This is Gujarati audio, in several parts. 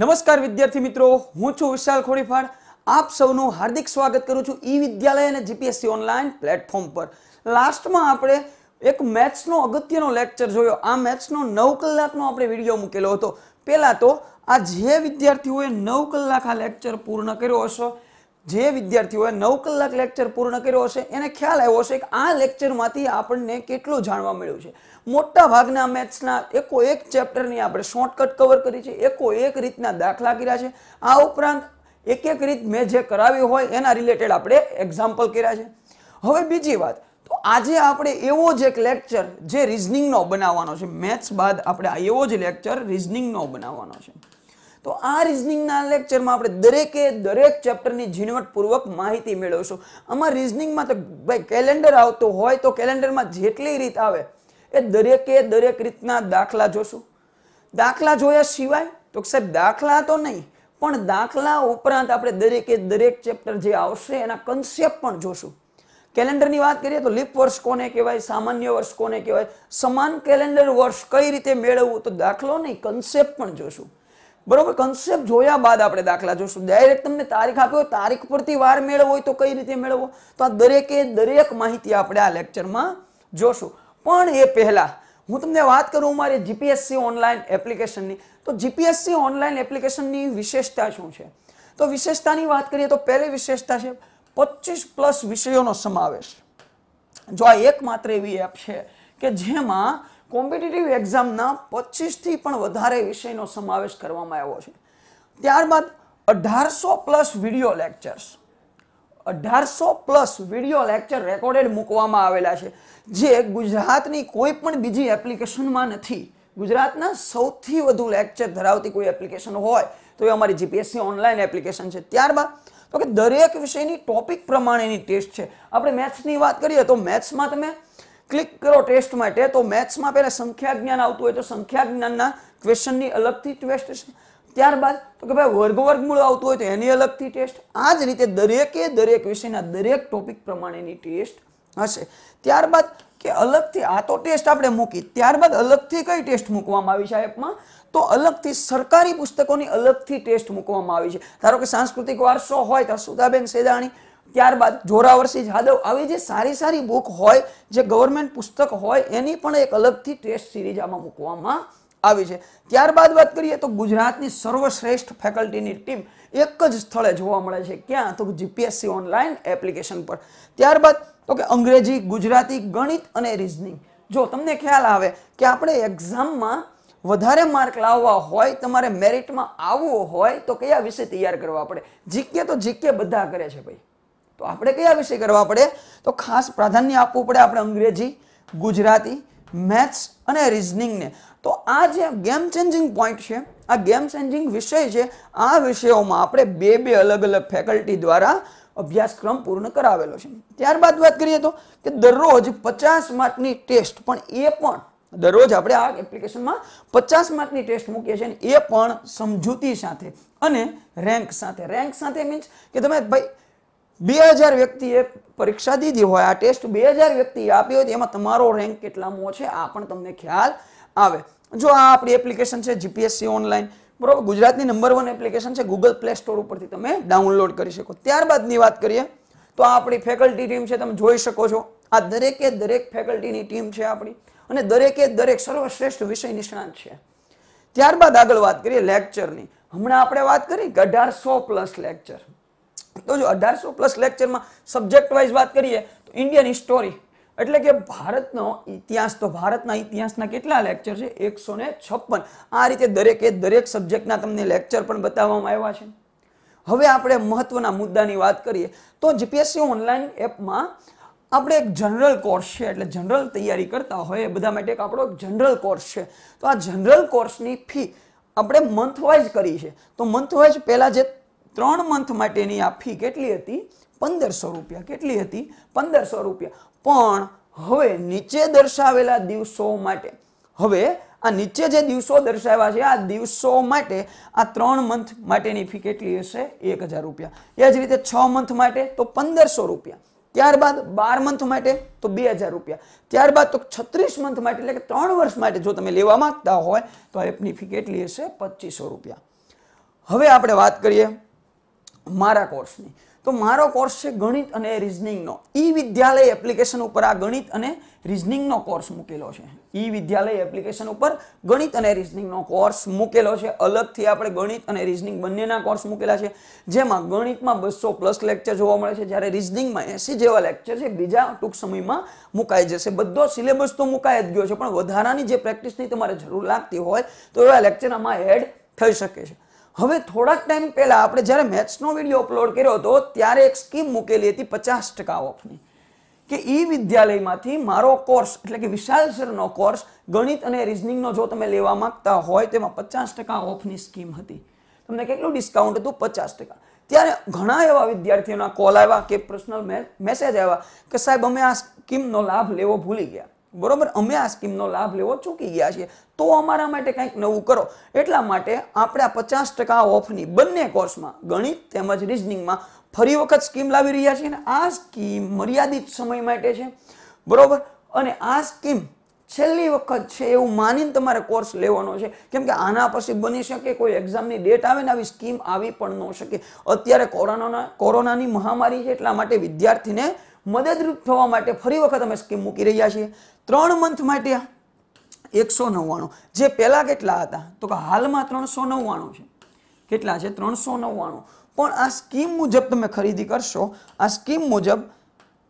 નમસ્કાર વિદ્યાર્થી મિત્રો હું છું વિશાલ ખોડીફાળ આપ સૌનું હાર્દિક સ્વાગત કરું છું ઈ વિદ્યાલય અને જીપીએસસી ઓનલાઈન પ્લેટફોર્મ પર લાસ્ટમાં આપણે એક મેથ્સનો અગત્યનો લેક્ચર જોયો આ મેથ્સનો નવ કલાકનો આપણે વિડીયો મૂકેલો હતો પહેલાં તો આ જે વિદ્યાર્થીઓએ નવ કલાક આ લેક્ચર પૂર્ણ કર્યો હશે જે વિદ્યાર્થીઓએ નવ કલાક લેક્ચર પૂર્ણ કર્યો હશે એને ખ્યાલ આવ્યો હશે કે આ લેક્ચરમાંથી આપણને કેટલું જાણવા મળ્યું છે મોટા ભાગના મેથ્સના એકો એક ચેપ્ટરની આપણે શોર્ટકટ કવર કરી છે એકો એક રીતના દાખલા કર્યા છે આ ઉપરાંત એક એક રીત મેં જે કરાવી હોય એના રિલેટેડ આપણે એક્ઝામ્પલ કર્યા છે હવે બીજી વાત તો આજે આપણે એવો જ એક લેક્ચર જે રિઝનિંગનો બનાવવાનો છે મેથ્સ બાદ આપણે આ એવો જ લેક્ચર રિઝનિંગનો બનાવવાનો છે તો આ રિઝનિંગના લેક્ચરમાં આપણે દરેકે દરેક ચેપ્ટરની ઝીણવટપૂર્વક માહિતી મેળવશું આમાં રિઝનિંગમાં તો ભાઈ કેલેન્ડર આવતો હોય તો કેલેન્ડરમાં જેટલી રીત આવે એ દરેકે દરેક રીતના દાખલા જોશું દાખલા જોયા સિવાય તો સાહેબ દાખલા તો નહીં પણ દાખલા ઉપરાંત આપણે દરેકે દરેક ચેપ્ટર જે આવશે એના કન્સેપ્ટ પણ જોશું કેલેન્ડરની વાત કરીએ તો લિપ વર્ષ કોને કહેવાય સામાન્ય વર્ષ કોને કહેવાય સમાન કેલેન્ડર વર્ષ કઈ રીતે મેળવવું તો દાખલો નહીં કન્સેપ્ટ પણ જોશું બરોબર કન્સેપ્ટ જોયા બાદ આપણે દાખલા જોશું ડાયરેક્ટ તમને તારીખ આપ્યો તારીખ પરથી વાર મેળવો હોય તો કઈ રીતે મેળવવો તો આ દરેકે દરેક માહિતી આપણે આ લેક્ચરમાં જોશું પણ એ પહેલાં હું તમને વાત કરું મારી જીપીએસસી ઓનલાઈન એપ્લિકેશનની તો જીપીએસસી ઓનલાઈન એપ્લિકેશનની વિશેષતા શું છે તો વિશેષતાની વાત કરીએ તો પહેલી વિશેષતા છે પચીસ પ્લસ વિષયોનો સમાવેશ જો આ એકમાત્ર એવી એપ છે કે જેમાં કોમ્પિટિટિવ એક્ઝામના પચીસથી પણ વધારે વિષયનો સમાવેશ કરવામાં આવ્યો છે ત્યારબાદ અઢારસો પ્લસ વિડીયો લેક્ચર્સ અઢારસો પ્લસ વિડીયો લેક્ચર રેકોર્ડેડ મૂકવામાં આવેલા છે જે ગુજરાતની કોઈ પણ બીજી એપ્લિકેશનમાં નથી ગુજરાતના સૌથી વધુ લેક્ચર ધરાવતી કોઈ એપ્લિકેશન હોય તો એ અમારી જીપીએસસી ઓનલાઈન એપ્લિકેશન છે ત્યારબાદ તો કે દરેક વિષયની ટોપિક પ્રમાણેની ટેસ્ટ છે આપણે મેથ્સની વાત કરીએ તો મેથ્સમાં તમે ક્લિક કરો ટેસ્ટ માટે તો મેથ્સમાં પહેલાં સંખ્યા જ્ઞાન આવતું હોય તો સંખ્યા જ્ઞાનના ક્વેશ્ચનની અલગથી ટેસ્ટ છે ત્યારબાદ તો કે ભાઈ વર્ગ વર્ગમૂળ આવતું હોય તો એની અલગથી ટેસ્ટ આ જ રીતે દરેકે દરેક વિષયના દરેક ટોપિક પ્રમાણેની ટેસ્ટ હશે ત્યારબાદ કે અલગથી આ તો ટેસ્ટ આપણે મૂકી ત્યારબાદ અલગથી કઈ ટેસ્ટ મૂકવામાં આવી છે એપમાં તો અલગથી સરકારી પુસ્તકોની અલગથી ટેસ્ટ મૂકવામાં આવી છે ધારો કે સાંસ્કૃતિક વારસો હોય તો સુધાબેન સેદાણી ત્યારબાદ જોરાવરસિંહ જાદવ આવી જે સારી સારી બુક હોય જે ગવર્મેન્ટ પુસ્તક હોય એની પણ એક અલગથી ટેસ્ટ સિરીઝ આમાં મૂકવામાં આવી છે ત્યારબાદ વાત કરીએ તો ગુજરાતની સર્વશ્રેષ્ઠ ફેકલ્ટીની ટીમ એક જ સ્થળે જોવા મળે છે ક્યાં તો જીપીએસસી ઓનલાઈન એપ્લિકેશન પર ત્યારબાદ તો કે અંગ્રેજી ગુજરાતી ગણિત અને રિઝનિંગ જો તમને ખ્યાલ આવે કે આપણે એક્ઝામમાં વધારે માર્ક લાવવા હોય તમારે મેરિટમાં આવવું હોય તો કયા વિષય તૈયાર કરવા પડે જીકે તો જીકે બધા કરે છે ભાઈ તો આપણે કયા વિષય કરવા પડે તો ખાસ પ્રાધાન્ય આપવું પડે આપણે અંગ્રેજી ગુજરાતી મેથ્સ અને રિઝનિંગને તો આ જે ગેમ ચેન્જિંગ પોઈન્ટ છે આ ગેમ ચેન્જિંગ વિષય છે આ વિષયોમાં આપણે બે બે અલગ અલગ ફેકલ્ટી દ્વારા અભ્યાસક્રમ પૂર્ણ કરાવેલો છે ત્યારબાદ વાત કરીએ તો કે દરરોજ પચાસ માર્કની ટેસ્ટ પણ એ પણ દરરોજ આપણે આ એપ્લિકેશનમાં પચાસ માર્કની ટેસ્ટ મૂકીએ છીએ એ પણ સમજૂતી સાથે અને રેન્ક સાથે રેન્ક સાથે મીન્સ કે તમે ભાઈ બે હજાર વ્યક્તિએ પરીક્ષા દીધી હોય આ ટેસ્ટ બે હજાર વ્યક્તિએ આપી હોય એમાં તમારો રેન્ક કેટલામો છે આ પણ તમને ખ્યાલ આવે જો આ આપણી એપ્લિકેશન છે જીપીએસસી ઓનલાઈન બરોબર ગુજરાતની નંબર વન એપ્લિકેશન છે ગૂગલ પ્લે સ્ટોર ઉપરથી તમે ડાઉનલોડ કરી શકો ત્યારબાદની વાત કરીએ તો આ આપણી ફેકલ્ટી ટીમ છે તમે જોઈ શકો છો આ દરેકે દરેક ફેકલ્ટીની ટીમ છે આપણી અને દરેકે દરેક સર્વશ્રેષ્ઠ વિષય નિષ્ણાંત છે ત્યારબાદ આગળ વાત કરીએ લેક્ચરની હમણાં આપણે વાત કરી કે અઢારસો પ્લસ લેક્ચર તો જો અઢારસો પ્લસ લેક્ચરમાં સબ્જેક્ટ વાઇઝ વાત કરીએ તો ઇન્ડિયન હિસ્ટોરી એટલે કે ભારતનો ઇતિહાસ તો ભારતના ઇતિહાસના કેટલા લેક્ચર છે એકસો છપ્પન આ રીતે દરેકે દરેક સબ્જેક્ટના તમને લેક્ચર પણ બતાવવામાં આવ્યા છે હવે આપણે મહત્વના મુદ્દાની વાત કરીએ તો જીપીએસસી ઓનલાઈન એપમાં આપણે એક જનરલ કોર્સ છે એટલે જનરલ તૈયારી કરતા હોય એ બધા માટે એક આપણો જનરલ કોર્સ છે તો આ જનરલ કોર્સની ફી આપણે મંથ વાઇઝ કરી છે તો મંથ પહેલાં જે ત્રણ મંથ માટેની આ ફી કેટલી હતી પંદરસો રૂપિયા કેટલી હતી પંદરસો રૂપિયા પણ હવે નીચે દર્શાવેલા દિવસો માટે હવે આ નીચે જે દિવસો દર્શાવ્યા છે આ દિવસો માટે આ ત્રણ મંથ માટેની ફી કેટલી હશે એક હજાર રૂપિયા એ જ રીતે છ મંથ માટે તો પંદરસો રૂપિયા ત્યારબાદ બાર મંથ માટે તો બે હજાર રૂપિયા ત્યારબાદ તો છત્રીસ મંથ માટે એટલે કે ત્રણ વર્ષ માટે જો તમે લેવા માંગતા હોય તો એપની ફી કેટલી હશે પચીસો રૂપિયા હવે આપણે વાત કરીએ મારા કોર્સની તો મારો કોર્સ છે ગણિત અને રિઝનિંગનો ઈ વિદ્યાલય એપ્લિકેશન ઉપર આ ગણિત અને રિઝનિંગનો કોર્સ મૂકેલો છે ઈ વિદ્યાલય એપ્લિકેશન ઉપર ગણિત અને રિઝનિંગનો કોર્સ મૂકેલો છે અલગથી આપણે ગણિત અને રિઝનિંગ બંનેના કોર્સ મૂકેલા છે જેમાં ગણિતમાં બસો પ્લસ લેક્ચર જોવા મળે છે જ્યારે રિઝનિંગમાં એસી જેવા લેક્ચર છે બીજા ટૂંક સમયમાં મુકાઈ જશે બધો સિલેબસ તો મુકાઈ જ ગયો છે પણ વધારાની જે પ્રેક્ટિસની તમારે જરૂર લાગતી હોય તો એવા લેક્ચર આમાં એડ થઈ શકે છે હવે થોડાક ટાઈમ પહેલાં આપણે જ્યારે મેથ્સનો વિડીયો અપલોડ કર્યો હતો ત્યારે એક સ્કીમ મૂકેલી હતી પચાસ ટકા ઓફની કે ઈ વિદ્યાલયમાંથી મારો કોર્સ એટલે કે વિશાલ સરનો કોર્સ ગણિત અને રિઝનિંગનો જો તમે લેવા માંગતા હોય તેમાં પચાસ ટકા ઓફની સ્કીમ હતી તમને કેટલું ડિસ્કાઉન્ટ હતું પચાસ ટકા ત્યારે ઘણા એવા વિદ્યાર્થીઓના કોલ આવ્યા કે પર્સનલ મેસેજ આવ્યા કે સાહેબ અમે આ સ્કીમનો લાભ લેવો ભૂલી ગયા બરોબર અમે આ સ્કીમનો લાભ લેવો ચૂકી ગયા છીએ તો અમારા માટે કંઈક નવું કરો એટલા માટે આપણે આ પચાસ ટકા ઓફની બંને કોર્સમાં ગણિત તેમજ રિઝનિંગમાં ફરી વખત સ્કીમ લાવી રહ્યા છીએ અને આ સ્કીમ મર્યાદિત સમય માટે છે બરોબર અને આ સ્કીમ છેલ્લી વખત છે એવું માનીને તમારે કોર્સ લેવાનો છે કેમ કે આના પછી બની શકે કોઈ એક્ઝામની ડેટ આવે ને આવી સ્કીમ આવી પણ ન શકે અત્યારે કોરોના કોરોનાની મહામારી છે એટલા માટે વિદ્યાર્થીને મદદરૂપ થવા માટે ફરી વખત અમે સ્કીમ મૂકી રહ્યા છીએ ત્રણ મંથ માટે એકસો નવ્વાણું જે પહેલાં કેટલા હતા તો કે હાલમાં ત્રણસો નવ્વાણું છે કેટલા છે ત્રણસો નવ્વાણું પણ આ સ્કીમ મુજબ તમે ખરીદી કરશો આ સ્કીમ મુજબ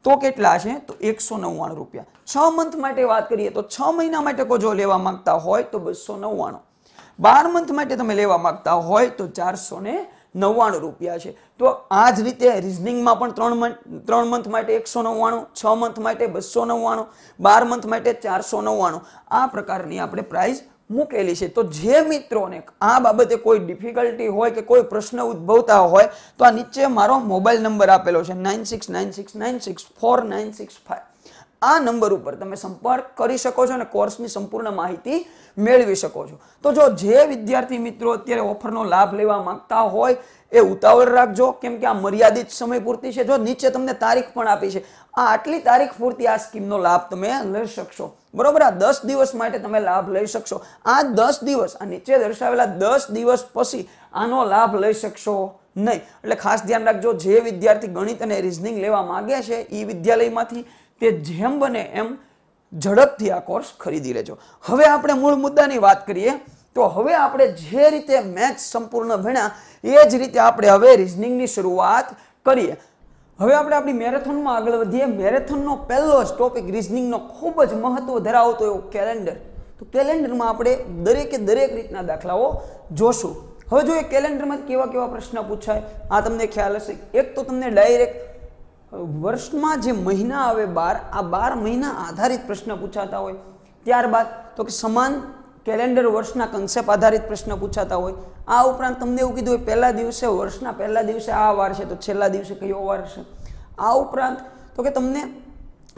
તો કેટલા છે તો એકસો નવ્વાણું રૂપિયા છ મંથ માટે વાત કરીએ તો છ મહિના માટે જો લેવા માંગતા હોય તો બસો નવ્વાણું બાર મંથ માટે તમે લેવા માગતા હોય તો ચારસો ને નવ્વાણું રૂપિયા છે તો આ જ રીતે રિઝનિંગમાં પણ ત્રણ મંથ ત્રણ મંથ માટે એકસો નવ્વાણું છ મંથ માટે બસો નવ્વાણું બાર મંથ માટે ચારસો નવ્વાણું આ પ્રકારની આપણે પ્રાઇઝ મૂકેલી છે તો જે મિત્રોને આ બાબતે કોઈ ડિફિકલ્ટી હોય કે કોઈ પ્રશ્ન ઉદ્ભવતા હોય તો આ નીચે મારો મોબાઈલ નંબર આપેલો છે nine six nine six nine six four nine six five આ નંબર ઉપર તમે સંપર્ક કરી શકો છો અને કોર્સની સંપૂર્ણ માહિતી મેળવી શકો છો તો જો જે વિદ્યાર્થી મિત્રો અત્યારે ઓફરનો લાભ લેવા માંગતા હોય એ ઉતાવળ રાખજો કેમ કે આ મર્યાદિત સમય પૂરતી છે જો નીચે તમને તારીખ પણ આપી છે આ આટલી તારીખ પૂરતી આ સ્કીમનો લાભ તમે લઈ શકશો બરોબર આ દસ દિવસ માટે તમે લાભ લઈ શકશો આ દસ દિવસ આ નીચે દર્શાવેલા દસ દિવસ પછી આનો લાભ લઈ શકશો નહીં એટલે ખાસ ધ્યાન રાખજો જે વિદ્યાર્થી ગણિત અને રિઝનિંગ લેવા માગે છે એ વિદ્યાલયમાંથી તે જેમ બને એમ ઝડપથી આ કોર્સ ખરીદી લેજો હવે આપણે મૂળ મુદ્દાની વાત કરીએ તો હવે આપણે જે રીતે મેથ્સ સંપૂર્ણ ભણ્યા એ જ રીતે આપણે હવે રિઝનિંગની શરૂઆત કરીએ હવે આપણે આપણી મેરેથોનમાં આગળ વધીએ મેરેથોનનો પહેલો જ ટોપિક રિઝનિંગનો ખૂબ જ મહત્વ ધરાવતો એવો કેલેન્ડર તો કેલેન્ડરમાં આપણે દરેકે દરેક રીતના દાખલાઓ જોશું હવે જો એ કેલેન્ડરમાં કેવા કેવા પ્રશ્ન પૂછાય આ તમને ખ્યાલ હશે એક તો તમને ડાયરેક્ટ વર્ષમાં જે મહિના આવે બાર આ બાર મહિના આધારિત પ્રશ્ન પૂછાતા હોય ત્યારબાદ તો કે સમાન કેલેન્ડર વર્ષના કન્સેપ્ટ આધારિત પ્રશ્ન પૂછાતા હોય આ ઉપરાંત તમને એવું કીધું હોય પહેલા દિવસે વર્ષના પહેલા દિવસે આ વાર છે તો છેલ્લા દિવસે કયો વાર છે આ ઉપરાંત તો કે તમને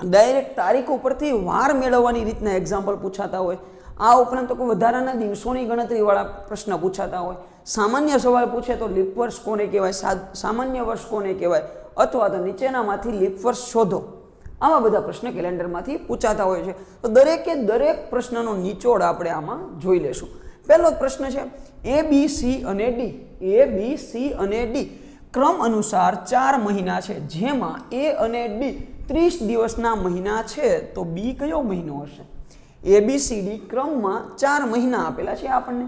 ડાયરેક્ટ તારીખ ઉપરથી વાર મેળવવાની રીતના એક્ઝામ્પલ પૂછાતા હોય આ ઉપરાંત તો કે વધારાના દિવસોની ગણતરીવાળા પ્રશ્ન પૂછાતા હોય સામાન્ય સવાલ પૂછે તો લિપ વર્ષ કોને કહેવાય સામાન્ય વર્ષ કોને કહેવાય અથવા તો નીચેનામાંથી લીપ શોધો આવા બધા પ્રશ્ન કેલેન્ડરમાંથી પૂછાતા હોય છે તો દરેકે દરેક પ્રશ્નનો નિચોડ આપણે આમાં જોઈ લેશું પહેલો પ્રશ્ન છે એ બી સી અને ડી એ બી સી અને ડી ક્રમ અનુસાર ચાર મહિના છે જેમાં એ અને ડી ત્રીસ દિવસના મહિના છે તો બી કયો મહિનો હશે એ બી સી ડી ક્રમમાં ચાર મહિના આપેલા છે આપણને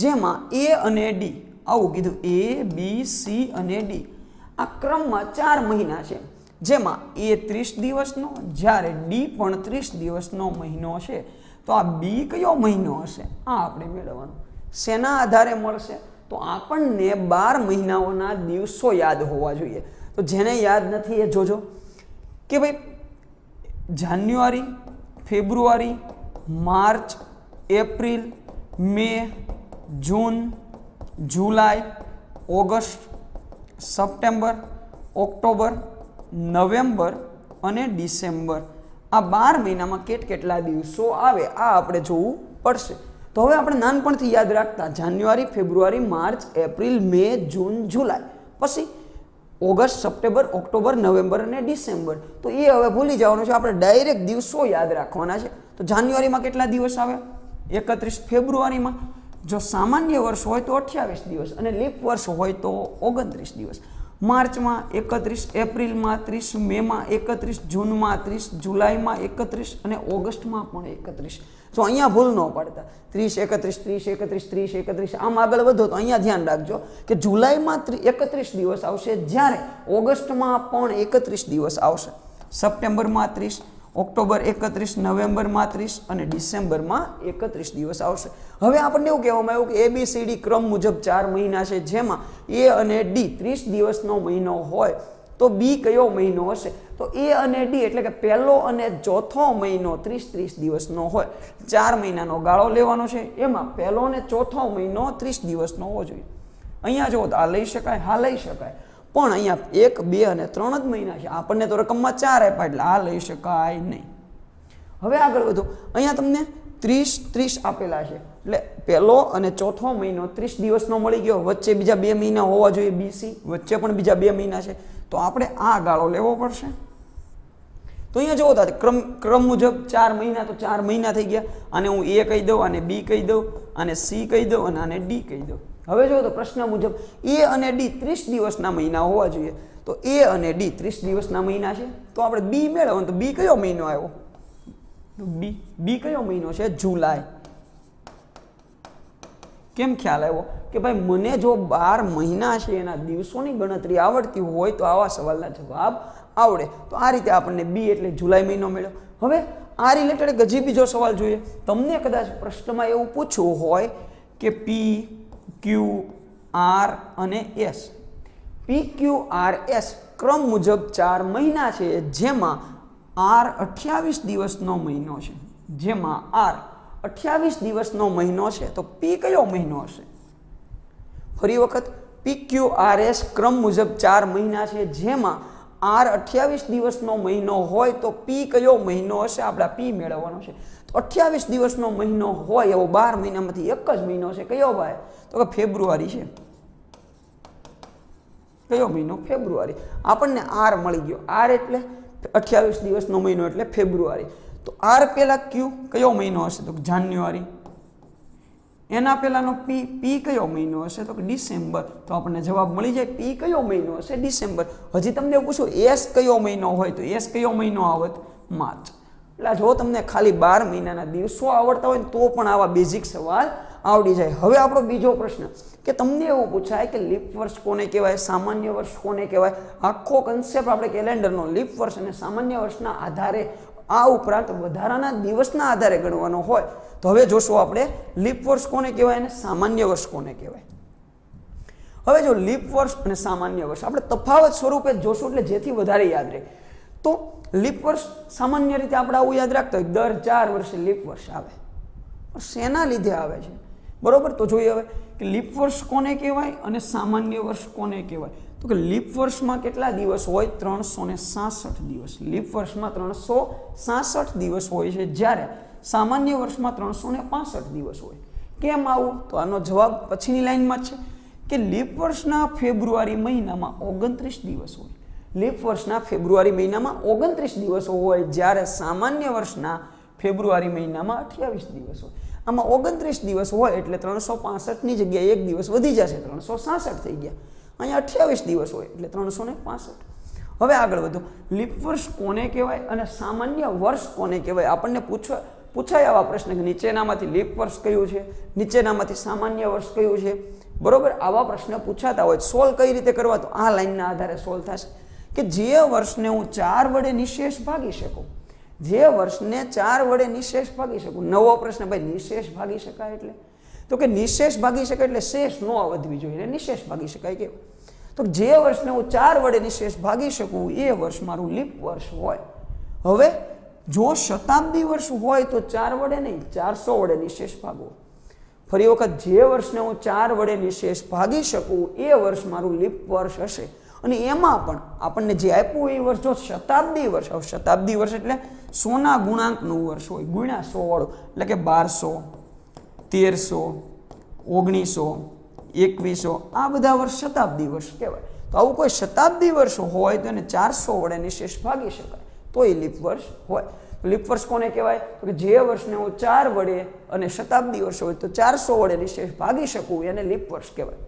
જેમાં એ અને ડી આવું કીધું એ બી સી અને ડી આ ક્રમમાં ચાર મહિના છે જેમાં એ ત્રીસ દિવસનો જ્યારે ડી પણ ત્રીસ દિવસનો મહિનો છે તો આ બી કયો મહિનો હશે આ આપણે મેળવવાનું શેના આધારે મળશે તો આપણને બાર મહિનાઓના દિવસો યાદ હોવા જોઈએ તો જેને યાદ નથી એ જોજો કે ભાઈ January February March April May June July August September October November અને ડિસેમ્બર આ બાર મહિનામાં કેટ કેટલા દિવસો આવે આ આપણે જોવું પડશે તો હવે આપણે નાનપણથી યાદ રાખતા જાન્યુઆરી February March April May June July પછી ઓગસ્ટ સપ્ટેમ્બર ઓક્ટોબર નવેમ્બર અને ડિસેમ્બર તો એ હવે ભૂલી જવાનું છે આપણે ડાયરેક્ટ દિવસો યાદ રાખવાના છે તો જાન્યુઆરીમાં કેટલા દિવસ આવે એકત્રીસ ફેબ્રુઆરીમાં જો સામાન્ય વર્ષ હોય તો અઠ્યાવીસ દિવસ અને લીપ વર્ષ હોય તો ઓગણત્રીસ દિવસ માર્ચમાં એકત્રીસ એપ્રિલમાં ત્રીસ મેમાં એકત્રીસ જૂનમાં ત્રીસ જુલાઈમાં એકત્રીસ અને ઓગસ્ટમાં પણ એકત્રીસ તો અહીંયા ભૂલ ન પાડતા ત્રીસ એકત્રીસ ત્રીસ એકત્રીસ ત્રીસ એકત્રીસ આમ આગળ વધો તો અહીંયા ધ્યાન રાખજો કે જુલાઈમાં ત્રી એકત્રીસ દિવસ આવશે જ્યારે ઓગસ્ટમાં પણ એકત્રીસ દિવસ આવશે સપ્ટેમ્બરમાં ત્રીસ ઓક્ટોબર એકત્રીસ નવેમ્બરમાં ત્રીસ અને ડિસેમ્બરમાં એકત્રીસ દિવસ આવશે હવે આપણને એવું કહેવામાં આવ્યું કે એબીસીડી ક્રમ મુજબ ચાર મહિના છે જેમાં એ અને ડી ત્રીસ દિવસનો મહિનો હોય તો બી કયો મહિનો હશે તો એ અને ડી એટલે કે પહેલો અને ચોથો મહિનો ત્રીસ ત્રીસ દિવસનો હોય ચાર મહિનાનો ગાળો લેવાનો છે એમાં પહેલો અને ચોથો મહિનો ત્રીસ દિવસનો હોવો જોઈએ અહીંયા જો આ લઈ શકાય હા લઈ શકાય પણ અહીંયા એક બે અને ત્રણ જ મહિના છે આપણને તો રકમમાં ચાર આપ્યા એટલે આ લઈ શકાય નહીં હવે આગળ વધો અહીંયા તમને ત્રીસ ત્રીસ આપેલા છે એટલે પહેલો અને ચોથો મહિનો ત્રીસ દિવસનો મળી ગયો વચ્ચે બીજા બે મહિના હોવા જોઈએ બીસી વચ્ચે પણ બીજા બે મહિના છે તો આપણે આ ગાળો લેવો પડશે તો અહીંયા જોવો તા ક્રમ ક્રમ મુજબ ચાર મહિના તો ચાર મહિના થઈ ગયા અને હું એ કહી દઉં અને બી કહી દઉં અને સી કહી દઉં અને આને ડી કહી દઉં હવે જો તો પ્રશ્ન મુજબ એ અને ડી ત્રીસ દિવસના મહિના હોવા જોઈએ તો એ અને ડી ત્રીસ દિવસના મહિના છે તો આપણે બી મેળવવાનું તો બી કયો મહિનો આવ્યો બી બી કયો મહિનો છે જુલાઈ કેમ ખ્યાલ આવ્યો કે ભાઈ મને જો બાર મહિના છે એના દિવસોની ગણતરી આવડતી હોય તો આવા સવાલના જવાબ આવડે તો આ રીતે આપણને બી એટલે જુલાઈ મહિનો મળ્યો હવે આ રિલેટેડ એક હજી બીજો સવાલ જોઈએ તમને કદાચ પ્રશ્નમાં એવું પૂછવું હોય કે પી ક્યુ આર અને S P Q R S ક્રમ મુજબ ચાર મહિના છે જેમાં આર અઠ્યાવીસ દિવસનો મહિનો છે જેમાં આર અઠ્યાવીસ દિવસનો મહિનો છે તો પી કયો મહિનો હશે ફરી વખત પી ક્યુ આર એસ ક્રમ મુજબ ચાર મહિના છે જેમાં આર અઠ્યાવીસ દિવસનો મહિનો હોય તો પી કયો મહિનો હશે આપણા પી મેળવવાનો છે તો અઠ્યાવીસ દિવસનો મહિનો હોય એવો બાર મહિનામાંથી એક જ મહિનો છે કયો ભાઈ તો કે ફેબ્રુઆરી છે કયો મહિનો ફેબ્રુઆરી આપણને આર મળી ગયો આર એટલે અઠ્યાવીસ દિવસનો મહિનો એટલે ફેબ્રુઆરી તો આર પહેલાં ક્યુ કયો મહિનો હશે તો જાન્યુઆરી એના પહેલાંનો પી પી કયો મહિનો હશે તો કે ડિસેમ્બર તો આપણને જવાબ મળી જાય પી કયો મહિનો હશે ડિસેમ્બર હજી તમને પૂછું એસ કયો મહિનો હોય તો એસ કયો મહિનો આવત માર્ચ એટલે જો તમને ખાલી બાર મહિનાના દિવસો આવડતા હોય તો પણ આવા બેઝિક સવાલ આવડી જાય હવે આપણો બીજો પ્રશ્ન કે તમને એવું પૂછાય કે લીપ વર્ષ કોને કહેવાય સામાન્ય વર્ષ કોને કહેવાય આખો કન્સેપ્ટ આપણે કેલેન્ડરનો લીપ વર્ષ અને સામાન્ય વર્ષના આધારે આ ઉપરાંત વધારાના દિવસના આધારે ગણવાનો હોય તો હવે જોશું આપણે લીપ વર્ષ કોને કહેવાય અને સામાન્ય વર્ષ કોને કહેવાય હવે જો લીપ વર્ષ અને સામાન્ય વર્ષ આપણે તફાવત સ્વરૂપે જોશું એટલે જેથી વધારે યાદ રહે તો લીપ વર્ષ સામાન્ય રીતે આપણે આવું યાદ રાખતા હોય દર ચાર વર્ષે લીપ વર્ષ આવે પણ શેના લીધે આવે છે બરાબર તો જોઈએ હવે કે લીપ વર્ષ કોને કહેવાય અને સામાન્ય વર્ષ કોને કહેવાય તો કે લીપ વર્ષમાં કેટલા દિવસ હોય ત્રણસો ને સાસઠ દિવસ લીપ વર્ષમાં ત્રણસો સાસઠ દિવસ હોય છે જ્યારે સામાન્ય વર્ષમાં ત્રણસો ને પાસઠ દિવસ હોય કેમ આવું તો આનો જવાબ પછીની લાઇનમાં છે કે લીપ વર્ષના ફેબ્રુઆરી મહિનામાં ઓગણત્રીસ દિવસ હોય લીપ વર્ષના ફેબ્રુઆરી મહિનામાં ઓગણત્રીસ દિવસો હોય જ્યારે સામાન્ય વર્ષના ફેબ્રુઆરી મહિનામાં અઠ્યાવીસ દિવસ હોય આમાં ઓગણત્રીસ દિવસ હોય એટલે ત્રણસો પાસઠની જગ્યાએ એક દિવસ વધી જશે ત્રણસો સાસઠ થઈ ગયા અહીંયા અઠ્યાવીસ દિવસ હોય એટલે ત્રણસો ને પાસઠ હવે આગળ વધો લીપ વર્ષ કોને કહેવાય અને સામાન્ય વર્ષ કોને કહેવાય આપણને પૂછવા પૂછાય આવા પ્રશ્ન કે નીચેનામાંથી લીપ વર્ષ કયું છે નીચેનામાંથી સામાન્ય વર્ષ કયું છે બરોબર આવા પ્રશ્ન પૂછાતા હોય સોલ્વ કઈ રીતે કરવા તો આ લાઇનના આધારે સોલ્વ થશે કે જે વર્ષને હું ચાર વડે નિશેષ ભાગી શકું જે વર્ષને ચાર વડે નિશેષ ભાગી શકું નવો પ્રશ્ન ભાઈ નિશેષ ભાગી શકાય એટલે તો કે નિશેષ ભાગી શકાય એટલે શેષ ન વધવી જોઈએ નિશેષ ભાગી શકાય કે તો જે વર્ષને હું ચાર વડે નિશેષ ભાગી શકું એ વર્ષ મારું લીપ વર્ષ હોય હવે જો શતાબ્દી વર્ષ હોય તો ચાર વડે નહીં ચારસો વડે નિશેષ ભાગવો ફરી વખત જે વર્ષને હું ચાર વડે નિશેષ ભાગી શકું એ વર્ષ મારું લીપ વર્ષ હશે અને એમાં પણ આપણને જે આપ્યું એ વર્ષ જો શતાબ્દી વર્ષ હવે શતાબ્દી વર્ષ એટલે સોના ગુણાંકનું વર્ષ હોય ગુણ્યા સોવાળું એટલે કે બારસો તેરસો ઓગણીસો એકવીસો આ બધા વર્ષ શતાબ્દી વર્ષ કહેવાય તો આવું કોઈ શતાબ્દી વર્ષ હોય તો એને ચારસો વડે નિશેષ ભાગી શકાય તો એ લીપ વર્ષ હોય લીપ વર્ષ કોને કહેવાય તો કે જે વર્ષને હું ચાર વડે અને શતાબ્દી વર્ષ હોય તો ચારસો વડે નિશેષ ભાગી શકું એને લીપ વર્ષ કહેવાય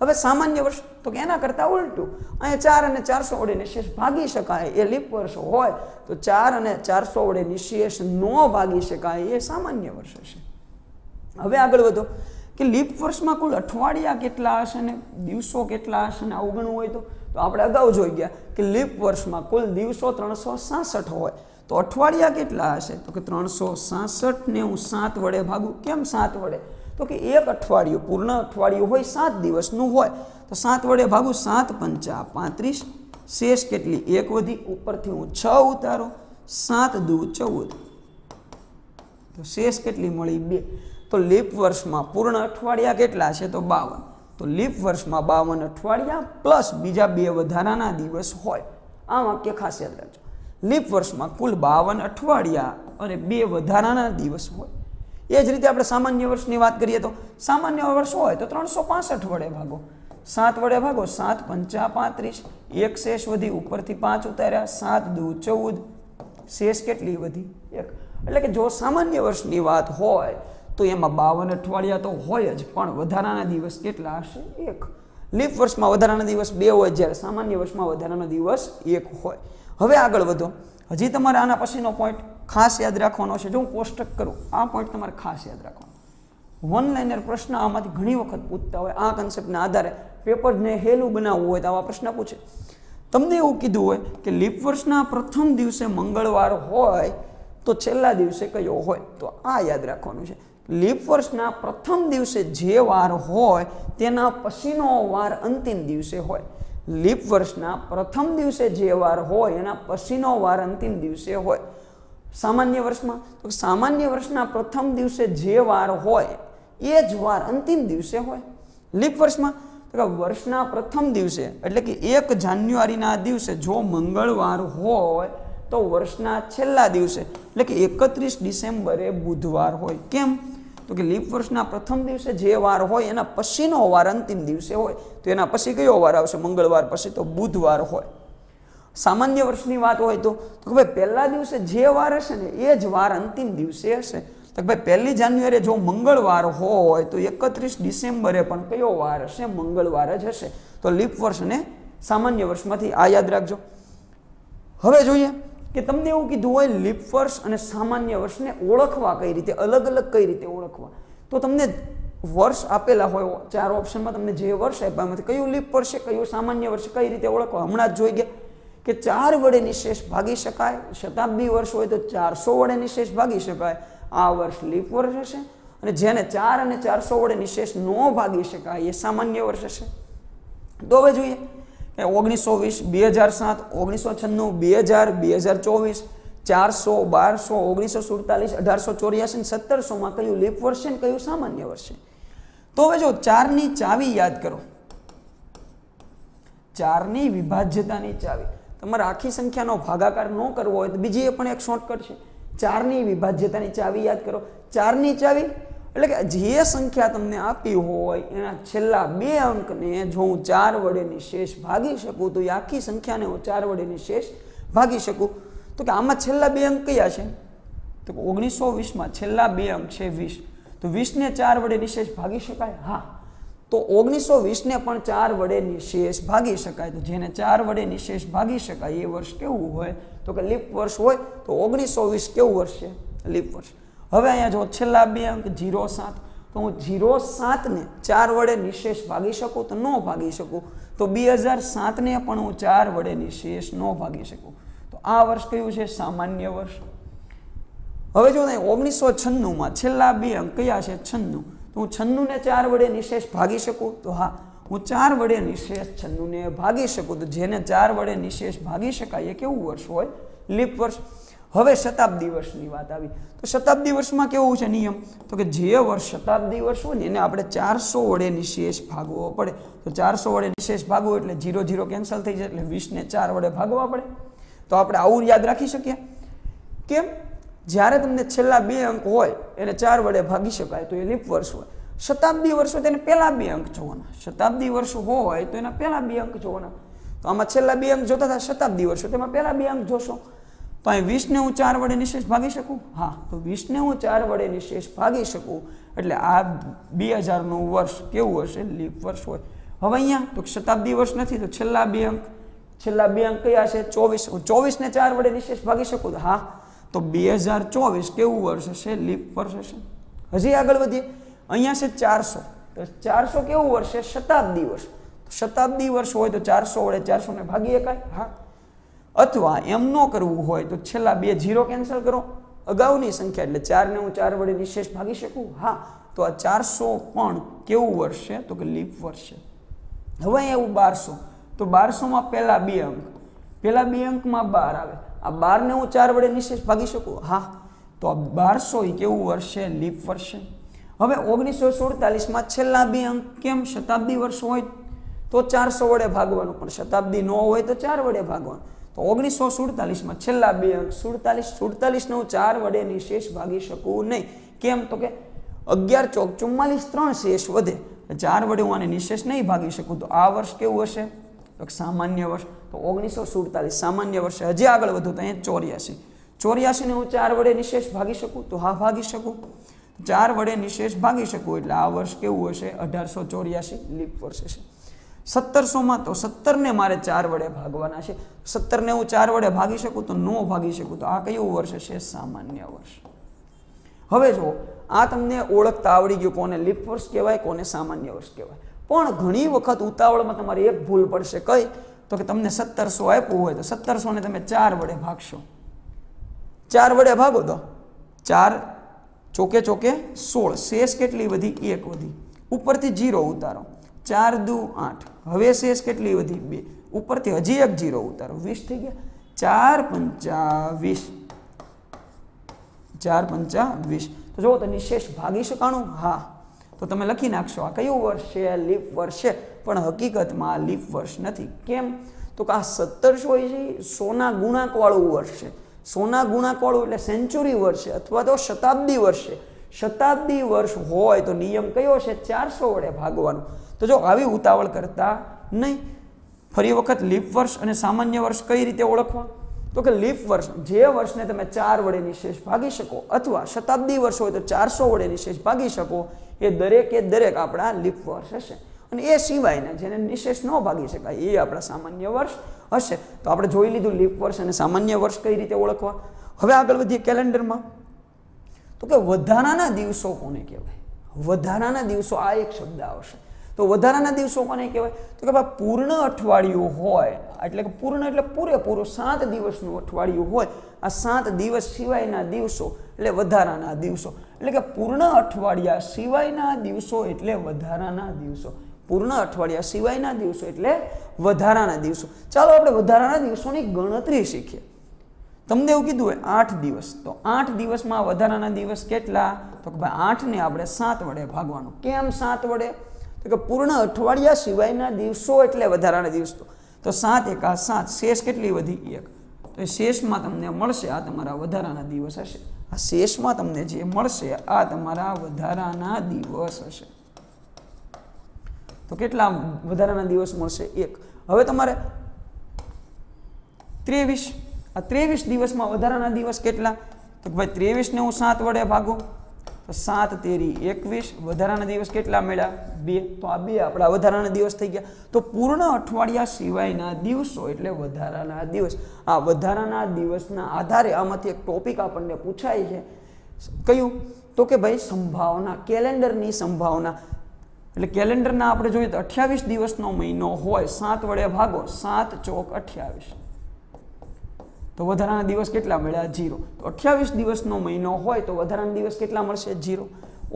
હવે સામાન્ય વર્ષ તો કે એના કરતાં ઉલટું અહીંયા ચાર અને ચારસો વડે નિશેષ ભાગી શકાય એ લીપ વર્ષ હોય તો ચાર અને ચારસો વડે નિશેષ ન ભાગી શકાય એ સામાન્ય વર્ષ હશે હવે આગળ વધો કે લીપ વર્ષમાં કુલ અઠવાડિયા કેટલા હશે ને દિવસો કેટલા હશે ને આવું હોય તો તો આપણે અગાઉ જોઈ ગયા કે લીપ વર્ષમાં કુલ દિવસો ત્રણસો સાસઠ હોય તો અઠવાડિયા કેટલા હશે તો કે ત્રણસો સાસઠને હું સાત વડે ભાગું કેમ સાત વડે તો કે એક અઠવાડિયું પૂર્ણ અઠવાડિયું હોય સાત દિવસનું હોય તો સાત વડે ભાગું સાત પંચા પાંત્રીસ શેષ કેટલી એક વધી ઉપરથી હું છ ઉતારો સાત દુ ચૌદ તો શેષ કેટલી મળી બે તો લીપ વર્ષમાં પૂર્ણ અઠવાડિયા કેટલા છે તો બાવન તો લીપ વર્ષમાં બાવન અઠવાડિયા પ્લસ બીજા બે વધારાના દિવસ હોય આ વાક્ય ખાસિયત રાખજો લીપ વર્ષમાં કુલ બાવન અઠવાડિયા અને બે વધારાના દિવસ હોય એ જ રીતે આપણે સામાન્ય વર્ષની વાત કરીએ તો સામાન્ય વર્ષ હોય તો ત્રણસો વડે ભાગો સાત વડે ભાગો સાત પંચા પાંત્રીસ એક શેષ વધી ઉપરથી પાંચ ઉતાર્યા સાત દૂ ચૌદ શેષ કેટલી વધી એક એટલે કે જો સામાન્ય વર્ષની વાત હોય તો એમાં બાવન અઠવાડિયા તો હોય જ પણ વધારાના દિવસ કેટલા હશે એક લીપ વર્ષમાં વધારાના દિવસ બે હોય જ્યારે સામાન્ય વર્ષમાં વધારાનો દિવસ એક હોય હવે આગળ વધો હજી તમારે આના પછીનો પોઈન્ટ ખાસ યાદ રાખવાનો છે જો હું કોષ્ટક કરું આ પોઈન્ટ તમારે ખાસ યાદ રાખવાનો વન લાઇનર પ્રશ્ન આમાંથી ઘણી વખત પૂછતા હોય આ કન્સેપ્ટના આધારે પેપરને હેલું બનાવવું હોય તો આવા પ્રશ્ન પૂછે તમને એવું કીધું હોય કે લીપ વર્ષના પ્રથમ દિવસે મંગળવાર હોય તો છેલ્લા દિવસે કયો હોય તો આ યાદ રાખવાનું છે લીપ વર્ષના પ્રથમ દિવસે જે વાર હોય તેના પછીનો વાર અંતિમ દિવસે હોય લીપ વર્ષના પ્રથમ દિવસે જે વાર હોય એના પછીનો વાર અંતિમ દિવસે હોય સામાન્ય વર્ષમાં તો સામાન્ય વર્ષના પ્રથમ દિવસે જે વાર હોય એ જ વાર અંતિમ દિવસે હોય લીપ વર્ષમાં તો કે વર્ષના પ્રથમ દિવસે એટલે કે એક જાન્યુઆરીના દિવસે જો મંગળવાર હોય તો વર્ષના છેલ્લા દિવસે એટલે કે એકત્રીસ ડિસેમ્બરે બુધવાર હોય કેમ તો કે લીપ વર્ષના પ્રથમ દિવસે જે વાર હોય એના પછીનો વાર અંતિમ દિવસે હોય તો એના પછી કયો વાર આવશે મંગળવાર પછી તો બુધવાર હોય સામાન્ય વર્ષની વાત હોય તો તો ભાઈ પહેલા દિવસે જે વાર હશે ને એ જ વાર અંતિમ દિવસે હશે તો ભાઈ પહેલી જાન્યુઆરીએ જો મંગળવાર હોય તો એકત્રીસ ડિસેમ્બરે પણ કયો વાર હશે મંગળવાર જ હશે તો લીપ વર્ષ અને સામાન્ય વર્ષમાંથી આ યાદ રાખજો હવે જોઈએ કે તમને એવું કીધું હોય લીપ વર્ષ અને સામાન્ય વર્ષને ઓળખવા કઈ રીતે અલગ અલગ કઈ રીતે ઓળખવા તો તમને વર્ષ આપેલા હોય ચાર ઓપ્શનમાં તમને જે વર્ષ આપ્યા એમાંથી કયું લીપ વર્ષે છે કયું સામાન્ય વર્ષ કઈ રીતે ઓળખવા હમણાં જ જોઈ ગયા કે ચાર વડે નિશેષ ભાગી શકાય શતાબ્દી વર્ષ હોય તો ચારસો વડે નિશેષ ભાગી શકાય આ વર્ષ લીપ વર્ષ હશે અને જેને ચાર અને ચારસો વડે નિશેષ ન ભાગી શકાય એ સામાન્ય વર્ષ હશે તો હવે જોઈએ કે ઓગણીસો વીસ બે હજાર સાત ઓગણીસો છન્નું બે હજાર બે હજાર ચોવીસ ચારસો બારસો ઓગણીસો સુડતાલીસ અઢારસો ચોર્યાસી સત્તરસોમાં કયું લીપ વર્ષ છે ને કયું સામાન્ય વર્ષ છે તો હવે જો ચારની ચાવી યાદ કરો ચારની વિભાજ્યતાની ચાવી તમારે આખી સંખ્યાનો ભાગાકાર ન કરવો હોય તો બીજી એ પણ એક શોર્ટકટ છે ચારની વિભાજ્યતાની ચાવી યાદ કરો ચારની ચાવી એટલે કે જે સંખ્યા તમને આપી હોય એના છેલ્લા બે અંકને જો હું ચાર વડેની શેષ ભાગી શકું તો એ આખી સંખ્યાને હું ચાર વડેની શેષ ભાગી શકું તો કે આમાં છેલ્લા બે અંક કયા છે તો ઓગણીસો વીસમાં છેલ્લા બે અંક છે વીસ તો વીસને ચાર વડે નિશેષ ભાગી શકાય હા તો ઓગણીસો વીસને પણ ચાર વડે નિશેષ ભાગી શકાય તો જેને ચાર વડે નિશેષ ભાગી શકાય એ વર્ષ કેવું હોય તો કે લીપ વર્ષ હોય તો ઓગણીસો વીસ કેવું વર્ષ છે લીપ વર્ષ હવે અહીંયા જો છેલ્લા બે અંક જીરો સાત તો હું જીરો સાતને ચાર વડે નિશેષ ભાગી શકું તો ન ભાગી શકું તો બે હજાર સાતને પણ હું ચાર વડે નિશેષ ન ભાગી શકું તો આ વર્ષ કયું છે સામાન્ય વર્ષ હવે જો ને ઓગણીસો છન્નુંમાં છેલ્લા બે અંક કયા છે છન્નું તો હું છન્નુંને ચાર વડે નિશેષ ભાગી શકું તો હા હું ચાર વડે નિશેષ છન્નુને ભાગી શકું તો જેને ચાર વડે નિશેષ ભાગી શકાય એ કેવું વર્ષ હોય લીપ વર્ષ હવે શતાબ્દી વર્ષની વાત આવી તો શતાબ્દી વર્ષમાં કેવું છે નિયમ તો કે જે વર્ષ શતાબ્દી વર્ષ હોય ને એને આપણે ચારસો વડે નિશેષ ભાગવો પડે તો ચારસો વડે નિશેષ ભાગવો એટલે જીરો જીરો કેન્સલ થઈ જાય એટલે વીસને ચાર વડે ભાગવા પડે તો આપણે આવું યાદ રાખી શકીએ કેમ જ્યારે તમને છેલ્લા બે અંક હોય એને ચાર વડે ભાગી શકાય તો એ લીપ વર્ષ હોય શતાબ્દી વર્ષો તેને પહેલાં બે અંક જોવાના શતાબ્દી વર્ષો હોય તો એના પહેલાં બે અંક જોવાના તો આમાં છેલ્લા બે અંક જોતા હતા શતાબ્દી વર્ષો તેમાં પહેલા બે અંક જોશો તો અહીં વીસને હું ચાર વડે નિશેષ ભાગી શકું હા તો વીસને હું ચાર વડે નિશેષ ભાગી શકું એટલે આ બે હજારનું વર્ષ કેવું હશે લીપ વર્ષ હોય હવે અહીંયા તો શતાબ્દી વર્ષ નથી તો છેલ્લા બે અંક છેલ્લા બે અંક કયા છે ચોવીસ હું ચોવીસને ચાર વડે નિશેષ ભાગી શકું હા તો બે હજાર ચોવીસ કેવું વર્ષ હશે લીપ વર્ષ હશે હજી આગળ વધીએ અહીંયા છે ચારસો તો ચારસો કેવું વર્ષ છે શતાબ્દી વર્ષ શતાબ્દી વર્ષ હોય તો ચારસો વડે ચારસોને ભાગી શકાય હા અથવા એમ ન કરવું હોય તો છેલ્લા બે જીરો કેન્સલ કરો અગાઉની સંખ્યા એટલે ચારને હું ચાર વડે નિશેષ ભાગી શકું હા તો આ ચારસો પણ કેવું વર્ષ છે તો કે લીપ વર્ષ છે હવે એવું બારસો તો બારસોમાં પહેલાં બે અંક પહેલાં બે અંકમાં બાર આવે આ બારને હું ચાર વડે નિશેષ ભાગી શકું હા તો આ બારસો એ કેવું વર્ષ છે લીપ વર્ષ છે હવે ઓગણીસો સુડતાલીસમાં છેલ્લા બે અંક કેમ શતાબ્દી વર્ષ હોય તો ચારસો વડે ભાગવાનું પણ શતાબ્દી ન હોય તો ચાર વડે ભાગવાનું તો ઓગણીસો સુડતાલીસમાં છેલ્લા બે અંક સુડતાલીસ સુડતાલીસને હું ચાર વડે નિશેષ ભાગી શકું નહીં કેમ તો કે અગિયાર ચોક ચુમ્માલીસ ત્રણ શેષ વધે ચાર વડે હું આને નિશેષ નહીં ભાગી શકું તો આ વર્ષ કેવું હશે સામાન્ય વર્ષ તો ઓગણીસો સુડતાલીસ સામાન્ય વર્ષે હજી આગળ વધુ તો અહીંયા ચોર્યાસી ચોર્યાસીને હું ચાર વડે નિશેષ ભાગી શકું તો હા ભાગી શકું ચાર વડે નિશેષ ભાગી શકું એટલે આ વર્ષ કેવું હશે અઢારસો ચોર્યાસી લીપ વર્ષ હશે સત્તરસોમાં તો સત્તરને મારે ચાર વડે ભાગવાના છે સત્તરને હું ચાર વડે ભાગી શકું તો નો ભાગી શકું તો આ કયું વર્ષ છે સામાન્ય વર્ષ હવે જુઓ આ તમને ઓળખતા આવડી ગયું કોને લીપ વર્ષ કહેવાય કોને સામાન્ય વર્ષ કહેવાય પણ ઘણી વખત ઉતાવળમાં તમારે એક ભૂલ પડશે કઈ તો કે તમને સત્તરસો આપવું હોય તો સત્તરસોને તમે ચાર વડે ભાગશો ચાર વડે ભાગો તો ચાર ચોકે ચોકે સોળ શેષ કેટલી વધી એક વધી ઉપરથી જીરો ઉતારો ચાર દુ આઠ હવે શેષ કેટલી વધી બે ઉપરથી હજી એક જીરો ઉતારો વીસ થઈ ગયા ચાર પંચા વીસ ચાર પંચા વીસ તો જુઓ તો નિશેષ ભાગી શકાણું હા તો તમે લખી નાખશો આ કયું વર્ષે છે લીપ વર્ષ પણ હકીકતમાં આ લીપ વર્ષ નથી કેમ તો કે આ સત્તરસો એ સોના ગુણાંકવાળું વર્ષ છે સોના ગુણાંકવાળું એટલે સેન્ચુરી વર્ષ છે અથવા તો શતાબ્દી વર્ષ છે શતાબ્દી વર્ષ હોય તો નિયમ કયો છે ચારસો વડે ભાગવાનો તો જો આવી ઉતાવળ કરતા નહીં ફરી વખત લીપ વર્ષ અને સામાન્ય વર્ષ કઈ રીતે ઓળખવા તો કે લીપ વર્ષ જે વર્ષને તમે ચાર વડે નિશેષ ભાગી શકો અથવા શતાબ્દી વર્ષ હોય તો ચારસો વડે નિશેષ ભાગી શકો એ દરેકે દરેક આપણા લીપ વર્ષ હશે અને એ સિવાયના જેને નિશેષ ન ભાગી શકાય એ આપણા સામાન્ય વર્ષ હશે તો આપણે જોઈ લીધું લીપ વર્ષ અને સામાન્ય વર્ષ કઈ રીતે ઓળખવા હવે આગળ વધીએ કેલેન્ડરમાં તો કે વધારાના દિવસો કોને કહેવાય વધારાના દિવસો આ એક શબ્દ આવશે તો વધારાના દિવસો કોને કહેવાય તો કે ભાઈ પૂર્ણ અઠવાડિયું હોય એટલે કે પૂર્ણ એટલે પૂરેપૂરું સાત દિવસનું અઠવાડિયું હોય આ સાત દિવસ સિવાયના દિવસો એટલે વધારાના દિવસો એટલે કે પૂર્ણ અઠવાડિયા સિવાયના દિવસો એટલે વધારાના દિવસો પૂર્ણ અઠવાડિયા સિવાયના દિવસો એટલે વધારાના દિવસો ચાલો આપણે વધારાના દિવસોની ગણતરી શીખીએ તમને એવું કીધું હોય આઠ દિવસ તો આઠ દિવસમાં વધારાના દિવસ કેટલા તો કે ભાઈ આઠને આપણે સાત વડે ભાગવાનું કેમ સાત વડે તો કે પૂર્ણ અઠવાડિયા સિવાયના દિવસો એટલે વધારાના દિવસો તો સાત એકા સાત શેષ કેટલી વધી એક તો એ શેષમાં તમને મળશે આ તમારા વધારાના દિવસ હશે આ શેષમાં તમને જે મળશે આ તમારા વધારાના દિવસ હશે તો કેટલા વધારાના દિવસ મળશે એક હવે તમારે ત્રેવીસ આ ત્રેવીસ દિવસમાં વધારાના દિવસ કેટલા તો ભાઈ ત્રેવીસને હું સાત વડે ભાગું તો સાત તેરી એકવીસ વધારાના દિવસ કેટલા મળ્યા બે તો આ બે આપણા વધારાના દિવસ થઈ ગયા તો પૂર્ણ અઠવાડિયા સિવાયના દિવસો એટલે વધારાના દિવસ આ વધારાના દિવસના આધારે આમાંથી એક ટોપિક આપણને પૂછાય છે કયું તો કે ભાઈ સંભાવના કેલેન્ડરની સંભાવના એટલે કેલેન્ડરના આપણે જોઈએ તો અઠ્યાવીસ દિવસનો મહિનો હોય સાત વડે ભાગો સાત ચોક અઠ્યાવીસ તો વધારાના દિવસ કેટલા મળ્યા જીરો તો અઠ્યાવીસ દિવસનો મહિનો હોય તો વધારાના દિવસ કેટલા મળશે જીરો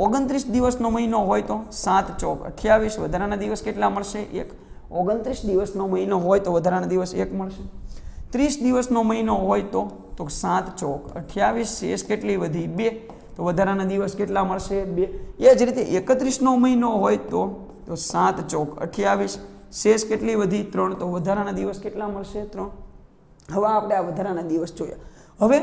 ઓગણત્રીસ દિવસનો મહિનો હોય તો સાત ચોક અઠ્યાવીસ વધારાના દિવસ કેટલા મળશે એક ઓગણત્રીસ દિવસનો મહિનો હોય તો વધારાના દિવસ એક મળશે ત્રીસ દિવસનો મહિનો હોય તો તો સાત ચોક અઠ્યાવીસ શેષ કેટલી વધી બે તો વધારાના દિવસ કેટલા મળશે બે એ જ રીતે એકત્રીસનો મહિનો હોય તો તો સાત ચોક અઠ્યાવીસ શેષ કેટલી વધી ત્રણ તો વધારાના દિવસ કેટલા મળશે ત્રણ હવે આપણે આ વધારાના દિવસ જોયા હવે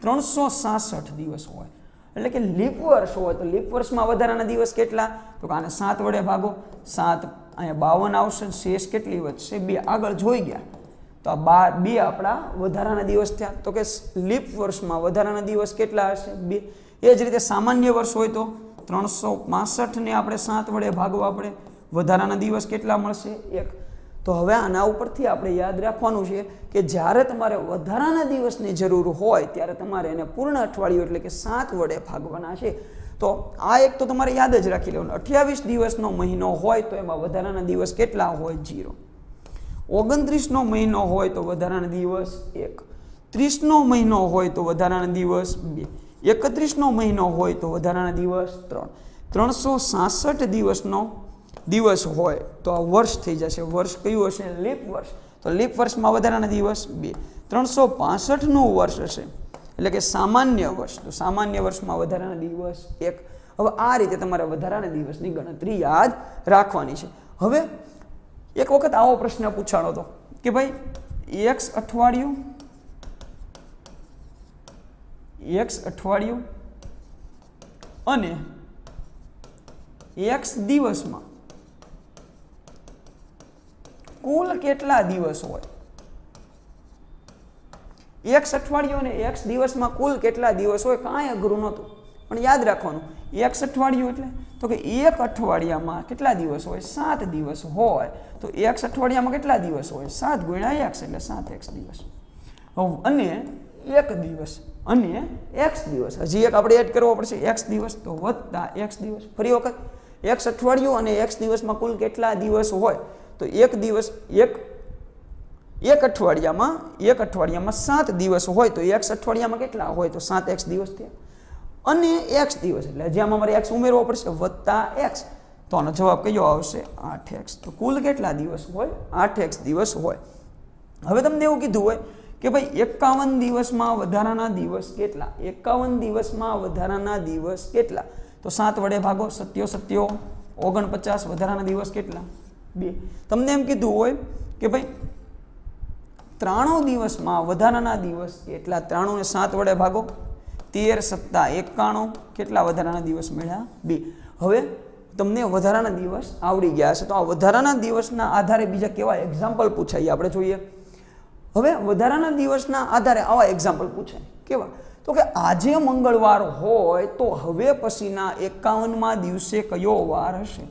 ત્રણસો સાસઠ દિવસ હોય એટલે કે લીપ વર્ષ હોય તો લીપ વર્ષમાં વધારાના દિવસ કેટલા તો કે આને સાત વડે ભાગો સાત અહીંયા બાવન આવશે શેષ કેટલી વધશે બે આગળ જોઈ ગયા તો આ બાર બે આપણા વધારાના દિવસ થયા તો કે લીપ વર્ષમાં વધારાના દિવસ કેટલા હશે બે એ જ રીતે સામાન્ય વર્ષ હોય તો ત્રણસો પાસઠને આપણે સાત વડે ભાગવા આપણે વધારાના દિવસ કેટલા મળશે એક તો હવે આના ઉપરથી આપણે યાદ રાખવાનું છે કે જ્યારે તમારે વધારાના દિવસની જરૂર હોય ત્યારે તમારે એને પૂર્ણ અઠવાડિયું એટલે કે સાત વડે ભાગવાના છે તો આ એક તો તમારે યાદ જ રાખી લેવાનું અઠ્યાવીસ દિવસનો મહિનો હોય તો એમાં વધારાના દિવસ કેટલા હોય જીરો ઓગણત્રીસનો મહિનો હોય તો વધારાના દિવસ એક ત્રીસનો મહિનો હોય તો વધારાના દિવસ બે એકત્રીસનો મહિનો હોય તો વધારાના દિવસ ત્રણ ત્રણસો સાસઠ દિવસનો દિવસ હોય તો આ વર્ષ થઈ જશે વર્ષ કયું હશે લીપ વર્ષ તો લીપ વર્ષમાં વધારાના દિવસ બે ત્રણસો પાસઠનું વર્ષ હશે એટલે કે સામાન્ય વર્ષ તો સામાન્ય વર્ષમાં વધારાના દિવસ એક હવે આ રીતે તમારે વધારાના દિવસની ગણતરી યાદ રાખવાની છે હવે એક વખત આવો પ્રશ્ન પૂછાણો હતો કે ભાઈ એક્સ અઠવાડિયું એક્સ અઠવાડિયું અને એક્સ દિવસમાં કુલ કેટલા દિવસ હોય એક્સ અઠવાડિયું અને એક્સ દિવસમાં કુલ કેટલા દિવસ હોય કાંઈ અઘરું નહોતું પણ યાદ રાખવાનું એક્સ અઠવાડિયું એટલે તો કે એક અઠવાડિયામાં કેટલા દિવસ હોય સાત દિવસ હોય તો એક્સ અઠવાડિયામાં કેટલા દિવસ હોય સાત ગુણ્યા એક્સ એટલે સાત એક્સ દિવસ અને એક દિવસ અને એક્સ દિવસ હજી એક આપણે એડ કરવો પડશે એક્સ દિવસ તો વધતા એક્સ દિવસ ફરી વખત એક્સ અઠવાડિયું અને એક્સ દિવસમાં કુલ કેટલા દિવસ હોય તો એક દિવસ એક એક અઠવાડિયામાં એક અઠવાડિયામાં સાત દિવસ હોય તો એક્સ અઠવાડિયામાં કેટલા હોય તો સાત એક્સ દિવસ થયા અને એક્સ દિવસ એટલે જ્યાં અમારે એક્સ ઉમેરવો પડશે વધતા એક્સ તો આનો જવાબ કયો આવશે આઠ એક્સ તો કુલ કેટલા દિવસ હોય આઠ એક્સ દિવસ હોય હવે તમને એવું કીધું હોય કે ભાઈ એકાવન દિવસમાં વધારાના દિવસ કેટલા એકાવન દિવસમાં વધારાના દિવસ કેટલા તો સાત વડે ભાગો સત્યો સત્યો ઓગણપચાસ વધારાના દિવસ કેટલા બે તમને એમ કીધું હોય કે ભાઈ ત્રાણું દિવસમાં વધારાના દિવસ કેટલા ત્રાણું સાત વડે ભાગો તેર સત્તા એકાણું કેટલા વધારાના દિવસ મળ્યા બે હવે તમને વધારાના દિવસ આવડી ગયા હશે તો આ વધારાના દિવસના આધારે બીજા કેવા એક્ઝામ્પલ પૂછાય આપણે જોઈએ હવે વધારાના દિવસના આધારે આવા એક્ઝામ્પલ પૂછાય કેવા તો કે આજે મંગળવાર હોય તો હવે પછીના એકાવનમાં દિવસે કયો વાર હશે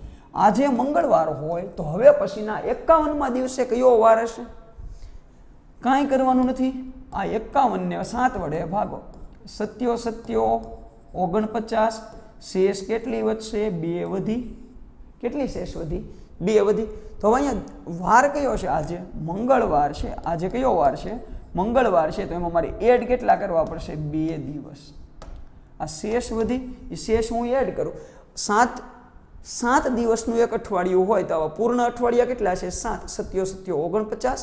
આજે મંગળવાર હોય તો હવે પછીના એકાવનમાં દિવસે કયો વાર હશે કાંઈ કરવાનું નથી આ એકાવનને સાત વડે ભાગો સત્યો સત્યો ઓગણપચાસ શેષ કેટલી વધશે બે વધી કેટલી શેષ વધી બે વધી તો હવે અહીંયા વાર કયો છે આજે મંગળવાર છે આજે કયો વાર છે મંગળવાર છે તો એમાં મારે એડ કેટલા કરવા પડશે બે દિવસ આ શેષ વધી એ શેષ હું એડ કરું સાત સાત દિવસનું એક અઠવાડિયું હોય તો આવા પૂર્ણ અઠવાડિયા કેટલા છે સાત સત્યો સત્યો ઓગણપચાસ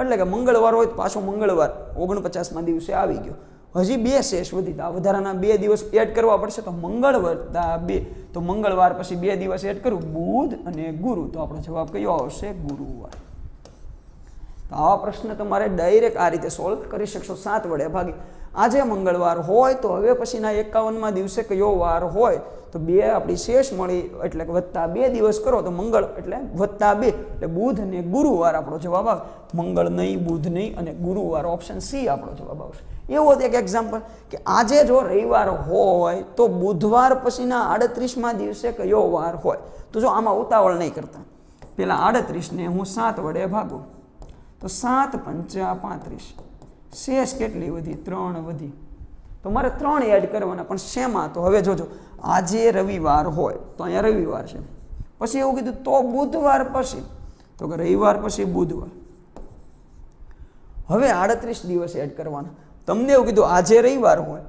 એટલે કે મંગળવાર હોય તો પાછો મંગળવાર ઓગણપચાસમાં દિવસે આવી ગયો હજી બે શેષ વધી આ વધારાના બે દિવસ એડ કરવા પડશે તો મંગળવાર બે તો મંગળવાર પછી બે દિવસ એડ કરું બુધ અને ગુરુ તો આપણો જવાબ કયો આવશે ગુરુવાર તો આવા પ્રશ્ન તમારે ડાયરેક્ટ આ રીતે સોલ્વ કરી શકશો સાત વડે ભાગી આજે મંગળવાર હોય તો હવે પછીના એકાવનમાં દિવસે કયો વાર હોય તો બે આપણી શેષ મળી એટલે કે વત્તા બે દિવસ કરો તો મંગળ એટલે વત્તા બે એટલે બુધ અને ગુરુવાર આપણો જવાબ આવે મંગળ નહીં બુધ નહીં અને ગુરુવાર ઓપ્શન સી આપણો જવાબ આવશે એવો જ એક એક્ઝામ્પલ કે આજે જો રવિવાર હોય તો બુધવાર પછીના આડત્રીસમાં દિવસે કયો વાર હોય તો જો આમાં ઉતાવળ નહીં કરતા પેલા આડત્રીસને હું સાત વડે ભાગું તો સાત પંચા પાંત્રીસ શેષ કેટલી વધી ત્રણ વધી તો મારે ત્રણ એડ કરવાના પણ શેમાં તો હવે જોજો આજે રવિવાર હોય તો અહીંયા રવિવાર છે પછી એવું કીધું તો બુધવાર પછી તો કે રવિવાર પછી બુધવાર હવે આડત્રીસ દિવસ એડ કરવાના તમને એવું કીધું આજે રવિવાર હોય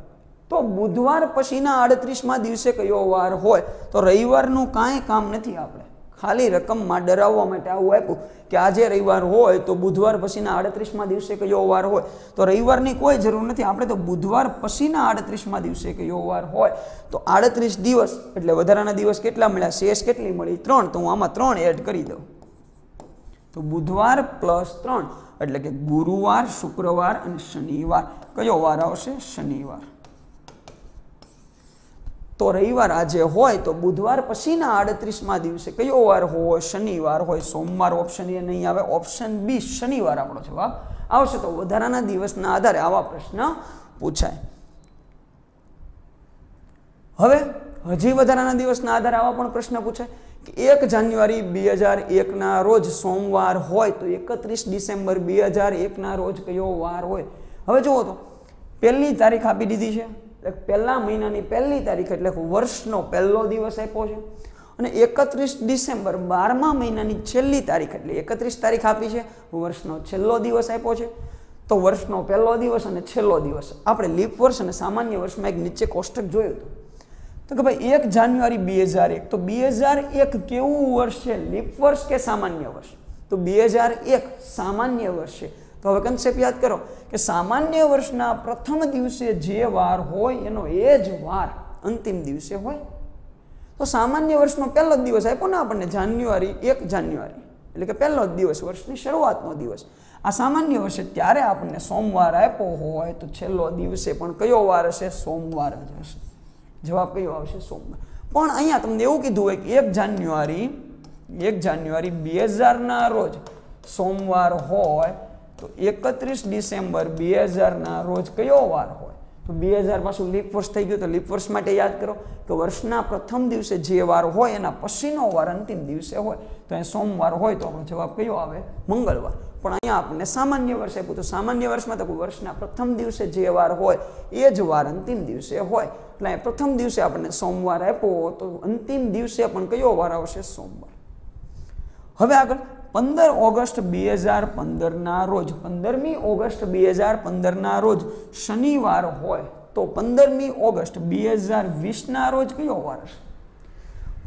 તો બુધવાર પછીના આડત્રીસમાં દિવસે કયો વાર હોય તો રવિવારનું કાંઈ કામ નથી આપણે ખાલી રકમમાં ડરાવવા માટે આવું આપ્યું કે આજે રવિવાર હોય તો બુધવાર પછીના આડત્રીસમાં દિવસે કયો વાર હોય તો રવિવારની કોઈ જરૂર નથી આપણે તો બુધવાર પછીના આડત્રીસમાં દિવસે કયો વાર હોય તો આડત્રીસ દિવસ એટલે વધારાના દિવસ કેટલા મળ્યા શેષ કેટલી મળી ત્રણ તો હું આમાં ત્રણ એડ કરી દઉં તો બુધવાર પ્લસ ત્રણ એટલે કે ગુરુવાર શુક્રવાર અને શનિવાર કયો વાર આવશે શનિવાર તો રવિવાર આજે હોય તો બુધવાર પછીના આડત્રીસમાં દિવસે કયો વાર હોય શનિવાર હોય સોમવાર ઓપ્શન એ નહીં આવે ઓપ્શન બી શનિવાર આપણો જવાબ આવશે તો વધારાના દિવસના આધારે આવા પ્રશ્ન પૂછાય હવે હજી વધારાના દિવસના આધારે આવા પણ પ્રશ્ન પૂછાય કે એક જાન્યુઆરી બે હજાર એકના રોજ સોમવાર હોય તો એકત્રીસ ડિસેમ્બર બે હજાર એકના રોજ કયો વાર હોય હવે જુઓ તો પહેલી તારીખ આપી દીધી છે એટલે પહેલા મહિનાની પહેલી તારીખ એટલે વર્ષનો પહેલો દિવસ આપ્યો છે અને એકત્રીસ ડિસેમ્બર બારમા મહિનાની છેલ્લી તારીખ એટલે એકત્રીસ તારીખ આપી છે વર્ષનો છેલ્લો દિવસ આપ્યો છે તો વર્ષનો પહેલો દિવસ અને છેલ્લો દિવસ આપણે લીપ વર્ષ અને સામાન્ય વર્ષમાં એક નીચે કોષ્ટક જોયું હતું તો કે ભાઈ એક જાન્યુઆરી બે હજાર એક તો બે હજાર એક કેવું વર્ષ છે લીપ વર્ષ કે સામાન્ય વર્ષ તો બે હજાર એક સામાન્ય વર્ષ છે તો હવે કન્સેપ્ટ યાદ કરો કે સામાન્ય વર્ષના પ્રથમ દિવસે જે વાર હોય એનો એ જ વાર અંતિમ દિવસે હોય તો સામાન્ય વર્ષનો પહેલો જ દિવસ આપ્યો ને આપણને જાન્યુઆરી એક જાન્યુઆરી એટલે કે પહેલો જ દિવસ વર્ષની શરૂઆતનો દિવસ આ સામાન્ય વર્ષે ત્યારે આપણને સોમવાર આપ્યો હોય તો છેલ્લો દિવસે પણ કયો વાર હશે સોમવાર જ હશે જવાબ કયો આવશે સોમવાર પણ અહીંયા તમને એવું કીધું હોય કે એક જાન્યુઆરી એક જાન્યુઆરી બે હજારના રોજ સોમવાર હોય તો એકત્રીસ ડિસેમ્બર બે હજારના રોજ કયો વાર હોય તો બે હજાર પાછું લીપ વર્ષ થઈ ગયું તો લીપ વર્ષ માટે યાદ કરો કે વર્ષના પ્રથમ દિવસે જે વાર હોય એના પછીનો વાર અંતિમ દિવસે હોય તો અહીં સોમવાર હોય તો આપણો જવાબ કયો આવે મંગળવાર પણ અહીંયા આપણને સામાન્ય વર્ષે આપ્યું તો સામાન્ય વર્ષમાં તો વર્ષના પ્રથમ દિવસે જે વાર હોય એ જ વાર અંતિમ દિવસે હોય એટલે પ્રથમ દિવસે આપણને સોમવાર આપ્યો તો અંતિમ દિવસે પણ કયો વાર આવશે સોમવાર હવે આગળ પંદર ઓગસ્ટ બે હજાર પંદરના રોજ પંદરમી ઓગસ્ટ બે હજાર પંદરના રોજ શનિવાર હોય તો પંદરમી ઓગસ્ટ બે હજાર વીસના રોજ કયો વર્ષ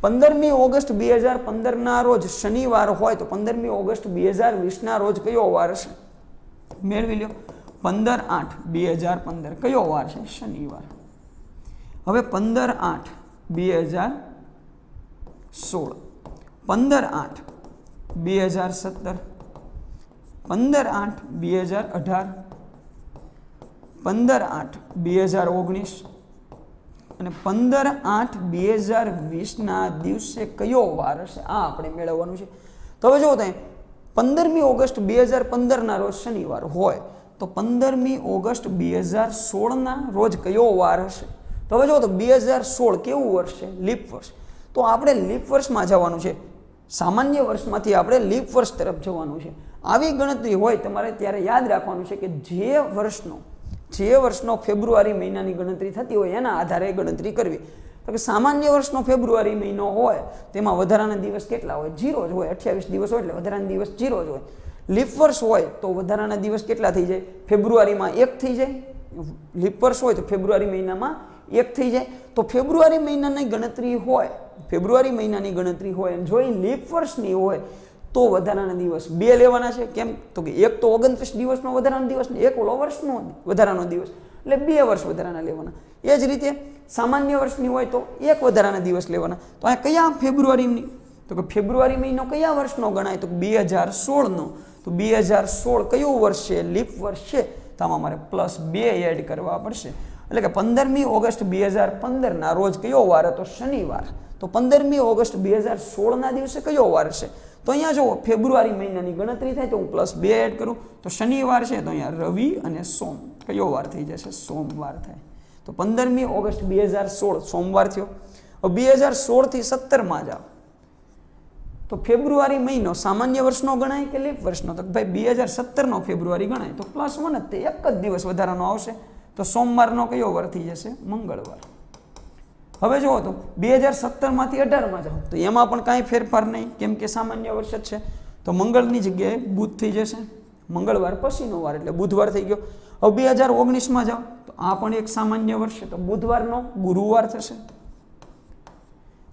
પંદરમી ઓગસ્ટ બે હજાર પંદરના રોજ શનિવાર હોય તો પંદરમી ઓગસ્ટ બે હજાર વીસના રોજ કયો વાર છે મેળવી લ્યો પંદર આઠ બે હજાર પંદર કયો વાર છે શનિવાર હવે પંદર આઠ બે હજાર સોળ પંદર આઠ બે હજાર સત્તર પંદર આઠ બે હજાર અઢાર પંદર આઠ બે હજાર ઓગણીસ અને પંદર આઠ બે હજાર વીસના દિવસે કયો વાર હશે આ આપણે મેળવવાનું છે તો હવે જુઓ તમે પંદરમી ઓગસ્ટ બે હજાર પંદરના રોજ શનિવાર હોય તો પંદરમી ઓગસ્ટ બે હજાર સોળના રોજ કયો વાર હશે તો હવે જુઓ તો બે હજાર સોળ કેવું વર્ષ છે લીપ વર્ષ તો આપણે લીપ વર્ષમાં જવાનું છે સામાન્ય વર્ષમાંથી આપણે લીપ વર્ષ તરફ જવાનું છે આવી ગણતરી હોય તમારે ત્યારે યાદ રાખવાનું છે કે જે વર્ષનો જે વર્ષનો ફેબ્રુઆરી મહિનાની ગણતરી થતી હોય એના આધારે ગણતરી કરવી તો કે સામાન્ય વર્ષનો ફેબ્રુઆરી મહિનો હોય તેમાં વધારાના દિવસ કેટલા હોય ઝીરો જ હોય અઠ્યાવીસ દિવસ હોય એટલે વધારાના દિવસ જીરો જ હોય લીપ વર્ષ હોય તો વધારાના દિવસ કેટલા થઈ જાય ફેબ્રુઆરીમાં એક થઈ જાય લીપ વર્ષ હોય તો ફેબ્રુઆરી મહિનામાં એક થઈ જાય તો ફેબ્રુઆરી મહિનાની ગણતરી હોય ફેબ્રુઆરી મહિનાની ગણતરી હોય અને જો લીપ વર્ષની હોય તો વધારાના દિવસ બે લેવાના છે કેમ તો કે એક તો ઓગણત્રીસ દિવસનો વધારાનો દિવસ ને એક ઓલો વર્ષનો વધારાનો દિવસ એટલે બે વર્ષ વધારાના લેવાના એ જ રીતે સામાન્ય વર્ષની હોય તો એક વધારાના દિવસ લેવાના તો આ કયા ફેબ્રુઆરીની તો કે ફેબ્રુઆરી મહિનો કયા વર્ષનો ગણાય તો બે હજાર સોળનો તો બે હજાર સોળ કયું વર્ષ છે લીપ વર્ષ છે તો આમાં મારે પ્લસ બે એડ કરવા પડશે એટલે કે પંદરમી ઓગસ્ટ બે હજાર પંદરના રોજ કયો વાર હતો શનિવાર તો પંદરમી ઓગસ્ટ બે હજાર સોળના દિવસે કયો વાર છે તો અહીંયા જુઓ ફેબ્રુઆરી મહિનાની ગણતરી થાય તો હું પ્લસ બે એડ કરું તો શનિવાર છે તો અહીંયા રવિ અને સોમ કયો વાર થઈ જશે સોમવાર થાય તો પંદરમી ઓગસ્ટ બે હજાર સોળ સોમવાર થયો બે હજાર સોળથી સત્તરમાં જાઓ તો ફેબ્રુઆરી મહિનો સામાન્ય વર્ષનો ગણાય કે લીપ વર્ષનો તો ભાઈ બે હજાર સત્તરનો ફેબ્રુઆરી ગણાય તો પ્લસ વન જ તે એક જ દિવસ વધારાનો આવશે તો સોમવારનો કયો વાર થઈ જશે મંગળવાર હવે જુઓ તો બે હજાર સત્તરમાંથી અઢારમાં જાઓ તો એમાં પણ કાંઈ ફેરફાર નહીં કેમ કે સામાન્ય વર્ષ જ છે તો મંગળની જગ્યાએ બુધ થઈ જશે મંગળવાર પછીનો વાર એટલે બુધવાર થઈ ગયો હવે બે હજાર ઓગણીસમાં જાઓ તો આ પણ એક સામાન્ય વર્ષ છે તો બુધવારનો ગુરુવાર થશે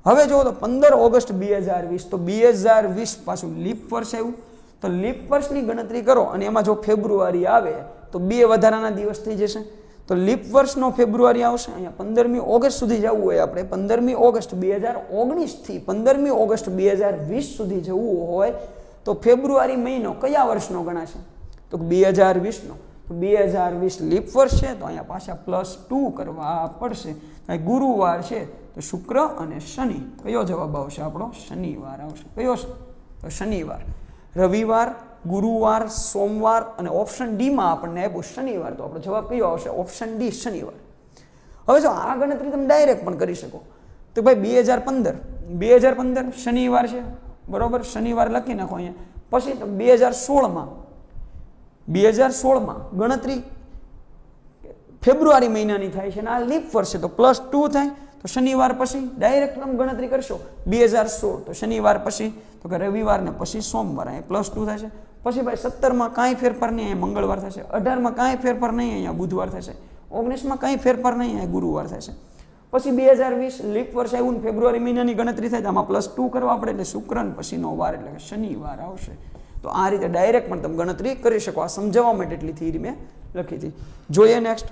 હવે જુઓ તો પંદર ઓગસ્ટ બે હજાર વીસ તો બે હજાર વીસ પાછું લીપ વર્ષ આવ્યું તો લીપ વર્ષની ગણતરી કરો અને એમાં જો ફેબ્રુઆરી આવે તો બે વધારાના દિવસ થઈ જશે તો લીપ વર્ષનો ફેબ્રુઆરી આવશે અહીંયા પંદરમી ઓગસ્ટ સુધી જવું હોય આપણે પંદરમી ઓગસ્ટ બે હજાર ઓગણીસથી પંદરમી ઓગસ્ટ બે હજાર વીસ સુધી જવું હોય તો ફેબ્રુઆરી મહિનો કયા વર્ષનો ગણાશે તો બે હજાર વીસનો તો બે હજાર વીસ લીપ વર્ષ છે તો અહીંયા પાછા પ્લસ ટુ કરવા પડશે અહીં ગુરુવાર છે તો શુક્ર અને શનિ કયો જવાબ આવશે આપણો શનિવાર આવશે કયો તો શનિવાર રવિવાર ગુરુવાર સોમવાર અને ઓપ્શન ડીમાં આપણને આપ્યું શનિવાર તો આપણો જવાબ કયો આવશે ઓપ્શન ડી શનિવાર હવે જો આ ગણતરી તમે ડાયરેક્ટ પણ કરી શકો તો ભાઈ બે હજાર પંદર બે હજાર પંદર શનિવાર છે બરાબર શનિવાર લખી નાખો અહીંયા પછી બે હજાર સોળમાં બે હજાર સોળમાં ગણતરી ફેબ્રુઆરી મહિનાની થાય છે અને આ લીપ વર્ષે તો પ્લસ ટુ થાય તો શનિવાર પછી ડાયરેક્ટ તમે ગણતરી કરશો બે હજાર સોળ તો શનિવાર પછી તો કે રવિવાર ને પછી સોમવાર અહીં પ્લસ ટુ થાય છે પછી ભાઈ સત્તરમાં કાંઈ ફેરફાર નહીં અહીંયા મંગળવાર થશે અઢારમાં કાંઈ ફેરફાર નહીં અહીંયા બુધવાર થશે ઓગણીસમાં કાંઈ ફેરફાર નહીં અહીંયા ગુરુવાર થશે પછી બે હજાર વીસ લીપ વર્ષ આવ્યું ને ફેબ્રુઆરી મહિનાની ગણતરી થાય તો આમાં પ્લસ ટુ કરવા પડે એટલે શુક્રન પછીનો વાર એટલે શનિવાર આવશે તો આ રીતે ડાયરેક્ટ પણ તમે ગણતરી કરી શકો આ સમજાવવા માટે એટલી થિયરી મેં લખી હતી જોઈએ નેક્સ્ટ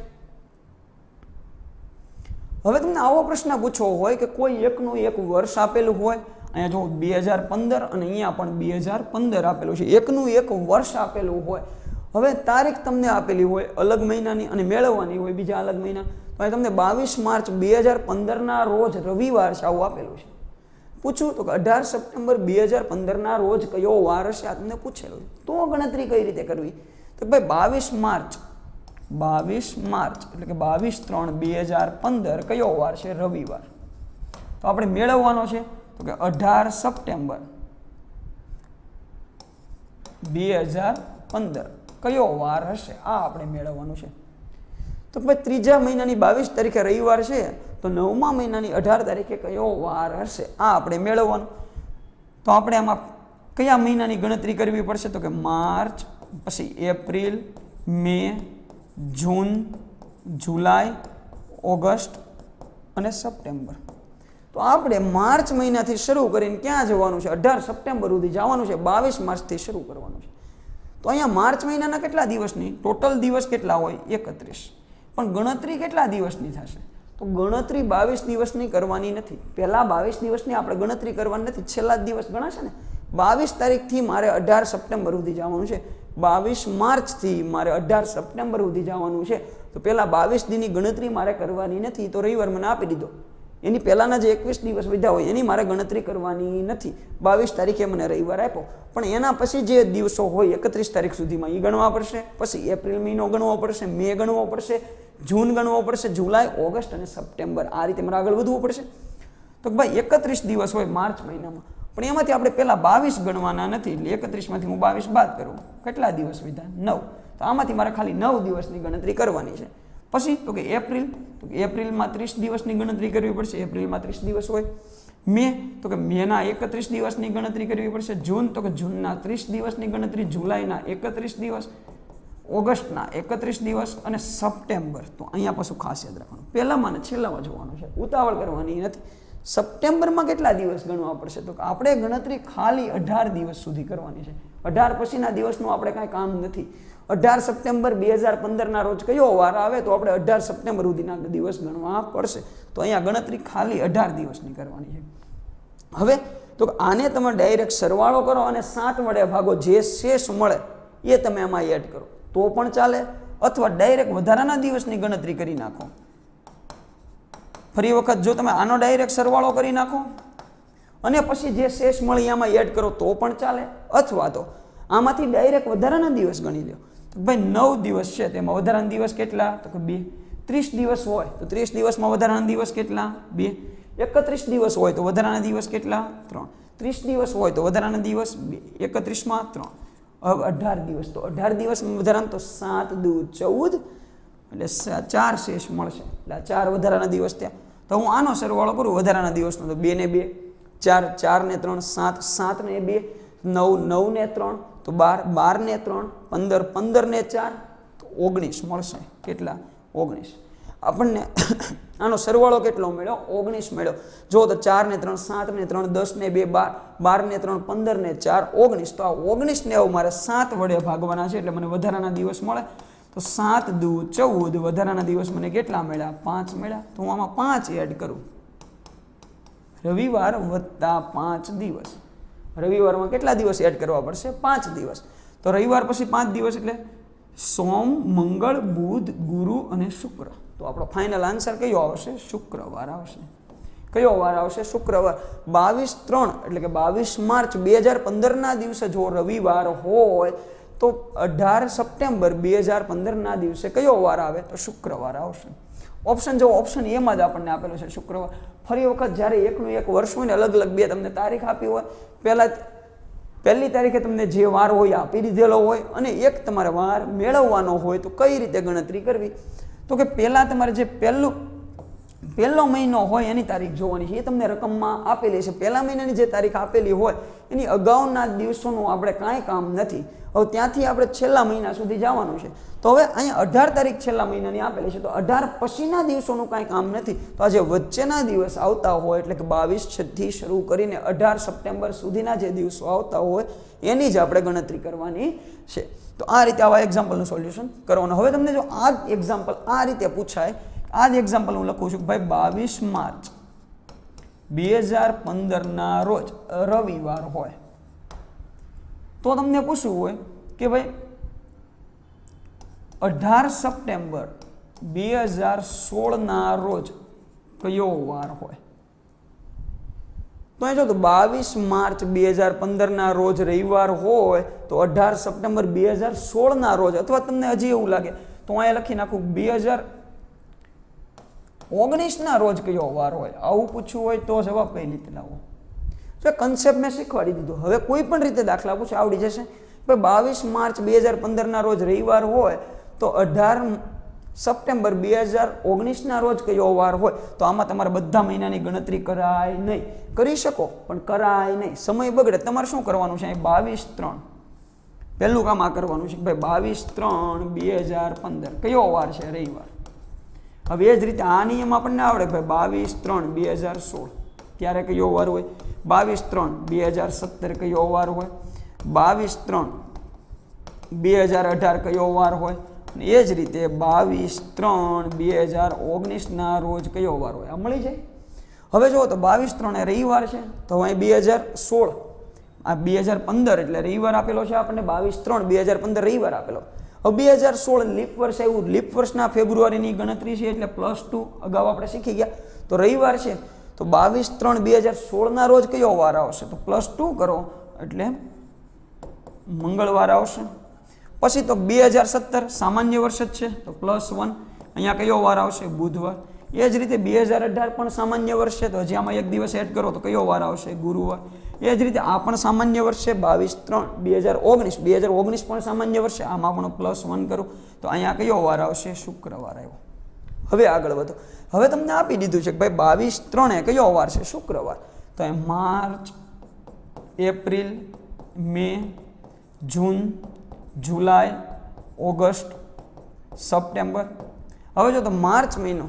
હવે તમને આવો પ્રશ્ન પૂછવો હોય કે કોઈ એકનું એક વર્ષ આપેલું હોય અહીંયા જો બે હજાર પંદર અને અહીંયા પણ બે હજાર પંદર આપેલું છે એકનું એક વર્ષ આપેલું હોય હવે તારીખ તમને આપેલી હોય અલગ મહિનાની અને મેળવવાની હોય બીજા અલગ મહિના તો અહીં તમને બાવીસ માર્ચ બે હજાર પંદરના રોજ રવિવાર છે આવું આપેલું છે પૂછ્યું તો કે અઢાર સપ્ટેમ્બર બે હજાર પંદરના રોજ કયો વાર હશે આ તમને પૂછેલું તો ગણતરી કઈ રીતે કરવી તો ભાઈ બાવીસ માર્ચ બાવીસ માર્ચ એટલે કે બાવીસ ત્રણ બે હજાર પંદર કયો વાર છે રવિવાર તો આપણે મેળવવાનો છે તો કે અઢાર સપ્ટેમ્બર બે હજાર પંદર કયો વાર હશે આ આપણે મેળવવાનું છે તો ભાઈ ત્રીજા મહિનાની બાવીસ તારીખે રવિવાર છે તો નવમા મહિનાની અઢાર તારીખે કયો વાર હશે આ આપણે મેળવવાનું તો આપણે આમાં કયા મહિનાની ગણતરી કરવી પડશે તો કે માર્ચ પછી April May June July August અને સપ્ટેમ્બર તો આપણે માર્ચ મહિનાથી શરૂ કરીને ક્યાં જવાનું છે અઢાર સપ્ટેમ્બર સુધી જવાનું છે બાવીસ માર્ચથી શરૂ કરવાનું છે તો અહીંયા માર્ચ મહિનાના કેટલા દિવસની ટોટલ દિવસ કેટલા હોય એકત્રીસ પણ ગણતરી કેટલા દિવસની થશે તો ગણતરી બાવીસ દિવસની કરવાની નથી પહેલાં બાવીસ દિવસની આપણે ગણતરી કરવાની નથી છેલ્લા દિવસ ગણાશે ને બાવીસ તારીખથી મારે અઢાર સપ્ટેમ્બર સુધી જવાનું છે બાવીસ માર્ચથી મારે અઢાર સપ્ટેમ્બર સુધી જવાનું છે તો પહેલાં બાવીસ દિનની ગણતરી મારે કરવાની નથી તો રવિવાર મને આપી દીધો એની પહેલાંના જે એકવીસ દિવસ વિધા હોય એની મારે ગણતરી કરવાની નથી બાવીસ તારીખે મને રવિવાર આપ્યો પણ એના પછી જે દિવસો હોય એકત્રીસ તારીખ સુધીમાં એ ગણવા પડશે પછી એપ્રિલ મહિનો ગણવો પડશે મે ગણવો પડશે જૂન ગણવો પડશે જુલાઈ ઓગસ્ટ અને સપ્ટેમ્બર આ રીતે મારે આગળ વધવું પડશે તો ભાઈ એકત્રીસ દિવસ હોય માર્ચ મહિનામાં પણ એમાંથી આપણે પહેલાં બાવીસ ગણવાના નથી એટલે એકત્રીસમાંથી હું બાવીસ બાદ કરું કેટલા દિવસ વિધા નવ તો આમાંથી મારે ખાલી નવ દિવસની ગણતરી કરવાની છે પછી તો કે એપ્રિલ તો કે એપ્રિલમાં ત્રીસ દિવસની ગણતરી કરવી પડશે એપ્રિલમાં ત્રીસ દિવસ હોય મે તો કે મેના એકત્રીસ દિવસની ગણતરી કરવી પડશે જૂન તો કે જૂનના ત્રીસ દિવસની ગણતરી જુલાઈના એકત્રીસ દિવસ ઓગસ્ટના એકત્રીસ દિવસ અને સપ્ટેમ્બર તો અહીંયા પાછું ખાસ યાદ રાખવાનું પહેલામાં અને છેલ્લામાં જોવાનું છે ઉતાવળ કરવાની નથી સપ્ટેમ્બરમાં કેટલા દિવસ ગણવા પડશે તો આપણે ગણતરી ખાલી અઢાર દિવસ સુધી કરવાની છે અઢાર પછીના દિવસનું આપણે કાંઈ કામ નથી અઢાર સપ્ટેમ્બર બે હજાર પંદરના રોજ કયો વાર આવે તો આપણે અઢાર સપ્ટેમ્બર સુધીના દિવસ ગણવા પડશે તો અહીંયા ગણતરી ખાલી અઢાર દિવસની કરવાની છે હવે તો આને તમે ડાયરેક્ટ સરવાળો કરો અને સાત વડે ભાગો જે શેષ મળે એ તમે આમાં એડ કરો તો પણ ચાલે અથવા ડાયરેક્ટ વધારાના દિવસની ગણતરી કરી નાખો ફરી વખત જો તમે આનો ડાયરેક્ટ સરવાળો કરી નાખો અને પછી જે શેષ મળી એમાં એડ કરો તો પણ ચાલે અથવા તો આમાંથી ડાયરેક્ટ વધારાના દિવસ ગણી લો ભાઈ નવ દિવસ છે તેમાં વધારાના દિવસ કેટલા તો કે બે ત્રીસ દિવસ હોય તો ત્રીસ દિવસમાં વધારાના દિવસ કેટલા બે એકત્રીસ દિવસ હોય તો વધારાના દિવસ કેટલા ત્રણ ત્રીસ દિવસ હોય તો વધારાના દિવસ બે એકત્રીસમાં ત્રણ હવે અઢાર દિવસ તો અઢાર દિવસમાં વધારાના તો સાત દૂ ચૌદ એટલે ચાર શેષ મળશે એટલે ચાર વધારાના દિવસ ત્યાં તો હું આનો સરવાળો કરું વધારાના દિવસનો તો બે ને બે ચાર ચાર ને ત્રણ સાત સાત ને બે નવ નવ ને ત્રણ તો બાર બારને ત્રણ પંદર પંદરને ચાર તો ઓગણીસ મળશે કેટલા ઓગણીસ આપણને આનો સરવાળો કેટલો મળ્યો ઓગણીસ મળ્યો જો તો ચારને ત્રણ સાત ને ત્રણ દસને બે બાર બારને ત્રણ પંદરને ચાર ઓગણીસ તો આ ઓગણીસને આવું મારે સાત વડે ભાગવાના છે એટલે મને વધારાના દિવસ મળે તો સાત દુ ચૌદ વધારાના દિવસ મને કેટલા મળ્યા પાંચ મળ્યા તો હું આમાં પાંચ એડ કરું રવિવાર વત્તા પાંચ દિવસ રવિવારમાં કેટલા દિવસ એડ કરવા પડશે પાંચ દિવસ તો રવિવાર પછી પાંચ દિવસ એટલે સોમ મંગળ બુધ ગુરુ અને શુક્ર તો આપણો ફાઇનલ આન્સર કયો આવશે શુક્રવાર આવશે કયો વાર આવશે શુક્રવાર બાવીસ ત્રણ એટલે કે બાવીસ માર્ચ બે હજાર પંદરના દિવસે જો રવિવાર હોય તો અઢાર સપ્ટેમ્બર બે હજાર પંદરના દિવસે કયો વાર આવે તો શુક્રવાર આવશે ઓપ્શન જો ઓપ્શન એમાં જ આપણને આપેલો છે શુક્રવાર ફરી વખત જ્યારે એકનું એક વર્ષ હોય ને અલગ અલગ બે તમને તારીખ આપી હોય પહેલાં પહેલી તારીખે તમને જે વાર હોય આપી દીધેલો હોય અને એક તમારે વાર મેળવવાનો હોય તો કઈ રીતે ગણતરી કરવી તો કે પહેલાં તમારે જે પહેલું પહેલો મહિનો હોય એની તારીખ જોવાની છે એ તમને રકમમાં આપેલી છે પહેલા મહિનાની જે તારીખ આપેલી હોય એની અગાઉના દિવસોનું આપણે કાંઈ કામ નથી હવે ત્યાંથી આપણે છેલ્લા મહિના સુધી જવાનું છે તો હવે અહીંયા અઢાર તારીખ છેલ્લા મહિનાની આપેલી છે તો અઢાર પછીના દિવસોનું કાંઈ કામ નથી તો આજે વચ્ચેના દિવસ આવતા હોય એટલે કે બાવીસ છથી શરૂ કરીને અઢાર સપ્ટેમ્બર સુધીના જે દિવસો આવતા હોય એની જ આપણે ગણતરી કરવાની છે તો આ રીતે આવા એક્ઝામ્પલનું સોલ્યુશન કરવાનું હવે તમને જો આ એક્ઝામ્પલ આ રીતે પૂછાય આ જ એક્ઝામ્પલ હું લખું છું ભાઈ બાવીસ માર્ચ બે હજાર પંદરના રોજ રવિવાર હોય તો તમને પૂછવું હોય કે ભાઈ અઢાર સપ્ટેમ્બર બે હજાર સોળના રોજ કયો વાર હોય તો એ જો બાવીસ માર્ચ બે હજાર પંદરના રોજ રવિવાર હોય તો અઢાર સપ્ટેમ્બર બે હજાર સોળના રોજ અથવા તમને હજી એવું લાગે તો અહીંયા લખી નાખું બે હજાર ઓગણીસના રોજ કયો વાર હોય આવું પૂછવું હોય તો જવાબ કઈ રીતે લાવો તો એ કન્સેપ્ટ મેં શીખવાડી દીધું હવે કોઈ પણ રીતે દાખલા પૂછે આવડી જશે પણ બાવીસ માર્ચ બે હજાર પંદરના રોજ રવિવાર હોય તો અઢાર સપ્ટેમ્બર બે હજાર ઓગણીસના રોજ કયો વાર હોય તો આમાં તમારે બધા મહિનાની ગણતરી કરાય નહીં કરી શકો પણ કરાય નહીં સમય બગડે તમારે શું કરવાનું છે બાવીસ ત્રણ પહેલું કામ આ કરવાનું છે ભાઈ બાવીસ ત્રણ બે હજાર પંદર કયો વાર છે રવિવાર હવે એ જ રીતે આ નિયમ આપણને આવડે ભાઈ બાવીસ ત્રણ બે હજાર સોળ ત્યારે કયો વાર હોય બાવીસ ત્રણ બે હજાર સત્તર કયો વાર હોય બાવીસ ત્રણ બે હજાર અઢાર કયો વાર હોય એ જ રીતે બાવીસ ત્રણ બે હજાર ઓગણીસના રોજ કયો વાર હોય આ મળી જાય હવે જુઓ તો બાવીસ ત્રણ એ રવિવાર છે તો અહીં બે હજાર સોળ આ બે હજાર પંદર એટલે રવિવાર આપેલો છે આપણને બાવીસ ત્રણ બે હજાર પંદર રવિવાર આપેલો હવે બે હજાર સોળ લીપ વર્ષ આવ્યું લીપ વર્ષના ફેબ્રુઆરીની ગણતરી છે એટલે પ્લસ ટુ અગાઉ આપણે શીખી ગયા તો રવિવાર છે તો બાવીસ ત્રણ બે હજાર સોળના રોજ કયો વાર આવશે તો પ્લસ ટુ કરો એટલે મંગળવાર આવશે પછી તો બે હજાર સત્તર સામાન્ય વર્ષ જ છે તો પ્લસ વન અહીંયા કયો વાર આવશે બુધવાર એ જ રીતે બે હજાર અઢાર પણ સામાન્ય વર્ષ છે તો હજી આમાં એક દિવસ એડ કરો તો કયો વાર આવશે ગુરુવાર એ જ રીતે આ પણ સામાન્ય વર્ષ છે બાવીસ ત્રણ બે હજાર ઓગણીસ બે હજાર ઓગણીસ પણ સામાન્ય વર્ષ છે આમાં પણ પ્લસ વન કરો તો અહીંયા કયો વાર આવશે શુક્રવાર આવ્યો હવે આગળ વધો હવે તમને આપી દીધું છે કે ભાઈ બાવીસ ત્રણે કયો વાર છે શુક્રવાર તો એ March April May June July August September હવે જો તો માર્ચ મહિનો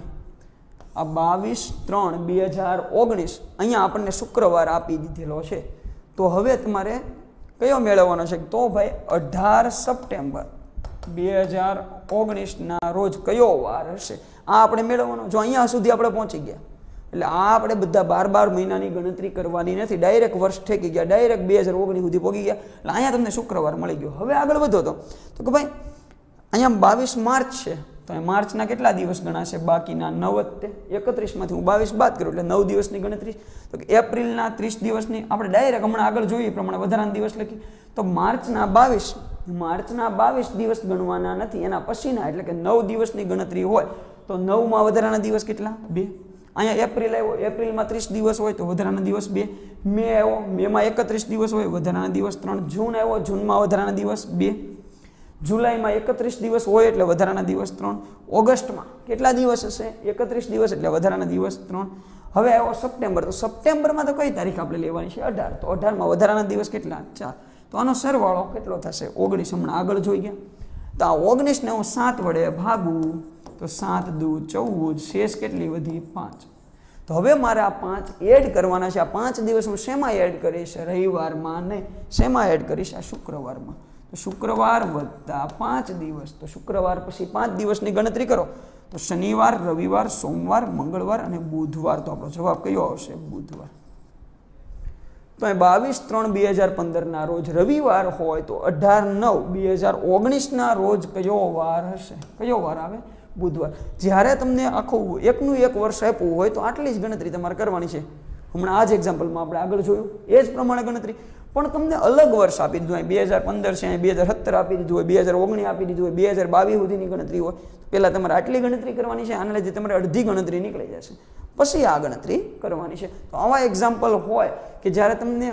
આ બાવીસ ત્રણ બે હજાર ઓગણીસ અહીંયા આપણને શુક્રવાર આપી દીધેલો છે તો હવે તમારે કયો મેળવવાનો છે તો ભાઈ અઢાર સપ્ટેમ્બર બે હજાર ઓગણીસના રોજ કયો વાર હશે આ આપણે મેળવવાનો જો અહીંયા સુધી આપણે પહોંચી ગયા એટલે આ આપણે બધા બાર બાર મહિનાની ગણતરી કરવાની નથી ડાયરેક્ટ વર્ષ ઠેકી ગયા ડાયરેક્ટ બે હજાર ઓગણીસ સુધી પહોંચી ગયા એટલે અહીંયા તમને શુક્રવાર મળી ગયો હવે આગળ વધો તો તો કે ભાઈ અહીંયા બાવીસ માર્ચ છે તો માર્ચના કેટલા દિવસ ગણાશે બાકીના નવ તે એકત્રીસમાંથી હું બાવીસ બાદ કરું એટલે નવ દિવસની ગણતરી તો કે એપ્રિલના ત્રીસ દિવસની આપણે ડાયરેક્ટ હમણાં આગળ જોઈએ પ્રમાણે વધારાના દિવસ લખી તો માર્ચના બાવીસ માર્ચના બાવીસ દિવસ ગણવાના નથી એના પછીના એટલે કે નવ દિવસની ગણતરી હોય તો નવમાં વધારાના દિવસ કેટલા બે અહીંયા એપ્રિલ આવ્યો એપ્રિલમાં ત્રીસ દિવસ હોય તો વધારાના દિવસ બે મે આવ્યો મેમાં એકત્રીસ દિવસ હોય વધારાના દિવસ ત્રણ જૂન આવ્યો જૂનમાં વધારાના દિવસ બે જુલાઈમાં એકત્રીસ દિવસ હોય એટલે વધારાના દિવસ ત્રણ ઓગસ્ટમાં કેટલા દિવસ હશે એકત્રીસ દિવસ એટલે વધારાના દિવસ ત્રણ હવે આવ્યો સપ્ટેમ્બર તો સપ્ટેમ્બરમાં તો કઈ તારીખ આપણે લેવાની છે અઢાર તો અઢારમાં વધારાના દિવસ કેટલા ચાર તો આનો સરવાળો કેટલો થશે ઓગણીસ હમણાં આગળ જોઈ ગયા તો આ ઓગણીસને હું સાત વડે ભાગું તો સાત દુ ચૌદ શેષ કેટલી વધી પાંચ તો હવે મારે આ પાંચ એડ કરવાના છે આ પાંચ દિવસ હું શેમાં એડ કરીશ રવિવારમાં ને શેમાં એડ કરીશ આ શુક્રવારમાં તો શુક્રવાર વધતા પાંચ દિવસ તો શુક્રવાર પછી પાંચ દિવસની ગણતરી કરો તો શનિવાર રવિવાર સોમવાર મંગળવાર અને બુધવાર તો આપણો જવાબ કયો આવશે બુધવાર તો એ બાવીસ ત્રણ બે હજાર પંદરના રોજ રવિવાર હોય તો અઢાર નવ બે હજાર ઓગણીસના રોજ કયો વાર હશે કયો વાર આવે બુધવાર જ્યારે તમને આખું એકનું એક વર્ષ આપવું હોય તો આટલી જ ગણતરી તમારે કરવાની છે હમણાં આ જ એક્ઝામ્પલમાં આપણે આગળ જોયું એ જ પ્રમાણે ગણતરી પણ તમને અલગ વર્ષ આપી દીધું હોય બે હજાર પંદર છે બે હજાર સત્તર આપી દીધું હોય બે હજાર ઓગણી આપી દીધું હોય બે હજાર બાવીસ સુધીની ગણતરી હોય પહેલાં તમારે આટલી ગણતરી કરવાની છે આને લીધે તમારે અડધી ગણતરી નીકળી જશે પછી આ ગણતરી કરવાની છે તો આવા એક્ઝામ્પલ હોય કે જ્યારે તમને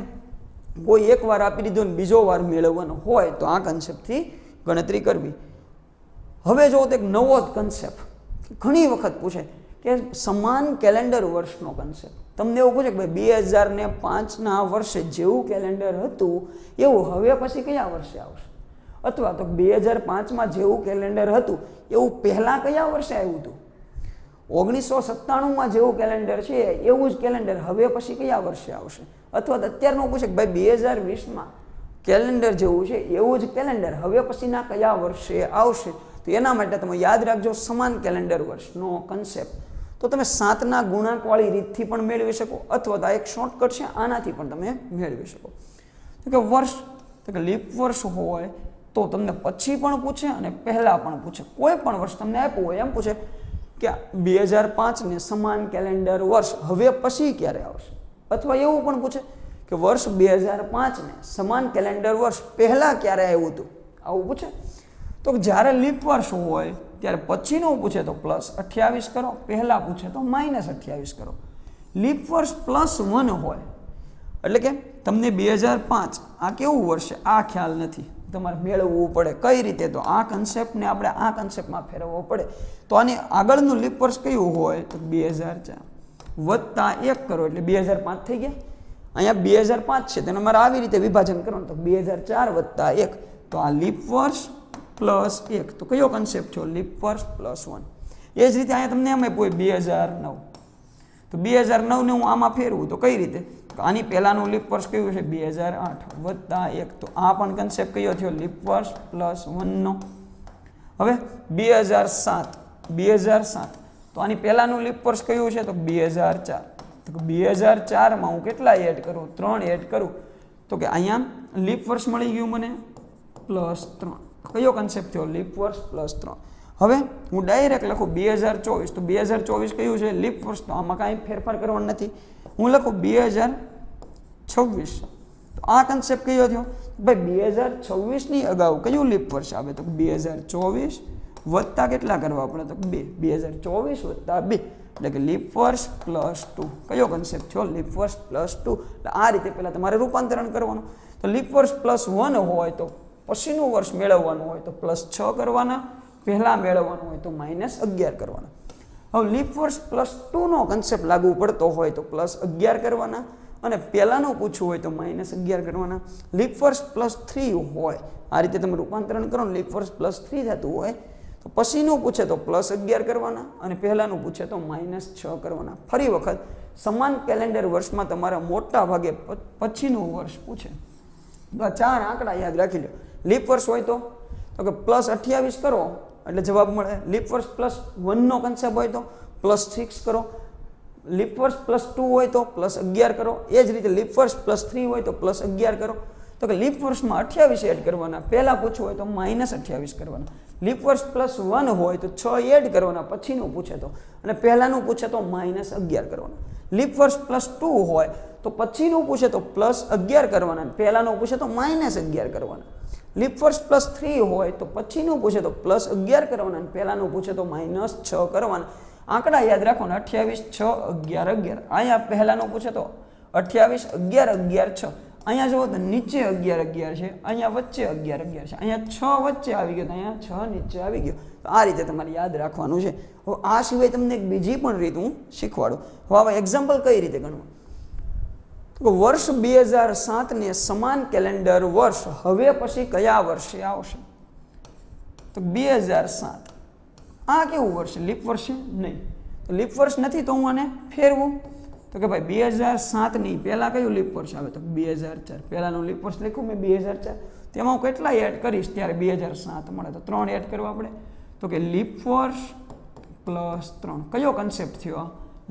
કોઈ એક વાર આપી દીધો ને બીજો વાર મેળવવાનો હોય તો આ કન્સેપ્ટથી ગણતરી કરવી હવે જો એક નવો જ કન્સેપ્ટ ઘણી વખત પૂછે કે સમાન કેલેન્ડર વર્ષનો કન્સેપ્ટ તમને એવું પૂછે કે ભાઈ બે હજાર ને પાંચના વર્ષે જેવું કેલેન્ડર હતું એવું હવે પછી કયા વર્ષે આવશે અથવા તો બે હજાર પાંચમાં જેવું કેલેન્ડર હતું એવું પહેલાં કયા વર્ષે આવ્યું હતું ઓગણીસો સત્તાણુંમાં જેવું કેલેન્ડર છે એવું જ કેલેન્ડર હવે પછી કયા વર્ષે આવશે અથવા તો અત્યારનું પૂછે કે ભાઈ બે હજાર વીસમાં કેલેન્ડર જેવું છે એવું જ કેલેન્ડર હવે પછીના કયા વર્ષે આવશે તો એના માટે તમે યાદ રાખજો સમાન કેલેન્ડર વર્ષનો કન્સેપ્ટ તો તમે સાતના ગુણાંકવાળી રીતથી પણ મેળવી શકો અથવા તો આ એક શોર્ટકટ છે આનાથી પણ તમે મેળવી શકો તો કે વર્ષ તો કે લીપ વર્ષ હોય તો તમને પછી પણ પૂછે અને પહેલાં પણ પૂછે કોઈ પણ વર્ષ તમને આપ્યું હોય એમ પૂછે કે બે હજાર પાંચને સમાન કેલેન્ડર વર્ષ હવે પછી ક્યારે આવશે અથવા એવું પણ પૂછે કે વર્ષ બે હજાર પાંચને સમાન કેલેન્ડર વર્ષ પહેલાં ક્યારે આવ્યું હતું આવું પૂછે તો જ્યારે લીપ વર્ષ હોય ત્યારે પછીનું પૂછે તો પ્લસ અઠ્યાવીસ કરો પહેલાં પૂછે તો માઇનસ અઠ્યાવીસ કરો લીપ વર્ષ પ્લસ વન હોય એટલે કે તમને બે હજાર પાંચ આ કેવું વર્ષ છે આ ખ્યાલ નથી તમારે મેળવવું પડે કઈ રીતે તો આ કન્સેપ્ટને આપણે આ કન્સેપ્ટમાં ફેરવવો પડે તો આની આગળનું લીપ વર્ષ કયું હોય તો બે હજાર ચાર વત્તા એક કરો એટલે બે હજાર પાંચ થઈ ગયા અહીંયા બે હજાર પાંચ છે તેને મારે આવી રીતે વિભાજન કરવાનું તો બે હજાર ચાર વત્તા એક તો આ લીપ વર્ષ પ્લસ એક તો કયો કન્સેપ્ટ થયો લીપ વર્ષ પ્લસ વન એ જ રીતે અહીંયા તમને એમ આપ્યું બે હજાર નવ તો બે હજાર નવને હું આમાં ફેરવું તો કઈ રીતે આની પહેલાંનું લીપ વર્ષ કયું છે બે હજાર આઠ વત્તા એક તો આ પણ કન્સેપ્ટ કયો થયો લીપ વર્ષ પ્લસ વનનો હવે બે હજાર સાત બે હજાર સાત તો આની પહેલાંનું લીપ વર્ષ કયું છે તો બે હજાર ચાર તો બે હજાર ચારમાં હું કેટલા એડ કરું ત્રણ એડ કરું તો કે અહીંયા લીપ વર્ષ મળી ગયું મને પ્લસ ત્રણ કયો કન્સેપ્ટ થયો લીપ વર્ષ પ્લસ ત્રણ હવે હું ડાયરેક્ટ લખું બે હજાર ચોવીસ તો બે હજાર ચોવીસ કયું છે લીપ વર્ષ તો આમાં કાંઈ ફેરફાર કરવાનો નથી હું લખું બે હજાર છવ્વીસ તો આ કન્સેપ્ટ કયો થયો ભાઈ બે હજાર છવ્વીસની અગાઉ કયું લીપ વર્ષ આવે તો બે હજાર ચોવીસ વત્તા કેટલા કરવા પડે તો બે બે હજાર ચોવીસ વત્તા બે એટલે કે લીપ વર્ષ પ્લસ ટુ કયો કન્સેપ્ટ થયો લીપ વર્ષ પ્લસ ટુ એટલે આ રીતે પહેલાં તમારે રૂપાંતરણ કરવાનું તો લીપ વર્ષ પ્લસ વન હોય તો પછીનું વર્ષ મેળવવાનું હોય તો પ્લસ છ કરવાના પહેલાં મેળવવાનું હોય તો માઇનસ અગિયાર કરવાના હવે લીપ વર્ષ પ્લસ ટુનો કન્સેપ્ટ લાગુ પડતો હોય તો પ્લસ અગિયાર કરવાના અને પહેલાંનું પૂછવું હોય તો માઇનસ અગિયાર કરવાના લીપ વર્ષ પ્લસ થ્રી હોય આ રીતે તમે રૂપાંતરણ કરો લીપ વર્ષ પ્લસ થ્રી થતું હોય તો પછીનું પૂછે તો પ્લસ અગિયાર કરવાના અને પહેલાંનું પૂછે તો માઇનસ છ કરવાના ફરી વખત સમાન કેલેન્ડર વર્ષમાં તમારા મોટા ભાગે પછીનું વર્ષ પૂછે તો આ ચાર આંકડા યાદ રાખી લો લીપ વર્ષ હોય તો તો કે પ્લસ અઠ્યાવીસ કરો એટલે જવાબ મળે લીપ વર્ષ પ્લસ વનનો કન્સેપ્ટ હોય તો પ્લસ સિક્સ કરો લીપ વર્ષ પ્લસ ટુ હોય તો પ્લસ અગિયાર કરો એ જ રીતે લીપ વર્ષ પ્લસ થ્રી હોય તો પ્લસ અગિયાર કરો તો કે લીપ વર્ષમાં અઠ્યાવીસ એડ કરવાના પહેલાં પૂછવું હોય તો માઇનસ અઠ્યાવીસ કરવાના લીપ વર્ષ પ્લસ વન હોય તો છ એડ કરવાના પછીનું પૂછે તો અને પહેલાંનું પૂછે તો માઇનસ અગિયાર કરવાના લીપ વર્ષ પ્લસ ટુ હોય તો પછીનું પૂછે તો પ્લસ અગિયાર કરવાના પહેલાંનું પૂછે તો માઇનસ અગિયાર કરવાના લીપ વર્ષ પ્લસ થ્રી હોય તો પછીનું પૂછે તો પ્લસ અગિયાર કરવાના અને પહેલાંનું પૂછે તો માઇનસ છ કરવાના આંકડા યાદ રાખવાના અઠ્યાવીસ છ અગિયાર અગિયાર અહીંયા પહેલાંનું પૂછે તો અઠ્યાવીસ અગિયાર અગિયાર છ અહીંયા જુઓ તો નીચે અગિયાર અગિયાર છે અહીંયા વચ્ચે અગિયાર અગિયાર છે અહીંયા છ વચ્ચે આવી ગયો તો અહીંયા છ નીચે આવી ગયો તો આ રીતે તમારે યાદ રાખવાનું છે હવે આ સિવાય તમને એક બીજી પણ રીત હું શીખવાડું હવે એક્ઝામ્પલ કઈ રીતે ગણવું વર્ષ બે હજાર સાતને સમાન કેલેન્ડર વર્ષ હવે પછી કયા વર્ષે આવશે તો બે હજાર સાત આ કેવું વર્ષ લીપ વર્ષે નહીં તો લીપ વર્ષ નથી તો હું આને ફેરવું તો કે ભાઈ બે હજાર સાતની પહેલાં કયું લીપ વર્ષ આવે તો બે હજાર ચાર પહેલાંનું લીપ વર્ષ લખ્યું મેં બે હજાર ચાર તેમાં હું કેટલા એડ કરીશ ત્યારે બે હજાર સાત મળે તો ત્રણ એડ કરવા પડે તો કે લીપ વર્ષ પ્લસ ત્રણ કયો કન્સેપ્ટ થયો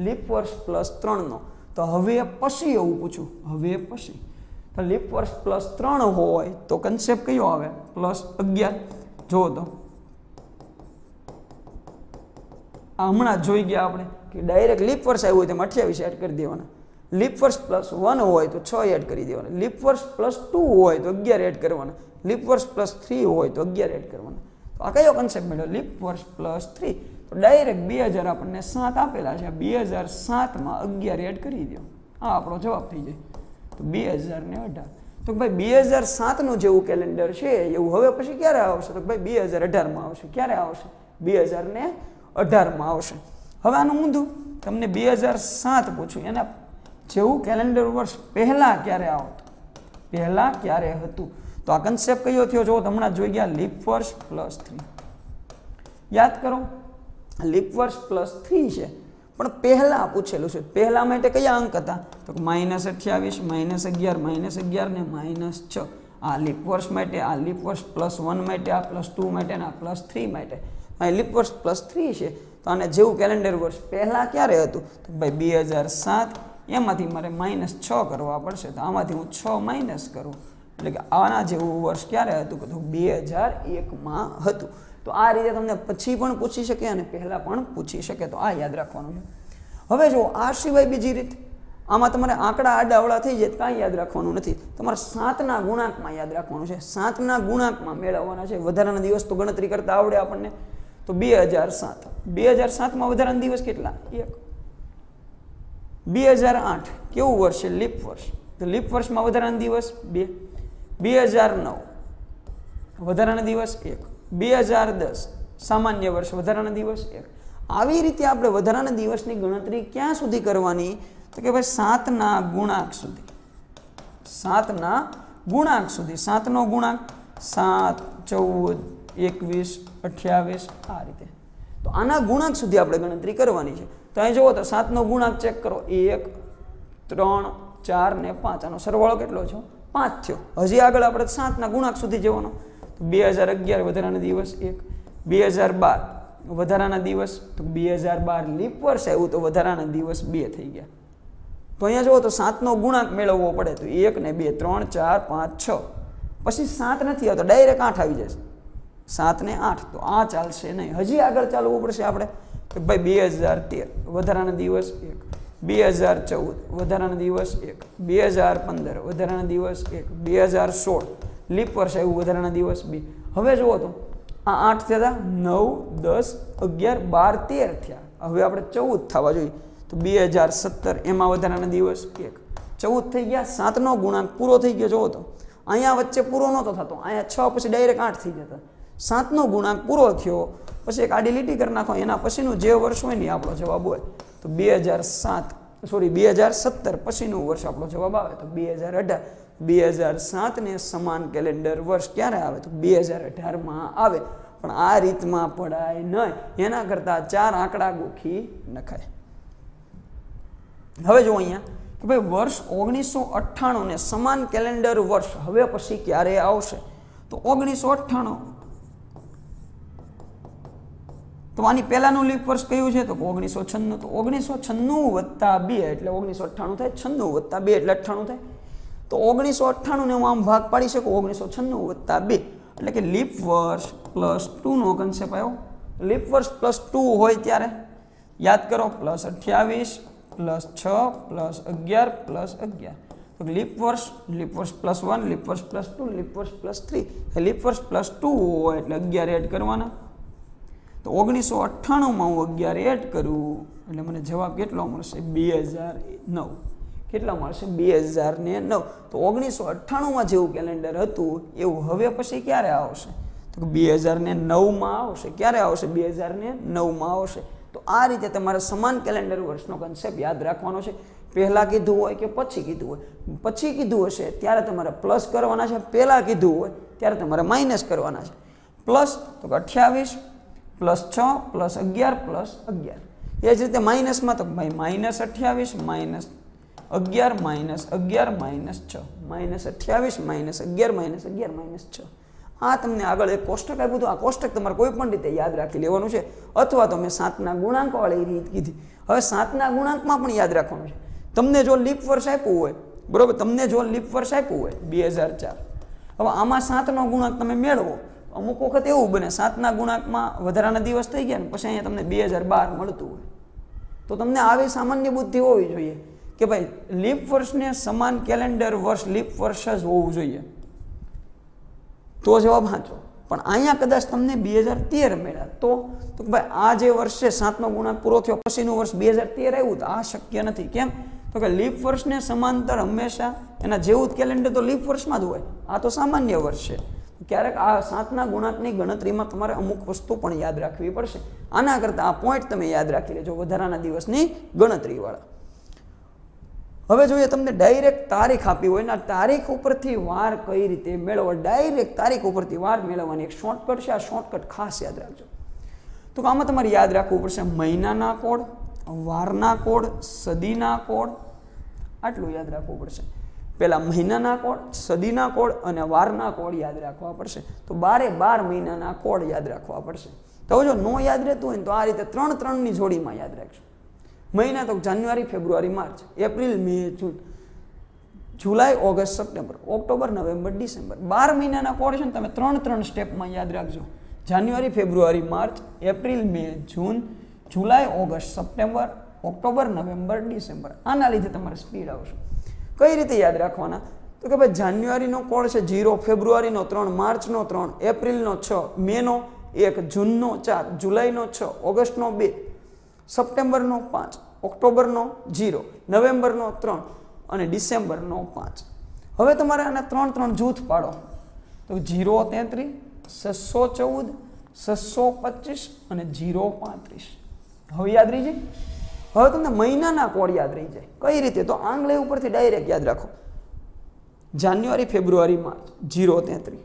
લીપ વર્ષ પ્લસ ત્રણનો તો હવે પછી એવું પૂછું હવે પછી તો લીપ વર્ષ પ્લસ ત્રણ હોય તો કન્સેપ્ટ કયો આવે પ્લસ અગિયાર જુઓ તો હમણાં જોઈ ગયા આપણે કે ડાયરેક્ટ લીપ વર્ષ આવ્યું હોય તેમાં અઠ્યાવીસ એડ કરી દેવાના લીપ વર્ષ પ્લસ વન હોય તો છ એડ કરી દેવાના લીપ વર્ષ પ્લસ ટુ હોય તો અગિયાર એડ કરવાના લીપ વર્ષ પ્લસ થ્રી હોય તો અગિયાર એડ કરવાના તો આ કયો કન્સેપ્ટ મળ્યો લીપ વર્ષ પ્લસ થ્રી તો ડાયરેક્ટ બે હજાર આપણને સાત આપેલા છે બે હજાર સાતમાં અગિયાર એડ કરી દો આ આપણો જવાબ થઈ જાય તો બે હજાર ને અઢાર તો ભાઈ બે હજાર સાતનું જેવું કેલેન્ડર છે એવું હવે પછી ક્યારે આવશે તો ભાઈ બે હજાર અઢારમાં આવશે ક્યારે આવશે બે હજાર ને અઢારમાં આવશે હવે આનું ઊંધું તમને બે હજાર સાત પૂછ્યું એના જેવું કેલેન્ડર વર્ષ પહેલાં ક્યારે આવતું પહેલાં ક્યારે હતું તો આ કન્સેપ્ટ કયો થયો જો હમણાં જોઈ ગયા લીપ વર્ષ પ્લસ થ્રી યાદ કરો લીપ વર્ષ પ્લસ થ્રી છે પણ પહેલાં પૂછેલું છે પહેલાં માટે કયા અંક હતા તો માઇનસ અઠ્યાવીસ માઇનસ અગિયાર માઇનસ અગિયાર ને માઇનસ છ આ લીપ વર્ષ માટે આ લીપ વર્ષ પ્લસ વન માટે આ પ્લસ ટુ માટે અને આ પ્લસ થ્રી માટે અહીં લીપ વર્ષ પ્લસ થ્રી છે તો આને જેવું કેલેન્ડર વર્ષ પહેલાં ક્યારે હતું તો ભાઈ બે હજાર સાત એમાંથી મારે માઇનસ છ કરવા પડશે તો આમાંથી હું છ માઇનસ કરું એટલે કે આના જેવું વર્ષ ક્યારે હતું તો બે હજાર એકમાં હતું તો આ રીતે તમને પછી પણ પૂછી શકે અને પહેલાં પણ પૂછી શકે તો આ યાદ રાખવાનું છે હવે જો આ સિવાય બીજી રીત આમાં તમારે આંકડા આડાવડા થઈ જાય કાંઈ યાદ રાખવાનું નથી તમારે સાતના ગુણાંકમાં યાદ રાખવાનું છે સાતના ગુણાંકમાં મેળવવાના છે વધારાના દિવસ તો ગણતરી કરતા આવડે આપણને તો બે હજાર સાત બે હજાર સાતમાં વધારાના દિવસ કેટલા એક બે હજાર આઠ કેવું વર્ષ છે લીપ વર્ષ તો લીપ વર્ષમાં વધારાના દિવસ બે બે હજાર નવ વધારાના દિવસ એક બે હજાર દસ સામાન્ય વર્ષ વધારાના દિવસ એક આવી રીતે આપણે વધારાના દિવસની ગણતરી ક્યાં સુધી કરવાની તો કે ભાઈ સાતના ગુણાંક સુધી સાતના ગુણાંક સુધી સાતનો ગુણાંક સાત ચૌદ એકવીસ અઠ્યાવીસ આ રીતે તો આના ગુણાંક સુધી આપણે ગણતરી કરવાની છે તો અહીં જુઓ તો સાતનો ગુણાંક ચેક કરો એક ત્રણ ચાર ને પાંચ આનો સરવાળો કેટલો છે પાંચ થયો હજી આગળ આપણે સાતના ગુણાંક સુધી જવાનો બે હજાર અગિયાર વધારાના દિવસ એક બે હજાર બાર વધારાના દિવસ તો બે હજાર બાર લીપ વર્ષ આવ્યું તો વધારાના દિવસ બે થઈ ગયા તો અહીંયા જુઓ તો સાતનો ગુણાંક મેળવવો પડે તો એક ને બે ત્રણ ચાર પાંચ છ પછી સાત નથી આવતો ડાયરેક્ટ આઠ આવી જશે સાત ને આઠ તો આ ચાલશે નહીં હજી આગળ ચાલવું પડશે આપણે કે ભાઈ બે હજાર તેર વધારાના દિવસ એક બે હજાર ચૌદ વધારાના દિવસ એક બે હજાર પંદર વધારાના દિવસ એક બે હજાર સોળ લીપ વર્ષ આવ્યું વધારાના દિવસ બી હવે જુઓ તો આ આઠ થયા નવ દસ અગિયાર બાર તેર થયા હવે આપણે ચૌદ થવા જોઈએ તો બે હજાર સત્તર એમાં વધારાના દિવસ એક ચૌદ થઈ ગયા સાતનો ગુણાંક પૂરો થઈ ગયો જુઓ તો અહીંયા વચ્ચે પૂરો નહોતો થતો અહીંયા છ પછી ડાયરેક્ટ આઠ થઈ જતા સાતનો ગુણાંક પૂરો થયો પછી એક આડી લીટી કરી નાખો એના પછીનું જે વર્ષ હોય ને આપણો જવાબ હોય તો બે હજાર સાત સોરી બે હજાર સત્તર પછીનું વર્ષ આપણો જવાબ આવે તો બે હજાર અઢાર બે હજાર સાતને સમાન કેલેન્ડર વર્ષ ક્યારે આવે તો બે હજાર અઢારમાં આવે પણ આ રીતમાં પડાય નહીં એના કરતાં ચાર આંકડા ગોખી નખાય હવે જો અહીંયા કે ભાઈ વર્ષ ઓગણીસો અઠ્ઠાણુંને સમાન કેલેન્ડર વર્ષ હવે પછી ક્યારે આવશે તો ઓગણીસો અઠ્ઠાણું તો આની પહેલાનું લીપ વર્ષ કયું છે તો ઓગણીસો છન્નું તો ઓગણીસો છન્નું વત્તા બે એટલે ઓગણીસો અઠ્ઠાણું થાય છન્નું વત્તા બે એટલે અઠ્ઠાણું થાય તો ઓગણીસો અઠ્ઠાણુંને હું આમ ભાગ પાડી શકું ઓગણીસો છન્નું વત્તા બે એટલે કે લીપ વર્ષ પ્લસ ટુનો કન્સેપ્ટ આવ્યો લીપ વર્ષ પ્લસ ટુ હોય ત્યારે યાદ કરો પ્લસ અઠ્યાવીસ પ્લસ છ પ્લસ અગિયાર પ્લસ અગિયાર તો લીપ વર્ષ લીપ વર્ષ પ્લસ વન લીપ વર્ષ પ્લસ ટુ લીપ વર્ષ પ્લસ થ્રી લીપ વર્ષ પ્લસ ટુ હોય એટલે અગિયાર એડ કરવાના તો ઓગણીસો અઠ્ઠાણુંમાં હું અગિયાર એડ કરું એટલે મને જવાબ કેટલો મળશે બે હજાર નવ કેટલા મળશે બે હજાર ને નવ તો ઓગણીસો અઠ્ઠાણુંમાં જેવું કેલેન્ડર હતું એવું હવે પછી ક્યારે આવશે તો બે હજાર ને નવમાં આવશે ક્યારે આવશે બે હજાર ને નવમાં આવશે તો આ રીતે તમારે સમાન કેલેન્ડર વર્ષનો કન્સેપ્ટ યાદ રાખવાનો છે પહેલાં કીધું હોય કે પછી કીધું હોય પછી કીધું હશે ત્યારે તમારે પ્લસ કરવાના છે પહેલાં કીધું હોય ત્યારે તમારે માઇનસ કરવાના છે પ્લસ તો અઠ્યાવીસ પ્લસ છ પ્લસ અગિયાર પ્લસ અગિયાર એ જ રીતે માઇનસમાં તો ભાઈ માઇનસ અઠ્યાવીસ માઇનસ અગિયાર માઇનસ અગિયાર માઇનસ છ માઇનસ અઠ્યાવીસ માઇનસ અગિયાર માઇનસ અગિયાર માઇનસ છ આ તમને આગળ એક કોષ્ટક આપ્યું હતું આ કોષ્ટક તમારે કોઈ પણ રીતે યાદ રાખી લેવાનું છે અથવા તો મેં સાતના ગુણાંકવાળી રીત કીધી હવે સાતના ગુણાંકમાં પણ યાદ રાખવાનું છે તમને જો લીપ વર્ષ આપ્યું હોય બરાબર તમને જો લીપ વર્ષ આપ્યું હોય બે હજાર ચાર હવે આમાં સાતનો ગુણાંક તમે મેળવો અમુક વખત એવું બને સાતના ગુણાંકમાં વધારાના દિવસ થઈ ગયા ને પછી અહીંયા તમને બે હજાર બાર મળતું હોય તો તમને આવી સામાન્ય બુદ્ધિ હોવી જોઈએ કે ભાઈ લીપ વર્ષને સમાન કેલેન્ડર વર્ષ લીપ વર્ષ જ હોવું જોઈએ તો જવાબ વાંચો પણ અહીંયા કદાચ તમને બે હજાર તેર મળ્યા તો ભાઈ આ જે વર્ષ વર્ષે સાતમો ગુણાંક પૂરો થયો પછીનું વર્ષ બે હજાર તેર આવ્યું તો આ શક્ય નથી કેમ તો કે લીપ વર્ષને સમાંતર હંમેશા એના જેવું જ કેલેન્ડર તો લીપ વર્ષમાં જ હોય આ તો સામાન્ય વર્ષ છે ક્યારેક આ સાતના ગુણાંકની ગણતરીમાં તમારે અમુક વસ્તુ પણ યાદ રાખવી પડશે આના કરતાં આ પોઈન્ટ તમે યાદ રાખી લેજો વધારાના દિવસની ગણતરીવાળા હવે જોઈએ તમને ડાયરેક્ટ તારીખ આપી હોય એના તારીખ ઉપરથી વાર કઈ રીતે મેળવો ડાયરેક્ટ તારીખ ઉપરથી વાર મેળવવાની એક શોર્ટકટ છે આ શોર્ટકટ ખાસ યાદ રાખજો તો આમાં તમારે યાદ રાખવું પડશે મહિનાના કોડ વારના કોડ સદીના કોડ આટલું યાદ રાખવું પડશે પહેલાં મહિનાના કોડ સદીના કોડ અને વારના કોડ યાદ રાખવા પડશે તો બારે બાર મહિનાના કોડ યાદ રાખવા પડશે તો જો નો યાદ રહેતું હોય ને તો આ રીતે ત્રણ ત્રણની જોડીમાં યાદ રાખશો મહિના તો January February March April May June July August September October November December બાર મહિનાના કોડ છે ને તમે ત્રણ ત્રણ સ્ટેપમાં યાદ રાખજો January February March April May June July August September October November December આના લીધે તમારે સ્પીડ આવશે કઈ રીતે યાદ રાખવાના તો કે ભાઈ જાન્યુઆરીનો કોડ છે જીરો ફેબ્રુઆરીનો ત્રણ માર્ચનો ત્રણ એપ્રિલનો છ મેનો એક જૂનનો ચાર જુલાઈનો છ ઓગસ્ટનો બે સપ્ટેમ્બરનો પાંચ ઓક્ટોબરનો ઝીરો નવેમ્બરનો ત્રણ અને ડિસેમ્બરનો પાંચ હવે તમારે આના ત્રણ ત્રણ જૂથ પાડો તો ઝીરો તેત્રીસ છસો ચૌદ છસો પચીસ અને ઝીરો પાંત્રીસ હવે યાદ રહી જાય હવે તમને મહિનાના કોડ યાદ રહી જાય કઈ રીતે તો આંગળે ઉપરથી ડાયરેક્ટ યાદ રાખો જાન્યુઆરી ફેબ્રુઆરી માર્ચ ઝીરો તેત્રીસ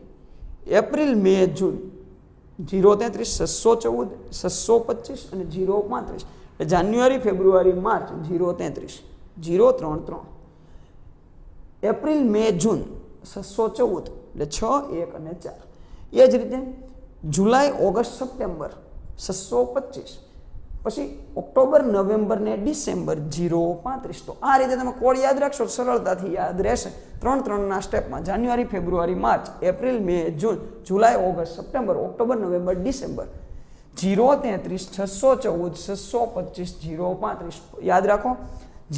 એપ્રિલ મે જૂન જીરો તેત્રીસ છસો ચૌદ છસો પચીસ અને જીરો પાંત્રીસ એટલે જાન્યુઆરી ફેબ્રુઆરી માર્ચ જીરો તેત્રીસ જીરો ત્રણ ત્રણ એપ્રિલ મે જૂન છસો ચૌદ એટલે છ એક અને ચાર એ જ રીતે જુલાઈ ઓગસ્ટ સપ્ટેમ્બર છસો પચીસ પછી ઓક્ટોબર નવેમ્બર ને ડિસેમ્બર જીરો પાંત્રીસ તો આ રીતે તમે કોડ યાદ રાખશો સરળતાથી યાદ રહેશે ત્રણ ત્રણના સ્ટેપમાં January February March April May June July August September October November December zero તેત્રીસ છસો ચૌદ છસો પચીસ જીરો પાંત્રીસ યાદ રાખો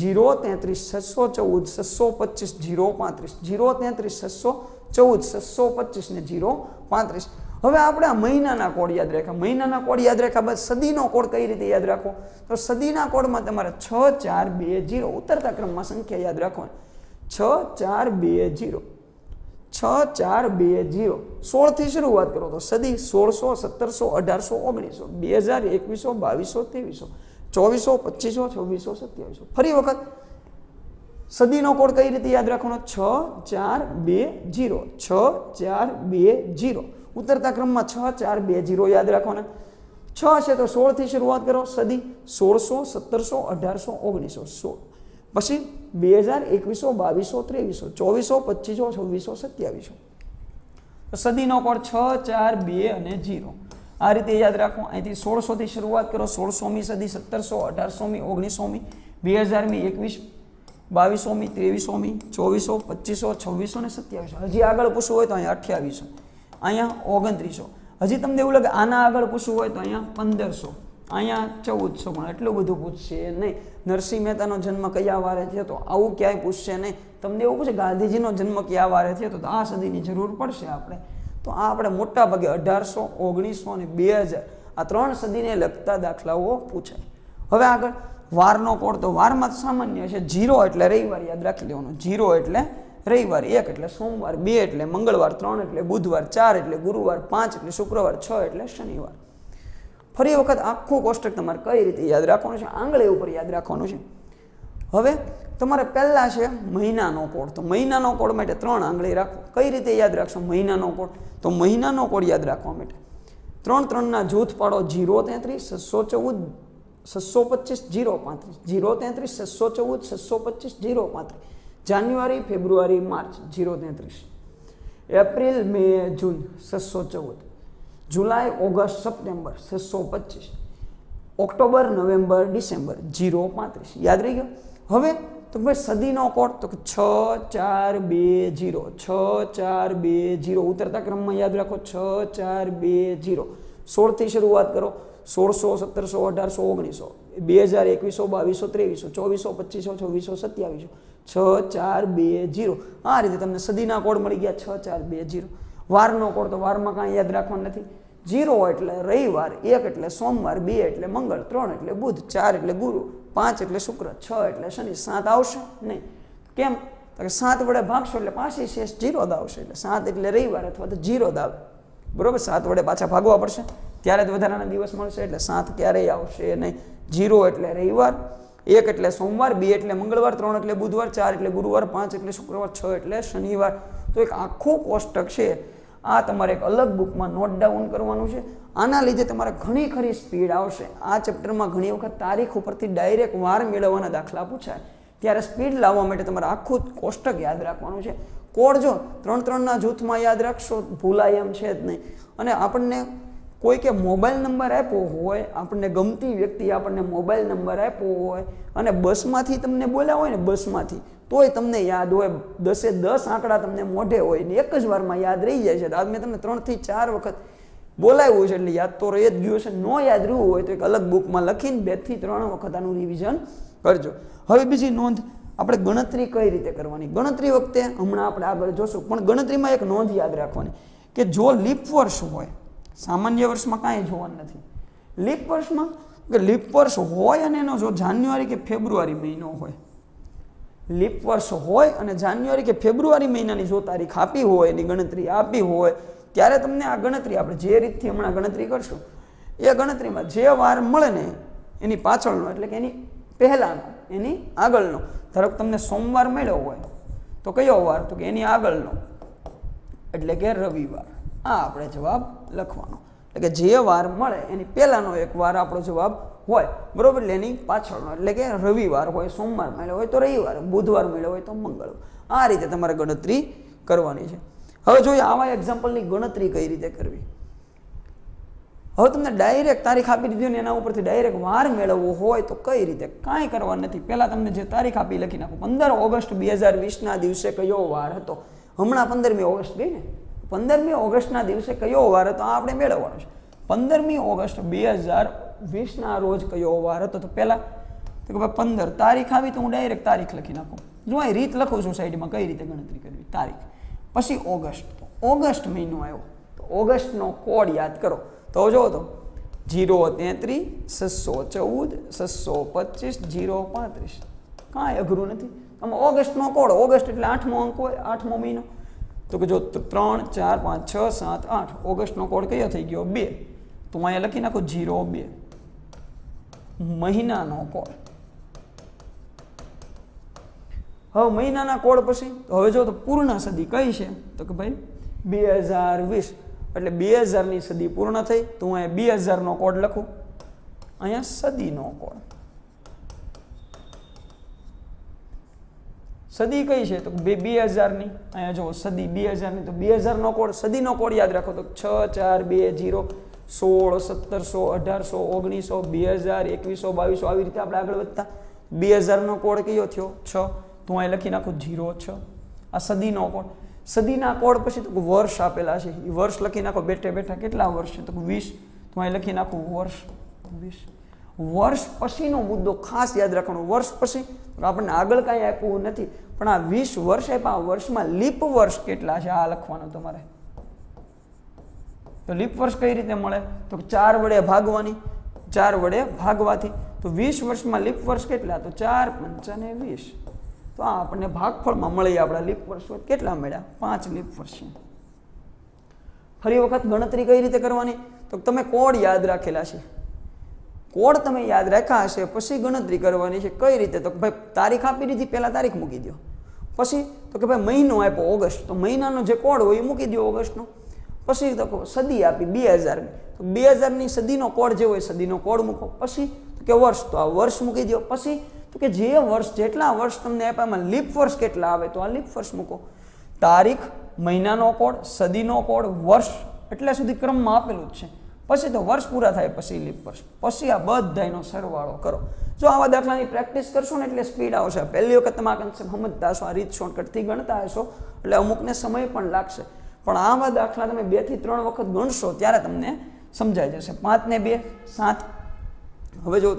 જીરો તેત્રીસ છસો ચૌદ છસો પચીસ જીરો પાંત્રીસ જીરો તેત્રીસ છસો ચૌદ છસો પચીસ ને જીરો પાંત્રીસ હવે આપણે આ મહિનાના કોડ યાદ રાખ્યા મહિનાના કોડ યાદ રાખ્યા બસ સદીનો કોડ કઈ રીતે યાદ રાખો તો સદીના કોડમાં તમારે છ ચાર બે જીરો ઉતરતા ક્રમમાં સંખ્યા યાદ રાખવાની છ ચાર બે જીરો છ ચાર બે જીરો સોળથી શરૂઆત કરો તો સદી સોળસો સત્તરસો અઢારસો ઓગણીસો બે હજાર એકવીસો બાવીસો ત્રેવીસો ચોવીસો પચીસો છવ્વીસો સત્યાવીસો ફરી વખત સદીનો કોડ કઈ રીતે યાદ રાખવાનો છ ચાર બે જીરો છ ચાર બે જીરો ઉતરતા ક્રમમાં છ ચાર બે જીરો યાદ રાખવાના છ છે તો સોળથી શરૂઆત કરો સદી સોળસો સત્તરસો અઢારસો ઓગણીસો સોળ પછી બે હજાર એકવીસો બાવીસો ત્રેવીસો ચોવીસો પચીસો છવ્વીસો સત્યાવીસો સદીનો કોડ છ ચાર બે અને જીરો આ રીતે યાદ રાખો અહીંથી સોળસોથી શરૂઆત કરો સોળસોમી સદી સત્તરસો અઢારસોમી ઓગણીસોમી બે હજારમી એકવીસ બાવીસોમી ત્રેવીસોમી ચોવીસો પચીસો છવ્વીસો ને સત્યાવીસો હજી આગળ પૂછવું હોય તો અહીંયા અઠ્યાવીસો અહીંયા ઓગણત્રીસો હજી તમને એવું લાગે આના આગળ પૂછવું હોય તો અહીંયા પંદરસો અહીંયા ચૌદસો પણ એટલું બધું પૂછશે નહીં નરસિંહ મહેતાનો જન્મ કયા વારે થયો તો આવું ક્યાંય પૂછશે નહીં તમને એવું પૂછે ગાંધીજીનો જન્મ કયા વારે થયો તો આ સદીની જરૂર પડશે આપણે તો આ આપણે મોટા ભાગે અઢારસો ઓગણીસો અને બે હજાર આ ત્રણ સદીને લગતા દાખલાઓ પૂછાય હવે આગળ વારનો કોડ તો વારમાં સામાન્ય છે જીરો એટલે રવિવાર યાદ રાખી લેવાનો જીરો એટલે રવિવાર એક એટલે સોમવાર બે એટલે મંગળવાર ત્રણ એટલે બુધવાર ચાર એટલે ગુરુવાર પાંચ એટલે શુક્રવાર છ એટલે શનિવાર ફરી વખત આખો કોષ્ટક તમારે કઈ રીતે યાદ રાખવાનું છે આંગળે ઉપર યાદ રાખવાનું છે હવે તમારે પહેલાં છે મહિનાનો કોડ તો મહિનાનો કોડ માટે ત્રણ આંગળી રાખો કઈ રીતે યાદ રાખશો મહિનાનો કોડ તો મહિનાનો કોડ યાદ રાખવા માટે ત્રણ ત્રણના જૂથ પાડો જીરો તેત્રીસ છસો ચૌદ છસો પચીસ જીરો પાંત્રીસ જીરો તેત્રીસ છસો ચૌદ છસો પચીસ જીરો પાંત્રીસ જાન્યુઆરી ફેબ્રુઆરી માર્ચ જીરો તેત્રીસ એપ્રિલ મે જૂન છસો ચૌદ જુલાઈ ઓગસ્ટ સપ્ટેમ્બર છસો પચીસ ઓક્ટોબર નવેમ્બર ડિસેમ્બર જીરો પાંત્રીસ યાદ રહી ગયો હવે તો ભાઈ સદીનો કોડ તો છ ચાર બે જીરો છ ચાર બે જીરો ઉતરતા ક્રમમાં યાદ રાખો છ ચાર બે જીરો સોળથી શરૂઆત કરો સોળસો સત્તરસો અઢારસો ઓગણીસો બે હજાર એકવીસો બાવીસો ત્રેવીસો ચોવીસો પચીસો છવ્વીસો સત્યાવીસો છ ચાર બે જીરો આ રીતે તમને સદીના કોડ મળી ગયા છ ચાર બે જીરો વારનો કોડ તો વારમાં કાંઈ યાદ રાખવાનું નથી જીરો એટલે રવિવાર એક એટલે સોમવાર બે એટલે મંગળ ત્રણ એટલે બુધ ચાર એટલે ગુરુ પાંચ એટલે શુક્ર છ એટલે શનિ સાત આવશે નહીં કેમ તો કે સાત વડે ભાગશો એટલે પાછી શેષ જીરો જ આવશે એટલે સાત એટલે રવિવાર અથવા તો જીરો જ આવે બરોબર સાત વડે પાછા ભાગવા પડશે ત્યારે જ વધારાના દિવસ મળશે એટલે સાત ક્યારેય આવશે નહીં જીરો એટલે રવિવાર એક એટલે સોમવાર બે એટલે મંગળવાર ત્રણ એટલે બુધવાર ચાર એટલે ગુરુવાર પાંચ એટલે શુક્રવાર છ એટલે શનિવાર તો એક આખું કોષ્ટક છે આ તમારે એક અલગ બુકમાં નોટ ડાઉન કરવાનું છે આના લીધે તમારે ઘણી ખરી સ્પીડ આવશે આ ચેપ્ટરમાં ઘણી વખત તારીખ ઉપરથી ડાયરેક્ટ વાર મેળવવાના દાખલા પૂછાય ત્યારે સ્પીડ લાવવા માટે તમારે આખું કોષ્ટક યાદ રાખવાનું છે કોડ જો ત્રણ ત્રણના જૂથમાં યાદ રાખશો ભૂલાય એમ છે જ નહીં અને આપણને કોઈ કે મોબાઈલ નંબર આપ્યો હોય આપણને ગમતી વ્યક્તિ આપણને મોબાઈલ નંબર આપ્યો હોય અને બસમાંથી તમને બોલ્યા હોય ને બસમાંથી તોય તમને યાદ હોય દસે દસ આંકડા તમને મોઢે હોય ને એક જ વારમાં યાદ રહી જાય છે આજ મેં તમને ત્રણથી ચાર વખત બોલાવ્યું છે એટલે યાદ તો રહી જ ગયું છે ન યાદ રહ્યું હોય તો એક અલગ બુકમાં લખીને બેથી ત્રણ વખત આનું રિવિઝન કરજો હવે બીજી નોંધ આપણે ગણતરી કઈ રીતે કરવાની ગણતરી વખતે હમણાં આપણે આગળ જોશું પણ ગણતરીમાં એક નોંધ યાદ રાખવાની કે જો લિપ વર્ષ હોય સામાન્ય વર્ષમાં કાંઈ જોવા નથી લીપ વર્ષમાં કે લીપ વર્ષ હોય અને એનો જો જાન્યુઆરી કે ફેબ્રુઆરી મહિનો હોય લીપ વર્ષ હોય અને જાન્યુઆરી કે ફેબ્રુઆરી મહિનાની જો તારીખ આપી હોય એની ગણતરી આપી હોય ત્યારે તમને આ ગણતરી આપણે જે રીતથી હમણાં ગણતરી કરશું એ ગણતરીમાં જે વાર મળે ને એની પાછળનો એટલે કે એની પહેલાંનો એની આગળનો ધારો તમને સોમવાર મળ્યો હોય તો કયો વાર તો કે એની આગળનો એટલે કે રવિવાર આ આપણે જવાબ લખવાનો એટલે કે જે વાર મળે એની પહેલાંનો એક વાર આપણો જવાબ હોય બરાબર એટલે એની પાછળનો એટલે કે રવિવાર હોય સોમવાર મળ્યો હોય તો રવિવાર બુધવાર મળ્યો હોય તો મંગળવાર આ રીતે તમારે ગણતરી કરવાની છે હવે જોઈએ આવા એક્ઝામ્પલની ગણતરી કઈ રીતે કરવી હવે તમને ડાયરેક્ટ તારીખ આપી દીધી ને એના ઉપરથી ડાયરેક્ટ વાર મેળવવો હોય તો કઈ રીતે કાંઈ કરવા નથી પહેલાં તમને જે તારીખ આપી લખી નાખો પંદર ઓગસ્ટ બે હજાર વીસના દિવસે કયો વાર હતો હમણાં પંદરમી ઓગસ્ટ ગઈ ને પંદરમી ઓગસ્ટના દિવસે કયો વાર હતો આ આપણે મેળવવાનો છે પંદરમી ઓગસ્ટ બે હજાર વીસના રોજ કયો વાર હતો તો પહેલાં તો કે ભાઈ પંદર તારીખ આવી તો હું ડાયરેક્ટ તારીખ લખી નાખું જો અહીં રીત લખું છું સાઈડમાં કઈ રીતે ગણતરી કરવી તારીખ પછી ઓગસ્ટ ઓગસ્ટ મહિનો આવ્યો તો ઓગસ્ટનો કોડ યાદ કરો તો જો તો જીરો તેત્રીસ છસો ચૌદ છસો પચીસ જીરો પાંત્રીસ કાંઈ અઘરું નથી આમાં ઓગસ્ટનો કોડ ઓગસ્ટ એટલે આઠમો અંક હોય આઠમો મહિનો તો કે જો ત્રણ ચાર પાંચ છ સાત આઠ ઓગસ્ટનો કોડ કયો થઈ ગયો બે તો હું અહીંયા લખી નાખું જીરો બે મહિનાનો કોડ હવે મહિનાના કોડ પછી હવે જો તો પૂર્ણ સદી કઈ છે તો કે ભાઈ બે હજાર વીસ એટલે બે હજારની સદી પૂર્ણ થઈ તો હું અહીંયા બે હજારનો કોડ લખું અહીંયા સદીનો કોડ સદી કઈ છે તો બે બે હજારની અહીંયા જુઓ સદી બે હજારની તો બે હજારનો કોડ સદીનો કોડ યાદ રાખો તો છ ચાર બે જીરો સોળ સત્તરસો અઢારસો ઓગણીસો બે હજાર એકવીસો બાવીસો આવી રીતે આપણે આગળ વધતા બે હજારનો કોડ કયો થયો છ તો અહીં લખી નાખો જીરો છ આ સદીનો કોડ સદીના કોડ પછી તો વર્ષ આપેલા છે એ વર્ષ લખી નાખો બેઠે બેઠા કેટલા વર્ષ છે તો વીસ તો અહીં લખી નાખો વર્ષ વીસ વર્ષ પછીનો મુદ્દો ખાસ યાદ રાખવાનો વર્ષ પછી આપણને આગળ કાંઈ આપવું નથી પણ આ વીસ વર્ષ આપ્યા આ વર્ષમાં લીપ વર્ષ કેટલા છે આ લખવાનું તમારે તો લીપ વર્ષ કઈ રીતે મળે તો ચાર વડે ભાગવાની ચાર વડે ભાગવાથી તો વીસ વર્ષમાં લીપ વર્ષ કેટલા તો ચાર પંચાને વીસ તો આ આપણને ભાગફળમાં મળી આપણા લીપ વર્ષ કેટલા મળ્યા પાંચ લીપ વર્ષ ફરી વખત ગણતરી કઈ રીતે કરવાની તો તમે કોડ યાદ રાખેલા છે કોડ તમે યાદ રાખ્યા હશે પછી ગણતરી કરવાની છે કઈ રીતે તો ભાઈ તારીખ આપી દીધી પહેલાં તારીખ મૂકી દો પછી તો કે ભાઈ મહિનો આપ્યો ઓગસ્ટ તો મહિનાનો જે કોડ હોય એ મૂકી દો ઓગસ્ટનો પછી તો સદી આપી બે હજારની તો બે હજારની સદીનો કોડ જે હોય સદીનો કોડ મૂકો પછી તો કે વર્ષ તો આ વર્ષ મૂકી દો પછી તો કે જે વર્ષ જેટલા વર્ષ તમને આપ્યા એમાં લીપ વર્ષ કેટલા આવે તો આ લીપ વર્ષ મૂકો તારીખ મહિનાનો કોડ સદીનો કોડ વર્ષ એટલે સુધી ક્રમમાં આપેલું જ છે પછી તો વર્ષ પૂરા થાય પછી લીપ વર્ષ પછી આ બધાનો સરવાળો કરો જો આવા દાખલાની પ્રેક્ટિસ કરશો ને એટલે સ્પીડ આવશે પહેલી વખત તમે આ કન્સેપ્ટ સમજતા હશો આ રીત શોર્ટકટથી ગણતા હશો એટલે અમુકને સમય પણ લાગશે પણ આવા દાખલા તમે બેથી ત્રણ વખત ગણશો ત્યારે તમને સમજાઈ જશે પાંચને બે સાત હવે જો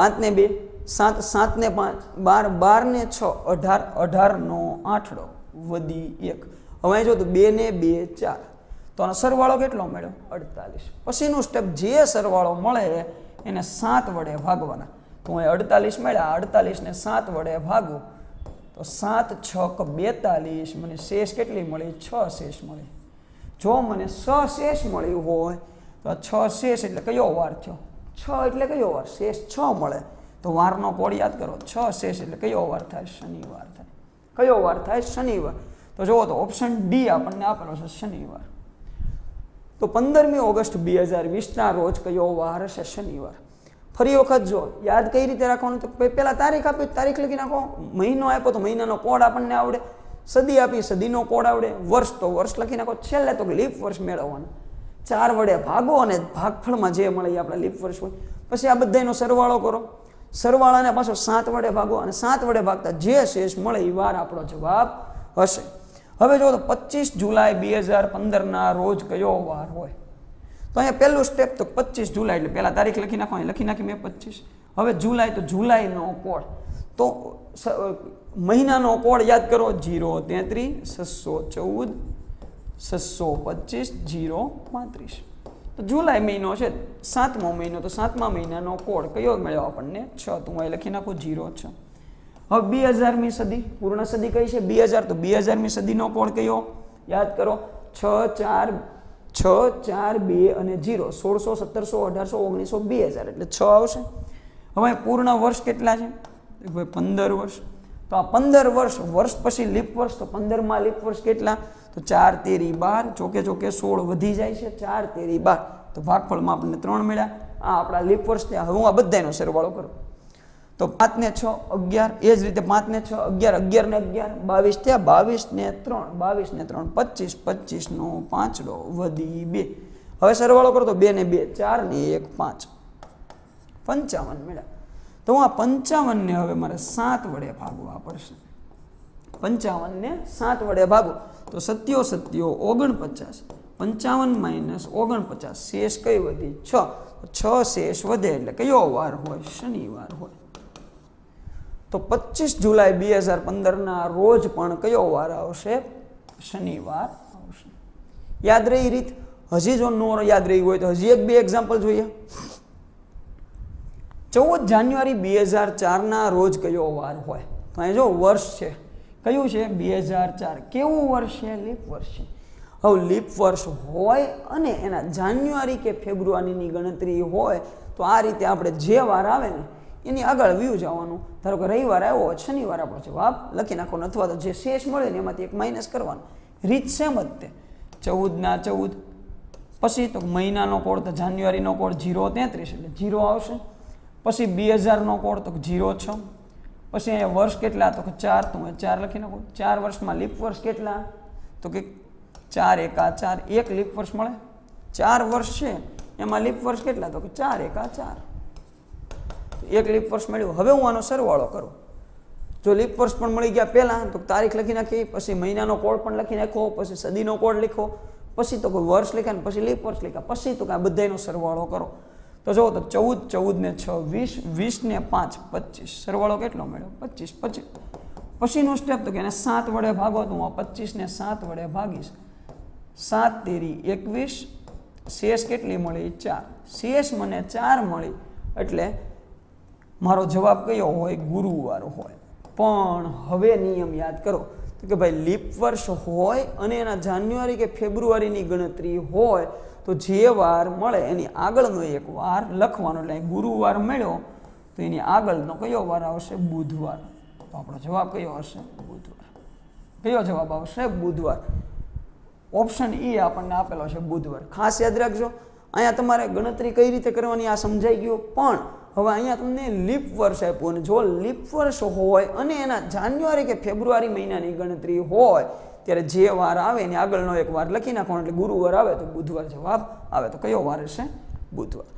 પાંચને બે સાત સાત ને પાંચ બાર બારને છ અઢાર અઢારનો આઠડો વધી એક હવે જો તો બેને બે ચાર તો આનો સરવાળો કેટલો મળ્યો અડતાલીસ પછીનું સ્ટેપ જે સરવાળો મળે એને સાત વડે ભાગવાના તો હું અડતાલીસ મળ્યા અડતાલીસને સાત વડે ભાગું તો સાત છક બેતાલીસ મને શેષ કેટલી મળી છ શેષ મળી જો મને છ શેષ મળ્યું હોય તો છ શેષ એટલે કયો વાર થયો છ એટલે કયો વાર શેષ છ મળે તો વારનો કોડ યાદ કરો છ શેષ એટલે કયો વાર થાય શનિવાર થાય કયો વાર થાય શનિવાર તો જુઓ તો ઓપ્શન ડી આપણને આપેલો છે શનિવાર તો પંદરમી ઓગસ્ટ બે હજાર વીસના રોજ કયો વાર હશે શનિવાર ફરી વખત જો યાદ કઈ રીતે રાખવાનું તો પહેલાં તારીખ આપી તારીખ લખી નાખો મહિનો આપ્યો તો મહિનાનો કોડ આપણને આવડે સદી આપી સદીનો કોડ આવડે વર્ષ તો વર્ષ લખી નાખો છેલ્લે તો લીપ વર્ષ મેળવવાનું ચાર વડે ભાગો અને ભાગફળમાં જે મળે એ આપણે લીપ વર્ષ હોય પછી આ બધાનો સરવાળો કરો સરવાળાને પાછો સાત વડે ભાગો અને સાત વડે ભાગતા જે શેષ મળે એ વાર આપણો જવાબ હશે હવે જો પચીસ જુલાઈ બે હજાર પંદરના રોજ કયો વાર હોય તો અહીંયા પહેલું સ્ટેપ તો પચીસ જુલાઈ એટલે પહેલાં તારીખ લખી નાખો લખી નાખી મેં પચીસ હવે જુલાઈ તો જુલાઈનો કોડ તો મહિનાનો કોડ યાદ કરો જીરો તેત્રીસ છસો ચૌદ છસો પચીસ જીરો પાંત્રીસ તો જુલાઈ મહિનો છે સાતમો મહિનો તો સાતમા મહિનાનો કોડ કયો મળ્યો આપણને છ તો હું અહીં લખી નાખું જીરો છ હવે બે હજારમી સદી પૂર્ણ સદી કઈ છે બે હજાર તો બે હજારમી સદીનો કોણ કયો યાદ કરો છ ચાર છ ચાર બે અને જીરો સોળસો સત્તરસો અઢારસો ઓગણીસો બે હજાર એટલે છ આવશે હવે પૂર્ણ વર્ષ કેટલા છે પંદર વર્ષ તો આ પંદર વર્ષ વર્ષ પછી લીપ વર્ષ તો પંદરમાં લીપ વર્ષ કેટલા તો ચાર તેરી બાર ચોકે ચોકે સોળ વધી જાય છે ચાર તેરી બાર તો ભાગફળમાં આપણને ત્રણ મળ્યા આ આપણા લીપ વર્ષ ત્યાં હું આ બધાનો સરવાળો કરું તો પાંચ ને છ અગિયાર એ જ રીતે પાંચ ને છ અગિયાર અગિયાર ને અગિયાર બાવીસ થયા બાવીસ ને ત્રણ બાવીસ ને ત્રણ પચીસ પચીસનો પાંચડો વધી બે હવે સરવાળો કરો તો બે ને બે ચાર ને એક પાંચ પંચાવન મેળા તો હું આ પંચાવનને હવે મારે સાત વડે ભાગવા પડશે પંચાવનને સાત વડે ભાગો તો સત્યો સત્યો ઓગણપચાસ પંચાવન માઇનસ ઓગણપચાસ શેષ કઈ વધી છ છ શેષ વધે એટલે કયો વાર હોય શનિવાર હોય તો પચીસ જુલાઈ બે હજાર પંદરના રોજ પણ કયો વાર આવશે શનિવાર આવશે યાદ રહી રીત હજી જો નો યાદ રહી હોય તો હજી એક બે એક્ઝામ્પલ જોઈએ ચૌદ જાન્યુઆરી બે હજાર ચારના રોજ કયો વાર હોય તો અહીં જો વર્ષ છે કયું છે બે હજાર ચાર કેવું વર્ષ છે લીપ વર્ષ છે હવે લીપ વર્ષ હોય અને એના જાન્યુઆરી કે ફેબ્રુઆરીની ગણતરી હોય તો આ રીતે આપણે જે વાર આવે ને એની આગળ વ્યૂ જવાનું ધારો કે રવિવાર આવ્યો હોય શનિવાર આપણો જવાબ લખી નાખવાનો અથવા તો જે શેષ મળે ને એમાંથી એક માઇનસ કરવાનો રીત સેમ જ તે ચૌદના ચૌદ પછી તો મહિનાનો કોડ તો જાન્યુઆરીનો કોડ જીરો તેત્રીસ એટલે જીરો આવશે પછી બે હજારનો કોડ તો જીરો છ પછી અહીંયા વર્ષ કેટલા તો કે ચાર તો હું ચાર લખી નાખું ચાર વર્ષમાં લીપ વર્ષ કેટલા તો કે ચાર એકા ચાર એક લીપ વર્ષ મળે ચાર વર્ષ છે એમાં લીપ વર્ષ કેટલા તો કે ચાર એકા ચાર એક લીપ વર્ષ મળ્યું હવે હું આનો સરવાળો કરું જો લીપ વર્ષ પણ મળી ગયા પહેલાં તો તારીખ લખી નાખી પછી મહિનાનો કોડ પણ લખી નાખો પછી સદીનો કોડ લખો પછી તો કોઈ વર્ષ લખ્યા ને પછી લીપ વર્ષ લખ્યા પછી તો આ બધાનો સરવાળો કરો તો જુઓ તો ચૌદ ચૌદ ને છ વીસ વીસ ને પાંચ પચીસ સરવાળો કેટલો મળ્યો પચીસ પચીસ પછીનું સ્ટેપ તો કે એને સાત વડે ભાગો તો હું ને સાત વડે ભાગીશ સાત તેરી એકવીસ શેષ કેટલી મળી ચાર શેષ મને ચાર મળી એટલે મારો જવાબ કયો હોય ગુરુવાર હોય પણ હવે નિયમ યાદ કરો તો કે ભાઈ લીપ વર્ષ હોય અને એના જાન્યુઆરી કે ફેબ્રુઆરીની ગણતરી હોય તો જે વાર મળે એની આગળનો એક વાર લખવાનો એટલે ગુરુવાર મળ્યો તો એની આગળનો કયો વાર આવશે બુધવાર તો આપણો જવાબ કયો હશે બુધવાર કયો જવાબ આવશે બુધવાર ઓપ્શન ઈ આપણને આપેલો છે બુધવાર ખાસ યાદ રાખજો અહીંયા તમારે ગણતરી કઈ રીતે કરવાની આ સમજાઈ ગયું પણ હવે અહીંયા તમને લીપ વર્ષ આપ્યું અને જો લીપ વર્ષ હોય અને એના જાન્યુઆરી કે ફેબ્રુઆરી મહિનાની ગણતરી હોય ત્યારે જે વાર આવે એની આગળનો એક વાર લખી નાખવાનો એટલે ગુરુવાર આવે તો બુધવાર જવાબ આવે તો કયો વાર હશે બુધવાર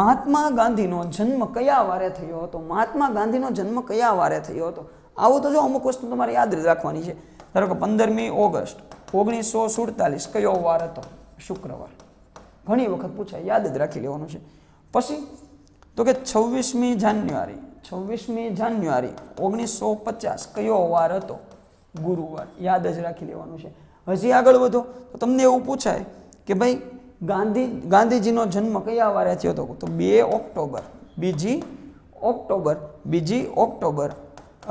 મહાત્મા ગાંધીનો જન્મ કયા વારે થયો હતો મહાત્મા ગાંધીનો જન્મ કયા વારે થયો હતો આવું તો જો અમુક વસ્તુ તમારે યાદ રાખવાની છે ધારો કે પંદરમી ઓગસ્ટ ઓગણીસો સુડતાલીસ કયો વાર હતો શુક્રવાર ઘણી વખત પૂછાય યાદ જ રાખી લેવાનું છે પછી તો કે છવ્વીસમી જાન્યુઆરી છવ્વીસમી જાન્યુઆરી ઓગણીસો પચાસ કયો વાર હતો ગુરુવાર યાદ જ રાખી લેવાનું છે હજી આગળ વધો તો તમને એવું પૂછાય કે ભાઈ ગાંધી ગાંધીજીનો જન્મ કયા વારે થયો હતો તો બે ઓક્ટોબર બીજી ઓક્ટોબર બીજી ઓક્ટોબર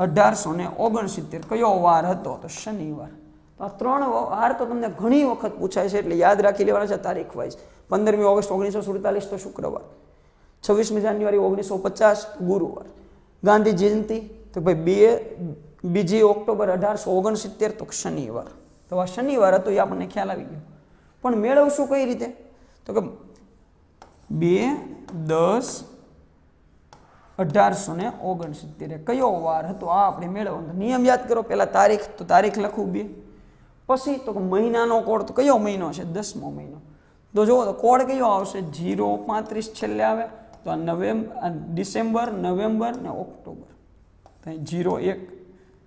અઢારસો ને ઓગણસિત્તેર કયો વાર હતો તો શનિવાર તો આ ત્રણ વાર તો તમને ઘણી વખત પૂછાય છે એટલે યાદ રાખી લેવાના છે તારીખ વાઇઝ પંદરમી ઓગસ્ટ ઓગણીસો સુડતાલીસ તો શુક્રવાર છવ્વીસમી જાન્યુઆરી ઓગણીસો પચાસ ગુરુવાર ગાંધી જયંતિ તો ભાઈ બે બીજી ઓક્ટોબર અઢારસો ઓગણસિત્તેર તો શનિવાર તો આ શનિવાર હતો એ આપણને ખ્યાલ આવી ગયો પણ મેળવશું કઈ રીતે તો કે બે દસ અઢારસો ને ઓગણસિત્તેરે કયો વાર હતો આ આપણે મેળવવાનો નિયમ યાદ કરો પહેલાં તારીખ તો તારીખ લખવું બે પછી તો મહિનાનો કોડ તો કયો મહિનો છે દસમો મહિનો તો જુઓ તો કોડ કયો આવશે જીરો પાંત્રીસ છેલ્લે આવે તો આ નવેમ્બર ડિસેમ્બર નવેમ્બર ને ઓક્ટોબર ત્યાં જીરો એક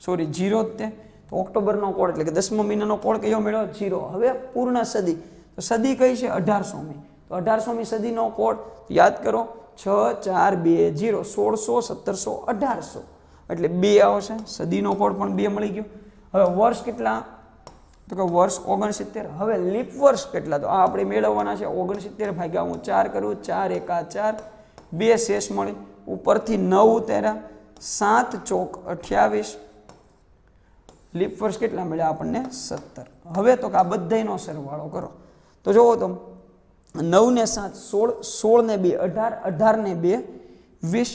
સોરી જીરો તે તો ઓક્ટોબરનો કોડ એટલે કે દસમો મહિનાનો કોડ કયો મેળવ્યો જીરો હવે પૂર્ણ સદી તો સદી કઈ છે અઢારસોમી તો અઢારસોમી સદીનો કોડ યાદ કરો છ ચાર બે જીરો સોળસો સત્તરસો અઢારસો એટલે બે આવશે સદીનો કોડ પણ બે મળી ગયો હવે વર્ષ કેટલા તો કે વર્ષ ઓગણસિત્તેર હવે લીપ વર્ષ કેટલા તો આ આપણે મેળવવાના છે ઓગણસિત્તેર ભાગ્યા હું ચાર કરું ચાર એકા ચાર બે શેષ મળી ઉપરથી નવ તેરા સાત ચોક અઠ્યાવીસ લીપ વર્ષ કેટલા મળ્યા આપણને સત્તર હવે તો આ બધાનો સરવાળો કરો તો જુઓ તો નવને સાત સોળ સોળને બે અઢાર અઢારને બે વીસ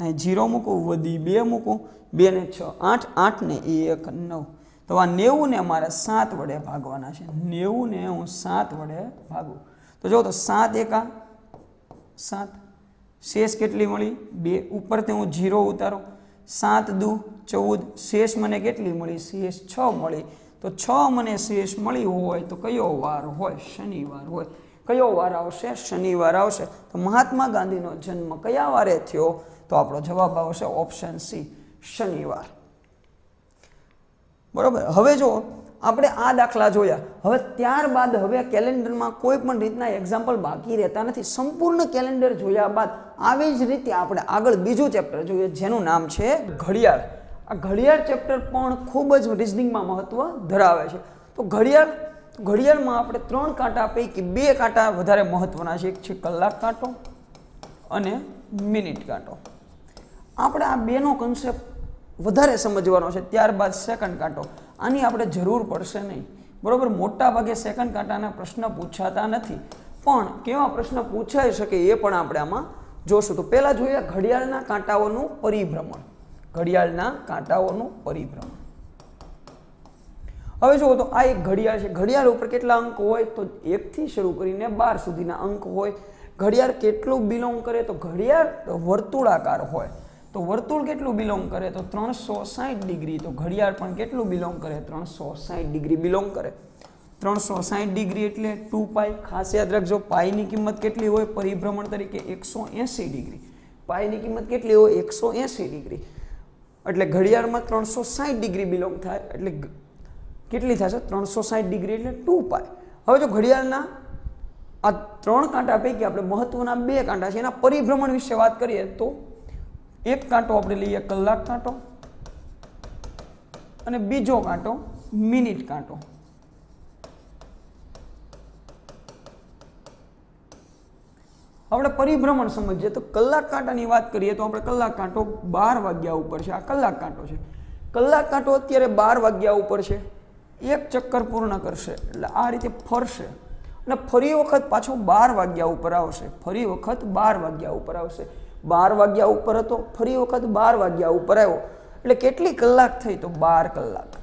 અહીં જીરો મૂકું વધી બે મૂકું બે ને છ આઠ આઠ ને એક નવ તો આ નેવુંને મારે સાત વડે ભાગવાના છે નેવુંને હું સાત વડે ભાગું તો જુઓ તો સાત એકા સાત શેષ કેટલી મળી બે ઉપરથી હું જીરો ઉતારો સાત દુ ચૌદ શેષ મને કેટલી મળી શેષ છ મળી તો છ મને શેષ મળી હોય તો કયો વાર હોય શનિવાર હોય કયો વાર આવશે શનિવાર આવશે તો મહાત્મા ગાંધીનો જન્મ કયા વારે થયો તો આપણો જવાબ આવશે ઓપ્શન સી શનિવાર બરાબર હવે જો આપણે આ દાખલા જોયા હવે ત્યારબાદ હવે કેલેન્ડરમાં કોઈ પણ રીતના એક્ઝામ્પલ બાકી રહેતા નથી સંપૂર્ણ કેલેન્ડર જોયા બાદ આવી જ રીતે આપણે આગળ બીજું ચેપ્ટર જોઈએ જેનું નામ છે ઘડિયાળ આ ઘડિયાળ ચેપ્ટર પણ ખૂબ જ રિઝનિંગમાં મહત્ત્વ ધરાવે છે તો ઘડિયાળ ઘડિયાળમાં આપણે ત્રણ કાંટા પૈકી બે કાંટા વધારે મહત્ત્વના છે એક છે કલાક કાંટો અને મિનિટ કાંટો આપણે આ બેનો કન્સેપ્ટ વધારે સમજવાનો છે ત્યારબાદ સેકન્ડ કાંટો આની આપણે જરૂર પડશે નહીં બરાબર મોટા ભાગે સેકન્ડ કાંટાના પ્રશ્ન પૂછાતા નથી પણ કેવા પ્રશ્ન પૂછાઈ શકે એ પણ આપણે આમાં જોશું તો પહેલાં જોઈએ ઘડિયાળના કાંટાઓનું પરિભ્રમણ ઘડિયાળના કાંટાઓનું પરિભ્રમણ હવે જુઓ તો આ એક ઘડિયાળ છે ઘડિયાળ ઉપર કેટલા અંક હોય તો એકથી શરૂ કરીને બાર સુધીના અંક હોય ઘડિયાળ કેટલું બિલોંગ કરે તો ઘડિયાળ વર્તુળાકાર હોય તો વર્તુળ કેટલું બિલોંગ કરે તો ત્રણસો સાહીઠ ડિગ્રી તો ઘડિયાળ પણ કેટલું બિલોંગ કરે ત્રણસો સાહીઠ ડિગ્રી બિલોંગ કરે ત્રણસો સાઠ ડિગ્રી એટલે ટુ પાય ખાસ યાદ રાખજો પાયની કિંમત કેટલી હોય પરિભ્રમણ તરીકે એકસો એંસી ડિગ્રી પાયની કિંમત કેટલી હોય એકસો એંસી ડિગ્રી એટલે ઘડિયાળમાં ત્રણસો સાઠ ડિગ્રી બિલોંગ થાય એટલે કેટલી થશે ત્રણસો સાઠ ડિગ્રી એટલે ટુ પાય હવે જો ઘડિયાળના આ ત્રણ કાંટા પૈકી આપણે મહત્વના બે કાંટા છે એના પરિભ્રમણ વિશે વાત કરીએ તો એક કાંટો આપણે લઈએ કલાક કાંટો અને બીજો કાંટો મિનિટ કાંટો આપણે પરિભ્રમણ સમજીએ તો કલાક કાંટાની વાત કરીએ તો આપણે કલાક કાંટો બાર વાગ્યા ઉપર છે આ કલાક કાંટો છે કલાક કાંટો અત્યારે બાર વાગ્યા ઉપર છે એક ચક્કર પૂર્ણ કરશે એટલે આ રીતે ફરશે અને ફરી વખત પાછો બાર વાગ્યા ઉપર આવશે ફરી વખત બાર વાગ્યા ઉપર આવશે બાર વાગ્યા ઉપર હતો ફરી વખત બાર વાગ્યા ઉપર આવ્યો એટલે કેટલી કલાક થઈ તો બાર કલાક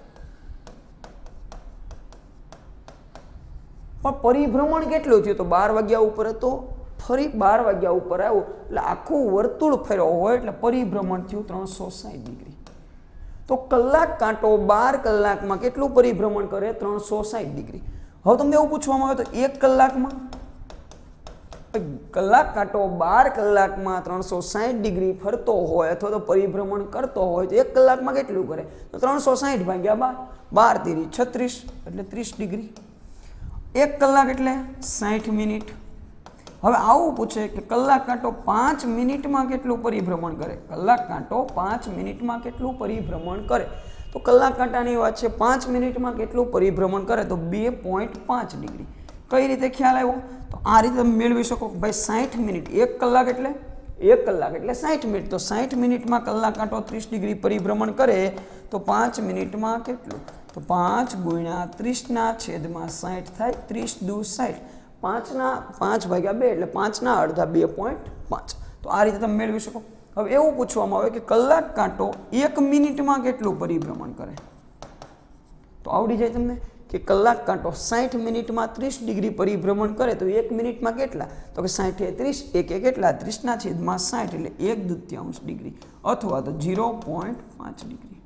પણ પરિભ્રમણ કેટલું થયું તો બાર વાગ્યા ઉપર હતો ફરી બાર વાગ્યા ઉપર આવ્યો એટલે આખું વર્તુળ ફેર્યો હોય એટલે પરિભ્રમણ થયું ત્રણસો સાહીઠ ડિગ્રી તો કલાક કાંટો બાર કલાકમાં કેટલું પરિભ્રમણ કરે ત્રણસો સાહીઠ ડિગ્રી હવે તમને એવું પૂછવામાં આવે તો એક કલાકમાં કલાક કાંટો બાર કલાકમાં ત્રણસો સાહીઠ ડિગ્રી ફરતો હોય અથવા તો પરિભ્રમણ કરતો હોય તો એક કલાકમાં કેટલું કરે તો ત્રણસો સાહીઠ ભાગ્યા બાર બાર તેરી છત્રીસ એટલે ત્રીસ ડિગ્રી એક કલાક એટલે સાઠ મિનિટ હવે આવું પૂછે કે કલાક કાંટો પાંચ મિનિટમાં કેટલું પરિભ્રમણ કરે કલાક કાંટો પાંચ મિનિટમાં કેટલું પરિભ્રમણ કરે તો કલાક કાંટાની વાત છે પાંચ મિનિટમાં કેટલું પરિભ્રમણ કરે તો બે પોઈન્ટ પાંચ ડિગ્રી કઈ રીતે ખ્યાલ આવ્યો તો આ રીતે તમે મેળવી શકો ભાઈ સાઠ મિનિટ એક કલાક એટલે એક કલાક એટલે સાઠ મિનિટ તો સાઠ મિનિટમાં કલાક કાંટો ત્રીસ ડિગ્રી પરિભ્રમણ કરે તો પાંચ મિનિટમાં કેટલું તો પાંચ ગુણ્યા ત્રીસના છેદમાં સાઠ થાય ત્રીસ દૂ સાઠ પાંચના પાંચ ભાગ્યા બે એટલે પાંચના અડધા બે પોઈન્ટ પાંચ તો આ રીતે તમે મેળવી શકો હવે એવું પૂછવામાં આવે કે કલાક કાંટો એક મિનિટમાં કેટલું પરિભ્રમણ કરે તો આવડી જાય તમને કે કલાક કાંટો સાઠ મિનિટમાં ત્રીસ ડિગ્રી પરિભ્રમણ કરે તો એક મિનિટમાં કેટલા તો કે સાઠ એ ત્રીસ એક એ કેટલા ત્રીસના છેદમાં સાઠ એટલે એક દૃત્યાંશ ડિગ્રી અથવા તો ઝીરો પોઈન્ટ પાંચ ડિગ્રી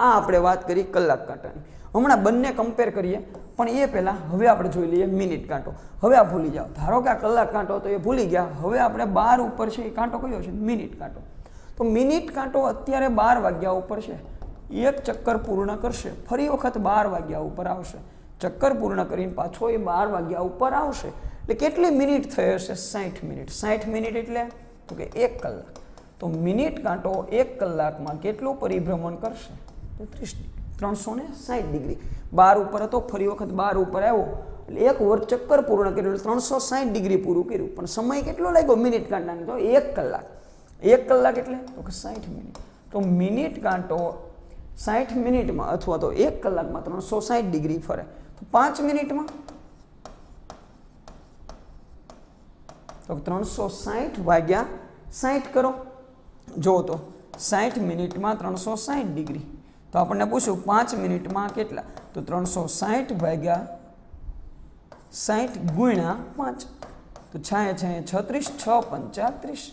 આ આપણે વાત કરી કલાક કાંટાની હમણાં બંને કમ્પેર કરીએ પણ એ પહેલાં હવે આપણે જોઈ લઈએ મિનિટ કાંટો હવે આ ભૂલી જાઓ ધારો કે આ કલાક કાંટો તો એ ભૂલી ગયા હવે આપણે બાર ઉપર છે એ કાંટો કયો છે મિનિટ કાંટો તો મિનિટ કાંટો અત્યારે બાર વાગ્યા ઉપર છે એક ચક્કર પૂર્ણ કરશે ફરી વખત બાર વાગ્યા ઉપર આવશે ચક્કર પૂર્ણ કરીને પાછો એ બાર વાગ્યા ઉપર આવશે એટલે કેટલી મિનિટ થઈ હશે સાઠ મિનિટ સાઠ મિનિટ એટલે તો કે એક કલાક તો મિનિટ કાંટો એક કલાકમાં કેટલું પરિભ્રમણ કરશે તો ત્રીસ 360° 12 ऊपर है तो ફરી વખત 12 ઉપર આવ્યો એટલે એક વર્તુળ ચક્કર પૂર્ણ કર્યો એટલે 360° પૂરો કર્યો પણ સમય કેટલો લાગ્યો મિનિટ કાંટો તો 1 કલાક 1 કલાક એટલે તો 60 મિનિટ તો મિનિટ કાંટો 60 મિનિટમાં અથવા તો 1 કલાકમાં 360° ફરે તો 5 મિનિટમાં તો 360 / 60 કરો જો તો 60 મિનિટમાં 360° तो आपने पूछू पांच मिनिट में के त्रो तो साइठ भाग्या साइठ गुणा पांच तो छाए छाए छत्स छ पंचा त्रीस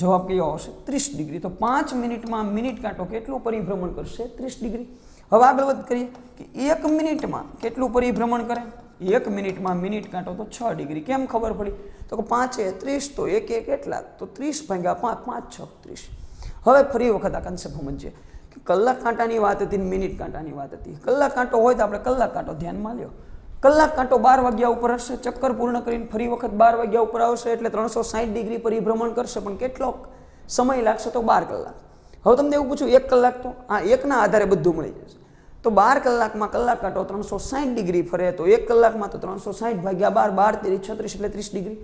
जवाब क्या हो तीस डिग्री तो पांच मिनिट में मिनिट काटो के परिभ्रमण कर सीस डिग्री हम आग करिए कि एक मिनिट में के परिभ्रमण करें एक मिनिट में मिनिट काटो तो छ डिग्री केम खबर पड़ी तो पांच त्रीस तो एक एक तो त्रीस भाग्या पांच पांच छ हम फरी वक्त आ कंसेप्ट समझिए કલાક કાંટાની વાત હતી મિનિટ કાંટાની વાત હતી કલાક કાંટો હોય તો આપણે કલાક કાંટો ધ્યાનમાં લ્યો કલાક કાંટો બાર વાગ્યા ઉપર હશે ચક્કર પૂર્ણ કરીને ફરી વખત બાર વાગ્યા ઉપર આવશે એટલે ત્રણસો સાઠ ડિગ્રી પરિભ્રમણ કરશે પણ કેટલો સમય લાગશે તો બાર કલાક હવે તમને એવું પૂછ્યું એક કલાક તો આ એકના આધારે બધું મળી જશે તો બાર કલાકમાં કલાક કાંટો ત્રણસો સાઠ ડિગ્રી ફરે તો એક કલાકમાં તો ત્રણસો સાઠ ભાગ્યા બાર બાર તેરી છત્રીસ એટલે ત્રીસ ડિગ્રી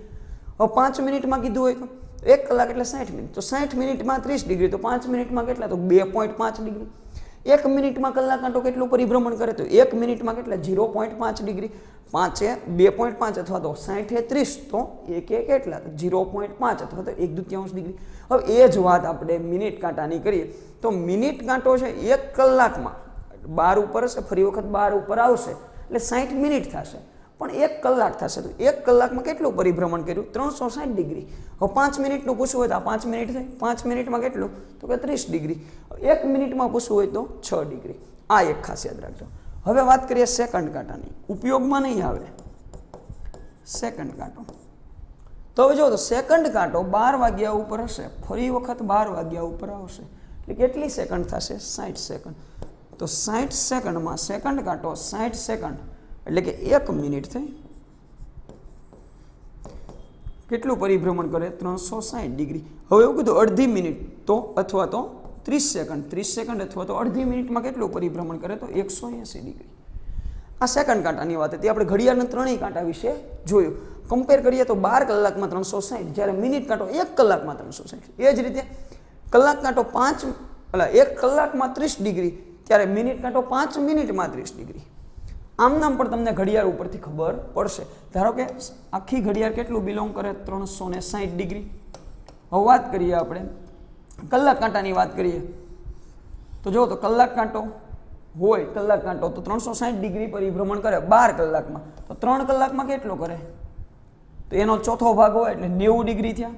હવે પાંચ મિનિટમાં કીધું હોય તો એક કલાક એટલે સાઠ મિનિટ તો સાઠ મિનિટમાં ત્રીસ ડિગ્રી તો પાંચ મિનિટમાં કેટલા તો બે પોઈન્ટ પાંચ ડિગ્રી એક મિનિટમાં કલાક કાંટો કેટલું પરિભ્રમણ કરે તો એક મિનિટમાં કેટલા ઝીરો પોઈન્ટ પાંચ ડિગ્રી પાંચે બે પોઈન્ટ પાંચ અથવા તો સાઠે ત્રીસ તો એક એકે કેટલા ઝીરો પોઈન્ટ પાંચ અથવા તો એક દુત્યાંશ ડિગ્રી હવે એ જ વાત આપણે મિનિટ કાંટાની કરીએ તો મિનિટ કાંટો છે એક કલાકમાં બાર ઉપર હશે ફરી વખત બાર ઉપર આવશે એટલે સાઠ મિનિટ થશે પણ એક કલાક થશે તો એક કલાકમાં કેટલું પરિભ્રમણ કર્યું ત્રણસો સાઠ ડિગ્રી હવે પાંચ મિનિટનું પૂછવું હોય તો આ પાંચ મિનિટ થાય પાંચ મિનિટમાં કેટલું તો કે ત્રીસ ડિગ્રી એક મિનિટમાં પૂછવું હોય તો છ ડિગ્રી આ એક ખાસ યાદ રાખજો હવે વાત કરીએ સેકન્ડ કાંટાની ઉપયોગમાં નહીં આવે સેકન્ડ કાંટો તો હવે જો તો સેકન્ડ કાંટો બાર વાગ્યા ઉપર હશે ફરી વખત બાર વાગ્યા ઉપર આવશે એટલે કેટલી સેકન્ડ થશે સાઠ સેકન્ડ તો સાઠ સેકન્ડમાં સેકન્ડ કાંટો સાઠ સેકન્ડ એટલે કે એક મિનિટ થઈ કેટલું પરિભ્રમણ કરે ત્રણસો સાહીઠ ડિગ્રી હવે એવું કીધું અડધી મિનિટ તો અથવા તો ત્રીસ સેકન્ડ ત્રીસ સેકન્ડ અથવા તો અડધી મિનિટમાં કેટલું પરિભ્રમણ કરે તો એકસો એંસી ડિગ્રી આ સેકન્ડ કાંટાની વાત હતી આપણે ઘડિયાળના ત્રણેય કાંટા વિશે જોયું કમ્પેર કરીએ તો બાર કલાકમાં ત્રણસો સાહીઠ જ્યારે મિનિટ કાંટો એક કલાકમાં ત્રણસો સાહીઠ એ જ રીતે કલાક કાંટો પાંચ એટલે એક કલાકમાં ત્રીસ ડિગ્રી ત્યારે મિનિટ કાંટો પાંચ મિનિટમાં ત્રીસ ડિગ્રી આમ નામ પણ તમને ઘડિયાળ ઉપરથી ખબર પડશે ધારો કે આખી ઘડિયાળ કેટલું બિલોંગ કરે ત્રણસો ને સાહીઠ ડિગ્રી હવે વાત કરીએ આપણે કલાક કાંટાની વાત કરીએ તો જુઓ તો કલાક કાંટો હોય કલાક કાંટો તો ત્રણસો સાહીઠ ડિગ્રી પરિભ્રમણ કરે બાર કલાકમાં તો ત્રણ કલાકમાં કેટલો કરે તો એનો ચોથો ભાગ હોય એટલે નેવું ડિગ્રી થયા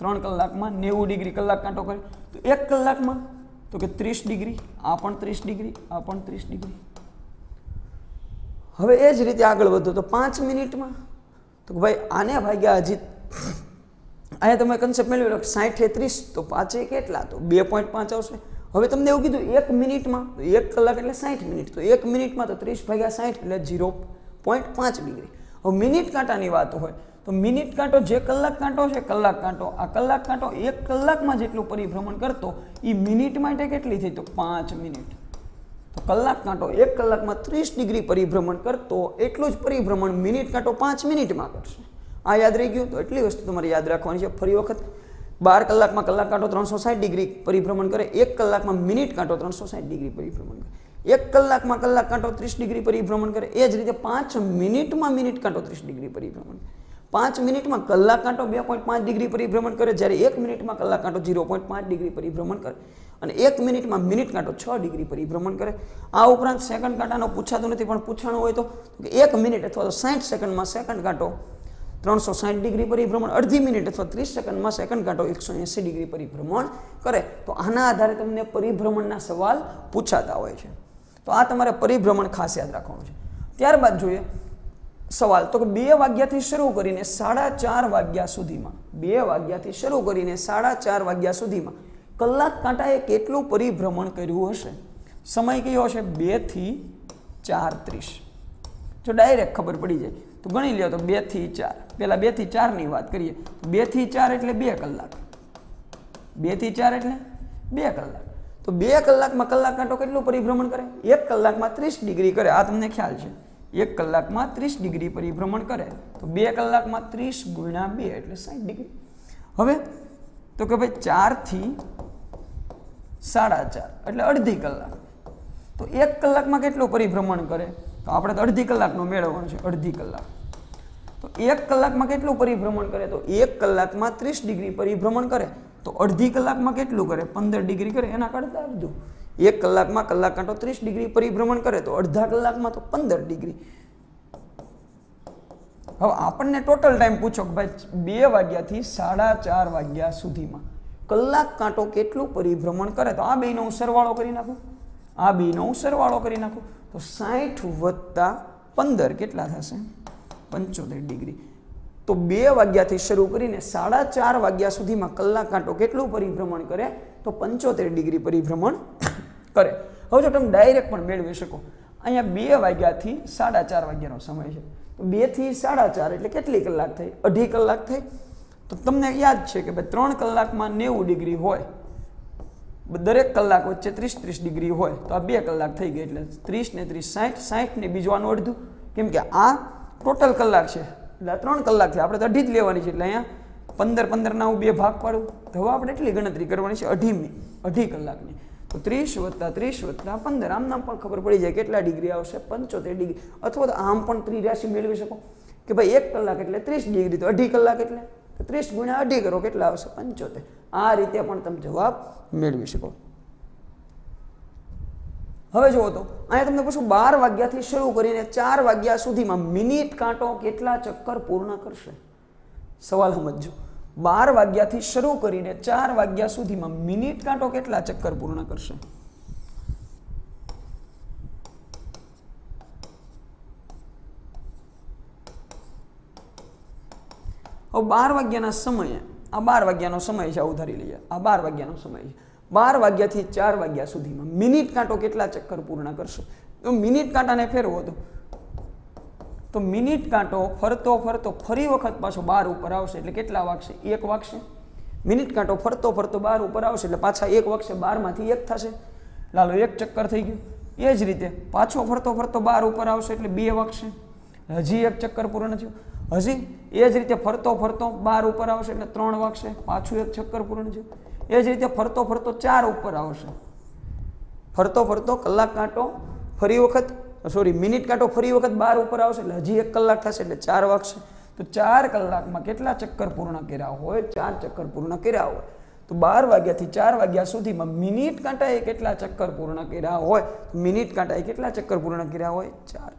ત્રણ કલાકમાં નેવું ડિગ્રી કલાક કાંટો કરે તો એક કલાકમાં તો કે ત્રીસ ડિગ્રી આ પણ ત્રીસ ડિગ્રી આ પણ ત્રીસ ડિગ્રી હવે એ જ રીતે આગળ વધો તો પાંચ મિનિટમાં તો ભાઈ આને ભાગ્યા હજી અહીંયા તમે કન્સેપ્ટ મેળવી રાખો સાઠે ત્રીસ તો પાંચે કેટલા તો બે પોઈન્ટ પાંચ આવશે હવે તમને એવું કીધું એક મિનિટમાં તો એક કલાક એટલે સાઠ મિનિટ તો એક મિનિટમાં તો ત્રીસ ભાગ્યા સાઠ એટલે ઝીરો પોઈન્ટ પાંચ ડિગ્રી હવે મિનિટ કાંટાની વાત હોય તો મિનિટ કાંટો જે કલાક કાંટો છે કલાક કાંટો આ કલાક કાંટો એક કલાકમાં જેટલું પરિભ્રમણ કરતો એ મિનિટ માટે કેટલી થઈ તો પાંચ મિનિટ તો કલાક કાંટો એક કલાકમાં ત્રીસ ડિગ્રી પરિભ્રમણ કરતો એટલું જ પરિભ્રમણ મિનિટ કાંટો પાંચ મિનિટમાં કરશે આ યાદ રહી ગયું તો એટલી વસ્તુ તમારે યાદ રાખવાની છે ફરી વખત બાર કલાકમાં કલાક કાંટો ત્રણસો સાઠ ડિગ્રી પરિભ્રમણ કરે એક કલાકમાં મિનિટ કાંટો ત્રણસો સાઠ ડિગ્રી પરિભ્રમણ કરે એક કલાકમાં કલાક કાંટો ત્રીસ ડિગ્રી પરિભ્રમણ કરે એ જ રીતે પાંચ મિનિટમાં મિનિટ કાંટો ત્રીસ ડિગ્રી પરિભ્રમણ કરે પાંચ મિનિટમાં કલાક કાંટો બે પોઈન્ટ પાંચ ડિગ્રી પરિભ્રમણ કરે જ્યારે એક મિનિટમાં કલાક કાંટો ઝીરો પોઈન્ટ પાંચ ડિગ્રી પરિભ્રમણ કરે અને એક મિનિટમાં મિનિટ કાંટો છ ડિગ્રી પરિભ્રમણ કરે આ ઉપરાંત સેકન્ડ કાંટાનો પૂછાતો નથી પણ પૂછાણું હોય તો એક મિનિટ અથવા તો સાઠ સેકન્ડમાં સેકન્ડ કાંટો ત્રણસો સાઠ ડિગ્રી પરિભ્રમણ અડધી મિનિટ અથવા ત્રીસ સેકન્ડમાં સેકન્ડ કાંટો એકસો એંસી ડિગ્રી પરિભ્રમણ કરે તો આના આધારે તમને પરિભ્રમણના સવાલ પૂછાતા હોય છે તો આ તમારે પરિભ્રમણ ખાસ યાદ રાખવાનું છે ત્યારબાદ જોઈએ સવાલ તો કે બે વાગ્યાથી શરૂ કરીને સાડા ચાર વાગ્યા સુધીમાં બે વાગ્યાથી શરૂ કરીને સાડા ચાર વાગ્યા સુધીમાં કલાક કાંટાએ કેટલું પરિભ્રમણ કર્યું હશે સમય કયો હશે બેથી ચાર ત્રીસ જો ડાયરેક્ટ ખબર પડી જાય તો ગણી લ્યો તો બેથી ચાર પહેલાં બેથી ચારની વાત કરીએ બેથી ચાર એટલે બે કલાક બેથી ચાર એટલે બે કલાક તો બે કલાકમાં કલાક કાંટો કેટલું પરિભ્રમણ કરે એક કલાકમાં ત્રીસ ડિગ્રી કરે આ તમને ખ્યાલ છે એક કલાકમાં ત્રીસ ડિગ્રી પરિભ્રમણ કરે તો બે કલાકમાં ત્રીસ ગુણ્યા બે એટલે સાઠ ડિગ્રી હવે તો કે ભાઈ ચારથી સાડા ચાર એટલે અડધી કલાક તો એક કલાકમાં કેટલું પરિભ્રમણ કરે તો આપણે તો અડધી કલાકનો મેળવવાનો છે અડધી કલાક તો એક કલાકમાં કેટલું પરિભ્રમણ કરે તો એક કલાકમાં ત્રીસ ડિગ્રી પરિભ્રમણ કરે તો અડધી કલાકમાં કેટલું કરે પંદર ડિગ્રી કરે એના કરતાં અડધું એક કલાકમાં કલાક કાંટો ત્રીસ ડિગ્રી પરિભ્રમણ કરે તો અડધા કલાકમાં તો પંદર ડિગ્રી હવે આપણને ટોટલ ટાઈમ પૂછો કે ભાઈ બે વાગ્યાથી સાડા ચાર વાગ્યા સુધીમાં કલાક કાંટો કેટલું પરિભ્રમણ કરે તો આ બેનો હું સરવાળો કરી નાખું આ બેનો હું સરવાળો કરી નાખું તો સાઠ વત્તા પંદર કેટલા થશે પંચોતેર ડિગ્રી તો બે વાગ્યાથી શરૂ કરીને સાડા ચાર વાગ્યા સુધીમાં કલાક કાંટો કેટલું પરિભ્રમણ કરે તો પંચોતેર ડિગ્રી પરિભ્રમણ કરે હવે જો તમે ડાયરેક્ટ પણ મેળવી શકો અહીંયા બે વાગ્યાથી સાડા ચાર વાગ્યાનો સમય છે તો બેથી સાડા ચાર એટલે કેટલી કલાક થઈ અઢી કલાક થઈ તો તમને યાદ છે કે ભાઈ ત્રણ કલાકમાં નેવું ડિગ્રી હોય દરેક કલાક વચ્ચે ત્રીસ ત્રીસ ડિગ્રી હોય તો આ બે કલાક થઈ ગઈ એટલે ત્રીસ ને ત્રીસ સાઠ સાઠ ને બીજું આનું અડધું કેમ કે આ ટોટલ કલાક છે એટલે આ ત્રણ કલાક છે આપણે તો અઢી જ લેવાની છે એટલે અહીંયા પંદર પંદરના હું બે ભાગ પાડું તો હવે આપણે એટલી ગણતરી કરવાની છે અઢી અઢી કલાકની તો ત્રીસ વત્તા ત્રીસ વત્તા પંદર આમના પણ ખબર પડી જાય કેટલા ડિગ્રી આવશે પંચોતેર ડિગ્રી અથવા તો આમ પણ ત્રિરાશિ મેળવી શકો કે ભાઈ એક કલાક એટલે ત્રીસ ડિગ્રી તો અઢી કલાક એટલે તો ત્રીસ ગુણ્યા અઢી કરો કેટલા આવશે પંચોતેર આ રીતે પણ તમે જવાબ મેળવી શકો હવે જુઓ તો અહીંયા તમને પૂછું બાર વાગ્યાથી શરૂ કરીને ચાર વાગ્યા સુધીમાં મિનિટ કાંટો કેટલા ચક્કર પૂર્ણ કરશે સવાલ સમજો બાર વાગ્યાથી શરૂ કરીને ચાર વાગ્યા સુધીમાં મિનિટ કાંટો કેટલા ચક્કર પૂર્ણ કરશે બાર વાગ્યાના સમયે આ બાર વાગ્યાનો સમય છે આવું લઈએ આ બાર વાગ્યાનો સમય છે બાર વાગ્યાથી ચાર વાગ્યા સુધીમાં મિનિટ કાંટો કેટલા ચક્કર પૂર્ણ કરશો તો મિનિટ કાંટાને ફેરવો તો તો મિનિટ કાંટો ફરતો ફરતો ફરી વખત પાછો બાર ઉપર આવશે એટલે કેટલા વાગશે એક વાગશે મિનિટ કાંટો ફરતો ફરતો બાર ઉપર આવશે એટલે પાછા એક વાગશે બારમાંથી એક થશે લાલો એક ચક્કર થઈ ગયું એ જ રીતે પાછો ફરતો ફરતો બાર ઉપર આવશે એટલે બે વાગશે હજી એક ચક્કર પૂર્ણ થયું હજી એ જ રીતે ફરતો ફરતો બાર ઉપર આવશે એટલે ત્રણ વાગશે પાછું એક ચક્કર પૂર્ણ થયું એ જ રીતે ફરતો ફરતો ચાર ઉપર આવશે ફરતો ફરતો કલાક કાંટો ફરી વખત સોરી મિનિટ કાંટો ફરી વખત બાર ઉપર આવશે એટલે હજી એક કલાક થશે એટલે ચાર વાગશે તો ચાર કલાકમાં કેટલા ચક્કર પૂર્ણ કર્યા હોય ચાર ચક્કર પૂર્ણ કર્યા હોય તો બાર વાગ્યાથી ચાર વાગ્યા સુધીમાં મિનિટ કાંટાએ કેટલા ચક્કર પૂર્ણ કર્યા હોય મિનિટ કાંટાએ કેટલા ચક્કર પૂર્ણ કર્યા હોય ચાર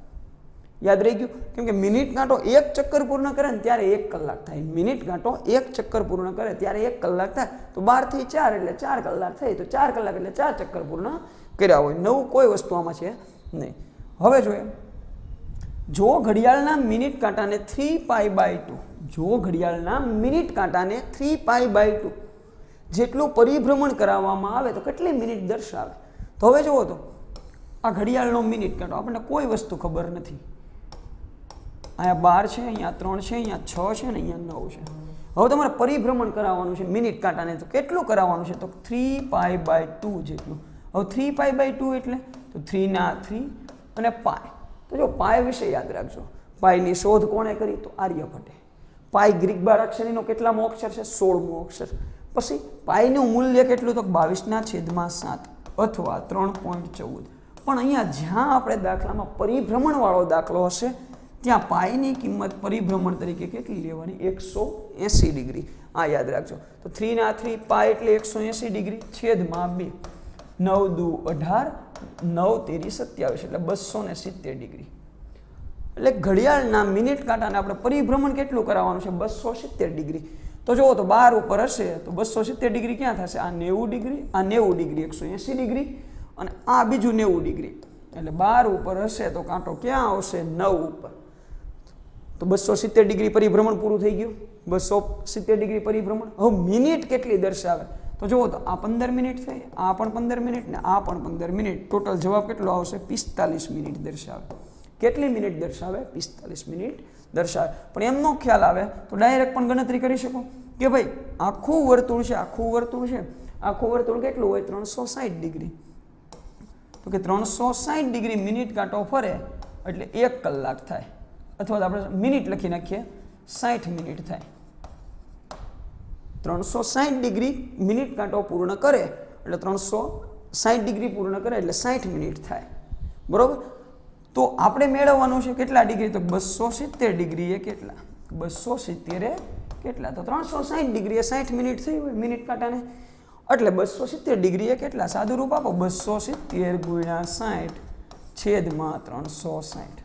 યાદ રહી ગયું કેમ કે મિનિટ કાંટો એક ચક્કર પૂર્ણ કરે ને ત્યારે એક કલાક થાય મિનિટ કાંટો એક ચક્કર પૂર્ણ કરે ત્યારે એક કલાક થાય તો બારથી ચાર એટલે ચાર કલાક થાય તો ચાર કલાક એટલે ચાર ચક્કર પૂર્ણ કર્યા હોય નવું કોઈ વસ્તુ આમાં છે નહીં હવે જોઈએ જો ઘડિયાળના મિનિટ કાંટાને થ્રી પાઈ બાય ટુ જો ઘડિયાળના મિનિટ કાંટાને થ્રી પાઈ બાય ટુ જેટલું પરિભ્રમણ કરાવવામાં આવે તો કેટલી મિનિટ દર્શાવે તો હવે જુઓ તો આ ઘડિયાળનો મિનિટ કાંટો આપણને કોઈ વસ્તુ ખબર નથી અહીંયા બાર છે અહીંયા ત્રણ છે અહીંયા છ છે ને અહીંયા નવ છે હવે તમારે પરિભ્રમણ કરાવવાનું છે મિનિટ કાંટાને તો કેટલું કરાવવાનું છે તો થ્રી પાઈ બાય ટુ જેટલું હવે થ્રી પાઈ બાય ટુ એટલે તો થ્રીના થ્રી અને પાય તો જો પાય વિશે યાદ રાખજો પાયની શોધ કોણે કરી તો આર્યભટ્ટે પાય ગ્રીક બાળાક્ષરીનો કેટલામો અક્ષર છે સોળમો અક્ષર પછી પાયનું મૂલ્ય કેટલું તો બાવીસના છેદમાં સાત અથવા ત્રણ પોઈન્ટ ચૌદ પણ અહીંયા જ્યાં આપણે દાખલામાં પરિભ્રમણવાળો દાખલો હશે ત્યાં પાયની કિંમત પરિભ્રમણ તરીકે કેટલી લેવાની એકસો એંસી ડિગ્રી આ યાદ રાખજો તો થ્રીના થ્રી પાય એટલે એકસો એંસી ડિગ્રી છેદમાં બે નવ દુ અઢાર નવ તેરી સત્યાવીસ એટલે બસો ને સિત્તેર ડિગ્રી એટલે ઘડિયાળના મિનિટ કાંટાને આપણે પરિભ્રમણ કેટલું કરાવવાનું છે બસો સિત્તેર ડિગ્રી તો જુઓ તો બાર ઉપર હશે તો બસો સિત્તેર ડિગ્રી ક્યાં થશે આ નેવું ડિગ્રી આ નેવું ડિગ્રી એકસો એંસી ડિગ્રી અને આ બીજું નેવું ડિગ્રી એટલે બાર ઉપર હશે તો કાંટો ક્યાં આવશે નવ ઉપર તો બસો સિત્તેર ડિગ્રી પરિભ્રમણ પૂરું થઈ ગયું બસો સિત્તેર ડિગ્રી પરિભ્રમણ હવે મિનિટ કેટલી દર્શાવે તો જુઓ તો આ પંદર મિનિટ થઈ આ પણ પંદર મિનિટ ને આ પણ પંદર મિનિટ ટોટલ જવાબ કેટલો આવશે પિસ્તાલીસ મિનિટ દર્શાવે કેટલી મિનિટ દર્શાવે પિસ્તાલીસ મિનિટ દર્શાવે પણ એમનો ખ્યાલ આવે તો ડાયરેક્ટ પણ ગણતરી કરી શકો કે ભાઈ આખું વર્તુળ છે આખું વર્તુળ છે આખું વર્તુળ કેટલું હોય ત્રણસો સાઠ ડિગ્રી તો કે ત્રણસો સાઠ ડિગ્રી મિનિટ કાંટો ફરે એટલે એક કલાક થાય અથવા તો આપણે મિનિટ લખી નાખીએ સાઠ મિનિટ થાય ત્રણસો સાઠ ડિગ્રી મિનિટ કાંટો પૂર્ણ કરે એટલે ત્રણસો સાઠ ડિગ્રી પૂર્ણ કરે એટલે સાઠ મિનિટ થાય બરાબર તો આપણે મેળવવાનું છે કેટલા ડિગ્રી તો બસો સિત્તેર ડિગ્રીએ કેટલા બસો સિત્તેરે કેટલા તો ત્રણસો સાહીઠ ડિગ્રીએ સાઠ મિનિટ થઈ હોય મિનિટ કાંટાને એટલે બસો સિત્તેર ડિગ્રીએ કેટલા સાદું રૂપ આપો બસો સિત્તેર ગુણ્યા સાઠ છેદમાં ત્રણસો સાઠ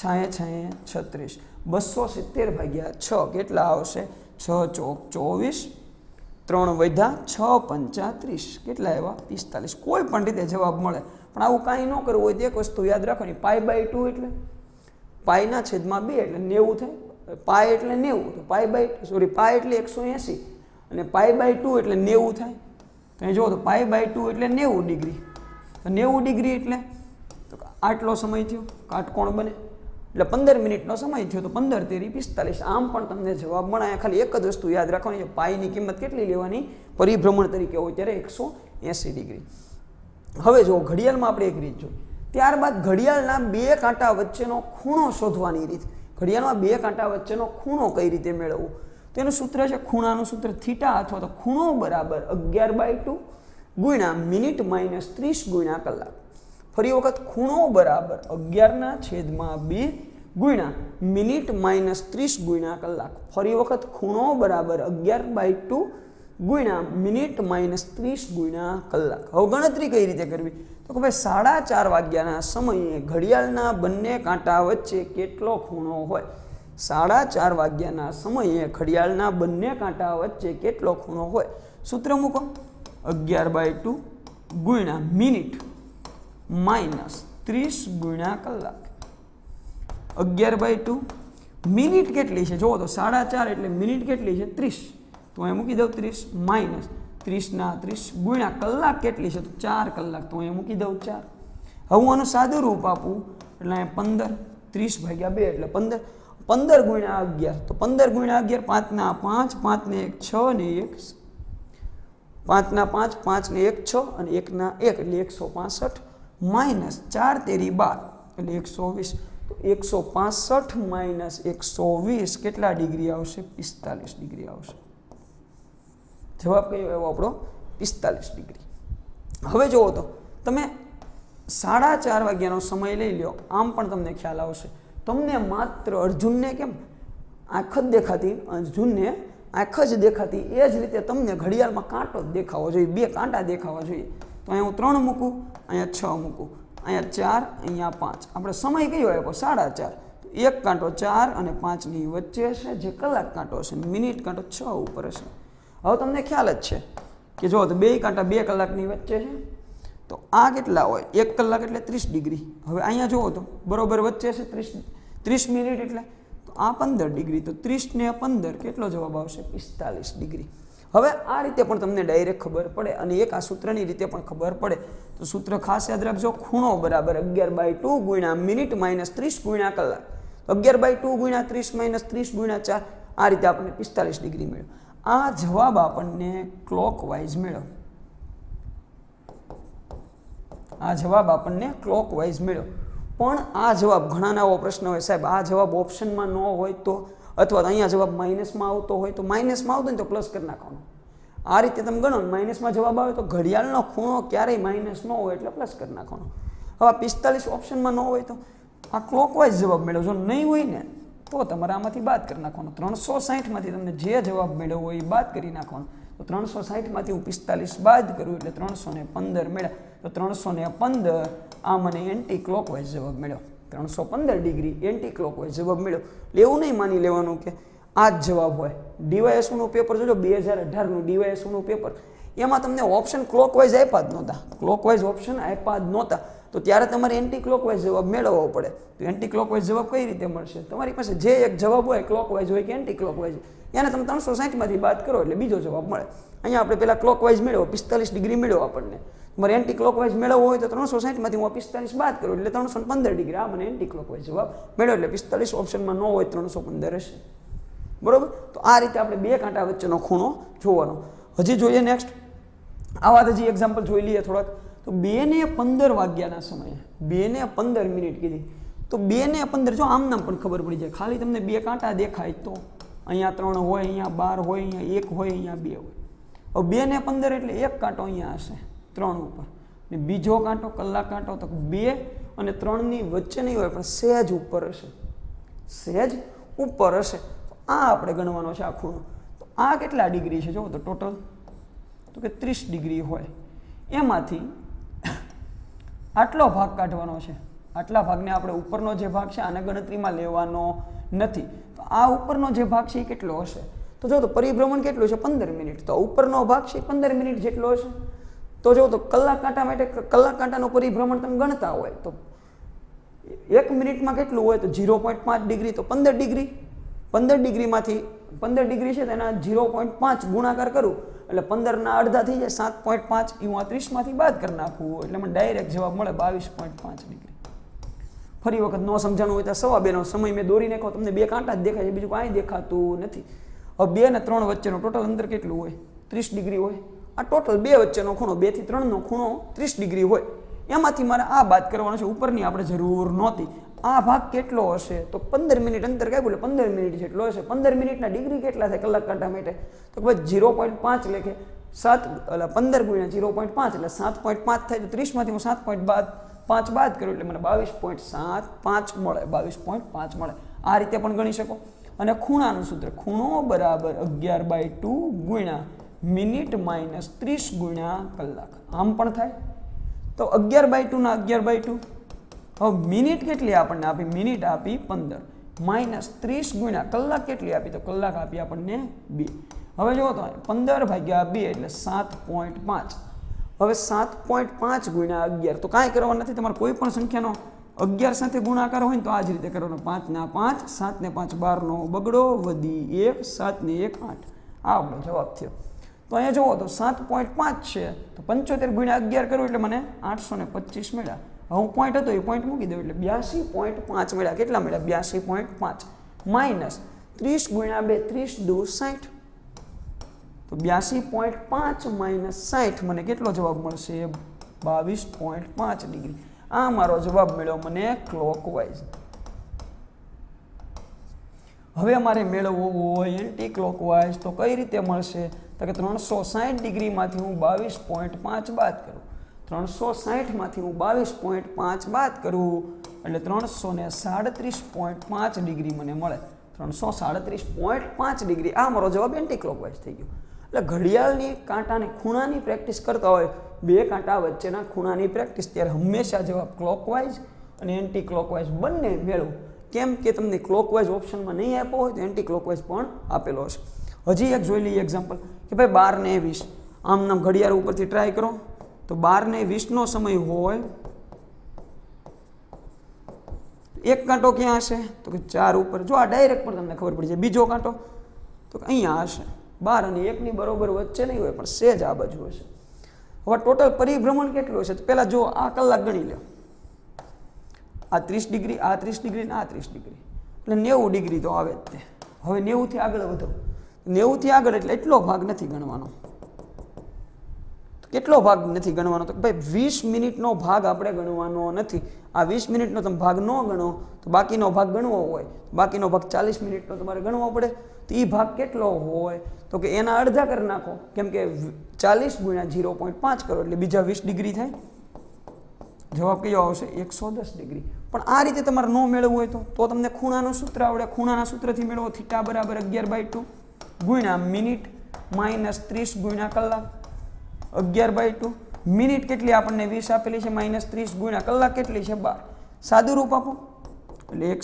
છાએ છાએ છત્રીસ બસો સિત્તેર ભાગ્યા છ કેટલા આવશે છ ચોક ચોવીસ ત્રણ વધ્યા છ પંચાત્રીસ કેટલા એવા પિસ્તાલીસ કોઈ પણ રીતે જવાબ મળે પણ આવું કાંઈ ન કરવું હોય તો એક વસ્તુ યાદ રાખવાની પાય બાય ટુ એટલે પાયના છેદમાં બે એટલે નેવું થાય પાય એટલે નેવું તો પાય બાય સોરી પાય એટલે એકસો એંસી અને પાય બાય ટુ એટલે નેવું થાય તો અહીં જુઓ તો પાય બાય ટુ એટલે નેવું ડિગ્રી નેવું ડિગ્રી એટલે આટલો સમય થયો કાટકોણ બને એટલે પંદર મિનિટનો સમય થયો તો પંદર તેરી પિસ્તાલીસ આમ પણ તમને જવાબ મળે ખાલી એક જ વસ્તુ યાદ રાખવાની છે પાઈની કિંમત કેટલી લેવાની પરિભ્રમણ તરીકે હોય ત્યારે એકસો એંસી ડિગ્રી હવે જો ઘડિયાળમાં આપણે એક રીત જોઈએ ત્યારબાદ ઘડિયાળના બે કાંટા વચ્ચેનો ખૂણો શોધવાની રીત ઘડિયાળમાં બે કાંટા વચ્ચેનો ખૂણો કઈ રીતે મેળવવો તેનું સૂત્ર છે ખૂણાનું સૂત્ર થીટા અથવા તો ખૂણો બરાબર અગિયાર બાય ટુ ગુણ્યા મિનિટ માઇનસ ત્રીસ ગુણ્યા કલાક ફરી વખત ખૂણો બરાબર અગિયારના છેદમાં બે ગુણ્યા મિનિટ માઇનસ ત્રીસ ગુણ્યા કલાક ફરી વખત ખૂણો બરાબર અગિયાર બાય ટુ ગુણ્યા મિનિટ માઇનસ ત્રીસ ગુણ્યા કલાક હવે ગણતરી કઈ રીતે કરવી તો કે ભાઈ સાડા ચાર વાગ્યાના સમયે ઘડિયાળના બંને કાંટા વચ્ચે કેટલો ખૂણો હોય સાડા ચાર વાગ્યાના સમયે ઘડિયાળના બંને કાંટા વચ્ચે કેટલો ખૂણો હોય સૂત્ર મૂકો અગિયાર બાય ટુ ગુણ્યા મિનિટ માઇનસ ત્રીસ ગુણ્યા કલાક અગિયાર બાય ટુ મિનિટ કેટલી છે જુઓ તો સાડા ચાર એટલે મિનિટ કેટલી છે ત્રીસ તો અહીંયા મૂકી દઉં ત્રીસ માઇનસ ત્રીસના ત્રીસ ગુણ્યા કલાક કેટલી છે તો ચાર કલાક તો અહીંયા મૂકી દઉં ચાર હવે હું આનું સાદું રૂપ આપું એટલે અહીંયા પંદર ત્રીસ ભાગ્યા બે એટલે પંદર પંદર ગુણ્યા અગિયાર તો પંદર ગુણ્યા અગિયાર પાંચના પાંચ પાંચને એક છ ને એક પાંચના પાંચ પાંચને એક છ અને એકના એક એટલે એકસો પાસઠ માઇનસ ચાર તેરી બાર એટલે એકસો વીસ તો એકસો પાસઠ માઇનસ એકસો વીસ કેટલા ડિગ્રી આવશે પિસ્તાલીસ ડિગ્રી આવશે જવાબ કયો એવો આપણો પિસ્તાલીસ ડિગ્રી હવે જુઓ તો તમે સાડા ચાર વાગ્યાનો સમય લઈ લો આમ પણ તમને ખ્યાલ આવશે તમને માત્ર અર્જુનને કેમ આંખ જ દેખાતી અર્જુનને આંખ જ દેખાતી એ જ રીતે તમને ઘડિયાળમાં કાંટો જ દેખાવો જોઈએ બે કાંટા દેખાવા જોઈએ તો અહીંયા હું ત્રણ મૂકું અહીંયા છ મૂકું અહીંયા ચાર અહીંયા પાંચ આપણે સમય કયો આપ્યો સાડા ચાર એક કાંટો ચાર અને પાંચની વચ્ચે છે જે કલાક કાંટો છે મિનિટ કાંટો છ ઉપર હશે હવે તમને ખ્યાલ જ છે કે જો તો બે કાંટા બે કલાકની વચ્ચે છે તો આ કેટલા હોય એક કલાક એટલે ત્રીસ ડિગ્રી હવે અહીંયા જુઓ તો બરોબર વચ્ચે છે ત્રીસ ત્રીસ મિનિટ એટલે તો આ પંદર ડિગ્રી તો ત્રીસને પંદર કેટલો જવાબ આવશે પિસ્તાલીસ ડિગ્રી હવે આ રીતે પણ તમને ડાયરેક્ટ ખબર પડે અને એક આ સૂત્રની રીતે પણ ખબર પડે તો સૂત્ર ખાસ યાદ રાખજો ખૂણો બરાબર અગિયાર બાય ટુ ગુણ્યા મિનિટ માઇનસ ત્રીસ ગુણ્યા કલાક અગિયાર બાય ટુ ગુણ્યા ત્રીસ માઇનસ ત્રીસ ગુણ્યા ચાર આ રીતે આપણને પિસ્તાલીસ ડિગ્રી મળ્યો આ જવાબ આપણને ક્લોક વાઇઝ મળ્યો આ જવાબ આપણને ક્લોકવાઇઝ વાઇઝ મળ્યો પણ આ જવાબ ઘણાના એવો પ્રશ્ન હોય સાહેબ આ જવાબ ઓપ્શનમાં ન હોય તો અથવા તો અહીંયા જવાબ માઇનસમાં આવતો હોય તો માઇનસમાં આવતો ને તો પ્લસ કરી નાખવાનો આ રીતે તમે ગણો ને માઇનસમાં જવાબ આવે તો ઘડિયાળનો ખૂણો ક્યારેય માઇનસ ન હોય એટલે પ્લસ કરી નાખવાનો હવે પિસ્તાલીસ ઓપ્શનમાં ન હોય તો આ ક્લોકવાઇઝ જવાબ મેળવો જો નહીં હોય ને તો તમારે આમાંથી બાદ કરી નાખવાનો ત્રણસો સાહીઠમાંથી તમને જે જવાબ મેળવવો હોય એ બાદ કરી નાખવાનો તો ત્રણસો સાહીઠમાંથી હું પિસ્તાલીસ બાદ કરું એટલે ત્રણસો ને પંદર મેળ્યા તો ત્રણસો ને પંદર આ મને એન્ટી ક્લોકવાઇઝ જવાબ મેળ્યો ત્રણસો પંદર ડિગ્રી એન્ટી ક્લોક ક્લોકવાઇઝ જવાબ મળ્યો એવું નહીં માની લેવાનું કે આ જ જવાબ હોય ડીવાયએસઓનું પેપર જોજો બે હજાર અઢારનું ડીવાયએસઓનું પેપર એમાં તમને ઓપ્શન ક્લોકવાઇઝ આપ્યા જ નહોતા ક્લોકવાઇઝ ઓપ્શન આપ્યા જ નહોતા તો ત્યારે તમારે એન્ટી ક્લોકવાઇઝ જવાબ મેળવવો પડે તો એન્ટી ક્લોકવાઇઝ જવાબ કઈ રીતે મળશે તમારી પાસે જે એક જવાબ હોય ક્લોકવાઇઝ હોય કે એન્ટી ક્લોકવાઇઝ એને તમે ત્રણસો સાઠમાંથી બાદ કરો એટલે બીજો જવાબ મળે અહીંયા આપણે પહેલાં ક્લોકવાઇઝ મેળવો પિસ્તાલીસ ડિગ્રી મેળવો આપણને મારે એન્ટી ક્લોકવાઇઝ મેળવવો હોય તો ત્રણસો સાઠમાંથી હું પિસ્તાલીસ બાદ કરું એટલે ત્રણસો પંદર ડિગ્રી આ મને એન્ટી ક્લોકવાઇઝ જવાબ મેળવ્યો એટલે પિસ્તાલીસ ઓપ્શનમાં ન હોય ત્રણસો પંદર હશે બરોબર તો આ રીતે આપણે બે કાંટા વચ્ચેનો ખૂણો જોવાનો હજી જોઈએ નેક્સ્ટ આવા વાત હજી એક્ઝામ્પલ જોઈ લઈએ થોડાક તો બે ને પંદર વાગ્યાના સમયે બે ને પંદર મિનિટ કીધી તો બે ને પંદર જો આમ નામ પણ ખબર પડી જાય ખાલી તમને બે કાંટા દેખાય તો અહીંયા ત્રણ હોય અહીંયા બાર હોય અહીંયા એક હોય અહીંયા બે હોય હવે બે ને પંદર એટલે એક કાંટો અહીંયા હશે ત્રણ ઉપર ને બીજો કાંટો કલાક કાંટો તો બે અને ત્રણની વચ્ચે નહીં હોય પણ સહેજ ઉપર હશે સહેજ ઉપર હશે તો આ આપણે ગણવાનો છે આ ખૂણો તો આ કેટલા ડિગ્રી છે જુઓ તો ટોટલ તો કે ત્રીસ ડિગ્રી હોય એમાંથી આટલો ભાગ કાઢવાનો છે આટલા ભાગને આપણે ઉપરનો જે ભાગ છે આને ગણતરીમાં લેવાનો નથી તો આ ઉપરનો જે ભાગ છે એ કેટલો હશે તો જો તો પરિભ્રમણ કેટલું છે પંદર મિનિટ તો ઉપરનો ભાગ છે પંદર મિનિટ જેટલો હશે તો જો તો કલાક કાંટા માટે કલાક કાંટાનું પરિભ્રમણ તમે ગણતા હોય તો એક મિનિટમાં કેટલું હોય તો ઝીરો પોઈન્ટ પાંચ ડિગ્રી તો પંદર ડિગ્રી પંદર ડિગ્રીમાંથી પંદર ડિગ્રી છે તેના ઝીરો પોઈન્ટ પાંચ ગુણાકાર કરું એટલે પંદરના અડધા થઈ જાય સાત પોઈન્ટ પાંચ એ હું આ ત્રીસમાંથી બાદ કરી નાખવું હોય એટલે મને ડાયરેક્ટ જવાબ મળે બાવીસ પોઈન્ટ પાંચ ડિગ્રી ફરી વખત ન સમજાણું હોય તો સવા બેનો સમય મેં દોરી નાખ્યો તમને બે કાંટા જ દેખાય છે બીજું કાંઈ દેખાતું નથી હવે બે ને ત્રણ વચ્ચેનો ટોટલ અંતર કેટલું હોય ત્રીસ ડિગ્રી હોય આ ટોટલ બે વચ્ચેનો ખૂણો બેથી ત્રણનો ખૂણો ત્રીસ ડિગ્રી હોય એમાંથી મારે આ બાદ કરવાનો છે ઉપરની આપણે જરૂર નહોતી આ ભાગ કેટલો હશે તો પંદર મિનિટ અંતર કાંઈ બોલે પંદર મિનિટ જેટલો હશે પંદર મિનિટના ડિગ્રી કેટલા થાય કલાક કાંટા માટે તો ભાઈ ઝીરો પોઈન્ટ પાંચ લખે સાત એટલે પંદર ગુણ્યા ઝીરો પોઈન્ટ પાંચ એટલે સાત પોઈન્ટ પાંચ થાય તો ત્રીસમાંથી હું સાત પોઈન્ટ બાદ પાંચ બાદ કર્યું એટલે મને બાવીસ પોઈન્ટ સાત પાંચ મળે બાવીસ પોઈન્ટ પાંચ મળે આ રીતે પણ ગણી શકો અને ખૂણાનું સૂત્ર ખૂણો બરાબર અગિયાર બાય ટુ ગુણ્યા મિનિટ માઇનસ ત્રીસ ગુણ્યા કલાક આમ પણ થાય તો અગિયાર બાય ટુના અગિયાર બાય ટુ હવે મિનિટ કેટલી આપણને આપી મિનિટ આપી પંદર માઇનસ ત્રીસ ગુણ્યા કલાક કેટલી આપી તો કલાક આપી આપણને બે હવે જુઓ તો પંદર ભાગ્યા બે એટલે સાત પોઈન્ટ પાંચ હવે સાત પોઈન્ટ પાંચ ગુણ્યા અગિયાર તો કાંઈ કરવા નથી તમારે કોઈ પણ સંખ્યાનો અગિયાર સાથે ગુણાકાર હોય ને તો આ જ રીતે કરવાનો પાંચના પાંચ સાતને પાંચ બારનો બગડો વધી એક સાતને એક આઠ આ આપણો જવાબ થયો તો અહીંયા જુઓ તો સાત પોઈન્ટ પાંચ છે તો પંચોતેર ગુણ્યા અગિયાર કરું એટલે મને આઠસો ને પચીસ મળ્યા હવે હું પોઈન્ટ હતો એ પોઈન્ટ મૂકી દઉં એટલે બ્યાસી પોઈન્ટ પાંચ મળ્યા કેટલા મળ્યા બ્યાસી પોઈન્ટ પાંચ માઇનસ ત્રીસ ગુણ્યા બે ત્રીસ દુ સાઠ તો બ્યાસી પોઈન્ટ પાંચ માઇનસ સાઠ મને કેટલો જવાબ મળશે બાવીસ પોઈન્ટ પાંચ ડિગ્રી આ મારો જવાબ મળ્યો મને ક્લોકવાઇઝ હવે અમારે મેળવવું હોય એન્ટી ક્લોકવાઇઝ તો કઈ રીતે મળશે તો કે ત્રણસો સાહીઠ ડિગ્રીમાંથી હું બાવીસ પોઈન્ટ પાંચ બાદ કરું ત્રણસો સાહીઠમાંથી હું બાવીસ પોઈન્ટ પાંચ બાદ કરું એટલે ત્રણસો ને સાડત્રીસ પોઈન્ટ પાંચ ડિગ્રી મને મળે ત્રણસો સાડત્રીસ પોઈન્ટ પાંચ ડિગ્રી આ મારો જવાબ એન્ટી ક્લોકવાઇઝ થઈ ગયો એટલે ઘડિયાળની કાંટાની ખૂણાની પ્રેક્ટિસ કરતા હોય બે કાંટા વચ્ચેના ખૂણાની પ્રેક્ટિસ ત્યારે હંમેશા જવાબ ક્લોકવાઇઝ અને એન્ટી ક્લોકવાઇઝ બંને મેળવું કેમ કે તમને ક્લોકવાઇઝ ઓપ્શનમાં નહીં આપ્યો હોય તો એન્ટી ક્લોકવાઇઝ પણ આપેલો હશે હજી એક જોઈ લઈએ એક્ઝામ્પલ કે ભાઈ બાર ને વીસ આમ નામ ઘડિયાળ ઉપરથી ટ્રાય કરો તો બાર ને વીસનો સમય હોય એક કાંટો ક્યાં હશે તો કે ચાર ઉપર જો આ ડાયરેક્ટ પણ તમને ખબર પડી જાય બીજો કાંટો તો અહીંયા હશે બાર અને એકની બરોબર વચ્ચે નહીં હોય પણ સેજ આ બાજુ હશે હવે ટોટલ પરિભ્રમણ કેટલું હશે તો પહેલાં જો આ કલાક ગણી લો આ ત્રીસ ડિગ્રી આ ત્રીસ ડિગ્રી ને આ ત્રીસ ડિગ્રી એટલે નેવું ડિગ્રી તો આવે જ તે હવે નેવુંથી આગળ વધો નેવુંથી આગળ એટલે એટલો ભાગ નથી ગણવાનો કેટલો ભાગ નથી ગણવાનો તો ભાઈ વીસ મિનિટનો ભાગ આપણે ગણવાનો નથી આ વીસ મિનિટનો તમે ભાગ ન ગણો તો બાકીનો ભાગ ગણવો હોય બાકીનો ભાગ ચાલીસ મિનિટનો તમારે ગણવો પડે તો એ ભાગ કેટલો હોય તો કે એના અડધા કરી નાખો કેમ કે ચાલીસ ગુણ્યા ઝીરો પોઈન્ટ પાંચ કરો એટલે બીજા વીસ ડિગ્રી થાય જવાબ કયો આવશે એકસો દસ ડિગ્રી પણ આ રીતે તમારે ન મેળવવું હોય તો તમને ખૂણાનું સૂત્ર આવડે ખૂણાના સૂત્રથી મેળવો થીટા બરાબર અગિયાર બાય ટુ ગુણ્યા મિનિટ માઇનસ ત્રીસ ગુણ્યા કલાક અગિયાર બાય ટુ મિનિટ કેટલી આપણને વીસ આપેલી છે માઇનસ ત્રીસ ગુણ્યા કલાક કેટલી છે બાર સાદું રૂપ આપો એટલે એક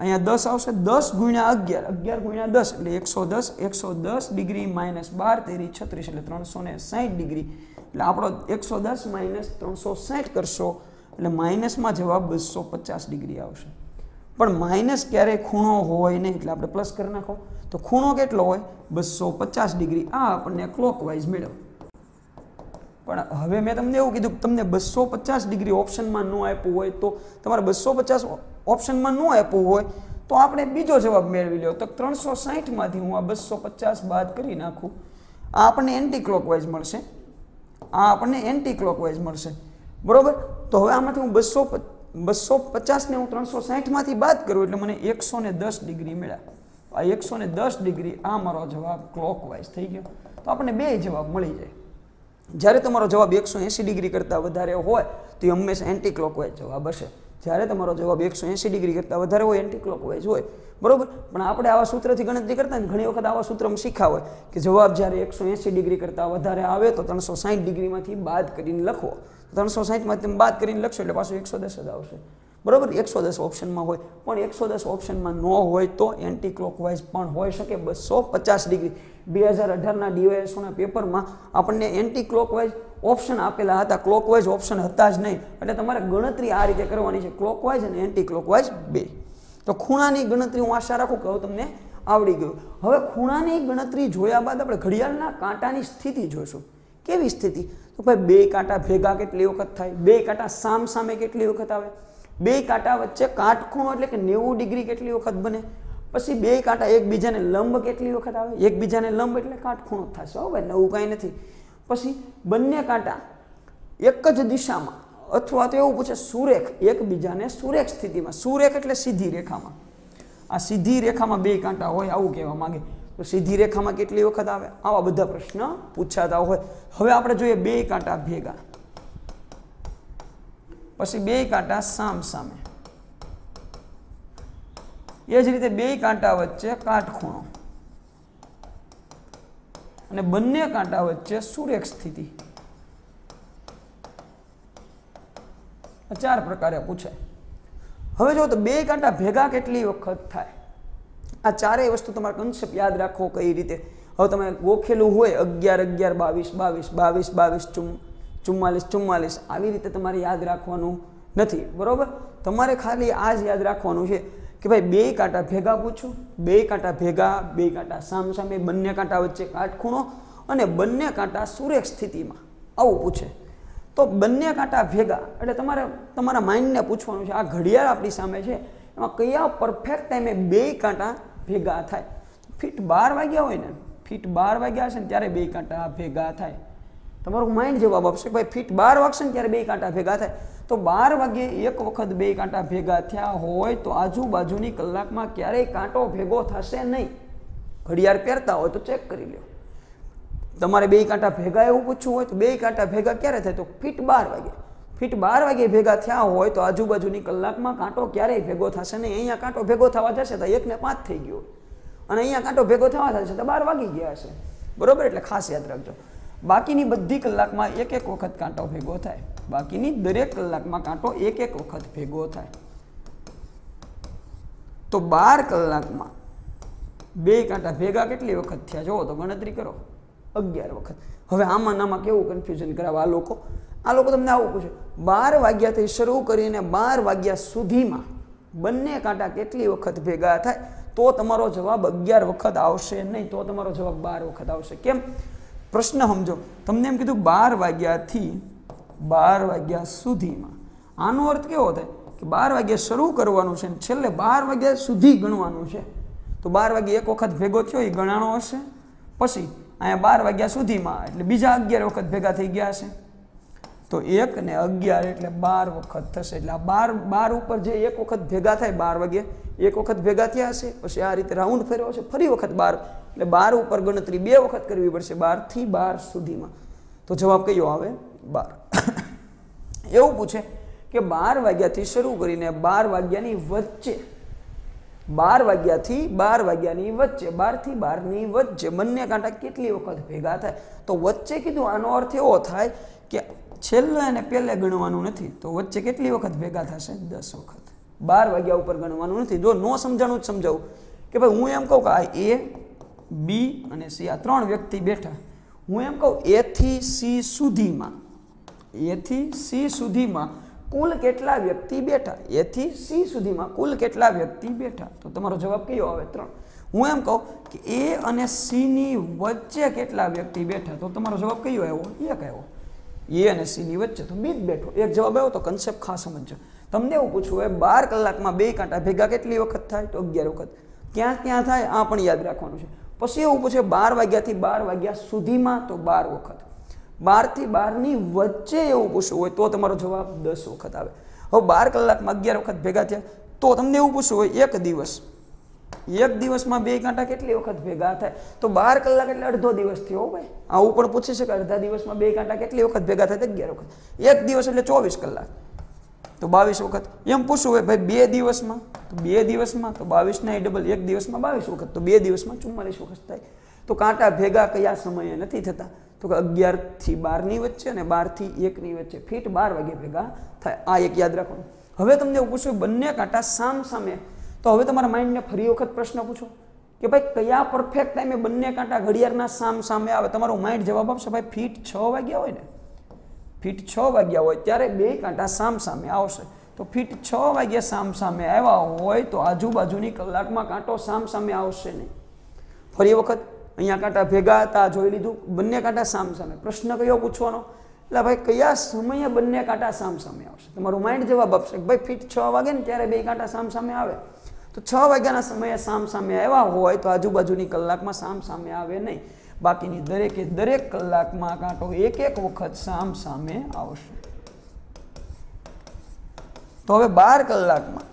અહીંયા દસ આવશે દસ ગુણ્યા અગિયાર અગિયાર ગુણ્યા દસ એટલે એકસો દસ એકસો દસ ડિગ્રી માઇનસ બાર તેરી છત્રીસ એટલે ત્રણસો ને સાહીઠ ડિગ્રી એટલે આપણો એકસો દસ માઇનસ ત્રણસો સાહીઠ કરશો એટલે માઇનસમાં જવાબ બસો પચાસ ડિગ્રી આવશે પણ માઇનસ ક્યારેય ખૂણો હોય નહીં એટલે આપણે પ્લસ કરી નાખો તો ખૂણો કેટલો હોય બસો પચાસ ડિગ્રી આ આપણને ક્લોકવાઇઝ મેળવ પણ હવે મેં તમને એવું કીધું કે તમને બસો પચાસ ડિગ્રી ઓપ્શનમાં ન આપ્યું હોય તો તમારે બસો પચાસ ઓપ્શનમાં ન આપ્યું હોય તો આપણે બીજો જવાબ મેળવી લ્યો તો ત્રણસો સાહીઠમાંથી હું આ બસો પચાસ બાદ કરી નાખું આ આપણને એન્ટી ક્લોકવાઇઝ મળશે આ આપણને એન્ટી ક્લોકવાઇઝ મળશે બરોબર તો હવે આમાંથી હું બસો બસો પચાસને હું ત્રણસો સાહીઠમાંથી બાદ કરું એટલે મને એકસો ને દસ ડિગ્રી મળ્યા આ એકસો ને દસ ડિગ્રી આ મારો જવાબ ક્લોકવાઇઝ થઈ ગયો તો આપણને બે જવાબ મળી જાય જ્યારે તમારો જવાબ એકસો એંસી ડિગ્રી કરતાં વધારે હોય તો એ હંમેશા એન્ટી ક્લોકવાઇઝ જવાબ હશે જ્યારે તમારો જવાબ એકસો એંસી ડિગ્રી કરતાં વધારે હોય એન્ટી ક્લોકવાઇઝ હોય બરાબર પણ આપણે આવા સૂત્રથી ગણતરી કરતા ને ઘણી વખત આવા સૂત્રમાં શીખા હોય કે જવાબ જ્યારે એકસો એંસી ડિગ્રી કરતાં વધારે આવે તો ત્રણસો સાહીઠ ડિગ્રીમાંથી બાદ કરીને લખો ત્રણસો સાહીઠમાંથી બાદ કરીને લખશો એટલે પાછું એકસો દસ જ આવશે બરાબર એકસો દસ ઓપ્શનમાં હોય પણ એકસો દસ ઓપ્શનમાં ન હોય તો એન્ટી ક્લોકવાઇઝ પણ હોઈ શકે બસો પચાસ ડિગ્રી બે હજાર અઢારના ડીવાયએસઓના પેપરમાં આપણને એન્ટી ક્લોકવાઇઝ ઓપ્શન આપેલા હતા ક્લોકવાઇઝ ઓપ્શન હતા જ નહીં એટલે તમારે ગણતરી આ રીતે કરવાની છે ક્લોકવાઇઝ અને એન્ટી ક્લોકવાઇઝ બે તો ખૂણાની ગણતરી હું આશા રાખું કે હું તમને આવડી ગયું હવે ખૂણાની ગણતરી જોયા બાદ આપણે ઘડિયાળના કાંટાની સ્થિતિ જોઈશું કેવી સ્થિતિ તો ભાઈ બે કાંટા ભેગા કેટલી વખત થાય બે કાંટા સામ સામે કેટલી વખત આવે બે કાંટા વચ્ચે કાટખૂણો એટલે કે નેવું ડિગ્રી કેટલી વખત બને પછી બે કાંટા એકબીજાને લંબ કેટલી વખત આવે એકબીજાને લંબ એટલે કાટખૂણો થશે હવે નવું કાંઈ નથી પછી બંને કાંટા એક જ દિશામાં અથવા તો એવું પૂછે સુરેખ એકબીજાને સુરેખ સ્થિતિમાં સુરેખ એટલે સીધી રેખામાં આ સીધી રેખામાં બે કાંટા હોય આવું કહેવા માંગે તો સીધી રેખામાં કેટલી વખત આવે આવા બધા પ્રશ્ન પૂછાતા હોય હવે આપણે જોઈએ બે કાંટા ભેગા પછી બે કાંટા સામ સામે એ જ રીતે બે કાંટા વચ્ચે કાટખૂણો અને બંને કાંટા વચ્ચે સુરેખ સ્થિતિ ચાર પ્રકારે પૂછે હવે જો તો બે કાંટા ભેગા કેટલી વખત થાય આ ચારેય વસ્તુ તમારે કન્સેપ્ટ યાદ રાખો કઈ રીતે હવે તમે ગોખેલું હોય અગિયાર અગિયાર બાવીસ બાવીસ બાવીસ બાવીસ ચુમ્મા ચુમ્માલીસ ચુમ્માલીસ આવી રીતે તમારે યાદ રાખવાનું નથી બરાબર તમારે ખાલી આ જ યાદ રાખવાનું છે કે ભાઈ બે કાંટા ભેગા પૂછું બે કાંટા ભેગા બે કાંટા સામસામે બંને કાંટા વચ્ચે કાટખૂણો અને બંને કાંટા સુરેખ સ્થિતિમાં આવું પૂછે તો બંને કાંટા ભેગા એટલે તમારે તમારા માઇન્ડને પૂછવાનું છે આ ઘડિયાળ આપણી સામે છે એમાં કયા પરફેક્ટ ટાઈમે બે કાંટા ભેગા થાય ફીટ બાર વાગ્યા હોય ને ફીટ બાર વાગ્યા હશે ને ત્યારે બે કાંટા ભેગા થાય તમારું માઇન્ડ જવાબ આપશે ભાઈ ફીટ બાર વાગશે ને ત્યારે બે કાંટા ભેગા થાય તો બાર વાગે એક વખત બે કાંટા ભેગા થયા હોય તો આજુબાજુની કલાકમાં ક્યારેય કાંટો ભેગો થશે નહીં ઘડિયાળ પહેરતા હોય તો ચેક કરી લો તમારે બે કાંટા ભેગા એવું પૂછવું હોય તો બે કાંટા ભેગા ક્યારે થાય તો ફીટ બાર વાગે ફીટ બાર વાગે ભેગા થયા હોય તો આજુબાજુની કલાકમાં કાંટો ક્યારેય ભેગો થશે નહીં અહીંયા કાંટો ભેગો થવા જશે તો એકને પાંચ થઈ ગયો અને અહીંયા કાંટો ભેગો થવા થશે તો બાર વાગી ગયા હશે બરોબર એટલે ખાસ યાદ રાખજો બાકીની બધી કલાકમાં એક એક વખત કાંટો ભેગો થાય બાકીની દરેક કલાકમાં કાંટો એક એક વખત ભેગો થાય તો બાર કલાકમાં બે કાંટા ભેગા કેટલી વખત થયા જુઓ તો ગણતરી કરો અગિયાર વખત હવે આમાં નામાં કેવું કન્ફ્યુઝન કરાવે આ લોકો આ લોકો તમને આવું પૂછે બાર વાગ્યાથી શરૂ કરીને બાર વાગ્યા સુધીમાં બંને કાંટા કેટલી વખત ભેગા થાય તો તમારો જવાબ અગિયાર વખત આવશે નહીં તો તમારો જવાબ બાર વખત આવશે કેમ પ્રશ્ન સમજો તમને એમ કીધું બાર વાગ્યાથી બાર વાગ્યા સુધીમાં આનો અર્થ કેવો થાય કે બાર વાગ્યા શરૂ કરવાનું છે ને છેલ્લે બાર વાગ્યા સુધી ગણવાનું છે તો બાર વાગે એક વખત ભેગો થયો એ ગણાણો હશે પછી અહીંયા બાર વાગ્યા સુધીમાં એટલે બીજા અગિયાર વખત ભેગા થઈ ગયા છે તો એક ને અગિયાર એટલે બાર વખત થશે એટલે આ બાર બાર ઉપર જે એક વખત ભેગા થાય બાર વાગે એક વખત ભેગા થયા હશે પછી આ રીતે રાઉન્ડ ફેરવો છે ફરી વખત બાર એટલે બાર ઉપર ગણતરી બે વખત કરવી પડશે બારથી બાર સુધીમાં તો જવાબ કયો આવે બાર એવું પૂછે કે બાર વાગ્યાથી શરૂ કરીને બાર વાગ્યાની વચ્ચે બાર વાગ્યાથી બાર વાગ્યાની વચ્ચે બારથી બારની વચ્ચે બંને કાંટા કેટલી વખત ભેગા થાય તો વચ્ચે કીધું આનો અર્થ એવો થાય કે છેલ્લે અને પહેલે ગણવાનું નથી તો વચ્ચે કેટલી વખત ભેગા થશે દસ વખત બાર વાગ્યા ઉપર ગણવાનું નથી જો ન સમજાણું જ સમજાવું કે ભાઈ હું એમ કહું કે આ એ બી અને સી આ ત્રણ વ્યક્તિ બેઠા હું એમ કહું એથી સી સુધીમાં એથી સી સુધીમાં કુલ કેટલા વ્યક્તિ બેઠા એથી સી સુધીમાં કુલ કેટલા વ્યક્તિ બેઠા તો તમારો જવાબ કયો આવે ત્રણ હું એમ કહું કે એ અને સીની વચ્ચે કેટલા વ્યક્તિ બેઠા તો તમારો જવાબ કયો આવ્યો એક આવ્યો એ અને સીની વચ્ચે તો બીજ બેઠો એક જવાબ આવ્યો તો કન્સેપ્ટ ખાસ સમજો તમને એવું પૂછવું હોય બાર કલાકમાં બે કાંટા ભેગા કેટલી વખત થાય તો અગિયાર વખત ક્યાં ક્યાં થાય આ પણ યાદ રાખવાનું છે પછી એવું પૂછે બાર વાગ્યાથી બાર વાગ્યા સુધીમાં તો બાર વખત બારથી બારની વચ્ચે એવું પૂછવું હોય તો તમારો જવાબ દસ વખત આવે હવે બાર કલાકમાં અગિયાર વખત ભેગા થયા તો તમને એવું પૂછવું હોય એક દિવસ એક દિવસમાં બે કાંટા કેટલી વખત ભેગા થાય તો બાર કલાક એટલે અડધો દિવસ થયો ભાઈ આવું પણ પૂછી શકે અડધા દિવસમાં બે કાંટા કેટલી વખત ભેગા થાય અગિયાર વખત એક દિવસ એટલે ચોવીસ કલાક તો બાવીસ વખત એમ પૂછવું હોય ભાઈ બે દિવસમાં તો બે દિવસમાં તો બાવીસના એ ડબલ એક દિવસમાં બાવીસ વખત તો બે દિવસમાં ચુમ્માલીસ વખત થાય તો કાંટા ભેગા કયા સમયે નથી થતા તો કે અગિયારથી બારની વચ્ચે અને બારથી એકની વચ્ચે ફીટ બાર વાગે ભેગા થાય આ એક યાદ રાખવાનું હવે તમને એવું પૂછ્યું બંને કાંટા સામ સામે તો હવે તમારા માઇન્ડને ફરી વખત પ્રશ્ન પૂછો કે ભાઈ કયા પરફેક્ટ ટાઈમે બંને કાંટા ઘડિયાળના સામ સામે આવે તમારું માઇન્ડ જવાબ આપશે ભાઈ ફીટ છ વાગ્યા હોય ને ફીટ છ વાગ્યા હોય ત્યારે બે કાંટા સામ સામે આવશે તો ફીટ છ વાગ્યા સામ સામે આવ્યા હોય તો આજુબાજુની કલાકમાં કાંટો સામ સામે આવશે નહીં ફરી વખત અહીંયા કાંટા ભેગા હતા જોઈ લીધું બંને કાંટા સામ સામે પ્રશ્ન કયો પૂછવાનો એટલે ભાઈ કયા સમયે બંને કાંટા સામ સામે આવશે તમારું માઇન્ડ જવાબ આપશે ભાઈ ફીટ છ વાગે ને ત્યારે બે કાંટા સામ સામે આવે તો છ વાગ્યાના સમયે સામ સામે આવ્યા હોય તો આજુબાજુની કલાકમાં સામ સામે આવે નહીં બાકીની દરેકે દરેક કલાકમાં કાંટો એક એક વખત સામ સામે આવશે તો હવે બાર કલાકમાં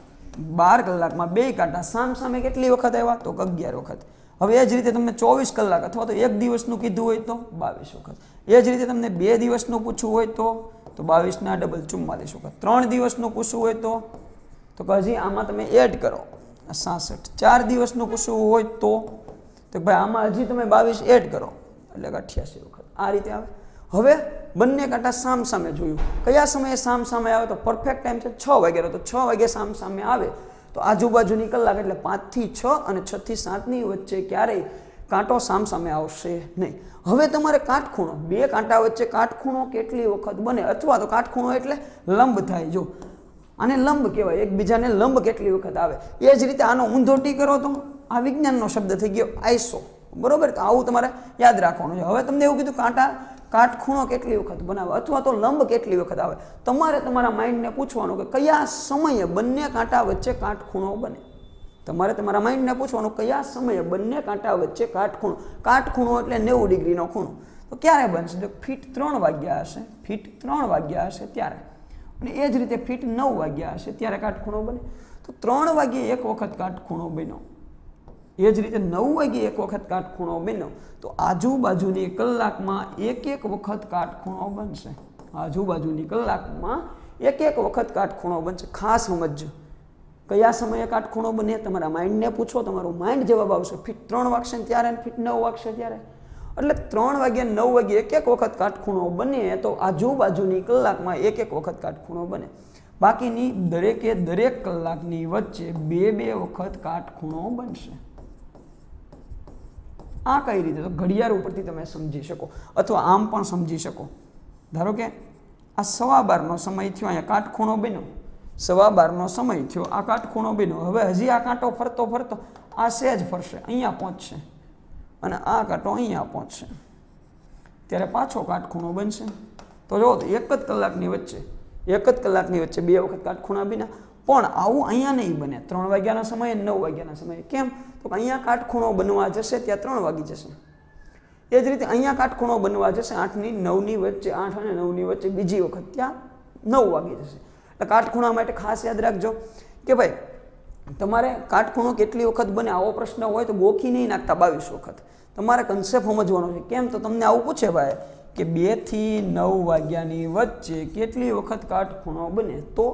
બાર કલાકમાં બે કાંટા સામ સામે કેટલી વખત આવ્યા તો અગિયાર વખત હવે એ જ રીતે તમને ચોવીસ કલાક અથવા તો એક દિવસનું કીધું હોય તો બાવીસ વખત એ જ રીતે તમને બે દિવસનું પૂછવું હોય તો તો બાવીસના ડબલ ચુમ્માલીસ વખત ત્રણ દિવસનું પૂછવું હોય તો તો હજી આમાં તમે એડ કરો સાસઠ ચાર દિવસનું કશું હોય તો તો ભાઈ આમાં હજી તમે બાવીસ એડ કરો એટલે કે અઠ્યાસી વખત આ રીતે આવે હવે બંને કાંટા સામ સામે જોયું કયા સમયે સામ સામે આવે તો પરફેક્ટ ટાઈમ છે છ વાગ્યાનો તો છ વાગે સામે આવે તો આજુબાજુની કલાક એટલે પાંચથી છ અને છથી સાતની વચ્ચે ક્યારેય કાંટો સામ સામે આવશે નહીં હવે તમારે કાટખૂણો બે કાંટા વચ્ચે કાટખૂણો કેટલી વખત બને અથવા તો કાટખૂણો એટલે લંબ થાય જો આને લંબ કહેવાય એકબીજાને લંબ કેટલી વખત આવે એ જ રીતે આનો ઊંધો ટી કરો તો આ વિજ્ઞાનનો શબ્દ થઈ ગયો આઈસો બરોબર તો આવું તમારે યાદ રાખવાનું છે હવે તમને એવું કીધું કાંટા કાટખૂણો કેટલી વખત બનાવે અથવા તો લંબ કેટલી વખત આવે તમારે તમારા માઇન્ડને પૂછવાનું કે કયા સમયે બંને કાંટા વચ્ચે કાટખૂણો બને તમારે તમારા માઇન્ડને પૂછવાનું કયા સમયે બંને કાંટા વચ્ચે કાટખૂણો કાટખૂણો એટલે નેવું ડિગ્રીનો ખૂણો તો ક્યારે બનશે જો ફીટ ત્રણ વાગ્યા હશે ફીટ ત્રણ વાગ્યા હશે ત્યારે અને એ જ રીતે ફીટ નવ વાગ્યા હશે ત્યારે કાટખૂણો બને તો ત્રણ વાગ્યે એક વખત કાટખૂણો બન્યો એ જ રીતે નવ વાગ્યે એક વખત કાટખૂણો બન્યો તો આજુબાજુની કલાકમાં એક એક વખત કાટખૂણો બનશે આજુબાજુની કલાકમાં એક એક વખત કાટખૂણો બનશે ખાસ સમજજો કયા સમયે કાટખૂણો બને તમારા માઇન્ડને પૂછો તમારું માઇન્ડ જવાબ આવશે ફીટ ત્રણ વાગશે ત્યારે ફીટ નવ વાગશે ત્યારે એટલે ત્રણ વાગ્યા નવ વાગ્યે એક એક વખત કાટખૂણો બને તો આજુબાજુની કલાકમાં એક એક વખત કાટખૂણો બને બાકીની દરેકે દરેક કલાકની વચ્ચે બે બે વખત કાટખૂણો બનશે આ કઈ રીતે તો ઘડિયાળ ઉપરથી તમે સમજી શકો અથવા આમ પણ સમજી શકો ધારો કે આ સવા બારનો સમય થયો અહીંયા કાટખૂણો બન્યો સવા બારનો સમય થયો આ કાટખૂણો બન્યો હવે હજી આ કાંટો ફરતો ફરતો આ સેજ ફરશે અહીંયા પહોંચશે અને આ કાંટો અહીંયા પહોંચશે ત્યારે પાછો કાટખૂણો બનશે તો જો એક જ કલાકની વચ્ચે એક જ કલાકની વચ્ચે બે વખત કાટખૂણા બીના પણ આવું અહીંયા નહીં બને ત્રણ વાગ્યાના સમયે નવ વાગ્યાના સમયે કેમ તો અહીંયા કાટખૂણો બનવા જશે ત્યાં ત્રણ વાગી જશે એ જ રીતે અહીંયા કાટખૂણો બનવા જશે આઠની નવની વચ્ચે આઠ અને નવની વચ્ચે બીજી વખત ત્યાં નવ વાગી જશે એટલે કાટખૂણા માટે ખાસ યાદ રાખજો કે ભાઈ તમારે કાટખૂણો કેટલી વખત બને આવો પ્રશ્ન હોય તો ગોખી નહીં નાખતા બાવીસ વખત તમારે કન્સેપ્ટ સમજવાનો છે કેમ તો તમને આવું પૂછે ભાઈ કે બેથી નવ વાગ્યાની વચ્ચે કેટલી વખત કાટખૂણો બને તો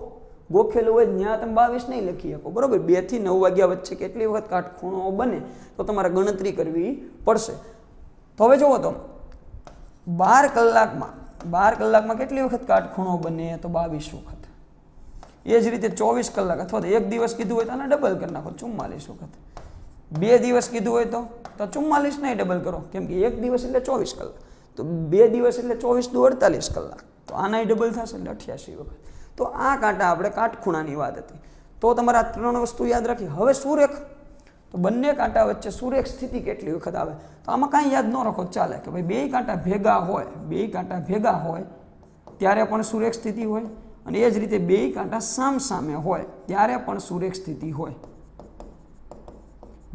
ગોખેલું હોય ત્યાં તમે બાવીસ નહીં લખી શકો બરાબર બેથી નવ વાગ્યા વચ્ચે કેટલી વખત કાટખૂણો બને તો તમારે ગણતરી કરવી પડશે તો હવે જુઓ તો બાર કલાકમાં બાર કલાકમાં કેટલી વખત કાટખૂણો બને તો બાવીસ વખત એ જ રીતે ચોવીસ કલાક અથવા તો એક દિવસ કીધું હોય તો આને ડબલ કરી નાખો ચુમ્માલીસ વખત બે દિવસ કીધું હોય તો તો ચુમ્માલીસ નહીં ડબલ કરો કેમ કે એક દિવસ એટલે ચોવીસ કલાક તો બે દિવસ એટલે ચોવીસ દુ અડતાલીસ કલાક તો આનાય ડબલ થશે એટલે અઠ્યાસી વખત તો આ કાંટા આપણે કાટખૂણાની વાત હતી તો તમારા ત્રણ વસ્તુ યાદ રાખી હવે સુરેખ તો બંને કાંટા વચ્ચે સુરેખ સ્થિતિ કેટલી વખત આવે તો આમાં કાંઈ યાદ ન રાખો ચાલે કે ભાઈ બે કાંટા ભેગા હોય બે કાંટા ભેગા હોય ત્યારે પણ સુરેખ સ્થિતિ હોય અને એ જ રીતે બે કાંટા સામસામે હોય ત્યારે પણ સુરેખ સ્થિતિ હોય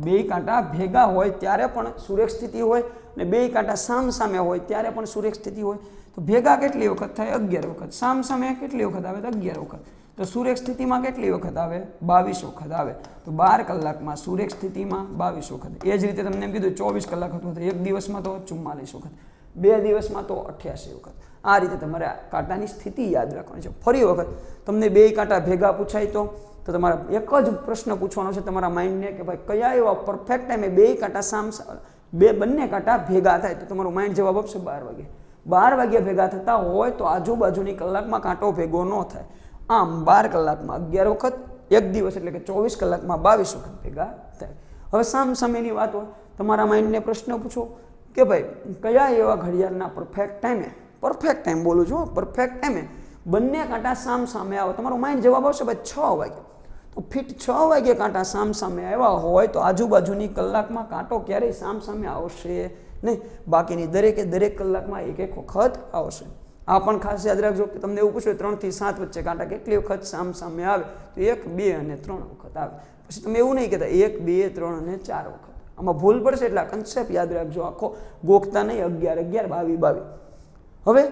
બે કાંટા ભેગા હોય ત્યારે પણ સુરેખ સ્થિતિ હોય અને બે કાંટા સામસામે હોય ત્યારે પણ સુરેખ સ્થિતિ હોય તો ભેગા કેટલી વખત થાય અગિયાર વખત સામસામે કેટલી વખત આવે તો અગિયાર વખત તો સુરેખ સ્થિતિમાં કેટલી વખત આવે બાવીસ વખત આવે તો બાર કલાકમાં સુરેખ સ્થિતિમાં બાવીસ વખત એ જ રીતે તમને એમ કીધું ચોવીસ કલાક હતું તો એક દિવસમાં તો ચુમ્માલીસ વખત બે દિવસમાં તો અઠ્યાસી વખત આ રીતે તમારે કાંટાની સ્થિતિ યાદ રાખવાની છે ફરી વખત તમને બે કાંટા ભેગા પૂછાય તો તો તમારા એક જ પ્રશ્ન પૂછવાનો છે તમારા માઇન્ડને કે ભાઈ કયા એવા પરફેક્ટ ટાઈમે બે કાંટા સામ બે બંને કાંટા ભેગા થાય તો તમારું માઇન્ડ જવાબ આપશે બાર વાગે બાર વાગ્યા ભેગા થતા હોય તો આજુબાજુની કલાકમાં કાંટો ભેગો ન થાય આમ બાર કલાકમાં અગિયાર વખત એક દિવસ એટલે કે ચોવીસ કલાકમાં બાવીસ વખત ભેગા થાય હવે સામસામેની વાત હોય તમારા માઇન્ડને પ્રશ્ન પૂછો કે ભાઈ કયા એવા ઘડિયાળના પરફેક્ટ ટાઈમે પરફેક્ટ ટાઈમ બોલું છું પરફેક્ટ ટાઈમે બંને કાંટા સામ સામે આવે તમારો માઇન્ડ જવાબ આવશે ભાઈ છ વાગે તો ફિટ છ વાગે કાંટા સામ સામે આવ્યા હોય તો આજુબાજુની કલાકમાં કાંટો ક્યારેય સામ સામે આવશે નહીં બાકીની દરેકે દરેક કલાકમાં એક એક વખત આવશે આ પણ ખાસ યાદ રાખજો કે તમને એવું પૂછ્યું ત્રણથી સાત વચ્ચે કાંટા કેટલી વખત સામ સામે આવે તો એક બે અને ત્રણ વખત આવે પછી તમે એવું નહીં કહેતા એક બે ત્રણ અને ચાર વખત આમાં ભૂલ પડશે એટલે કન્સેપ્ટ યાદ રાખજો આખો ગોખતા નહીં અગિયાર અગિયાર બાવી બાવી હવે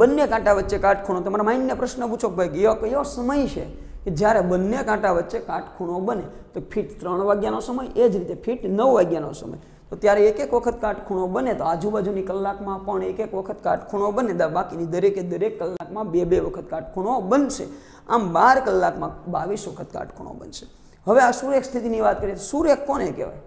બંને કાંટા વચ્ચે કાટખૂણો તમારા માઇન્ડને પ્રશ્ન પૂછો કે ભાઈ ગયો કયો સમય છે કે જ્યારે બંને કાંટા વચ્ચે કાટખૂણો બને તો ફીટ ત્રણ વાગ્યાનો સમય એ જ રીતે ફીટ નવ વાગ્યાનો સમય તો ત્યારે એક એક વખત કાટખૂણો બને તો આજુબાજુની કલાકમાં પણ એક એક વખત કાટખૂણો બને બાકીની દરેકે દરેક કલાકમાં બે બે વખત કાટખૂણો બનશે આમ બાર કલાકમાં બાવીસ વખત કાટખૂણો બનશે હવે આ સૂર્ય સ્થિતિની વાત કરીએ સૂર્ય કોને કહેવાય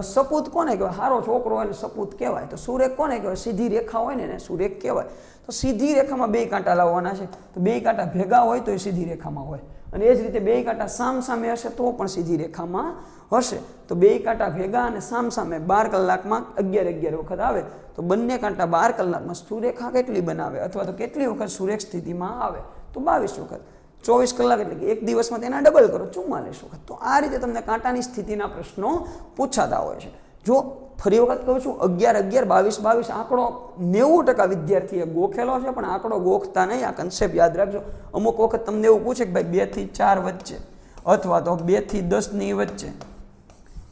સપૂત કોને કહેવાય સારો છોકરો હોય ને સપૂત કહેવાય તો સુરેખ કોને કહેવાય સીધી રેખા હોય ને એને સુરેખ કહેવાય તો સીધી રેખામાં બે કાંટા લાવવાના છે તો બે કાંટા ભેગા હોય તો એ સીધી રેખામાં હોય અને એ જ રીતે બે કાંટા સામ સામે હશે તો પણ સીધી રેખામાં હશે તો બે કાંટા ભેગા અને સામ સામે બાર કલાકમાં અગિયાર અગિયાર વખત આવે તો બંને કાંટા બાર કલાકમાં સુરેખા કેટલી બનાવે અથવા તો કેટલી વખત સુરેખ સ્થિતિમાં આવે તો બાવીસ વખત ચોવીસ કલાક એટલે કે એક દિવસમાં તેના ડબલ કરો ચુમ્માલીસ વખત તો આ રીતે તમને કાંટાની સ્થિતિના પ્રશ્નો પૂછાતા હોય છે જો ફરી વખત કહું છું અગિયાર અગિયાર બાવીસ બાવીસ આંકડો નેવું ટકા વિદ્યાર્થીએ ગોખેલો છે પણ આંકડો ગોખતા નહીં આ કન્સેપ્ટ યાદ રાખજો અમુક વખત તમને એવું પૂછે કે ભાઈ બેથી ચાર વચ્ચે અથવા તો બેથી દસની વચ્ચે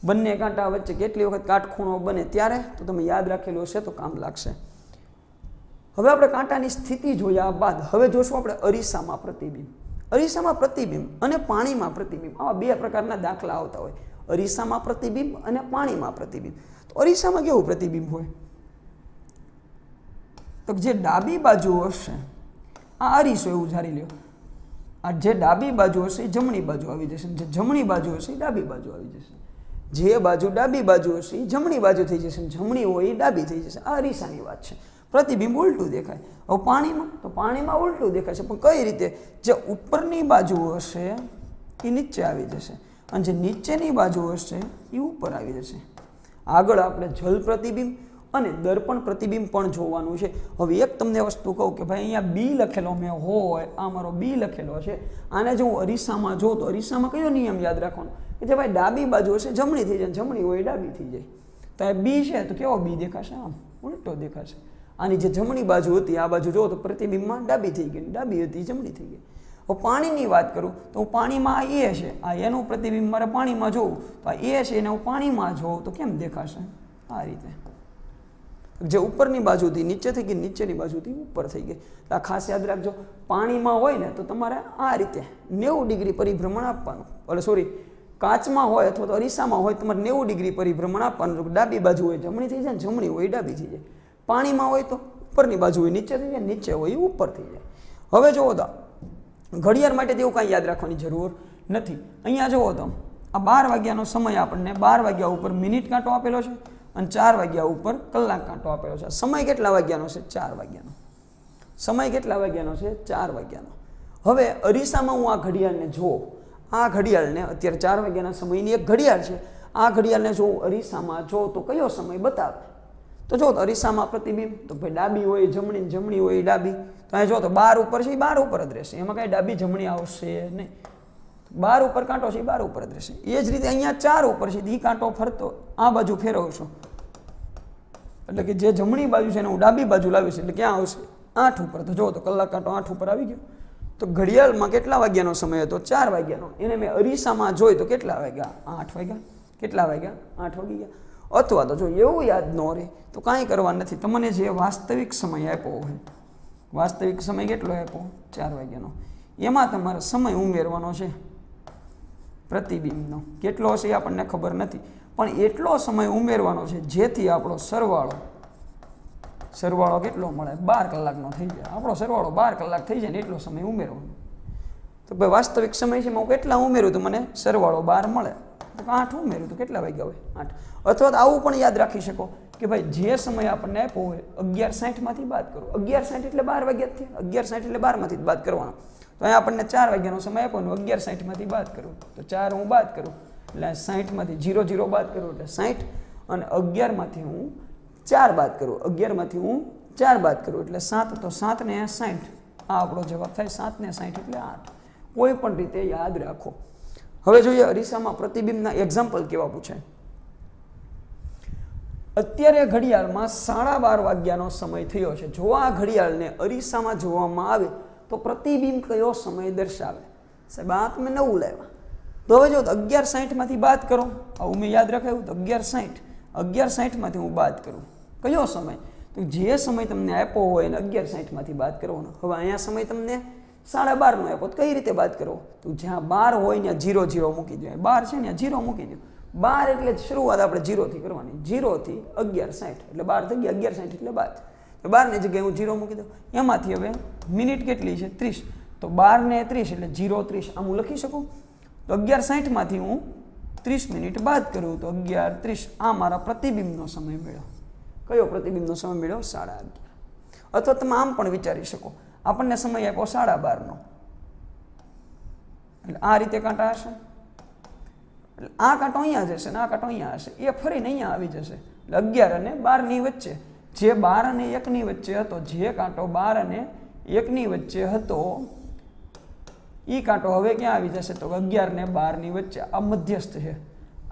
બંને કાંટા વચ્ચે કેટલી વખત કાટખૂણો બને ત્યારે તો તમે યાદ રાખેલું હશે તો કામ લાગશે હવે આપણે કાંટાની સ્થિતિ જોયા બાદ હવે જોશું આપણે અરીસામાં પ્રતિબિંબ અરીસામાં પ્રતિબિંબ અને પાણીમાં પ્રતિબિંબ આવા બે પ્રકારના દાખલા આવતા હોય અરીસામાં પ્રતિબિંબ અને પાણીમાં પ્રતિબિંબ તો અરીસામાં કેવું પ્રતિબિંબ હોય તો જે ડાબી બાજુ હશે આ અરીસો એવું ધારી લ્યો આ જે ડાબી બાજુ હશે એ જમણી બાજુ આવી જશે જે જમણી બાજુ હશે એ ડાબી બાજુ આવી જશે જે બાજુ ડાબી બાજુ હશે એ જમણી બાજુ થઈ જશે જમણી હોય એ ડાબી થઈ જશે આ અરીસાની વાત છે પ્રતિબિંબ ઉલટું દેખાય હવે પાણીમાં તો પાણીમાં ઉલટું દેખાય છે પણ કઈ રીતે જે ઉપરની બાજુ હશે એ નીચે આવી જશે અને જે નીચેની બાજુ હશે એ ઉપર આવી જશે આગળ આપણે જલ પ્રતિબિંબ અને દર્પણ પ્રતિબિંબ પણ જોવાનું છે હવે એક તમને વસ્તુ કહું કે ભાઈ અહીંયા બી લખેલો મેં હોય આ મારો બી લખેલો છે આને જો હું અરીસામાં જો તો અરીસામાં કયો નિયમ યાદ રાખવાનો કે જે ભાઈ ડાબી બાજુ હશે જમણી થઈ જાય જમણી હોય ડાબી થઈ જાય તો એ બી છે તો કેવો બી દેખાશે આમ ઉલટો દેખાશે આની જે જમણી બાજુ હતી આ બાજુ જો તો પ્રતિબિંબમાં ડાબી થઈ ગઈ ડાબી હતી જમણી થઈ ગઈ હવે પાણીની વાત કરું તો હું પાણીમાં આ એ છે આ એનું પ્રતિબિંબ મારે પાણીમાં જોઉં તો આ એ છે એને હું પાણીમાં જોઉં તો કેમ દેખાશે આ રીતે જે ઉપરની બાજુથી નીચે થઈ ગઈ નીચેની બાજુથી ઉપર થઈ ગઈ આ ખાસ યાદ રાખજો પાણીમાં હોય ને તો તમારે આ રીતે નેવું ડિગ્રી પરિભ્રમણ આપવાનું એટલે સોરી કાચમાં હોય અથવા તો અરીસામાં હોય તમારે નેવું ડિગ્રી પરિભ્રમણ આપવાનું ડાબી બાજુ હોય જમણી થઈ જાય ને જમણી હોય ડાબી થઈ જાય પાણીમાં હોય તો ઉપરની બાજુ હોય નીચે થઈ જાય નીચે હોય એ ઉપર થઈ જાય હવે જુઓ તો ઘડિયાળ માટે તેવું કાંઈ યાદ રાખવાની જરૂર નથી અહીંયા જુઓ તો આ બાર વાગ્યાનો સમય આપણને બાર વાગ્યા ઉપર મિનિટ કાંટો આપેલો છે અને ચાર વાગ્યા ઉપર કલાક કાંટો આપેલો છે સમય કેટલા વાગ્યાનો છે ચાર વાગ્યાનો સમય કેટલા વાગ્યાનો છે ચાર વાગ્યાનો હવે અરીસામાં હું આ ઘડિયાળને જોઉં આ ઘડિયાળને અત્યારે ચાર વાગ્યાના સમયની એક ઘડિયાળ છે આ ઘડિયાળને જોઉં અરીસામાં જોઉં તો કયો સમય બતાવે તો જો અરીસામાં પ્રતિબિંબ તો ભાઈ ડાબી હોય જમણી જમણી હોય ડાબી તો અહીંયા જો તો બાર ઉપર છે એ બાર ઉપર જ રહેશે એમાં કાંઈ ડાબી જમણી આવશે નહીં બાર ઉપર કાંટો છે એ બાર ઉપર જ રહેશે એ જ રીતે અહીંયા ચાર ઉપર છે એ કાંટો ફરતો આ બાજુ ફેરવશો એટલે કે જે જમણી બાજુ છે એને હું ડાબી બાજુ લાવીશ એટલે ક્યાં આવશે આઠ ઉપર તો જો તો કલાક કાંટો આઠ ઉપર આવી ગયો તો ઘડિયાળમાં કેટલા વાગ્યાનો સમય હતો ચાર વાગ્યાનો એને મેં અરીસામાં જોઈ તો કેટલા વાગ્યા આઠ વાગ્યા કેટલા વાગ્યા આઠ વાગી ગયા અથવા તો જો એવું યાદ ન રહે તો કાંઈ કરવા નથી તમને જે વાસ્તવિક સમય આપ્યો હોય વાસ્તવિક સમય કેટલો આપ્યો ચાર વાગ્યાનો એમાં તમારે સમય ઉમેરવાનો છે પ્રતિબિંબનો કેટલો હશે એ આપણને ખબર નથી પણ એટલો સમય ઉમેરવાનો છે જેથી આપણો સરવાળો સરવાળો કેટલો મળે બાર કલાકનો થઈ જાય આપણો સરવાળો બાર કલાક થઈ જાય ને એટલો સમય ઉમેરવાનો તો ભાઈ વાસ્તવિક સમય છે હું કેટલા ઉમેરું તો મને સરવાળો બાર મળે તો આઠ ઉમેર્યું તો કેટલા વાગ્યા હોય આઠ અથવા તો આવું પણ યાદ રાખી શકો કે ભાઈ જે સમય આપણને આપ્યો હોય અગિયાર સાઠમાંથી બાદ કરો અગિયાર સાઠ એટલે બાર વાગ્યા થયા અગિયાર સાઠ એટલે બારમાંથી જ બાદ કરવાનો તો અહીંયા આપણને ચાર વાગ્યાનો સમય આપ્યો હું અગિયાર સાઠમાંથી બાદ કરું તો ચાર હું બાદ કરું એટલે સાઠમાંથી જીરો જીરો બાદ કરું એટલે સાઠ અને અગિયારમાંથી હું ચાર બાદ કરું અગિયારમાંથી હું ચાર બાદ કરું એટલે સાત તો સાતને સાઠ આ આપણો જવાબ થાય સાતને સાઠ એટલે આઠ કોઈ પણ રીતે યાદ રાખો હવે જોઈએ અરીસામાં પ્રતિબિંબના એક્ઝામ્પલ કેવા પૂછાય અત્યારે ઘડિયાળમાં સાડા બાર વાગ્યાનો સમય થયો છે જો આ ઘડિયાળને અરીસામાં જોવામાં આવે તો પ્રતિબિંબ કયો સમય દર્શાવે સાહેબ આ તમે નવું લાવ્યા તો હવે જો અગિયાર સાહીઠમાંથી બાદ કરો આવું મેં યાદ રખાયું તો અગિયાર સાઠ અગિયાર સાઠમાંથી હું બાદ કરું કયો સમય તો જે સમય તમને આપ્યો હોય એને અગિયાર સાઠમાંથી બાદ કરવાનો હવે અહીંયા સમય તમને સાડા બારનો આપ્યો તો કઈ રીતે બાદ કરવો તું જ્યાં બાર હોય ત્યાં જીરો જીરો મૂકી દો બાર છે ત્યાં જીરો મૂકી દો બાર એટલે શરૂઆત આપણે જીરોથી કરવાની જીરોથી અગિયાર સાઠ એટલે બાર થઈ ગયા અગિયાર સાઠ એટલે બાદ બારની જગ્યાએ હું જીરો મૂકી દઉં એમાંથી હવે મિનિટ કેટલી છે ત્રીસ તો બારને ત્રીસ એટલે જીરો ત્રીસ આમ હું લખી શકું તો અગિયાર સાઠમાંથી હું ત્રીસ મિનિટ બાદ કરું તો અગિયાર ત્રીસ આ મારા પ્રતિબિંબનો સમય મેળો કયો પ્રતિબિંબનો સમય મેળો સાડા અગિયાર અથવા તમે આમ પણ વિચારી શકો આપણને સમય આપ્યો સાડા બારનો એટલે આ રીતે કાંટા હશે એટલે આ કાંટો અહીંયા જશે ને આ કાંટો અહીંયા હશે એ ફરીને અહીંયા આવી જશે એટલે અગિયાર અને બારની વચ્ચે જે બાર અને એકની વચ્ચે હતો જે કાંટો બાર અને એકની વચ્ચે હતો એ કાંટો હવે ક્યાં આવી જશે તો અગિયાર ને બારની વચ્ચે આ મધ્યસ્થ છે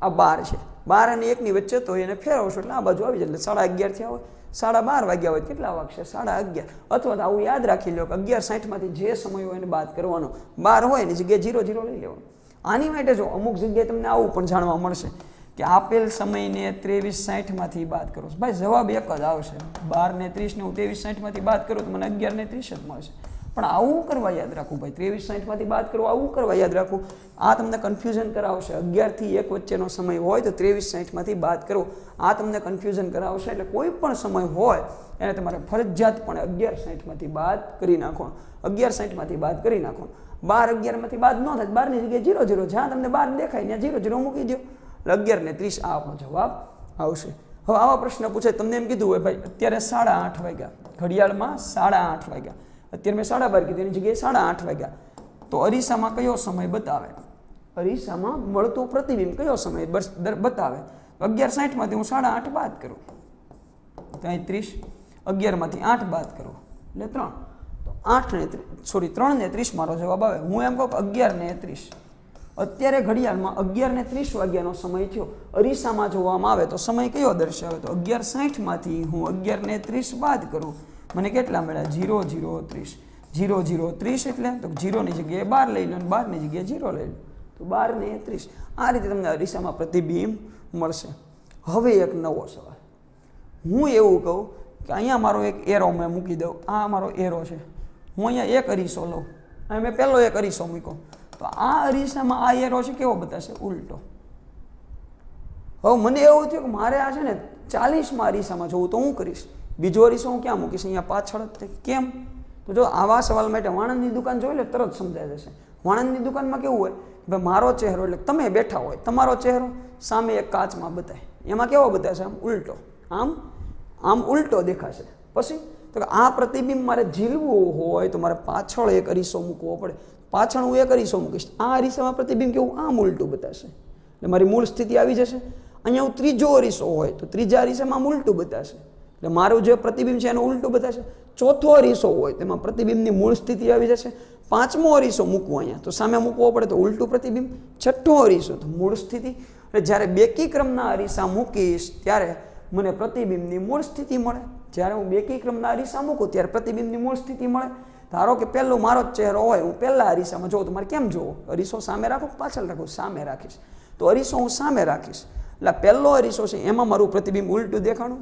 આ બાર છે બાર અને એકની વચ્ચે તો એને ફેરવશો એટલે આ બાજુ આવી જાય એટલે સાડા અગિયારથી આવે સાડા બાર વાગ્યા હોય કેટલા વાગશે સાડા અગિયાર અથવા તો આવું યાદ રાખી લો કે અગિયાર સાઠમાંથી જે સમય હોય એને બાદ કરવાનો બાર હોય એની જગ્યાએ જીરો જીરો લઈ લેવાનો આની માટે જો અમુક જગ્યાએ તમને આવું પણ જાણવા મળશે કે આપેલ સમયને ત્રેવીસ સાઠમાંથી બાદ કરો ભાઈ જવાબ એક જ આવશે બાર ને ત્રીસ ને હું ત્રેવીસ સાઠમાંથી બાદ કરું તો મને અગિયાર ને ત્રીસ જ મળશે પણ આવું કરવા યાદ રાખવું ભાઈ ત્રેવીસ સાઠમાંથી બાદ કરો આવું કરવા યાદ રાખવું આ તમને કન્ફ્યુઝન કરાવશે અગિયારથી એક વચ્ચેનો સમય હોય તો ત્રેવીસ સાઠમાંથી બાદ કરો આ તમને કન્ફ્યુઝન કરાવશે એટલે કોઈ પણ સમય હોય એને તમારે ફરજિયાતપણે અગિયાર સાઠમાંથી બાદ કરી નાખો અગિયાર સાઠમાંથી બાદ કરી નાખો બાર અગિયારમાંથી બાદ ન થાય બારની જગ્યાએ જીરો જીરો જ્યાં તમને બાર દેખાય ત્યાં જીરો જીરો મૂકી દો એટલે અગિયાર ને ત્રીસ આ આપણો જવાબ આવશે હવે આવા પ્રશ્ન પૂછે તમને એમ કીધું હોય ભાઈ અત્યારે સાડા આઠ વાગ્યા ઘડિયાળમાં સાડા આઠ વાગ્યા અત્યારે મેં સાડા બાર કીધું એની જગ્યાએ સાડા આઠ વાગ્યા તો અરીસામાં કયો સમય બતાવે અરીસામાં મળતો પ્રતિબિંબ કયો સમય બતાવે અગિયાર સાઠમાંથી હું સાડા આઠ બાદ કરું ત્યાં ત્રીસ અગિયારમાંથી આઠ બાદ કરું એટલે ત્રણ તો આઠ ને સોરી ત્રણ ને ત્રીસ મારો જવાબ આવે હું એમ કહું અગિયાર ને ત્રીસ અત્યારે ઘડિયાળમાં અગિયાર ને ત્રીસ વાગ્યાનો સમય થયો અરીસામાં જોવામાં આવે તો સમય કયો દર્શાવે તો અગિયાર સાઠમાંથી હું અગિયાર ને ત્રીસ બાદ કરું મને કેટલા મળ્યા જીરો ઝીરો ત્રીસ જીરો જીરો ત્રીસ એટલે તો જીરોની જગ્યાએ બાર લઈ લો અને બારની જગ્યાએ ઝીરો લઈ લો તો બાર ને ત્રીસ આ રીતે તમને અરીસામાં પ્રતિબિંબ મળશે હવે એક નવો સવાલ હું એવું કહું કે અહીંયા મારો એક એરો મેં મૂકી દઉં આ મારો એરો છે હું અહીંયા એક અરીસો લઉં અહીં મેં પહેલો એક અરીસો મૂક્યો તો આ અરીસામાં આ એરો છે કેવો બતાશે ઉલટો હવે મને એવું થયું કે મારે આ છે ને ચાલીસમાં અરીસામાં જોવું તો હું કરીશ બીજો અરીસો હું ક્યાં મૂકીશ અહીંયા પાછળ કેમ તો જો આવા સવાલ માટે વાણંદની દુકાન જોઈ લે તરત સમજાઈ જશે વાણંદની દુકાનમાં કેવું હોય ભાઈ મારો ચહેરો એટલે તમે બેઠા હોય તમારો ચહેરો સામે એક કાચમાં બતાય એમાં કેવો બતાવશે આમ ઉલટો આમ આમ ઉલટો દેખાશે પછી તો કે આ પ્રતિબિંબ મારે ઝીલવું હોય તો મારે પાછળ એક અરીસો મૂકવો પડે પાછળ હું એક અરીસો મૂકીશ આ અરીસામાં પ્રતિબિંબ કેવું આમ ઉલટું બતાવશે એટલે મારી મૂળ સ્થિતિ આવી જશે અહીંયા હું ત્રીજો અરીસો હોય તો ત્રીજા અરીસામાં આમ ઉલટું બતાવશે એટલે મારું જે પ્રતિબિંબ છે એનું ઉલટું બધા છે ચોથો અરીસો હોય તેમાં પ્રતિબિંબની મૂળ સ્થિતિ આવી જશે પાંચમો અરીસો મૂકવો અહીંયા તો સામે મૂકવો પડે તો ઉલટું પ્રતિબિંબ છઠ્ઠો અરીસો તો મૂળ સ્થિતિ એટલે જ્યારે બેકી ક્રમના અરીસા મૂકીશ ત્યારે મને પ્રતિબિંબની મૂળ સ્થિતિ મળે જ્યારે હું બેકી ક્રમના અરીસા મૂકું ત્યારે પ્રતિબિંબની મૂળ સ્થિતિ મળે ધારો કે પહેલો મારો જ ચહેરો હોય હું પહેલાં અરીસામાં જોઉં તો મારે કેમ જોવો અરીસો સામે રાખું પાછળ રાખું સામે રાખીશ તો અરીસો હું સામે રાખીશ એટલે પહેલો અરીસો છે એમાં મારું પ્રતિબિંબ ઉલટું દેખાણું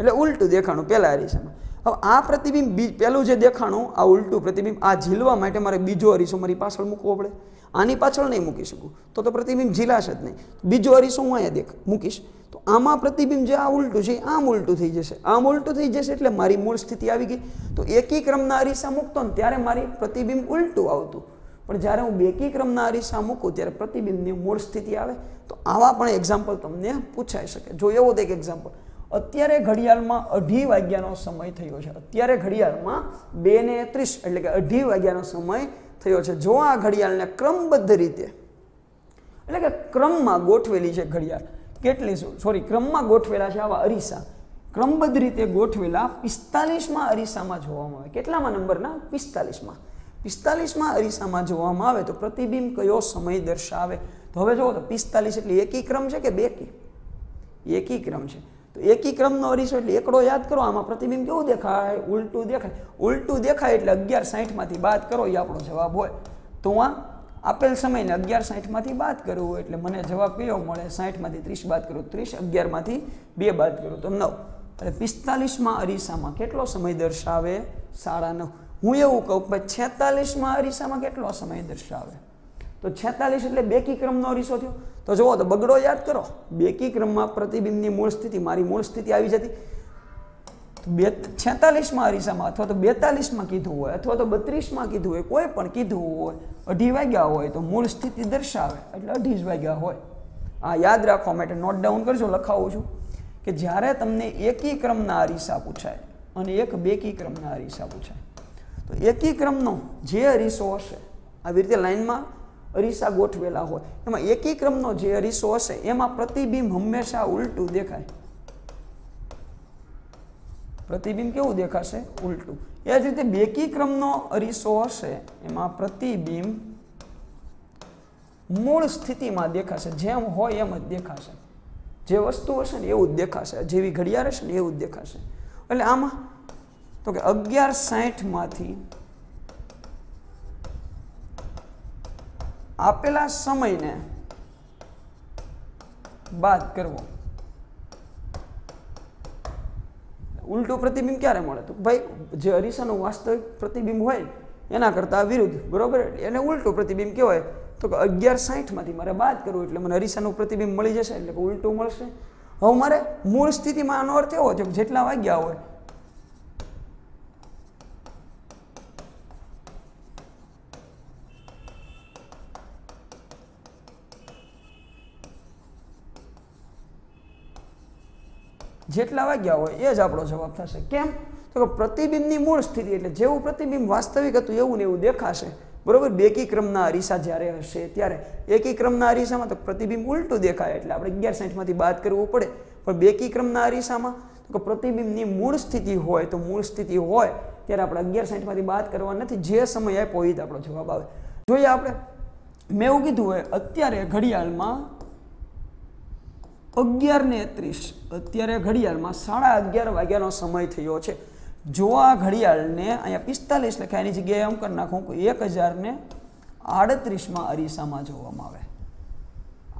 એટલે ઉલટું દેખાણું પહેલા અરીસામાં હવે આ પ્રતિબિંબ બી પહેલું જે દેખાણું આ ઉલટું પ્રતિબિંબ આ ઝીલવા માટે મારે બીજો અરીસો મારી પાછળ મૂકવો પડે આની પાછળ નહીં મૂકી શકું તો તો પ્રતિબિંબ ઝીલાશે જ નહીં બીજો અરીસો હું અહીંયા દેખ મૂકીશ તો આમાં પ્રતિબિંબ જે આ ઉલટું છે આમ ઉલટું થઈ જશે આમ ઉલટું થઈ જશે એટલે મારી મૂળ સ્થિતિ આવી ગઈ તો એકી ક્રમના અરીસા મૂકતો ને ત્યારે મારી પ્રતિબિંબ ઉલટું આવતું પણ જ્યારે હું બેકી ક્રમના અરીસા મૂકું ત્યારે પ્રતિબિંબની મૂળ સ્થિતિ આવે તો આવા પણ એક્ઝામ્પલ તમને પૂછાઈ શકે જો એવો એક એક્ઝામ્પલ અત્યારે ઘડિયાળમાં અઢી વાગ્યાનો સમય થયો છે અત્યારે ઘડિયાળમાં બે ને ત્રીસ એટલે કે અઢી વાગ્યાનો સમય થયો છે જો આ ઘડિયાળને ક્રમબદ્ધ રીતે એટલે કે ક્રમમાં ગોઠવેલી છે ઘડિયાળ કેટલી સોરી ક્રમમાં ગોઠવેલા છે આવા અરીસા ક્રમબદ્ધ રીતે ગોઠવેલા પિસ્તાલીસમાં અરીસામાં જોવામાં આવે કેટલામાં નંબરના પિસ્તાલીસમાં પિસ્તાલીસમાં અરીસામાં જોવામાં આવે તો પ્રતિબિંબ કયો સમય દર્શાવે તો હવે જુઓ તો પિસ્તાલીસ એટલે એકી ક્રમ છે કે બેકી એકી ક્રમ છે તો એકી ક્રમનો અરીસો એટલે એકડો યાદ કરો આમાં પ્રતિબિંબ કેવું દેખાય ઉલટું દેખાય ઉલટું દેખાય એટલે અગિયાર સાઠમાંથી બાદ કરો એ આપણો જવાબ હોય તો આ આપેલ સમયને અગિયાર સાઠમાંથી બાદ કરવું એટલે મને જવાબ કયો મળે સાઠમાંથી ત્રીસ બાદ કરું ત્રીસ અગિયારમાંથી બે બાદ કરું તો નવ એટલે પિસ્તાલીસમાં અરીસામાં કેટલો સમય દર્શાવે સાડા નવ હું એવું કહું કે છેતાલીસમાં અરીસામાં કેટલો સમય દર્શાવે તો છેતાલીસ એટલે બેકી ક્રમનો અરીસો થયો તો જુઓ તો બગડો યાદ કરો બેકી ક્રમમાં પ્રતિબિંબની મૂળ સ્થિતિ મારી મૂળ સ્થિતિ આવી જતી બે છેતાલીસમાં અરીસામાં અથવા તો બેતાલીસમાં કીધું હોય અથવા તો બત્રીસમાં કીધું હોય કોઈ પણ કીધું હોય અઢી વાગ્યા હોય તો મૂળ સ્થિતિ દર્શાવે એટલે અઢી વાગ્યા હોય આ યાદ રાખવા માટે નોટ ડાઉન કરજો લખાવું છું કે જ્યારે તમને એકી ક્રમના અરીસા પૂછાય અને એક બેકી ક્રમના અરીસા પૂછાય તો એકી ક્રમનો જે અરીસો હશે આવી રીતે લાઇનમાં અરીસા ગોઠવેલા હોય એમાં એકીક્રમનો જે અરીસો હશે એમાં પ્રતિબિંબ હંમેશા ઉલટું દેખાય પ્રતિબિંબ કેવું દેખાશે ઉલટું એ જ રીતે બેકી ક્રમનો અરીસો હશે એમાં પ્રતિબિંબ મૂળ સ્થિતિમાં દેખાશે જેમ હોય એમ જ દેખાશે જે વસ્તુ હશે ને એવું જ દેખાશે જેવી ઘડિયાળ હશે ને એવું જ દેખાશે એટલે આમાં તો કે અગિયાર સાહીઠમાંથી આપેલા સમયને બાદ કરવો ઉલટું પ્રતિબિંબ ક્યારે મળે તો ભાઈ જે અરીસાનું વાસ્તવિક પ્રતિબિંબ હોય એના કરતાં વિરુદ્ધ બરોબર એને ઉલટું પ્રતિબિંબ કહેવાય તો કે અગિયાર સાહીઠમાંથી મારે બાદ કરવું એટલે મને અરીસાનું પ્રતિબિંબ મળી જશે એટલે ઉલટું મળશે હવે મારે મૂળ સ્થિતિમાં આનો અર્થ એવો છે જેટલા વાગ્યા હોય જેટલા વાગ્યા હોય એ જ આપણો જવાબ થશે કેમ તો કે પ્રતિબિંબની મૂળ સ્થિતિ એટલે જેવું પ્રતિબિંબ વાસ્તવિક હતું એવું ને એવું દેખાશે બરોબર બેકી ક્રમના અરીસા જ્યારે હશે ત્યારે એકીક્રમના અરીસામાં તો પ્રતિબિંબ ઉલટું દેખાય એટલે આપણે અગિયાર સાઠમાંથી બાદ કરવું પડે પણ બેકી ક્રમના અરીસામાં તો કે પ્રતિબિંબની મૂળ સ્થિતિ હોય તો મૂળ સ્થિતિ હોય ત્યારે આપણે અગિયાર સાઠમાંથી બાદ કરવા નથી જે સમય આપ્યો એ જ આપણો જવાબ આવે જોઈએ આપણે મેં એવું કીધું હોય અત્યારે ઘડિયાળમાં અગિયારને ત્રીસ અત્યારે ઘડિયાળમાં સાડા અગિયાર વાગ્યાનો સમય થયો છે જો આ ઘડિયાળને અહીંયા પિસ્તાલીસ લખાય એની જગ્યાએ એમ કરી નાખું કે એક હજારને આડત્રીસમાં અરીસામાં જોવામાં આવે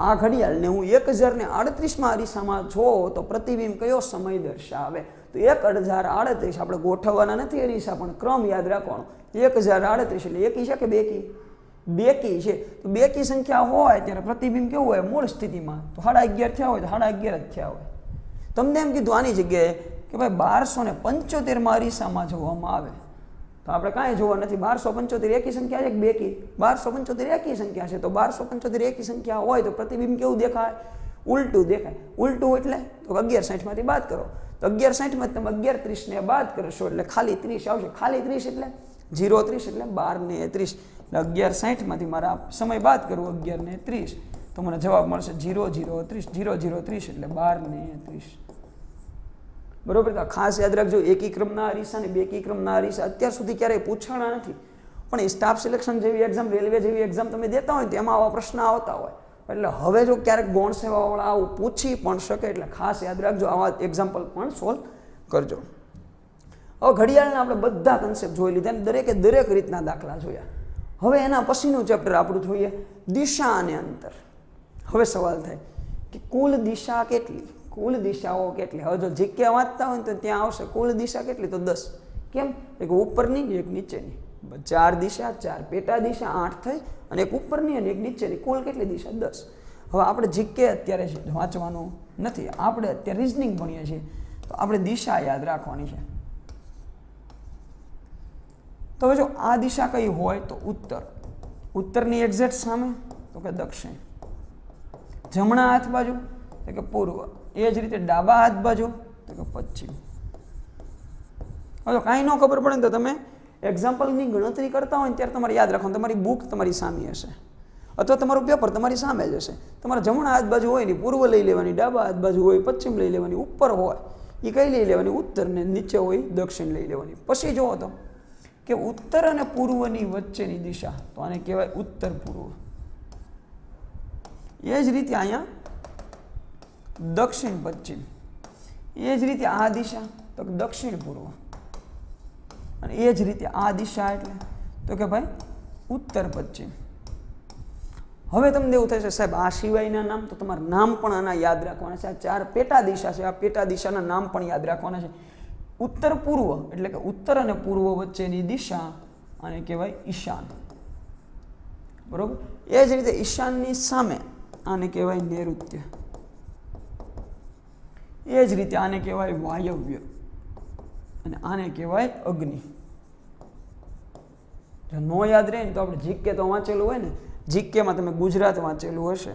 આ ઘડિયાળને હું એક હજારને આડત્રીસમાં અરીસામાં જોઉં તો પ્રતિબિંબ કયો સમય દર્શાવે તો એક હજાર આડત્રીસ આપણે ગોઠવવાના નથી અરીસા પણ ક્રમ યાદ રાખવાનો એક હજાર આડત્રીસ એટલે એક ઈ છે કે બે કી બે કી છે તો બે કી સંખ્યા હોય ત્યારે પ્રતિબિંબ કેવું હોય મૂળ સ્થિતિમાં તો સાડા અગિયાર થયા હોય તો સાડા અગિયાર જ થયા હોય તમને એમ કીધું આની જગ્યાએ કે ભાઈ બારસો ને પંચોતેરમાં અરીસામાં જોવામાં આવે તો આપણે કાંઈ જોવા નથી બારસો પંચોતેર એકી સંખ્યા છે કી બારસો પંચોતેર એકી સંખ્યા છે તો બારસો પંચોતેર એકી સંખ્યા હોય તો પ્રતિબિંબ કેવું દેખાય ઉલટું દેખાય ઉલટું એટલે તો અગિયાર સાઠમાંથી બાદ કરો તો અગિયાર સાઠમાં તમે અગિયાર ત્રીસને બાદ કરશો એટલે ખાલી ત્રીસ આવશે ખાલી ત્રીસ એટલે ઝીરો ત્રીસ એટલે બાર ને ત્રીસ એટલે અગિયાર સાઠમાંથી મારે આ સમય બાદ કરવું અગિયાર ને ત્રીસ તો મને જવાબ મળશે જીરો જીરો ત્રીસ જીરો જીરો ત્રીસ એટલે બાર ને ત્રીસ બરોબર તો ખાસ યાદ રાખજો એકીક્રમના ક્રમના અરીસા અને બેકી ક્રમના અરીસા અત્યાર સુધી ક્યારેય પૂછણા નથી પણ એ સ્ટાફ સિલેક્શન જેવી એક્ઝામ રેલવે જેવી એક્ઝામ તમે દેતા હોય તેમાં આવા પ્રશ્ન આવતા હોય એટલે હવે જો ક્યારેક ગૌણ સેવાવાળા આવું પૂછી પણ શકે એટલે ખાસ યાદ રાખજો આવા એક્ઝામ્પલ પણ સોલ્વ કરજો હવે ઘડિયાળના આપણે બધા કન્સેપ્ટ જોઈ લીધા અને દરેકે દરેક રીતના દાખલા જોયા હવે એના પછીનું ચેપ્ટર આપણું જોઈએ દિશા અને અંતર હવે સવાલ થાય કે કુલ દિશા કેટલી કુલ દિશાઓ કેટલી હવે જો જીકે વાંચતા હોય તો ત્યાં આવશે કુલ દિશા કેટલી તો દસ કેમ એક ઉપરની એક નીચેની ચાર દિશા ચાર પેટા દિશા આઠ થઈ અને એક ઉપરની અને એક નીચેની કુલ કેટલી દિશા દસ હવે આપણે જીકે અત્યારે વાંચવાનું નથી આપણે અત્યારે રિઝનિંગ ભણીએ છીએ તો આપણે દિશા યાદ રાખવાની છે તો હવે જો આ દિશા કઈ હોય તો ઉત્તર ઉત્તરની એક્ઝેક્ટ સામે તો કે દક્ષિણ જમણા હાથ બાજુ તો કે પૂર્વ એ જ રીતે ડાબા હાથ બાજુ તો કે પશ્ચિમ હવે કાંઈ ન ખબર પડે ને તો તમે એક્ઝામ્પલની ગણતરી કરતા હોય ને ત્યારે તમારે યાદ રાખવાનું તમારી બુક તમારી સામે હશે અથવા તમારું પેપર તમારી સામે જ હશે તમારા જમણા હાથ બાજુ હોય ને પૂર્વ લઈ લેવાની ડાબા હાથ બાજુ હોય પશ્ચિમ લઈ લેવાની ઉપર હોય એ કઈ લઈ લેવાની ઉત્તર ને નીચે હોય દક્ષિણ લઈ લેવાની પછી જુઓ તમે કે ઉત્તર અને પૂર્વની વચ્ચેની દિશા તો આને કહેવાય ઉત્તર પૂર્વ એ જ રીતે અહીંયા દક્ષિણ પશ્ચિમ એ જ રીતે આ દિશા તો દક્ષિણ પૂર્વ અને એ જ રીતે આ દિશા એટલે તો કે ભાઈ ઉત્તર પશ્ચિમ હવે તમને એવું થશે સાહેબ આ સિવાયના નામ તો તમારે નામ પણ આના યાદ રાખવાના છે આ ચાર પેટા દિશા છે આ પેટા દિશાના નામ પણ યાદ રાખવાના છે ઉત્તર પૂર્વ એટલે કે ઉત્તર અને પૂર્વ વચ્ચેની દિશા આને કહેવાય ઈશાન બરોબર એ જ રીતે ઈશાનની સામે આને કહેવાય નૈઋત્ય એ જ રીતે આને કહેવાય વાયવ્ય અને આને કહેવાય અગ્નિ જો ન યાદ રહે ને તો આપણે જીકે તો વાંચેલું હોય ને જીકેમાં તમે ગુજરાત વાંચેલું હશે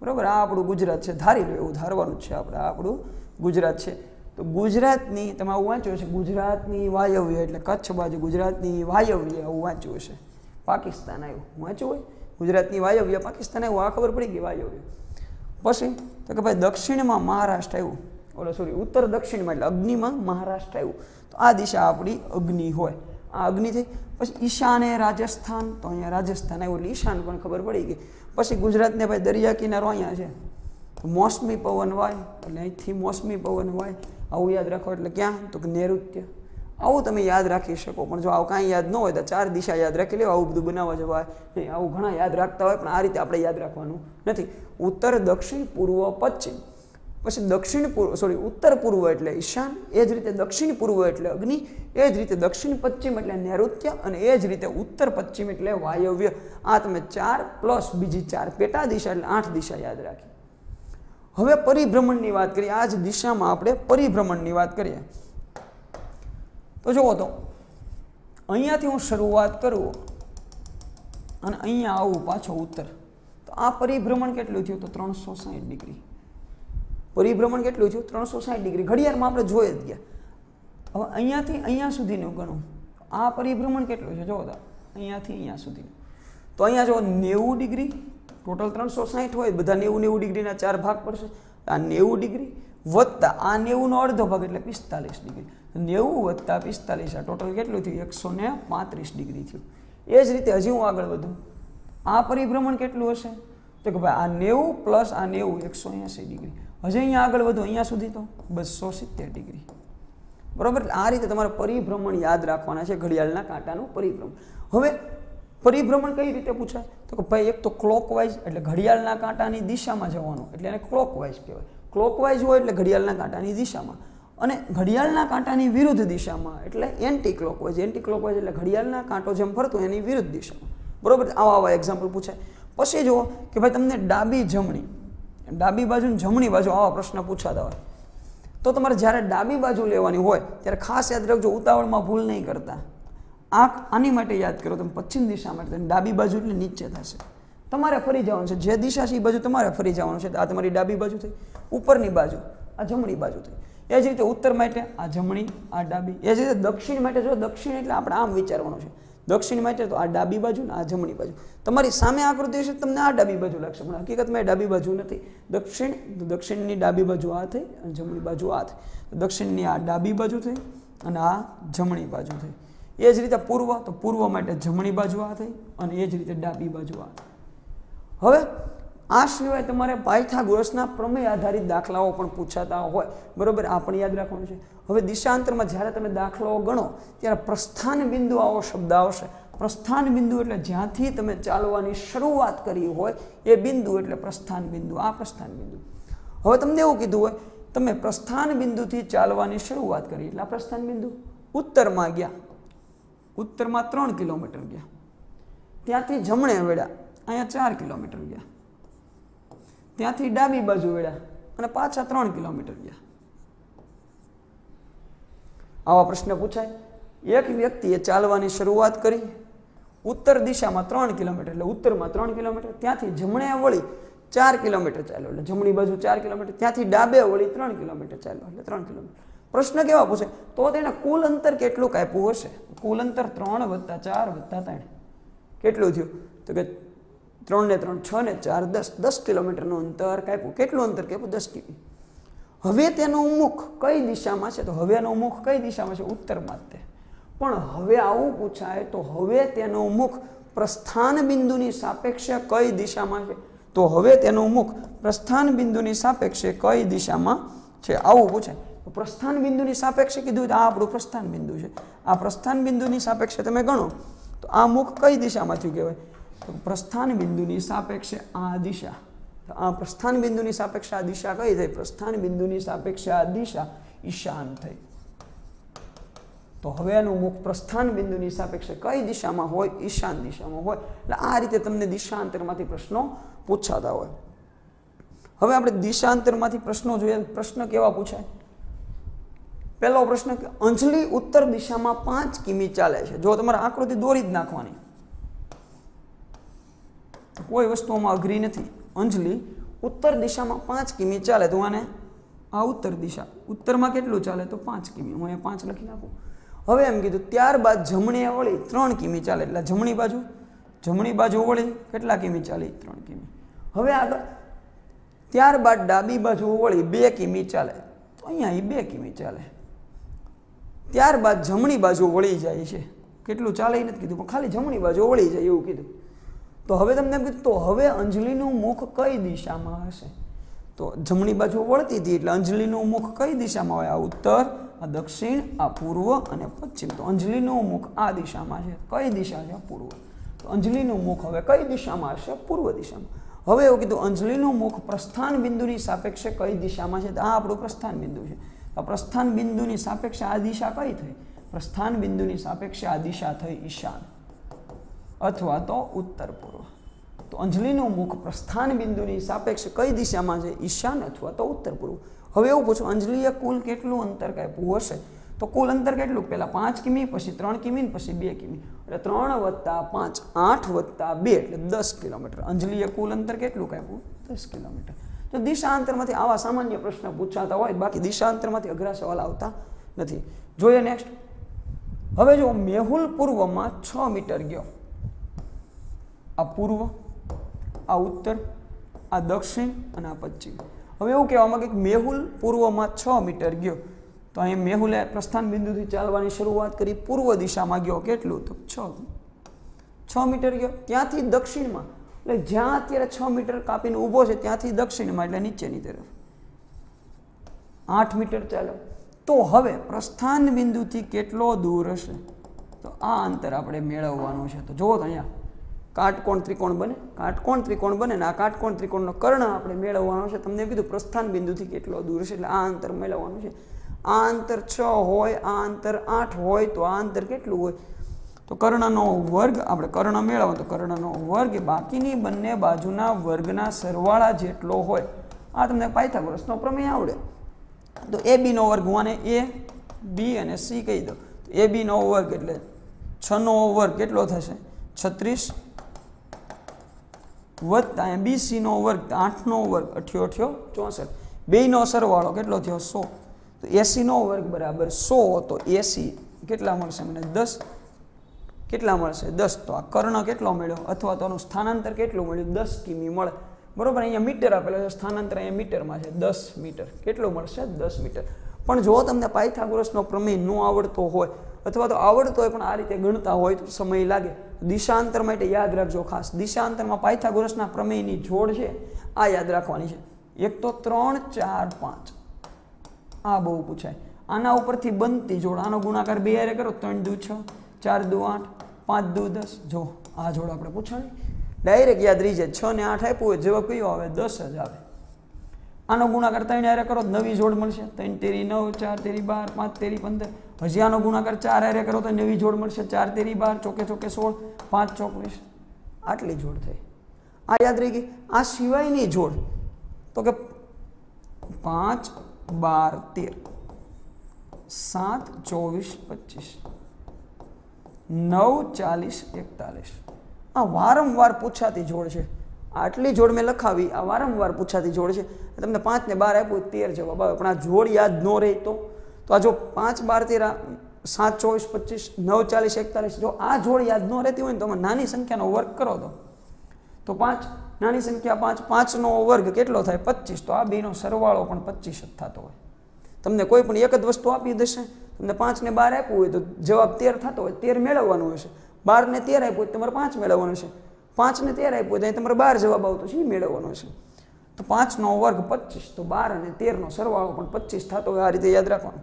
બરાબર આ આપણું ગુજરાત છે ધારી લો એવું ધારવાનું છે આપણે આ આપણું ગુજરાત છે તો ગુજરાતની તમે આવું વાંચ્યું છે ગુજરાતની વાયવ્ય એટલે કચ્છ બાજુ ગુજરાતની વાયવ્ય આવું વાંચ્યું છે પાકિસ્તાન આવ્યું વાંચ્યું હોય ગુજરાતની વાયવ્ય પાકિસ્તાન આવ્યું આ ખબર પડી ગઈ વાયવ્ય પછી તો કે ભાઈ દક્ષિણમાં મહારાષ્ટ્ર આવ્યું ઓલો સોરી ઉત્તર દક્ષિણમાં એટલે અગ્નિમાં મહારાષ્ટ્ર આવ્યું તો આ દિશા આપણી અગ્નિ હોય આ અગ્નિ થઈ પછી ઈશાને રાજસ્થાન તો અહીંયા રાજસ્થાન આવ્યું એટલે ઈશાન પણ ખબર પડી ગઈ પછી ગુજરાતને ભાઈ દરિયા કિનારો અહીંયા છે મોસમી પવન વાય એટલે અહીંથી મોસમી પવન વાય આવું યાદ રાખો એટલે ક્યાં તો કે નૈઋત્ય આવું તમે યાદ રાખી શકો પણ જો આવું કાંઈ યાદ ન હોય તો ચાર દિશા યાદ રાખી લેવા આવું બધું બનાવવા જવાય નહીં આવું ઘણા યાદ રાખતા હોય પણ આ રીતે આપણે યાદ રાખવાનું નથી ઉત્તર દક્ષિણ પૂર્વ પશ્ચિમ પછી દક્ષિણ પૂર્વ સોરી ઉત્તર પૂર્વ એટલે ઈશાન એ જ રીતે દક્ષિણ પૂર્વ એટલે અગ્નિ એ જ રીતે દક્ષિણ પશ્ચિમ એટલે નૈઋત્ય અને એ જ રીતે ઉત્તર પશ્ચિમ એટલે વાયવ્ય આ તમે ચાર પ્લસ બીજી ચાર પેટા દિશા એટલે આઠ દિશા યાદ રાખી હવે પરિભ્રમણની વાત કરીએ આ જ દિશામાં આપણે પરિભ્રમણની વાત કરીએ તો જુઓ તો અહીંયાથી હું શરૂઆત કરું અને અહીંયા આવું પાછો ઉત્તર તો આ પરિભ્રમણ કેટલું થયું તો ત્રણસો સાહીઠ ડિગ્રી પરિભ્રમણ કેટલું થયું ત્રણસો સાહીઠ ડિગ્રી ઘડિયાળમાં આપણે જોઈ જ ગયા હવે અહીંયાથી અહીંયા સુધીનું ગણું આ પરિભ્રમણ કેટલું છે જુઓ તો અહીંયાથી અહીંયા સુધીનું તો અહીંયા જુઓ નેવું ડિગ્રી ટોટલ ત્રણસો સાહીઠ હોય બધા નેવું નેવું ડિગ્રીના ચાર ભાગ પડશે આ નેવું ડિગ્રી વત્તા આ નેવુંનો અડધો ભાગ એટલે પિસ્તાલીસ ડિગ્રી નેવું વત્તા પિસ્તાલીસ આ ટોટલ કેટલું થયું એકસો ને પાંત્રીસ ડિગ્રી થયું એ જ રીતે હજી હું આગળ વધું આ પરિભ્રમણ કેટલું હશે તો કે ભાઈ આ નેવું પ્લસ આ નેવું એકસો એંસી ડિગ્રી હજી અહીંયા આગળ વધો અહીંયા સુધી તો બસો સિત્તેર ડિગ્રી બરાબર આ રીતે તમારે પરિભ્રમણ યાદ રાખવાના છે ઘડિયાળના કાંટાનું પરિભ્રમણ હવે પરિભ્રમણ કઈ રીતે પૂછાય તો કે ભાઈ એક તો ક્લોકવાઇઝ એટલે ઘડિયાળના કાંટાની દિશામાં જવાનું એટલે એને ક્લોકવાઇઝ કહેવાય ક્લોકવાઇઝ હોય એટલે ઘડિયાળના કાંટાની દિશામાં અને ઘડિયાળના કાંટાની વિરુદ્ધ દિશામાં એટલે એન્ટી ક્લોકવાઇઝ એન્ટી ક્લોકવાઇઝ એટલે ઘડિયાળના કાંટો જેમ ફરતો એની વિરુદ્ધ દિશામાં બરોબર આવા આવા એક્ઝામ્પલ પૂછાય પછી જુઓ કે ભાઈ તમને ડાબી જમણી ડાબી બાજુ જમણી બાજુ આવા પ્રશ્ન પૂછાતા હોય તો તમારે જ્યારે ડાબી બાજુ લેવાની હોય ત્યારે ખાસ યાદ રાખજો ઉતાવળમાં ભૂલ નહીં કરતા આંખ આની માટે યાદ કરો તમે પશ્ચિમ દિશા માટે ડાબી બાજુ એટલે નીચે થશે તમારે ફરી જવાનું છે જે દિશા છે એ બાજુ તમારે ફરી જવાનું છે આ તમારી ડાબી બાજુ થઈ ઉપરની બાજુ આ જમણી બાજુ થઈ એ જ રીતે ઉત્તર માટે આ જમણી આ ડાબી એ જ રીતે દક્ષિણ માટે જો દક્ષિણ એટલે આપણે આમ વિચારવાનું છે દક્ષિણ માટે તો આ ડાબી બાજુ ને આ જમણી બાજુ તમારી સામે આકૃતિ હશે તમને આ ડાબી બાજુ લાગશે પણ હકીકતમાં ડાબી બાજુ નથી દક્ષિણ દક્ષિણની ડાબી બાજુ આ થઈ અને જમણી બાજુ આ થઈ દક્ષિણની આ ડાબી બાજુ થઈ અને આ જમણી બાજુ થઈ એ જ રીતે પૂર્વ તો પૂર્વ માટે જમણી બાજુ આ થઈ અને એ જ રીતે ડાબી બાજુ આ હવે આ સિવાય તમારે પાયથાગોરસના પ્રમેય આધારિત દાખલાઓ પણ પૂછાતા હોય બરાબર આ પણ યાદ રાખવાનું છે હવે દિશાંતરમાં જ્યારે તમે દાખલાઓ ગણો ત્યારે પ્રસ્થાન બિંદુ આવો શબ્દ આવશે પ્રસ્થાન બિંદુ એટલે જ્યાંથી તમે ચાલવાની શરૂઆત કરી હોય એ બિંદુ એટલે પ્રસ્થાન બિંદુ આ પ્રસ્થાન બિંદુ હવે તમને એવું કીધું હોય તમે પ્રસ્થાન બિંદુથી ચાલવાની શરૂઆત કરી એટલે આ પ્રસ્થાન બિંદુ ઉત્તરમાં ગયા ઉત્તરમાં ત્રણ કિલોમીટર ગયા ત્યાંથી જમણે વેળા અહીંયા ચાર કિલોમીટર ગયા ત્યાંથી ડાબી બાજુ વેળા અને પાછા ત્રણ કિલોમીટર ગયા આવા પ્રશ્ન પૂછાય એક વ્યક્તિએ ચાલવાની શરૂઆત કરી ઉત્તર દિશામાં ત્રણ કિલોમીટર એટલે ઉત્તરમાં ત્રણ કિલોમીટર ત્યાંથી જમણે વળી ચાર કિલોમીટર ચાલ્યો એટલે જમણી બાજુ ચાર કિલોમીટર ત્યાંથી ડાબે વળી ત્રણ કિલોમીટર ચાલ્યો એટલે ત્રણ કિલોમીટર પ્રશ્ન કેવા પૂછે તો તેણે કુલ અંતર કેટલું કાપ્યું હશે કુલ અંતર ત્રણ વત્તા ચાર વત્તા ત્રણ કેટલું થયું તો કે ત્રણ ને ત્રણ છ ને ચાર દસ દસ કિલોમીટરનું અંતર કાપ્યું કેટલું અંતર કાપ્યું દસ કિમી હવે તેનું મુખ કઈ દિશામાં છે તો હવેનું મુખ કઈ દિશામાં છે ઉત્તરમાં તે પણ હવે આવું પૂછાય તો હવે તેનો મુખ પ્રસ્થાન બિંદુની સાપેક્ષે કઈ દિશામાં છે તો હવે તેનું મુખ પ્રસ્થાન બિંદુની સાપેક્ષે કઈ દિશામાં છે આવું પૂછાય પ્રસ્થાન બિંદુની સાપેક્ષે કીધું આ આપણું પ્રસ્થાન બિંદુ છે આ પ્રસ્થાન બિંદુની સાપેક્ષે તમે ગણો તો આ મુખ કઈ દિશામાં થયું કહેવાય તો પ્રસ્થાન બિંદુની સાપેક્ષે આ દિશા તો આ પ્રસ્થાન બિંદુની સાપેક્ષે આ દિશા કઈ થઈ પ્રસ્થાન બિંદુની સાપેક્ષે આ દિશા ઈશાન થઈ તો હવે એનું મુખ પ્રસ્થાન બિંદુની સાપેક્ષે કઈ દિશામાં હોય ઈશાન દિશામાં હોય એટલે આ રીતે તમને દિશાંતરમાંથી પ્રશ્નો પૂછાતા હોય હવે આપણે દિશાંતરમાંથી પ્રશ્નો જોઈએ પ્રશ્ન કેવા પૂછાય પહેલો પ્રશ્ન કે અંજલી ઉત્તર દિશામાં પાંચ કિમી ચાલે છે જો તમારે આકૃતિ દોરી જ નાખવાની કોઈ વસ્તુઓમાં અઘરી નથી અંજલી ઉત્તર દિશામાં પાંચ કિમી ચાલે તો આને આ ઉત્તર દિશા ઉત્તરમાં કેટલું ચાલે તો પાંચ કિમી હું અહીંયા પાંચ લખી નાખું હવે એમ કીધું ત્યારબાદ જમણીએ વળી ત્રણ કિમી ચાલે એટલે જમણી બાજુ જમણી બાજુ વળી કેટલા કિમી ચાલે ત્રણ કિમી હવે આગળ ત્યારબાદ ડાબી બાજુ વળી બે કિમી ચાલે તો અહીંયા એ બે કિમી ચાલે ત્યારબાદ જમણી બાજુ વળી જાય છે કેટલું ચાલે નથી કીધું પણ ખાલી જમણી બાજુ વળી જાય એવું કીધું તો હવે તમને એમ કીધું તો હવે અંજલિનું મુખ કઈ દિશામાં હશે તો જમણી બાજુ વળતી હતી એટલે અંજલિનું મુખ કઈ દિશામાં હોય આ ઉત્તર આ દક્ષિણ આ પૂર્વ અને પશ્ચિમ તો અંજલિનું મુખ આ દિશામાં છે કઈ દિશા છે પૂર્વ તો અંજલિનું મુખ હવે કઈ દિશામાં હશે પૂર્વ દિશામાં હવે એવું કીધું અંજલિનું મુખ પ્રસ્થાન બિંદુની સાપેક્ષે કઈ દિશામાં છે તો આ આપણું પ્રસ્થાન બિંદુ છે આ પ્રસ્થાન બિંદુની સાપેક્ષે આ દિશા કઈ થઈ પ્રસ્થાન બિંદુની સાપેક્ષે આ દિશા થઈ ઈશાન અથવા તો ઉત્તર પૂર્વ તો અંજલિનું મુખ પ્રસ્થાન બિંદુની સાપેક્ષ કઈ દિશામાં છે ઈશાન અથવા તો ઉત્તર પૂર્વ હવે એવું પૂછું અંજલિએ કુલ કેટલું અંતર કાપ્યું હશે તો કુલ અંતર કેટલું પહેલાં પાંચ કિમી પછી ત્રણ કિમી પછી બે કિમી એટલે ત્રણ વત્તા પાંચ આઠ વત્તા બે એટલે દસ કિલોમીટર અંજલિએ કુલ અંતર કેટલું કાપ્યું દસ કિલોમીટર તો દિશાંતરમાંથી આવા સામાન્ય પ્રશ્ન પૂછાતા હોય બાકી દિશાંતરમાંથી અઘરા સવાલ આવતા નથી જોઈએ નેક્સ્ટ હવે જો મેહુલ પૂર્વમાં છ મીટર ગયો આ પૂર્વ આ ઉત્તર આ દક્ષિણ અને આ પશ્ચિમ હવે એવું કહેવા માંગે કે મેહુલ પૂર્વમાં છ મીટર ગયો તો અહીં મેહુલે પ્રસ્થાન બિંદુથી ચાલવાની શરૂઆત કરી પૂર્વ દિશામાં ગયો કેટલું તો છ છ મીટર ગયો ત્યાંથી દક્ષિણમાં એટલે જ્યાં અત્યારે છ મીટર કાપીને ઊભો છે ત્યાંથી દક્ષિણમાં એટલે નીચેની તરફ આઠ મીટર ચાલો તો હવે પ્રસ્થાન બિંદુથી કેટલો દૂર હશે તો આ અંતર આપણે મેળવવાનું છે તો જુઓ તો અહીંયા કાટકોણ ત્રિકોણ બને કાટકોણ ત્રિકોણ બને ને આ કાટકોણ ત્રિકોણનો કર્ણ આપણે મેળવવાનો છે તમને કીધું પ્રસ્થાન બિંદુથી કેટલો દૂર છે એટલે આ અંતર મેળવવાનું છે આ અંતર છ હોય આ અંતર આઠ હોય તો આ અંતર કેટલું હોય તો કર્ણનો વર્ગ આપણે કર્ણ મેળવો તો કર્ણનો વર્ગ એ બાકીની બંને બાજુના વર્ગના સરવાળા જેટલો હોય આ તમને પાયથાગોરસનો પ્રમેય આવડે તો એ બીનો વર્ગ હું આને એ બી અને સી કહી દઉં તો એ બીનો વર્ગ એટલે છનો વર્ગ કેટલો થશે છત્રીસ વત્તા બી સીનો વર્ગ આઠનો વર્ગ અઠ્યો અઠ્યો ચોસઠ બેનો સરવાળો કેટલો થયો સો તો એસીનો વર્ગ બરાબર સો તો એસી કેટલા મળશે મને દસ કેટલા મળશે દસ તો આ કર્ણ કેટલો મળ્યો અથવા તો આનું સ્થાનાંતર કેટલું મળ્યું દસ કિમી મળે બરાબર અહીંયા મીટર આપેલો છે સ્થાનાંતર અહીંયા મીટરમાં છે દસ મીટર કેટલું મળશે દસ મીટર પણ જો તમને પાયથાગોરસનો પ્રમેય ન આવડતો હોય અથવા તો આવડતો હોય પણ આ રીતે ગણતા હોય તો સમય લાગે દિશાંતર માટે યાદ રાખજો ખાસ દિશાંતરમાં પાયથાગોરસના પ્રમેયની જોડ છે આ યાદ રાખવાની છે એક તો ત્રણ ચાર પાંચ આ બહુ પૂછાય આના ઉપરથી બનતી જોડ આનો ગુણાકાર બે યારે કરો ત્રણ દુ છ ચાર દુ આઠ પાંચ દુ દસ જો આ જોડ આપણે પૂછાણી ડાયરેક્ટ યાદ રહી જાય છ ને આઠ આપ્યું હોય જવાબ કયો આવે દસ જ આવે આનો ગુણાકાર ત્રણ હારે કરો નવી જોડ મળશે ત્રણ તેરી નવ ચાર તેરી બાર પાંચ તેરી પંદર હજી આનો ગુણાકાર ચાર હારે કરો તો નવી જોડ મળશે ચાર તેરી બાર ચોકે ચોકે સોળ પાંચ ચોકવીસ આટલી જોડ થઈ આ યાદ રહી ગઈ આ સિવાયની જોડ તો કે પાંચ બાર તેર સાત ચોવીસ પચીસ નવ ચાલીસ એકતાલીસ આ વારંવાર પૂછાતી જોડ છે આટલી જોડ મેં લખાવી આ વારંવાર પૂછાતી જોડ છે તમને પાંચ ને બાર આપ્યું તેર જવાબ આવે પણ આ જોડ યાદ ન રહે તો તો આ જો પાંચ બાર તેર સાત ચોવીસ પચીસ નવ ચાલીસ એકતાલીસ જો આ જોડ યાદ ન રહેતી હોય ને તમે નાની સંખ્યાનો વર્ગ કરો તો તો પાંચ નાની સંખ્યા પાંચ પાંચનો વર્ગ કેટલો થાય પચીસ તો આ બેનો સરવાળો પણ પચીસ જ થતો હોય તમને કોઈ પણ એક જ વસ્તુ આપી દેશે તમને પાંચને બાર આપવું હોય તો જવાબ તેર થતો હોય તેર મેળવવાનો હશે બારને તેર આપ્યું હોય તમારે પાંચ મેળવવાનો છે પાંચને તેર આપ્યું હોય તો અહીં તમારે બાર જવાબ આવતો છે એ મેળવવાનો છે તો પાંચનો વર્ગ પચીસ તો બાર અને તેરનો સરવાળો પણ પચીસ થતો હોય આ રીતે યાદ રાખવાનો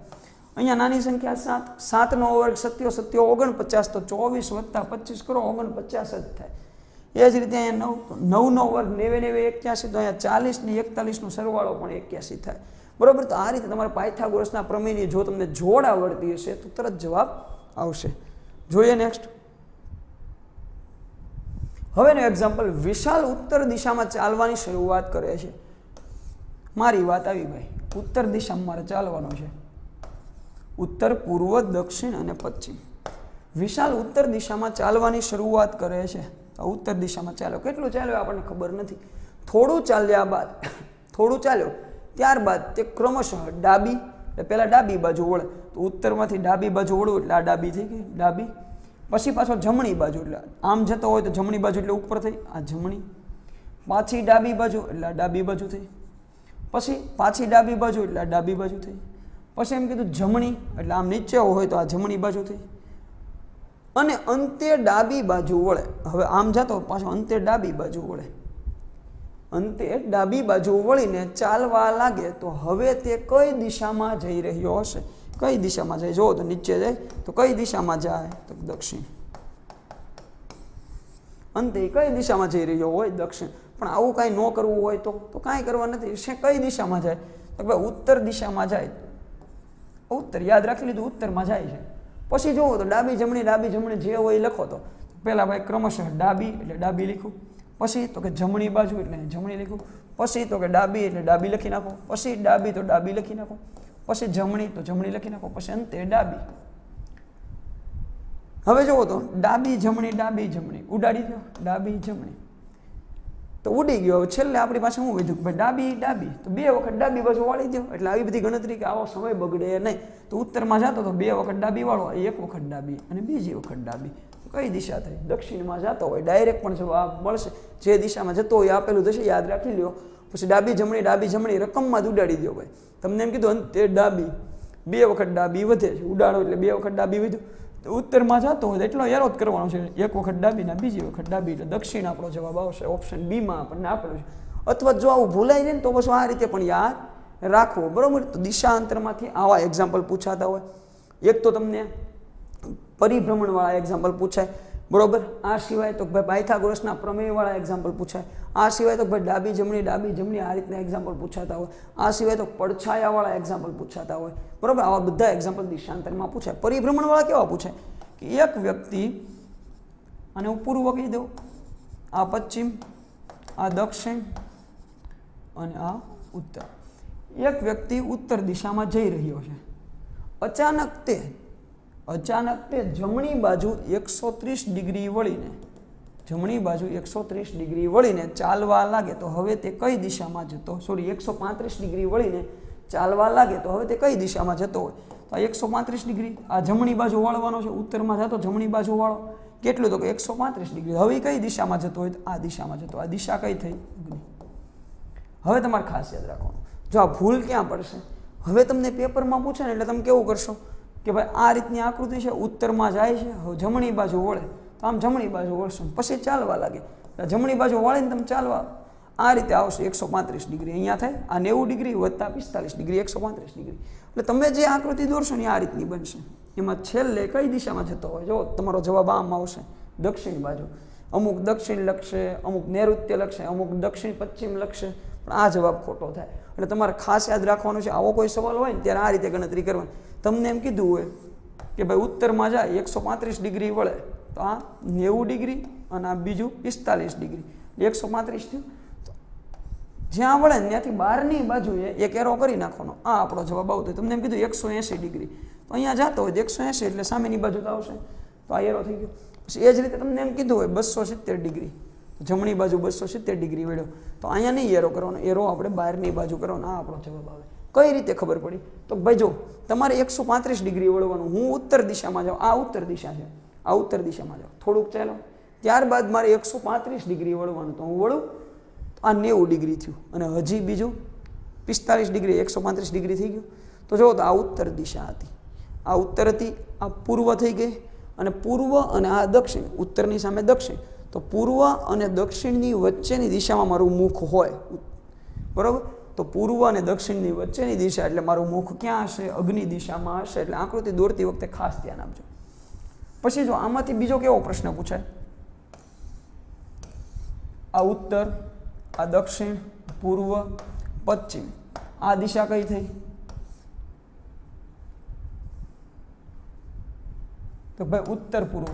અહીંયા નાની સંખ્યા સાત સાતનો વર્ગ સત્યો સત્યો ઓગણપચાસ તો ચોવીસ વત્તા પચીસ કરો ઓગણપચાસ જ થાય એ જ રીતે અહીંયા નવ નવનો વર્ગ નેવે નેવે એક્યાસી તો અહીંયા ચાલીસ ને એકતાલીસનો સરવાળો પણ એક્યાસી થાય બરાબર તો આ રીતે તમારા પાયથાગોરસના પ્રમેયની જો તમને જોડ આવડતી હશે તો તરત જવાબ આવશે જોઈએ નેક્સ્ટ હવેનું એક્ઝામ્પલ વિશાલ ઉત્તર દિશામાં ચાલવાની શરૂઆત કરે છે મારી વાત આવી ભાઈ ઉત્તર દિશામાં મારે ચાલવાનો છે ઉત્તર પૂર્વ દક્ષિણ અને પશ્ચિમ વિશાલ ઉત્તર દિશામાં ચાલવાની શરૂઆત કરે છે ઉત્તર દિશામાં ચાલો કેટલું ચાલ્યો આપણને ખબર નથી થોડું ચાલ્યા બાદ થોડું ચાલ્યો ત્યારબાદ તે ક્રમશઃ ડાબી એટલે પહેલાં ડાબી બાજુ વળે તો ઉત્તરમાંથી ડાબી બાજુ વળવું એટલે આ ડાબી થઈ ગઈ ડાબી પછી પાછો જમણી બાજુ એટલે આમ જતો હોય તો જમણી બાજુ એટલે ઉપર થઈ આ જમણી પાછી ડાબી બાજુ એટલે આ ડાબી બાજુ થઈ પછી પાછી ડાબી બાજુ એટલે ડાબી બાજુ થઈ પછી એમ કીધું જમણી એટલે આમ નીચે હોય તો આ જમણી બાજુ થઈ અને અંતે ડાબી બાજુ વળે હવે આમ જતો પાછો અંતે ડાબી બાજુ વળે અંતે ડાબી બાજુ વળીને ચાલવા લાગે તો હવે તે કઈ દિશામાં જઈ રહ્યો હશે કઈ દિશામાં જાય જુઓ તો નીચે જાય તો કઈ દિશામાં જાય તો દક્ષિણ અંતે કઈ દિશામાં જઈ રહ્યો હોય દક્ષિણ પણ આવું કાંઈ ન કરવું હોય તો તો કાંઈ કરવા નથી છે કઈ દિશામાં જાય તો ભાઈ ઉત્તર દિશામાં જાય ઉત્તર યાદ રાખી લીધું ઉત્તરમાં જાય છે પછી જુઓ તો ડાબી જમણી ડાબી જમણી જે હોય લખો તો પહેલાં ભાઈ ક્રમશઃ ડાબી એટલે ડાબી લીખું પછી તો કે જમણી બાજુ એટલે જમણી લખ્યું પછી તો કે ડાબી એટલે ડાબી લખી નાખો પછી ડાબી તો ડાબી લખી નાખો પછી જમણી તો જમણી લખી નાખો પછી અંતે ડાબી હવે જુઓ તો ડાબી જમણી ડાબી જમણી ઉડાડી દો ડાબી જમણી તો ઉડી ગયો હવે છેલ્લે આપણી પાસે હું વધ્યું ભાઈ ડાબી ડાબી તો બે વખત ડાબી બાજુ વાળી દો એટલે આવી બધી ગણતરી કે આવો સમય બગડે નહીં તો ઉત્તરમાં જતો તો બે વખત ડાબી વાળો એક વખત ડાબી અને બીજી વખત ડાબી કઈ દિશા થઈ દક્ષિણમાં જતો હોય ડાયરેક્ટ પણ જવાબ મળશે જે દિશામાં જતો હોય આપેલું થશે યાદ રાખી લ્યો પછી ડાબી જમણી ડાબી જમણી રકમમાં જ ઉડાડી દો ભાઈ તમને એમ કીધું તે ડાબી બે વખત ડાબી વધે છે ઉડાડો એટલે બે વખત ડાબી વધ્યું તો ઉત્તરમાં જતો હોય એટલો એરો જ કરવાનો છે એક વખત ડાબીના બીજી વખત ડાબી એટલે દક્ષિણ આપણો જવાબ આવશે ઓપ્શન બીમાં આપણને આપેલું છે અથવા જો આવું ભૂલાઈ જાય ને તો બસ આ રીતે પણ યાદ રાખવો બરાબર તો અંતરમાંથી આવા એક્ઝામ્પલ પૂછાતા હોય એક તો તમને પરિભ્રમણવાળા એક્ઝામ્પલ પૂછાય બરાબર આ સિવાય તો ભાઈ પાયથાગોરસના પ્રમેયવાળા એક્ઝામ્પલ પૂછાય આ સિવાય તો ભાઈ ડાબી જમણી ડાબી જમણી આ રીતના એક્ઝામ્પલ પૂછાતા હોય આ સિવાય તો પડછાયાવાળા એક્ઝામ્પલ પૂછાતા હોય બરાબર આવા બધા એક્ઝામ્પલ દિશાંતરમાં પૂછાય પરિભ્રમણવાળા કેવા પૂછાય કે એક વ્યક્તિ અને હું પૂર્વ કહી દઉં આ પશ્ચિમ આ દક્ષિણ અને આ ઉત્તર એક વ્યક્તિ ઉત્તર દિશામાં જઈ રહ્યો છે અચાનક તે અચાનક તે જમણી બાજુ એકસો ત્રીસ ડિગ્રી વળીને જમણી બાજુ એકસો ત્રીસ ડિગ્રી વળીને ચાલવા લાગે તો હવે તે કઈ દિશામાં જતો સોરી એકસો પાંત્રીસ ડિગ્રી વળીને ચાલવા લાગે તો હવે તે કઈ દિશામાં જતો હોય તો આ એકસો પાંત્રીસ ડિગ્રી આ જમણી બાજુ વાળવાનો છે ઉત્તરમાં જતો જમણી બાજુ વાળો કેટલું તો કે એકસો પાંત્રીસ ડિગ્રી હવે કઈ દિશામાં જતો હોય આ દિશામાં જતો આ દિશા કઈ થઈ હવે તમારે ખાસ યાદ રાખવાનું જો આ ભૂલ ક્યાં પડશે હવે તમને પેપરમાં પૂછે ને એટલે તમે કેવું કરશો કે ભાઈ આ રીતની આકૃતિ છે ઉત્તરમાં જાય છે જમણી બાજુ વળે તો આમ જમણી બાજુ વળશું પછી ચાલવા લાગે જમણી બાજુ વળે ને તમે ચાલવા આ રીતે આવશે એકસો પાંત્રીસ ડિગ્રી અહીંયા થાય આ નેવું ડિગ્રી વધતા પિસ્તાલીસ ડિગ્રી એકસો પાંત્રીસ ડિગ્રી એટલે તમે જે આકૃતિ દોરશો ને આ રીતની બનશે એમાં છેલ્લે કઈ દિશામાં જતો હોય જો તમારો જવાબ આમ આવશે દક્ષિણ બાજુ અમુક દક્ષિણ લખશે અમુક નૈઋત્ય લખશે અમુક દક્ષિણ પશ્ચિમ લખશે પણ આ જવાબ ખોટો થાય એટલે તમારે ખાસ યાદ રાખવાનું છે આવો કોઈ સવાલ હોય ને ત્યારે આ રીતે ગણતરી કરવાની તમને એમ કીધું હોય કે ભાઈ ઉત્તરમાં જાય એકસો પાંત્રીસ ડિગ્રી વળે તો આ નેવું ડિગ્રી અને આ બીજું પિસ્તાલીસ ડિગ્રી એકસો પાંત્રીસ થયું જ્યાં વળે ત્યાંથી બહારની બાજુએ એક એરો કરી નાખવાનો આ આપણો જવાબ આવતો તમને એમ કીધું એકસો એંસી ડિગ્રી તો અહીંયા જતો હોય એકસો એંસી એટલે સામેની બાજુ તો આવશે તો આ એરો થઈ ગયો પછી એ જ રીતે તમને એમ કીધું હોય બસો સિત્તેર ડિગ્રી જમણી બાજુ બસો સિત્તેર ડિગ્રી વળ્યો તો અહીંયા નહીં એરો કરવાનો એરો આપણે બહારની બાજુ કરવાનો આ આપણો જવાબ આવે કઈ રીતે ખબર પડી તો ભાઈ જો તમારે એકસો પાંત્રીસ ડિગ્રી વળવાનું હું ઉત્તર દિશામાં જાઉં આ ઉત્તર દિશા છે આ ઉત્તર દિશામાં જાઉં થોડુંક ચાલો ત્યારબાદ મારે એકસો પાંત્રીસ ડિગ્રી વળવાનું તો હું વળું આ નેવું ડિગ્રી થયું અને હજી બીજું પિસ્તાલીસ ડિગ્રી એકસો પાંત્રીસ ડિગ્રી થઈ ગયું તો જુઓ તો આ ઉત્તર દિશા હતી આ ઉત્તર હતી આ પૂર્વ થઈ ગઈ અને પૂર્વ અને આ દક્ષિણ ઉત્તરની સામે દક્ષિણ તો પૂર્વ અને દક્ષિણની વચ્ચેની દિશામાં મારું મુખ હોય બરાબર તો પૂર્વ અને દક્ષિણની વચ્ચેની દિશા એટલે મારું મુખ ક્યાં હશે અગ્નિ દિશામાં હશે એટલે આકૃતિ દોરતી વખતે ખાસ ધ્યાન આપજો પછી જો આમાંથી બીજો કેવો પ્રશ્ન પૂછાય આ ઉત્તર આ દક્ષિણ પૂર્વ પશ્ચિમ આ દિશા કઈ થઈ તો ભાઈ ઉત્તર પૂર્વ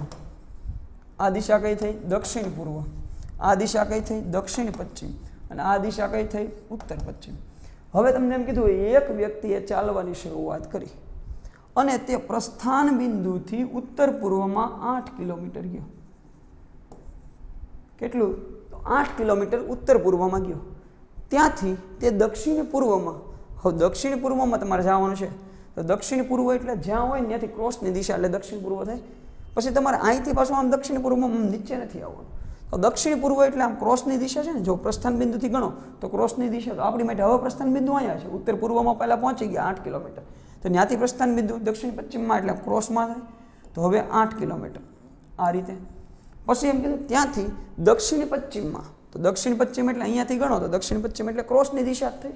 આ દિશા કઈ થઈ દક્ષિણ પૂર્વ આ દિશા કઈ થઈ દક્ષિણ પશ્ચિમ અને આ દિશા કઈ થઈ ઉત્તર પશ્ચિમ હવે તમને એમ કીધું એક વ્યક્તિએ ચાલવાની શરૂઆત કરી અને તે પ્રસ્થાન બિંદુથી ઉત્તર પૂર્વમાં આઠ કિલોમીટર ગયો કેટલું તો આઠ કિલોમીટર ઉત્તર પૂર્વમાં ગયો ત્યાંથી તે દક્ષિણ પૂર્વમાં હવે દક્ષિણ પૂર્વમાં તમારે જવાનું છે તો દક્ષિણ પૂર્વ એટલે જ્યાં હોય ત્યાંથી ક્રોસની દિશા એટલે દક્ષિણ પૂર્વ થાય પછી તમારે અહીંથી પાછું આમ દક્ષિણ પૂર્વમાં નીચે નથી આવવાનું દક્ષિણ પૂર્વ એટલે આમ ક્રોસની દિશા છે ને જો પ્રસ્થાન બિંદુથી ગણો તો ક્રોસની દિશા તો આપણી માટે હવે પ્રસ્થાન બિંદુ અહીંયા છે ઉત્તર પૂર્વમાં પહેલાં પહોંચી ગયા આઠ કિલોમીટર તો ત્યાંથી પ્રસ્થાન બિંદુ દક્ષિણ પશ્ચિમમાં એટલે ક્રોસમાં થાય તો હવે આઠ કિલોમીટર આ રીતે પછી એમ કીધું ત્યાંથી દક્ષિણ પશ્ચિમમાં તો દક્ષિણ પશ્ચિમ એટલે અહીંયાથી ગણો તો દક્ષિણ પશ્ચિમ એટલે ક્રોસની દિશા થઈ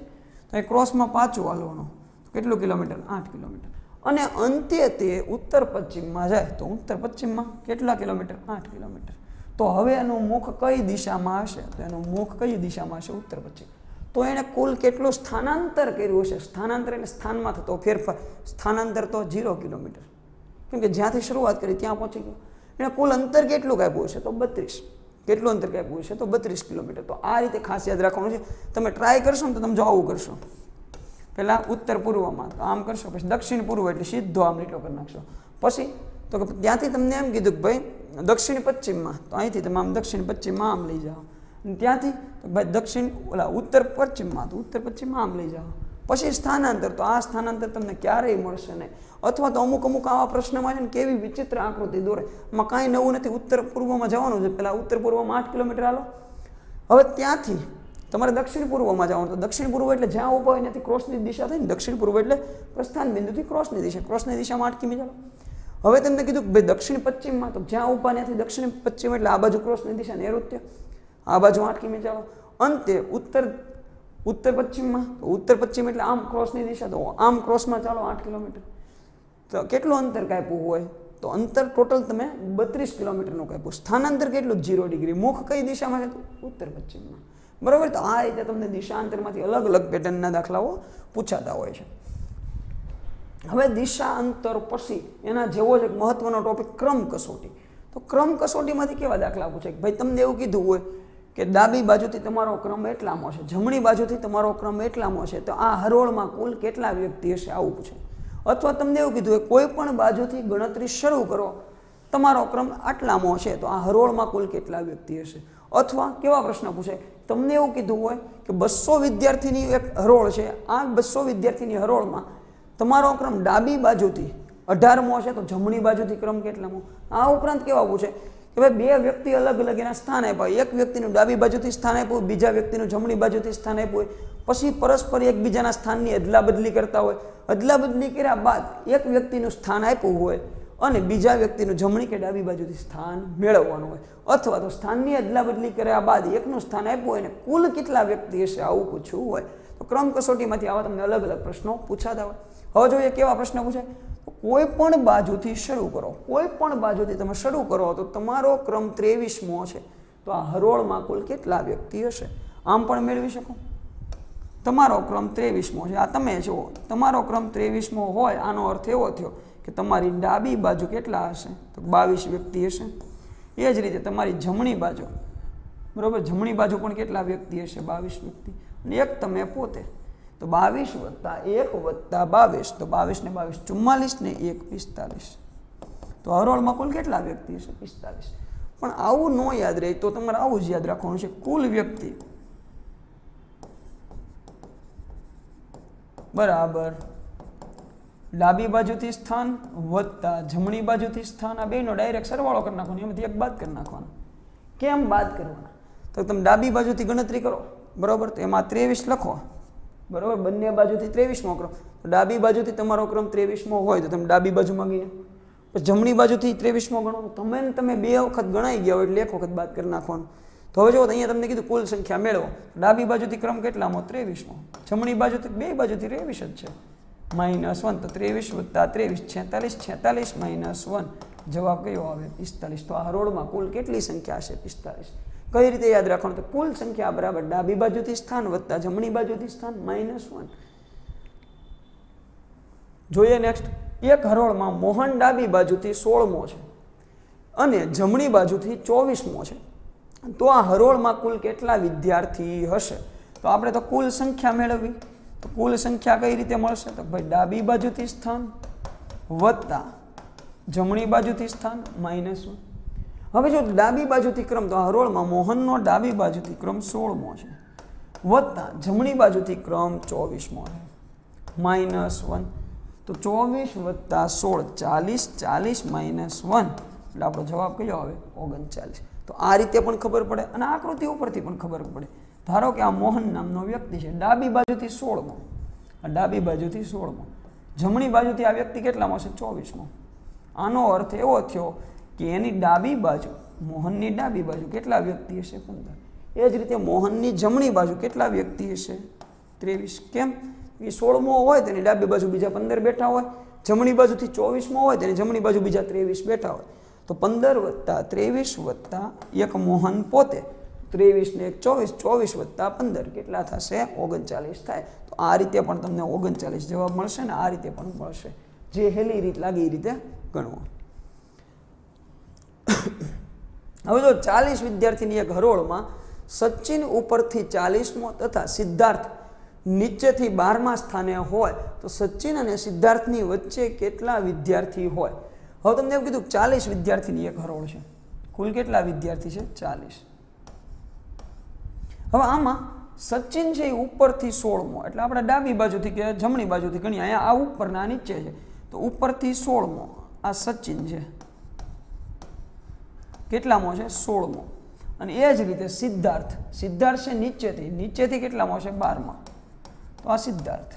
તો એ ક્રોસમાં પાછું હાલવાનું કેટલું કિલોમીટર આઠ કિલોમીટર અને અંતે તે ઉત્તર પશ્ચિમમાં જાય તો ઉત્તર પશ્ચિમમાં કેટલા કિલોમીટર આઠ કિલોમીટર તો હવે એનું મુખ કઈ દિશામાં હશે તો એનું મુખ કઈ દિશામાં હશે ઉત્તર પછી તો એણે કુલ કેટલું સ્થાનાંતર કર્યું હશે સ્થાનાંતર એટલે સ્થાનમાં થતો ફેરફાર સ્થાનાંતર તો ઝીરો કિલોમીટર કેમ કે જ્યાંથી શરૂઆત કરી ત્યાં પહોંચી ગયો એણે કુલ અંતર કેટલું કાપ્યું હશે તો બત્રીસ કેટલું અંતર કાપ્યું હશે તો બત્રીસ કિલોમીટર તો આ રીતે ખાસ યાદ રાખવાનું છે તમે ટ્રાય કરશો ને તો તમે જો આવું કરશો પહેલાં ઉત્તર પૂર્વમાં તો આમ કરશો પછી દક્ષિણ પૂર્વ એટલે સીધો આમ લીટો કરી નાખશો પછી તો કે ત્યાંથી તમને એમ કીધું કે ભાઈ દક્ષિણ પશ્ચિમમાં તો અહીંથી તમે આમ દક્ષિણ પશ્ચિમમાં આમ લઈ જાઓ ત્યાંથી તો ભાઈ દક્ષિણ ઓલા ઉત્તર પશ્ચિમમાં તો ઉત્તર પશ્ચિમમાં આમ લઈ જાઓ પછી સ્થાનાંતર તો આ સ્થાનાંતર તમને ક્યારેય મળશે નહીં અથવા તો અમુક અમુક આવા પ્રશ્નમાં છે ને કેવી વિચિત્ર આકૃતિ દોરે એમાં કાંઈ નવું નથી ઉત્તર પૂર્વમાં જવાનું છે પહેલાં ઉત્તર પૂર્વમાં આઠ કિલોમીટર હાલો હવે ત્યાંથી તમારે દક્ષિણ પૂર્વમાં જવાનું તો દક્ષિણ પૂર્વ એટલે જ્યાં ઉભા હોય ત્યાંથી ક્રોસની દિશા થાય ને દક્ષિણ પૂર્વ એટલે પ્રસ્થાન બિંદુથી ક્રોસની દિશા ક્રોસની દિશામાં આઠ કિમી ચાલો હવે તમને કીધું કે ભાઈ દક્ષિણ પશ્ચિમમાં તો જ્યાં ઊભા ત્યાંથી દક્ષિણ પશ્ચિમ એટલે આ બાજુ ક્રોસની દિશા નૈઋત્ય આ બાજુ આઠ કિમી ચાલો અંતે ઉત્તર ઉત્તર પશ્ચિમમાં તો ઉત્તર પશ્ચિમ એટલે આમ ક્રોસની દિશા તો આમ ક્રોસમાં ચાલો આઠ કિલોમીટર તો કેટલું અંતર કાપ્યું હોય તો અંતર ટોટલ તમે બત્રીસ કિલોમીટરનું કાપ્યું સ્થાનાંતર કેટલું ઝીરો ડિગ્રી મુખ કઈ દિશામાં છે ઉત્તર પશ્ચિમમાં બરાબર તો આ રીતે તમને દિશાંતરમાંથી અલગ અલગ પેટર્નના દાખલાઓ પૂછાતા હોય છે હવે દિશા અંતર પછી એના જેવો જ એક મહત્વનો ટોપિક ક્રમ કસોટી તો ક્રમ કસોટીમાંથી કેવા દાખલા પૂછે કે ભાઈ તમને એવું કીધું હોય કે ડાબી બાજુથી તમારો ક્રમ એટલામાં છે જમણી બાજુથી તમારો ક્રમ એટલામાં છે તો આ હરોળમાં કુલ કેટલા વ્યક્તિ હશે આવું પૂછે અથવા તમને એવું કીધું હોય કોઈ પણ બાજુથી ગણતરી શરૂ કરો તમારો ક્રમ આટલામાં છે તો આ હરોળમાં કુલ કેટલા વ્યક્તિ હશે અથવા કેવા પ્રશ્ન પૂછે તમને એવું કીધું હોય કે બસો વિદ્યાર્થીની એક હરોળ છે આ બસો વિદ્યાર્થીની હરોળમાં તમારો ક્રમ ડાબી બાજુથી અઢારમો હશે તો જમણી બાજુથી ક્રમ કેટલામો આ ઉપરાંત કેવા પૂછે કે ભાઈ બે વ્યક્તિ અલગ અલગ એના સ્થાન આપ્યા એક વ્યક્તિનું ડાબી બાજુથી સ્થાન આપ્યું બીજા વ્યક્તિનું જમણી બાજુથી સ્થાન આપ્યું હોય પછી પરસ્પર એકબીજાના સ્થાનની અદલા બદલી કરતા હોય અદલા બદલી કર્યા બાદ એક વ્યક્તિનું સ્થાન આપ્યું હોય અને બીજા વ્યક્તિનું જમણી કે ડાબી બાજુથી સ્થાન મેળવવાનું હોય અથવા તો સ્થાનની અદલા બદલી કર્યા બાદ એકનું સ્થાન આપ્યું હોય અને કુલ કેટલા વ્યક્તિ હશે આવું પૂછવું હોય તો ક્રમ કસોટીમાંથી આવા તમને અલગ અલગ પ્રશ્નો પૂછાતા હોય હવે જોઈએ કેવા પ્રશ્ન પૂછાય કોઈ પણ બાજુથી શરૂ કરો કોઈ પણ બાજુથી તમે શરૂ કરો તો તમારો ક્રમ ત્રેવીસમો છે તો આ હરોળમાં કુલ કેટલા વ્યક્તિ હશે આમ પણ મેળવી શકો તમારો ક્રમ ત્રેવીસમો છે આ તમે જુઓ તમારો ક્રમ ત્રેવીસમો હોય આનો અર્થ એવો થયો કે તમારી ડાબી બાજુ કેટલા હશે તો બાવીસ વ્યક્તિ હશે એ જ રીતે તમારી જમણી બાજુ બરાબર જમણી બાજુ પણ કેટલા વ્યક્તિ હશે બાવીસ વ્યક્તિ અને એક તમે પોતે તો બાવીસ વત્તા એક વત્તા બાવીસ તો બાવીસ ને બાવીસ ચુમ્માલીસ ને એક પિસ્તાલીસ તો હરોળમાં કુલ કેટલા વ્યક્તિ છે પિસ્તાલીસ પણ આવું ન યાદ રહે તો તમારે આવું જ યાદ રાખવાનું છે કુલ વ્યક્તિ બરાબર ડાબી બાજુથી સ્થાન વત્તા જમણી બાજુથી સ્થાન આ બેનો ડાયરેક્ટ સરવાળો કરી નાખવાનો એમાંથી એક બાદ કરી નાખવાનો કેમ બાદ કરવાના તો તમે ડાબી બાજુથી ગણતરી કરો બરાબર તો એમાં ત્રેવીસ લખો બરાબર બંને બાજુથી ત્રેવીસમો ક્રમ ડાબી બાજુથી તમારો ક્રમ ત્રેવીસમો હોય તો તમે ડાબી બાજુમાં ગયા જમણી બાજુથી ત્રેવીસમો ગણો તમે તમે બે વખત ગણાઈ ગયા હોય એટલે એક વખત બાદ કરી નાખવાનું તો હવે જો અહીંયા તમને કીધું કુલ સંખ્યા મેળવો ડાબી બાજુથી ક્રમ કેટલામો ત્રેવીસમો જમણી બાજુથી બે બાજુથી ત્રેવીસ જ છે માઇનસ વન તો ત્રેવીસ વત્તા ત્રેવીસ છેતાલીસ છેતાલીસ માઇનસ વન જવાબ કયો આવે પિસ્તાલીસ તો આ હરોળમાં કુલ કેટલી સંખ્યા હશે પિસ્તાલીસ કઈ રીતે યાદ રાખવાનું તો કુલ સંખ્યા બરાબર ડાબી બાજુથી સ્થાન વત્તા જમણી બાજુથી સ્થાન માઇનસ વન જોઈએ નેક્સ્ટ એક હરોળમાં મોહન ડાબી બાજુથી સોળમો છે અને જમણી બાજુથી ચોવીસમો છે તો આ હરોળમાં કુલ કેટલા વિદ્યાર્થી હશે તો આપણે તો કુલ સંખ્યા મેળવવી તો કુલ સંખ્યા કઈ રીતે મળશે તો ભાઈ ડાબી બાજુથી સ્થાન વત્તા જમણી બાજુથી સ્થાન માઇનસ વન હવે જો ડાબી બાજુથી ક્રમ તો હરોળમાં મોહનનો ડાબી બાજુથી ક્રમ સોળમો છે વત્તા જમણી બાજુથી ક્રમ ચોવીસમો છે માઇનસ વન તો ચોવીસ વત્તા સોળ ચાલીસ ચાલીસ માઇનસ વન એટલે આપણો જવાબ કયો આવે ઓગણચાલીસ તો આ રીતે પણ ખબર પડે અને આકૃતિ ઉપરથી પણ ખબર પડે ધારો કે આ મોહન નામનો વ્યક્તિ છે ડાબી બાજુથી સોળમો ડાબી બાજુથી સોળમો જમણી બાજુથી આ વ્યક્તિ કેટલામાં છે ચોવીસમો આનો અર્થ એવો થયો કે એની ડાબી બાજુ મોહનની ડાબી બાજુ કેટલા વ્યક્તિ હશે પંદર એ જ રીતે મોહનની જમણી બાજુ કેટલા વ્યક્તિ હશે ત્રેવીસ કેમ એ સોળમો હોય તેની ડાબી બાજુ બીજા પંદર બેઠા હોય જમણી બાજુથી ચોવીસમો હોય તેની જમણી બાજુ બીજા ત્રેવીસ બેઠા હોય તો પંદર વત્તા ત્રેવીસ વત્તા એક મોહન પોતે ત્રેવીસ ને એક ચોવીસ ચોવીસ વત્તા પંદર કેટલા થશે ઓગણચાલીસ થાય તો આ રીતે પણ તમને ઓગણચાલીસ જવાબ મળશે ને આ રીતે પણ મળશે જે હેલી રીત લાગે એ રીતે ગણવા હવે જો ચાલીસ વિદ્યાર્થીની એક હરોળમાં સચિન ઉપરથી ચાલીસમો તથા સિદ્ધાર્થ નીચેથી બારમા સ્થાને હોય તો સચિન અને સિદ્ધાર્થની વચ્ચે કેટલા વિદ્યાર્થી હોય હવે તમને એમ કીધું ચાલીસ વિદ્યાર્થીની એક હરોળ છે કુલ કેટલા વિદ્યાર્થી છે ચાલીસ હવે આમાં સચિન છે એ ઉપરથી સોળમો એટલે આપણે ડાબી બાજુથી કે જમણી બાજુથી ગણીએ અહીંયા આ ઉપરના નીચે છે તો ઉપરથી સોળમો આ સચિન છે કેટલામો છે સોળમો અને એ જ રીતે સિદ્ધાર્થ સિદ્ધાર્થ છે નીચેથી નીચેથી કેટલામો છે બારમા તો આ સિદ્ધાર્થ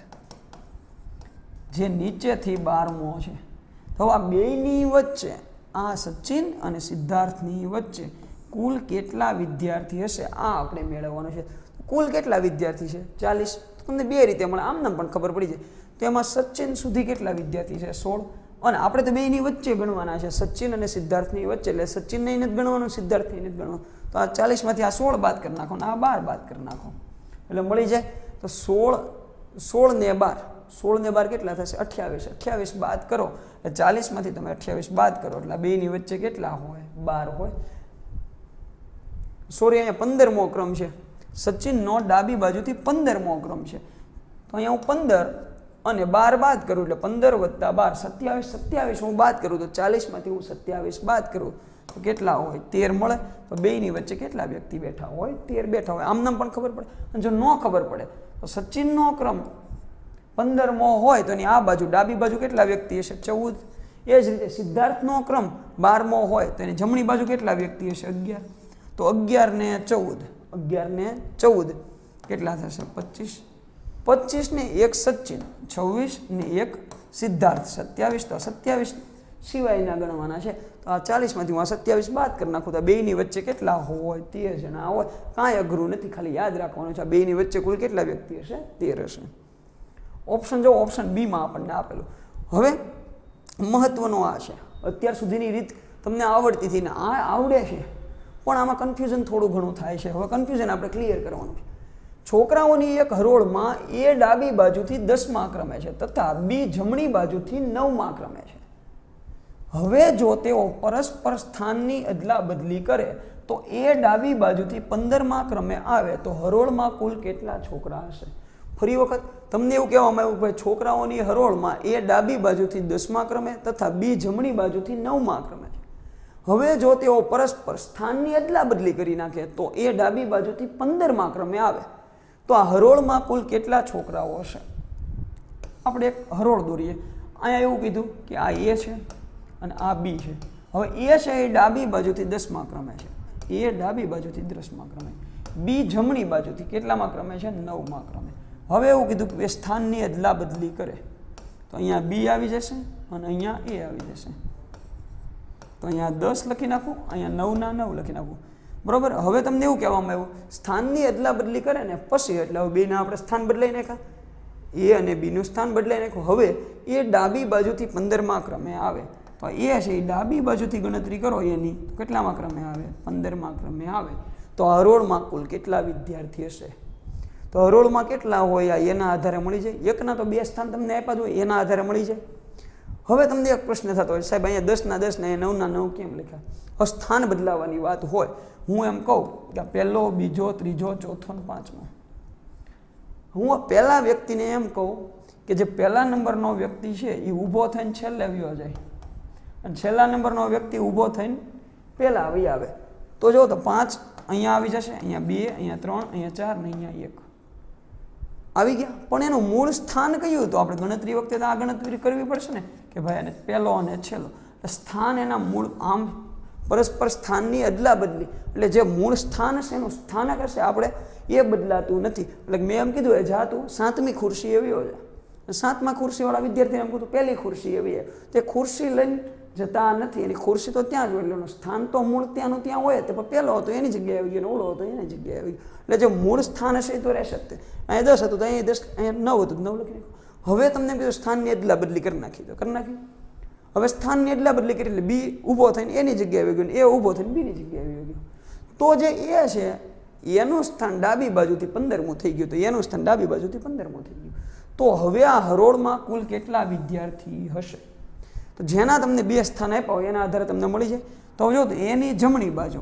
જે નીચેથી બારમો છે તો આ બેની વચ્ચે આ સચિન અને સિદ્ધાર્થની વચ્ચે કુલ કેટલા વિદ્યાર્થી હશે આ આપણે મેળવવાનું છે કુલ કેટલા વિદ્યાર્થી છે ચાલીસ તમને બે રીતે મળે આમને પણ ખબર પડી જાય તો એમાં સચિન સુધી કેટલા વિદ્યાર્થી છે સોળ અને આપણે તો બેની વચ્ચે ગણવાના છે સચિન અને સિદ્ધાર્થની વચ્ચે એટલે સચિનને નથી ગણવાનું સિદ્ધાર્થને નથી ગણવાનું તો આ ચાલીસમાંથી આ સોળ બાદ કરી નાખો ને આ બાર બાદ કરી નાખો એટલે મળી જાય તો સોળ સોળ ને બાર સોળ ને બાર કેટલા થશે અઠ્યાવીસ અઠ્યાવીસ બાદ કરો એટલે ચાલીસમાંથી તમે અઠ્યાવીસ બાદ કરો એટલે બેની વચ્ચે કેટલા હોય બાર હોય સોરી અહીંયા પંદરમો ક્રમ છે સચિનનો ડાબી બાજુથી પંદરમો ક્રમ છે તો અહીંયા હું પંદર અને બાર બાદ કરું એટલે પંદર વત્તા બાર સત્યાવીસ સત્યાવીસ હું બાદ કરું તો ચાલીસમાંથી હું સત્યાવીસ બાદ કરું તો કેટલા હોય તેર મળે તો બેની વચ્ચે કેટલા વ્યક્તિ બેઠા હોય તેર બેઠા હોય આમનામ પણ ખબર પડે અને જો ન ખબર પડે તો સચિનનો ક્રમ પંદરમો હોય તો એની આ બાજુ ડાબી બાજુ કેટલા વ્યક્તિ હશે ચૌદ એ જ રીતે સિદ્ધાર્થનો ક્રમ બારમો હોય તો એની જમણી બાજુ કેટલા વ્યક્તિ હશે અગિયાર તો અગિયાર ને ચૌદ અગિયાર ને ચૌદ કેટલા થશે પચીસ પચીસ ને એક સચિન છવ્વીસ ને એક સિદ્ધાર્થ સત્યાવીસ તો સત્યાવીસ સિવાયના ગણવાના છે તો આ ચાલીસમાંથી હું આ સત્યાવીસ બાદ કરી નાખું તો બેની વચ્ચે કેટલા હોય તેર જણા હોય કાંઈ અઘરું નથી ખાલી યાદ રાખવાનું છે આ બેની વચ્ચે કુલ કેટલા વ્યક્તિ હશે તેર હશે ઓપ્શન જો ઓપ્શન બીમાં આપણને આપેલું હવે મહત્વનો આ છે અત્યાર સુધીની રીત તમને આવડતી હતી ને આ આવડે છે પણ આમાં કન્ફ્યુઝન થોડું ઘણું થાય છે હવે કન્ફ્યુઝન આપણે ક્લિયર કરવાનું છે છોકરાઓની એક હરોળમાં એ ડાબી બાજુથી દસમાં ક્રમે છે તથા બી જમણી બાજુથી નવમાં ક્રમે છે હવે જો તેઓ પરસ્પર સ્થાનની અદલા બદલી કરે તો એ ડાબી બાજુથી પંદરમાં ક્રમે આવે તો હરોળમાં કુલ કેટલા છોકરા હશે ફરી વખત તમને એવું કહેવામાં આવ્યું કે છોકરાઓની હરોળમાં એ ડાબી બાજુથી દસમા ક્રમે તથા બી જમણી બાજુથી નવમાં ક્રમે છે હવે જો તેઓ પરસ્પર સ્થાનની અદલા બદલી કરી નાખે તો એ ડાબી બાજુથી પંદરમાં ક્રમે આવે તો આ હરોળમાં કુલ કેટલા છોકરાઓ હશે આપણે એક હરોળ દોરીએ અહીંયા એવું કીધું કે આ એ છે અને આ બી છે હવે એ છે એ ડાબી બાજુથી દસમા ક્રમે છે એ ડાબી બાજુથી દસમા ક્રમે બી જમણી બાજુથી કેટલામાં ક્રમે છે નવમાં ક્રમે હવે એવું કીધું કે સ્થાનની અદલા બદલી કરે તો અહીંયા બી આવી જશે અને અહીંયા એ આવી જશે તો અહીંયા દસ લખી નાખું અહીંયા નવના નવ લખી નાખું બરાબર હવે તમને એવું કહેવામાં આવ્યું સ્થાનની અદલા બદલી કરે ને પછી એટલે હવે બેના આપણે સ્થાન બદલાઈ નાખ્યા એ અને બીનું સ્થાન બદલાઈ નાખ્યું હવે એ ડાબી બાજુથી પંદરમા ક્રમે આવે તો એ છે એ ડાબી બાજુથી ગણતરી કરો એની કેટલામાં ક્રમે આવે પંદરમા ક્રમે આવે તો હરોળમાં કુલ કેટલા વિદ્યાર્થી હશે તો હરોળમાં કેટલા હોય આ એના આધારે મળી જાય એકના તો બે સ્થાન તમને આપ્યા જ હોય એના આધારે મળી જાય હવે તમને એક પ્રશ્ન થતો હોય સાહેબ અહીંયા દસના દસ ને નવના નવ કેમ લખ્યા સ્થાન બદલાવાની વાત હોય હું એમ કહું કે પહેલો બીજો ત્રીજો ચોથો ને પાંચમો હું પહેલાં વ્યક્તિને એમ કહું કે જે પહેલા નંબરનો વ્યક્તિ છે એ ઊભો થઈને છેલ્લે વ્યો જાય અને છેલ્લા નંબરનો વ્યક્તિ ઊભો થઈને પહેલાં આવી આવે તો જો તો પાંચ અહીંયા આવી જશે અહીંયા બે અહીંયા ત્રણ અહીંયા ચાર ને અહીંયા એક આવી ગયા પણ એનું મૂળ સ્થાન કયું હતું આપણે ગણતરી વખતે આ ગણતરી કરવી પડશે ને કે ભાઈ એને પહેલો અને છેલ્લો સ્થાન એના મૂળ આમ પરસ્પર સ્થાનની અદલા બદલી એટલે જે મૂળ સ્થાન હશે એનું સ્થાનક હશે આપણે એ બદલાતું નથી એટલે મેં એમ કીધું એ જાતું સાતમી ખુરશી એવી હોય સાતમા ખુરશીવાળા વિદ્યાર્થીને એમ કીધું પહેલી ખુરશી એવી છે તે ખુરશી લઈને જતા નથી એની ખુરશી તો ત્યાં જ હોય એટલે સ્થાન તો મૂળ ત્યાંનું ત્યાં હોય તો પહેલો હતો એની જગ્યાએ આવી ગયો ઓળો હતો એની જગ્યાએ આવી ગયો એટલે જે મૂળ સ્થાન હશે એ તો રહેશે તે અહીંયા દસ હતું તો અહીંયા દસ અહીંયા નવ હતું નવ લખી હવે તમને કીધું સ્થાનની અદલા બદલી કરી નાખી દો કરી નાખ્યું હવે સ્થાનની એટલા બદલી કરી એટલે બી ઊભો થઈને એની જગ્યાએ આવી ગયો એ ઊભો થઈને બીની જગ્યાએ આવી ગયો તો જે એ છે એનું સ્થાન ડાબી બાજુથી પંદરમું થઈ ગયું તો એનું સ્થાન ડાબી બાજુથી પંદરમું થઈ ગયું તો હવે આ હરોળમાં કુલ કેટલા વિદ્યાર્થી હશે તો જેના તમને બે સ્થાન આપ્યા હોય એના આધારે તમને મળી જાય તો જો એની જમણી બાજુ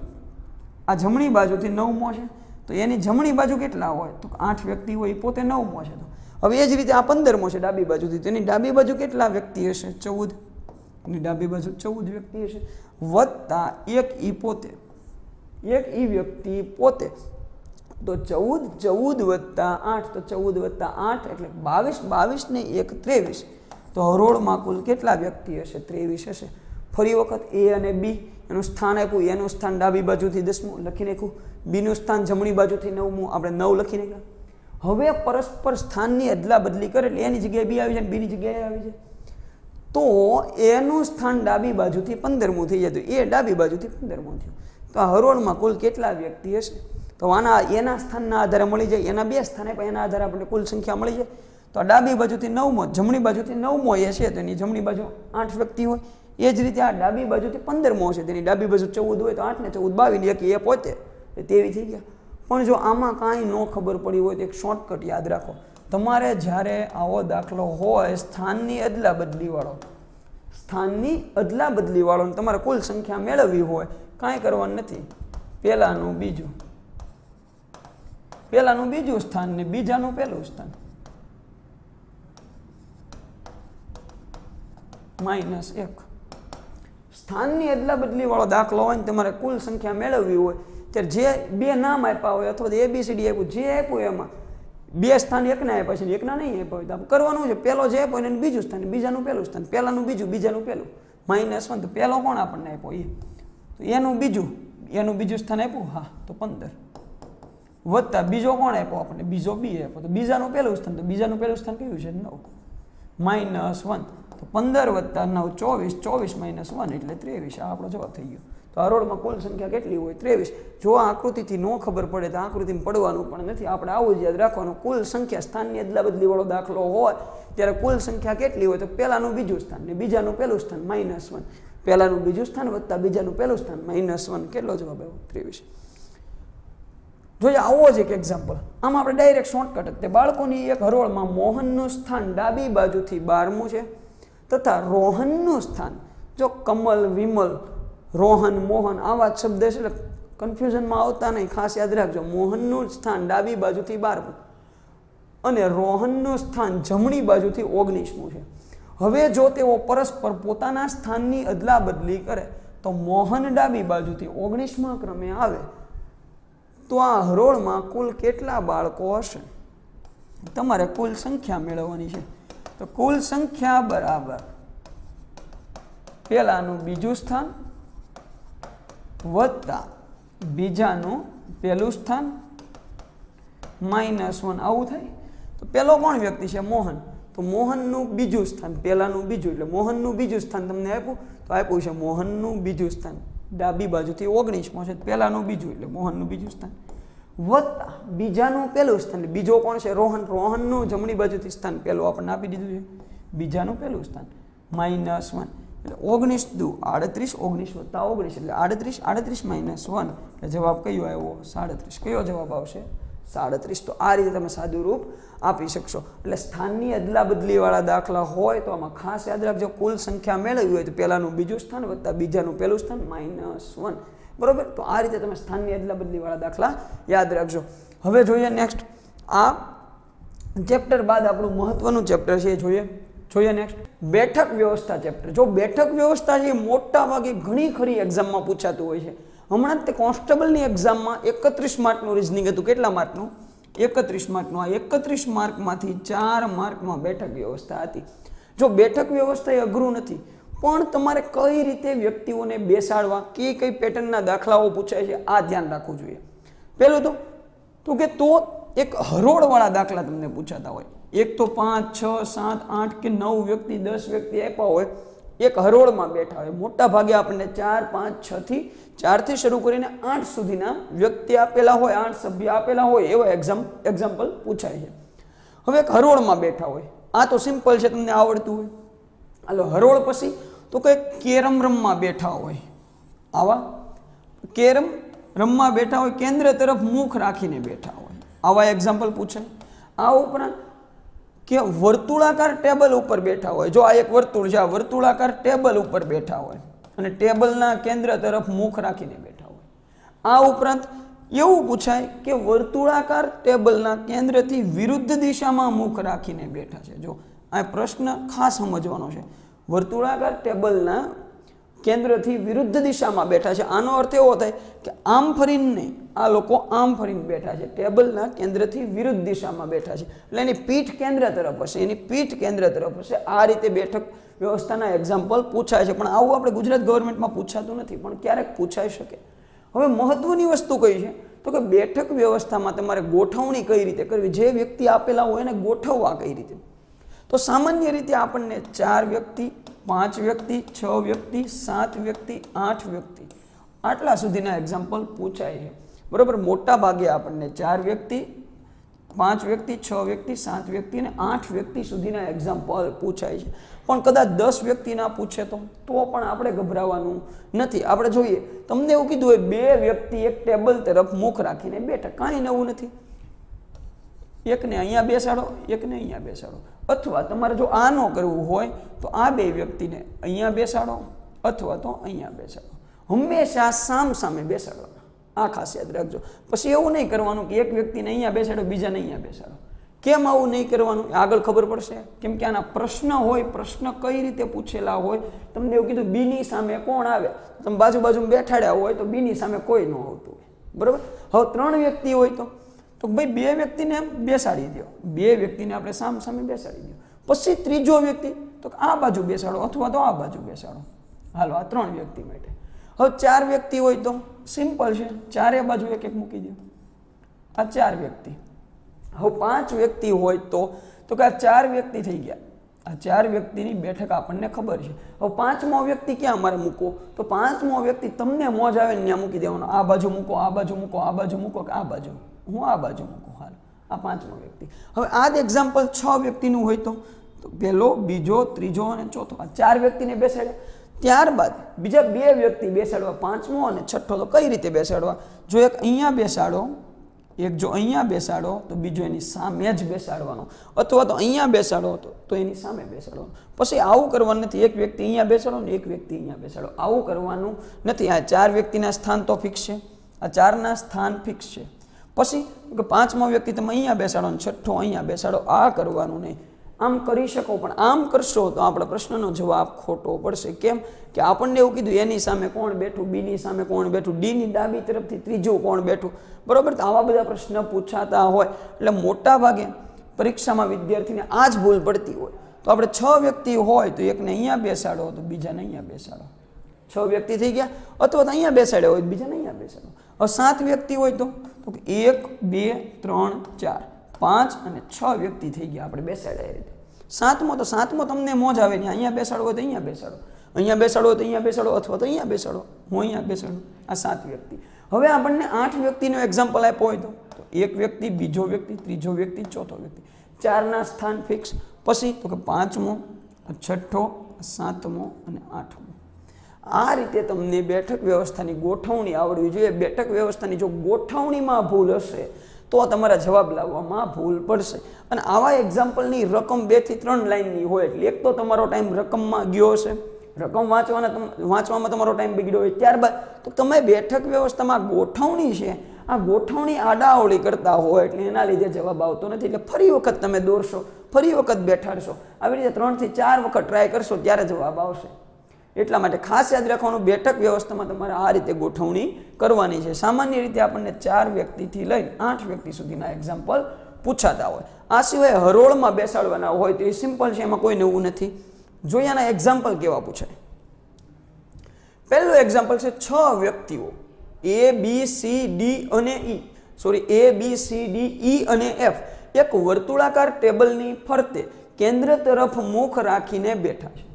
આ જમણી બાજુથી નવમો છે તો એની જમણી બાજુ કેટલા હોય તો આઠ વ્યક્તિ હોય એ પોતે નવમો છે તો હવે એ જ રીતે આ પંદરમો છે ડાબી બાજુથી તો એની ડાબી બાજુ કેટલા વ્યક્તિ હશે ચૌદ ની ડાબી બાજુ ચૌદ વ્યક્તિ હશે વત્તા એક ઈ પોતે એક ઈ વ્યક્તિ પોતે તો ચૌદ ચૌદ વત્તા આઠ તો ચૌદ વત્તા આઠ એટલે બાવીસ બાવીસ ને એક ત્રેવીસ તો હરોળમાં કુલ કેટલા વ્યક્તિ હશે ત્રેવીસ હશે ફરી વખત એ અને બી એનું સ્થાન આપ્યું એનું સ્થાન ડાબી બાજુથી દસમું લખી નાખ્યું બીનું સ્થાન જમણી બાજુથી નવમું આપણે નવ લખી નાખ્યા હવે પરસ્પર સ્થાનની અદલા બદલી કરે એટલે એની જગ્યાએ બી આવી જાય બીની જગ્યાએ આવી જાય તો એનું સ્થાન ડાબી બાજુથી પંદરમું થઈ જતું એ ડાબી બાજુથી પંદરમું થયું તો આ હરોળમાં કુલ કેટલા વ્યક્તિ હશે તો આના એના સ્થાનના આધારે મળી જાય એના બે સ્થાને પણ એના આધારે આપણને કુલ સંખ્યા મળી જાય તો ડાબી બાજુથી નવમો જમણી બાજુથી નવમો એ છે તો એની જમણી બાજુ આઠ વ્યક્તિ હોય એ જ રીતે આ ડાબી બાજુથી પંદરમો હશે તેની ડાબી બાજુ ચૌદ હોય તો આઠને ચૌદ બાવીને એક એ પોતે તેવી થઈ ગયા પણ જો આમાં કાંઈ ન ખબર પડી હોય તો એક શોર્ટકટ યાદ રાખો તમારે જ્યારે આવો દાખલો હોય સ્થાનની અદલા બદલીવાળો સ્થાનની અદલા બદલીવાળો તમારે કુલ સંખ્યા મેળવવી હોય કાંઈ કરવાનું નથી પહેલાંનું બીજું પહેલાંનું બીજું સ્થાન ને બીજાનું પહેલું સ્થાન માઇનસ એક સ્થાનની અદલા બદલીવાળો દાખલો હોય ને તમારે કુલ સંખ્યા મેળવવી હોય ત્યારે જે બે નામ આપ્યા હોય અથવા તો એબીસીડી આપ્યું જે આપ્યું એમાં બે સ્થાન એકને આપ્યા છે એકના નહીં આપ્યા હોય તો કરવાનું છે પહેલો જે આપ્યો એને બીજું સ્થાન બીજાનું પહેલું સ્થાન પહેલાંનું બીજું બીજાનું પહેલું માઇનસ વન તો પહેલો કોણ આપણને આપ્યો એ તો એનું બીજું એનું બીજું સ્થાન આપ્યું હા તો પંદર વત્તા બીજો કોણ આપ્યો આપણને બીજો બી આપ્યો તો બીજાનું પહેલું સ્થાન તો બીજાનું પહેલું સ્થાન કયું છે નવ માઇનસ વન તો પંદર વત્તા નવ ચોવીસ ચોવીસ માઇનસ વન એટલે ત્રેવીસ આ આપણો જવાબ થઈ ગયો તો કુલ સંખ્યા કેટલી હોય ત્રેવીસ જો આ આકૃતિથી ન ખબર પડે તો આકૃતિમાં પડવાનું પણ નથી આપણે આવું જ યાદ રાખવાનું કુલ સંખ્યા સ્થાનની અદલાબદલી વાળો દાખલો હોય ત્યારે કુલ સંખ્યા કેટલી હોય તો પહેલાંનું બીજું સ્થાન ને બીજાનું પહેલું સ્થાન માઇનસ વન પહેલાંનું બીજું સ્થાન વત્તા બીજાનું પહેલું સ્થાન માઇનસ વન કેટલો જવાબ આવ્યો ત્રેવીસ જોઈએ આવો જ એક એક્ઝામ્પલ આમ આપણે ડાયરેક્ટ શોર્ટકટ જ તે બાળકોની એક હરોળમાં મોહનનું સ્થાન ડાબી બાજુથી બારમું છે તથા રોહનનું સ્થાન જો કમલ વિમલ રોહન મોહન આવા જ શબ્દ છે એટલે કન્ફ્યુઝનમાં આવતા નહીં ખાસ યાદ રાખજો મોહનનું સ્થાન ડાબી બાજુથી બારમું અને રોહનનું સ્થાન જમણી બાજુથી ઓગણીસમું છે હવે જો તેઓ પરસ્પર પોતાના સ્થાનની અદલા બદલી કરે તો મોહન ડાબી બાજુથી ઓગણીસમા ક્રમે આવે તો આ હરોળમાં કુલ કેટલા બાળકો હશે તમારે કુલ સંખ્યા મેળવવાની છે તો કુલ સંખ્યા બરાબર પેલાનું બીજું સ્થાન વત્તા બીજાનું પહેલું સ્થાન માઇનસ વન આવું થાય તો પહેલો કોણ વ્યક્તિ છે મોહન તો મોહનનું બીજું સ્થાન પહેલાંનું બીજું એટલે મોહનનું બીજું સ્થાન તમને આપ્યું તો આપ્યું છે મોહનનું બીજું સ્થાન ડાબી બાજુથી ઓગણીસમો છે પહેલાંનું બીજું એટલે મોહનનું બીજું સ્થાન વત્તા બીજાનું પહેલું સ્થાન બીજો કોણ છે રોહન રોહનનું જમણી બાજુથી સ્થાન પહેલું આપણને આપી દીધું છે બીજાનું પહેલું સ્થાન માઇનસ વન એટલે ઓગણીસ દુ આડત્રીસ ઓગણીસ વત્તા ઓગણીસ એટલે આડત્રીસ આડત્રીસ માઇનસ વન એટલે જવાબ કયો આવ્યો સાડત્રીસ કયો જવાબ આવશે સાડત્રીસ તો આ રીતે તમે સાદું રૂપ આપી શકશો એટલે સ્થાનની અદલા બદલીવાળા દાખલા હોય તો આમાં ખાસ યાદ રાખજો કુલ સંખ્યા મેળવી હોય તો પહેલાંનું બીજું સ્થાન વત્તા બીજાનું પહેલું સ્થાન માઇનસ વન બરાબર તો આ રીતે તમે સ્થાનની અદલા બદલીવાળા દાખલા યાદ રાખજો હવે જોઈએ નેક્સ્ટ આ ચેપ્ટર બાદ આપણું મહત્ત્વનું ચેપ્ટર છે એ જોઈએ જોઈએ નેક્સ્ટ બેઠક વ્યવસ્થા ચેપ્ટર જો બેઠક વ્યવસ્થા છે એ મોટા ભાગે ઘણી ખરી એક્ઝામમાં પૂછાતું હોય છે હમણાં તે કોન્સ્ટેબલની એક્ઝામમાં એકત્રીસ માર્કનું રિઝનિંગ હતું કેટલા માર્કનું એકત્રીસ માર્કનું આ એકત્રીસ માર્કમાંથી ચાર માર્કમાં બેઠક વ્યવસ્થા હતી જો બેઠક વ્યવસ્થા એ અઘરું નથી પણ તમારે કઈ રીતે વ્યક્તિઓને બેસાડવા કે કઈ પેટર્નના દાખલાઓ પૂછાય છે આ ધ્યાન રાખવું જોઈએ પહેલું તો કે તો એક હરોળવાળા દાખલા તમને પૂછાતા હોય એક તો પાંચ છ સાત આઠ કે નવ વ્યક્તિ દસ વ્યક્તિ આપ્યા હોય એક હરોળમાં બેઠા હોય મોટા ભાગે આપણને ચાર પાંચ છથી ચારથી શરૂ કરીને આઠ સુધીના વ્યક્તિ આપેલા હોય આઠ સભ્ય આપેલા હોય એવા એક્ઝામ એક્ઝામ્પલ પૂછાય છે હવે એક હરોળમાં બેઠા હોય આ તો સિમ્પલ છે તમને આવડતું હોય હાલો હરોળ પછી તો કંઈક કેરમ રમમાં બેઠા હોય આવા કેરમ રમવા બેઠા હોય કેન્દ્ર તરફ મુખ રાખીને બેઠા હોય આવા એક્ઝામ્પલ પૂછાય આ ઉપરાંત કે વર્તુળાકાર ટેબલ ઉપર બેઠા હોય જો આ એક વર્તુળ છે આ વર્તુળાકાર ટેબલ ઉપર બેઠા હોય અને ટેબલના કેન્દ્ર તરફ મુખ રાખીને બેઠા હોય આ ઉપરાંત એવું પૂછાય કે વર્તુળાકાર ટેબલના કેન્દ્રથી વિરુદ્ધ દિશામાં મુખ રાખીને બેઠા છે જો આ પ્રશ્ન ખાસ સમજવાનો છે વર્તુળાકાર ટેબલના કેન્દ્રથી વિરુદ્ધ દિશામાં બેઠા છે આનો અર્થ એવો થાય કે આમ ફરીને નહીં આ લોકો આમ ફરીને બેઠા છે ટેબલના કેન્દ્રથી વિરુદ્ધ દિશામાં બેઠા છે એટલે એની પીઠ કેન્દ્ર તરફ હશે એની પીઠ કેન્દ્ર તરફ હશે આ રીતે બેઠક વ્યવસ્થાના એક્ઝામ્પલ પૂછાય છે પણ આવું આપણે ગુજરાત ગવર્મેન્ટમાં પૂછાતું નથી પણ ક્યારેક પૂછાઈ શકે હવે મહત્વની વસ્તુ કઈ છે તો કે બેઠક વ્યવસ્થામાં તમારે ગોઠવણી કઈ રીતે કરવી જે વ્યક્તિ આપેલા હોય એને ગોઠવવા કઈ રીતે તો સામાન્ય રીતે આપણને ચાર વ્યક્તિ પાંચ વ્યક્તિ છ વ્યક્તિ સાત વ્યક્તિ આઠ વ્યક્તિ આટલા સુધીના એક્ઝામ્પલ પૂછાય છે બરાબર મોટા ભાગે આપણને ચાર વ્યક્તિ પાંચ વ્યક્તિ છ વ્યક્તિ સાત વ્યક્તિ અને આઠ વ્યક્તિ સુધીના એક્ઝામ્પલ પૂછાય છે પણ કદાચ દસ વ્યક્તિના પૂછે તો તો પણ આપણે ગભરાવાનું નથી આપણે જોઈએ તમને એવું કીધું હોય બે વ્યક્તિ એક ટેબલ તરફ મુખ રાખીને બેઠા કાંઈ નવું નથી એકને અહીંયા બેસાડો એકને અહીંયા બેસાડો અથવા તમારે જો આ ન કરવું હોય તો આ બે વ્યક્તિને અહીંયા બેસાડો અથવા તો અહીંયા બેસાડો હંમેશા સામ સામે બેસાડો આ ખાસ યાદ રાખજો પછી એવું નહીં કરવાનું કે એક વ્યક્તિને અહીંયા બેસાડો બીજાને અહીંયા બેસાડો કેમ આવું નહીં કરવાનું આગળ ખબર પડશે કેમ કે આના પ્રશ્ન હોય પ્રશ્ન કઈ રીતે પૂછેલા હોય તમને એવું કીધું બીની સામે કોણ આવે તમે બાજુ બાજુ બેઠાડ્યા હોય તો બીની સામે કોઈ ન આવતું હોય બરાબર હવે ત્રણ વ્યક્તિ હોય તો તો ભાઈ બે વ્યક્તિને બેસાડી દો બે વ્યક્તિને આપણે સામ સામે બેસાડી દો પછી ત્રીજો વ્યક્તિ તો આ બાજુ બેસાડો અથવા તો આ બાજુ બેસાડો હાલો આ ત્રણ વ્યક્તિ માટે હવે ચાર વ્યક્તિ હોય તો સિમ્પલ છે ચારે બાજુ એક એક મૂકી દો આ ચાર વ્યક્તિ હવે પાંચ વ્યક્તિ હોય તો તો કે આ ચાર વ્યક્તિ થઈ ગયા આ ચાર વ્યક્તિની બેઠક આપણને ખબર છે હવે પાંચમો વ્યક્તિ ક્યાં અમારે મૂકવો તો પાંચમો વ્યક્તિ તમને મોજ આવે ત્યાં મૂકી દેવાનો આ બાજુ મૂકો આ બાજુ મૂકો આ બાજુ મૂકો કે આ બાજુ હું આ બાજુ મૂકું હાલ આ પાંચમો વ્યક્તિ હવે આ જ એક્ઝામ્પલ છ વ્યક્તિનું હોય તો પહેલો બીજો ત્રીજો અને ચોથો આ ચાર વ્યક્તિને બેસાડ્યા ત્યારબાદ બીજા બે વ્યક્તિ બેસાડવા પાંચમો અને છઠ્ઠો તો કઈ રીતે બેસાડવા જો એક અહીંયા બેસાડો એક જો અહીંયા બેસાડો તો બીજો એની સામે જ બેસાડવાનો અથવા તો અહીંયા બેસાડો તો તો એની સામે બેસાડવાનો પછી આવું કરવાનું નથી એક વ્યક્તિ અહીંયા બેસાડો ને એક વ્યક્તિ અહીંયા બેસાડો આવું કરવાનું નથી આ ચાર વ્યક્તિના સ્થાન તો ફિક્સ છે આ ચારના સ્થાન ફિક્સ છે પછી કે પાંચમો વ્યક્તિ તમે અહીંયા બેસાડો ને છઠ્ઠો અહીંયા બેસાડો આ કરવાનું નહીં આમ કરી શકો પણ આમ કરશો તો આપણા પ્રશ્નનો જવાબ ખોટો પડશે કેમ કે આપણને એવું કીધું એની સામે કોણ બેઠું બીની સામે કોણ બેઠું ડીની ડાબી તરફથી ત્રીજું કોણ બેઠું બરાબર તો આવા બધા પ્રશ્ન પૂછાતા હોય એટલે મોટા ભાગે પરીક્ષામાં વિદ્યાર્થીને આ જ ભૂલ પડતી હોય તો આપણે છ વ્યક્તિ હોય તો એકને અહીંયા બેસાડો તો બીજાને અહીંયા બેસાડો છ વ્યક્તિ થઈ ગયા અથવા તો અહીંયા બેસાડ્યા હોય બીજાને અહીંયા બેસાડો હવે સાત વ્યક્તિ હોય તો તો એક બે ત્રણ ચાર પાંચ અને છ વ્યક્તિ થઈ ગયા આપણે બેસાડ્યા એ રીતે સાતમો તો સાતમો તમને મોજ આવે નહીં અહીંયા બેસાડવો તો અહીંયા બેસાડો અહીંયા બેસાડો તો અહીંયા બેસાડો અથવા તો અહીંયા બેસાડો હું અહીંયા બેસાડું આ સાત વ્યક્તિ હવે આપણને આઠ વ્યક્તિનો એક્ઝામ્પલ આપ્યો હોય તો એક વ્યક્તિ બીજો વ્યક્તિ ત્રીજો વ્યક્તિ ચોથો વ્યક્તિ ચારના સ્થાન ફિક્સ પછી તો કે પાંચમો છઠ્ઠો સાતમો અને આઠમો આ રીતે તમને બેઠક વ્યવસ્થાની ગોઠવણી આવડવી જોઈએ બેઠક વ્યવસ્થાની જો ગોઠવણીમાં ભૂલ હશે તો તમારા જવાબ લાવવામાં ભૂલ પડશે અને આવા એક્ઝામ્પલની રકમ બેથી ત્રણ લાઇનની હોય એટલે એક તો તમારો ટાઈમ રકમમાં ગયો હશે રકમ વાંચવાના વાંચવામાં તમારો ટાઈમ બગડ્યો હોય ત્યારબાદ તો તમે બેઠક વ્યવસ્થામાં ગોઠવણી છે આ ગોઠવણી આડાવડી કરતા હોય એટલે એના લીધે જવાબ આવતો નથી એટલે ફરી વખત તમે દોરશો ફરી વખત બેઠાડશો આવી રીતે ત્રણથી ચાર વખત ટ્રાય કરશો ત્યારે જવાબ આવશે એટલા માટે ખાસ યાદ રાખવાનું બેઠક વ્યવસ્થામાં તમારે આ રીતે ગોઠવણી કરવાની છે સામાન્ય રીતે આપણને ચાર વ્યક્તિથી લઈને આઠ વ્યક્તિ સુધીના એક્ઝામ્પલ પૂછાતા હોય આ સિવાય હરોળમાં બેસાડવાના હોય તો એ સિમ્પલ છે એમાં કોઈ નવું નથી જોઈએ આના એક્ઝામ્પલ કેવા પૂછાય પહેલું એક્ઝામ્પલ છે છ વ્યક્તિઓ એ બી સી ડી અને E sorry A B C D E અને એફ એક વર્તુળાકાર ટેબલની ફરતે કેન્દ્ર તરફ મુખ રાખીને બેઠા છે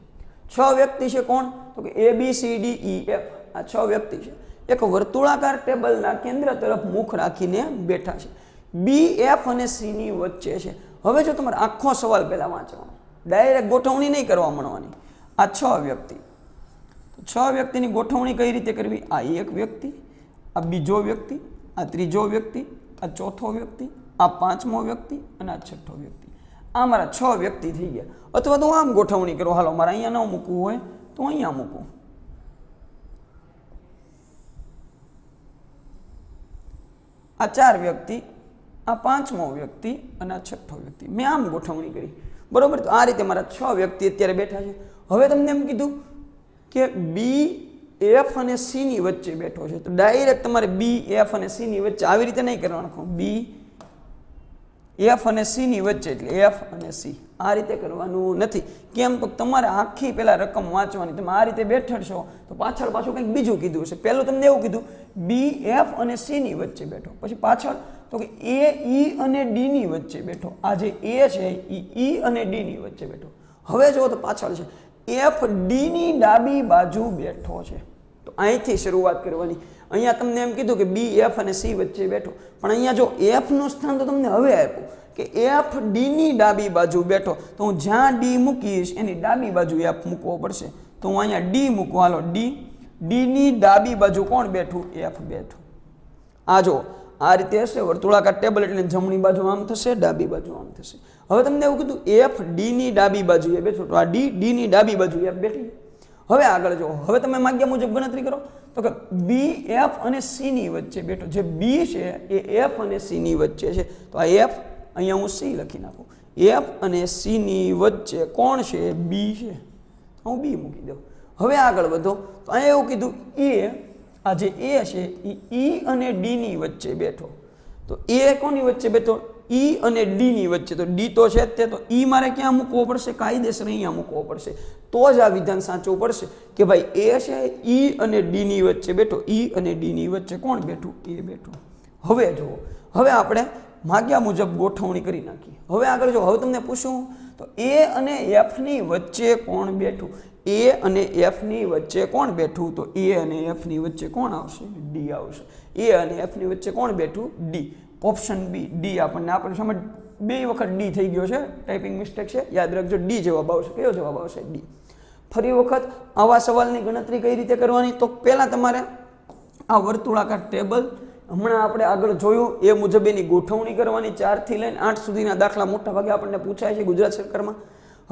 છ વ્યક્તિ છે કોણ તો કે A B C D E F આ છ વ્યક્તિ છે એક વર્તુળાકાર ટેબલના કેન્દ્ર તરફ મુખ રાખીને બેઠા છે બી એફ અને સીની વચ્ચે છે હવે જો તમારે આખો સવાલ પહેલાં વાંચવાનો ડાયરેક્ટ ગોઠવણી નહીં કરવા માંડવાની આ છ વ્યક્તિ છ વ્યક્તિની ગોઠવણી કઈ રીતે કરવી આ એક વ્યક્તિ આ બીજો વ્યક્તિ આ ત્રીજો વ્યક્તિ આ ચોથો વ્યક્તિ આ પાંચમો વ્યક્તિ અને આ છઠ્ઠો વ્યક્તિ આ મારા છ વ્યક્તિ થઈ ગયા અથવા તો આમ ગોઠવણી કરો હાલો મારે અહીંયા ન મૂકવું હોય તો અહીંયા મૂકું આ ચાર વ્યક્તિ આ પાંચમો વ્યક્તિ અને આ છઠ્ઠો વ્યક્તિ મેં આમ ગોઠવણી કરી બરાબર તો આ રીતે મારા છ વ્યક્તિ અત્યારે બેઠા છે હવે તમને એમ કીધું કે બી એફ અને સીની વચ્ચે બેઠો છે તો ડાયરેક્ટ તમારે બી એફ અને સીની વચ્ચે આવી રીતે નહીં કરવાનું બી એફ અને સીની વચ્ચે એટલે એફ અને સી આ રીતે કરવાનું નથી કેમ તો તમારે આખી પહેલાં રકમ વાંચવાની તમે આ રીતે બેઠડ છો તો પાછળ પાછું કંઈક બીજું કીધું છે પહેલું તમને એવું કીધું બી એફ અને સીની વચ્ચે બેઠો પછી પાછળ તો કે એ ઈ e અને ડીની વચ્ચે બેઠો આ જે એ છે એ ઈ e અને ડીની વચ્ચે બેઠો હવે જુઓ તો પાછળ છે એફ ડીની ડાબી બાજુ બેઠો છે તો અહીંથી શરૂઆત કરવાની અહીંયા તમને એમ કીધું કે બી એફ અને સી વચ્ચે બેઠો પણ અહીંયા જો એફનું સ્થાન તો તમને હવે આપ્યું કે એફ ડીની ડાબી બાજુ બેઠો તો હું જ્યાં ડી મૂકીશ એની ડાબી બાજુ એફ મૂકવો પડશે તો હું અહીંયા ડી મૂકું હાલો ડી ડીની ડાબી બાજુ કોણ બેઠું એફ બેઠું આ જો આ રીતે હશે વર્તુળાકાર ટેબલ એટલે જમણી બાજુ આમ થશે ડાબી બાજુ આમ થશે હવે તમને એવું કીધું એફ ડીની ડાબી બાજુ એ બેઠું તો આ ડી ડીની ડાબી બાજુ એફ બેઠી હવે આગળ જો હવે તમે માગ્યા મુજબ ગણતરી કરો તો કે બી એફ અને સીની વચ્ચે બેઠો જે બી છે એ એફ અને સીની વચ્ચે છે તો આ એફ અહીંયા હું સી લખી નાખું એફ અને સીની વચ્ચે કોણ છે બી છે હું બી મૂકી દઉં હવે આગળ વધો તો અહીંયા એવું કીધું એ આ જે એ છે એ ઈ e અને ડીની વચ્ચે બેઠો તો એ કોની વચ્ચે બેઠો ઈ અને ડીની વચ્ચે તો ડી તો છે જ તે તો ઈ મારે ક્યાં મૂકવો પડશે કાયદેસર અહીંયા મૂકવો પડશે તો જ આ વિધાન સાચવું પડશે કે ભાઈ એ છે ઈ અને ડીની વચ્ચે બેઠો ઈ અને ડીની વચ્ચે કોણ બેઠું એ બેઠું હવે જુઓ હવે આપણે માગ્યા મુજબ ગોઠવણી કરી નાખી હવે આગળ જો હવે તમને પૂછું તો એ અને એફની વચ્ચે કોણ બેઠું એ અને એફની વચ્ચે કોણ બેઠું તો એ અને એફની વચ્ચે કોણ આવશે ડી આવશે એ અને એફની વચ્ચે કોણ બેઠું ડી ઓપ્શન બી ડી આપણને આપણે સામે બે વખત ડી થઈ ગયો છે ટાઈપિંગ મિસ્ટેક છે યાદ રાખજો ડી જવાબ આવશે કયો જવાબ આવશે ડી ફરી વખત આવા સવાલની ગણતરી કઈ રીતે કરવાની તો પહેલાં તમારે આ વર્તુળાકાર ટેબલ હમણાં આપણે આગળ જોયું એ મુજબ એની ગોઠવણી કરવાની ચારથી લઈને આઠ સુધીના દાખલા મોટા ભાગે આપણને પૂછાય છે ગુજરાત સરકારમાં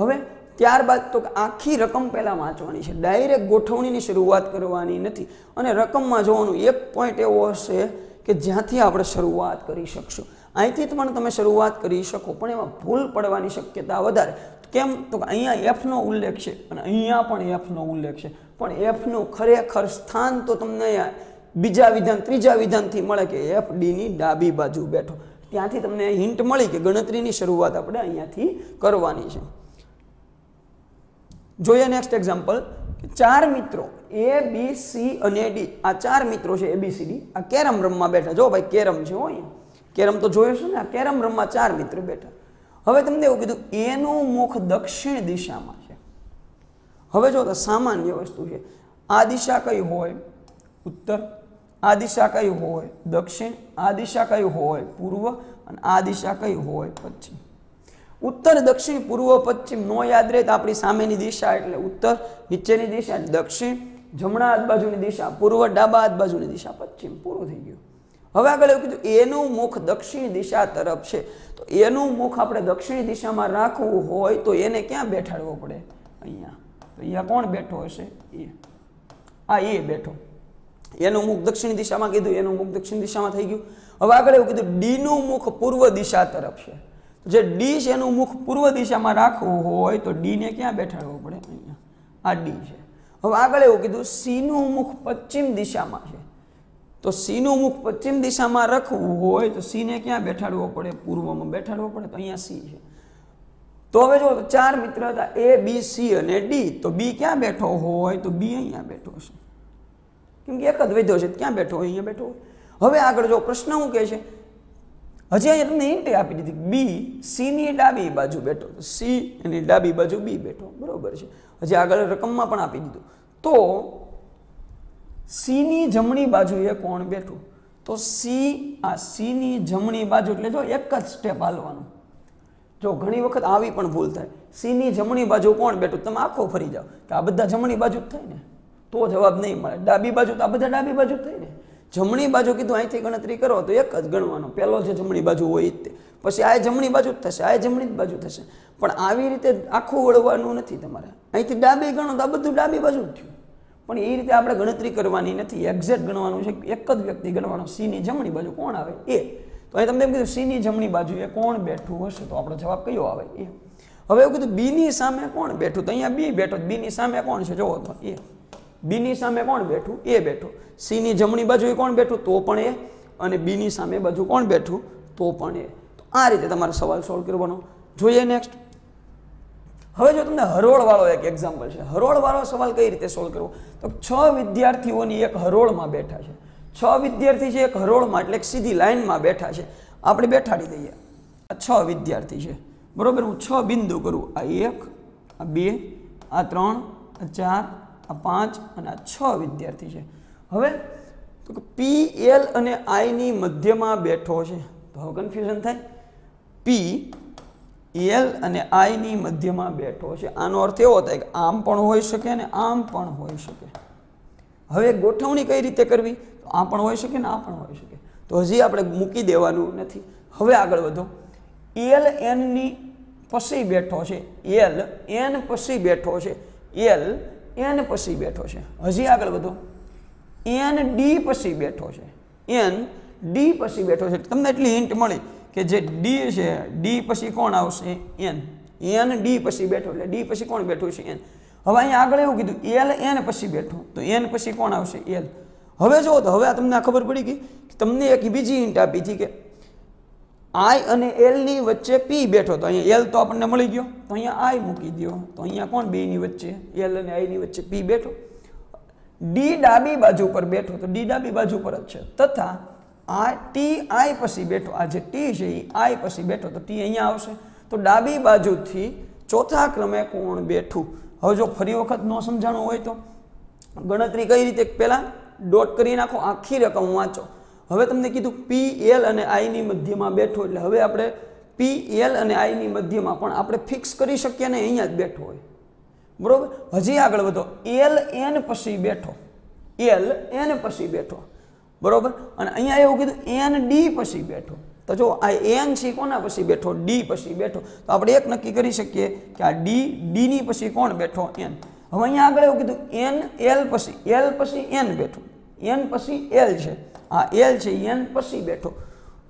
હવે ત્યારબાદ તો આખી રકમ પહેલાં વાંચવાની છે ડાયરેક્ટ ગોઠવણીની શરૂઆત કરવાની નથી અને રકમમાં જોવાનું એક પોઈન્ટ એવો હશે કે જ્યાંથી આપણે શરૂઆત કરી શકશું અહીંથી પણ તમે શરૂઆત કરી શકો પણ એમાં ભૂલ પડવાની શક્યતા વધારે કેમ તો અહીંયા એફનો ઉલ્લેખ છે અને અહીંયા પણ એફનો ઉલ્લેખ છે પણ એફનું ખરેખર સ્થાન તો તમને અહીંયા બીજા વિધાન ત્રીજા વિધાનથી મળે કે એફ ડીની ડાબી બાજુ બેઠો ત્યાંથી તમને હિન્ટ મળી કે ગણતરીની શરૂઆત આપણે અહીંયાથી કરવાની છે જોઈએ નેક્સ્ટ એક્ઝામ્પલ ચાર મિત્રો એ બી સી અને ડી આ ચાર મિત્રો છે એ બી સી ડી આ કેરમ રમવા બેઠા જો ભાઈ કેરમ છે હોય કેરમ તો જોયું છે ને આ કેરમ રમવા ચાર મિત્રો બેઠા હવે તમને એવું કીધું એનું મુખ દક્ષિણ દિશામાં છે હવે જો સામાન્ય વસ્તુ છે આ દિશા કઈ હોય ઉત્તર આ દિશા કઈ હોય દક્ષિણ આ દિશા કઈ હોય પૂર્વ અને આ દિશા કઈ હોય પશ્ચિમ ઉત્તર દક્ષિણ પૂર્વ પશ્ચિમ નો યાદ રહે તો આપણી સામેની દિશા એટલે ઉત્તર નીચેની દિશા દક્ષિણ જમણા હાથ બાજુની દિશા પૂર્વ ડાબા હાથ બાજુની દિશા પશ્ચિમ પૂરું થઈ ગયું હવે આગળ એવું કીધું એનું મુખ દક્ષિણ દિશા તરફ છે તો એનું મુખ આપણે દક્ષિણ દિશામાં રાખવું હોય તો એને ક્યાં બેઠાડવો પડે અહીંયા તો અહીંયા કોણ બેઠો હશે એ આ એ બેઠો એનું મુખ દક્ષિણ દિશામાં કીધું એનું મુખ દક્ષિણ દિશામાં થઈ ગયું હવે આગળ એવું કીધું ડીનું મુખ પૂર્વ દિશા તરફ છે જે ડી છે એનું મુખ પૂર્વ દિશામાં રાખવું હોય તો ડીને ક્યાં બેઠાડવો પડે અહીંયા આ ડી છે હવે આગળ એવું કીધું સિંહનું મુખ પશ્ચિમ દિશામાં છે તો સિંહનું મુખ પશ્ચિમ દિશામાં રખવું હોય તો સિંહને ક્યાં બેઠાડવો પડે પૂર્વમાં બેઠાડવો પડે તો અહીંયા સિંહ છે તો હવે જો ચાર મિત્ર હતા એ બી સી અને ડી તો બી ક્યાં બેઠો હોય તો બી અહીંયા બેઠો છે કેમ કે એક જ વૈધો છે ક્યાં બેઠો હોય અહીંયા બેઠો હોય હવે આગળ જો પ્રશ્ન શું કહે છે હજી અહીંયા તમને ઇન્ટે આપી દીધી બી સીની ડાબી બાજુ બેઠો સી એની ડાબી બાજુ બી બેઠો બરોબર છે હજી આગળ રકમમાં પણ આપી દીધું તો સીની જમણી બાજુએ કોણ બેઠું તો સી આ સીની જમણી બાજુ એટલે જો એક જ સ્ટેપ હાલવાનું જો ઘણી વખત આવી પણ ભૂલ થાય સીની જમણી બાજુ કોણ બેઠું તમે આખો ફરી જાઓ તો આ બધા જમણી બાજુ જ થાય ને તો જવાબ નહીં મળે ડાબી બાજુ તો આ બધા ડાબી બાજુ જ થાય ને જમણી બાજુ કીધું અહીંથી ગણતરી કરો તો એક જ ગણવાનો પહેલો જે જમણી બાજુ હોય તે પછી આ જમણી બાજુ જ થશે આ જમણી જ બાજુ થશે પણ આવી રીતે આખું વળવાનું નથી તમારે અહીંથી ડાબી ગણો તો આ બધું ડાબી બાજુ જ થયું પણ એ રીતે આપણે ગણતરી કરવાની નથી એક્ઝેક્ટ ગણવાનું છે એક જ વ્યક્તિ ગણવાનો સીની જમણી બાજુ કોણ આવે એ તો અહીં તમને એમ કીધું સીની જમણી બાજુ એ કોણ બેઠું હશે તો આપણો જવાબ કયો આવે એ હવે એવું કીધું બીની સામે કોણ બેઠું તો અહીંયા બી બેઠો બીની સામે કોણ છે જોવો તો એ બીની સામે કોણ બેઠું એ બેઠું સીની જમણી બાજુએ કોણ બેઠું તો પણ એ અને બીની સામે બાજુ કોણ બેઠું તો પણ એ તો આ રીતે તમારે સવાલ સોલ્વ કરવાનો જોઈએ નેક્સ્ટ હવે જો તમને હરોળવાળો એક એક્ઝામ્પલ છે હરોળવાળો સવાલ કઈ રીતે સોલ્વ કરવો તો છ વિદ્યાર્થીઓની એક હરોળમાં બેઠા છે છ વિદ્યાર્થી છે એક હરોળમાં એટલે સીધી લાઇનમાં બેઠા છે આપણે બેઠાડી દઈએ આ છ વિદ્યાર્થી છે બરાબર હું છ બિંદુ કરું આ એક આ બે આ ત્રણ આ ચાર આ પાંચ અને આ છ વિદ્યાર્થી છે હવે તો પી એલ અને આઈની મધ્યમાં બેઠો છે તો હવે કન્ફ્યુઝન થાય પી એલ અને આઈની મધ્યમાં બેઠો છે આનો અર્થ એવો થાય કે આમ પણ હોઈ શકે અને આમ પણ હોઈ શકે હવે ગોઠવણી કઈ રીતે કરવી તો આ પણ હોઈ શકે ને આ પણ હોઈ શકે તો હજી આપણે મૂકી દેવાનું નથી હવે આગળ વધો એલ એનની પછી બેઠો છે એલ એન પછી બેઠો છે એલ એન પછી બેઠો છે હજી આગળ વધો એન ડી પછી બેઠો છે એન ડી પછી બેઠો છે તમને એટલી હિન્ટ મળી કે જે ડી છે ડી પછી કોણ આવશે એન એન ડી પછી બેઠો એટલે ડી પછી કોણ બેઠું છે એન હવે અહીંયા આગળ એવું કીધું એલ એન પછી બેઠો તો એન પછી કોણ આવશે એલ હવે જુઓ તો હવે આ તમને ખબર પડી ગઈ તમને એક બીજી હિન્ટ આપી હતી કે આઈ અને એલની વચ્ચે પી બેઠો તો અહીંયા એલ તો આપણને મળી ગયો તો અહીંયા આઈ મૂકી દો તો અહીંયા કોણ બેની વચ્ચે એલ અને આઈની વચ્ચે પી બેઠો ડી ડાબી બાજુ પર બેઠો તો ડી ડાબી બાજુ પર જ છે તથા આ ટી આઈ પછી બેઠો આ જે ટી છે એ આઈ પછી બેઠો તો ટી અહીંયા આવશે તો ડાબી બાજુથી ચોથા ક્રમે કોણ બેઠું હવે જો ફરી વખત ન સમજાણું હોય તો ગણતરી કઈ રીતે પહેલાં ડોટ કરી નાખો આખી રકમ વાંચો હવે તમને કીધું પી એલ અને આઈની મધ્યમાં બેઠો એટલે હવે આપણે પી એલ અને આઈની મધ્યમાં પણ આપણે ફિક્સ કરી શકીએ ને અહીંયા જ બેઠો હોય બરાબર હજી આગળ વધો એલ એન પછી બેઠો એલ એન પછી બેઠો બરાબર અને અહીંયા એવું કીધું એન ડી પછી બેઠો તો જો આ એન છે કોના પછી બેઠો ડી પછી બેઠો તો આપણે એક નક્કી કરી શકીએ કે આ ડી ડીની પછી કોણ બેઠો એન હવે અહીંયા આગળ એવું કીધું એન એલ પછી એલ પછી એન બેઠું એન પછી એલ છે આ એલ છે એન પછી બેઠો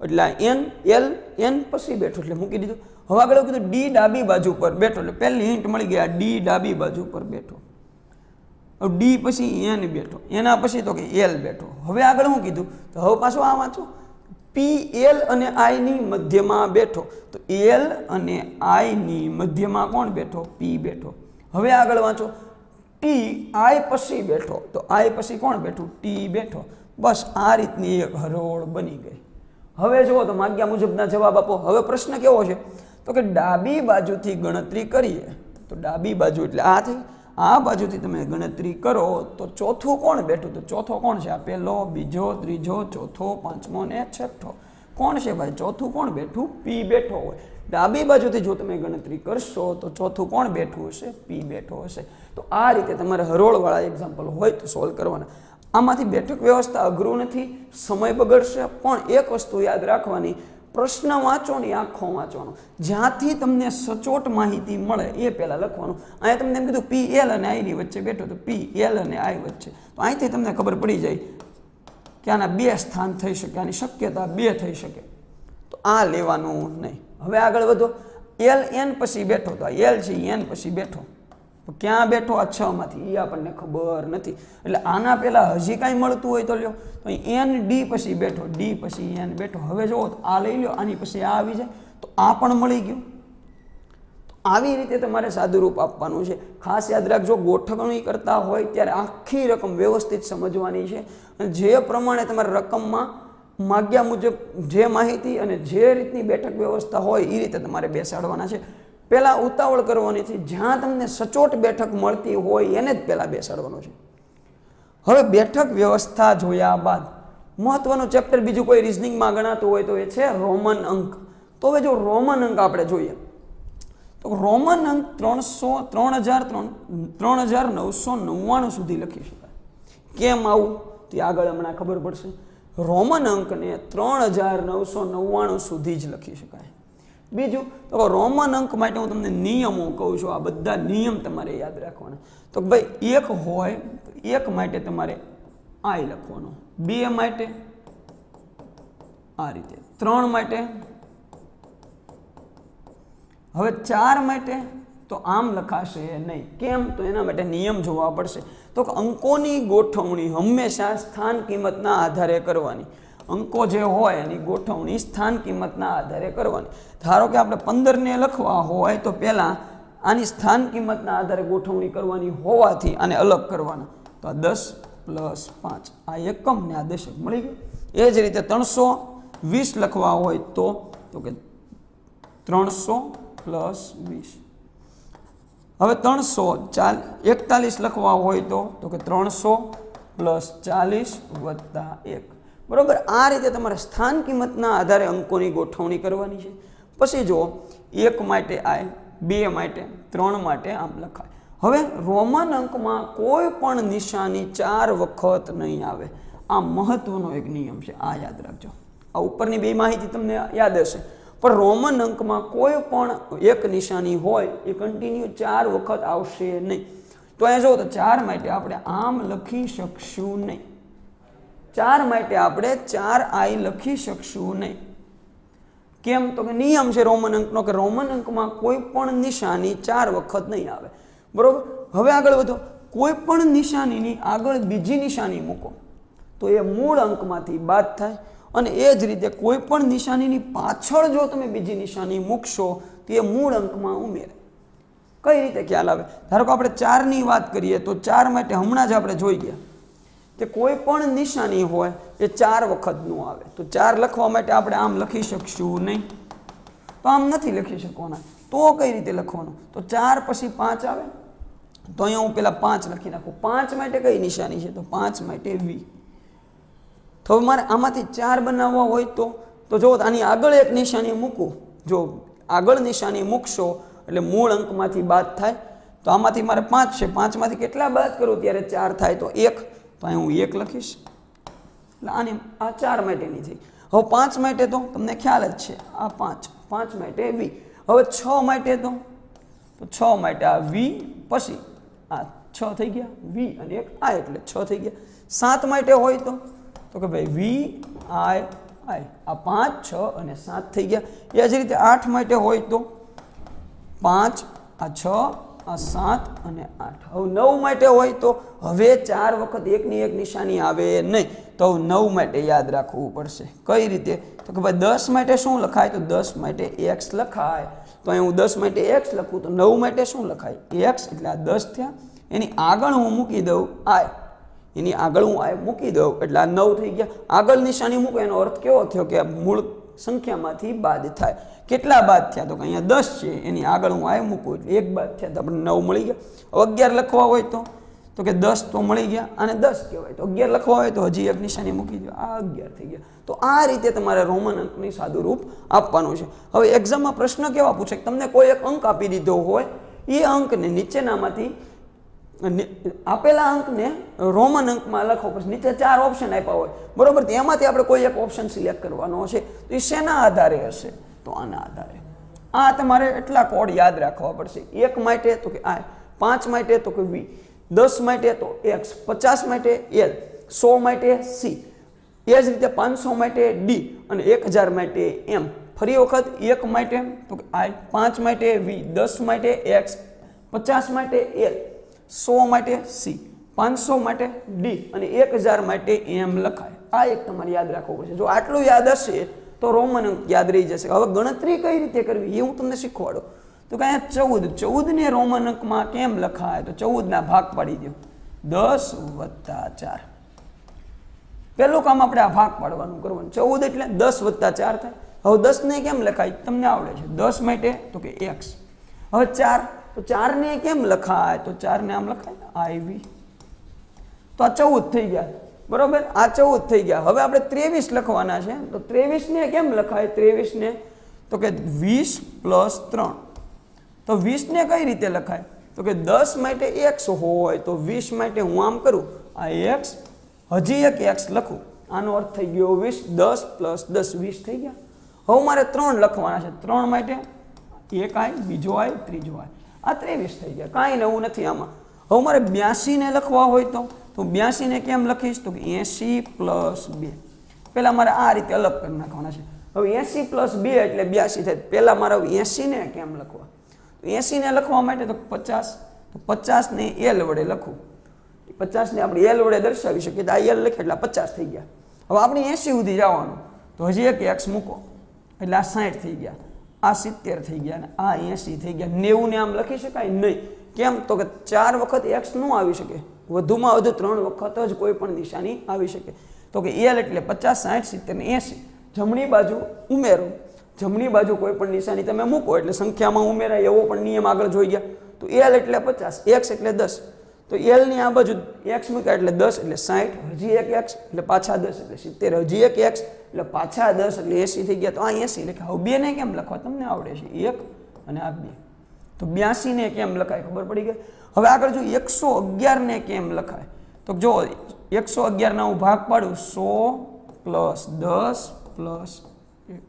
એટલે આ એન એલ એન પછી બેઠો એટલે મૂકી દીધું હવે આગળ કીધું ડી ડાબી બાજુ પર બેઠો એટલે પહેલી હિંટ મળી ગયા આ ડી ડાબી બાજુ પર બેઠો ડી પછી એન બેઠો એના પછી તો કે એલ બેઠો હવે આગળ હું કીધું તો હવે પાછું આ વાંચો પી એલ અને આઈની મધ્યમાં બેઠો તો એલ અને આઈની મધ્યમાં કોણ બેઠો પી બેઠો હવે આગળ વાંચો ટી આય પછી બેઠો તો આય પછી કોણ બેઠું ટી બેઠો બસ આ રીતની એક હરોળ બની ગઈ હવે જુઓ તો માગ્યા મુજબના જવાબ આપો હવે પ્રશ્ન કેવો છે તો કે ડાબી બાજુથી ગણતરી કરીએ તો ડાબી બાજુ એટલે આ થઈ આ બાજુથી તમે ગણતરી કરો તો ચોથું કોણ બેઠું તો ચોથો કોણ છે આ પહેલો બીજો ત્રીજો ચોથો પાંચમો ને છઠ્ઠો કોણ છે ભાઈ ચોથું કોણ બેઠું પી બેઠો હોય ડાબી બાજુથી જો તમે ગણતરી કરશો તો ચોથું કોણ બેઠું હશે પી બેઠો હશે તો આ રીતે તમારે હરોળવાળા એક્ઝામ્પલ હોય તો સોલ્વ કરવાના આમાંથી બેઠક વ્યવસ્થા અઘરું નથી સમય બગડશે પણ એક વસ્તુ યાદ રાખવાની પ્રશ્ન વાંચો ને આખો વાંચવાનો જ્યાંથી તમને સચોટ માહિતી મળે એ પહેલાં લખવાનું અહીંયા તમને એમ કીધું પી એલ અને આઈની વચ્ચે બેઠો તો પી એલ અને આઈ વચ્ચે તો અહીંથી તમને ખબર પડી જાય કે આના બે સ્થાન થઈ શકે આની શક્યતા બે થઈ શકે તો આ લેવાનું નહીં હવે આગળ વધો એલ એન પછી બેઠો તો એલ છે એન પછી બેઠો તો ક્યાં બેઠો આ છ માંથી એ આપણને ખબર નથી એટલે આના પહેલાં હજી કાંઈ મળતું હોય તો લ્યો તો એન ડી પછી બેઠો ડી પછી એન બેઠો હવે જુઓ તો આ લઈ લો આની પછી આ આવી જાય તો આ પણ મળી ગયું આવી રીતે તમારે સાદુરૂપ આપવાનું છે ખાસ યાદ રાખજો ગોઠવણી કરતા હોય ત્યારે આખી રકમ વ્યવસ્થિત સમજવાની છે જે પ્રમાણે તમારે રકમમાં માગ્યા મુજબ જે માહિતી અને જે રીતની બેઠક વ્યવસ્થા હોય એ રીતે તમારે બેસાડવાના છે પહેલાં ઉતાવળ કરવાની છે જ્યાં તમને સચોટ બેઠક મળતી હોય એને જ પહેલાં બેસાડવાનો છે હવે બેઠક વ્યવસ્થા જોયા બાદ મહત્વનું ચેપ્ટર બીજું કોઈ રિઝનિંગમાં ગણાતું હોય તો એ છે રોમન અંક તો હવે જો રોમન અંક આપણે જોઈએ તો રોમન અંક ત્રણસો ત્રણ હજાર ત્રણ ત્રણ હજાર નવસો નવ્વાણું સુધી લખી શકાય કેમ આવું તે આગળ હમણાં ખબર પડશે રોમન અંકને ત્રણ હજાર નવસો નવ્વાણું સુધી જ લખી શકાય બીજું તો રોમન અંક માટે હું તમને નિયમો કહું છું આ બધા નિયમ તમારે યાદ રાખવાના તો ભાઈ એક હોય તો એક માટે તમારે આઈ લખવાનો બે માટે આ રીતે ત્રણ માટે હવે ચાર માટે તો આમ લખાશે નહીં કેમ તો એના માટે નિયમ જોવા પડશે તો અંકોની ગોઠવણી હંમેશા સ્થાન કિંમતના આધારે કરવાની અંકો જે હોય એની ગોઠવણી સ્થાન કિંમતના આધારે કરવાની ધારો કે આપણે પંદરને લખવા હોય તો પહેલાં આની સ્થાન કિંમતના આધારે ગોઠવણી કરવાની હોવાથી આને અલગ કરવાના તો આ દસ પ્લસ પાંચ આ એકમ ન્યાદેશક મળી ગયું એ જ રીતે ત્રણસો વીસ લખવા હોય તો તો કે ત્રણસો પ્લસ વીસ હવે ત્રણસો ચાલ એકતાલીસ લખવા હોય તો તો કે ત્રણસો પ્લસ ચાલીસ વત્તા એક બરાબર આ રીતે તમારે સ્થાન કિંમતના આધારે અંકોની ગોઠવણી કરવાની છે પછી જુઓ એક માટે આય બે માટે ત્રણ માટે આમ લખાય હવે રોમન અંકમાં કોઈ પણ નિશાની ચાર વખત નહીં આવે આ મહત્વનો એક નિયમ છે આ યાદ રાખજો આ ઉપરની બે માહિતી તમને યાદ હશે પણ રોમન અંકમાં કોઈ પણ એક નિશાની હોય એ કન્ટિન્યુ ચાર વખત આવશે નહીં તો અહીંયા જો તો ચાર માટે આપણે આમ લખી શકશું નહીં ચાર માટે આપણે ચાર આઈ લખી શકશું નહીં કેમ તો કે નિયમ છે રોમન અંકનો કે રોમન અંકમાં કોઈ પણ નિશાની ચાર વખત નહીં આવે બરાબર હવે આગળ વધો કોઈ પણ નિશાનીની આગળ બીજી નિશાની મૂકો તો એ મૂળ અંકમાંથી બાદ થાય અને એ જ રીતે કોઈ પણ નિશાનીની પાછળ જો તમે બીજી નિશાની મૂકશો તો એ મૂળ અંકમાં ઉમેરે કઈ રીતે ખ્યાલ આવે ધારો કે આપણે ચારની વાત કરીએ તો ચાર માટે હમણાં જ આપણે જોઈ ગયા કે કોઈ પણ નિશાની હોય એ ચાર વખતનું આવે તો ચાર લખવા માટે આપણે આમ લખી શકશું નહીં તો આમ નથી લખી શકવાના તો કઈ રીતે લખવાનું તો ચાર પછી પાંચ આવે તો અહીંયા હું પેલા પાંચ લખી નાખું પાંચ માટે કઈ નિશાની છે તો પાંચ માટે વી હવે મારે આમાંથી ચાર બનાવવા હોય તો તો જો આની આગળ એક નિશાની મૂકું જો આગળ નિશાની મૂકશો એટલે મૂળ અંકમાંથી બાદ થાય તો આમાંથી મારે પાંચ છે પાંચમાંથી કેટલા બાદ કરું ત્યારે ચાર થાય તો એક તો અહીં હું એક લખીશ એટલે આની આ ચાર માટેની થઈ હવે પાંચ માટે તો તમને ખ્યાલ જ છે આ પાંચ પાંચ માટે વી હવે છ માટે તો છ માટે આ વી પછી આ છ થઈ ગયા વી અને એક આ એટલે છ થઈ ગયા સાત માટે હોય તો તો કે ભાઈ વી આઈ આઈ આ પાંચ છ અને સાત થઈ ગયા એ જ રીતે આઠ માટે હોય તો પાંચ આ છ આ સાત અને આઠ હવે નવ માટે હોય તો હવે ચાર વખત એકની એક નિશાની આવે નહીં તો નવ માટે યાદ રાખવું પડશે કઈ રીતે તો કે ભાઈ દસ માટે શું લખાય તો દસ માટે એક્સ લખાય તો અહીં હું દસ માટે એક્સ લખું તો નવ માટે શું લખાય એક્સ એટલે આ દસ થયા એની આગળ હું મૂકી દઉં આય એની આગળ હું આ મૂકી દઉં એટલે આ નવ થઈ ગયા આગળ નિશાની મૂકો એનો અર્થ કેવો થયો કે મૂળ સંખ્યામાંથી બાદ થાય કેટલા બાદ થયા તો કે અહીંયા દસ છે એની આગળ હું આ મૂકું એટલે એક બાદ થયા તો આપણને નવ મળી ગયા અગિયાર લખવા હોય તો તો કે દસ તો મળી ગયા અને દસ કહેવાય તો અગિયાર લખવા હોય તો હજી એક નિશાની મૂકી દો આ અગિયાર થઈ ગયા તો આ રીતે તમારે રોમન અંકની સાદું રૂપ આપવાનું છે હવે એક્ઝામમાં પ્રશ્ન કેવા પૂછે તમને કોઈ એક અંક આપી દીધો હોય એ અંકને નીચેનામાંથી આપેલા અંકને રોમન અંકમાં લખો પછી નીચે ચાર ઓપ્શન આપ્યા હોય બરોબર તેમાંથી આપણે કોઈ એક ઓપ્શન સિલેક્ટ કરવાનો હશે તો એ શેના આધારે હશે તો આના આધારે આ તમારે એટલા કોડ યાદ રાખવા પડશે એક માટે તો કે આ પાંચ માટે તો કે વી દસ માટે તો એક્સ પચાસ માટે એલ સો માટે સી એ જ રીતે પાંચસો માટે ડી અને એક હજાર માટે એમ ફરી વખત એક માટે તો કે આઈ પાંચ માટે વી દસ માટે એક્સ પચાસ માટે એલ સો માટે સી પાંચસો માટે ડી અને એક હજાર માટે એમ લખાય આ એક તમારે યાદ રાખવું પડશે જો આટલું યાદ હશે તો રોમન અંક યાદ રહી જશે હવે ગણતરી કઈ રીતે કરવી એ હું તમને શીખવાડું તો કે અહીંયા ચૌદ ચૌદને રોમન અંકમાં કેમ લખાય તો ચૌદના ભાગ પાડી દો દસ વત્તા ચાર પહેલું કામ આપણે આ ભાગ પાડવાનું કરવાનું ચૌદ એટલે દસ વત્તા ચાર થાય હવે દસને કેમ લખાય તમને આવડે છે દસ માટે તો કે એક્સ હવે ચાર તો ચારને કેમ લખાય તો ચારને આમ લખાય આઈવી તો આ ચૌદ થઈ ગયા બરોબર આ ચૌદ થઈ ગયા હવે આપણે ત્રેવીસ લખવાના છે તો ત્રેવીસને કેમ લખાય ત્રેવીસને તો કે વીસ પ્લસ ત્રણ તો વીસને કઈ રીતે લખાય તો કે દસ માટે એક્સ હોય તો વીસ માટે હું આમ કરું આ એક્સ હજી એક એક્સ લખું આનો અર્થ થઈ ગયો વીસ દસ પ્લસ દસ વીસ થઈ ગયા હવે મારે ત્રણ લખવાના છે ત્રણ માટે એક આય બીજો આય ત્રીજો આય આ ત્રેવીસ થઈ ગયા કાંઈ નવું નથી આમાં હવે મારે બ્યાસીને લખવા હોય તો તો બ્યાસીને કેમ લખીશ તો કે એંસી પ્લસ બે પહેલાં મારે આ રીતે અલગ કરી નાખવાના છે હવે એંસી પ્લસ બે એટલે બ્યાસી થાય પહેલાં મારે એંસીને કેમ લખવા એંસીને લખવા માટે તો પચાસ તો પચાસને એલ વડે લખું પચાસને આપણે એલ વડે દર્શાવી શકીએ તો આ એલ લખે એટલે પચાસ થઈ ગયા હવે આપણે એસી સુધી જવાનું તો હજી એક એક્સ મૂકો એટલે આ સાઠ થઈ ગયા આ સિત્તેર થઈ ગયા અને આ એંસી થઈ ગયા નેવું ને આમ લખી શકાય નહીં કેમ તો કે ચાર વખત એક્સ ન આવી શકે વધુમાં વધુ ત્રણ વખત જ કોઈ પણ નિશાની આવી શકે તો કે એલ એટલે પચાસ સાઠ સિત્તેર ને એંસી જમણી બાજુ ઉમેરો જમણી બાજુ કોઈ પણ નિશાની તમે મૂકો એટલે સંખ્યામાં ઉમેરાય એવો પણ નિયમ આગળ જોઈ ગયા તો એલ એટલે પચાસ એક્સ એટલે દસ તો એલની આ બાજુ એક્સ મૂક્યા એટલે દસ એટલે સાઠ હજી એક એક્સ એટલે પાછા દસ એટલે સિત્તેર હજી એક એક્સ એટલે પાછા દસ એટલે એસી થઈ ગયા તો આ એસી એટલે કે બે ને કેમ લખવા તમને આવડે છે એક અને આ બે તો બ્યાસીને કેમ લખાય ખબર પડી ગઈ હવે આગળ જો એકસો અગિયારને કેમ લખાય તો જો એકસો અગિયારના હું ભાગ પાડું સો પ્લસ દસ પ્લસ એક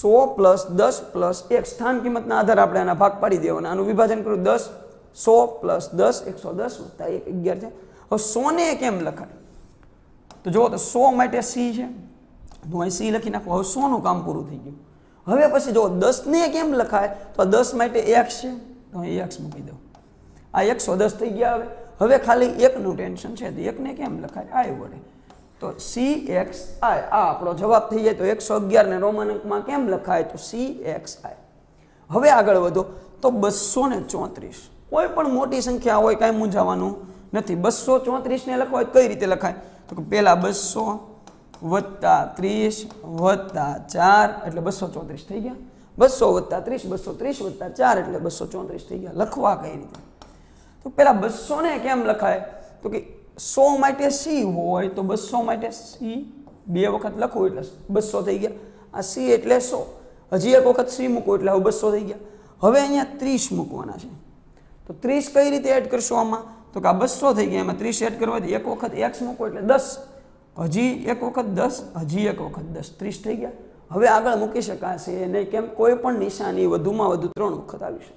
સો પ્લસ દસ પ્લસ એક સ્થાન કિંમતના આધારે આપણે આના ભાગ પાડી દેવાના આનું વિભાજન કરું દસ સો પ્લસ દસ એકસો દસ વત્તા એક અગિયાર છે હવે સોને કેમ લખાય તો જુઓ તો સો માટે સી છે તો અહીં સી લખી નાખો હવે સોનું કામ પૂરું થઈ ગયું હવે પછી જુઓ દસને કેમ લખાય તો દસ માટે એક્સ છે તો અહીં એક્સ મૂકી દઉં આ એકસો દસ થઈ ગયા હવે હવે ખાલી એકનું ટેન્શન છે તો એકને કેમ લખાય આય વડે તો સી એક્સ આઈ આ આપણો જવાબ થઈ જાય તો એકસો અગિયારને રોમન અંકમાં કેમ લખાય તો સી એક્સ આઈ હવે આગળ વધો તો બસો ને ચોત્રીસ કોઈ પણ મોટી સંખ્યા હોય કાંઈ મૂંઝાવાનું નથી બસો ચોત્રીસને લખવા હોય કઈ રીતે લખાય તો કે પહેલાં બસો વત્તા ત્રીસ વત્તા ચાર એટલે બસો ચોત્રીસ થઈ ગયા બસો વત્તા ત્રીસ બસો ત્રીસ વત્તા ચાર એટલે બસો ચોત્રીસ થઈ ગયા લખવા કઈ રીતે તો પહેલાં બસોને કેમ લખાય તો કે સો માટે સી હોય તો બસો માટે સી બે વખત લખવું એટલે બસો થઈ ગયા આ સી એટલે સો હજી એક વખત સી મૂકો એટલે હવે બસો થઈ ગયા હવે અહીંયા ત્રીસ મૂકવાના છે તો ત્રીસ કઈ રીતે એડ કરશો આમાં તો કે આ બસો થઈ ગયા એમાં ત્રીસ એડ કરવાથી એક વખત એક્સ મૂકો એટલે દસ હજી એક વખત દસ હજી એક વખત દસ ત્રીસ થઈ ગયા હવે આગળ મૂકી શકાશે નહીં કેમ કોઈ પણ નિશાની વધુમાં વધુ ત્રણ વખત આવીશ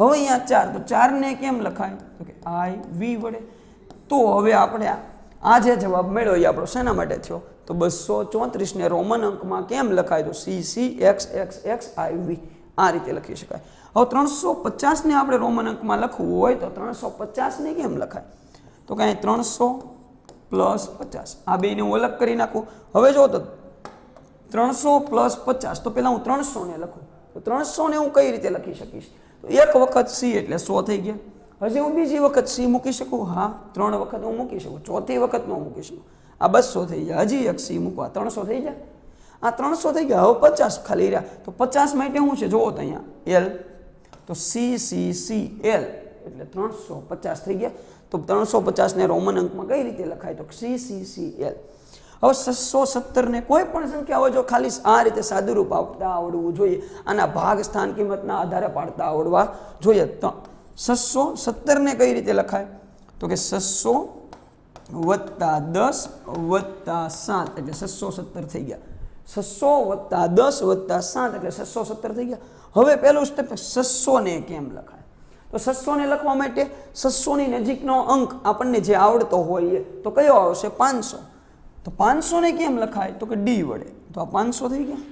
હવે અહીંયા ચાર તો ચારને કેમ લખાય તો કે આઈ વી વડે તો હવે આપણે આ જે જવાબ મળ્યો એ આપણો શેના માટે થયો તો બસો ચોત્રીસને રોમન અંકમાં કેમ લખાય તો C C X X X I V આ રીતે લખી શકાય હવે ત્રણસો પચાસને આપણે રોમન અંકમાં લખવું હોય તો ત્રણસો પચાસને કેમ લખાય તો કાંઈ ત્રણસો પ્લસ પચાસ આ બેને હું અલગ કરી નાખું હવે જો તો ત્રણસો પ્લસ પચાસ તો પહેલાં હું ત્રણસોને લખું તો ત્રણસોને હું કઈ રીતે લખી શકીશ એક વખત સી એટલે સો થઈ ગયા હજી હું બીજી વખત સી મૂકી શકું હા ત્રણ વખત હું મૂકી શકું ચોથી વખત હું મૂકી શકું આ બસો થઈ જાય હજી એક સી મૂકવા ત્રણસો થઈ જાય आ 300 થઈ ગયા હવે 50 ખાલી રહ્યા તો 50 માંટે હું છે જોવો તો અહીંયા L તો C C C L એટલે 350 થઈ ગયા તો 350 ને રોમન અંકમાં કઈ રીતે લખાય તો C C C L હવે 670 ને કોઈ પણ સંખ્યા હોય જો ખાલી આ રીતે સાદું રૂપ આવડવું જોઈએ આના ભાગ સ્થાન કિંમતના આધારા પાડતા આવડવું જોઈએ 3 670 ને કઈ રીતે લખાય તો કે 600 + 10 + 7 એટલે 670 થઈ ગયા છસો વત્તા દસ વત્તા સાત એટલે છસો સત્તર થઈ ગયા હવે પહેલું સ્ટેપ છસોને કેમ લખાય તો છસોને લખવા માટે છસોની નજીકનો અંક આપણને જે આવડતો હોય તો કયો આવશે પાંચસો તો પાંચસોને કેમ લખાય તો કે ડી વડે તો આ પાંચસો થઈ ગયા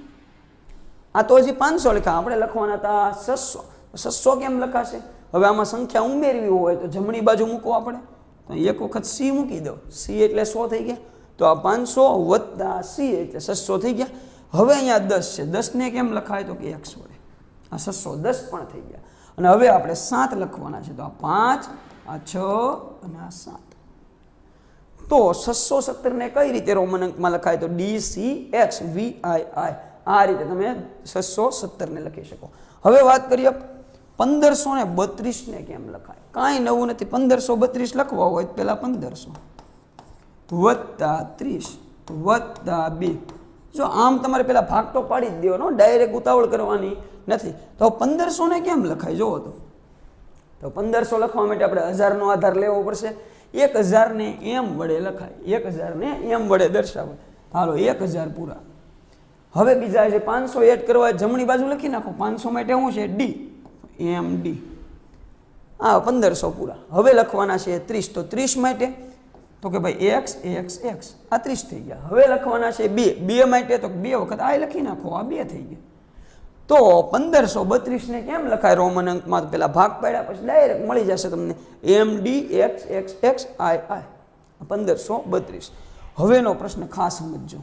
આ તો હજી પાંચસો લખા આપણે લખવાના હતા છસો છસો કેમ લખાશે હવે આમાં સંખ્યા ઉમેરવી હોય તો જમણી બાજુ મૂકવા આપણે તો એક વખત સી મૂકી દો સી એટલે સો થઈ ગયા તો આ પાંચસો વત્તા સી એટલે છસો થઈ ગયા હવે અહીંયા દસ છે દસને કેમ લખાય તો કે એકસો વડે આ છસો દસ પણ થઈ ગયા અને હવે આપણે સાત લખવાના છે તો આ પાંચ આ છ અને આ સાત તો છસો સત્તરને કઈ રીતે રોમન અંકમાં લખાય તો D C X V I I આ રીતે તમે છસો સત્તરને લખી શકો હવે વાત કરીએ પંદરસો ને બત્રીસને કેમ લખાય કાંઈ નવું નથી પંદરસો બત્રીસ લખવા હોય પહેલાં પંદરસો વત્તા ત્રીસ વત્તા બે જો આમ તમારે પહેલાં તો પાડી જ દેવાનો ડાયરેક્ટ ઉતાવળ કરવાની નથી તો પંદરસોને કેમ લખાય જોવો તો તો પંદરસો લખવા માટે આપણે હજારનો આધાર લેવો પડશે એક હજારને એમ વડે લખાય એક હજારને એમ વડે દર્શાવે હાલો એક હજાર પૂરા હવે બીજા જે પાંચસો એડ કરવા જમણી બાજુ લખી નાખો પાંચસો માટે શું છે ડી એમ ડી હા પંદરસો પૂરા હવે લખવાના છે ત્રીસ તો ત્રીસ માટે તો કે ભાઈ એક્સ એક્સ એક્સ આ ત્રીસ થઈ ગયા હવે લખવાના છે બે બે માટે તો બે વખત આ લખી નાખો આ બે થઈ ગયા તો પંદરસો બત્રીસને કેમ લખાય રોમન અંકમાં પેલા ભાગ પાડ્યા પછી ડાયરેક્ટ મળી જશે તમને M D X X X I I પંદરસો બત્રીસ હવેનો પ્રશ્ન ખાસ સમજજો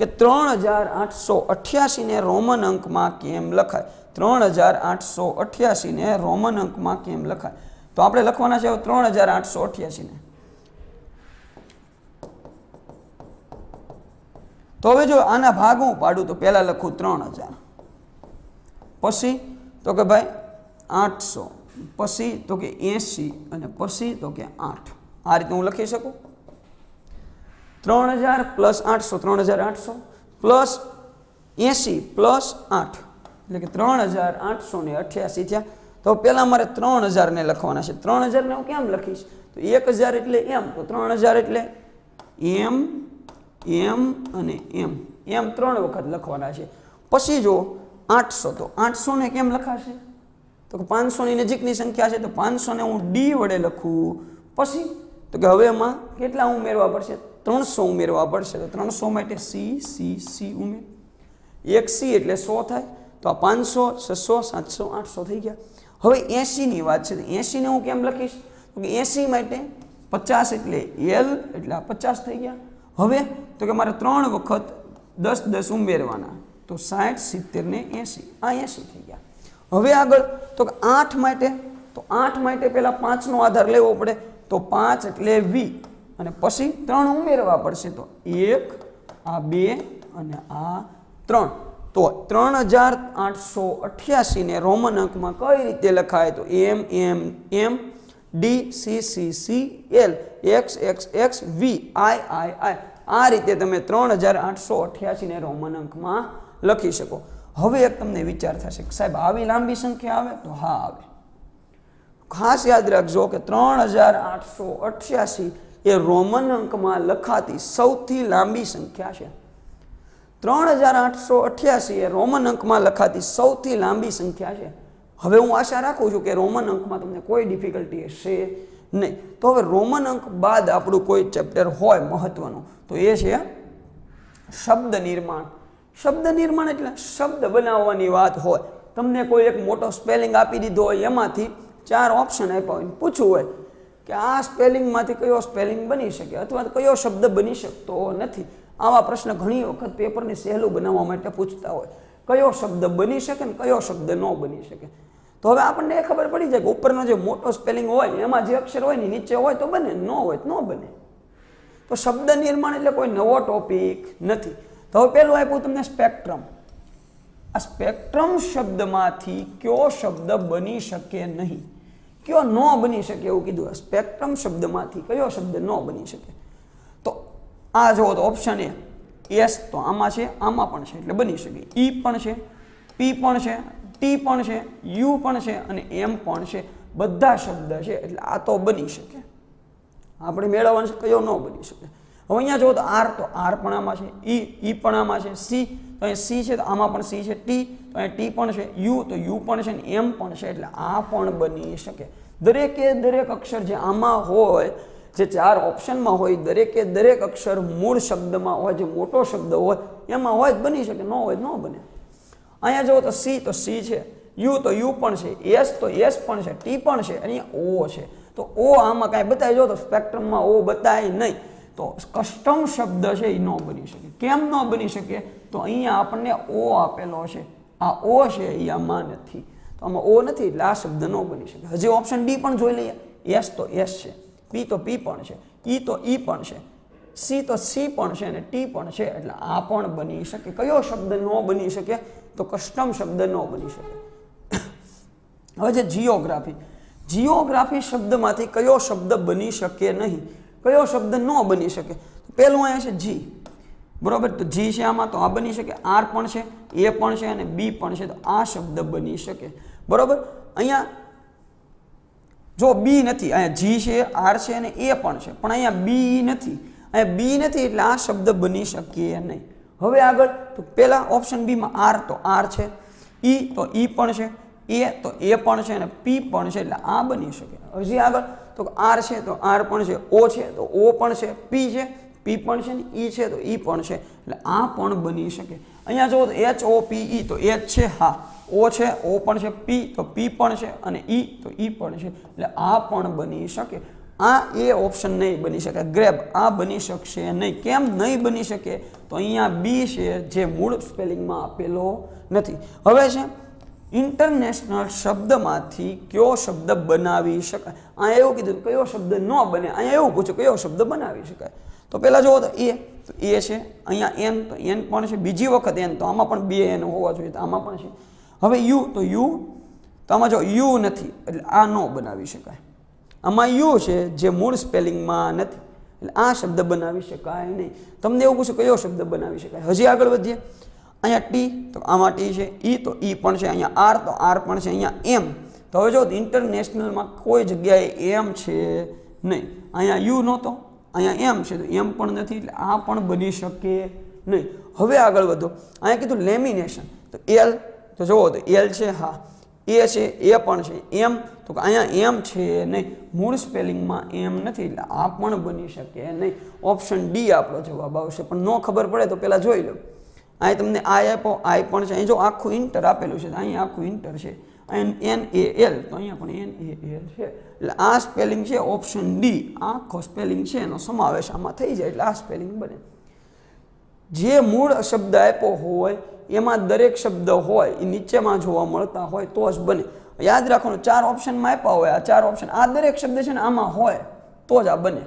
કે ત્રણ હજાર આઠસો અઠ્યાસીને રોમન અંકમાં કેમ લખાય ત્રણ હજાર આઠસો અઠ્યાસીને રોમન અંકમાં કેમ લખાય તો આપણે લખવાના છે ત્રણ હજાર આઠસો અઠ્યાસીને તો હવે જો આના ભાગ હું પાડું તો પહેલાં લખું ત્રણ હજાર પછી તો કે ભાઈ આઠસો પછી તો કે એંસી અને પછી તો કે આઠ આ રીતે હું લખી શકું ત્રણ હજાર પ્લસ આઠસો ત્રણ હજાર આઠસો પ્લસ એંસી પ્લસ આઠ એટલે કે ત્રણ હજાર આઠસો ને અઠ્યાસી થયા તો પહેલાં મારે ત્રણ હજારને લખવાના છે ત્રણ હજારને હું કેમ લખીશ તો એક હજાર એટલે એમ તો ત્રણ હજાર એટલે એમ એમ અને એમ એમ ત્રણ વખત લખવાના છે પછી જો આઠસો તો આઠસોને કેમ લખાશે તો કે પાંચસોની નજીકની સંખ્યા છે તો પાંચસોને હું ડી વડે લખું પછી તો કે હવે એમાં કેટલા ઉમેરવા પડશે ત્રણસો ઉમેરવા પડશે તો ત્રણસો માટે સી સી સી ઉમેર એક સી એટલે સો થાય તો આ પાંચસો છસો સાતસો આઠસો થઈ ગયા હવે એંશીની વાત છે તો એંશીને હું કેમ લખીશ તો કે એંશી માટે પચાસ એટલે એલ એટલે આ પચાસ થઈ ગયા હવે તો કે મારે ત્રણ વખત દસ દસ ઉમેરવાના તો સાઠ સિત્તેર ને એંસી આ એંસી થઈ ગયા હવે આગળ તો કે આઠ માટે તો આઠ માટે પહેલાં પાંચનો આધાર લેવો પડે તો પાંચ એટલે વી અને પછી ત્રણ ઉમેરવા પડશે તો એક આ બે અને આ ત્રણ તો ત્રણ હજાર આઠસો અઠ્યાસીને રોમન અંકમાં કઈ રીતે લખાય તો M M M D C C C L X X X V I I I આ રીતે તમે ત્રણ હજાર આઠસો ને રોમન અંકમાં લખી શકો હવે એક તમને વિચાર થશે કે સાહેબ આવી લાંબી સંખ્યા આવે તો હા આવે ખાસ યાદ રાખજો કે ત્રણ હજાર આઠસો અઠ્યાસી એ રોમન અંકમાં લખાતી સૌથી લાંબી સંખ્યા છે ત્રણ હજાર આઠસો અઠ્યાસી એ રોમન અંકમાં લખાતી સૌથી લાંબી સંખ્યા છે હવે હું આશા રાખું છું કે રોમન અંકમાં તમને કોઈ ડિફિકલ્ટી હશે નહીં તો હવે રોમન અંક બાદ આપણું કોઈ ચેપ્ટર હોય મહત્વનું તો એ છે શબ્દ નિર્માણ શબ્દ નિર્માણ એટલે શબ્દ બનાવવાની વાત હોય તમને કોઈ એક મોટો સ્પેલિંગ આપી દીધો હોય એમાંથી ચાર ઓપ્શન આપ્યા હોય પૂછવું હોય કે આ સ્પેલિંગમાંથી કયો સ્પેલિંગ બની શકે અથવા કયો શબ્દ બની શકતો નથી આવા પ્રશ્ન ઘણી વખત પેપરને સહેલું બનાવવા માટે પૂછતા હોય કયો શબ્દ બની શકે ને કયો શબ્દ ન બની શકે તો હવે આપણને એ ખબર પડી જાય કે ઉપરનો જે મોટો સ્પેલિંગ હોય એમાં જે અક્ષર હોય ને નીચે હોય તો બને ન હોય તો ન બને તો શબ્દ નિર્માણ એટલે કોઈ નવો ટોપિક નથી તો હવે પહેલું આપ્યું તમને સ્પેક્ટ્રમ આ સ્પેક્ટ્રમ શબ્દમાંથી કયો શબ્દ બની શકે નહીં કયો ન બની શકે એવું કીધું સ્પેક્ટ્રમ શબ્દમાંથી કયો શબ્દ ન બની શકે તો આ જુઓ તો ઓપ્શન એ એસ તો આમાં છે આમાં પણ છે એટલે બની શકે ઈ e પણ છે પી પણ છે ટી પણ છે યુ પણ છે અને એમ પણ છે બધા શબ્દ છે એટલે આ તો બની શકે આપણે મેળવવાનું છે કયો ન બની શકે હવે અહીંયા જો તો આર તો આર પણ આમાં છે ઈ ઈ પણ આમાં છે સી તો અહીં સી છે તો આમાં પણ સી છે ટી તો અહીંયા ટી પણ છે યુ તો યુ પણ છે ને એમ પણ છે એટલે આ પણ બની શકે દરેકે દરેક અક્ષર જે આમાં હોય જે ચાર ઓપ્શનમાં હોય દરેકે દરેક અક્ષર મૂળ શબ્દમાં હોય જે મોટો શબ્દ હોય એમાં હોય જ બની શકે ન હોય ન બને અહીંયા જુઓ તો સી તો સી છે યુ તો યુ પણ છે એસ તો એસ પણ છે ટી પણ છે અહીંયા ઓ છે તો ઓ આમાં કાંઈ બતાવી જુઓ તો સ્પેક્ટ્રમમાં ઓ બતાય નહીં તો કસ્ટમ શબ્દ છે એ ન બની શકે કેમ ન બની શકે તો અહીંયા આપણને ઓ આપેલો છે આ ઓ છે એ આમાં નથી તો આમાં ઓ નથી એટલે આ શબ્દ ન બની શકે હજી ઓપ્શન ડી પણ જોઈ લઈએ એસ તો એસ છે પી તો પી પણ છે ઈ e તો ઈ e પણ છે સી તો સી પણ છે અને ટી પણ છે એટલે આ પણ બની શકે કયો શબ્દ ન બની શકે તો કસ્ટમ શબ્દ ન બની શકે હવે છે જીઓગ્રાફી જીઓગ્રાફી શબ્દમાંથી કયો શબ્દ બની શકે નહીં કયો શબ્દ ન બની શકે પહેલું અહીંયા છે જી બરાબર તો જી છે આમાં તો આ બની શકે આર પણ છે એ પણ છે અને બી પણ છે તો આ શબ્દ બની શકે બરાબર અહીંયા જો બી નથી અહીંયા જી છે આર છે અને એ પણ છે પણ અહીંયા બી નથી અહીંયા બી નથી એટલે આ શબ્દ બની શકીએ નહીં હવે આગળ તો પહેલાં ઓપ્શન બીમાં આર તો આર છે ઈ e તો ઈ e પણ છે એ તો એ પણ છે અને પી પણ છે એટલે આ બની શકે હજી આગળ તો આર છે તો આર પણ છે ઓ છે તો ઓ પણ છે પી છે પી પણ છે ને ઈ e છે તો ઈ પણ છે એટલે આ પણ બની શકે અહીંયા જુઓ તો એચ ઓ પી ઈ તો એચ છે હા ઓ છે ઓ પણ છે પી તો પી પણ છે અને ઈ તો ઈ પણ છે એટલે આ પણ બની શકે આ એ ઓપ્શન નહીં બની શકે ગ્રેબ આ બની શકશે નહીં કેમ નહીં બની શકે તો અહીંયા બી છે જે મૂળ સ્પેલિંગમાં આપેલો નથી હવે છે ઇન્ટરનેશનલ શબ્દમાંથી કયો શબ્દ બનાવી શકાય આ એવું કીધું કયો શબ્દ ન બને અહીંયા એવું પૂછ્યું કયો શબ્દ બનાવી શકાય તો પહેલાં જુઓ તો એ તો એ છે અહીંયા એન તો એન પણ છે બીજી વખત એન તો આમાં પણ બે એન હોવા જોઈએ તો આમાં પણ છે હવે યુ તો યુ તો આમાં જો યુ નથી એટલે આ ન બનાવી શકાય આમાં યુ છે જે મૂળ સ્પેલિંગમાં નથી એટલે આ શબ્દ બનાવી શકાય નહીં તમને એવું પૂછ્યું કયો શબ્દ બનાવી શકાય હજી આગળ વધીએ અહીંયા ટી તો આમાં ટી છે ઈ તો ઈ પણ છે અહીંયા આર તો આર પણ છે અહીંયા એમ તો હવે જો ઇન્ટરનેશનલમાં કોઈ જગ્યાએ એમ છે નહીં અહીંયા યુ નહોતો અહીંયા એમ છે તો એમ પણ નથી એટલે આ પણ બની શકે નહીં હવે આગળ વધો અહીંયા કીધું લેમિનેશન તો એલ તો જુઓ તો એલ છે હા એ છે એ પણ છે એમ તો કે અહીંયા એમ છે નહીં મૂળ સ્પેલિંગમાં એમ નથી એટલે આ પણ બની શકે નહીં ઓપ્શન ડી આપણો જવાબ આવશે પણ ન ખબર પડે તો પહેલાં જોઈ લો અહીં તમને આઈ આપો આઈ પણ છે અહીં જો આખું ઇન્ટર આપેલું છે અહીં આખું ઇન્ટર છે એન એન એ એલ તો અહીંયા પણ એન એ એલ છે એટલે આ સ્પેલિંગ છે ઓપ્શન ડી આખો સ્પેલિંગ છે એનો સમાવેશ આમાં થઈ જાય એટલે આ સ્પેલિંગ બને જે મૂળ શબ્દ આપ્યો હોય એમાં દરેક શબ્દ હોય એ નીચેમાં જોવા મળતા હોય તો જ બને યાદ રાખવાનું ચાર ઓપ્શનમાં આપ્યા હોય આ ચાર ઓપ્શન આ દરેક શબ્દ છે ને આમાં હોય તો જ આ બને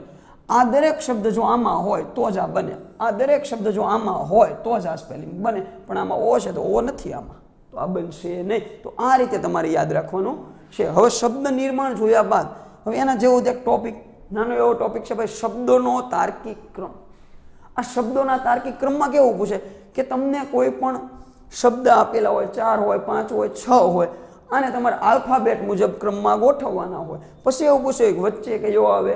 આ દરેક શબ્દ જો આમાં હોય તો જ આ બને આ દરેક શબ્દ જો આમાં હોય તો જ આ સ્પેલિંગ બને પણ આમાં ઓ છે તો ઓ નથી આમાં તો આ બનશે નહીં તો આ રીતે તમારે યાદ રાખવાનું છે હવે શબ્દ નિર્માણ જોયા બાદ હવે એના જેવો એક ટોપિક નાનો એવો ટોપિક છે ભાઈ શબ્દોનો તાર્કિક ક્રમ આ શબ્દોના તાર્કિક ક્રમમાં કેવું પૂછે કે તમને કોઈ પણ શબ્દ આપેલા હોય ચાર હોય પાંચ હોય છ હોય આને તમારે આલ્ફાબેટ મુજબ ક્રમમાં ગોઠવવાના હોય પછી એવું પૂછ્યું કે વચ્ચે કયો આવે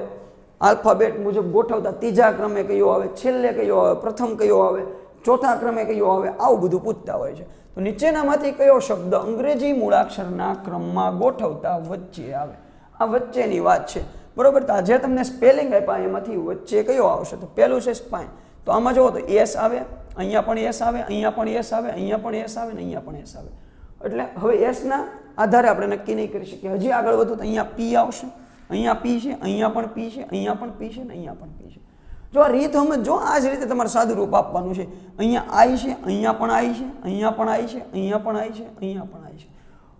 આલ્ફાબેટ મુજબ ગોઠવતા ત્રીજા ક્રમે કયો આવે છેલ્લે કયો આવે પ્રથમ કયો આવે ચોથા ક્રમે કયો આવે આવું બધું પૂછતા હોય છે તો નીચેનામાંથી કયો શબ્દ અંગ્રેજી મૂળાક્ષરના ક્રમમાં ગોઠવતા વચ્ચે આવે આ વચ્ચેની વાત છે બરોબર તો આજે તમને સ્પેલિંગ આપ્યા એમાંથી વચ્ચે કયો આવશે તો પહેલું છે સ્પાઇન તો આમાં જુઓ તો એસ આવે અહીંયા પણ એસ આવે અહીંયા પણ એસ આવે અહીંયા પણ એસ આવે ને અહીંયા પણ એસ આવે એટલે હવે એસના આધારે આપણે નક્કી નહીં કરી શકીએ હજી આગળ વધુ તો અહીંયા પી આવશે અહીંયા પી છે અહીંયા પણ પી છે અહીંયા પણ પી છે ને અહીંયા પણ પી છે જો આ રીત હમ જો આ જ રીતે તમારે સાદું રૂપ આપવાનું છે અહીંયા આઈ છે અહીંયા પણ આઈ છે અહીંયા પણ આઈ છે અહીંયા પણ આઈ છે અહીંયા પણ આઈ છે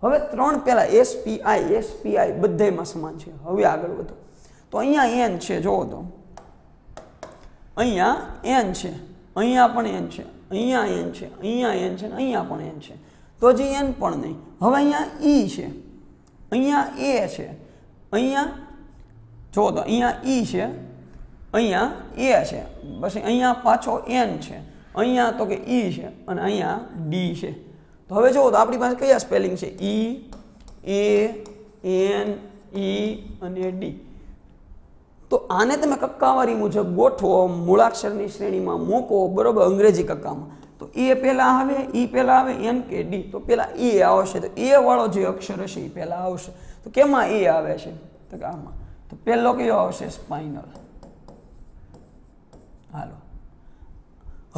હવે ત્રણ પહેલાં એસપીઆઈ આઈ બધામાં સમાન છે હવે આગળ વધો તો અહીંયા એન છે જોવો તો અહીંયા એન છે અહીંયા પણ એન છે અહીંયા એન છે અહીંયા એન છે અહીંયા પણ એન છે તો હજી એન પણ નહીં હવે અહીંયા ઈ છે અહીંયા એ છે અહીંયા જો તો અહીંયા ઈ છે અહીંયા એ છે પછી અહીંયા પાછો એન છે અહીંયા તો કે ઈ છે અને અહીંયા ડી છે તો હવે જુઓ તો આપણી પાસે કયા સ્પેલિંગ છે ઈ એ એન ઈ અને ડી તો આને તમે કક્કાવારી મુજબ ગોઠવો મૂળાક્ષરની શ્રેણીમાં મૂકો બરાબર અંગ્રેજી કક્કામાં તો એ પહેલાં આવે એ પહેલાં આવે એમ કે ડી તો પહેલાં એ આવશે તો એ વાળો જે અક્ષર હશે એ પહેલાં આવશે તો કેમાં એ આવે છે તો કે આમાં તો પહેલો કયો આવશે સ્પાઇનલ હાલો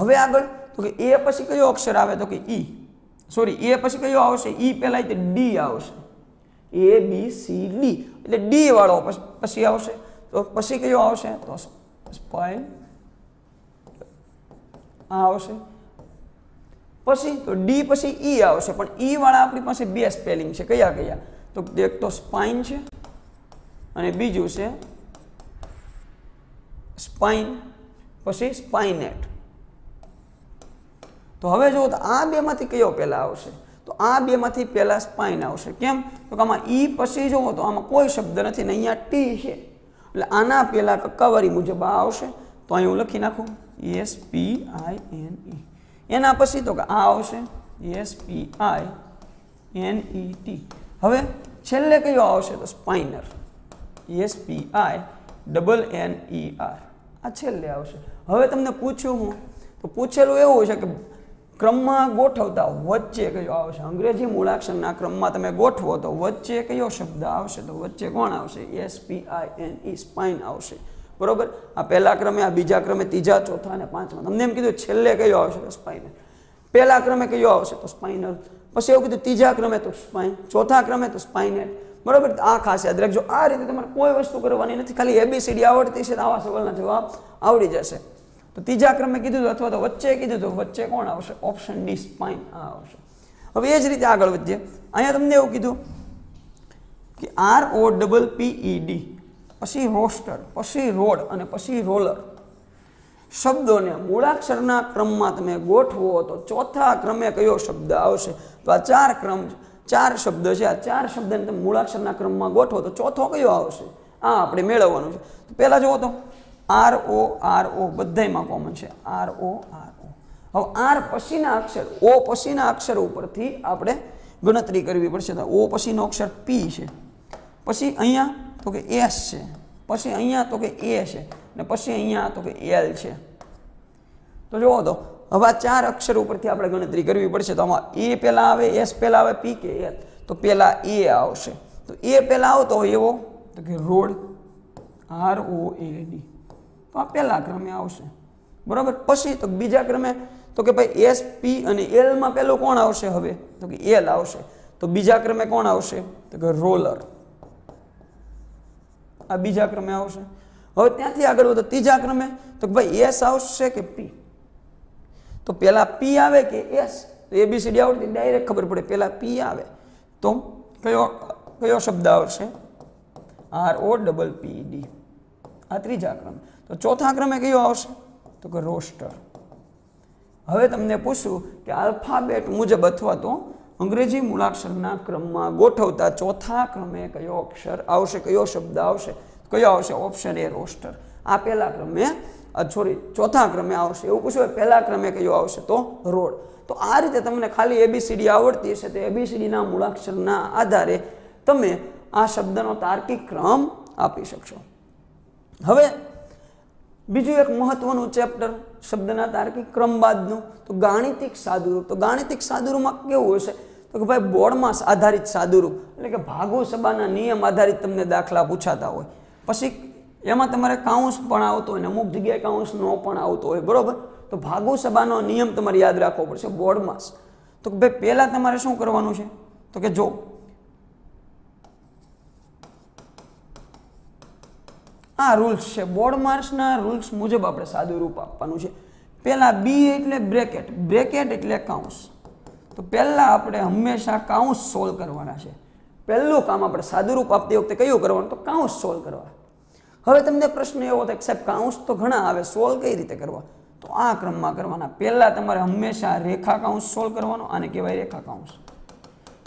હવે આગળ તો કે એ પછી કયો અક્ષર આવે તો કે ઈ સોરી એ પછી કયો આવશે ઈ પહેલાં ડી આવશે એ બી સી ડી એટલે ડી વાળો પછી આવશે તો પછી કયો આવશે તો સ્પાઇન આ આવશે પછી તો ડી પછી ઈ આવશે પણ ઈ વાળા આપણી પાસે બે સ્પેલિંગ છે કયા કયા તો એક તો સ્પાઇન છે અને બીજું છે સ્પાઇન પછી સ્પાઇનેટ તો હવે જુઓ તો આ બેમાંથી કયો પહેલાં આવશે તો આ બેમાંથી પહેલાં સ્પાઇન આવશે કેમ તો કે આમાં ઈ પછી જુઓ તો આમાં કોઈ શબ્દ નથી ને અહીંયા ટી છે એટલે આના પહેલાં ટકાવારી મુજબ આ આવશે તો અહીં હું લખી નાખું એસ પી આઈ એન ઈ એના પછી તો કે આ આવશે S P I N E T હવે છેલ્લે કયો આવશે તો spinner S P I double N E R આ છેલ્લે આવશે હવે તમને પૂછ્યું હું તો પૂછેલું એવું છે કે ક્રમમાં ગોઠવતા વચ્ચે કયો આવશે અંગ્રેજી મૂળાક્ષરના ક્રમમાં તમે ગોઠવો તો વચ્ચે કયો શબ્દ આવશે તો વચ્ચે કોણ આવશે એસ એન ઈ સ્પાઇન આવશે બરોબર આ પહેલા ક્રમે આ બીજા ક્રમે ત્રીજા ચોથા અને પાંચમા તમને એમ કીધું છેલ્લે કયો આવશે તો સ્પાઇનલ પહેલા ક્રમે કયો આવશે તો સ્પાઇનલ પછી એવું કીધું ત્રીજા ક્રમે તો સ્પાઇન ચોથા ક્રમે તો સ્પાઇનેટ બરોબર આ ખાસ યાદ રાખજો આ રીતે તમારે કોઈ વસ્તુ કરવાની નથી ખાલી એબીસીડી આવડતી છે તો આવા સવાલના જવાબ આવડી જશે તો ત્રીજા ક્રમે કીધું હતું અથવા તો વચ્ચે કીધું હતું વચ્ચે કોણ આવશે ઓપ્શન ડી સ્પાઇન આ આવશે હવે એ જ રીતે આગળ વધીએ અહીંયા તમને એવું કીધું કે R O double P E D પછી રોસ્ટર પછી રોડ અને પછી રોલર શબ્દોને મૂળાક્ષરના ક્રમમાં તમે ગોઠવો તો ચોથા ક્રમે કયો શબ્દ આવશે તો આ ચાર ક્રમ ચાર શબ્દ છે આ ચાર શબ્દને તમે મૂળાક્ષરના ક્રમમાં ગોઠવો તો ચોથો કયો આવશે આ આપણે મેળવવાનું છે પહેલાં જુઓ તો આર ઓ આર ઓ બધામાં કોમન છે આર ઓ આર ઓ હવે આર પછીના અક્ષર ઓ પછીના અક્ષર ઉપરથી આપણે ગણતરી કરવી પડશે ઓ પછીનો અક્ષર પી છે પછી અહીંયા તો કે એસ છે પછી અહીંયા તો કે એ છે ને પછી અહીંયા તો કે એલ છે તો જુઓ તો હવે ચાર અક્ષર ઉપરથી આપણે ગણતરી કરવી પડશે તો આમાં એ પહેલાં આવે એસ પહેલાં આવે પી કે એલ તો પહેલાં એ આવશે તો એ પહેલાં આવતો હોય એવો તો કે road R O A D તો આ પહેલા ક્રમે આવશે બરાબર પછી તો બીજા ક્રમે તો કે ભાઈ એસ પી અને એલમાં પહેલું કોણ આવશે હવે તો કે એલ આવશે તો બીજા ક્રમે કોણ આવશે તો કે રોલર આ બીજા ક્રમે આવશે હવે ત્યાંથી આગળ વધો ત્રીજા ક્રમે તો ભાઈ એસ આવશે કે પી તો પહેલાં પી આવે કે એસ તો એબીસીડી આવડતી ડાયરેક્ટ ખબર પડે પહેલાં પી આવે તો કયો કયો શબ્દ આવશે R O double P D આ ત્રીજા ક્રમે તો ચોથા ક્રમે કયો આવશે તો કે રોસ્ટર હવે તમને પૂછું કે આલ્ફાબેટ મુજબ અથવા તો અંગ્રેજી મૂળાક્ષરના ક્રમમાં ગોઠવતા ચોથા ક્રમે કયો અક્ષર આવશે કયો શબ્દ આવશે કયો આવશે ઓપ્શન એ રોસ્ટર આ પહેલા ક્રમે સોરી ચોથા ક્રમે આવશે એવું પૂછ્યું પહેલા ક્રમે કયો આવશે તો રોડ તો આ રીતે તમને ખાલી એબીસીડી આવડતી હશે તો એબીસીડીના મૂળાક્ષરના આધારે તમે આ શબ્દનો તાર્કિક ક્રમ આપી શકશો હવે બીજું એક મહત્વનું ચેપ્ટર શબ્દના તાર્કિક ક્રમબાદનું તો ગાણિતિક સાદુરૂપ તો ગાણિતિક સાદુરૂપમાં કેવું હશે તો કે ભાઈ બોર્ડમાં આધારિત સાદુરૂપ એટલે કે ભાગો સભાના નિયમ આધારિત તમને દાખલા પૂછાતા હોય પછી એમાં તમારે કાઉન્સ પણ આવતો હોય ને અમુક જગ્યાએ કાઉન્સ નો પણ આવતો હોય બરાબર તો ભાગો સભાનો નિયમ તમારે યાદ રાખવો પડશે બોર્ડમાં તો કે ભાઈ પહેલાં તમારે શું કરવાનું છે તો કે જો આ રૂલ્સ છે બોર્ડ માર્ક્સના રૂલ્સ મુજબ આપણે સાદું રૂપ આપવાનું છે પહેલાં બી એટલે બ્રેકેટ બ્રેકેટ એટલે કાઉન્સ તો પહેલાં આપણે હંમેશા કાઉન્સ સોલ્વ કરવાના છે પહેલું કામ આપણે સાદું રૂપ આપતી વખતે કયું કરવાનું તો કાઉન્સ સોલ્વ કરવા હવે તમને પ્રશ્ન એવો થાય સાહેબ કાઉન્સ તો ઘણા આવે સોલ્વ કઈ રીતે કરવા તો આ ક્રમમાં કરવાના પહેલાં તમારે હંમેશા રેખા કાઉન્સ સોલ્વ કરવાનો આને કહેવાય રેખા કાઉન્સ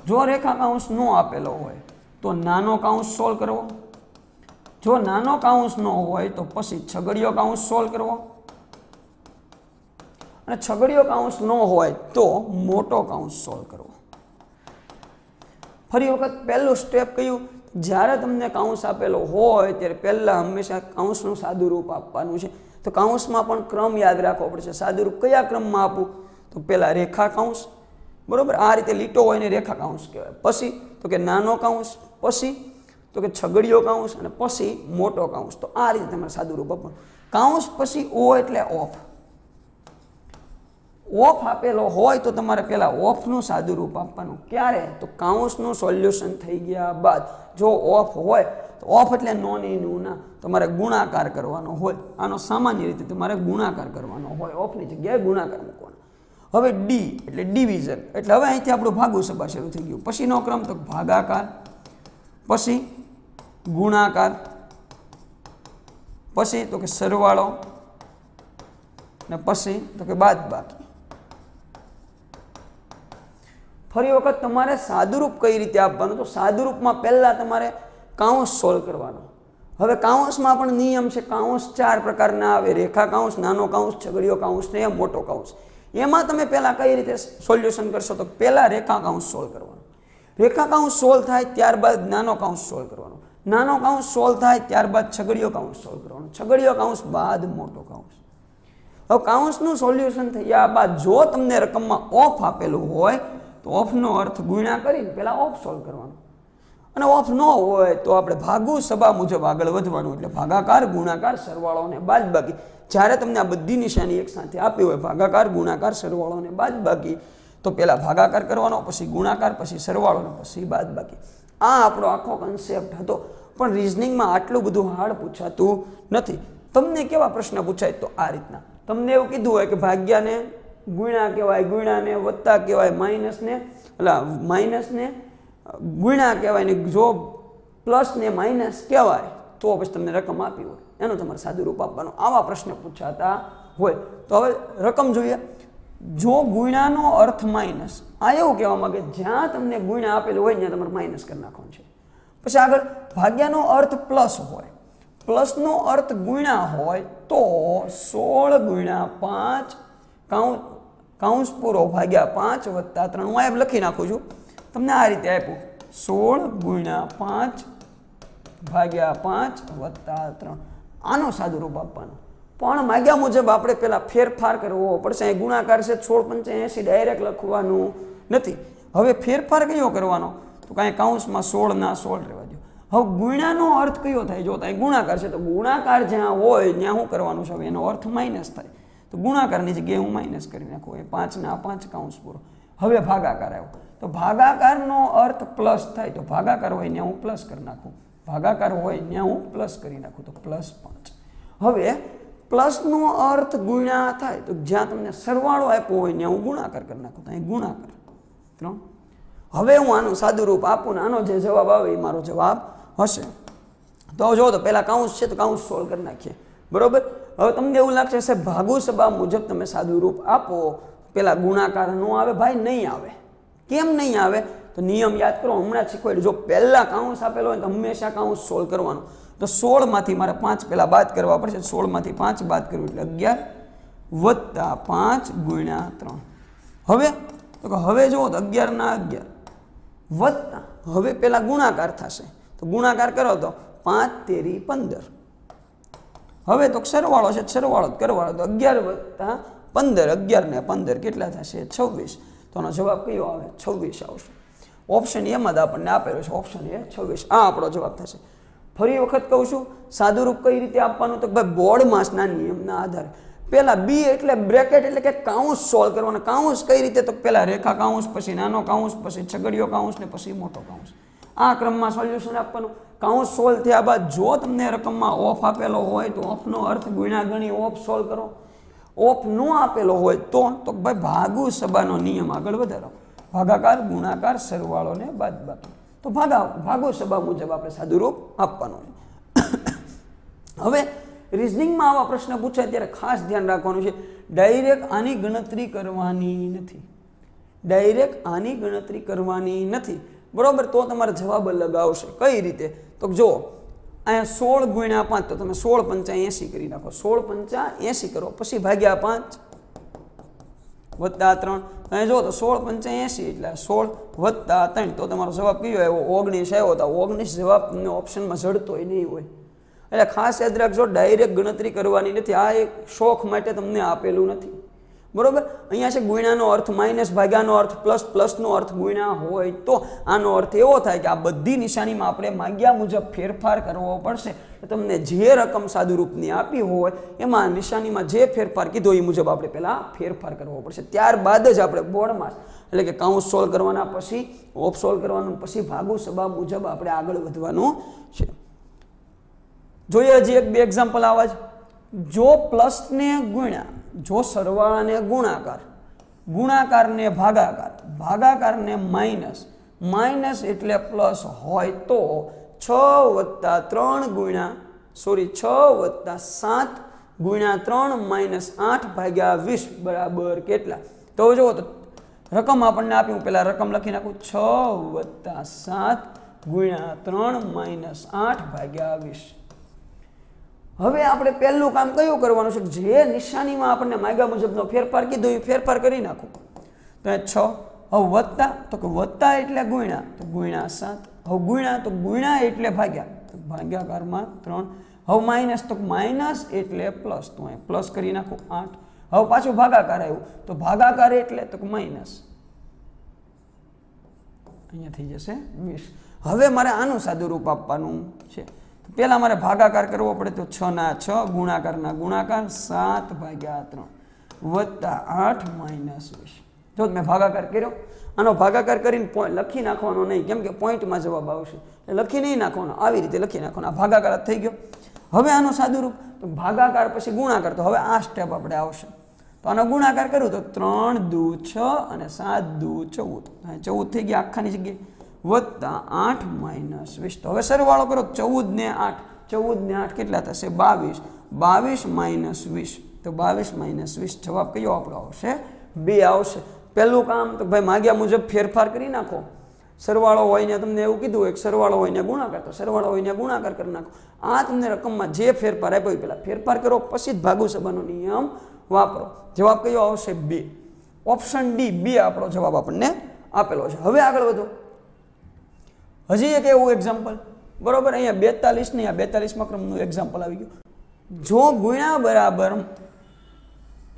જો રેખા કાઉન્સ ન આપેલો હોય તો નાનો કાઉન્સ સોલ્વ કરવો જો નાનો કાઉન્સ ન હોય તો પછી છગડીયો કાઉન્સ સોલ્વ કરવો અને છગડીયો કાઉન્સ ન હોય તો મોટો કાઉન્સ સોલ્વ કરવો ફરી વખત પહેલું સ્ટેપ કહ્યું જ્યારે તમને કાઉન્સ આપેલો હોય ત્યારે પહેલાં હંમેશા કાઉન્સનું સાદું રૂપ આપવાનું છે તો કાઉન્સમાં પણ ક્રમ યાદ રાખવો પડશે સાદું રૂપ કયા ક્રમમાં આપવું તો પહેલાં રેખા કાઉન્સ બરાબર આ રીતે લીટો હોય ને રેખા કાઉન્સ કહેવાય પછી તો કે નાનો કાઉન્સ પછી તો કે છગડીયો કાઉન્સ અને પછી મોટો કાઉન્સ તો આ રીતે તમારે સાદું રૂપ આપવાનું કાઉન્સ પછી ઓ એટલે ઓફ ઓફ આપેલો હોય તો તમારે પહેલાં ઓફનું સાદું રૂપ આપવાનું ક્યારે તો કાઉન્સનું સોલ્યુશન થઈ ગયા બાદ જો ઓફ હોય તો ઓફ એટલે નોન ઇન્યુના તમારે ગુણાકાર કરવાનો હોય આનો સામાન્ય રીતે તમારે ગુણાકાર કરવાનો હોય ઓફની જગ્યાએ ગુણાકાર મૂકવાનો હવે ડી એટલે ડિવિઝન એટલે હવે અહીંથી આપણું ભાગો સભા શરૂ થઈ ગયું પછીનો ક્રમ તો ભાગાકાર પછી ગુણાકાર પછી તો કે સરવાળો ને પછી તો કે બાદ બાકી ફરી વખત તમારે સાદુરૂપ કઈ રીતે આપવાનું તો સાદુરૂપમાં પહેલાં તમારે કાઉન્સ સોલ્વ કરવાનો હવે કાઉન્સમાં પણ નિયમ છે કાઉન્સ ચાર પ્રકારના આવે રેખા કાઉન્સ નાનો કાઉન્સ છગડીયો કાઉન્સ ને મોટો કાઉન્સ એમાં તમે પહેલાં કઈ રીતે સોલ્યુશન કરશો તો પહેલાં રેખા કાઉન્સ સોલ્વ કરવાનો રેખા કાઉન્સ સોલ્વ થાય ત્યારબાદ નાનો કાઉન્સ સોલ્વ કરવાનો નાનો કાઉન્સ સોલ્વ થાય ત્યારબાદ છગડીયો કાઉન્સ સોલ્વ કરવાનો છગડીયો કાઉન્સ બાદ મોટો કાઉન્સ હવે કાઉન્સનું સોલ્યુશન થયા બાદ જો તમને રકમમાં ઓફ આપેલું હોય તો ઓફનો અર્થ ગુણ્યા કરીને પહેલાં ઓફ સોલ્વ કરવાનો અને ઓફ ન હોય તો આપણે ભાગુ સભા મુજબ આગળ વધવાનું એટલે ભાગાકાર ગુણાકાર સરવાળોને બાદ બાકી જ્યારે તમને આ બધી નિશાની એક સાથે આપી હોય ભાગાકાર ગુણાકાર સરવાળોને બાદ બાકી તો પહેલાં ભાગાકાર કરવાનો પછી ગુણાકાર પછી સરવાળો પછી બાદ બાકી આ આપણો આખો કન્સેપ્ટ હતો પણ રિઝનિંગમાં આટલું બધું હાર્ડ પૂછાતું નથી તમને કેવા પ્રશ્ન પૂછાય તો આ રીતના તમને એવું કીધું હોય કે ભાગ્યાને ગુણ્યા કહેવાય ગુણ્યાને વત્તા કહેવાય માઇનસને એટલે માઇનસને ગુણ્યા કહેવાય ને જો પ્લસને માઇનસ કહેવાય તો પછી તમને રકમ આપી હોય એનું તમારે સાદું રૂપ આપવાનું આવા પ્રશ્ન પૂછાતા હોય તો હવે રકમ જોઈએ જો ગુણ્યાનો અર્થ માઇનસ આ એવું કહેવા માંગે જ્યાં તમને ગુણ્યા આપેલું હોય ત્યાં તમારે માઇનસ કરી નાખવાનું છે પછી આગળ ભાગ્યાનો અર્થ પ્લસ હોય પ્લસનો અર્થ ગુણ્યા હોય તો સોળ ગુણ્યા પાંચ કાઉ કાઉન્સ પૂરો ભાગ્યા પાંચ વત્તા ત્રણ હું એમ લખી નાખું છું તમને આ રીતે આપ્યું સોળ ગુણ્યા પાંચ ભાગ્યા પાંચ વત્તા ત્રણ આનો સાદું રૂપ આપવાનું પણ માગ્યા મુજબ આપણે પહેલાં ફેરફાર કરવો પડશે અહીં ગુણાકાર છે છોડ પંચે એંસી ડાયરેક્ટ લખવાનું નથી હવે ફેરફાર કયો કરવાનો તો કાંઈ કાઉન્સમાં સોળના સોળ રહેવા દો હવે ગુણાનો અર્થ કયો થાય જો અહીં ગુણાકાર છે તો ગુણાકાર જ્યાં હોય ત્યાં શું કરવાનું છે હવે એનો અર્થ માઇનસ થાય તો ગુણાકારની જગ્યાએ હું માઇનસ કરી નાખું એ પાંચના પાંચ કાઉન્સ પૂરો હવે ભાગાકાર આવ્યો તો ભાગાકારનો અર્થ પ્લસ થાય તો ભાગાકાર હોય ત્યાં હું પ્લસ કરી નાખું ભાગાકાર હોય ત્યાં હું પ્લસ કરી નાખું તો પ્લસ પાંચ હવે પ્લસનો અર્થ ગુણ્યા થાય તો જ્યાં તમને સરવાળો આપ્યો હોય ત્યાં હું ગુણાકાર કરી નાખું ત્યાં ગુણાકાર ત્રણ હવે હું આનું સાદું રૂપ આપું ને આનો જે જવાબ આવે એ મારો જવાબ હશે તો જો તો પહેલાં કાઉન્સ છે તો કાઉન્સ સોલ્વ કરી નાખીએ બરાબર હવે તમને એવું લાગશે સાહેબ ભાગુ સભા મુજબ તમે સાદું રૂપ આપો પહેલાં ગુણાકાર ન આવે ભાઈ નહીં આવે કેમ નહીં આવે તો નિયમ યાદ કરો હમણાં શીખવાડ્યું જો પહેલાં કાઉન્સ આપેલો હોય તો હંમેશા કાઉન્સ સોલ્વ કરવાનો તો સોળમાંથી મારે પાંચ પહેલાં બાદ કરવા પડશે સોળમાંથી પાંચ બાદ કરવું એટલે અગિયાર વત્તા પાંચ ગુણ્યા ત્રણ હવે તો કે હવે જુઓ તો અગિયારના અગિયાર વત્તા હવે પહેલાં ગુણાકાર થશે તો ગુણાકાર કરો તો પાંચ તેરી પંદર હવે તો સરવાળો છે સરવાળો કરવાનો તો અગિયાર વત્તા પંદર અગિયાર ને પંદર કેટલા થશે છવ્વીસ તો આનો જવાબ કયો આવે છવ્વીસ આવશે ઓપ્શન એમાં જ આપણને આપેલો છે ઓપ્શન એ છવ્વીસ આ આપણો જવાબ થશે ફરી વખત કહું છું સાદુરૂપ કઈ રીતે આપવાનું તો ભાઈ બોર્ડ માસના નિયમના આધારે પહેલાં બી એટલે બ્રેકેટ એટલે કે કાઉન્સ સોલ્વ કરવાનો કાઉન્સ કઈ રીતે તો પહેલાં રેખા કાઉન્સ પછી નાનો કાઉન્સ પછી છગડીયો કાઉન્સ ને પછી મોટો કાઉન્સ આ ક્રમમાં સોલ્યુશન આપવાનું કાઉન્સ સોલ્વ થયા બાદ જો તમને રકમમાં ઓફ આપેલો હોય તો ઓફનો અર્થ ગુણ્યા ગણી ઓફ સોલ્વ કરો ઓફ ન આપેલો હોય તો તો ભાઈ ભાગુ સભાનો નિયમ આગળ વધારો ભાગાકાર ગુણાકાર સરવાળોને બાદ બાકી તો ભાગા ભાગો સભા મુજબ આપણે સાદુરૂપ આપવાનું છે હવે રિઝનિંગમાં આવા પ્રશ્ન પૂછાય ત્યારે ખાસ ધ્યાન રાખવાનું છે ડાયરેક્ટ આની ગણતરી કરવાની નથી ડાયરેક્ટ આની ગણતરી કરવાની નથી બરાબર તો તમારે જવાબ અલગ આવશે કઈ રીતે તો જો અહીંયા સોળ ગુણ્યા પાંચ તો તમે સોળ પંચા એંસી કરી નાખો સોળ પંચા એંસી કરો પછી ભાગ્યા પાંચ વત્તા ત્રણ અહીં જો તો સોળ પંચે એંસી એટલે સોળ વત્તા ત્રણ તો તમારો જવાબ કયો આવ્યો ઓગણીસ આવ્યો તો ઓગણીસ જવાબ તમને ઓપ્શનમાં જડતોય નહીં હોય એટલે ખાસ યાદ રાખજો ડાયરેક્ટ ગણતરી કરવાની નથી આ એક શોખ માટે તમને આપેલું નથી બરોબર અહીંયા છે ગુણ્યાનો અર્થ માઇનસ ભાગ્યાનો અર્થ પ્લસ પ્લસનો અર્થ ગુણ્યા હોય તો આનો અર્થ એવો થાય કે આ બધી નિશાનીમાં આપણે માગ્યા મુજબ ફેરફાર કરવો પડશે તમને જે રકમ સાદુરૂપની આપી હોય એમાં નિશાનીમાં જે ફેરફાર કીધો એ મુજબ આપણે પહેલાં ફેરફાર કરવો પડશે ત્યારબાદ જ આપણે બોર્ડમાં એટલે કે કાઉન્સ સોલ્વ કરવાના પછી ઓફ સોલ્વ કરવાનું પછી ભાગુ સભા મુજબ આપણે આગળ વધવાનું છે જોઈએ હજી એક બે એક્ઝામ્પલ આવા જ જો પ્લસને ગુણ્યા જો સરવાળાને ગુણાકાર ગુણાકારને ભાગાકાર ભાગાકારને માઇનસ માઇનસ એટલે પ્લસ હોય તો છ વત્તા ત્રણ ગુણ્યા સોરી છ વત્તા સાત ગુણ્યા ત્રણ માઇનસ આઠ ભાગ્યા વીસ બરાબર કેટલા તો જુઓ તો રકમ આપણને આપી હું પહેલાં રકમ લખી નાખું છ વત્તા સાત ગુણ્યા ત્રણ માઇનસ આઠ ભાગ્યા વીસ હવે આપણે પહેલું કામ કયું કરવાનું છે જે નિશાનીમાં આપણને માયગા મુજબનો ફેરફાર કીધો એ ફેરફાર કરી નાખું તો છ હવે વત્તા તો કે વત્તા એટલે ગુણ્યા તો ગુણ્યા સાત હવે ગુણ્યા તો ગુણ્યા એટલે ભાગ્યા તો ભાગ્યાકારમાં ત્રણ હવે માઇનસ તો માઇનસ એટલે પ્લસ તો અહીં પ્લસ કરી નાખો આઠ હવે પાછું ભાગાકાર આવ્યું તો ભાગાકાર એટલે તો માઇનસ અહીંયા થઈ જશે વીસ હવે મારે આનું સાદું રૂપ આપવાનું છે પહેલાં મારે ભાગાકાર કરવો પડે તો છ ના છ ગુણાકારના ગુણાકાર સાત ભાગ્યા ત્રણ વત્તા આઠ માઇનસ વીસ જો મેં ભાગાકાર કર્યો આનો ભાગાકાર કરીને લખી નાખવાનો નહીં કેમ કે પોઈન્ટમાં જવાબ આવશે લખી નહીં નાખવાનો આવી રીતે લખી નાખવાનો આ ભાગાકાર થઈ ગયો હવે આનો સાદુરૂપ તો ભાગાકાર પછી ગુણાકાર તો હવે આ સ્ટેપ આપણે આવશે તો આનો ગુણાકાર કર્યું તો ત્રણ દુ છ અને સાત દુ ચૌદ ચૌદ થઈ ગયા આખાની જગ્યાએ વત્તા આઠ માઇનસ વીસ તો હવે સરવાળો કરો ચૌદ ને આઠ ચૌદ ને આઠ કેટલા થશે બાવીસ બાવીસ માઇનસ વીસ તો બાવીસ માઇનસ વીસ જવાબ કયો આપણો આવશે બે આવશે પહેલું કામ તો ભાઈ માગ્યા મુજબ ફેરફાર કરી નાખો સરવાળો હોય ને તમને એવું કીધું એક સરવાળો હોય ને ગુણાકાર તો સરવાળો હોય ને ગુણાકાર કરી નાખો આ તમને રકમમાં જે ફેરફાર આપ્યો એ પેલા ફેરફાર કરો પછી જ ભાગુ સભાનો નિયમ વાપરો જવાબ કયો આવશે બે ઓપ્શન ડી બી આપણો જવાબ આપણને આપેલો છે હવે આગળ વધો હજી એક એવું એક્ઝામ્પલ બરોબર અહીંયા બેતાલીસ બેતાલીસની આ બેતાલીસમાં ક્રમનું એક્ઝામ્પલ આવી ગયું જો ગુણ્યા બરાબર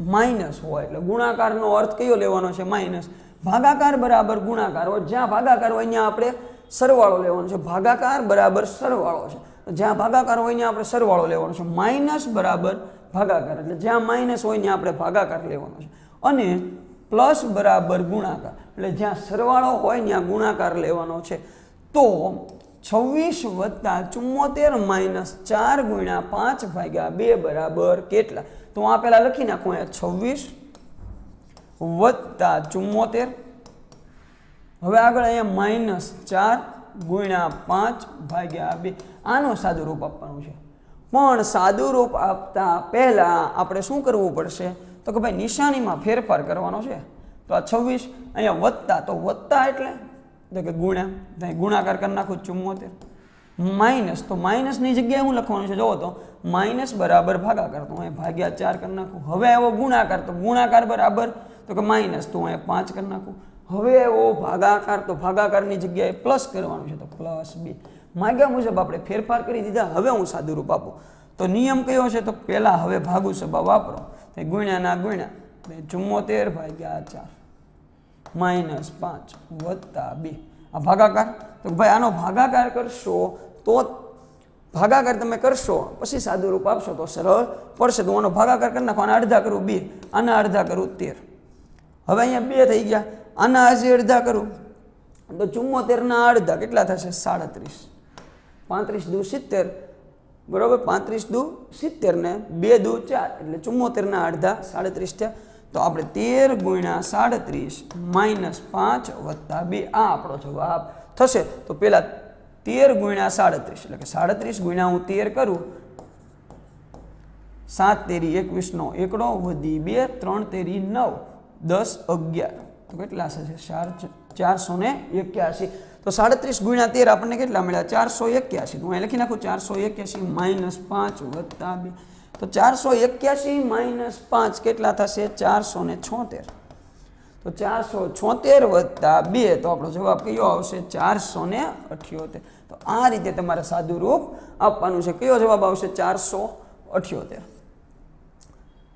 માઇનસ હોય એટલે ગુણાકારનો અર્થ કયો લેવાનો છે માઇનસ ભાગાકાર બરાબર ગુણાકાર હોય જ્યાં ભાગાકાર હોય ત્યાં આપણે સરવાળો લેવાનો છે ભાગાકાર બરાબર સરવાળો છે જ્યાં ભાગાકાર હોય ત્યાં આપણે સરવાળો લેવાનો છે માઇનસ બરાબર ભાગાકાર એટલે જ્યાં માઇનસ હોય ત્યાં આપણે ભાગાકાર લેવાનો છે અને પ્લસ બરાબર ગુણાકાર એટલે જ્યાં સરવાળો હોય ત્યાં ગુણાકાર લેવાનો છે તો છવ્વીસ વત્તા ચુમ્મોતેર માઇનસ ચાર ગુણ્યા પાંચ ભાગ્યા બે બરાબર કેટલા તો આ પહેલાં લખી નાખું અહીંયા છવ્વીસ વત્તા ચુમ્મોતેર હવે આગળ અહીંયા માઇનસ ચાર ગુણ્યા પાંચ ભાગ્યા બે આનો સાદું રૂપ આપવાનું છે પણ સાદું રૂપ આપતા પહેલાં આપણે શું કરવું પડશે તો કે ભાઈ નિશાનીમાં ફેરફાર કરવાનો છે તો આ છવ્વીસ અહીંયા વત્તા તો વત્તા એટલે કે ગુણ્યા ગુણાકાર કરી નાખું ચુમ્મોતેર માઇનસ તો માઇનસની જગ્યાએ હું લખવાનું છે જોવો તો માઇનસ બરાબર ભાગાકાર તો અહીંયા ભાગ્યા ચાર કરી નાખું હવે આવ્યો ગુણાકાર તો ગુણાકાર બરાબર તો કે માઇનસ તો અહીંયા પાંચ કરી નાખું હવે આવ્યો ભાગાકાર તો ભાગાકારની જગ્યાએ પ્લસ કરવાનું છે તો પ્લસ બે માગ્યા મુજબ આપણે ફેરફાર કરી દીધા હવે હું સાદું રૂપ આપું તો નિયમ કયો છે તો પહેલાં હવે ભાગુ સભા વાપરો તે ગુણ્યા ના ગુણ્યા ચુમ્મોતેર ભાગ્યા ચાર માઇનસ પાંચ વત્તા બે આ ભાગાકાર તો ભાઈ આનો ભાગાકાર કરશો તો ભાગાકાર તમે કરશો પછી સાદું રૂપ આપશો તો સરળ પડશે તો આનો ભાગાકાર કરી નાખો આના અડધા કરું બે આના અડધા કરું તેર હવે અહીંયા બે થઈ ગયા આના આજે અડધા કરું તો ચુમ્મોતેરના અડધા કેટલા થશે સાડત્રીસ પાંત્રીસ દુ સિત્તેર બરાબર પાંત્રીસ દુ સિત્તેરને બે દુ ચાર એટલે ચુમ્મોતેરના અડધા સાડત્રીસ થયા તો આપણે તેર ગુણ્યા સાડત્રીસ માઇનસ પાંચ વત્તા બે આ આપણો જવાબ थे तो पेला तेर गुण्या साड़त साड़त गुण्या हूँ तेर करू सातरी एक एकड़ो वी बे त्रेरी नौ दस अगियार तो के चार सौ एक तो साड़त गुण्यार अपने के चार सौ एक हूँ अँ लखी ना चार सौ एक माइनस पांच वत्ता तो चार सौ एक माइनस पांच के चार सौ छोतेर તો ચારસો છોતેર વત્તા બે તો આપણો જવાબ કયો આવશે ચારસો ને અઠ્યોતેર તો આ રીતે તમારે સાદું રૂપ આપવાનું છે કયો જવાબ આવશે ચારસો અઠ્યોતેર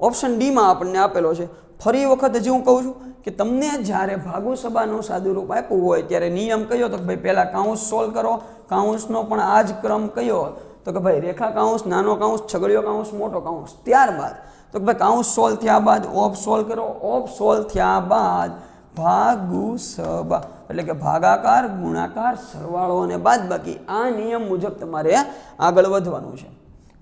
ઓપ્શન ડીમાં આપણને આપેલો છે ફરી વખત હજી હું કહું છું કે તમને જ્યારે ભાગુ સભાનું સાદુરૂપ આપ્યું હોય ત્યારે નિયમ કયો તો ભાઈ પહેલાં કાઉન્સ સોલ્વ કરો કાઉન્સનો પણ આ જ ક્રમ કયો તો કે ભાઈ રેખા કાઉન્સ નાનો કાઉન્સ છગડીયો કાઉન્સ મોટો કાઉન્સ ત્યારબાદ તો કે ભાઈ કાઉન્સ સોલ્વ થયા બાદ ઓફ સોલ્વ કરો ઓફ સોલ્વ થયા બાદ ભાગુ સબા એટલે કે ભાગાકાર ગુણાકાર સરવાળો અને બાદબાકી આ નિયમ મુજબ તમારે આગળ વધવાનું છે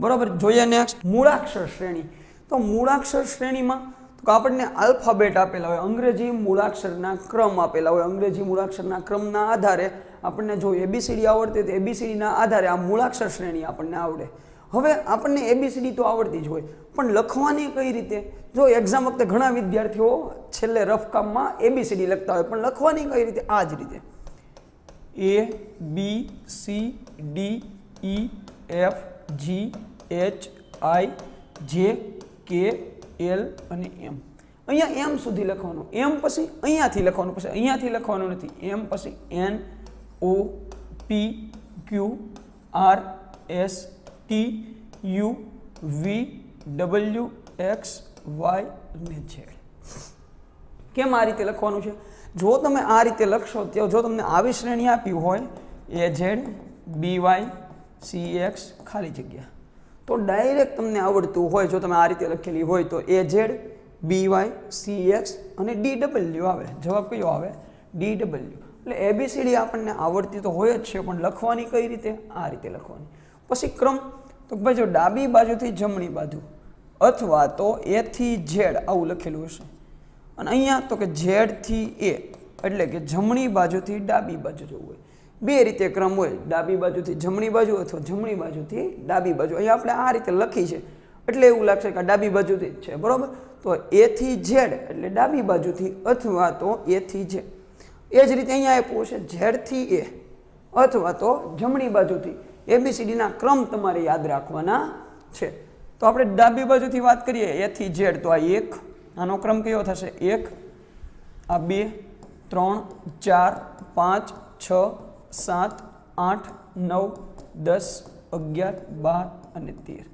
બરાબર જોઈએ નેક્સ્ટ મૂળાક્ષર શ્રેણી તો મૂળાક્ષર શ્રેણીમાં તો આપણને આલ્ફાબેટ આપેલા હોય અંગ્રેજી મૂળાક્ષરના ક્રમ આપેલા હોય અંગ્રેજી મૂળાક્ષરના ક્રમના આધારે આપણને જો એબીસીડી આવડતી હોય તો એબીસીડીના આધારે આ મૂળાક્ષર શ્રેણી આપણને આવડે હવે આપણને એબીસીડી તો આવડતી જ હોય પણ લખવાની કઈ રીતે જો એક્ઝામ વખતે ઘણા વિદ્યાર્થીઓ છેલ્લે રફ કામમાં એબીસીડી લખતા હોય પણ લખવાની કઈ રીતે આ જ રીતે A B C D E F G H I J K L અને એમ અહીંયા એમ સુધી લખવાનું એમ પછી અહીંયાથી લખવાનું પછી અહીંયાથી લખવાનું નથી એમ પછી N O P Q R S T U V W X Y અને ઝેડ કેમ આ રીતે લખવાનું છે જો તમે આ રીતે લખશો તો જો તમને આવી શ્રેણી આપી હોય A Z B Y C X ખાલી જગ્યા તો ડાયરેક્ટ તમને આવડતું હોય જો તમે આ રીતે લખેલી હોય તો A Z B Y C X અને ડી ડબલ્યુ આવે જવાબ કયો આવે ડી ડબલ્યુ એટલે એબીસીડી આપણને આવડતી તો હોય જ છે પણ લખવાની કઈ રીતે આ રીતે લખવાની પછી ક્રમ તો ભાઈ જો ડાબી બાજુથી જમણી બાજુ અથવા તો એથી ઝેડ આવું લખેલું હશે અને અહીંયા તો કે ઝેડથી એ એટલે કે જમણી બાજુથી ડાબી બાજુ જવું હોય બે રીતે ક્રમ હોય ડાબી બાજુથી જમણી બાજુ અથવા જમણી બાજુથી ડાબી બાજુ અહીંયા આપણે આ રીતે લખી છે એટલે એવું લાગશે કે ડાબી બાજુથી જ છે બરાબર તો એથી ઝેડ એટલે ડાબી બાજુથી અથવા તો એથી ઝેડ એ જ રીતે અહીંયા આપ્યું છે ઝેડથી એ અથવા તો જમણી બાજુથી એબીસીડીના ક્રમ તમારે યાદ રાખવાના છે તો આપણે ડાબી બાજુથી વાત કરીએ એથી ઝેડ તો આ એક આનો ક્રમ કયો થશે એક આ બે ત્રણ ચાર પાંચ છ સાત આઠ નવ દસ અગિયાર બાર અને તેર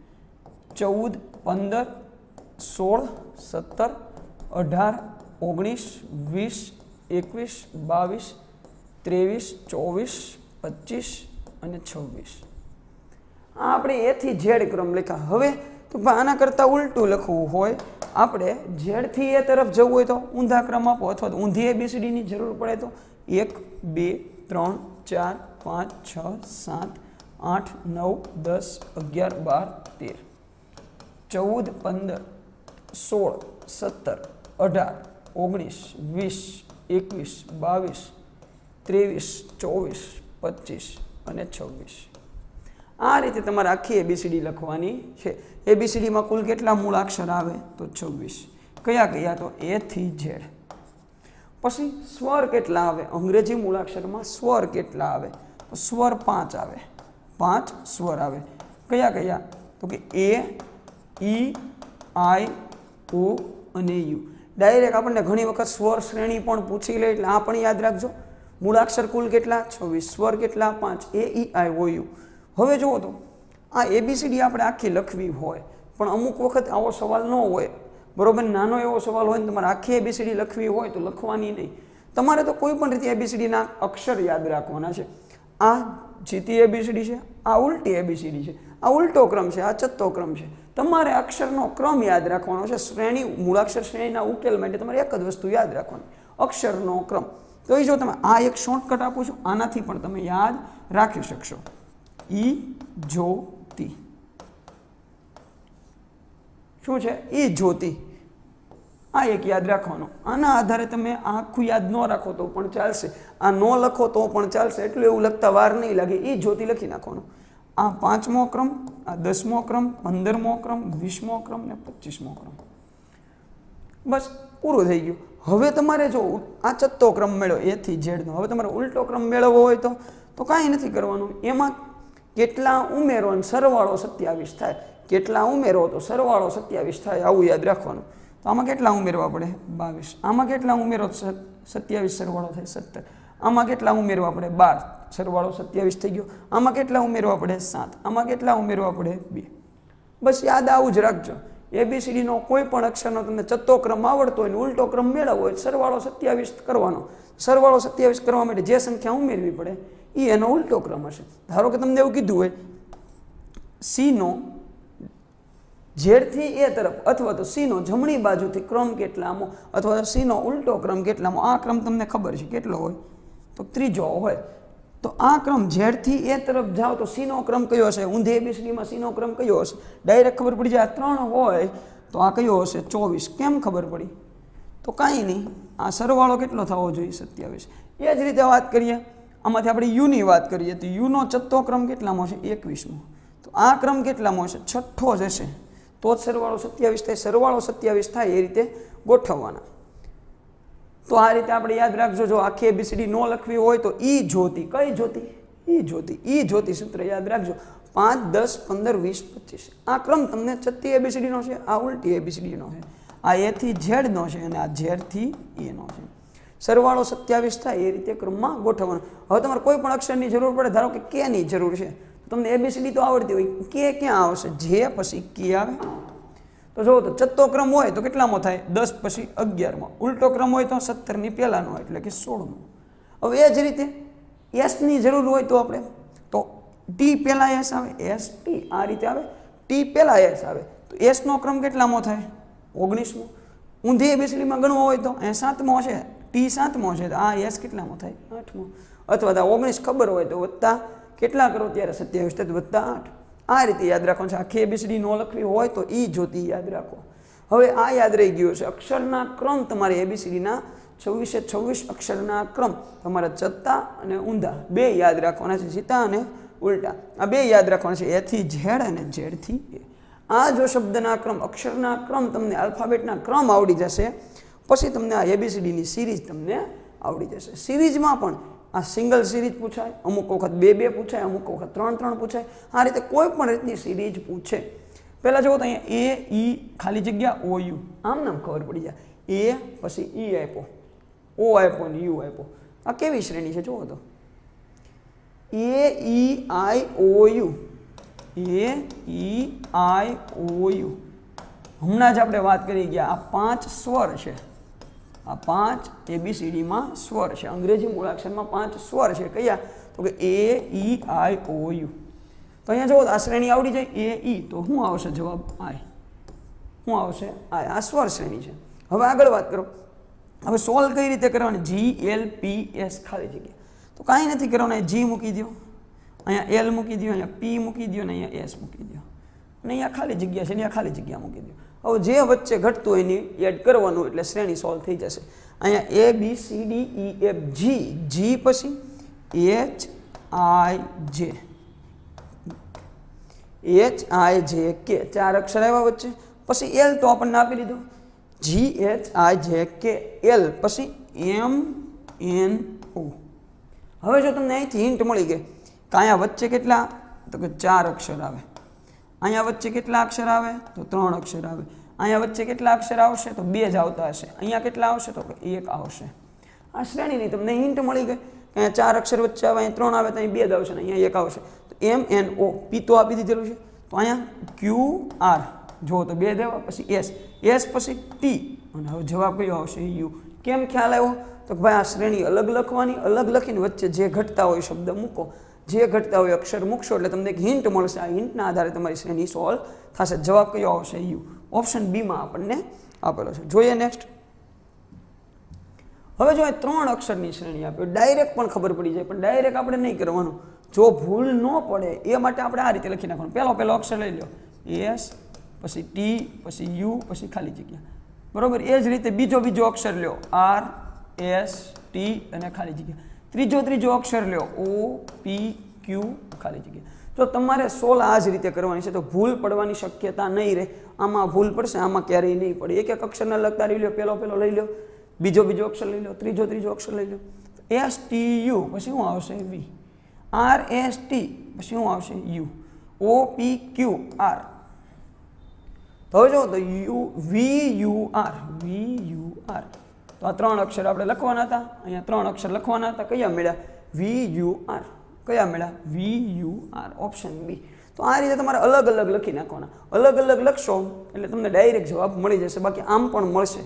ચૌદ પંદર સોળ સત્તર અઢાર ઓગણીસ વીસ એકવીસ બાવીસ ત્રેવીસ ચોવીસ પચીસ અને છવ્વીસ આ આપણે એથી ઝેડ ક્રમ લખ્યા હવે તો આના કરતાં ઉલટું લખવું હોય આપણે ઝેડથી એ તરફ જવું હોય તો ઊંધા ક્રમ આપો અથવા તો ઊંધી બીસીડીની જરૂર પડે તો એક બે ત્રણ ચાર પાંચ છ સાત આઠ નવ દસ અગિયાર બાર તેર ચૌદ પંદર સોળ સત્તર અઢાર ઓગણીસ વીસ એકવીસ બાવીસ ત્રેવીસ ચોવીસ પચીસ અને છવ્વીસ આ રીતે તમારે આખી એબીસીડી લખવાની છે એબીસીડીમાં કુલ કેટલા મૂળાક્ષર આવે તો છવ્વીસ કયા કયા તો એ થી ઝેડ પછી સ્વર કેટલા આવે અંગ્રેજી મૂળાક્ષરમાં સ્વર કેટલા આવે તો સ્વર પાંચ આવે પાંચ સ્વર આવે કયા કયા તો કે એ ઈ આઈ ઓ અને યુ ડાયરેક્ટ આપણને ઘણી વખત સ્વર શ્રેણી પણ પૂછી લે એટલે આ પણ યાદ રાખજો મૂળાક્ષર કુલ કેટલા છવ્વીસ સ્વર કેટલા પાંચ એ ઈ આઈ ઓ યુ હવે જુઓ તો આ એબીસીડી આપણે આખી લખવી હોય પણ અમુક વખત આવો સવાલ ન હોય બરોબર નાનો એવો સવાલ હોય ને તમારે આખી એબીસીડી લખવી હોય તો લખવાની નહીં તમારે તો કોઈ પણ રીતે એબીસીડીના અક્ષર યાદ રાખવાના છે આ જીતી એબીસીડી છે આ ઉલટી એબીસીડી છે આ ઉલટો ક્રમ છે આ ચત્તો ક્રમ છે તમારે અક્ષરનો ક્રમ યાદ રાખવાનો છે શ્રેણી મૂળાક્ષર શ્રેણીના ઉકેલ માટે તમારે એક જ વસ્તુ યાદ રાખવાની અક્ષરનો ક્રમ તો એ જો તમે આ એક શોર્ટકટ આપું છું આનાથી પણ તમે યાદ રાખી શકશો ઈ જ્યોતિ શું છે એ જ્યોતિ આ એક યાદ રાખવાનું આના આધારે તમે આખું યાદ ન રાખો તો પણ ચાલશે આ ન લખો તો પણ ચાલશે એટલું એવું લખતા વાર નહીં લાગે એ જ્યોતિ લખી નાખવાનું આ પાંચમો ક્રમ આ દસમો ક્રમ પંદરમો ક્રમ વીસમો ક્રમ ને પચીસમો ક્રમ બસ પૂરું થઈ ગયું હવે તમારે જો આ ચત્તો ક્રમ મેળવો એથી ઝેડનો હવે તમારે ઉલટો ક્રમ મેળવવો હોય તો તો કાંઈ નથી કરવાનું એમાં કેટલા ઉમેરો અને સરવાળો સત્યાવીસ થાય કેટલા ઉમેરો તો સરવાળો સત્યાવીસ થાય આવું યાદ રાખવાનું તો આમાં કેટલા ઉમેરવા પડે બાવીસ આમાં કેટલા ઉમેરો સત્યાવીસ સરવાળો થાય સત્તર આમાં કેટલા ઉમેરવા પડે બાર સરવાળો સત્યાવીસ થઈ ગયો આમાં કેટલા ઉમેરવા પડે સાત આમાં કેટલા ઉમેરવા પડે બે બસ યાદ આવું જ રાખજો એબીસીડીનો કોઈ પણ અક્ષરનો તમને ચત્તો ક્રમ આવડતો હોય ને ઉલટો ક્રમ મેળવવો હોય સરવાળો સત્યાવીસ કરવાનો સરવાળો સત્યાવીસ કરવા માટે જે સંખ્યા ઉમેરવી પડે એ એનો ઉલટો ક્રમ હશે ધારો કે તમને એવું કીધું હોય સીનો ઝેડથી એ તરફ અથવા તો સીનો જમણી બાજુથી ક્રમ કેટલામો અથવા તો સીનો ઉલટો ક્રમ કેટલામો આ ક્રમ તમને ખબર છે કેટલો હોય તો ત્રીજો હોય તો આ ક્રમ ઝેડથી એ તરફ જાઓ તો સીનો ક્રમ કયો હશે ઊંધે બીસડીમાં સીનો ક્રમ કયો હશે ડાયરેક્ટ ખબર પડી જાય ત્રણ હોય તો આ કયો હશે ચોવીસ કેમ ખબર પડી તો કાંઈ નહીં આ સરવાળો કેટલો થવો જોઈએ સત્યાવીસ એ જ રીતે વાત કરીએ આમાંથી આપણે યુની વાત કરીએ તો યુનો ચત્તો ક્રમ કેટલામાં હશે એકવીસમો તો આ ક્રમ કેટલામાં હશે છઠ્ઠો જ હશે તો જ સરવાળો સત્યાવીસ થાય સરવાળો સત્યાવીસ થાય એ રીતે ગોઠવવાના તો આ રીતે આપણે યાદ રાખજો જો આખી એબીસીડી ન લખવી હોય તો ઈ જ્યોતિ કઈ જ્યોતિ ઈ જ્યોતિ ઈ જ્યોતિ સૂત્ર યાદ રાખજો પાંચ દસ પંદર વીસ પચીસ આ ક્રમ તમને છત્તી એબીસીડીનો છે આ ઉલટી એબીસીડીનો છે આ એથી ઝેડનો છે અને આ ઝેડથી એનો e છે સરવાળો સત્યાવીસ થાય એ રીતે ક્રમમાં ગોઠવવાનો હવે તમારે કોઈ પણ અક્ષરની જરૂર પડે ધારો કે કેની જરૂર છે તમને એબીસીડી તો આવડતી હોય કે ક્યાં આવશે જે પછી કે આવે તો જો ચત્તો ક્રમ હોય તો કેટલામાં થાય દસ પછી અગિયારમાં ઉલટો ક્રમ હોય તો સત્તરની પહેલાંનો એટલે કે સોળમો હવે એ જ રીતે એસની જરૂર હોય તો આપણે તો ટી પહેલાં એસ આવે એસ ટી આ રીતે આવે ટી પહેલાં એસ આવે તો એસનો ક્રમ કેટલામાં થાય ઓગણીસમો ઊંધી એબીસીડીમાં ગણવો હોય તો અહીંયા સાતમો હશે ટી સાતમો છે તો આ એસ કેટલામાં થાય આઠમો અથવા તો ઓગણીસ ખબર હોય તો વત્તા કેટલા કરો ત્યારે સત્યાવીસ વત્તા આઠ આ રીતે યાદ રાખવાનું છે આખી એબીસીડી ન લખવી હોય તો એ જોતી યાદ રાખો હવે આ યાદ રહી ગયું છે અક્ષરના ક્રમ તમારે એબીસીડીના છવ્વીસે છવ્વીસ અક્ષરના ક્રમ તમારા ચત્તા અને ઊંધા બે યાદ રાખવાના છે જીતા અને ઉલટા આ બે યાદ રાખવાના છે એથી ઝેડ અને ઝેડથી એ આ જો શબ્દના ક્રમ અક્ષરના ક્રમ તમને આલ્ફાબેટના ક્રમ આવડી જશે પછી તમને આ એબીસીડીની સિરીઝ તમને આવડી જશે સિરીઝમાં પણ આ સિંગલ સિરીઝ પૂછાય અમુક વખત બે બે પૂછાય અમુક વખત ત્રણ ત્રણ પૂછાય આ રીતે કોઈ પણ રીતની સિરીઝ પૂછે પહેલાં જુઓ તો અહીંયા એ ઈ e, ખાલી જગ્યા ઓ યુ આમ નામ ખબર પડી જાય એ પછી ઈ e આપ્યો ઓ આપ્યો ને યુ આપ્યો આ કેવી શ્રેણી છે જુઓ તો એ ઈ આઈ ઓ you A E I O you હમણાં જ આપણે વાત કરી ગયા આ પાંચ સ્વર છે આ પાંચ એબીસીડીમાં સ્વર છે અંગ્રેજી મૂળાક્ષરમાં પાંચ સ્વર છે કયા તો કે એ ઈ આઈ ઓ યુ તો અહીંયા જુઓ આ શ્રેણી આવડી જાય એ ઈ e. તો શું આવશે જવાબ આય શું આવશે આય આ સ્વર શ્રેણી છે હવે આગળ વાત કરો હવે સોલ્વ કઈ રીતે કરવાની જી એલ પી એસ ખાલી જગ્યા તો કાંઈ નથી કરવાનું જી મૂકી દો અહીંયા એલ મૂકી દો અહીંયા પી મૂકી દો ને અહીંયા એસ મૂકી દો અને અહીંયા ખાલી જગ્યા છે ને અહીંયા ખાલી જગ્યા મૂકી દો હવે જે વચ્ચે ઘટતું હોય એની એડ કરવાનું એટલે શ્રેણી સોલ્વ થઈ જશે અહીંયા A B C D E F G G પછી એચ આઈ જે એચ આઈ જે કે ચાર અક્ષર આવ્યા વચ્ચે પછી એલ તો આપણને આપી દીધો જી H I J K L પછી એમ એન ઓ હવે જો તમને અહીંથી હિન્ટ મળી ગઈ તો અહીંયા વચ્ચે કેટલા તો કે ચાર અક્ષર આવે અહીંયા વચ્ચે કેટલા અક્ષર આવે તો ત્રણ અક્ષર આવે અહીંયા વચ્ચે કેટલા અક્ષર આવશે તો બે જ આવતા હશે અહીંયા કેટલા આવશે તો એક આવશે આ શ્રેણીની તમને હિન્ટ મળી ગઈ કે અહીંયા ચાર અક્ષર વચ્ચે આવે અહીંયા ત્રણ આવે તો અહીં બે જ આવશે અહીંયા એક આવશે તો એમ એન ઓ પી તો આપી દીધેલું છે તો અહીંયા ક્યુ આર જો તો બે દેવા પછી એસ એસ પછી ટી અને હવે જવાબ કયો આવશે યુ કેમ ખ્યાલ આવ્યો તો ભાઈ આ શ્રેણી અલગ લખવાની અલગ લખીને વચ્ચે જે ઘટતા હોય શબ્દ મૂકો જે ઘટતા હોય અક્ષર મૂકશો એટલે તમને એક હિન્ટ મળશે આ હિન્ટના આધારે તમારી શ્રેણી સોલ્વ થશે જવાબ કયો આવશે યુ ઓપ્શન બીમાં આપણને આપેલો છે જોઈએ નેક્સ્ટ હવે જો એ ત્રણ અક્ષરની શ્રેણી આપ્યો ડાયરેક્ટ પણ ખબર પડી જાય પણ ડાયરેક્ટ આપણે નહીં કરવાનું જો ભૂલ ન પડે એ માટે આપણે આ રીતે લખી નાખવાનું પહેલો પહેલો અક્ષર લઈ લો એસ પછી ટી પછી યુ પછી ખાલી જગ્યા બરાબર એ જ રીતે બીજો બીજો અક્ષર લ્યો આર એસ ટી અને ખાલી જગ્યા ત્રીજો ત્રીજો અક્ષર લ્યો ઓ પી ક્યુ ખાલી જગ્યા તો તમારે સોલ આ જ રીતે કરવાની છે તો ભૂલ પડવાની શક્યતા નહીં રહે આમાં ભૂલ પડશે આમાં ક્યારેય નહીં પડે એક એક અક્ષરને લગતા લઈ લો પહેલો પહેલો લઈ લો બીજો બીજો અક્ષર લઈ લો ત્રીજો ત્રીજો અક્ષર લઈ લો એસ ટી યુ પછી શું આવશે વી આર એસ ટી પછી શું આવશે you O P Q R તો જો તો U V U R V U R તો આ ત્રણ અક્ષર આપણે લખવાના હતા અહીંયા ત્રણ અક્ષર લખવાના હતા કયા મળ્યા વી યુ આર કયા મળ્યા V U R option B તો આ રીતે તમારે અલગ અલગ લખી નાખવાના અલગ અલગ લખશો એટલે તમને ડાયરેક્ટ જવાબ મળી જશે બાકી આમ પણ મળશે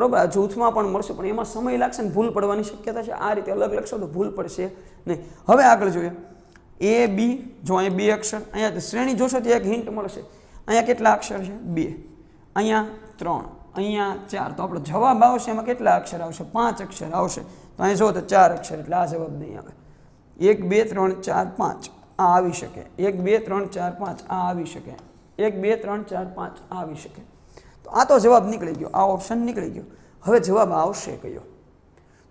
બરોબર આ જૂથમાં પણ મળશે પણ એમાં સમય લાગશે ને ભૂલ પડવાની શક્યતા છે આ રીતે અલગ લખશો તો ભૂલ પડશે નહીં હવે આગળ જોઈએ એ બી જો અહીંયા બે અક્ષર અહીંયા શ્રેણી જોશો તો એક હિન્ટ મળશે અહીંયા કેટલા અક્ષર છે બે અહીંયા ત્રણ અહીંયા ચાર તો આપણો જવાબ આવશે એમાં કેટલા અક્ષર આવશે પાંચ અક્ષર આવશે તો અહીં જો તો ચાર અક્ષર એટલે આ જવાબ નહીં આવે એક બે ત્રણ ચાર પાંચ આ આવી શકે એક બે ત્રણ ચાર પાંચ આ આવી શકે એક બે ત્રણ ચાર પાંચ આ આવી શકે તો આ તો જવાબ નીકળી ગયો આ ઓપ્શન નીકળી ગયો હવે જવાબ આવશે કયો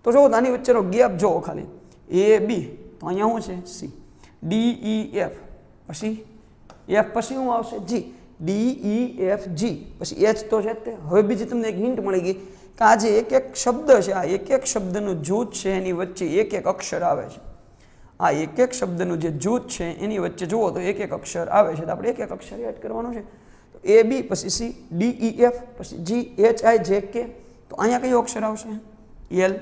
તો જો આની વચ્ચેનો ગેપ જોવો ખાલી એ બી તો અહીંયા શું છે સી ડી ઈ એફ પછી એફ પછી શું આવશે જી ડી ઈ એફ જી પછી એચ તો છે તે હવે બીજી તમને એક હિન્ટ મળી ગઈ કે આ જે એક એક શબ્દ છે આ એક એક શબ્દનું જૂથ છે એની વચ્ચે એક એક અક્ષર આવે છે આ એક એક શબ્દનું જે જૂથ છે એની વચ્ચે જુઓ તો એક એક અક્ષર આવે છે તો આપણે એક એક અક્ષર એડ કરવાનું છે તો એ બી પછી સી ડી ઈ એફ પછી જી એચ આઈ જે કે તો અહીંયા કયો અક્ષર આવશે એલ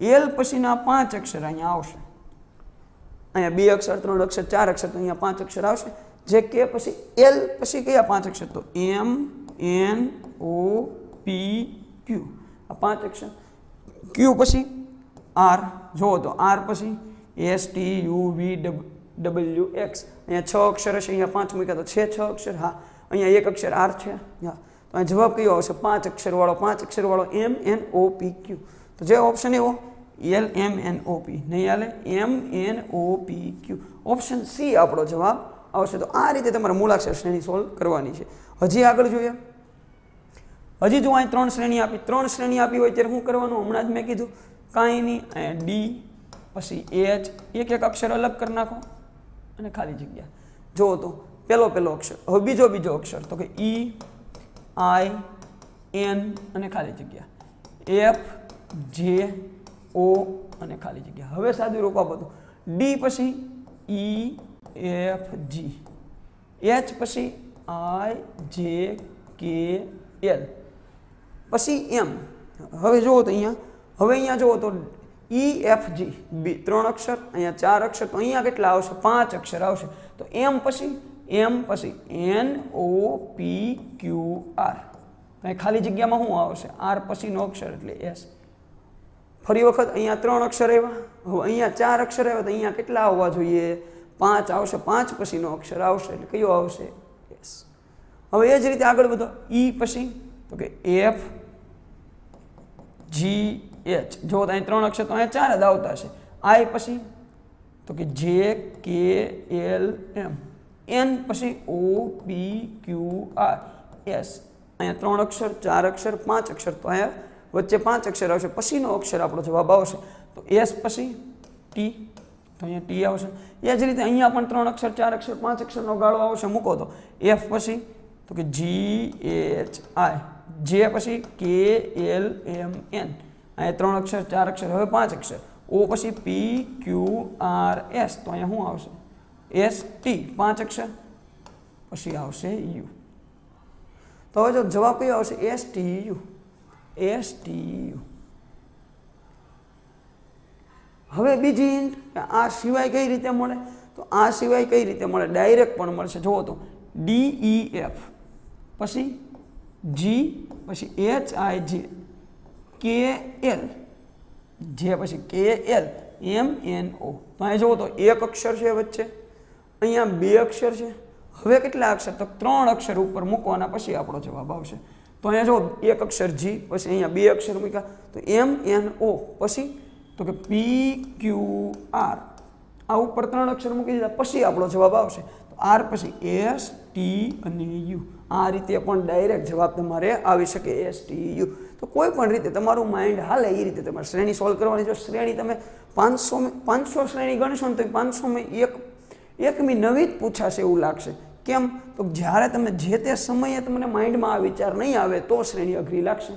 એલ પછીના પાંચ અક્ષર અહીંયા આવશે અહીંયા બે અક્ષર ત્રણ અક્ષર ચાર અક્ષર તો અહીંયા પાંચ અક્ષર આવશે जे के पी एल पी क्या पांच अक्षर तो M N O P Q आ पांच अक्षर क्यू पी आर जो तो R P S T U V dub W X अँ छ अक्षर हे अँ पांच मूक तो छ अक्षर हाँ अँ एक अक्षर आर है हाँ तो अँ जवाब क्यों आ पांच अक्षर वालो पांच अक्षर वालो M N O P Q तो जो ऑप्शन है वो L M N O P नहीं M N O P Q option C आप जवाब આવશે તો આ રીતે તમારે મૂળાક્ષર શ્રેણી સોલ્વ કરવાની છે હજી આગળ જોઈએ હજી જો અહીં ત્રણ શ્રેણી આપી ત્રણ શ્રેણી આપી હોય ત્યારે શું કરવાનું હમણાં જ મેં કીધું કાંઈ નહીં અહીંયા ડી પછી એચ એક એક અક્ષર અલગ કરી નાખો અને ખાલી જગ્યા જુઓ તો પહેલો પહેલો અક્ષર હવે બીજો બીજો અક્ષર તો કે ઈ આઈ એન અને ખાલી જગ્યા એફ જે ઓ અને ખાલી જગ્યા હવે સાદું રૂપ આપો તો ડી પછી ઈ e, efg h પછી ijkl પછી m હવે જોવો તો અહિયાં હવે અહિયાં જોવો તો efg 3 અક્ષર અહિયાં 4 અક્ષર તો અહિયાં કેટલા આવશે 5 અક્ષર આવશે તો m પછી m પછી n o p q r મે ખાલી જગ્યામાં શું આવશે r પછીનો અક્ષર એટલે s ફરી વખત અહિયાં 3 અક્ષર આવ્યા હવે અહિયાં 4 અક્ષર આવ્યા તો અહિયાં કેટલા હોવા જોઈએ પાંચ આવશે પાંચ પછીનો અક્ષર આવશે એટલે કયો આવશે એસ હવે એ જ રીતે આગળ વધો ઈ e પછી તો કે એફ જી એચ જો અહીં ત્રણ અક્ષર તો અહીંયા ચાર જ આવતા હશે આઈ પછી તો કે જે કે એલ એમ એન પછી ઓ પી ક્યુ આર એસ અહીંયા ત્રણ અક્ષર ચાર અક્ષર પાંચ અક્ષર તો અહીંયા વચ્ચે પાંચ અક્ષર આવશે પછીનો અક્ષર આપણો જવાબ આવશે તો એસ પછી ટી તો અહીંયા ટી આવશે એ જ રીતે અહીંયા પણ ત્રણ અક્ષર ચાર અક્ષર પાંચ અક્ષરનો ગાળો આવશે મૂકો તો એફ પછી તો કે જી એચ આઈ જે પછી કે એલ એમ એન અહીંયા ત્રણ અક્ષર ચાર અક્ષર હવે પાંચ અક્ષર ઓ પછી પી ક્યુ આર એસ તો અહીંયા શું આવશે એસ ટી પાંચ અક્ષર પછી આવશે યુ તો હવે જો જવાબ કયો આવશે S T U S T U હવે બીજી ઇન્ટ કે આ સિવાય કઈ રીતે મળે તો આ સિવાય કઈ રીતે મળે ડાયરેક્ટ પણ મળશે જુઓ તો ડીઈ એફ e પછી જી પછી H I J K L જે પછી કે એલ એમ એન ઓ તો અહીં જુઓ તો એક અક્ષર છે વચ્ચે અહીંયા બે અક્ષર છે હવે કેટલા અક્ષર તો ત્રણ અક્ષર ઉપર મૂકવાના પછી આપણો જવાબ આવશે તો અહીંયા જો એક અક્ષર જી પછી અહીંયા બે અક્ષર મૂક્યા તો એમ એન ઓ પછી તો કે પી ક્યુ આર આ ઉપર ત્રણ અક્ષર મૂકી દીધા પછી આપણો જવાબ આવશે તો આર પછી એસ ટી અને યુ આ રીતે પણ ડાયરેક્ટ જવાબ તમારે આવી શકે એસ ટી યુ તો કોઈ પણ રીતે તમારું માઇન્ડ હાલે એ રીતે તમારે શ્રેણી સોલ્વ કરવાની જો શ્રેણી તમે પાંચસો પાંચસો શ્રેણી ગણશો ને તો મેં એક એકમી નવી જ પૂછાશે એવું લાગશે કેમ તો જ્યારે તમે જે તે સમયે તમને માઇન્ડમાં આ વિચાર નહીં આવે તો શ્રેણી અઘરી લાગશે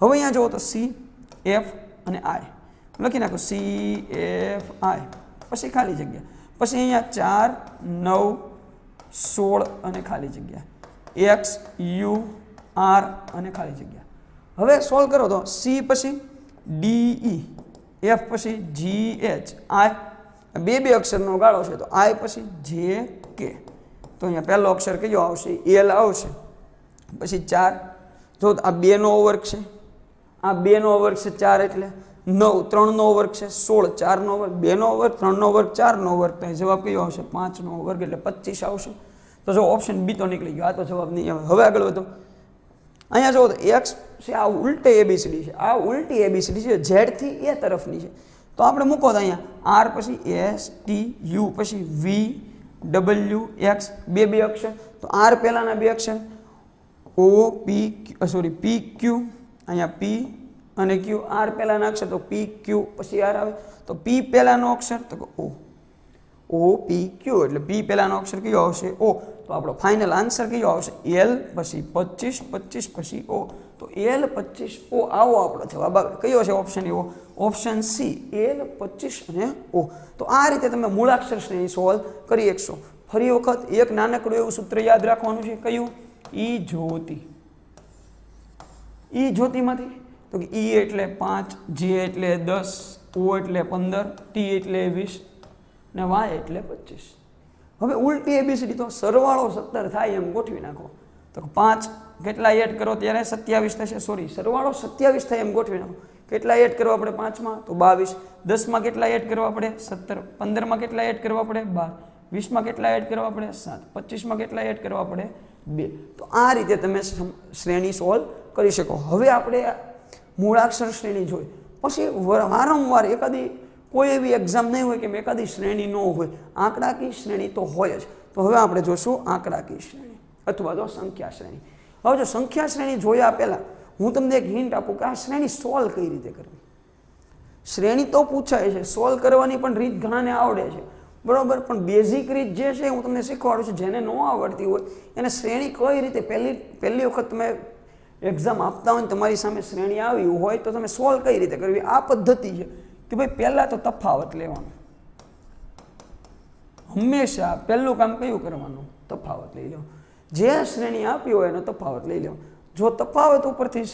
હવે અહીંયા જુઓ તો સી એફ અને આઈ લખી નાખો સી એફ આઈ પછી ખાલી જગ્યા પછી અહીંયા ચાર નવ સોળ અને ખાલી જગ્યા એક્સ યુ આર અને ખાલી જગ્યા હવે સોલ્વ કરો તો સી પછી ડીઈ એફ e. પછી જી એચ આઈ બે બે અક્ષરનો ગાળો છે તો આઈ પછી જે કે તો અહીંયા પહેલો અક્ષર કયો આવશે એલ આવશે પછી ચાર જો આ બેનો વર્ગ છે આ બેનો વર્ગ છે ચાર એટલે નવ ત્રણનો વર્ગ છે સોળ ચારનો વર્ગ બેનો વર્ગ ત્રણનો વર્ગ ચારનો વર્ગ તો જવાબ કયો આવશે પાંચનો વર્ગ એટલે પચીસ આવશે તો જો ઓપ્શન બી તો નીકળી ગયો આ તો જવાબ નહીં આવે હવે આગળ વધો અહીંયા જુઓ તો એક્સ છે આ ઉલટી એબીસીડી છે આ ઉલટી એબીસીડી છે ઝેડથી એ તરફની છે તો આપણે મૂકો તો અહીંયા આર પછી એસ ટી યુ પછી વી ડબલ્યુ એક્સ બે બે અક્ષર તો આર પહેલાંના બે અક્ષર ઓ પી સોરી પી ક્યુ અહીંયા પી અને ક્યુ આર પહેલાંના અક્ષર તો પી ક્યુ પછી આર આવે તો પી પહેલાનો અક્ષર તો ઓ ઓ પી ક્યુ એટલે પી પહેલાનો અક્ષર કયો આવશે ઓ તો આપણો ફાઇનલ આન્સર કયો આવશે એલ પછી પચીસ પચીસ પછી ઓ તો એલ પચીસ ઓ આવો આપણો જવાબ આવે કયો છે ઓપ્શન એવો ઓપ્શન સી એલ પચીસ અને ઓ તો આ રીતે તમે મૂળાક્ષર શ્રેણી સોલ્વ કરી શકશો ફરી વખત એક નાનકડું એવું સૂત્ર યાદ રાખવાનું છે કયું ઈ જ્યોતિ ઈ જ્યોતિમાંથી તો કે ઈ એટલે પાંચ જે એટલે દસ ઓ એટલે પંદર ટી એટલે વીસ ને વાય એટલે પચીસ હવે ઉલટી એબીસીડી તો સરવાળો સત્તર થાય એમ ગોઠવી નાખો તો પાંચ કેટલા એડ કરો ત્યારે સત્યાવીસ થશે સોરી સરવાળો સત્યાવીસ થાય એમ ગોઠવી નાખો કેટલા એડ કરવા આપણે પાંચમાં તો બાવીસ દસમાં કેટલા એડ કરવા પડે સત્તર પંદરમાં કેટલા એડ કરવા પડે બાર વીસમાં કેટલા એડ કરવા પડે સાત પચીસમાં કેટલા એડ કરવા પડે બે તો આ રીતે તમે શ્રેણી સોલ્વ કરી શકો હવે આપણે મૂળાક્ષર શ્રેણી જોઈ પછી વારંવાર એકાદી કોઈ એવી એક્ઝામ નહીં હોય કે મેં એકાદી શ્રેણી ન હોય આંકડાકી શ્રેણી તો હોય જ તો હવે આપણે જોશું આંકડાકી શ્રેણી અથવા તો સંખ્યા શ્રેણી હવે જો સંખ્યા શ્રેણી જોયા પહેલાં હું તમને એક હિન્ટ આપું કે આ શ્રેણી સોલ્વ કઈ રીતે કરવી શ્રેણી તો પૂછાય છે સોલ્વ કરવાની પણ રીત ઘણાને આવડે છે બરાબર પણ બેઝિક રીત જે છે હું તમને શીખવાડું છું જેને ન આવડતી હોય એને શ્રેણી કઈ રીતે પહેલી પહેલી વખત તમે એક્ઝામ આપતા હોય તમારી સામે શ્રેણી આવી હોય તો તમે સોલ્વ કઈ રીતે કરવી આ પદ્ધતિ છે કે ભાઈ પહેલાં તો તફાવત લેવાનો હંમેશા પહેલું કામ કયું કરવાનું તફાવત લઈ લેવો જે શ્રેણી આપી હોય એનો તફાવત લઈ લેવો જો તફાવત ઉપરથી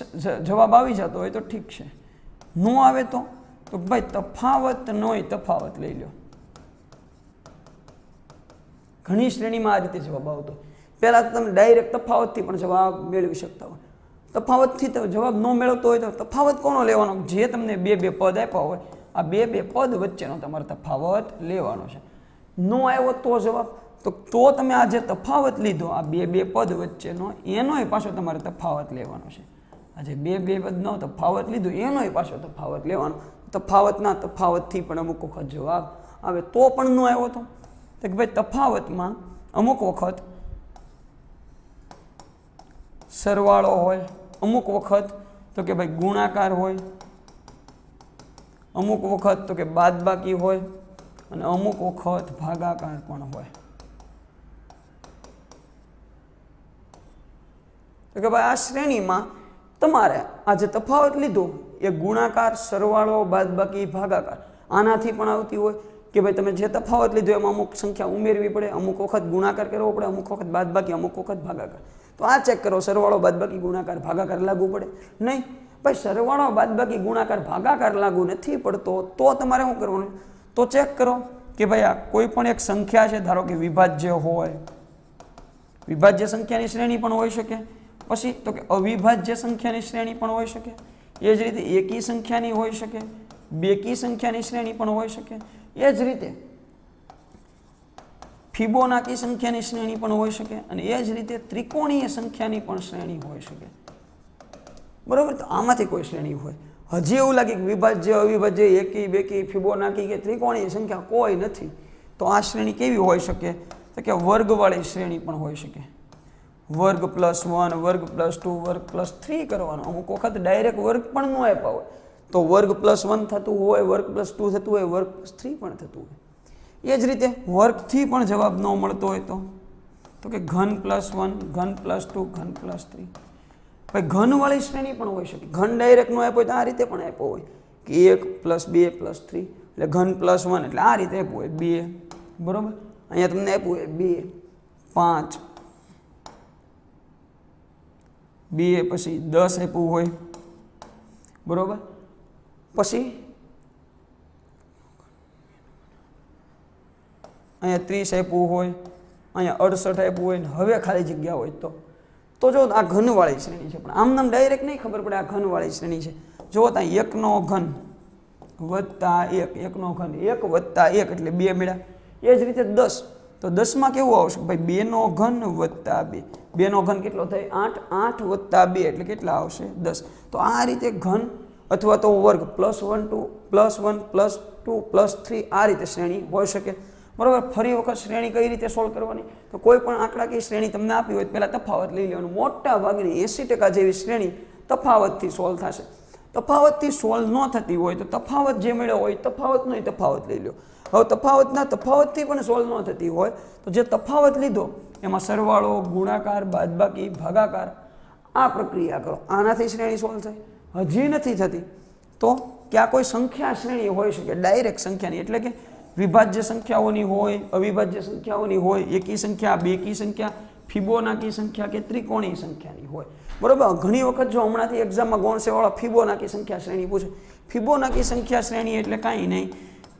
જવાબ આવી જતો હોય તો ઠીક છે ન આવે તો તો ભાઈ તફાવત નોય તફાવત લઈ લો ઘણી શ્રેણીમાં આ રીતે જવાબ આવતો પહેલાં તો તમે ડાયરેક્ટ તફાવતથી પણ જવાબ મેળવી શકતા હોય તફાવતથી તમે જવાબ ન મેળવતો હોય તો તફાવત કોનો લેવાનો જે તમને બે બે પદ આપ્યા હોય આ બે બે પદ વચ્ચેનો તમારે તફાવત લેવાનો છે ન આવ્યો તો જવાબ તો તો તમે આ જે તફાવત લીધો આ બે બે પદ વચ્ચેનો એનોય પાછો તમારે તફાવત લેવાનો છે આજે બે બે પદનો તફાવત લીધો એનોય પાછો તફાવત લેવાનો તફાવતના તફાવતથી પણ અમુક વખત જવાબ આવે તો પણ ન આવ્યો તો કે ભાઈ તફાવતમાં અમુક વખત સરવાળો હોય અમુક વખત તો કે ભાઈ ગુણાકાર હોય અમુક વખત તો કે બાદબાકી હોય અને અમુક વખત ભાગાકાર પણ હોય તો કે ભાઈ આ શ્રેણીમાં તમારે આ જે તફાવત લીધો એ ગુણાકાર સરવાળો બાદબાકી ભાગાકાર આનાથી પણ આવતી હોય કે ભાઈ તમે જે તફાવત લીધો એમાં અમુક સંખ્યા ઉમેરવી પડે અમુક વખત ગુણાકાર કરવો પડે અમુક વખત બાદબાકી અમુક વખત ભાગાકાર તો આ ચેક કરો સરવાળો બાદબાકી ગુણાકાર ભાગાકાર લાગુ પડે નહીં ભાઈ સરવાળો બાદબાકી ગુણાકાર ભાગાકાર લાગુ નથી પડતો તો તમારે શું કરવાનું તો ચેક કરો કે ભાઈ આ કોઈ પણ એક સંખ્યા છે ધારો કે વિભાજ્ય હોય વિભાજ્ય સંખ્યાની શ્રેણી પણ હોઈ શકે પછી તો કે અવિભાજ્ય સંખ્યાની શ્રેણી પણ હોઈ શકે એ જ રીતે એકી સંખ્યાની હોઈ શકે બેકી સંખ્યાની શ્રેણી પણ હોઈ શકે એ જ રીતે ફિબોનાકી સંખ્યાની શ્રેણી પણ હોઈ શકે અને એ જ રીતે ત્રિકોણીય સંખ્યાની પણ શ્રેણી હોઈ શકે બરાબર તો આમાંથી કોઈ શ્રેણી હોય હજી એવું લાગે કે વિભાજ્ય અવિભાજ્ય એકી બેકી ફિબોનાકી કે ત્રિકોણીય સંખ્યા કોઈ નથી તો આ શ્રેણી કેવી હોઈ શકે તો કે વર્ગવાળી શ્રેણી પણ હોઈ શકે વર્ગ પ્લસ વન વર્ગ પ્લસ ટુ વર્ગ પ્લસ થ્રી કરવાનો અમુક વખત ડાયરેક્ટ વર્ગ પણ ન આપ્યા હોય તો વર્ગ પ્લસ વન થતું હોય વર્ગ પ્લસ ટુ થતું હોય વર્ગ પ્લસ થ્રી પણ થતું હોય એ જ રીતે વર્કથી પણ જવાબ ન મળતો હોય તો તો કે ઘન પ્લસ વન ઘન પ્લસ ટુ ઘન પ્લસ થ્રી ભાઈ ઘનવાળી શ્રેણી પણ હોઈ શકે ઘન ડાયરેક્ટનો એપ હોય તો આ રીતે પણ એપો હોય કે એક પ્લસ બે પ્લસ થ્રી એટલે ઘન પ્લસ વન એટલે આ રીતે એપો હોય બે બરાબર અહીંયા તમને આપ્યું હોય બે પાંચ બે પછી દસ એપું હોય બરાબર પછી અહીંયા ત્રીસ આપ્યું હોય અહીંયા અડસઠ આપ્યું હોય ને હવે ખાલી જગ્યા હોય તો તો જો આ ઘનવાળી શ્રેણી છે પણ આમ નામ ડાયરેક્ટ નહીં ખબર પડે આ ઘનવાળી શ્રેણી છે જો ત્યાં એકનો ઘન વત્તા એક એકનો ઘન એક વત્તા એક એટલે બે મળ્યા એ જ રીતે દસ તો દસમાં કેવું આવશે ભાઈ બેનો ઘન વત્તા બે બેનો ઘન કેટલો થાય આઠ આઠ વત્તા બે એટલે કેટલા આવશે દસ તો આ રીતે ઘન અથવા તો વર્ગ plus one two plus one plus two plus three આ રીતે શ્રેણી હોઈ શકે બરાબર ફરી વખત શ્રેણી કઈ રીતે સોલ્વ કરવાની તો કોઈ પણ આંકડાકીય શ્રેણી તમને આપી હોય પહેલાં તફાવત લઈ લેવાનું મોટા ભાગની એંસી ટકા જેવી શ્રેણી તફાવતથી સોલ્વ થશે તફાવતથી સોલ્વ ન થતી હોય તો તફાવત જે મળ્યો હોય તફાવતનો તફાવત લઈ લો હવે તફાવતના તફાવતથી પણ સોલ્વ ન થતી હોય તો જે તફાવત લીધો એમાં સરવાળો ગુણાકાર બાદબાકી ભાગાકાર આ પ્રક્રિયા કરો આનાથી શ્રેણી સોલ્વ થાય હજી નથી થતી તો ક્યાં કોઈ સંખ્યા શ્રેણી હોઈ શકે ડાયરેક્ટ સંખ્યાની એટલે કે વિભાજ્ય સંખ્યાઓની હોય અવિભાજ્ય સંખ્યાઓની હોય એકી સંખ્યા બેકી સંખ્યા ફિબોનાકી સંખ્યા કે ત્રિકોણી સંખ્યાની હોય બરાબર ઘણી વખત જો હમણાંથી એક્ઝામમાં ગૌણસેવાળા ફિબોનાકી સંખ્યા શ્રેણી પૂછે ફિબોનાકી સંખ્યા શ્રેણી એટલે કાંઈ નહીં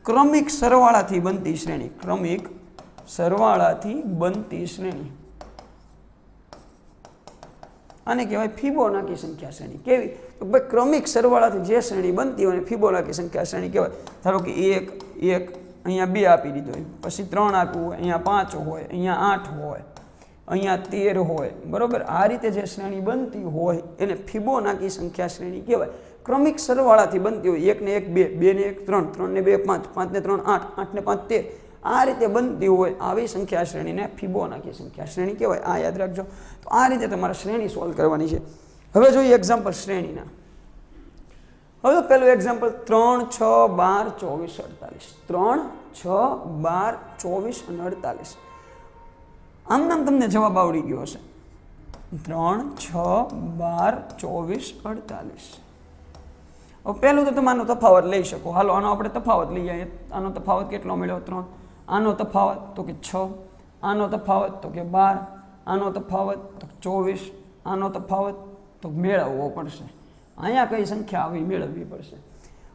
ક્રમિક સરવાળાથી બનતી શ્રેણી ક્રમિક સરવાળાથી બનતી શ્રેણી આને કહેવાય ફિબોનાકી સંખ્યા શ્રેણી કેવી તો ભાઈ ક્રમિક સરવાળાથી જે શ્રેણી બનતી હોય ફિબોનાકી સંખ્યા શ્રેણી કહેવાય ધારો કે એક એક અહીંયા બે આપી દીધો હોય પછી ત્રણ આપ્યું હોય અહીંયા પાંચ હોય અહીંયા આઠ હોય અહીંયા તેર હોય બરાબર આ રીતે જે શ્રેણી બનતી હોય એને ફિબોનાકી સંખ્યા શ્રેણી કહેવાય ક્રમિક સરવાળાથી બનતી હોય એકને એક બે બેને એક ત્રણ ત્રણને બે પાંચ પાંચને ત્રણ આઠ આઠને પાંચ તેર આ રીતે બનતી હોય આવી સંખ્યા શ્રેણીને ફિબોનાકી સંખ્યા શ્રેણી કહેવાય આ યાદ રાખજો તો આ રીતે તમારે શ્રેણી સોલ્વ કરવાની છે હવે જોઈએ એક્ઝામ્પલ શ્રેણીના હવે પહેલું એક્ઝામ્પલ ત્રણ છ બાર ચોવીસ અડતાલીસ ત્રણ છ બાર ચોવીસ અને અડતાલીસ આમ નામ તમને જવાબ આવડી ગયો હશે ત્રણ છ બાર ચોવીસ અડતાલીસ હવે પહેલું તો તમે આનો તફાવત લઈ શકો હાલો આનો આપણે તફાવત લઈ લઈએ આનો તફાવત કેટલો મળ્યો ત્રણ આનો તફાવત તો કે છ આનો તફાવત તો કે બાર આનો તફાવત તો ચોવીસ આનો તફાવત તો મેળવવો પડશે અહીંયા કઈ સંખ્યા આવી મેળવવી પડશે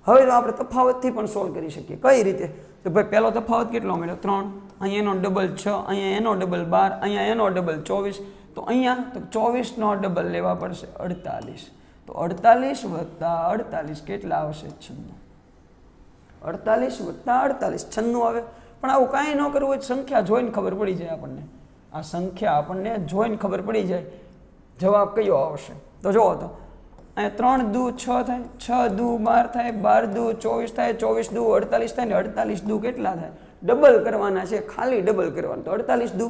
હવે તો આપણે તફાવતથી પણ સોલ્વ કરી શકીએ કઈ રીતે તો ભાઈ પહેલો તફાવત કેટલો મળ્યો ત્રણ અહીંયા એનો ડબલ છ અહીંયા એનો ડબલ બાર અહીંયા એનો ડબલ ચોવીસ તો અહીંયા તો ચોવીસનો ડબલ લેવા પડશે અડતાલીસ તો અડતાલીસ વત્તા અડતાલીસ કેટલા આવશે છન્નું અડતાલીસ વત્તા અડતાલીસ છન્નું આવે પણ આવું કાંઈ ન કરવું હોય સંખ્યા જોઈને ખબર પડી જાય આપણને આ સંખ્યા આપણને જોઈને ખબર પડી જાય જવાબ કયો આવશે તો જુઓ તો અહીંયા ત્રણ દુ છ થાય છ દુ બાર થાય બાર દુ ચોવીસ થાય ચોવીસ દુ અડતાલીસ થાય ને અડતાલીસ દુ કેટલા થાય ડબલ કરવાના છે ખાલી ડબલ કરવાના તો અડતાલીસ દુ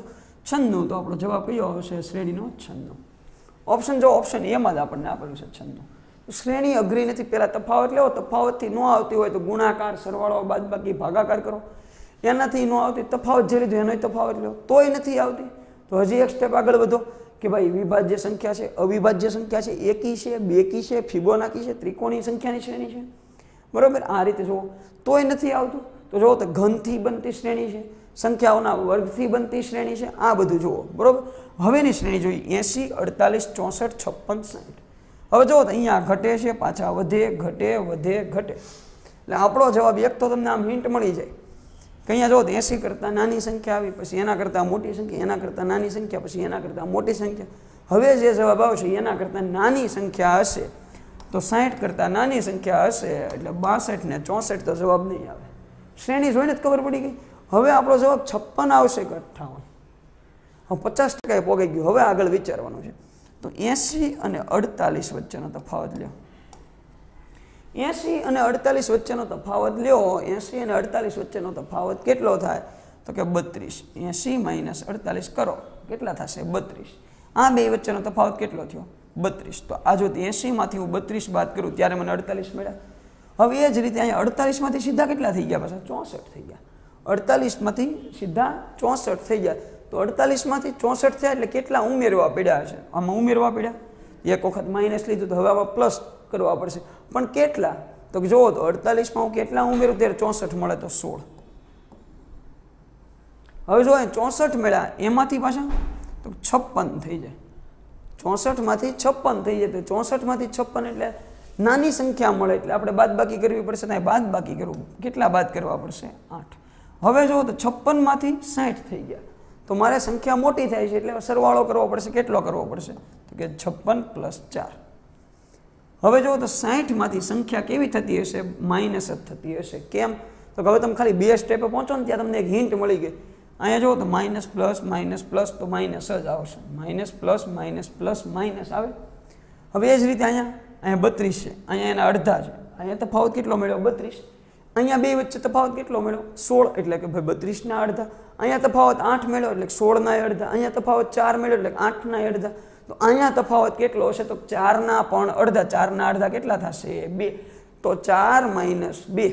છન્નું તો આપણો જવાબ કયો આવશે શ્રેણીનો છન્નું ઓપ્શન જો ઓપ્શન એમાં જ આપણને આપેલું છે છન્નું શ્રેણી અઘરી નથી પહેલાં તફાવત લેવો તફાવતથી ન આવતી હોય તો ગુણાકાર સરવાળો બાદબાકી ભાગાકાર કરો એનાથી ન આવતી તફાવત જે લીધું એનો તફાવત લેવો તોય નથી આવતી તો હજી એક સ્ટેપ આગળ વધો કે ભાઈ વિભાજ્ય સંખ્યા છે અવિભાજ્ય સંખ્યા છે એકી છે બેકી છે ફિબોનાકી છે ત્રિકોણી સંખ્યાની શ્રેણી છે બરાબર આ રીતે જુઓ તોય નથી આવતું તો જુઓ તો ઘનથી બનતી શ્રેણી છે સંખ્યાઓના વર્ગથી બનતી શ્રેણી છે આ બધું જુઓ બરાબર હવેની શ્રેણી જોઈએ એંસી અડતાલીસ ચોસઠ છપ્પન સાઠ હવે જુઓ તો અહીંયા ઘટે છે પાછા વધે ઘટે વધે ઘટે એટલે આપણો જવાબ એક તો તમને આમ હિન્ટ મળી જાય અહીંયા જો એંસી કરતાં નાની સંખ્યા આવી પછી એના કરતાં મોટી સંખ્યા એના કરતાં નાની સંખ્યા પછી એના કરતાં મોટી સંખ્યા હવે જે જવાબ આવશે એના કરતાં નાની સંખ્યા હશે તો સાહીઠ કરતાં નાની સંખ્યા હશે એટલે બાસઠ ને ચોસઠ તો જવાબ નહીં આવે શ્રેણી જોઈને જ ખબર પડી ગઈ હવે આપણો જવાબ છપ્પન આવશે કે અઠ્ઠાવન હવે પચાસ ટકાએ પોગાઈ ગયું હવે આગળ વિચારવાનું છે તો એંસી અને અડતાલીસ વચ્ચેનો તફાવત લ્યો એંસી અને અડતાલીસ વચ્ચેનો તફાવત લ્યો એંસી અને અડતાલીસ વચ્ચેનો તફાવત કેટલો થાય તો કે બત્રીસ એંસી માઇનસ અડતાલીસ કરો કેટલા થશે બત્રીસ આ બે વચ્ચેનો તફાવત કેટલો થયો બત્રીસ તો આ જો એંસીમાંથી હું બત્રીસ બાદ કરું ત્યારે મને અડતાલીસ મળ્યા હવે એ જ રીતે અહીંયા અડતાલીસમાંથી સીધા કેટલા થઈ ગયા પાછા ચોસઠ થઈ ગયા અડતાલીસમાંથી સીધા ચોસઠ થઈ ગયા તો અડતાલીસમાંથી ચોસઠ થયા એટલે કેટલા ઉમેરવા પડ્યા હશે આમાં ઉમેરવા પડ્યા એક વખત માઇનસ લીધું તો હવે આમાં પ્લસ કરવા પડશે પણ કેટલા તો જુઓ તો અડતાલીસમાં હું કેટલા ઉમેરું ત્યારે ચોસઠ મળે તો સોળ હવે જો ચોસઠ મળ્યા એમાંથી પાછા તો છપ્પન થઈ જાય ચોસઠમાંથી છપ્પન થઈ જાય તો ચોસઠમાંથી છપ્પન એટલે નાની સંખ્યા મળે એટલે આપણે બાદ બાકી કરવી પડશે ને બાદ બાકી કરવું કેટલા બાદ કરવા પડશે આઠ હવે જુઓ તો છપ્પનમાંથી સાઠ થઈ ગયા તો મારે સંખ્યા મોટી થાય છે એટલે સરવાળો કરવો પડશે કેટલો કરવો પડશે તો કે છપ્પન પ્લસ ચાર હવે જુઓ તો સાહીઠમાંથી સંખ્યા કેવી થતી હશે માઇનસ જ થતી હશે કેમ તો હવે તમે ખાલી બે સ્ટેપે પહોંચો ને ત્યાં તમને એક હિન્ટ મળી ગઈ અહીંયા જુઓ તો માઇનસ પ્લસ માઇનસ પ્લસ તો માઇનસ જ આવશે minus plus minus plus minus આવે હવે એ જ રીતે અહીંયા અહીંયા બત્રીસ છે અહીંયા એના અડધા છે અહીંયા તફાવત કેટલો મળ્યો બત્રીસ અહીંયા બે વચ્ચે તફાવત કેટલો મળ્યો સોળ એટલે કે ભાઈ બત્રીસના અડધા અહીંયા તફાવત આઠ મળ્યો એટલે સોળના અડધા અહીંયા તફાવત ચાર મળ્યો એટલે આઠના અડધા તો અહીંયા તફાવત કેટલો હશે તો ચારના પણ અડધા ચારના અડધા કેટલા થશે બે તો ચાર માઇનસ બે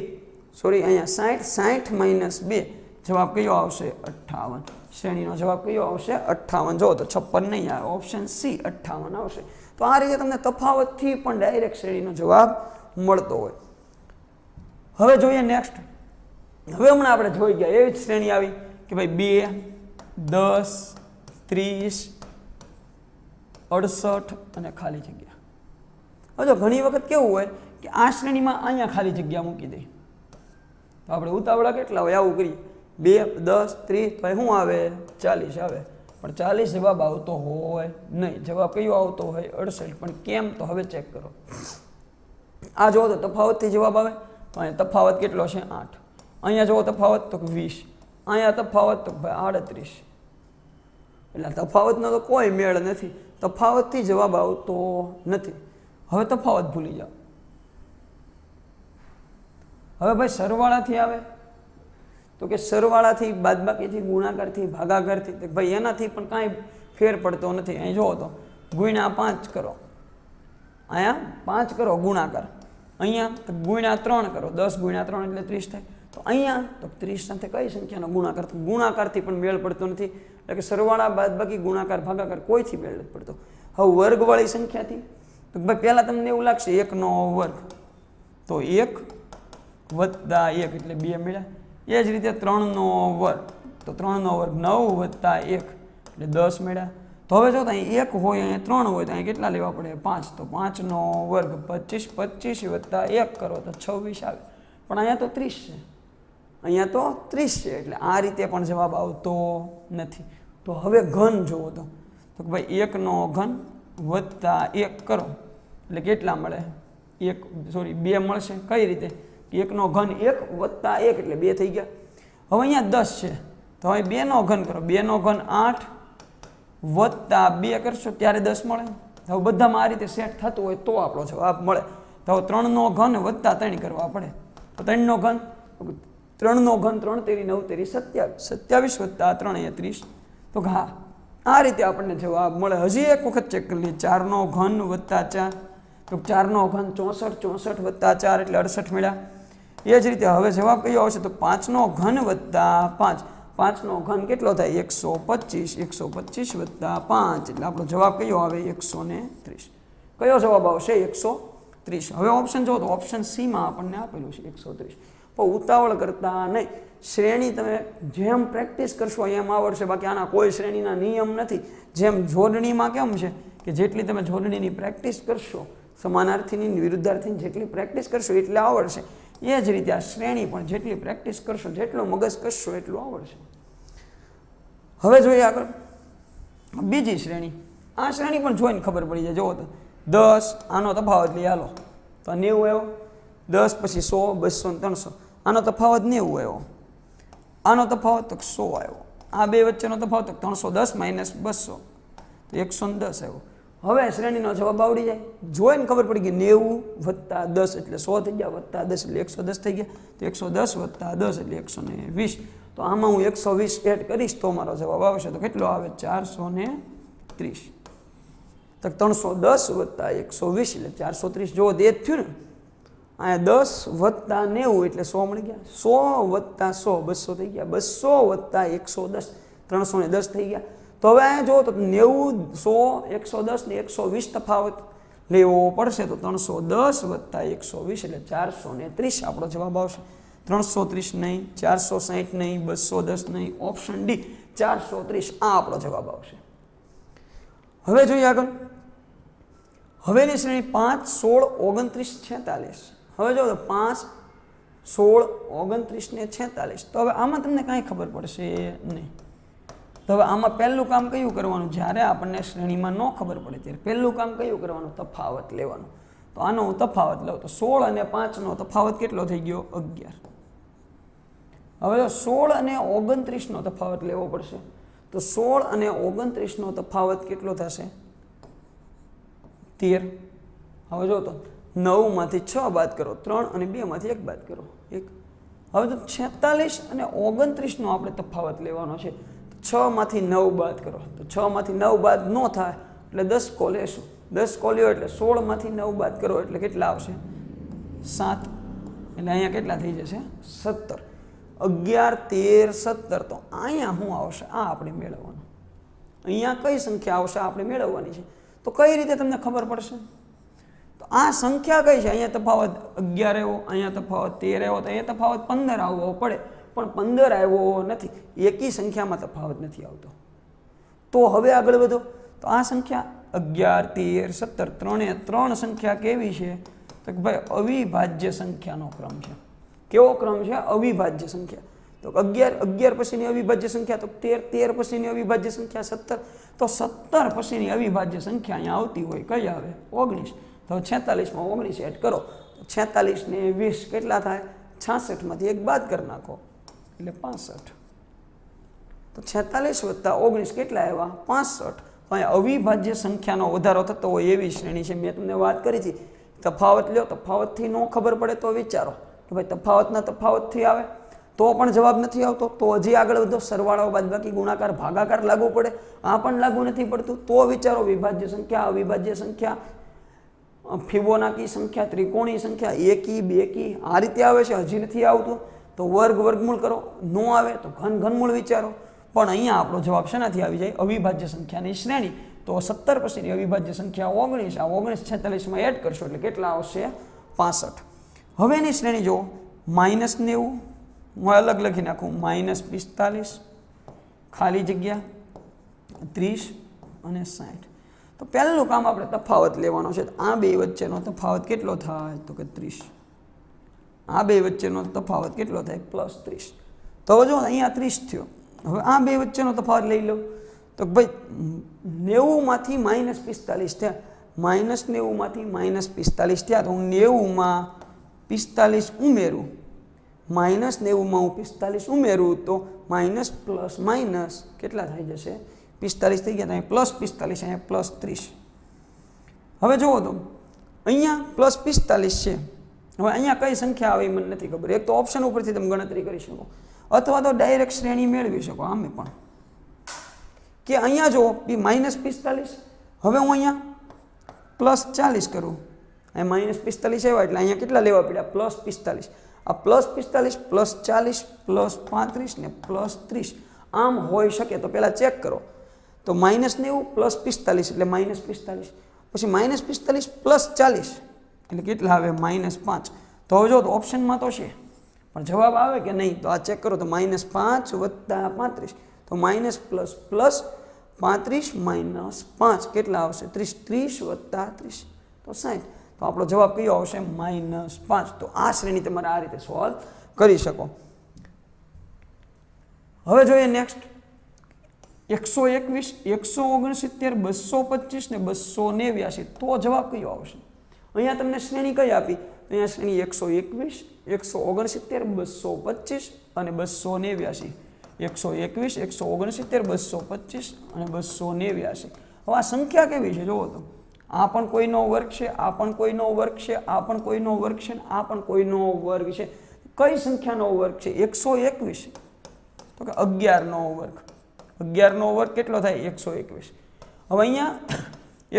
સોરી અહીંયા સાઠ સાઠ માઇનસ બે જવાબ કયો આવશે અઠ્ઠાવન શ્રેણીનો જવાબ કયો આવશે અઠ્ઠાવન જો તો છપ્પન નહીં આવે ઓપ્શન સી અઠ્ઠાવન આવશે તો આ રીતે તમને તફાવતથી પણ ડાયરેક્ટ શ્રેણીનો જવાબ મળતો હોય હવે જોઈએ નેક્સ્ટ હવે હમણાં આપણે જોઈ ગયા એવી જ શ્રેણી આવી કે ભાઈ બે દસ ત્રીસ અડસઠ અને ખાલી જગ્યા હવે જો ઘણી વખત કેવું હોય કે આ શ્રેણીમાં અહીંયા ખાલી જગ્યા મૂકી દે તો આપણે ઉતાવળા કેટલા હોય આવું કરીએ બે દસ ત્રીસ તો શું આવે ચાલીસ આવે પણ ચાલીસ જવાબ આવતો હોય નહીં જવાબ કયો આવતો હોય અડસઠ પણ કેમ તો હવે ચેક કરો આ જુઓ તો તફાવતથી જવાબ આવે તો અહીંયા તફાવત કેટલો છે આઠ અહીંયા જુઓ તફાવત તો વીસ અહીંયા તફાવત તો ભાઈ આડત્રીસ એટલે તફાવતનો તો કોઈ મેળ નથી तफावत जवाब आ तो हम तफावत भूली जाओ हम भाई सरवाला थी आवे तो कि सरवाला थी बाद बाकी गुणाकार थी भागाकार थी तो भाई एना थी कहीं फेर पड़ता नहीं जो तो गुण्या पांच करो अँ पांच करो गुणाकार अँ तो गुण्या त्र करो दस गुण्या त्रन एट थे तो अँ तो त्रीस कई संख्या गुणाकार तो गुणाकार थी मेल पड़ता नहीं એટલે કે સરવાળા બાદબાકી ગુણાકાર ભાગાકાર કોઈથી મેળ નથી પડતો હવે વર્ગવાળી સંખ્યાથી તો ભાઈ પહેલાં તમને એવું લાગશે એકનો વર્ગ તો એક વત્તા એક એટલે બે મળ્યા એ જ રીતે ત્રણનો વર્ગ તો ત્રણનો વર્ગ નવ વત્તા એક એટલે દસ મળ્યા તો હવે જો ત્યાં એક હોય અહીંયા ત્રણ હોય તો અહીંયા કેટલા લેવા પડે પાંચ તો પાંચનો વર્ગ પચીસ પચીસ વત્તા એક કરો તો છવ્વીસ આવે પણ અહીંયા તો ત્રીસ છે અહીંયા તો ત્રીસ છે એટલે આ રીતે પણ જવાબ આવતો નથી તો હવે ઘન જોવો તો તો ભાઈ એકનો ઘન વત્તા એક કરો એટલે કેટલા મળે એક સોરી બે મળશે કઈ રીતે એકનો ઘન એક વત્તા એક એટલે બે થઈ ગયા હવે અહીંયા દસ છે તો હવે બેનો ઘન કરો બેનો ઘન આઠ વત્તા બે કરશો ત્યારે દસ મળે હવે બધામાં આ રીતે સેટ થતું હોય તો આપણો જવાબ મળે તો ત્રણનો ઘન વત્તા ત્રણ કરવા પડે તો ત્રણનો ઘન ત્રણનો ઘન ત્રણ તેરી નવ તેરી સત્યાવીસ સત્યાવીસ વત્તા ત્રણ અહીંયા ત્રીસ તો હા આ રીતે આપણને જવાબ મળે હજી એક વખત ચેક કરી લઈએ ચારનો ઘન વત્તા ચાર તો ચારનો ઘન ચોસઠ ચોસઠ વત્તા ચાર એટલે અડસઠ મળ્યા એ જ રીતે હવે જવાબ કયો આવશે તો પાંચનો ઘન વત્તા પાંચ પાંચનો ઘન કેટલો થાય એકસો પચીસ એકસો પચીસ વત્તા પાંચ એટલે આપણો જવાબ કયો આવે એકસો ને ત્રીસ કયો જવાબ આવશે એકસો ત્રીસ હવે ઓપ્શન જુઓ તો ઓપ્શન સીમાં આપણને આપેલું છે એકસો ત્રીસ પણ ઉતાવળ કરતા નહીં શ્રેણી તમે જેમ પ્રેક્ટિસ કરશો એમ આવડશે બાકી આના કોઈ શ્રેણીના નિયમ નથી જેમ જોડણીમાં કેમ છે કે જેટલી તમે જોડણીની પ્રેક્ટિસ કરશો સમાનાર્થીની વિરુદ્ધાર્થીની જેટલી પ્રેક્ટિસ કરશો એટલે આવડશે એ જ રીતે આ શ્રેણી પણ જેટલી પ્રેક્ટિસ કરશો જેટલો મગજ કરશો એટલું આવડશે હવે જોઈએ આગળ બીજી શ્રેણી આ શ્રેણી પણ જોઈને ખબર પડી જાય જુઓ તો દસ આનો તફાવત લઈ હાલો તો નેવું એવો દસ પછી સો બસો ત્રણસો આનો તફાવત નેવું એવો આનો તફાવત તો સો આવ્યો આ બે વચ્ચેનો તફાવત ત્રણસો દસ માઇનસ બસો તો એકસો દસ આવ્યો હવે શ્રેણીનો જવાબ આવડી જાય જોઈને ખબર પડી ગઈ નેવું વત્તા દસ એટલે સો થઈ ગયા વત્તા દસ એટલે એકસો દસ થઈ ગયા તો એકસો દસ વત્તા દસ એટલે એકસો ને વીસ તો આમાં હું એકસો વીસ એડ કરીશ તો મારો જવાબ આવશે તો કેટલો આવે ચારસો ને ત્રીસ તો ત્રણસો દસ વત્તા એકસો વીસ એટલે ચારસો ત્રીસ જો એ જ થયું ને અહીંયા દસ વત્તા નેવું એટલે સો મળી ગયા સો વત્તા સો બસો થઈ ગયા બસો વત્તા એકસો દસ ત્રણસો ને દસ થઈ ગયા તો હવે અહીંયા જુઓ તો નેવું સો એકસો દસ ને એકસો વીસ તફાવત લેવો પડશે તો ત્રણસો દસ વત્તા એકસો વીસ એટલે ચારસો ને ત્રીસ આપણો જવાબ આવશે ત્રણસો ત્રીસ નહીં ચારસો સાહીઠ નહીં બસો દસ નહીં ઓપ્શન ડી ચારસો ત્રીસ આ આપણો જવાબ આવશે હવે જોઈએ આગળ હવેની શ્રેણી પાંચ સોળ ઓગણત્રીસ છેતાલીસ હવે જો પાંચ સોળ ઓગણત્રીસ ને છેતાલીસ તો હવે આમાં તમને કાંઈ ખબર પડશે નહીં તો હવે આમાં પહેલું કામ કયું કરવાનું જ્યારે આપણને શ્રેણીમાં ન ખબર પડે ત્યારે પહેલું કામ કયું કરવાનું તફાવત લેવાનું તો આનો હું તફાવત લઉં તો સોળ અને પાંચનો તફાવત કેટલો થઈ ગયો અગિયાર હવે જો સોળ અને ઓગણત્રીસનો તફાવત લેવો પડશે તો સોળ અને ઓગણત્રીસનો તફાવત કેટલો થશે તેર હવે જો તો નવમાંથી છ બાદ કરો ત્રણ અને બેમાંથી એક બાદ કરો એક હવે તો છેતાલીસ અને ઓગણત્રીસનો આપણે તફાવત લેવાનો છે છમાંથી નવ બાદ કરો તો છમાંથી નવ બાદ ન થાય એટલે દસ કો લેશું દસ કોલ્યો એટલે સોળમાંથી નવ બાદ કરો એટલે કેટલા આવશે સાત એટલે અહીંયા કેટલા થઈ જશે સત્તર અગિયાર તેર સત્તર તો અહીંયા શું આવશે આ આપણે મેળવવાનું અહીંયા કઈ સંખ્યા આવશે આપણે મેળવવાની છે તો કઈ રીતે તમને ખબર પડશે આ સંખ્યા કઈ છે અહીંયા તફાવત અગિયાર આવ્યો અહીંયા તફાવત તેર આવ્યો તો અહીંયા તફાવત પંદર આવવો પડે પણ પંદર આવ્યો નથી એકી સંખ્યામાં તફાવત નથી આવતો તો હવે આગળ વધો તો આ સંખ્યા અગિયાર તેર સત્તર ત્રણે ત્રણ સંખ્યા કેવી છે તો કે ભાઈ અવિભાજ્ય સંખ્યાનો ક્રમ છે કેવો ક્રમ છે અવિભાજ્ય સંખ્યા તો અગિયાર અગિયાર પછીની અવિભાજ્ય સંખ્યા તો તેર તેર પછીની અવિભાજ્ય સંખ્યા સત્તર તો સત્તર પછીની અવિભાજ્ય સંખ્યા અહીંયા આવતી હોય કઈ આવે ઓગણીસ તો છેતાલીસમાં ઓગણીસ એડ કરો ને વીસ કેટલા થાય છાસઠમાંથી એક બાદ કરી નાખો એટલે પાસઠ તો છેતાલીસ વત્તા ઓગણીસ કેટલા આવ્યા પાસઠ તો અહીંયા અવિભાજ્ય સંખ્યાનો વધારો થતો હોય એવી શ્રેણી છે મેં તમને વાત કરી હતી તફાવત લ્યો તફાવતથી ન ખબર પડે તો વિચારો કે ભાઈ તફાવતના તફાવતથી આવે તો પણ જવાબ નથી આવતો તો હજી આગળ વધો સરવાળો બાદબાકી ગુણાકાર ભાગાકાર લાગુ પડે આ પણ લાગુ નથી પડતું તો વિચારો વિભાજ્ય સંખ્યા અવિભાજ્ય સંખ્યા ફિબોનાકી સંખ્યા ત્રિકોણી સંખ્યા એકી બેકી આ રીતે આવે છે હજી નથી આવતું તો વર્ગ વર્ગમૂળ કરો ન આવે તો ઘન ઘનમૂળ વિચારો પણ અહીંયા આપણો જવાબ શેનાથી આવી જાય અવિભાજ્ય સંખ્યાની શ્રેણી તો સત્તર પછીની અવિભાજ્ય સંખ્યા ઓગણીસ આ ઓગણીસ છેતાલીસમાં એડ કરશો એટલે કેટલા આવશે પાસઠ હવેની શ્રેણી જુઓ માઇનસ નેવું હું અલગ લખી નાખું માઇનસ પિસ્તાલીસ ખાલી જગ્યા ત્રીસ અને સાઠ તો પહેલું કામ આપણે તફાવત લેવાનો છે આ બે વચ્ચેનો તફાવત કેટલો થાય તો કે ત્રીસ આ બે વચ્ચેનો તફાવત કેટલો થાય પ્લસ ત્રીસ તો જો અહીંયા ત્રીસ થયો હવે આ બે વચ્ચેનો તફાવત લઈ લો તો ભાઈ નેવુંમાંથી માઇનસ પિસ્તાલીસ થયા માઇનસ નેવુંમાંથી માઇનસ પિસ્તાલીસ થયા તો હું નેવુંમાં પિસ્તાલીસ ઉમેરું માઇનસ નેવુંમાં હું પિસ્તાલીસ ઉમેરું તો માઇનસ પ્લસ માઇનસ કેટલા થઈ જશે પિસ્તાલીસ થઈ ગયા અહીંયા પ્લસ પિસ્તાલીસ અહીંયા પ્લસ ત્રીસ હવે જુઓ તો અહીંયા પ્લસ પિસ્તાલીસ છે હવે અહીંયા કઈ સંખ્યા આવી મને નથી ખબર એક તો ઓપ્શન ઉપરથી તમે ગણતરી કરી શકો અથવા તો ડાયરેક્ટ શ્રેણી મેળવી શકો આમે પણ કે અહીંયા જુઓ બી માઇનસ પિસ્તાલીસ હવે હું અહીંયા પ્લસ ચાલીસ કરું અહીંયા માઇનસ પિસ્તાલીસ આવ્યા એટલે અહીંયા કેટલા લેવા પડ્યા પ્લસ પિસ્તાલીસ આ પ્લસ પિસ્તાલીસ પ્લસ ચાલીસ પ્લસ પાંત્રીસ ને પ્લસ ત્રીસ આમ હોઈ શકે તો પહેલાં ચેક કરો તો માઇનસ નેવું પ્લસ પિસ્તાલીસ એટલે માઇનસ પિસ્તાલીસ પછી માઇનસ પિસ્તાલીસ પ્લસ ચાલીસ એટલે કેટલા આવે માઇનસ પાંચ તો હવે જો તો ઓપ્શનમાં તો છે પણ જવાબ આવે કે નહીં તો આ ચેક કરો તો માઇનસ પાંચ વત્તા પાંત્રીસ તો માઇનસ પ્લસ પ્લસ પાંત્રીસ માઇનસ પાંચ કેટલા આવશે ત્રીસ ત્રીસ વત્તા ત્રીસ તો સાઠ તો આપણો જવાબ કયો આવશે માઇનસ પાંચ તો આ શ્રેણી તમારે આ રીતે સોલ્વ કરી શકો હવે જોઈએ નેક્સ્ટ એકસો એકવીસ એકસો ઓગણસિત્તેર બસો પચીસ ને બસો નેવ્યાસી તો જવાબ કયો આવશે અહીંયા તમને શ્રેણી કઈ આપી અહીંયા શ્રેણી એકસો એકવીસ એકસો ઓગણસિત્તેર બસો પચીસ અને બસો નેવ્યાસી એકસો એકવીસ એકસો ઓગણસિત્તેર બસો પચીસ અને બસો નેવ્યાસી હવે આ સંખ્યા કેવી છે જુઓ તો આ પણ કોઈનો વર્ગ છે આ પણ કોઈનો વર્ગ છે આ પણ કોઈનો વર્ગ છે આ પણ કોઈનો વર્ગ છે કઈ સંખ્યાનો વર્ગ છે એકસો એકવીસ તો કે અગિયારનો વર્ગ અગિયારનો વર્ગ કેટલો થાય એકસો એકવીસ હવે અહીંયા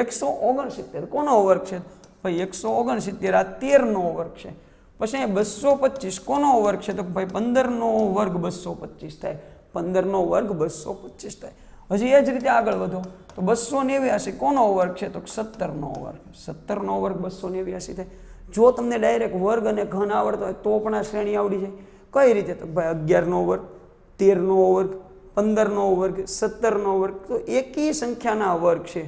એકસો ઓગણસિત્તેર કોનો વર્ગ છે ભાઈ એકસો ઓગણસિત્તેર આ તેરનો વર્ગ છે પછી અહીંયા બસો પચીસ કોનો વર્ગ છે તો ભાઈ પંદરનો વર્ગ બસો પચીસ થાય પંદરનો વર્ગ બસો પચીસ થાય હજી એ જ રીતે આગળ વધો તો બસો નેવ્યાસી કોનો વર્ગ છે તો સત્તરનો વર્ગ સત્તરનો વર્ગ બસો નેવ્યાસી થાય જો તમને ડાયરેક્ટ વર્ગ અને ઘન આવડતો હોય તો પણ આ શ્રેણી આવડી જાય કઈ રીતે તો ભાઈ અગિયારનો વર્ગ તેરનો વર્ગ પંદરનો વર્ગ સત્તરનો વર્ગ તો એકી સંખ્યાના વર્ગ છે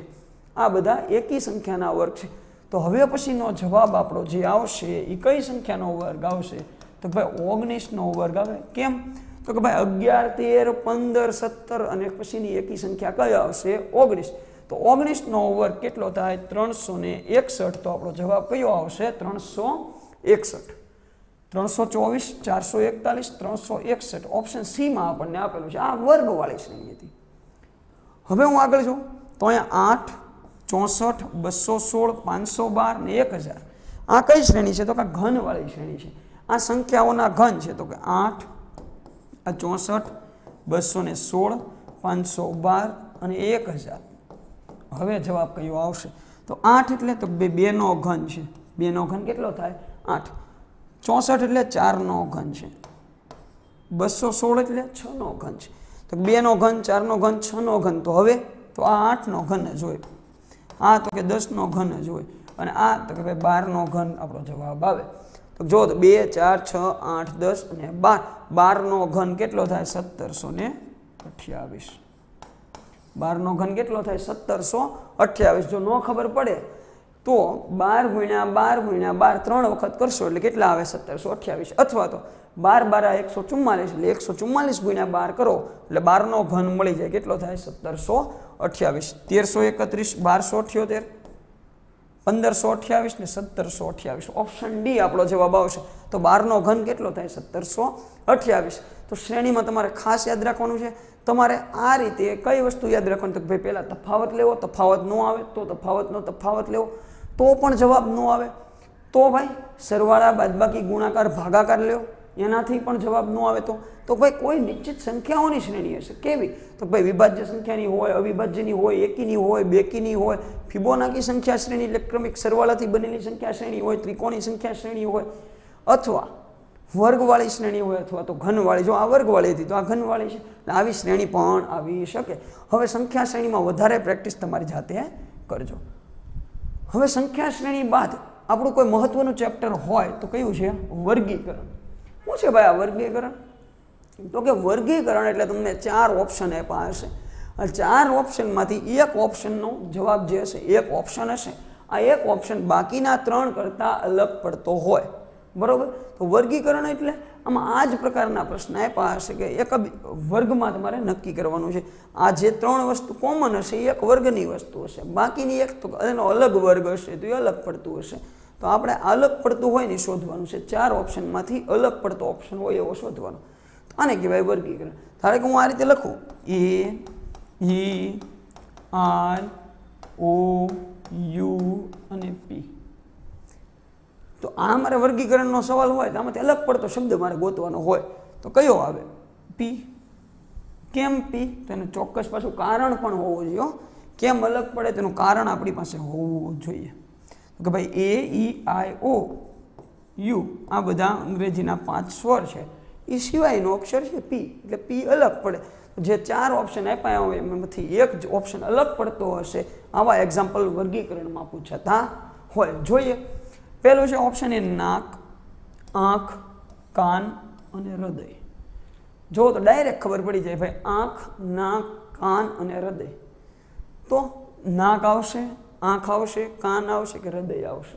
આ બધા એકી સંખ્યાના વર્ગ છે તો હવે પછીનો જવાબ આપણો જે આવશે એ કઈ સંખ્યાનો વર્ગ આવશે તો ભાઈ ઓગણીસનો વર્ગ આવે કેમ તો કે ભાઈ અગિયાર તેર પંદર સત્તર અને પછીની એકી સંખ્યા કઈ આવશે ઓગણીસ તો ઓગણીસનો વર્ગ કેટલો થાય ત્રણસો એકસઠ તો આપણો જવાબ કયો આવશે ત્રણસો એકસઠ ત્રણસો ચોવીસ ચારસો એકતાલીસ ત્રણસો એકસઠ ઓપ્શન સીમાં આપણને આપેલું છે આ વર્ગવાળી શ્રેણી હતી હવે હું આગળ જોઉં તો અહીંયા આઠ ચોસઠ બસો સોળ પાંચસો બાર ને એક હજાર આ કઈ શ્રેણી છે તો કે ઘનવાળી શ્રેણી છે આ સંખ્યાઓના ઘન છે તો કે આઠ આ ચોસઠ બસો ને સોળ પાંચસો બાર અને એક હજાર હવે જવાબ કયો આવશે તો આઠ એટલે તો બે બેનો ઘન છે બેનો ઘન કેટલો થાય આઠ ચોસઠ એટલે ચારનો ઘન છે બસો સોળ એટલે છનો ઘન છે તો બેનો ઘન ચારનો ઘન છનો ઘન તો હવે તો આ આઠનો ઘન જ હોય આ તો કે દસનો ઘન જ હોય અને આ તો કે ભાઈ બારનો ઘન આપણો જવાબ આવે તો જો તો બે ચાર છ આઠ દસ અને બાર બારનો ઘન કેટલો થાય સત્તરસો ને અઠ્યાવીસ બારનો ઘન કેટલો થાય સત્તરસો અઠ્યાવીસ જો ન ખબર પડે તો બાર ગુણ્યા બાર ગુણ્યા બાર ત્રણ વખત કરશો એટલે કેટલા આવે સત્તરસો અઠ્યાવીસ અથવા તો બાર બારા એકસો ચુમ્માલીસ એટલે એકસો ચુમ્માલીસ ગુણ્યા બાર કરો એટલે બારનો ઘન મળી જાય કેટલો થાય સત્તરસો અઠ્યાવીસ તેરસો એકત્રીસ બારસો અઠ્યોતેર પંદરસો અઠ્યાવીસ ને સત્તરસો અઠ્યાવીસ ઓપ્શન ડી આપણો જવાબ આવશે તો બારનો ઘન કેટલો થાય સત્તરસો અઠ્યાવીસ તો શ્રેણીમાં તમારે ખાસ યાદ રાખવાનું છે તમારે આ રીતે કઈ વસ્તુ યાદ રાખવાની તો ભાઈ પહેલાં તફાવત લેવો તફાવત ન આવે તો તફાવતનો તફાવત લેવો તો પણ જવાબ ન આવે તો ભાઈ સરવાળા બાદબાકી ગુણાકાર ભાગાકાર લેવો એનાથી પણ જવાબ ન આવે તો તો ભાઈ કોઈ નિશ્ચિત સંખ્યાઓની શ્રેણી હશે કેવી તો ભાઈ વિભાજ્ય સંખ્યાની હોય અવિભાજ્યની હોય એકીની હોય બેકીની હોય ફિબોનાકી સંખ્યા શ્રેણી ઇલેક્ટ્રોમિક સરવાળાથી બનેલી સંખ્યા શ્રેણી હોય ત્રિકોણી સંખ્યા શ્રેણી હોય અથવા વર્ગવાળી શ્રેણી હોય અથવા તો ઘનવાળી જો આ વર્ગવાળી હતી તો આ ઘનવાળી છે આવી શ્રેણી પણ આવી શકે હવે સંખ્યા શ્રેણીમાં વધારે પ્રેક્ટિસ તમારી જાતે કરજો હવે સંખ્યા શ્રેણી બાદ આપણું કોઈ મહત્વનું ચેપ્ટર હોય તો કયું છે વર્ગીકરણ શું છે ભાઈ આ વર્ગીકરણ તો કે વર્ગીકરણ એટલે તમને ચાર ઓપ્શન આપ્યા હશે ચાર ઓપ્શનમાંથી એક ઓપ્શનનો જવાબ જે હશે એક ઓપ્શન હશે આ એક ઓપ્શન બાકીના ત્રણ કરતાં અલગ પડતો હોય બરાબર તો વર્ગીકરણ એટલે આમાં આ જ પ્રકારના પ્રશ્ન આપ્યા હશે કે એક વર્ગમાં તમારે નક્કી કરવાનું છે આ જે ત્રણ વસ્તુ કોમન હશે એ એક વર્ગની વસ્તુ હશે બાકીની એક તો એનો અલગ વર્ગ હશે તો એ અલગ પડતું હશે તો આપણે અલગ પડતું હોય ને શોધવાનું છે ચાર ઓપ્શનમાંથી અલગ પડતો ઓપ્શન હોય એવો શોધવાનો આને કહેવાય વર્ગીકરણ ધારે કે હું આ રીતે લખું એ ઈ આર ઓ યુ અને પી તો આ મારે વર્ગીકરણનો સવાલ હોય તો આમાંથી અલગ પડતો શબ્દ મારે ગોતવાનો હોય તો કયો આવે પી કેમ પી તો એનું ચોક્કસ પાછું કારણ પણ હોવું જોઈએ કેમ અલગ પડે તેનું કારણ આપણી પાસે હોવું જોઈએ કે ભાઈ એ ઈ આઈ ઓ યુ આ બધા અંગ્રેજીના પાંચ સ્વર છે એ સિવાયનો અક્ષર છે પી એટલે પી અલગ પડે જે ચાર ઓપ્શન આપ્યા હોય એમાંથી એક જ ઓપ્શન અલગ પડતો હશે આવા એક્ઝામ્પલ વર્ગીકરણમાં પૂછાતા હોય જોઈએ પહેલું છે ઓપ્શન એ નાક આંખ કાન અને હૃદય જો તો ડાયરેક્ટ ખબર પડી જાય ભાઈ આંખ નાક કાન અને હૃદય તો નાક આવશે આંખ આવશે કાન આવશે કે હૃદય આવશે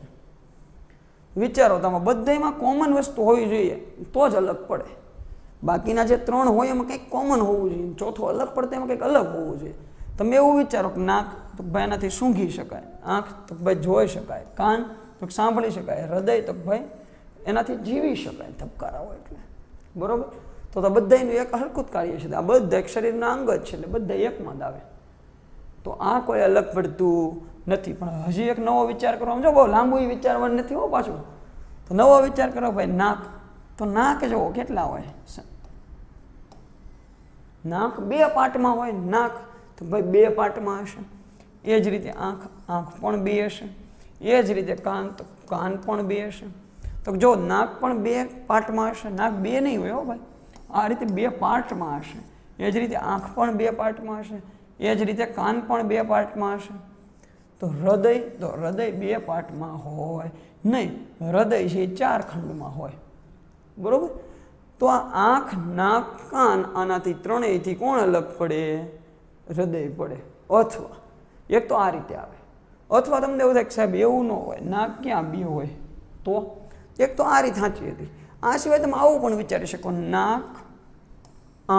વિચારો તમે બધામાં કોમન વસ્તુ હોવી જોઈએ તો જ અલગ પડે બાકીના જે ત્રણ હોય એમાં કંઈક કોમન હોવું જોઈએ ચોથો અલગ પડતો એમાં કંઈક અલગ હોવું જોઈએ તમે એવું વિચારો કે નાક તો ભાઈ એનાથી સૂંઘી શકાય આંખ તો ભાઈ જોઈ શકાય કાન તો સાંભળી શકાય હૃદય તો ભાઈ એનાથી જીવી શકાય ધબકારાઓ એટલે બરાબર તો તો બધાનું એક હરકત કાર્ય છે આ બધા એક શરીરના અંગ જ છે એટલે બધા એકમાં જ આવે તો આ કોઈ અલગ પડતું નથી પણ હજી એક નવો વિચાર કરો જો બહુ લાંબુ વિચારવાનું નથી હો પાછું તો નવો વિચાર કરો ભાઈ નાક તો નાક જુઓ કેટલા હોય નાક બે પાટમાં હોય નાક તો ભાઈ બે પાટમાં હશે એ જ રીતે આંખ આંખ પણ બે હશે એ જ રીતે કાન તો કાન પણ બે હશે તો જો નાક પણ બે પાર્ટમાં હશે નાક બે નહીં હોય હો ભાઈ આ રીતે બે પાર્ટમાં હશે એ જ રીતે આંખ પણ બે પાર્ટમાં હશે એ જ રીતે કાન પણ બે પાર્ટમાં હશે તો હૃદય તો હૃદય બે પાર્ટમાં હોય નહીં હૃદય છે એ ચાર ખંડમાં હોય બરાબર તો આ આંખ નાક કાન આનાથી ત્રણેયથી કોણ અલગ પડે હૃદય પડે અથવા એક તો આ રીતે આવે અથવા તમને એવું થાય કે સાહેબ એવું ન હોય નાક ક્યાં બી હોય તો એક તો આ રીત સાચી હતી આ સિવાય તમે આવું પણ વિચારી શકો નાક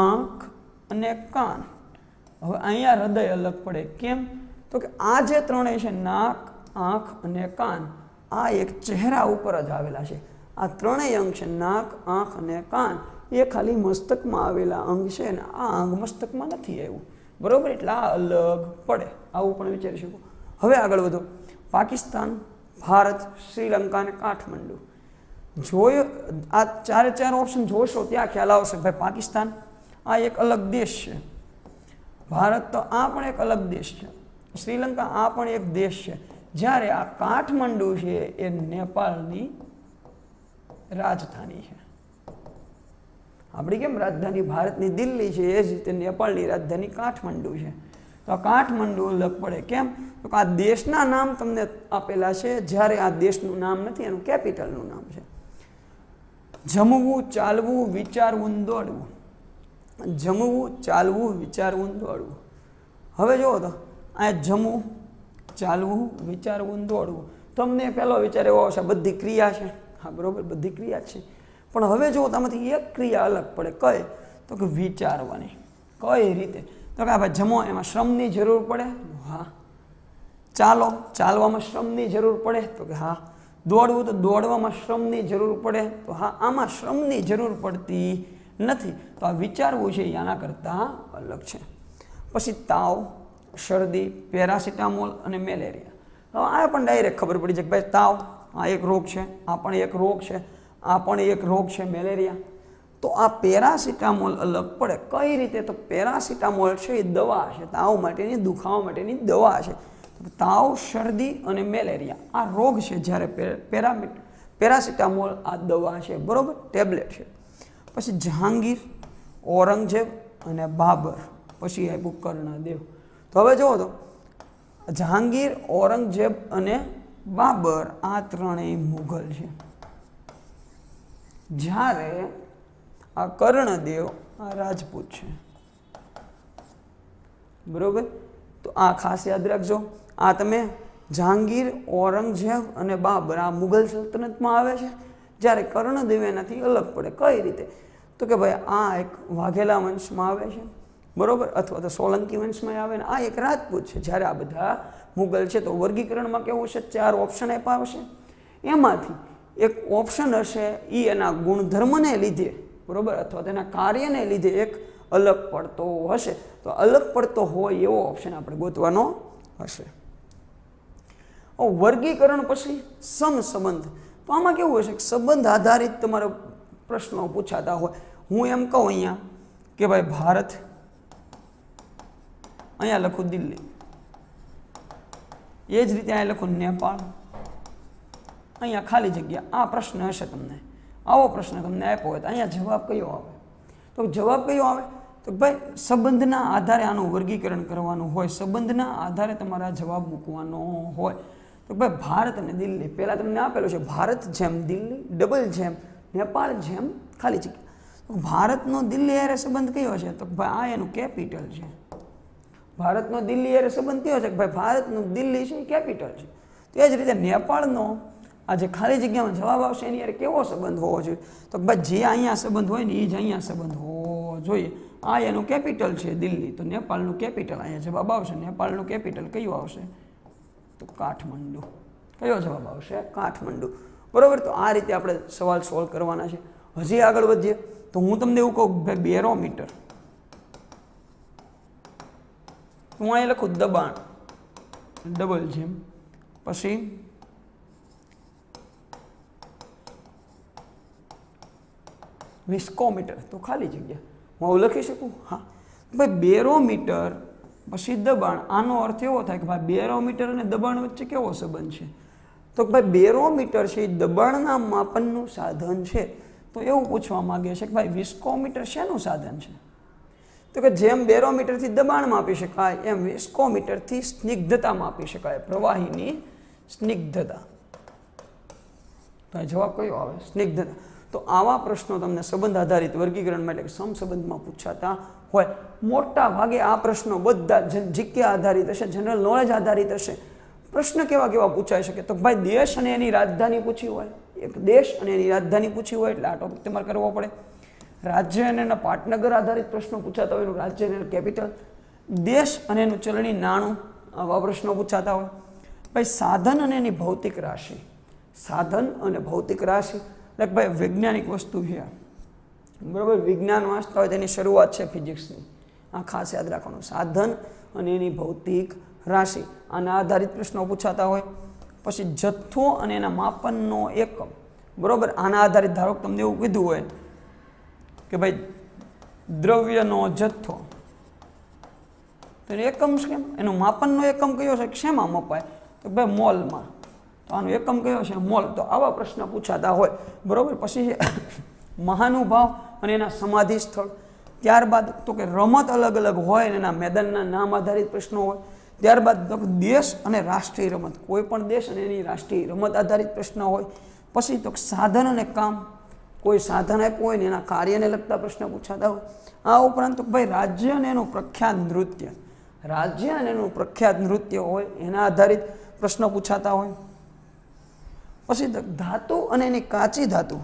આંખ અને કાન હવે અહીંયા હૃદય અલગ પડે કેમ તો કે આ જે ત્રણેય છે નાક આંખ અને કાન આ એક ચહેરા ઉપર જ આવેલા છે આ ત્રણેય અંગ છે નાક આંખ અને કાન એ ખાલી મસ્તકમાં આવેલા અંગ છે ને આ અંગ મસ્તકમાં નથી આવ્યું બરાબર એટલે આ અલગ પડે આવું પણ વિચારી શકો હવે આગળ વધો પાકિસ્તાન ભારત શ્રીલંકા અને કાઠમંડુ જોયો આ ચારે ચાર ઓપ્શન જોશો ત્યાં ખ્યાલ આવશે ભાઈ પાકિસ્તાન આ એક અલગ દેશ છે ભારત તો આ પણ એક અલગ દેશ છે શ્રીલંકા આ પણ એક દેશ છે જ્યારે આ કાઠમંડુ છે એ નેપાળની રાજધાની છે આપણી કેમ રાજધાની ભારતની દિલ્હી છે એ જ રીતે નેપાળની રાજધાની કાઠમંડુ છે તો કાઠમંડુ અલગ પડે કેમ તો આ દેશના નામ તમને આપેલા છે જ્યારે આ દેશનું નામ નથી એનું કેપિટલનું નામ છે જમવું ચાલવું વિચારવું દોડવું જમવું ચાલવું વિચારવું દોડવું હવે જુઓ તો આ જમવું ચાલવું વિચારવું દોડવું તમને પહેલો વિચાર એવો આવશે બધી ક્રિયા છે હા બરાબર બધી ક્રિયા છે પણ હવે જુઓ તમારી એક ક્રિયા અલગ પડે કઈ તો કે વિચારવાની કઈ રીતે તો કે ભાઈ જમો એમાં શ્રમની જરૂર પડે હા ચાલો ચાલવામાં શ્રમની જરૂર પડે તો કે હા દોડવું તો દોડવામાં શ્રમની જરૂર પડે તો હા આમાં શ્રમની જરૂર પડતી નથી તો આ વિચારવું છે એ આના કરતાં અલગ છે પછી તાવ શરદી પેરાસિટામોલ અને મેલેરિયા હવે આ પણ ડાયરેક્ટ ખબર પડી છે કે ભાઈ તાવ આ એક રોગ છે આ પણ એક રોગ છે આ પણ એક રોગ છે મેલેરિયા તો આ પેરાસિટામોલ અલગ પડે કઈ રીતે તો પેરાસિટામોલ છે એ દવા છે તાવ માટેની દુખાવા માટેની દવા છે તાવ શરદી અને મેલેરિયા આ રોગ છે જ્યારે પેરામિટ પેરાસિટામોલ આ દવા છે બરાબર ટેબ્લેટ છે પછી જહાંગીર ઔરંગઝેબ અને બાબર પછી આપ્યું કર્ણદેવ તો હવે જુઓ તો જહાંગીર ઔરંગઝેબ અને બાબર આ ત્રણેય મુઘલ છે જ્યારે આ કર્ણદેવ આ રાજપૂત છે બરોબર તો આ ખાસ યાદ રાખજો આ તમે જહાંગીર ઔરંગઝેબ અને બાબર આ મુઘલ સલ્તનતમાં આવે છે જ્યારે કર્ણદેવ એનાથી અલગ પડે કઈ રીતે તો કે ભાઈ આ એક વાઘેલા વંશમાં આવે છે બરોબર અથવા તો સોલંકી વંશમાં આવે ને આ એક રાજપૂત છે જ્યારે આ બધા મુગલ છે તો વર્ગીકરણમાં કેવું છે ચાર ઓપ્શન આપ્યા આવશે એમાંથી એક ઓપ્શન હશે એ એના ગુણધર્મને લીધે બરાબર અથવા તેના કાર્યને લીધે એક અલગ પડતો હશે તો અલગ પડતો હોય એવો ઓપ્શન આપણે ગોતવાનો હશે વર્ગીકરણ પછી સમસંબંધ તો આમાં કેવું હશે સંબંધ આધારિત તમારો પ્રશ્નો પૂછાતા હોય હું એમ કહું અહીંયા કે ભાઈ ભારત અહીંયા લખું દિલ્હી એ જ રીતે અહીંયા લખું નેપાળ અહીંયા ખાલી જગ્યા આ પ્રશ્ન હશે તમને આવો પ્રશ્ન તમને આપ્યો હોય તો અહીંયા જવાબ કયો આવે તો જવાબ કયો આવે તો ભાઈ સંબંધના આધારે આનું વર્ગીકરણ કરવાનું હોય સંબંધના આધારે તમારા જવાબ મૂકવાનો હોય તો ભાઈ ભારત અને દિલ્હી પહેલાં તમને આપેલું છે ભારત જેમ દિલ્હી ડબલ જેમ નેપાળ જેમ ખાલી જગ્યા તો ભારતનો દિલ્હી યારે સંબંધ કયો છે તો ભાઈ આ એનું કેપિટલ છે ભારતનો દિલ્હી યારે સંબંધ કયો છે કે ભાઈ ભારતનું દિલ્હી છે કેપિટલ છે તો એ જ રીતે નેપાળનો આ જે ખાલી જગ્યામાં જવાબ આવશે એની યાર કેવો સંબંધ હોવો જોઈએ તો બસ જે અહીંયા સંબંધ હોય ને એ જ અહીંયા સંબંધ હોવો જોઈએ આ એનું કેપિટલ છે દિલ્હી તો નેપાળનું કેપિટલ અહીંયા જવાબ આવશે નેપાળનું કેપિટલ કયું આવશે તો કાઠમંડુ કયો જવાબ આવશે કાઠમંડુ બરાબર તો આ રીતે આપણે સવાલ સોલ્વ કરવાના છે હજી આગળ વધીએ તો હું તમને એવું કહું ભાઈ બેરોમીટર હું અહીંયા લખું દબાણ ડબલ જેમ પછી વિસ્કોમીટર તો ખાલી જગ્યા હું આવું લખી શકું હા ભાઈ બેરોમીટર પછી દબાણ આનો અર્થ એવો થાય કે ભાઈ બેરોમીટર અને દબાણ વચ્ચે કેવો સંબંધ છે તો ભાઈ બેરોમીટર છે એ દબાણના માપનનું સાધન છે તો એવું પૂછવા માગે છે કે ભાઈ વિસ્કોમીટર શેનું સાધન છે તો કે જેમ બેરોમીટરથી દબાણ માપી શકાય એમ વિસ્કોમીટરથી સ્નિગ્ધતા માપી શકાય પ્રવાહીની સ્નિગ્ધતા તો જવાબ કયો આવે સ્નિગ્ધતા તો આવા પ્રશ્નો તમને સંબંધ આધારિત વર્ગીકરણમાં એટલે કે સમસંબંધમાં પૂછાતા હોય મોટા ભાગે આ પ્રશ્નો બધા જીકે આધારિત હશે જનરલ નોલેજ આધારિત હશે પ્રશ્ન કેવા કેવા પૂછાઈ શકે તો ભાઈ દેશ અને એની રાજધાની પૂછી હોય એક દેશ અને એની રાજધાની પૂછી હોય એટલે આ ટોપિક તમારે કરવો પડે રાજ્ય અને એના પાટનગર આધારિત પ્રશ્નો પૂછાતા હોય એનું રાજ્ય અને કેપિટલ દેશ અને એનું ચલણી નાણું આવા પ્રશ્નો પૂછાતા હોય ભાઈ સાધન અને એની ભૌતિક રાશિ સાધન અને ભૌતિક રાશિ એટલે વૈજ્ઞાનિક વસ્તુ છે બરાબર વિજ્ઞાન વાંચતા હોય તેની શરૂઆત છે ફિઝિક્સની આ ખાસ યાદ રાખવાનું સાધન અને એની ભૌતિક રાશિ આના આધારિત પ્રશ્નો પૂછાતા હોય પછી જથ્થો અને એના માપનનો એકમ બરાબર આના આધારિત ધારો તમને એવું કીધું હોય કે ભાઈ દ્રવ્યનો જથ્થો તો એકમ કેમ એનું માપનનો એકમ કયો છે શેમાં મપાય તો ભાઈ મોલમાં તો આનો એકમ કયો છે મોલ તો આવા પ્રશ્ન પૂછાતા હોય બરાબર પછી મહાનુભાવ અને એના સમાધિ સ્થળ ત્યારબાદ તો કે રમત અલગ અલગ હોય અને એના મેદાનના નામ આધારિત પ્રશ્નો હોય ત્યારબાદ તો દેશ અને રાષ્ટ્રીય રમત કોઈ પણ દેશ અને એની રાષ્ટ્રીય રમત આધારિત પ્રશ્ન હોય પછી તો સાધન અને કામ કોઈ સાધન આપ્યું હોય ને એના કાર્યને લગતા પ્રશ્ન પૂછાતા હોય આ ઉપરાંત ભાઈ રાજ્ય અને એનું પ્રખ્યાત નૃત્ય રાજ્ય અને એનું પ્રખ્યાત નૃત્ય હોય એના આધારિત પ્રશ્ન પૂછાતા હોય પછી ધાતુ અને એની કાચી ધાતુ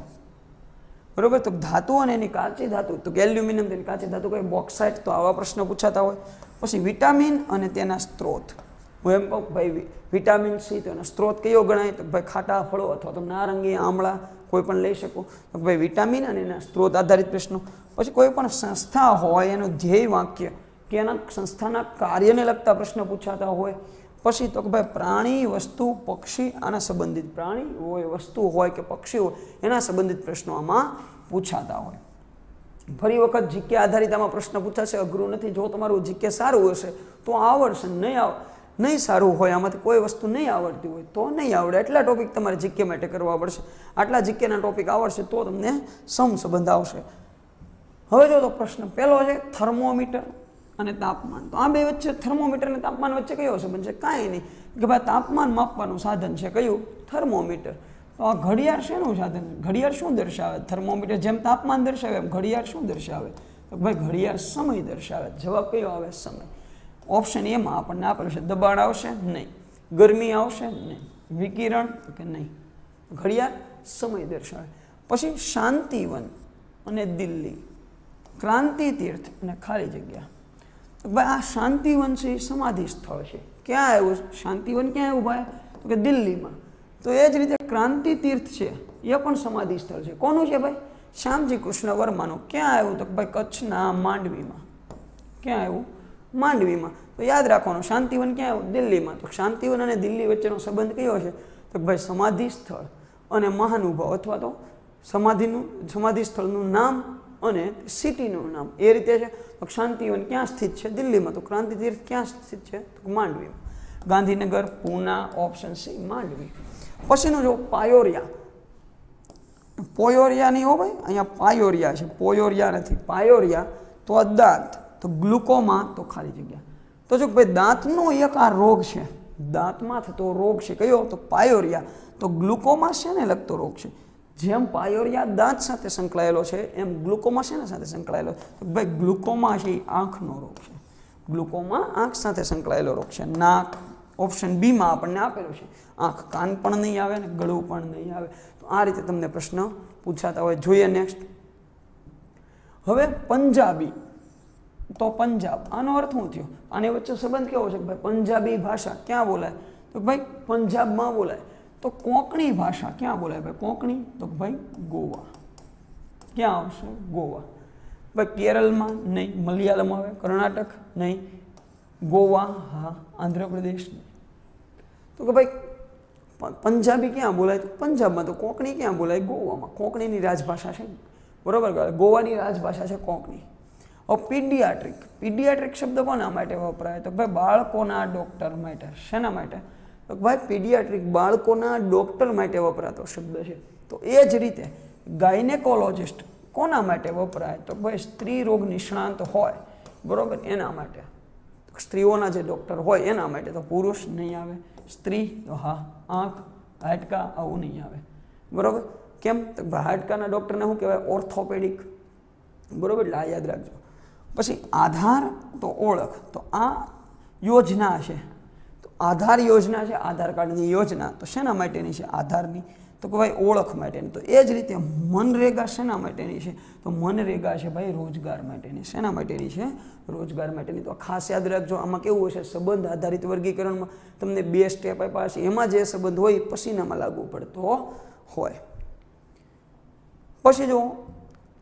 બરોબર તો ધાતુ અને એની કાચી ધાતુ તો કે એલ્યુમિનિયમ તેની કાચી ધાતુ કઈ બોક્સાઇટ તો આવા પ્રશ્ન પૂછાતા હોય પછી વિટામિન અને તેના સ્ત્રોત હું એમ કહું ભાઈ વિટામિન સી તો એનો સ્ત્રોત કયો ગણાય તો ભાઈ ખાટા ફળો અથવા તો નારંગી આમળા કોઈ પણ લઈ શકો તો ભાઈ વિટામિન અને એના સ્ત્રોત આધારિત પ્રશ્નો પછી કોઈ પણ સંસ્થા હોય એનું ધ્યેય વાક્ય કે એના સંસ્થાના કાર્યને લગતા પ્રશ્ન પૂછાતા હોય પછી તો કે ભાઈ પ્રાણી વસ્તુ પક્ષી આના સંબંધિત પ્રાણી હોય વસ્તુ હોય કે પક્ષી હોય એના સંબંધિત પ્રશ્નો આમાં પૂછાતા હોય ફરી વખત જીકે આધારિત આમાં પ્રશ્ન પૂછાશે અઘરું નથી જો તમારું જીકે સારું હશે તો આવડશે નહીં આવ નહીં સારું હોય આમાંથી કોઈ વસ્તુ નહીં આવડતી હોય તો નહીં આવડે એટલા ટોપિક તમારે જીકે માટે કરવા પડશે આટલા જીકેના ટોપિક આવડશે તો તમને સમસંબંધ આવશે હવે જો તો પ્રશ્ન પહેલો છે થર્મોમીટર અને તાપમાન તો આ બે વચ્ચે થર્મોમીટર અને તાપમાન વચ્ચે કયો સંબંધ છે કાંઈ નહીં કે ભાઈ તાપમાન માપવાનું સાધન છે કયું થર્મોમીટર તો આ ઘડિયાળ શેનું સાધન ઘડિયાળ શું દર્શાવે થર્મોમીટર જેમ તાપમાન દર્શાવે એમ ઘડિયાળ શું દર્શાવે તો ભાઈ ઘડિયાળ સમય દર્શાવે જવાબ કયો આવે સમય ઓપ્શન એમાં આપણને આપેલું છે દબાણ આવશે નહીં ગરમી આવશે નહીં વિકિરણ કે નહીં ઘડિયાળ સમય દર્શાવે પછી શાંતિવન અને દિલ્હી ક્રાંતિ તીર્થ અને ખાલી જગ્યા ભાઈ આ શાંતિવન છે એ સમાધિ સ્થળ છે ક્યાં આવ્યું શાંતિવન ક્યાં આવ્યું ભાઈ તો કે દિલ્હીમાં તો એ જ રીતે ક્રાંતિ તીર્થ છે એ પણ સમાધિ સ્થળ છે કોનું છે ભાઈ શ્યામજી કૃષ્ણ વર્માનું ક્યાં આવ્યું તો ભાઈ કચ્છના માંડવીમાં ક્યાં આવ્યું માંડવીમાં તો યાદ રાખવાનું શાંતિવન ક્યાં આવ્યું દિલ્હીમાં તો શાંતિવન અને દિલ્હી વચ્ચેનો સંબંધ કયો છે તો ભાઈ સમાધિ સ્થળ અને મહાનુભાવ અથવા તો સમાધિનું સમાધિ સ્થળનું નામ અને સિટીનું નામ એ રીતે છે તો શાંતિવન ક્યાં સ્થિત છે દિલ્હીમાં તો ક્રાંતિ તીર્થ ક્યાં સ્થિત છે તો માંડવીમાં ગાંધીનગર પૂના ઓપ્શન સી માંડવી પછીનું જો પાયોરિયા પોયોરિયા નહીં હો ભાઈ અહીંયા પાયોરિયા છે પોયોરિયા નથી પાયોરિયા તો આ દાંત તો ગ્લુકોમાં તો ખાલી જગ્યા તો જો ભાઈ દાંતનો એક આ રોગ છે દાંતમાં થતો રોગ છે કયો તો પાયોરિયા તો ગ્લુકોમા છે ને લગતો રોગ છે જેમ પાયોરિયા દાંત સાથે સંકળાયેલો છે એમ ગ્લુકોમા શેના સાથે સંકળાયેલો છે ભાઈ ગ્લુકોમા છે આંખનો રોગ છે ગ્લુકોમા આંખ સાથે સંકળાયેલો રોગ છે નાક ઓપ્શન બીમાં આપણને આપેલો છે આંખ કાન પણ નહીં આવે ને ગળું પણ નહીં આવે તો આ રીતે તમને પ્રશ્ન પૂછાતા હોય જોઈએ નેક્સ્ટ હવે પંજાબી તો પંજાબ આનો અર્થ શું થયો આની વચ્ચે સંબંધ કેવો છે ભાઈ પંજાબી ભાષા ક્યાં બોલાય તો ભાઈ પંજાબમાં બોલાય તો કોંકણી ભાષા ક્યાં બોલાય ભાઈ કોંકણી તો ભાઈ ગોવા ક્યાં આવશે ગોવા ભાઈ કેરળમાં નહીં મલયાલમ આવે કર્ણાટક નહીં ગોવા હા આંધ્રપ્રદેશ તો કે ભાઈ પંજાબી ક્યાં બોલાય પંજાબમાં તો કોંકણી ક્યાં બોલાય ગોવામાં કોંકણીની રાજભાષા છે બરાબર ગોવાની રાજભાષા છે કોંકણી હવે પીડિયાટ્રિક પીડિયાટ્રિક શબ્દ કોના માટે વપરાય તો ભાઈ બાળકોના ડૉક્ટર માટે શેના માટે ભાઈ પીડિયાટ્રિક બાળકોના ડૉક્ટર માટે વપરાતો શબ્દ છે તો એ જ રીતે ગાયનેકોલોજિસ્ટ કોના માટે વપરાય તો ભાઈ સ્ત્રી રોગ નિષ્ણાંત હોય બરાબર એના માટે સ્ત્રીઓના જે ડૉક્ટર હોય એના માટે તો પુરુષ નહીં આવે સ્ત્રી તો હા આંખ હાડકા આવું નહીં આવે બરાબર કેમ તો હાડકાના ડૉક્ટરને શું કહેવાય ઓર્થોપેડિક બરાબર એટલે આ યાદ રાખજો પછી આધાર તો ઓળખ તો આ યોજના છે આધાર યોજના છે આધાર કાર્ડની યોજના તો શેના માટેની છે આધારની તો કે ભાઈ ઓળખ માટેની તો એ જ રીતે મનરેગા શેના માટેની છે તો મનરેગા છે ભાઈ રોજગાર માટેની શેના માટેની છે રોજગાર માટેની તો ખાસ યાદ રાખજો આમાં કેવું હશે સંબંધ આધારિત વર્ગીકરણમાં તમને બે સ્ટેપ આપ્યા હશે એમાં જે સંબંધ હોય પછીનામાં લાગુ પડતો હોય પછી જો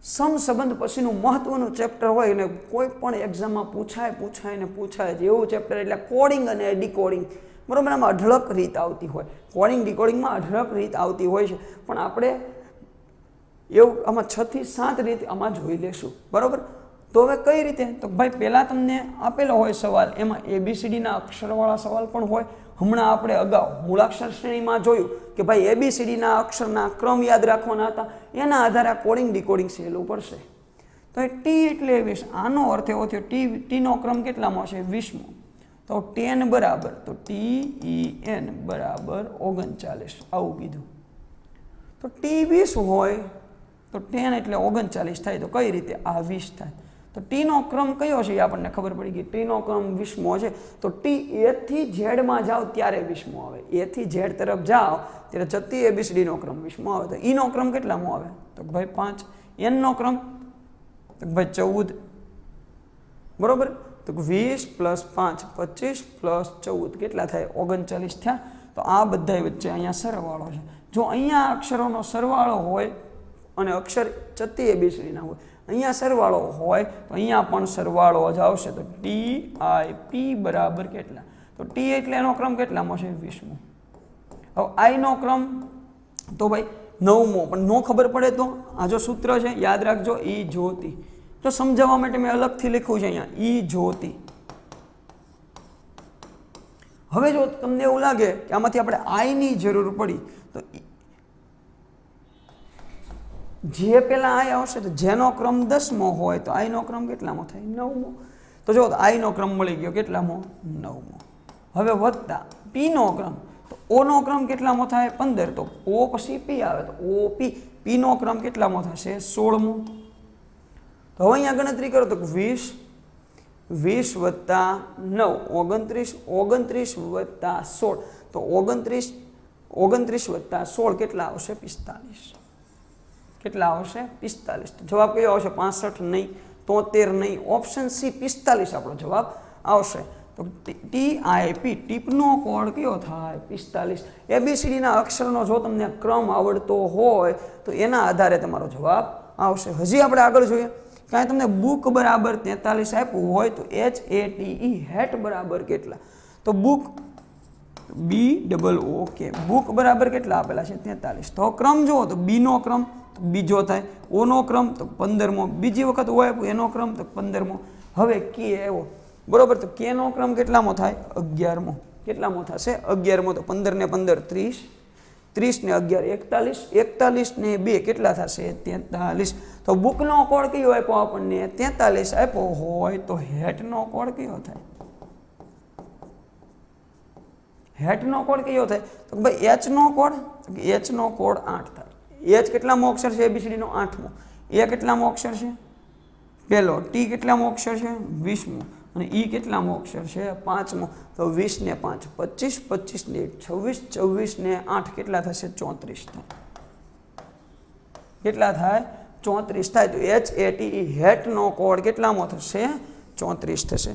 સમસંબંધ પછીનું મહત્વનું ચેપ્ટર હોય અને કોઈ પણ એક્ઝામમાં પૂછાય પૂછાય ને પૂછાય જ એવું ચેપ્ટર એટલે કોડિંગ અને ડીકોડિંગ બરાબર આમાં અઢળક રીત આવતી હોય કોડિંગ ડીકોડિંગમાં અઢળક રીત આવતી હોય છે પણ આપણે એવું આમાં છથી સાત રીત આમાં જોઈ લેશું બરાબર તો હવે કઈ રીતે તો ભાઈ પહેલાં તમને આપેલો હોય સવાલ એમાં એબીસીડીના અક્ષરવાળા સવાલ પણ હોય હમણાં આપણે અગાઉ મૂળાક્ષર શ્રેણીમાં જોયું કે ભાઈ એબીસીડીના અક્ષરના ક્રમ યાદ રાખવાના હતા એના આધારે આ કોડિંગ ડીકોડિંગ સહેલું પડશે તો એ ટી એટલે વીસ આનો અર્થ એવો થયો ટી ટીનો ક્રમ કેટલામાં હશે વીસમો તો ટેન બરાબર તો ટી ઈ એન બરાબર ઓગણચાલીસ આવું કીધું તો ટી વીસ હોય તો ટેન એટલે ઓગણચાલીસ થાય તો કઈ રીતે આ વીસ થાય તો ટીનો ક્રમ કયો છે એ આપણને ખબર પડી ગઈ ટીનો ક્રમ વિસ્મો છે તો ટી એથી ઝેડમાં જાઓ ત્યારે વિસ્મો આવે એથી ઝેડ તરફ જાઓ ત્યારે જતી એ બીસડીનો ક્રમ વિસ્મો આવે તો ઈનો ક્રમ કેટલામાં આવે તો ભાઈ પાંચ એનનો ક્રમ તો ભાઈ ચૌદ બરોબર તો વીસ પ્લસ પાંચ પચીસ પ્લસ ચૌદ કેટલા થાય ઓગણચાલીસ થયા તો આ બધા વચ્ચે અહીંયા સરવાળો છે જો અહીંયા અક્ષરોનો સરવાળો હોય અને અક્ષર ચતીએ બીસડીના હોય અહીંયા સરવાળો હોય તો અહીંયા પણ સરવાળો જ આવશે તો ટી આઈ પી બરાબર કેટલા તો ટી એટલે એનો ક્રમ કેટલામાં છે વીસમો હવે આઈનો ક્રમ તો ભાઈ નવમો પણ નો ખબર પડે તો આ જો સૂત્ર છે યાદ રાખજો ઈ જ્યોતિ તો સમજાવવા માટે મેં અલગથી લખ્યું છે અહીંયા ઈ જ્યોતિ હવે જો તમને એવું લાગે કે આમાંથી આપણે આઈની જરૂર પડી જે પહેલાં આય આવશે તો જેનો ક્રમ દસમો હોય તો આઈનો ક્રમ કેટલામો થાય નવમો તો જો આઈનો ક્રમ મળી ગયો કેટલામો નવમો હવે વધતા પીનો ક્રમ તો ઓનો ક્રમ કેટલામો થાય પંદર તો ઓ પછી પી આવે તો ઓ પી પીનો ક્રમ કેટલામો થશે સોળમો તો હવે અહીંયા ગણતરી કરો તો વીસ વીસ વત્તા નવ ઓગણત્રીસ ઓગણત્રીસ વત્તા સોળ તો ઓગણત્રીસ ઓગણત્રીસ વત્તા સોળ કેટલા આવશે પિસ્તાલીસ કેટલા આવશે પિસ્તાલીસ જવાબ કયો આવશે પાસઠ નહીં તોતેર નહીં ઓપ્શન સી પિસ્તાલીસ આપણો જવાબ આવશે તો ટી આઈપી ટીપનો કોડ કયો થાય પિસ્તાલીસ એબીસીડીના અક્ષરનો જો તમને ક્રમ આવડતો હોય તો એના આધારે તમારો જવાબ આવશે હજી આપણે આગળ જોઈએ કાંઈ તમને બુક બરાબર તેતાલીસ આપવું હોય તો એચ એ ટીઈ હેટ બરાબર કેટલા તો book B double O K બરાબર કેટલા આપેલા છે તેતાલીસ તો ક્રમ જુઓ તો બીનો ક્રમ તો બીજો થાય ઓનો ક્રમ તો પંદરમો બીજી વખત ઓ આપ્યું એનો ક્રમ તો પંદરમો હવે કે એવો બરોબર તો કેનો ક્રમ કેટલામો થાય અગિયારમો કેટલામો થશે અગિયારમો તો પંદર ને પંદર ત્રીસ ત્રીસ ને અગિયાર એકતાલીસ એકતાલીસ ને બે કેટલા થશે તેતાલીસ તો બુકનો કોડ કયો આપ્યો આપણને તેતાલીસ આપ્યો હોય તો હેટનો કોડ કયો થાય હેટનો કોડ કયો થાય તો ભાઈ એચનો કોડ એચનો કોડ આઠ થાય એચ કેટલામો અક્ષર છે એબીસીડીનો આઠમો એ કેટલામો અક્ષર છે પહેલો ટી કેટલામો અક્ષર છે વીસમો અને ઈ e કેટલામો અક્ષર છે પાંચમો તો ને પાંચ પચીસ પચીસને ને છવ્વીસ છવ્વીસને આઠ કેટલા થશે ચોત્રીસ થાય કેટલા થાય ચોત્રીસ થાય તો એચ એ ટી e, હેટનો કોડ કેટલામો થશે ચોત્રીસ થશે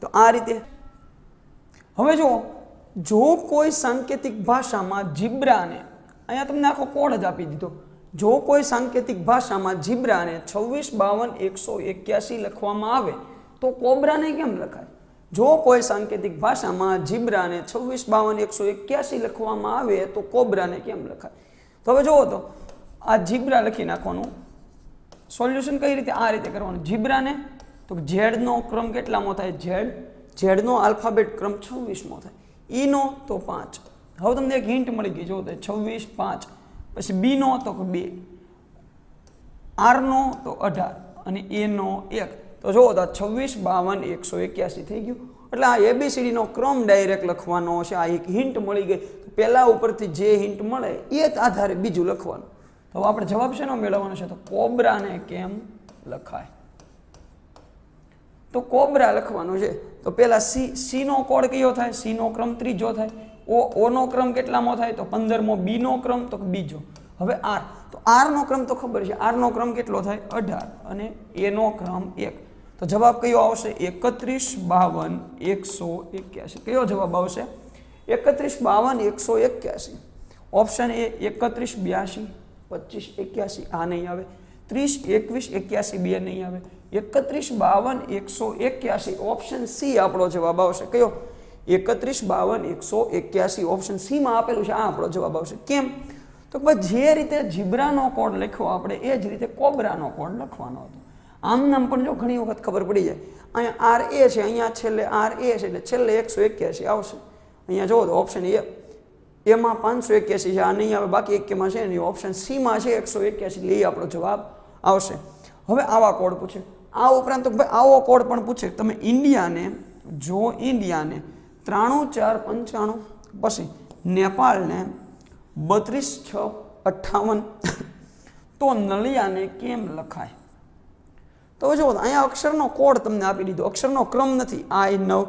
તો આ રીતે હવે જો જો કોઈ સાંકેતિક ભાષામાં જીબ્રાને અહીંયા તમને આખો કોડ જ આપી દીધો જો કોઈ સાંકેતિક ભાષામાં જીબ્રાને છવ્વીસ બાવન એકસો એક્યાસી લખવામાં આવે તો કોબ્રાને કેમ લખાય જો કોઈ સાંકેતિક ભાષામાં જીબ્રાને છવ્વીસ બાવન એકસો એક્યાસી લખવામાં આવે તો કોબ્રાને કેમ લખાય તો હવે જુઓ તો આ જીબ્રા લખી નાખવાનું સોલ્યુશન કઈ રીતે આ રીતે કરવાનું જીબ્રાને તો ઝેડનો ક્રમ કેટલામાં થાય ઝેડ ઝેડનો આલ્ફાબેટ ક્રમ છવ્વીસમો થાય ઈનો તો પાંચ હવે તમને એક હિન્ટ મળી ગઈ જો છવ્વીસ પાંચ પછી બીનો તો બે આરનો તો અઢાર અને એનો એક તો જુઓ તો છવ્વીસ બાવન એકસો એક્યાસી થઈ ગયું એટલે આ એબીસીડીનો ક્રમ ડાયરેક્ટ લખવાનો છે આ એક હિન્ટ મળી ગઈ પહેલાં ઉપરથી જે હિન્ટ મળે એ જ આધારે બીજું લખવાનું તો આપણે જવાબ શેનો મેળવવાનો છે તો કોબરાને કેમ લખાય તો કોબરા લખવાનું છે તો પહેલાં સી સીનો કોડ કયો થાય સીનો ક્રમ ત્રીજો થાય ઓ ઓનો ક્રમ કેટલામો થાય તો પંદરમો બીનો ક્રમ તો બીજો હવે આર તો આરનો ક્રમ તો ખબર છે આરનો ક્રમ કેટલો થાય અઢાર અને એનો ક્રમ એક તો જવાબ કયો આવશે એકત્રીસ બાવન એકસો એક્યાસી કયો જવાબ આવશે એકત્રીસ બાવન એકસો એક્યાસી ઓપ્શન એ એકત્રીસ બ્યાસી પચીસ એક્યાસી આ નહીં આવે ત્રીસ એકવીસ એક્યાસી બે નહીં આવે એકત્રીસ બાવન એકસો એક્યાસી ઓપ્શન સી આપણો જવાબ આવશે કયો એકત્રીસ બાવન એકસો એક્યાસી ઓપ્શન સીમાં આપેલું છે આ આપણો જવાબ આવશે કેમ તો જે રીતે જીબ્રાનો કોડ લખ્યો આપણે એ જ રીતે કોબરાનો કોડ લખવાનો હતો આમ નામ પણ જો ઘણી વખત ખબર પડી જાય અહીંયા આર એ છે અહીંયા છેલ્લે આર એ છે એટલે છેલ્લે એકસો એક્યાસી આવશે અહીંયા જોવો તો ઓપ્શન એ એમાં પાંચસો એક્યાસી છે આ નહીં આવે બાકી એકેમાં છે નહીં ઓપ્શન સીમાં છે એકસો એક્યાસી એટલે આપણો જવાબ આવશે હવે આવા કોડ પૂછે આ ઉપરાંત ભાઈ આવો કોડ પણ પૂછે તમે ઇન્ડિયાને જો ઇન્ડિયાને ત્રાણું ચાર પંચાણું પછી નેપાળને બત્રીસ છ અઠ્ઠાવન તો નલિયાને કેમ લખાય તો જો અહીંયા અક્ષરનો કોડ તમને આપી દીધો અક્ષરનો ક્રમ નથી આઈ નવ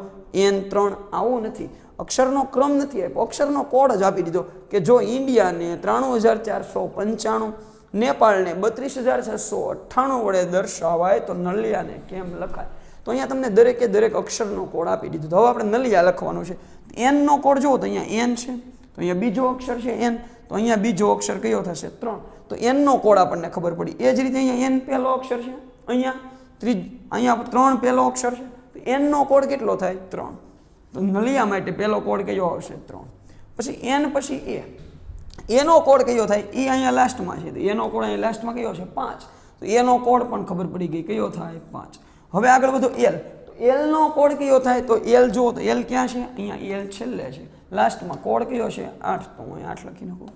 એન ત્રણ આવું નથી અક્ષરનો ક્રમ નથી આપ્યો અક્ષરનો કોડ જ આપી દીધો કે જો ઇન્ડિયાને ત્રાણું હજાર ચારસો પંચાણું નેપાળને બત્રીસ હજાર છસો અઠ્ઠાણું વડે દર્શાવાય તો નલિયાને કેમ લખાય તો અહીંયા તમને દરેકે દરેક અક્ષરનો કોડ આપી દીધો હવે આપણે નલિયા લખવાનું છે એનનો કોડ જુઓ તો અહીંયા એન છે તો અહીંયા બીજો અક્ષર છે એન તો અહીંયા બીજો અક્ષર કયો થશે ત્રણ તો એનનો કોડ આપણને ખબર પડી એ જ રીતે અહીંયા એન પહેલો અક્ષર છે અહીંયા ત્રીજ અહીંયા ત્રણ પહેલો અક્ષર છે તો એનનો કોડ કેટલો થાય ત્રણ તો નલિયા માટે પહેલો કોડ કયો આવશે ત્રણ પછી એન પછી એ એનો કોડ કયો થાય એ અહીંયા લાસ્ટમાં છે એનો કોડ અહીંયા લાસ્ટમાં કયો છે પાંચ તો એનો કોડ પણ ખબર પડી ગઈ કયો થાય પાંચ હવે આગળ બધો એલ તો એલનો કોડ કયો થાય તો એલ જો તો એલ ક્યાં છે અહીંયા એલ છેલ્લે છે લાસ્ટમાં કોડ કયો છે આઠ તો હું આઠ લખી નાખું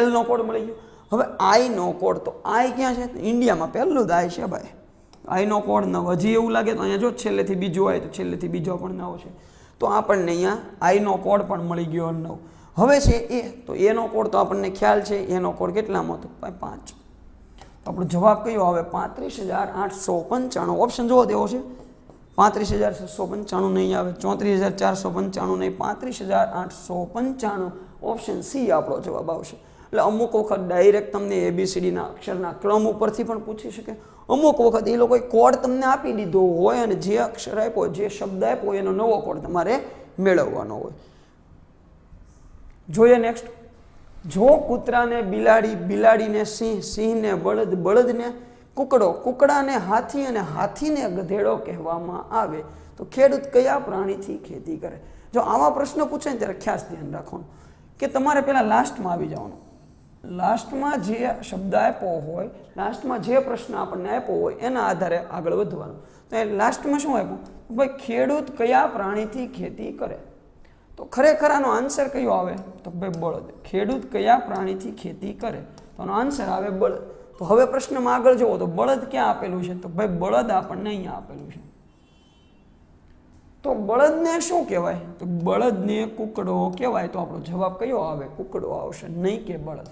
એલનો કોડ મળી ગયો હવે આઈનો કોડ તો આઈ ક્યાં છે ઇન્ડિયામાં પહેલું જ આઈ છે ભાઈ આઈનો કોડ નવ હજી એવું લાગે તો અહીંયા જો છેલ્લેથી બીજો આવે તો છેલ્લેથી બીજો પણ નવ છે તો આપણને અહીંયા આઈનો કોડ પણ મળી ગયો નવ હવે છે એ તો એનો કોડ તો આપણને ખ્યાલ છે એનો કોડ કેટલામાં હતો પાંચ આપણો જવાબ કયો આવે પાંત્રીસ હજાર આઠસો પંચાણું ઓપ્શન જોવો તેવો છે પાંત્રીસ હજાર છસો પંચાણું નહીં આવે ચોત્રીસ હજાર ચારસો પંચાણું નહીં પાંત્રીસ હજાર આઠસો પંચાણું ઓપ્શન સી આપણો જવાબ આવશે એટલે અમુક વખત ડાયરેક્ટ તમને એબીસીડીના અક્ષરના ક્રમ ઉપરથી પણ પૂછી શકે અમુક વખત એ લોકોએ કોડ તમને આપી દીધો હોય અને જે અક્ષર આપ્યો જે શબ્દ આપ્યો એનો નવો કોડ તમારે મેળવવાનો હોય જોઈએ નેક્સ્ટ જો કૂતરાને બિલાડી બિલાડીને સિંહ સિંહને બળદ બળદને કુકડો કુકડાને હાથી અને હાથીને ગધેડો કહેવામાં આવે તો ખેડૂત કયા પ્રાણીથી ખેતી કરે જો આવા પ્રશ્ન પૂછે ને ત્યારે ખાસ ધ્યાન રાખવાનું કે તમારે પહેલાં લાસ્ટમાં આવી જવાનું લાસ્ટમાં જે શબ્દ આપ્યો હોય લાસ્ટમાં જે પ્રશ્ન આપણને આપ્યો હોય એના આધારે આગળ વધવાનું તો એ લાસ્ટમાં શું આપ્યું ભાઈ ખેડૂત કયા પ્રાણીથી ખેતી કરે તો ખરેખર આનો આન્સર કયો આવે તો ભાઈ બળદ ખેડૂત કયા પ્રાણીથી ખેતી કરે તો આનો આન્સર આવે બળદ તો હવે પ્રશ્નમાં આગળ જુઓ તો બળદ ક્યાં આપેલું છે તો ભાઈ બળદ આપણને અહીંયા આપેલું છે તો બળદને શું કહેવાય તો બળદને કુકડો કહેવાય તો આપણો જવાબ કયો આવે કુકડો આવશે નહીં કે બળદ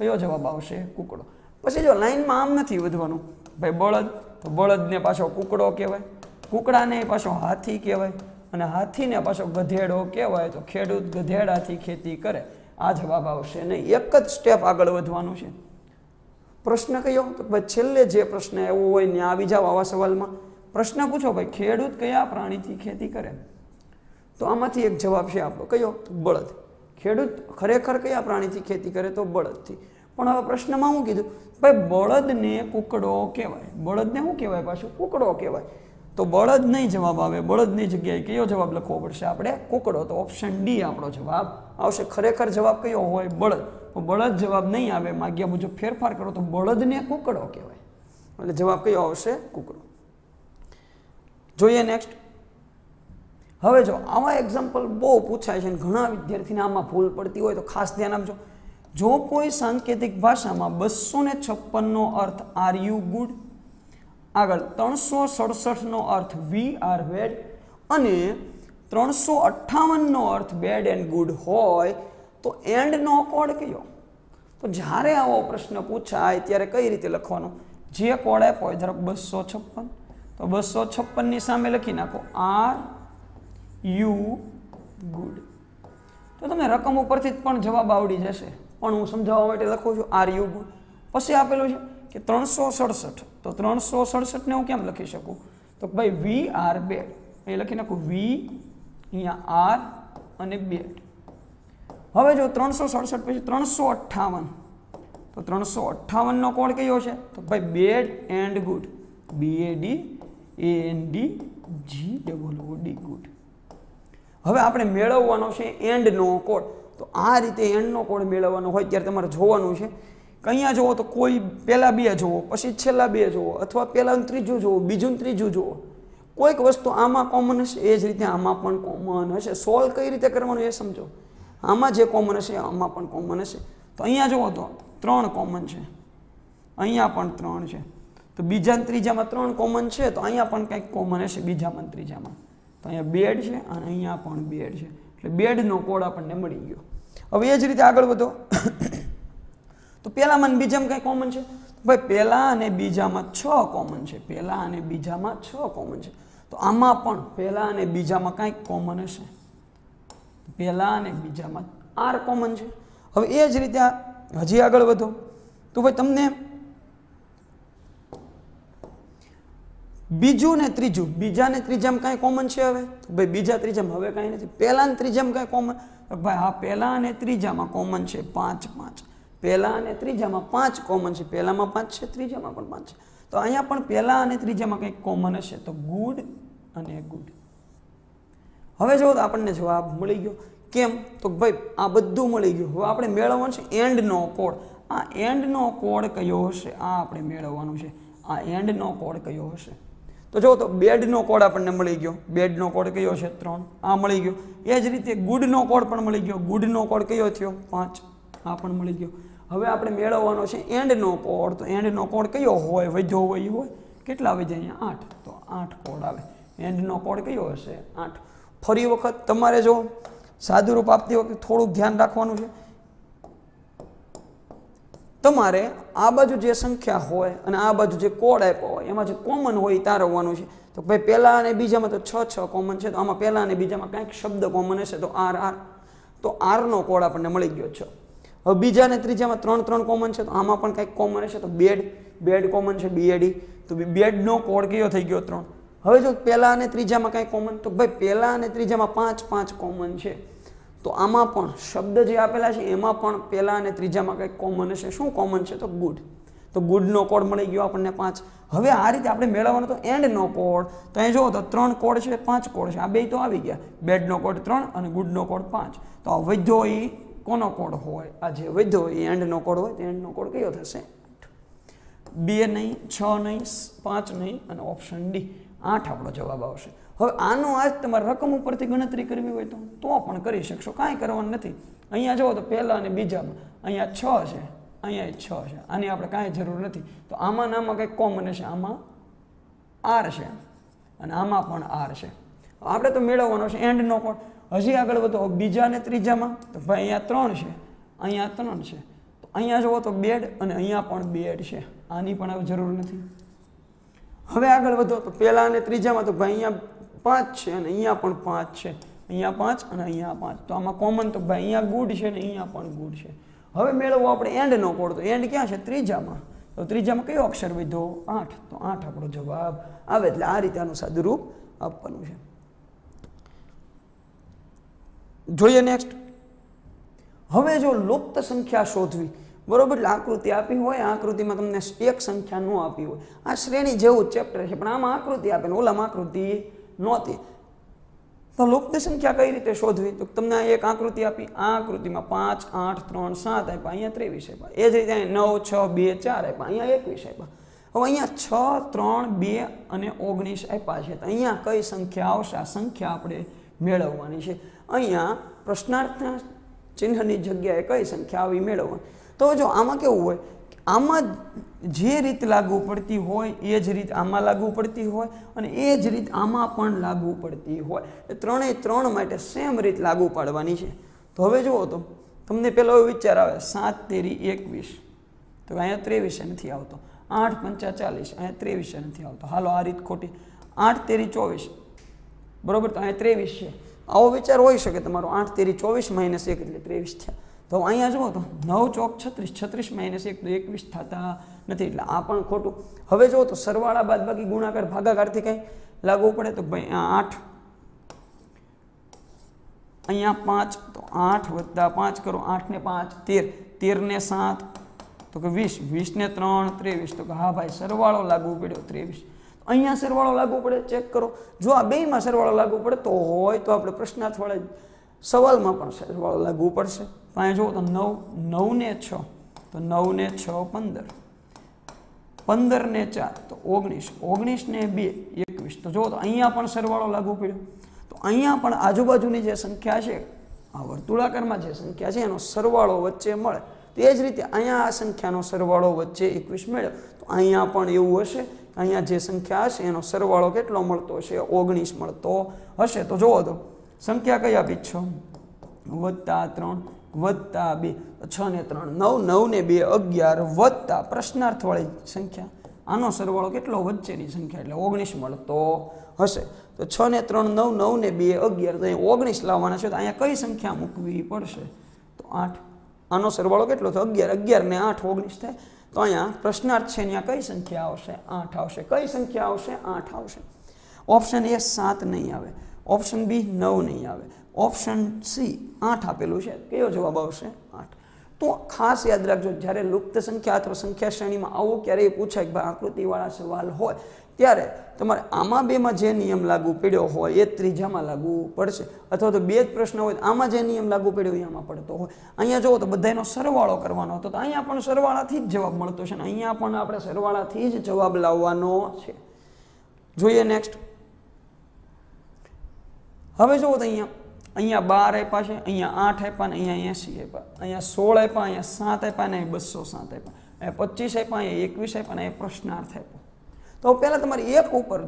કયો જવાબ આવશે કુકડો પછી જો લાઈનમાં આમ નથી વધવાનું ભાઈ બળદ તો બળદને પાછો કુકડો કહેવાય કુકડાને પાછો હાથી કહેવાય અને હાથીને પાછો ગધેડો કહેવાય તો ખેડૂત ગધેડાથી ખેતી કરે આ જવાબ આવશે અને એક જ સ્ટેપ આગળ વધવાનું છે પ્રશ્ન કયો તો ભાઈ છેલ્લે જે પ્રશ્ન એવો હોય ને આવી જાઓ આવા સવાલમાં પ્રશ્ન પૂછો ભાઈ ખેડૂત કયા પ્રાણીથી ખેતી કરે તો આમાંથી એક જવાબ છે આપણો કયો બળદ ખેડૂત ખરેખર કયા પ્રાણીથી ખેતી કરે તો બળદથી પણ હવે પ્રશ્નમાં હું કીધું ભાઈ બળદને કુકડો કહેવાય બળદને શું કહેવાય પાછું કુકડો કહેવાય તો બળદ નહીં જવાબ આવે બળદની જગ્યાએ કયો જવાબ લખવો પડશે આપણે કુકડો તો ઓપ્શન ડી આપણો જવાબ આવશે ખરેખર જવાબ કયો હોય બળદ તો બળદ જવાબ નહીં આવે માગ્યા મુજબ ફેરફાર કરો તો બળદને કુકડો કહેવાય એટલે જવાબ કયો આવશે કુકડો જોઈએ નેક્સ્ટ હવે જો આવા એક્ઝામ્પલ બહુ પૂછાય છે ઘણા વિદ્યાર્થીને આમાં ભૂલ પડતી હોય તો ખાસ ધ્યાન આપજો જો કોઈ સાંકેતિક ભાષામાં બસો ને છપ્પનનો અર્થ આર યુ ગુડ આગળ ત્રણસો સડસઠનો અર્થ વી આર વેડ અને ત્રણસો અઠ્ઠાવનનો અર્થ બેડ એન્ડ ગુડ હોય તો એન્ડનો કોડ કયો તો જ્યારે આવો પ્રશ્ન પૂછાય ત્યારે કઈ રીતે લખવાનો જે કોડ આપ્યો હોય ધારો બસો છપ્પન તો બસો છપ્પનની સામે લખી નાખો આર યુ ગુડ તો તમે રકમ ઉપરથી જ પણ જવાબ આવડી જશે પણ હું સમજાવવા માટે લખું છું આર યુ ગુડ પછી આપેલું છે કે ત્રણસો સડસઠ તો ત્રણસો સડસઠને હું કેમ લખી શકું તો ભાઈ વી આર બે એ લખી નાખું વી અહીંયા આર અને બે હવે જો ત્રણસો સડસઠ પછી ત્રણસો અઠ્ઠાવન તો ત્રણસો અઠ્ઠાવનનો કોડ કયો છે તો ભાઈ bad and good B A D A N D G double O D good હવે આપણે મેળવવાનો છે એન્ડનો કોડ તો આ રીતે એન્ડનો કોડ મેળવવાનો હોય ત્યારે તમારે જોવાનું છે અહીંયા જુઓ તો કોઈ પહેલાં બે જુઓ પછી છેલ્લા બે જુઓ અથવા પહેલાં ત્રીજું જુઓ બીજું ત્રીજું જુઓ કોઈક વસ્તુ આમાં કોમન હશે એ જ રીતે આમાં પણ કોમન હશે સોલ્વ કઈ રીતે કરવાનું એ સમજો આમાં જે કોમન હશે આમાં પણ કોમન હશે તો અહીંયા જુઓ તો ત્રણ કોમન છે અહીંયા પણ ત્રણ છે તો બીજા ત્રીજામાં ત્રણ કોમન છે તો અહીંયા પણ કંઈક કોમન હશે બીજામાં ત્રીજામાં તો અહીંયા બેડ છે અને અહીંયા પણ બેડ છે એટલે બેડનો કોડ આપણને મળી ગયો હવે એ જ રીતે આગળ વધો તો પહેલામાં બીજામાં કંઈ કોમન છે ભાઈ પહેલાં અને બીજામાં છ કોમન છે પહેલાં અને બીજામાં છ કોમન છે તો આમાં પણ પહેલાં અને બીજામાં કાંઈક કોમન હશે પહેલાં અને બીજામાં આર કોમન છે હવે એ જ રીતે હજી આગળ વધો તો ભાઈ તમને બીજું ને ત્રીજું બીજા ને ત્રીજામાં કાંઈ કોમન છે હવે તો ભાઈ બીજા ત્રીજામાં હવે કાંઈ નથી પહેલાં ને ત્રીજામાં કાંઈ કોમન ભાઈ હા પહેલાં અને ત્રીજામાં કોમન છે પાંચ પાંચ પહેલાં અને ત્રીજામાં પાંચ કોમન છે પહેલાંમાં પાંચ છે ત્રીજામાં પણ પાંચ છે તો અહીંયા પણ પહેલા અને ત્રીજામાં કંઈક કોમન હશે તો ગુડ અને ગુડ હવે જો આપણને જવાબ મળી ગયો કેમ તો ભાઈ આ બધું મળી ગયું હવે આપણે મેળવવાનું છે એન્ડનો કોડ આ એન્ડનો કોડ કયો હશે આ આપણે મેળવવાનું છે આ એન્ડનો કોડ કયો હશે તો જો તો બેડનો કોડ આપણને મળી ગયો બેડનો કોડ કયો છે ત્રણ આ મળી ગયો એ જ રીતે ગુડનો કોડ પણ મળી ગયો ગુડનો કોડ કયો થયો પાંચ આ પણ મળી ગયો હવે આપણે મેળવવાનો છે એન્ડનો કોડ તો એન્ડનો કોડ કયો હોય વધ્યો હોય એ હોય કેટલા વધે અહીંયા આઠ તો આઠ કોડ આવે એન્ડનો કોડ કયો હશે આઠ ફરી વખત તમારે જો સાદુરૂપ આપતી વખતે થોડુંક ધ્યાન રાખવાનું છે તમારે આ બાજુ જે સંખ્યા હોય અને આ બાજુ જે કોડ આપ્યો હોય એમાં જે કોમન હોય એ તારવવાનું છે તો ભાઈ પહેલાં અને બીજામાં તો છ છ કોમન છે તો આમાં પહેલાં અને બીજામાં કાંઈક શબ્દ કોમન હશે તો આર આર તો આરનો કોડ આપણને મળી ગયો છે હવે બીજા અને ત્રીજામાં ત્રણ ત્રણ કોમન છે તો આમાં પણ કંઈક કોમન હશે તો બેડ બેડ કોમન છે બીએડી તો બેડનો કોડ કયો થઈ ગયો ત્રણ હવે જો પહેલાં અને ત્રીજામાં કાંઈ કોમન તો ભાઈ પહેલાં અને ત્રીજામાં પાંચ પાંચ કોમન છે તો આમાં પણ શબ્દ જે આપેલા છે એમાં પણ પહેલાં અને ત્રીજામાં કંઈક કોમન હશે શું કોમન છે તો ગુડ તો ગુડનો કોડ મળી ગયો આપણને પાંચ હવે આ રીતે આપણે મેળવવાનો તો એન્ડનો કોડ તો અહીં જુઓ તો ત્રણ કોડ છે પાંચ કોડ છે આ બે તો આવી ગયા બેડનો કોડ ત્રણ અને ગુડનો કોડ પાંચ તો વધ્યો એ કોનો કોડ હોય આ જે વધ્યો એ એન્ડનો કોડ હોય તો એન્ડનો કોડ કયો થશે બે નહીં છ નહીં પાંચ નહીં અને ઓપ્શન ડી આઠ આપણો જવાબ આવશે હવે આનો આજ તમારે રકમ ઉપરથી ગણતરી કરવી હોય તો તો પણ કરી શકશો કાંઈ કરવાનું નથી અહીંયા જુઓ તો પહેલાં અને બીજામાં અહીંયા છ છે અહીંયા છ છે આની આપણે કાંઈ જરૂર નથી તો આમાં નામાં કંઈક કોમન હશે આમાં આર છે અને આમાં પણ આર છે આપણે તો મેળવવાનો છે એન્ડનો કોડ હજી આગળ વધો બીજા અને ત્રીજામાં તો ભાઈ અહીંયા ત્રણ છે અહીંયા ત્રણ છે તો અહીંયા જુઓ તો બેડ અને અહીંયા પણ બેડ છે આની પણ હવે જરૂર નથી હવે આગળ વધો તો પહેલાં અને ત્રીજામાં તો ભાઈ અહીંયા પાંચ છે અને અહીંયા પણ પાંચ છે અહીંયા પાંચ અને અહીંયા પાંચ તો આમાં કોમન તો ભાઈ અહીંયા ગુડ છે અને અહીંયા પણ ગુડ છે હવે મેળવવો આપણે એન્ડનો કોડ તો એન્ડ ક્યાં છે ત્રીજામાં તો ત્રીજામાં કયો અક્ષર વધ્યો આઠ તો આઠ આપણો જવાબ આવે એટલે આ રીતે આનું સાદુરૂપ આપવાનું છે જોઈએ નેક્સ્ટ હવે જો લુપ્ત સંખ્યા શોધવી બરોબર એટલે આકૃતિ આપી હોય આકૃતિમાં તમને એક સંખ્યા ન આપી હોય આ શ્રેણી જેવું ચેપ્ટર છે પણ આમાં આકૃતિ આપે ને ઓલામાં આકૃતિ નહોતી તો લુપ્ત સંખ્યા કઈ રીતે શોધવી તો તમને એક આકૃતિ આપી આ આકૃતિમાં પાંચ આઠ ત્રણ સાત આપ્યા અહીંયા ત્રેવીસ આપ્યા એ જ રીતે અહીંયા નવ છ બે ચાર આપ્યા અહીંયા એકવીસ આપ્યા હવે અહીંયા છ ત્રણ બે અને ઓગણીસ આપ્યા છે તો અહીંયા કઈ સંખ્યા આવશે આ સંખ્યા આપણે મેળવવાની છે અહીંયા પ્રશ્નાર્થના ચિહ્નની જગ્યાએ કઈ સંખ્યા આવી મેળવવા તો જો આમાં કેવું હોય આમાં જે રીત લાગુ પડતી હોય એ જ રીત આમાં લાગુ પડતી હોય અને એ જ રીત આમાં પણ લાગુ પડતી હોય એ ત્રણેય ત્રણ માટે સેમ રીત લાગુ પાડવાની છે તો હવે જુઓ તો તમને પહેલો વિચાર આવે સાત તેરી એકવીસ તો અહીંયા ત્રેવીસે નથી આવતો આઠ પંચા ચાલીસ અહીંયા ત્રેવીસે નથી આવતો હાલો આ રીત ખોટી આઠ તેરી ચોવીસ બરાબર તો અહીંયા ત્રેવીસ છે આવો વિચાર હોઈ શકે તમારો આઠ તેરી ચોવીસ માઇનસ એક એટલે ત્રેવીસ થયા તો અહીંયા જુઓ તો નવ ચોક છત્રીસ છત્રીસ માઇનસ એક તો એકવીસ થતા નથી એટલે આ પણ ખોટું હવે જુઓ તો સરવાળા બાદ બાકી ગુણાકાર ભાગાકારથી કંઈ લાગવું પડે તો ભાઈ આઠ અહીંયા પાંચ તો આઠ વધતા પાંચ કરો આઠને પાંચ તેર તેરને સાત તો કે વીસ વીસને ત્રણ ત્રેવીસ તો કે હા ભાઈ સરવાળો લાગવો પડ્યો ત્રેવીસ અહીંયા સરવાળો લાગુ પડે ચેક કરો જો આ બેમાં સરવાળો લાગુ પડે તો હોય તો આપણે પ્રશ્નાર્થ વાળા સવાલમાં પણ સરવાળો લાગુ પડશે અહીંયા જુઓ તો નવ નવ ને છ તો નવને છ પંદર પંદર ને ચાર તો ઓગણીસ ઓગણીસ ને બે એકવીસ તો જુઓ તો અહીંયા પણ સરવાળો લાગુ પડ્યો તો અહીંયા પણ આજુબાજુની જે સંખ્યા છે આ વર્તુળાકારમાં જે સંખ્યા છે એનો સરવાળો વચ્ચે મળે તો એ જ રીતે અહીંયા આ સંખ્યાનો સરવાળો વચ્ચે એકવીસ મળ્યો તો અહીંયા પણ એવું હશે અહીંયા જે સંખ્યા હશે એનો સરવાળો કેટલો મળતો હશે ઓગણીસ મળતો હશે તો જુઓ તો સંખ્યા કઈ આપી છ વત્તા ત્રણ વત્તા બે છ ને ત્રણ નવ નવ ને બે અગિયાર વત્તા પ્રશ્નાર્થવાળી સંખ્યા આનો સરવાળો કેટલો વચ્ચેની સંખ્યા એટલે ઓગણીસ મળતો હશે તો છ ને ત્રણ નવ નવ ને બે અગિયાર તો અહીંયા ઓગણીસ લાવવાના છે તો અહીંયા કઈ સંખ્યા મૂકવી પડશે તો આઠ આનો સરવાળો કેટલો થયો અગિયાર અગિયાર ને આઠ ઓગણીસ થાય તો અહીંયા પ્રશ્નાર્થ છે અહીંયા કઈ સંખ્યા આવશે આઠ આવશે કઈ સંખ્યા આવશે આઠ આવશે ઓપ્શન એ સાત નહીં આવે ઓપ્શન બી નવ નહીં આવે ઓપ્શન સી આઠ આપેલું છે કયો જવાબ આવશે આઠ તો ખાસ યાદ રાખજો જ્યારે લુપ્ત સંખ્યા અથવા સંખ્યા શ્રેણીમાં આવું ક્યારેય પૂછાય કે ભાઈ આકૃતિવાળા સવાલ હોય ત્યારે તમારે આમાં બેમાં જે નિયમ લાગુ પડ્યો હોય એ ત્રીજામાં લાગુ પડશે અથવા તો બે જ પ્રશ્ન હોય આમાં જે નિયમ લાગુ પડ્યો હોય આમાં પડતો હોય અહીંયા જુઓ તો બધાનો સરવાળો કરવાનો હતો તો અહીંયા પણ સરવાળાથી જ જવાબ મળતો છે અને અહીંયા પણ આપણે સરવાળાથી જ જવાબ લાવવાનો છે જોઈએ નેક્સ્ટ હવે જુઓ તો અહીંયા અહીંયા બાર આપ્યા છે અહીંયા આઠ આપ્યા ને અહીંયા એંસી આપ્યા અહીંયા સોળ આપ્યા અહીંયા સાત આપ્યા ને બસો સાત આપ્યા અહીંયા પચીસ આપ્યા અહીંયા એકવીસ આપ્યા ને અહીંયા પ્રશ્નાર્થ આપ્યો તો પહેલાં તમારે એક ઉપર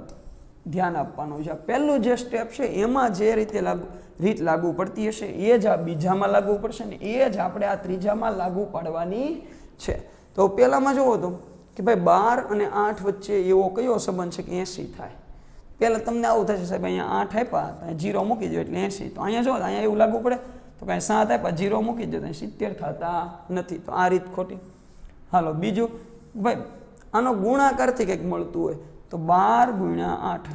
ધ્યાન આપવાનું છે પહેલું જે સ્ટેપ છે એમાં જે રીતે લાગુ રીત લાગુ પડતી હશે એ જ આ બીજામાં લાગુ પડશે ને એ જ આપણે આ ત્રીજામાં લાગુ પાડવાની છે તો પહેલાંમાં જુઓ તો કે ભાઈ બાર અને આઠ વચ્ચે એવો કયો સંબંધ છે કે એંસી થાય પહેલાં તમને આવું થશે સાહેબ અહીંયા આઠ આપ્યા ત્યાં જીરો મૂકી દો એટલે એંસી તો અહીંયા જો અહીંયા એવું લાગુ પડે તો કાંઈ સાત આપ્યા જીરો મૂકી દો ત્યાં સિત્તેર થતા નથી તો આ રીત ખોટી હાલો બીજું ભાઈ આનો ગુણાકારથી કંઈક મળતું હોય તો બાર ગુણ્યા આઠ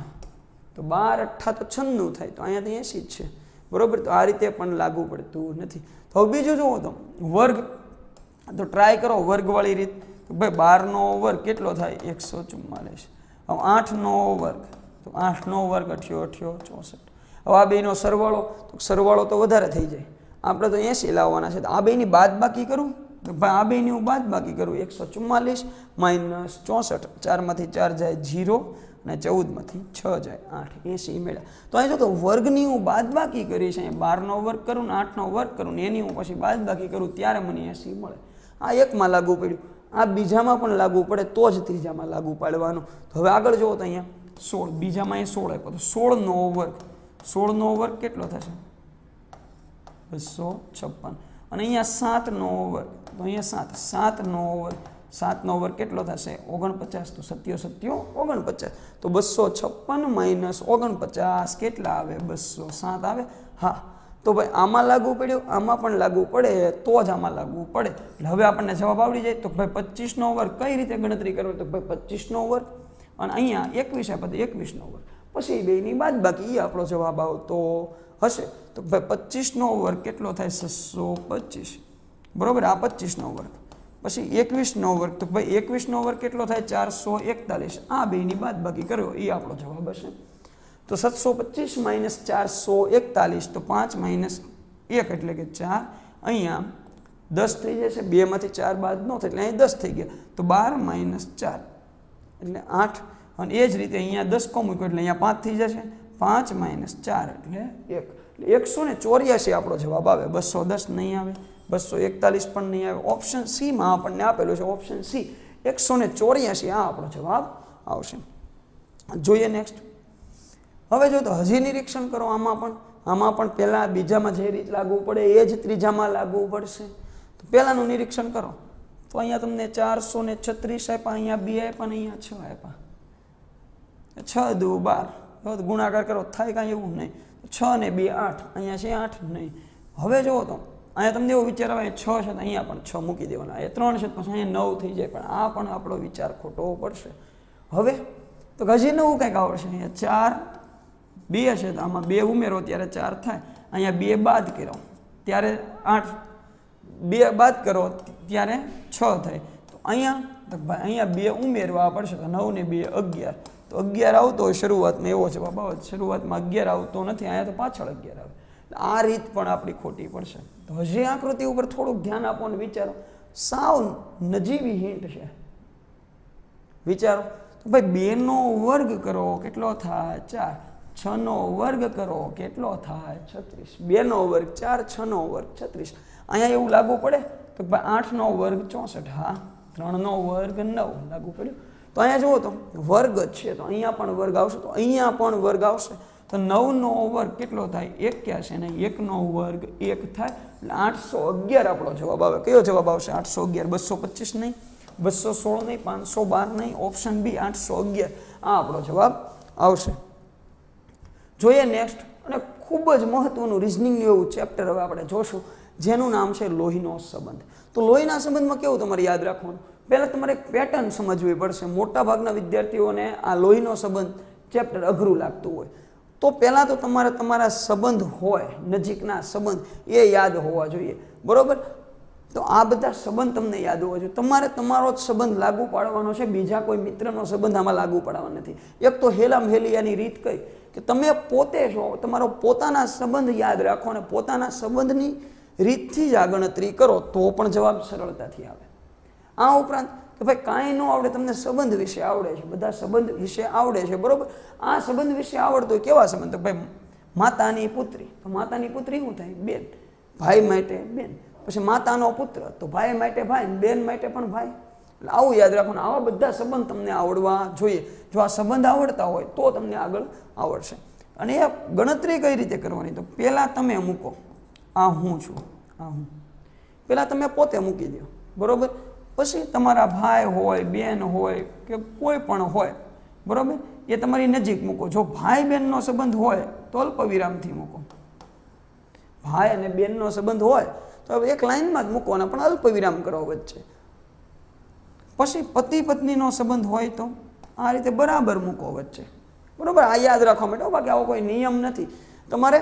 તો બાર અઠ્ઠા તો છન્નું થાય તો અહીંયાથી એંસી જ છે બરાબર તો આ રીતે પણ લાગુ પડતું નથી તો હવે બીજું જુઓ તો વર્ગ તો ટ્રાય કરો વર્ગવાળી રીત તો ભાઈ બારનો વર્ગ કેટલો થાય એકસો ચુમ્માલીસ હવે આઠનો વર્ગ તો આઠનો વર્ગ અઠ્યો અઠ્યો ચોસઠ હવે આ બેનો સરવાળો તો સરવાળો તો વધારે થઈ જાય આપણે તો એંસી લાવવાના છે તો આ બેની બાદ બાકી કરું તો ભાઈ આ બેની હું બાદ બાકી કરું એકસો ચુમ્માલીસ માઇનસ ચોસઠ ચારમાંથી ચાર જાય ઝીરો અને ચૌદમાંથી છ જાય આઠ એસી મેળ્યા તો અહીં જો કે વર્ગની હું બાદ બાકી કરીશ અહીંયા બારનો વર્ગ કરું ને આઠનો વર્ગ કરું ને એની હું પછી બાદ બાકી કરું ત્યારે મને એસી મળે આ એકમાં લાગુ પડ્યું આ બીજામાં પણ લાગુ પડે તો જ ત્રીજામાં લાગુ પાડવાનું તો હવે આગળ જુઓ તો અહીંયા સોળ બીજામાં એ સોળ આપ્યો તો સોળનો વર્ગ સોળનો વર્ગ કેટલો થશે બસો છપ્પન અને અહીંયા સાતનો વર્ગ તો અહીંયા સાત સાતનો ઓવર સાતનો ઓવર કેટલો થશે ઓગણપચાસ તો સત્યો સત્યો ઓગણપચાસ તો બસો છપ્પન માઇનસ ઓગણપચાસ કેટલા આવે બસો સાત આવે હા તો ભાઈ આમાં લાગુ પડ્યું આમાં પણ લાગુ પડે તો જ આમાં લાગુ પડે એટલે હવે આપણને જવાબ આવડી જાય તો ભાઈ પચીસનો ઓવર કઈ રીતે ગણતરી કરવી તો ભાઈ પચીસનો ઓવર અને અહીંયા એકવીસ આપે તો એકવીસનો ઓવર પછી બેની બાદ બાકી એ આપણો જવાબ આવતો હશે તો ભાઈ પચીસનો ઓવર કેટલો થાય છસો પચીસ બરાબર આ પચીસનો વર્ગ પછી એકવીસનો વર્ગ તો ભાઈ એકવીસનો વર્ગ કેટલો થાય ચારસો એકતાલીસ આ બેની બાદ બાકી કર્યો એ આપણો જવાબ હશે તો સાતસો પચીસ માઇનસ ચારસો એકતાલીસ તો પાંચ માઇનસ એક એટલે કે ચાર અહીંયા દસ થઈ જશે બેમાંથી ચાર બાદ ન થાય એટલે અહીં દસ થઈ ગયા તો બાર માઇનસ ચાર એટલે આઠ અને એ જ રીતે અહીંયા દસ કો મૂક્યો એટલે અહીંયા પાંચ થઈ જશે પાંચ માઇનસ ચાર એટલે એક એટલે એકસો ને ચોર્યાસી આપણો જવાબ આવે બસો દસ નહીં આવે બસો એકતાલીસ પણ નહીં આવે ઓપ્શન સીમાં આપણને આપેલું છે ઓપ્શન સી એકસો ને ચોર્યાસી આ આપણો જવાબ આવશે જોઈએ નેક્સ્ટ હવે જો તો હજી નિરીક્ષણ કરો આમાં પણ આમાં પણ પહેલાં બીજામાં જે રીત લાગવું પડે એ જ ત્રીજામાં લાગવું પડશે તો પહેલાંનું નિરીક્ષણ કરો તો અહીંયા તમને ચારસો ને છત્રીસ આપ્યા અહીંયા બે આપ્યા અને અહીંયા છ આપ્યા છ દુ બાર ગુણાકાર કરો થાય કાંઈ એવું નહીં છ ને બે આઠ અહીંયા છે આઠ નહીં હવે જુઓ તો અહીંયા તમને એવું વિચારવા છ છે તો અહીંયા પણ છ મૂકી દેવાના એ ત્રણ છે પછી અહીંયા નવ થઈ જાય પણ આ પણ આપણો વિચાર ખોટો પડશે હવે તો હજી નવું કંઈક આવડશે અહીંયા ચાર બે હશે તો આમાં બે ઉમેરો ત્યારે ચાર થાય અહીંયા બે બાદ કરો ત્યારે આઠ બે બાદ કરો ત્યારે છ થાય તો અહીંયા તો ભાઈ અહીંયા બે ઉમેરવા પડશે તો નવ ને બે અગિયાર તો અગિયાર આવતો હોય શરૂઆતમાં એવો છે બાબા શરૂઆતમાં અગિયાર આવતો નથી અહીંયા તો પાછળ અગિયાર આવે આ રીત પણ આપણી ખોટી પડશે તો હજી આકૃતિ ઉપર થોડુંક ધ્યાન આપો અને વિચારો સાવ નજીવી હિન્ટ છે વિચારો તો ભાઈ બેનો વર્ગ કરો કેટલો થાય ચાર છનો વર્ગ કરો કેટલો થાય છત્રીસ બેનો વર્ગ ચાર છનો વર્ગ છત્રીસ અહીંયા એવું લાગુ પડે કે ભાઈ આઠનો વર્ગ ચોસઠ હા ત્રણનો વર્ગ નવ લાગુ પડ્યું તો અહીંયા જુઓ તો વર્ગ જ છે તો અહીંયા પણ વર્ગ આવશે તો અહીંયા પણ વર્ગ આવશે તો નવનો વર્ગ કેટલો થાય એક છે અને એકનો વર્ગ એક થાય એટલે આઠસો અગિયાર આપણો જવાબ આવે કયો જવાબ આવશે આઠસો અગિયાર બસો પચીસ નહીં બસો સોળ નહીં પાંચસો બાર નહીં ઓપ્શન બી આઠસો અગિયાર આ આપણો જવાબ આવશે જોઈએ નેક્સ્ટ અને ખૂબ જ મહત્વનું રિઝનિંગ એવું ચેપ્ટર હવે આપણે જોશું જેનું નામ છે લોહીનો સંબંધ તો લોહીના સંબંધમાં કેવું તમારે યાદ રાખવાનું પહેલાં તમારે એક પેટર્ન સમજવી પડશે મોટાભાગના વિદ્યાર્થીઓને આ લોહીનો સંબંધ ચેપ્ટર અઘરું લાગતું હોય તો પહેલાં તો તમારે તમારા સંબંધ હોય નજીકના સંબંધ એ યાદ હોવા જોઈએ બરાબર તો આ બધા સંબંધ તમને યાદ હોવા જોઈએ તમારે તમારો જ સંબંધ લાગુ પાડવાનો છે બીજા કોઈ મિત્રનો સંબંધ આમાં લાગુ પાડવાનો નથી એક તો હેલામ હેલિયાની રીત કઈ કે તમે પોતે છો તમારો પોતાના સંબંધ યાદ રાખો અને પોતાના સંબંધની રીતથી જ આ ગણતરી કરો તો પણ જવાબ સરળતાથી આવે આ ઉપરાંત કે ભાઈ કાંઈ ન આવડે તમને સંબંધ વિશે આવડે છે બધા સંબંધ વિશે આવડે છે બરાબર આ સંબંધ વિશે આવડતો હોય કેવા સંબંધ ભાઈ માતાની પુત્રી તો માતાની પુત્રી શું થાય બેન ભાઈ માટે બેન પછી માતાનો પુત્ર તો ભાઈ માટે ભાઈ બેન માટે પણ ભાઈ એટલે આવું યાદ રાખવાનું આવા બધા સંબંધ તમને આવડવા જોઈએ જો આ સંબંધ આવડતા હોય તો તમને આગળ આવડશે અને એ ગણતરી કઈ રીતે કરવાની તો પહેલાં તમે મૂકો આ હું છું આ હું પહેલાં તમે પોતે મૂકી દો બરાબર પછી તમારા ભાઈ હોય બેન હોય કે કોઈ પણ હોય બરાબર એ તમારી નજીક મૂકો જો ભાઈ બહેનનો સંબંધ હોય તો અલ્પ વિરામથી મૂકો ભાઈ અને બેનનો સંબંધ હોય તો એક લાઈનમાં જ મૂકવાના પણ અલ્પ વિરામ કરો વચ્ચે પછી પતિ પત્નીનો સંબંધ હોય તો આ રીતે બરાબર મૂકો વચ્ચે બરાબર આ યાદ રાખવા મેડમ બાકી આવો કોઈ નિયમ નથી તમારે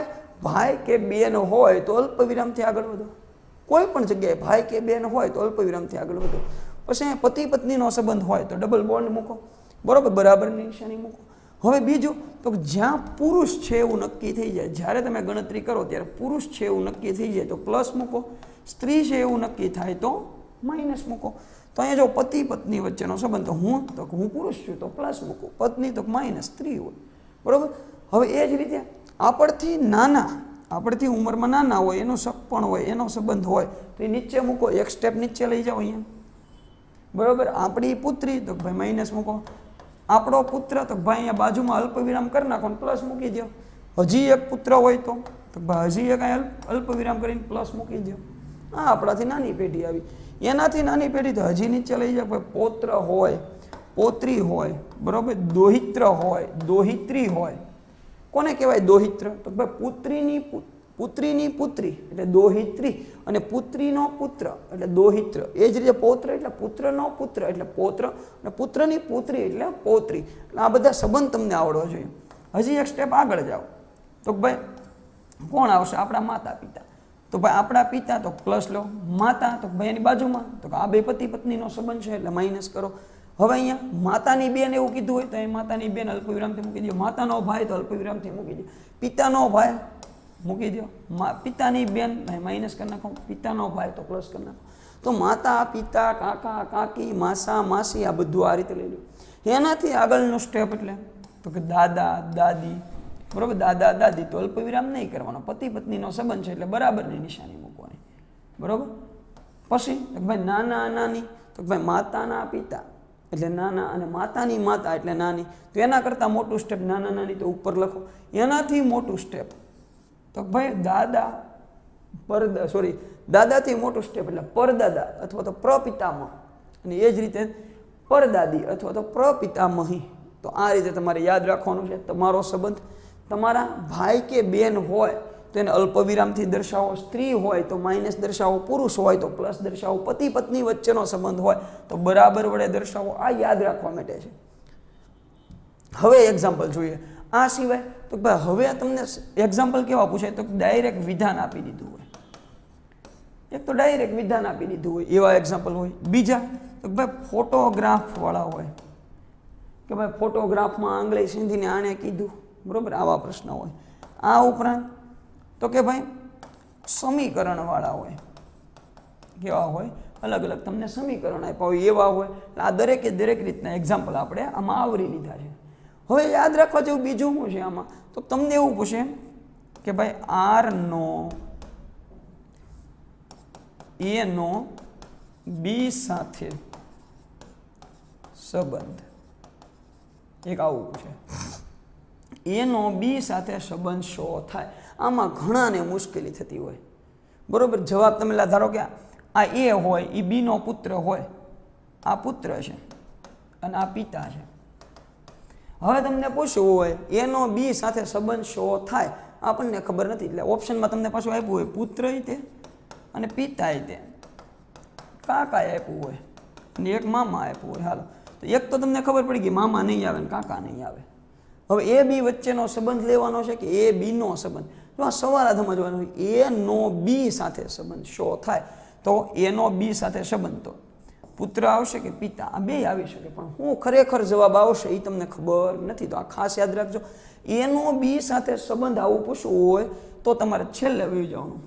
ભાઈ કે બેન હોય તો અલ્પ વિરામથી આગળ વધો કોઈ પણ જગ્યાએ ભાઈ કે બેન હોય તો અલ્પ વિરામથી આગળ વધો પછી પતિ પત્નીનો સંબંધ હોય તો ડબલ બોન્ડ મૂકો બરાબર બરાબરની નિશાની મૂકો હવે બીજું તો જ્યાં પુરુષ છે એવું નક્કી થઈ જાય જ્યારે તમે ગણતરી કરો ત્યારે પુરુષ છે એવું નક્કી થઈ જાય તો પ્લસ મૂકો સ્ત્રી છે એવું નક્કી થાય તો માઇનસ મૂકો તો અહીંયા જો પતિ પત્ની વચ્ચેનો સંબંધ હું તો હું પુરુષ છું તો પ્લસ મૂકો પત્ની તો માઇનસ સ્ત્રી હોય બરાબર હવે એ જ રીતે આપણથી નાના આપણથી ઉંમરમાં નાના હોય એનો શક હોય એનો સંબંધ હોય તો એ નીચે મૂકો એક સ્ટેપ નીચે લઈ જાઓ અહીંયા બરાબર આપણી પુત્રી તો ભાઈ માઇનસ મૂકો આપણો પુત્ર તો ભાઈ અહીંયા બાજુમાં અલ્પ વિરામ કરી નાખો પ્લસ મૂકી દો હજી એક પુત્ર હોય તો ભાઈ હજી એક અલ્પ વિરામ કરીને પ્લસ મૂકી દો આ આપણાથી નાની પેઢી આવી એનાથી નાની પેઢી તો હજી નીચે લઈ જાઓ ભાઈ પોત્ર હોય પોત્રી હોય બરાબર દોહિત્ર હોય દોહિત્રી હોય કોને કહેવાય દોહિત્ર તો ભાઈ પુત્રીની પુત્રીની પુત્રી એટલે દોહિત્રી અને પુત્રીનો પુત્ર એટલે દોહિત્ર એ જ રીતે પૌત્ર એટલે પુત્રનો પુત્ર એટલે પૌત્ર અને પુત્રની પુત્રી એટલે પૌત્રી એટલે આ બધા સંબંધ તમને આવડવો જોઈએ હજી એક સ્ટેપ આગળ જાઓ તો ભાઈ કોણ આવશે આપણા માતા પિતા તો ભાઈ આપણા પિતા તો પ્લસ લો માતા તો ભાઈ એની બાજુમાં તો આ બે પતિ પત્નીનો સંબંધ છે એટલે માઇનસ કરો હવે અહીંયા માતાની બેન એવું કીધું હોય તો એ માતાની બેન અલ્પ વિરામથી મૂકી દો માતાનો ભાઈ તો અલ્પ વિરામથી મૂકી દો પિતાનો ભાઈ મૂકી દો પિતાની બેન માઇનસ કરી નાખો પિતાનો ભાઈ તો પ્લસ કરી નાખો તો માતા પિતા કાકા કાકી માસા માસી આ બધું આ રીતે લઈ લો એનાથી આગળનું સ્ટેપ એટલે તો કે દાદા દાદી બરાબર દાદા દાદી તો અલ્પ વિરામ નહીં કરવાનો પતિ પત્નીનો સંબંધ છે એટલે બરાબરની નિશાની મૂકવાની બરાબર પછી ભાઈ નાના નાની તો ભાઈ માતાના પિતા એટલે નાના અને માતાની માતા એટલે નાની તો એના કરતાં મોટું સ્ટેપ નાના નાની તો ઉપર લખો એનાથી મોટું સ્ટેપ તો ભાઈ દાદા પરદા સોરી દાદાથી મોટું સ્ટેપ એટલે પરદાદા અથવા તો પ્રપિતામહ અને એ જ રીતે પરદાદી અથવા તો પ્રપિતામહી તો આ રીતે તમારે યાદ રાખવાનું છે તમારો સંબંધ તમારા ભાઈ કે બેન હોય તેને અલ્પવિરામથી દર્શાવો સ્ત્રી હોય તો માઇનસ દર્શાવો પુરુષ હોય તો પ્લસ દર્શાવો પતિ પત્ની વચ્ચેનો સંબંધ હોય તો બરાબર વડે દર્શાવો આ યાદ રાખવા માટે છે હવે એક્ઝામ્પલ જોઈએ આ સિવાય તો ભાઈ હવે તમને એક્ઝામ્પલ કેવા પૂછાય તો ડાયરેક્ટ વિધાન આપી દીધું હોય એક તો ડાયરેક્ટ વિધાન આપી દીધું હોય એવા એક્ઝામ્પલ હોય બીજા તો ભાઈ ફોટોગ્રાફવાળા હોય કે ભાઈ ફોટોગ્રાફમાં આંગળી સિંધીને આણે કીધું બરાબર આવા પ્રશ્ન હોય આ ઉપરાંત તો કે ભાઈ સમીકરણવાળા હોય કેવા હોય અલગ અલગ તમને સમીકરણ આપ્યા હોય એવા હોય એટલે આ દરેકે દરેક રીતના એક્ઝામ્પલ આપણે આમાં આવરી લીધા છે હવે યાદ રાખવા જેવું બીજું શું છે આમાં તો તમને એવું પૂછે કે ભાઈ આર નો એ નો બી સાથે સંબંધ એક આવું પૂછે એનો બી સાથે સંબંધ શો થાય આમાં ઘણાને મુશ્કેલી થતી હોય બરાબર જવાબ તમે ધારો કે આ એ હોય એ બીનો પુત્ર હોય આ પુત્ર છે અને આ પિતા છે હવે તમને પૂછવું હોય એનો બી સાથે સંબંધ શો થાય આપણને ખબર નથી એટલે ઓપ્શનમાં તમને પાછું આપ્યું હોય પુત્ર તે અને પિતા તે કાકાએ આપ્યું હોય અને એક મામા આપ્યું હોય હાલો તો એક તો તમને ખબર પડી ગઈ મામા નહીં આવે ને કાકા નહીં આવે હવે એ બી વચ્ચેનો સંબંધ લેવાનો છે કે એ બીનો સંબંધ જો આ સવારા સમજવાનું એનો બી સાથે સંબંધ શો થાય તો એનો બી સાથે સંબંધ તો પુત્ર આવશે કે પિતા આ બે આવી શકે પણ હું ખરેખર જવાબ આવશે એ તમને ખબર નથી તો આ ખાસ યાદ રાખજો એનો બી સાથે સંબંધ આવું પૂછવું હોય તો તમારે છેલ્લે વહી જવાનું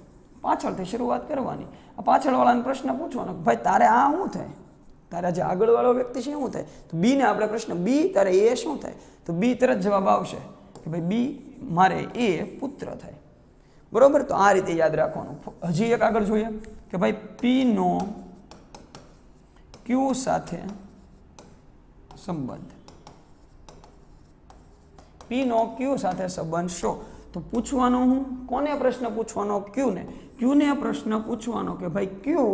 પાછળથી શરૂઆત કરવાની આ પાછળવાળાને પ્રશ્ન પૂછવાનો ભાઈ તારે આ શું થાય તારા જે આગળવાળો વ્યક્તિ છે શું થાય તો બીને આપણે પ્રશ્ન બી તારે એ શું થાય તો બી તરત જવાબ આવશે કે ભાઈ બી મારે એ પુત્ર થાય બરોબર તો આ રીતે યાદ રાખવાનું હજી એક આગળ જોઈએ કે ભાઈ પીનો ક્યુ સાથે સંબંધ પીનો ક્યુ સાથે સંબંધ શો તો પૂછવાનો હું કોને પ્રશ્ન પૂછવાનો ક્યુને ક્યુને પ્રશ્ન પૂછવાનો કે ભાઈ ક્યુ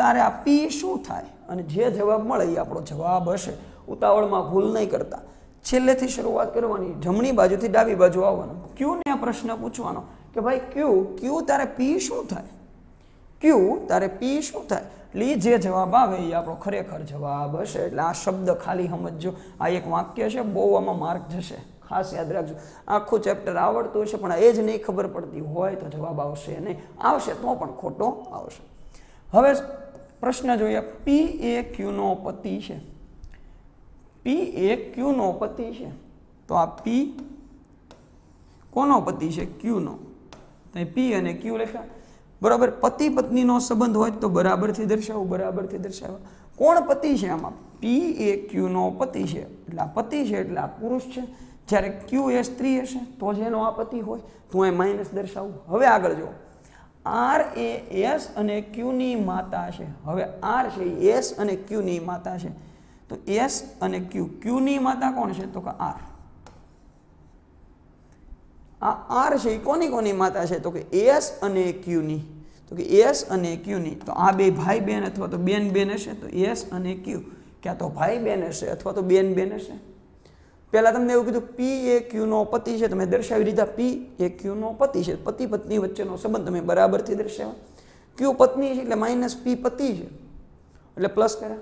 તારે આ પી શું થાય અને જે જવાબ મળે એ આપણો જવાબ હશે ઉતાવળમાં ભૂલ નહીં કરતા છેલ્લેથી શરૂઆત કરવાની જમણી બાજુથી ડાબી બાજુ આવવાનું ક્યુને પ્રશ્ન પૂછવાનો કે ભાઈ ક્યુ ક્યુ તારે પી શું થાય ક્યુ તારે પી શું થાય એટલે જે જવાબ આવે એ આપણો ખરેખર જવાબ હશે એટલે આ શબ્દ ખાલી સમજજો આ એક વાક્ય છે બહુ આમાં માર્ક જશે ખાસ યાદ રાખજો આખું ચેપ્ટર આવડતું હશે પણ એ જ નહીં ખબર પડતી હોય તો જવાબ આવશે નહીં આવશે તો પણ ખોટો આવશે હવે પ્રશ્ન જોઈએ પી એ ક્યુનો પતિ છે પી એ ક્યુનો પતિ છે તો આ પી કોનો પતિ છે ક્યુનો ત્યાં પી અને ક્યુ લખ્યા બરાબર પતિ પત્નીનો સંબંધ હોય તો બરાબરથી દર્શાવવું બરાબરથી દર્શાવવા કોણ પતિ છે આમાં પી એ ક્યુનો પતિ છે એટલે આ પતિ છે એટલે આ પુરુષ છે જ્યારે ક્યુ એ સ્ત્રી હશે તો જેનો આ પતિ હોય તો એ માઇનસ દર્શાવું હવે આગળ જુઓ આર એ એસ અને ક્યુની માતા છે હવે આર છે એસ અને ક્યુની માતા છે તો એસ અને ક્યુ ક્યુની માતા કોણ છે તો કે આર આ આર છે એ કોની કોની માતા છે તો કે એસ અને ક્યુની તો કે એસ અને ક્યુની તો આ બે ભાઈ બેન અથવા તો બેન બેન હશે તો એસ અને ક્યુ ક્યાં તો ભાઈ બેન હશે અથવા તો બેન બેન હશે પહેલાં તમને એવું કીધું પી એ ક્યુનો પતિ છે તમે દર્શાવી દીધા પી એ ક્યુનો પતિ છે પતિ પત્ની વચ્ચેનો સંબંધ તમે બરાબરથી દર્શાવ્યા ક્યુ પત્ની છે એટલે માઇનસ પી પતિ છે એટલે પ્લસ કર્યા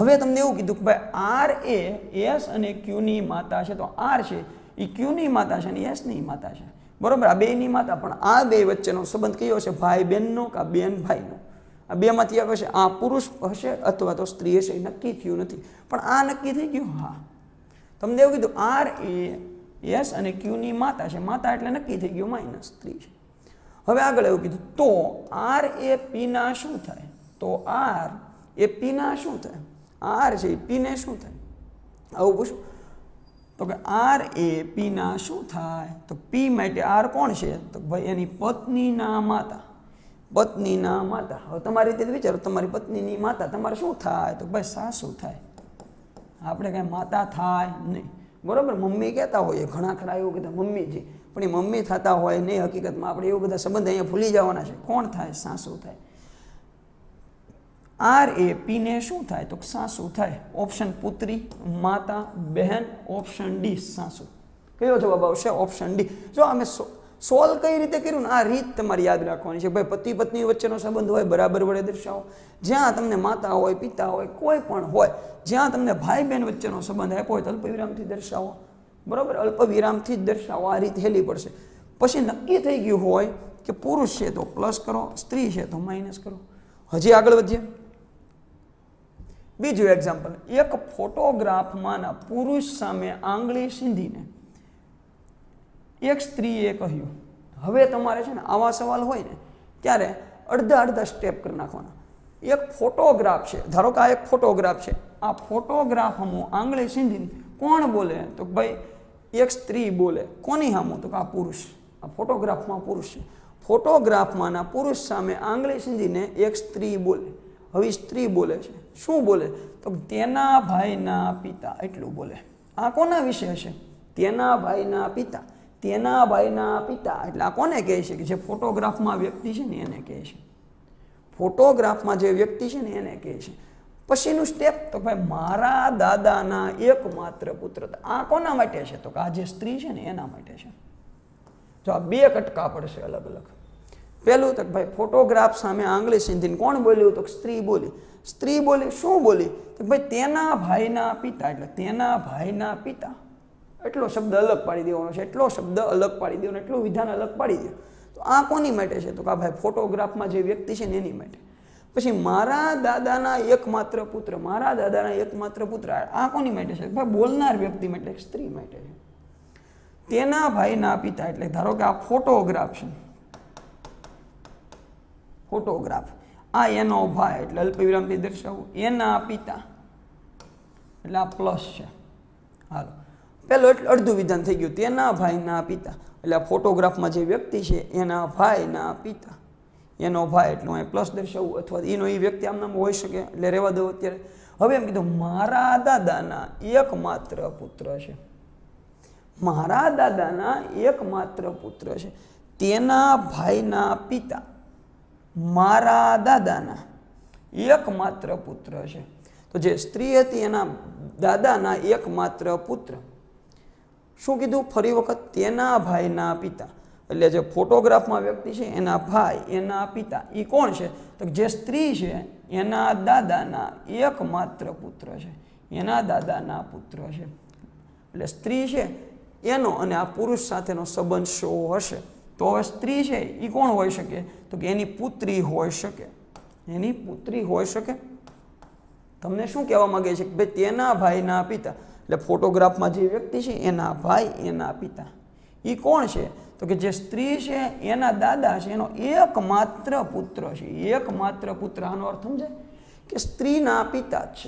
હવે તમને એવું કીધું કે ભાઈ આર એ એસ અને ક્યુની માતા છે તો આર છે એ ક્યુની માતા છે અને યશની માતા છે બરાબર આ બેની માતા પણ આ બે વચ્ચેનો સંબંધ કયો છે ભાઈ બહેનનો કે બેન ભાઈનો આ બેમાંથી એક હશે આ પુરુષ હશે અથવા તો સ્ત્રી હશે એ નક્કી થયું નથી પણ આ નક્કી થઈ ગયું હા તમને એવું કીધું આર એ યસ અને ક્યુની માતા છે માતા એટલે નક્કી થઈ ગયું માઇનસ સ્ત્રી છે હવે આગળ એવું કીધું તો આર એ પીના શું થાય તો આર એ પીના શું થાય આર છે એ પીને શું થાય આવું પૂછું તો કે આર એ પીના શું થાય તો પી માટે આર કોણ છે તો ભાઈ એની પત્નીના માતા પત્નીના માતા હવે તમારી રીતે વિચારો તમારી પત્નીની માતા તમારે શું થાય તો ભાઈ સાસુ થાય આપણે કાંઈ માતા થાય નહીં બરાબર મમ્મી કહેતા હોઈએ ઘણા ખરા એવું કહેતા મમ્મી મમ્મીજી પણ એ મમ્મી થતા હોય નહીં હકીકતમાં આપણે એવું બધા સંબંધ અહીંયા ભૂલી જવાના છે કોણ થાય સાસુ થાય આર એ પીને શું થાય તો સાસુ થાય ઓપ્શન પુત્રી માતા બહેન ઓપ્શન ડી સાસુ કયો જવાબ આવશે ઓપ્શન ડી જો અમે સોલ્વ કઈ રીતે કર્યું ને આ રીત તમારે યાદ રાખવાની છે ભાઈ પતિ પત્ની વચ્ચેનો સંબંધ હોય બરાબર વડે દર્શાવો જ્યાં તમને માતા હોય પિતા હોય કોઈ પણ હોય જ્યાં તમને ભાઈ બહેન વચ્ચેનો સંબંધ આપ્યો હોય તો અલ્પ વિરામથી દર્શાવો બરાબર અલ્પ વિરામથી જ દર્શાવો આ રીત હેલી પડશે પછી નક્કી થઈ ગયું હોય કે પુરુષ છે તો પ્લસ કરો સ્ત્રી છે તો માઇનસ કરો હજી આગળ વધીએ બીજું એક્ઝામ્પલ એક ફોટોગ્રાફમાંના પુરુષ સામે આંગળી સીંધીને એક સ્ત્રીએ કહ્યું હવે તમારે છે ને આવા સવાલ હોય ને ત્યારે અડધા અડધા સ્ટેપ કરી નાખવાના એક ફોટોગ્રાફ છે ધારો કે આ એક ફોટોગ્રાફ છે આ ફોટોગ્રાફ ફોટોગ્રાફમાં આંગળી સીંધીને કોણ બોલે તો ભાઈ એક સ્ત્રી બોલે કોની હામું તો આ પુરુષ આ ફોટોગ્રાફમાં પુરુષ છે ફોટોગ્રાફમાંના પુરુષ સામે આંગળી સીંધીને એક સ્ત્રી બોલે હવે સ્ત્રી બોલે છે શું બોલે તો તેના ભાઈના પિતા એટલું બોલે આ કોના વિશે હશે તેના ભાઈના પિતા તેના ભાઈના પિતા એટલે આ કોને કહે છે કે જે ફોટોગ્રાફમાં વ્યક્તિ છે ને એને કહે છે ફોટોગ્રાફમાં જે વ્યક્તિ છે ને એને કહે છે પછીનું સ્ટેપ તો ભાઈ મારા દાદાના એકમાત્ર પુત્ર આ કોના માટે છે તો કે આ જે સ્ત્રી છે ને એના માટે છે જો આ બે કટકા પડશે અલગ અલગ પહેલું તો ભાઈ ફોટોગ્રાફ સામે આંગળી સિંધીને કોણ બોલ્યું તો સ્ત્રી બોલી સ્ત્રી બોલી શું બોલી કે ભાઈ તેના ભાઈના પિતા એટલે તેના ભાઈના પિતા એટલો શબ્દ અલગ પાડી દેવાનો છે એટલો શબ્દ અલગ પાડી દેવાનો એટલું વિધાન અલગ પાડી દે તો આ કોની માટે છે તો કે ભાઈ ફોટોગ્રાફમાં જે વ્યક્તિ છે ને એની માટે પછી મારા દાદાના એકમાત્ર પુત્ર મારા દાદાના એકમાત્ર પુત્ર આ કોની માટે છે ભાઈ બોલનાર વ્યક્તિ માટે સ્ત્રી માટે છે તેના ભાઈના પિતા એટલે ધારો કે આ ફોટોગ્રાફ છે ફોટોગ્રાફ આ એનો ભાઈ એટલે અલ્પ વિરામથી દર્શાવવું એના પિતા એટલે આ પ્લસ છે હાલો પહેલું એટલે અડધું વિધાન થઈ ગયું તેના ભાઈના પિતા એટલે આ ફોટોગ્રાફમાં જે વ્યક્તિ છે એના ભાઈના પિતા એનો ભાઈ એટલે હું એ પ્લસ દર્શાવું અથવા એનો એ વ્યક્તિ આમ નામ હોઈ શકે એટલે રહેવા દઉં અત્યારે હવે એમ કીધું મારા દાદાના એકમાત્ર પુત્ર છે મારા દાદાના એકમાત્ર પુત્ર છે તેના ભાઈના પિતા મારા દાદાના એકમાત્ર પુત્ર છે તો જે સ્ત્રી હતી એના દાદાના એકમાત્ર પુત્ર શું કીધું ફરી વખત તેના ભાઈના પિતા એટલે જે ફોટોગ્રાફમાં વ્યક્તિ છે એના ભાઈ એના પિતા એ કોણ છે તો જે સ્ત્રી છે એના દાદાના એકમાત્ર પુત્ર છે એના દાદાના પુત્ર છે એટલે સ્ત્રી છે એનો અને આ પુરુષ સાથેનો સંબંધ શો હશે તો હવે સ્ત્રી છે એ કોણ હોઈ શકે તો કે એની પુત્રી હોઈ શકે એની પુત્રી હોઈ શકે તમને શું કહેવા માગે છે કે ભાઈ તેના ભાઈના પિતા એટલે ફોટોગ્રાફમાં જે વ્યક્તિ છે એના ભાઈ એના પિતા એ કોણ છે તો કે જે સ્ત્રી છે એના દાદા છે એનો એકમાત્ર પુત્ર છે એકમાત્ર પુત્ર આનો અર્થ સમજાય કે સ્ત્રીના પિતા જ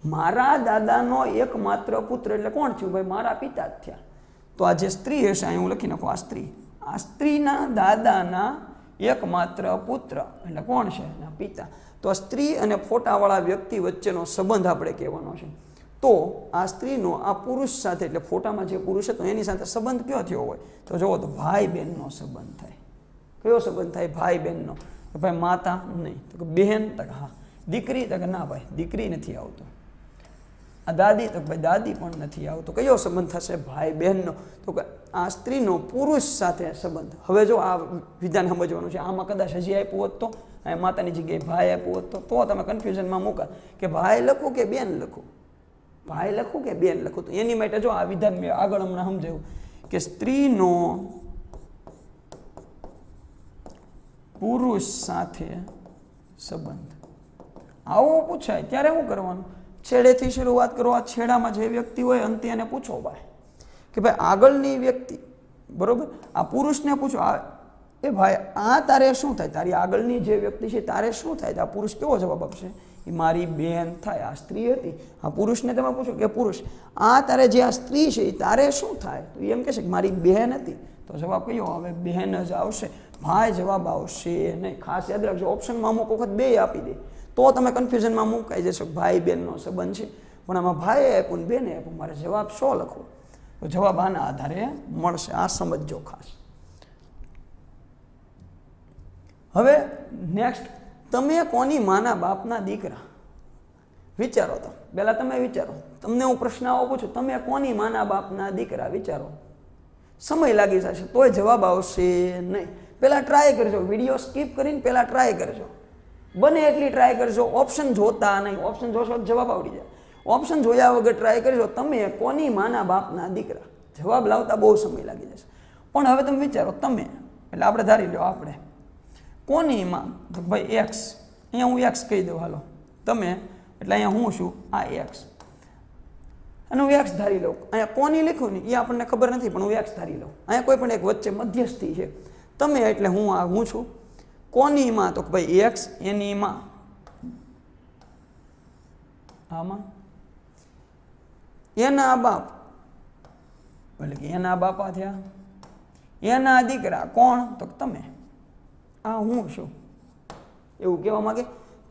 છે મારા દાદાનો એકમાત્ર પુત્ર એટલે કોણ થયું ભાઈ મારા પિતા જ થયા તો આ જે સ્ત્રી હશે અહીં હું લખી નાખું આ સ્ત્રી આ સ્ત્રીના દાદાના એકમાત્ર પુત્ર એટલે કોણ છે એના પિતા તો સ્ત્રી અને ફોટાવાળા વ્યક્તિ વચ્ચેનો સંબંધ આપણે કહેવાનો છે તો આ સ્ત્રીનો આ પુરુષ સાથે એટલે ફોટામાં જે પુરુષ હતો એની સાથે સંબંધ કયો થયો હોય તો જુઓ તો ભાઈ બહેનનો સંબંધ થાય કયો સંબંધ થાય ભાઈ બહેનનો ભાઈ માતા નહીં તો બહેન તક હા દીકરી તક ના ભાઈ દીકરી નથી આવતો આ દાદી તો ભાઈ દાદી પણ નથી આવતો કયો સંબંધ થશે ભાઈ બહેનનો તો કે આ સ્ત્રીનો પુરુષ સાથે સંબંધ હવે જો આ વિધાન સમજવાનું છે આમાં કદાચ હજી આપ્યું હોત તો માતાની જગ્યાએ ભાઈ આપ્યું હોત તો તો તમે કન્ફ્યુઝનમાં મૂકા કે ભાઈ લખું કે બેન લખો ભાઈ લખું કે બેન લખું તો એની માટે જો આ વિધાન મેં આગળ હમણાં સમજાવ્યું કે સ્ત્રીનો પુરુષ સાથે સંબંધ આવો પૂછાય ત્યારે શું કરવાનું છેડેથી શરૂઆત કરો આ છેડામાં જે વ્યક્તિ હોય અંતે એને પૂછો ભાઈ કે ભાઈ આગળની વ્યક્તિ બરોબર આ પુરુષને પૂછો આ એ ભાઈ આ તારે શું થાય તારી આગળની જે વ્યક્તિ છે તારે શું થાય આ પુરુષ કેવો જવાબ આપશે એ મારી બહેન થાય આ સ્ત્રી હતી આ પુરુષને તમે પૂછો કે પુરુષ આ તારે જે આ સ્ત્રી છે એ તારે શું થાય તો એમ કહેશે કે મારી બહેન હતી તો જવાબ કયો હવે બહેન જ આવશે ભાઈ જવાબ આવશે નહીં ખાસ યાદ રાખજો ઓપ્શનમાં અમુક વખત બે આપી દે તો તમે કન્ફ્યુઝનમાં મૂકાઈ જશો ભાઈ બહેનનો સંબંધ છે પણ આમાં ભાઈ આપ્યું ને બેને આપ્યું મારે જવાબ શો લખવો તો જવાબ આના આધારે મળશે આ સમજો ખાસ હવે નેક્સ્ટ તમે કોની માના બાપના દીકરા વિચારો તો પહેલાં તમે વિચારો તમને હું પ્રશ્ન આવો પૂછું તમે કોની માના બાપના દીકરા વિચારો સમય લાગી જશે તોય જવાબ આવશે નહીં પહેલાં ટ્રાય કરજો વિડીયો સ્કીપ કરીને પહેલાં ટ્રાય કરજો બને એટલી ટ્રાય કરજો ઓપ્શન જોતા નહીં ઓપ્શન જોશો તો જવાબ આવડી જાય ઓપ્શન જોયા વગર ટ્રાય કરજો તમે કોની માના બાપના દીકરા જવાબ લાવતા બહુ સમય લાગી જશે પણ હવે તમે વિચારો તમે એટલે આપણે ધારી લો આપણે કોની માં તો ભાઈ એક્સ અહીંયા હું એક્સ કહી દઉં હાલો તમે એટલે અહીંયા હું છું આ એક્સ અને હું એક્સ ધારી લઉં અહીંયા કોની લખ્યું ને એ આપણને ખબર નથી પણ હું એક્સ ધારી લઉં અહીંયા કોઈ પણ એક વચ્ચે મધ્યસ્થી છે તમે એટલે હું આ હું છું કોનીમાં તો કે ભાઈ એક્સ એનીમાં આમાં એના બાપ એટલે કે એના બાપા થયા એના દીકરા કોણ તો તમે આ હું છું એવું કહેવા માંગે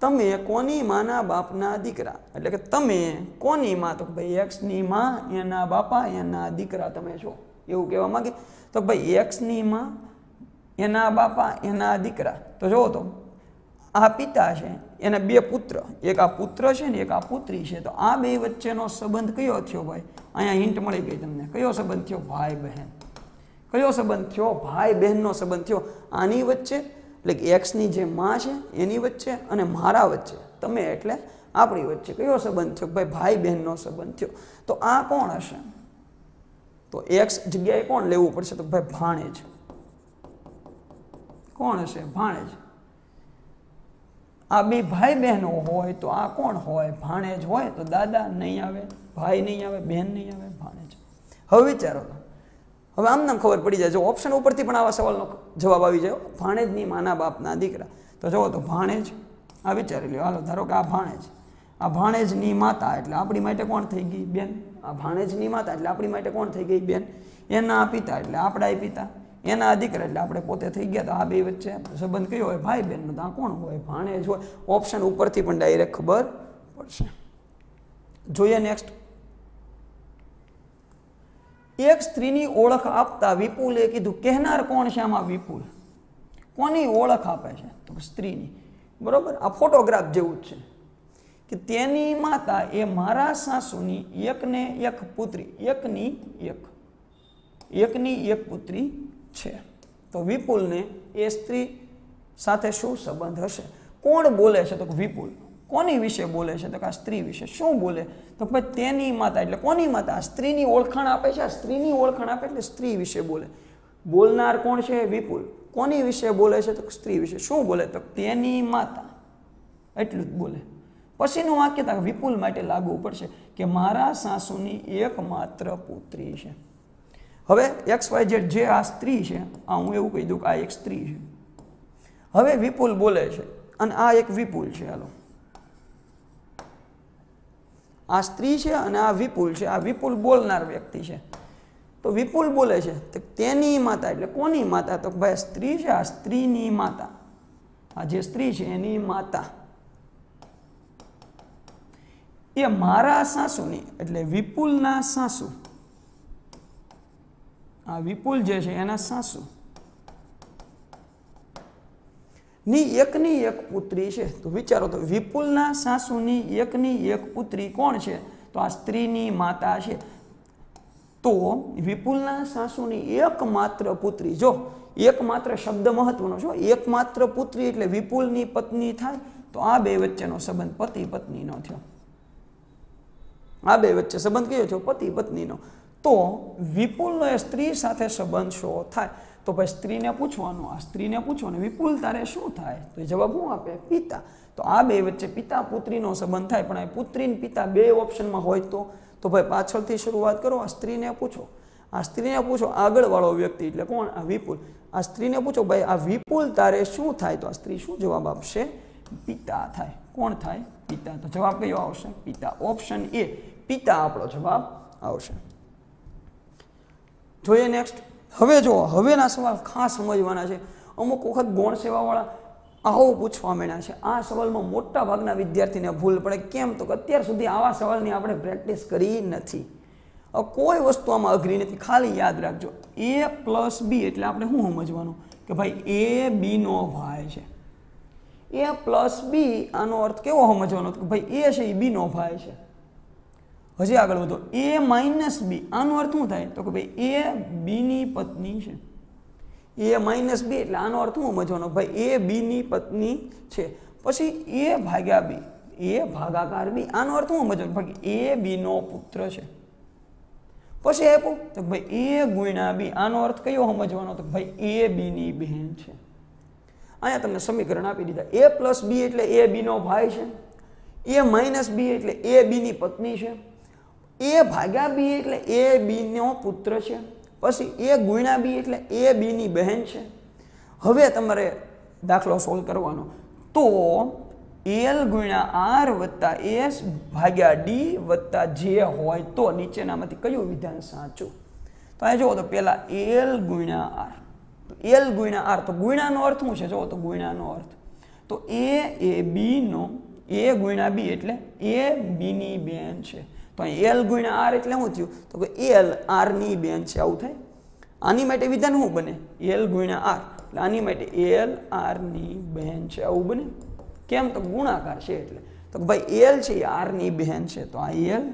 તમે કોની માના બાપના દીકરા એટલે કે તમે કોની માં તો ભાઈ એક્સની માં એના બાપા એના દીકરા તમે છો એવું કહેવા માંગે તો ભાઈ એક્સની માં એના બાપા એના દીકરા તો જુઓ તો આ પિતા છે એના બે પુત્ર એક આ પુત્ર છે ને એક આ પુત્રી છે તો આ બે વચ્ચેનો સંબંધ કયો થયો ભાઈ અહીંયા હિન્ટ મળી ગઈ તમને કયો સંબંધ થયો ભાઈ બહેન કયો સંબંધ થયો ભાઈ બહેનનો સંબંધ થયો આની વચ્ચે એટલે કે એક્સની જે માં છે એની વચ્ચે અને મારા વચ્ચે તમે એટલે આપણી વચ્ચે કયો સંબંધ થયો ભાઈ ભાઈ બહેનનો સંબંધ થયો તો આ કોણ હશે તો એક્સ જગ્યાએ કોણ લેવું પડશે તો ભાઈ ભાણે છે કોણ હશે ભાણેજ આ બે ભાઈ બહેનો હોય તો આ કોણ હોય ભાણેજ હોય તો દાદા નહીં આવે ભાઈ નહીં આવે બહેન નહીં આવે ભાણેજ હવે વિચારો હવે આમ આમને ખબર પડી જાય જો ઓપ્શન ઉપરથી પણ આવા સવાલનો જવાબ આવી જાય ભાણેજની માના બાપના દીકરા તો જુઓ તો ભાણેજ આ વિચારી લ્યો હાલો ધારો કે આ ભાણેજ આ ભાણેજની માતા એટલે આપણી માટે કોણ થઈ ગઈ બેન આ ભાણેજની માતા એટલે આપણી માટે કોણ થઈ ગઈ બેન એના પિતા એટલે આપણા પિતા એના અધિકાર એટલે આપણે પોતે થઈ ગયા તો આ બે વચ્ચે સંબંધ કયો હોય ભાઈ બહેનનો તો કોણ હોય ભાણે જ હોય ઓપ્શન ઉપરથી પણ ડાયરેક્ટ ખબર પડશે જોઈએ નેક્સ્ટ એક સ્ત્રીની ઓળખ આપતા વિપુલે કીધું કહેનાર કોણ છે આમાં વિપુલ કોની ઓળખ આપે છે તો સ્ત્રીની બરોબર આ ફોટોગ્રાફ જેવું જ છે કે તેની માતા એ મારા સાસુની એકને એક પુત્રી એકની એક એકની એક પુત્રી છે તો વિપુલને એ સ્ત્રી સાથે શું સંબંધ હશે કોણ બોલે છે તો વિપુલ કોની વિશે બોલે છે તો કે આ સ્ત્રી વિશે શું બોલે તો ભાઈ તેની માતા એટલે કોની માતા સ્ત્રીની ઓળખાણ આપે છે આ સ્ત્રીની ઓળખાણ આપે એટલે સ્ત્રી વિશે બોલે બોલનાર કોણ છે વિપુલ કોની વિશે બોલે છે તો સ્ત્રી વિશે શું બોલે તો તેની માતા એટલું જ બોલે પછીનું વાક્ય વિપુલ માટે લાગુ પડશે કે મારા સાસુની એકમાત્ર પુત્રી છે હવે એક્સ વાય ઝેડ જે આ સ્ત્રી છે આ હું એવું કહી દઉં કે આ એક સ્ત્રી છે હવે વિપુલ બોલે છે અને આ એક વિપુલ છે હાલો આ સ્ત્રી છે અને આ વિપુલ છે આ વિપુલ બોલનાર વ્યક્તિ છે તો વિપુલ બોલે છે તો તેની માતા એટલે કોની માતા તો ભાઈ સ્ત્રી છે આ સ્ત્રીની માતા આ જે સ્ત્રી છે એની માતા એ મારા સાસુની એટલે વિપુલના સાસુ આ વિપુલ જે છે એના સાસુ ની એકની એક પુત્રી છે તો વિચારો તો વિપુલના સાસુની એકની એક પુત્રી કોણ છે તો આ સ્ત્રીની માતા છે તો વિપુલના સાસુની એકમાત્ર પુત્રી જો એકમાત્ર શબ્દ મહત્વનો છો એકમાત્ર પુત્રી એટલે વિપુલની પત્ની થાય તો આ બે વચ્ચેનો સંબંધ પતિ પત્નીનો થયો આ બે વચ્ચે સંબંધ કયો થયો પતિ પત્નીનો તો વિપુલનો એ સ્ત્રી સાથે સંબંધ શો થાય તો ભાઈ સ્ત્રીને પૂછવાનું આ સ્ત્રીને પૂછો ને વિપુલ તારે શું થાય તો એ જવાબ શું આપે પિતા તો આ બે વચ્ચે પિતા પુત્રીનો સંબંધ થાય પણ આ પુત્રીને પિતા બે ઓપ્શનમાં હોય તો તો ભાઈ પાછળથી શરૂઆત કરો આ સ્ત્રીને પૂછો આ સ્ત્રીને પૂછો આગળવાળો વ્યક્તિ એટલે કોણ આ વિપુલ આ સ્ત્રીને પૂછો ભાઈ આ વિપુલ તારે શું થાય તો આ સ્ત્રી શું જવાબ આપશે પિતા થાય કોણ થાય પિતા તો જવાબ કયો આવશે પિતા ઓપ્શન એ પિતા આપણો જવાબ આવશે જોઈએ નેક્સ્ટ હવે જો હવેના સવાલ ખાસ સમજવાના છે અમુક વખત ગૌણ સેવાવાળા આવો પૂછવા માંડ્યા છે આ સવાલમાં મોટા ભાગના વિદ્યાર્થીને ભૂલ પડે કેમ તો કે અત્યાર સુધી આવા સવાલની આપણે પ્રેક્ટિસ કરી નથી કોઈ વસ્તુ આમાં અઘરી નથી ખાલી યાદ રાખજો એ પ્લસ બી એટલે આપણે શું સમજવાનું કે ભાઈ એ બીનો ભાઈ છે એ પ્લસ બી આનો અર્થ કેવો સમજવાનો કે ભાઈ એ છે એ બીનો ભાઈ છે હજી આગળ વધો એ માઇનસ બી આનો અર્થ શું થાય તો કે ભાઈ એ બીની પત્ની છે એ માઇનસ બી એટલે આનો અર્થ હું મજવાનો ભાઈ એ બીની પત્ની છે પછી એ ભાગ્યા બી એ ભાગાકાર બી આનો અર્થ હું મજવાનો ભાઈ એ બીનો પુત્ર છે પછી આપ્યું તો ભાઈ એ ગુણ્યા બી આનો અર્થ કયો સમજવાનો તો ભાઈ એ બીની બહેન છે અહીંયા તમને સમીકરણ આપી દીધા એ પ્લસ બી એટલે એ બીનો ભાઈ છે એ માઇનસ બી એટલે એ બીની પત્ની છે એ ભાગ્યા બી એટલે એ બીનો પુત્ર છે પછી એ ગુણ્યા બી એટલે એ બીની બહેન છે હવે તમારે દાખલો સોલ્વ કરવાનો તો એલ ગુણ્યા આર વત્તા એસ ભાગ્યા ડી વત્તા જે હોય તો નીચેનામાંથી કયું વિધાન સાચું તો અહીં જુઓ તો પહેલાં એલ ગુણ્યા આર એલ ગુણ્યા આર તો ગુણ્યાનો અર્થ શું છે જુઓ તો ગુણ્યાનો અર્થ તો એ એ બીનો એ ગુણ્યા બી એટલે એ બીની બેન છે તો અહીં એલ ગુણ્યા આર એટલે શું થયું તો કે એલ આરની બેન છે આવું થાય આની માટે વિધાન શું બને એલ ગુણ્યા આર એટલે આની માટે એલ આરની બહેન છે આવું બને કેમ તો ગુણાકાર છે એટલે તો ભાઈ એલ છે એ આરની બહેન છે તો આ એલ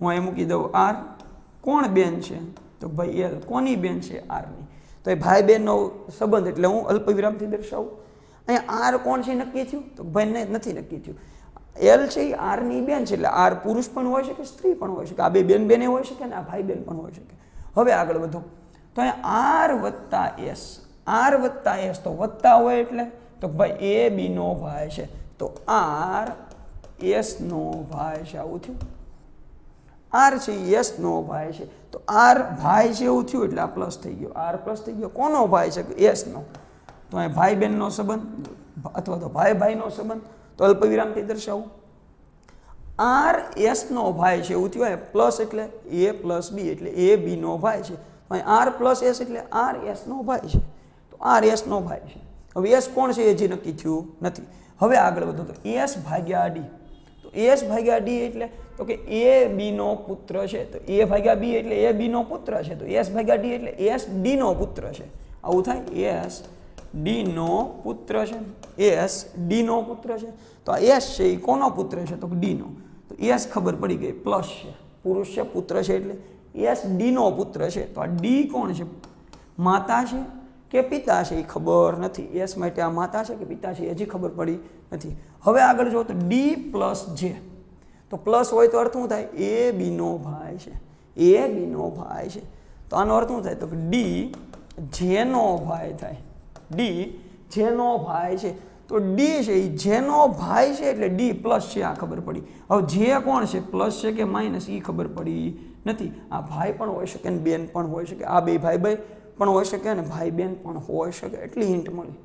હું અહીં મૂકી દઉં આર કોણ બેન છે તો ભાઈ એલ કોની બેન છે આરની તો એ ભાઈ બહેનનો સંબંધ એટલે હું અલ્પવિરામથી દર્શાવું અહીંયા આર કોણ છે નક્કી થયું તો ભાઈને નથી નક્કી થયું એલ છે એ આરની બેન છે એટલે આર પુરુષ પણ હોય શકે સ્ત્રી પણ હોય શકે આ બે બેન બેને હોય શકે અને આ ભાઈ બેન પણ હોઈ શકે હવે આગળ વધો તો અહીંયા આર વત્તા એસ આર વત્તા એસ તો વત્તા હોય એટલે તો ભાઈ એ બીનો ભાઈ છે તો આર એસનો ભાઈ છે આવું થયું આર છે એસનો ભાઈ છે તો આર ભાઈ છે એવું થયું એટલે આ પ્લસ થઈ ગયો આર પ્લસ થઈ ગયો કોનો ભાઈ છે એસ નો તો અહીં ભાઈ બહેનનો સંબંધ અથવા તો ભાઈ ભાઈનો સંબંધ તો અલ્પ વિરામથી દર્શાવું આર એસનો ભાઈ છે એવું થયું પ્લસ એટલે એ પ્લસ બી એટલે એ બીનો ભાઈ છે આર પ્લસ એસ એટલે આર એસનો ભાઈ છે તો આર એસનો ભાઈ છે હવે એસ કોણ છે એ જે નક્કી થયું નથી હવે આગળ વધો તો એસ ભાગ્યા ડી તો એસ ભાગ્યા ડી એટલે તો કે એ બીનો પુત્ર છે તો એ ભાગ્યા બી એટલે એ બીનો પુત્ર છે તો એસ ભાગ્યા ડી એટલે એસ ડીનો પુત્ર છે આવું થાય એસ ડીનો પુત્ર છે એસ ડીનો પુત્ર છે તો આ એસ છે એ કોનો પુત્ર છે તો ડીનો તો એસ ખબર પડી ગઈ પ્લસ છે પુરુષ છે પુત્ર છે એટલે એસ ડીનો પુત્ર છે તો આ ડી કોણ છે માતા છે કે પિતા છે એ ખબર નથી એસ માટે આ માતા છે કે પિતા છે એ હજી ખબર પડી નથી હવે આગળ જો તો ડી પ્લસ જે તો પ્લસ હોય તો અર્થ શું થાય એ બીનો ભાઈ છે એ બીનો ભાઈ છે તો આનો અર્થ શું થાય તો ડી જેનો ભાઈ થાય ડી જેનો ભાઈ છે તો ડી છે એ જેનો ભાઈ છે એટલે ડી પ્લસ છે આ ખબર પડી હવે જે કોણ છે પ્લસ છે કે માઇનસ એ ખબર પડી નથી આ ભાઈ પણ હોઈ શકે ને બેન પણ હોઈ શકે આ બે ભાઈ ભાઈ પણ હોઈ શકે અને ભાઈ બેન પણ હોઈ શકે એટલી હિન્ટ મળી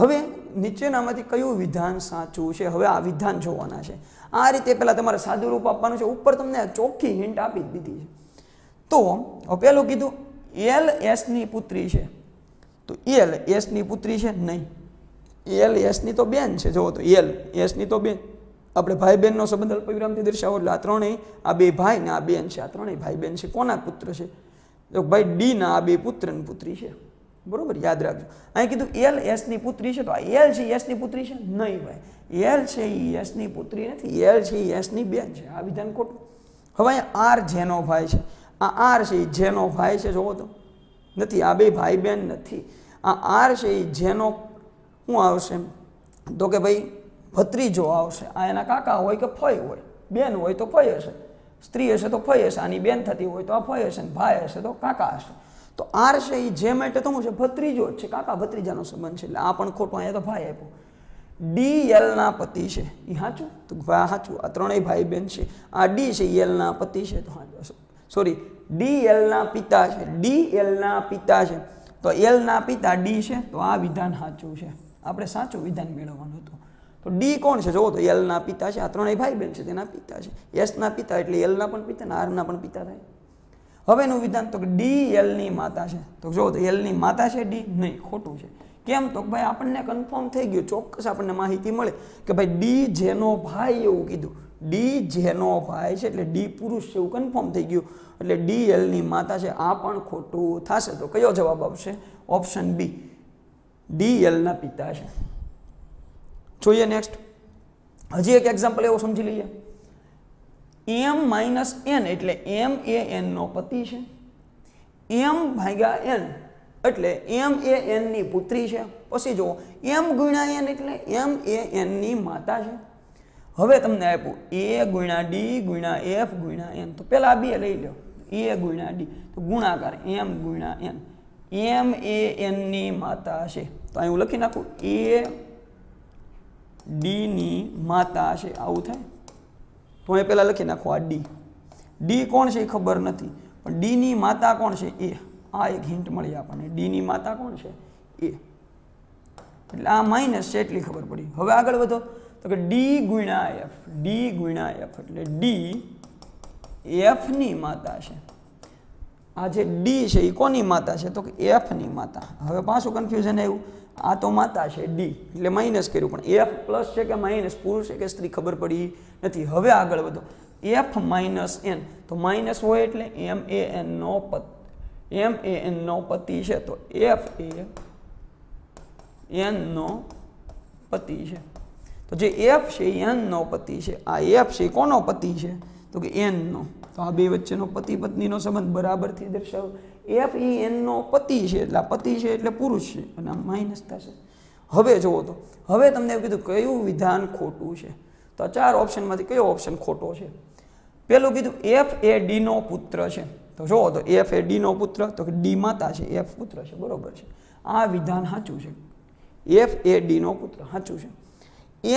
હવે નીચેનામાંથી કયું વિધાન સાચું છે હવે આ વિધાન જોવાના છે આ રીતે પહેલાં તમારે સાદું રૂપ આપવાનું છે ઉપર તમને ચોખ્ખી હિન્ટ આપી દીધી છે તો પહેલું કીધું એલ એસની પુત્રી છે તો એલ e એસની પુત્રી છે નહીં એલ e એસની તો બેન છે જુઓ તો એલ e એસની તો બેન આપણે ભાઈ બહેનનો સંબંધ અલ્પવિરામથી દર્શાવો એટલે આ ત્રણેય આ બે ભાઈ ને આ બેન છે આ ત્રણેય ભાઈ બહેન છે કોના પુત્ર છે તો ભાઈ ડી ના આ બે પુત્રની પુત્રી છે બરોબર યાદ રાખજો અહીં કીધું એલ એસની પુત્રી છે તો આ એલ છે એસની પુત્રી છે નહીં ભાઈ એલ છે એ એસની પુત્રી નથી એલ છે એ એસની બેન છે આ વિધાન ખોટું હવે આર જેનો ભાઈ છે આ આર છે એ જેનો ભાઈ છે જુઓ તો નથી આ બે ભાઈ બહેન નથી આ આર છે એ જેનો શું આવશે તો કે ભાઈ ભત્રીજો આવશે આ એના કાકા હોય કે ફય હોય બેન હોય તો ફય હશે સ્ત્રી હશે તો ફય હશે આની બેન થતી હોય તો આ ફય હશે ને ભાઈ હશે તો કાકા હશે તો આર છે એ જે માટે તો શું છે ભત્રીજો જ છે કાકા ભત્રીજાનો સંબંધ છે એટલે આ પણ ખોટું અહીંયા તો ભાઈ આપ્યો ડી એલના પતિ છે એ સાચું તો ભાઈ સાચું આ ત્રણેય ભાઈ બેન છે આ ડી છે એલના પતિ છે તો હા સોરી ડી એલના પિતા છે ડી એલના પિતા છે તો એલના પિતા ડી છે તો આ વિધાન સાચું છે આપણે સાચું વિધાન મેળવવાનું હતું તો ડી કોણ છે જુઓ તો એલના પિતા છે આ ત્રણેય ભાઈ બહેન છે તેના પિતા છે એસના પિતા એટલે એલના પણ પિતા અને આરના પણ પિતા થાય હવેનું વિધાન તો ડી એલની માતા છે તો જુઓ તો એલની માતા છે ડી નહીં ખોટું છે કેમ તો ભાઈ આપણને કન્ફર્મ થઈ ગયું ચોક્કસ આપણને માહિતી મળે કે ભાઈ ડી જેનો ભાઈ એવું કીધું ડી જેનો ભાઈ છે એટલે ડી પુરુષ છે એવું કન્ફર્મ થઈ ગયું એટલે ડી એલની માતા છે આ પણ ખોટું થશે તો કયો જવાબ આવશે ઓપ્શન બી ડી એલના પિતા છે જોઈએ નેક્સ્ટ હજી એક એક્ઝામ્પલ એવો સમજી લઈએ એમ માઇનસ એન એટલે એમ એ એનનો પતિ છે એમ ભાગ્યા એન એટલે એમ એ એનની પુત્રી છે પછી જુઓ એમ ગુણ્યા એન એટલે એમ એ એનની માતા છે હવે તમને આપ્યું એ ગુણ્યા ડી ગુણ્યા એફ ગુણ્યા એન તો પહેલાં બે લઈ લો એ ગુણ્યા ડી તો ગુણાકાર એમ ગુણ્યા એન એમ એ એનની માતા છે તો અહીં હું લખી નાખું એ ડીની માતા છે આવું થાય તો અહીં પહેલાં લખી નાખું આ ડી ડી કોણ છે એ ખબર નથી પણ ડીની માતા કોણ છે એ આ એક હિન્ટ મળી આપણને ડીની માતા કોણ છે એ એટલે આ માઇનસ છે એટલી ખબર પડી હવે આગળ વધો તો કે ડી ગુણ્યા એફ ડી ગુણ્યા એફ એટલે ડી એફની માતા છે આ જે ડી છે એ કોની માતા છે તો કે એફની માતા હવે પાછું કન્ફ્યુઝન આવ્યું આ તો માતા છે ડી એટલે માઇનસ કર્યું પણ એફ પ્લસ છે કે માઇનસ પુરુષ છે કે સ્ત્રી ખબર પડી નથી હવે આગળ વધો એફ માઇનસ એન તો માઇનસ હોય એટલે એમ A N no M A N નો પતિ છે તો એફ એ એન નો પતિ છે તો જે એફ છે એ એનનો પતિ છે આ એફ છે કોનો પતિ છે તો કે એનનો તો આ બે વચ્ચેનો પતિ પત્નીનો સંબંધ બરાબરથી દર્શાવ્યો એફ ઈ e એનનો પતિ છે એટલે પતિ છે એટલે પુરુષ છે અને આ માઇનસ થશે હવે જુઓ તો હવે તમને કીધું કયું વિધાન ખોટું છે તો આ ચાર ઓપ્શનમાંથી કયો ઓપ્શન ખોટો છે પેલું કીધું એફ એ ડીનો પુત્ર છે તો જુઓ તો એફ એ ડીનો પુત્ર તો કે ડી માતા છે એફ પુત્ર છે બરોબર છે આ વિધાન સાચું છે એફ એ ડીનો પુત્ર સાચું છે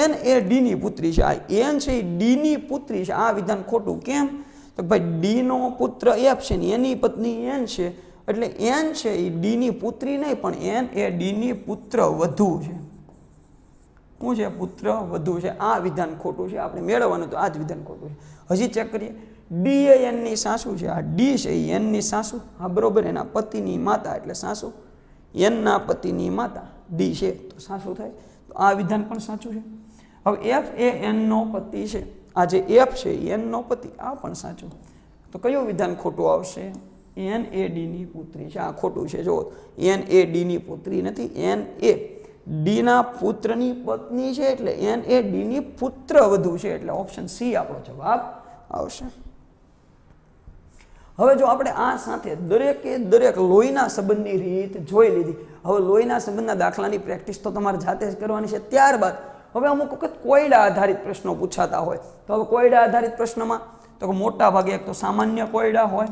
એન એ ડીની પુત્રી છે આ એન છે એ ડીની પુત્રી છે આ વિધાન ખોટું કેમ તો ભાઈ ડીનો પુત્ર એફ છે ને એની પત્ની એન છે એટલે એન છે એ ડીની પુત્રી નહીં પણ એન એ ડીની પુત્ર વધુ છે શું છે પુત્ર વધુ છે આ વિધાન ખોટું છે આપણે મેળવવાનું તો આ જ વિધાન ખોટું છે હજી ચેક કરીએ ડી એ એનની સાસુ છે આ ડી છે એ એનની સાસુ હા બરોબર એના પતિની માતા એટલે સાસુ એનના પતિની માતા ડી છે તો સાસુ થાય તો આ વિધાન પણ સાચું છે હવે એફ એ એનનો પતિ છે આ જે એફ છે એનનો e પતિ આ પણ સાચું તો કયું વિધાન ખોટું આવશે એન એ ડીની પુત્રી છે આ ખોટું છે જો એન એ ડીની પુત્રી નથી એન એ ડીના પુત્રની પત્ની છે એટલે એન એ ડીની પુત્ર વધુ છે એટલે ઓપ્શન સી આપણો જવાબ આવશે હવે જો આપણે આ સાથે દરેકે દરેક લોહીના સંબંધની રીત જોઈ લીધી હવે લોહીના સંબંધના દાખલાની પ્રેક્ટિસ તો તમારે જાતે જ કરવાની છે ત્યારબાદ હવે અમુક વખત કોયડા આધારિત પ્રશ્નો પૂછાતા હોય તો હવે કોયડા આધારિત પ્રશ્નમાં તો કે મોટા ભાગે એક તો સામાન્ય કોયડા હોય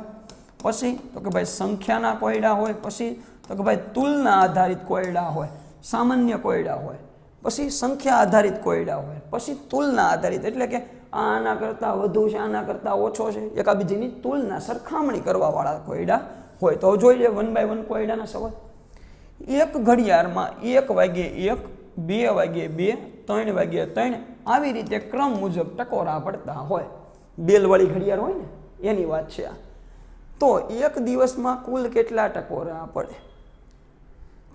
પછી તો કે ભાઈ સંખ્યાના કોયડા હોય પછી તો કે ભાઈ તુલના આધારિત કોયડા હોય સામાન્ય કોયડા હોય પછી સંખ્યા આધારિત કોયડા હોય પછી તુલના આધારિત એટલે કે આના કરતાં વધુ છે આના કરતાં ઓછો છે એકાબીજીની તુલના સરખામણી કરવાવાળા કોયડા હોય તો જોઈ લે વન બાય વન કોયડાના સવાલ એક ઘડિયાળમાં એક વાગ્યે એક બે વાગ્યે બે ત્રણ વાગ્યે ત્રણ આવી રીતે ક્રમ મુજબ ટકોરા પડતા હોય બેલવાળી ઘડિયાળ હોય ને એની વાત છે આ તો એક દિવસમાં કુલ કેટલા ટકોરા પડે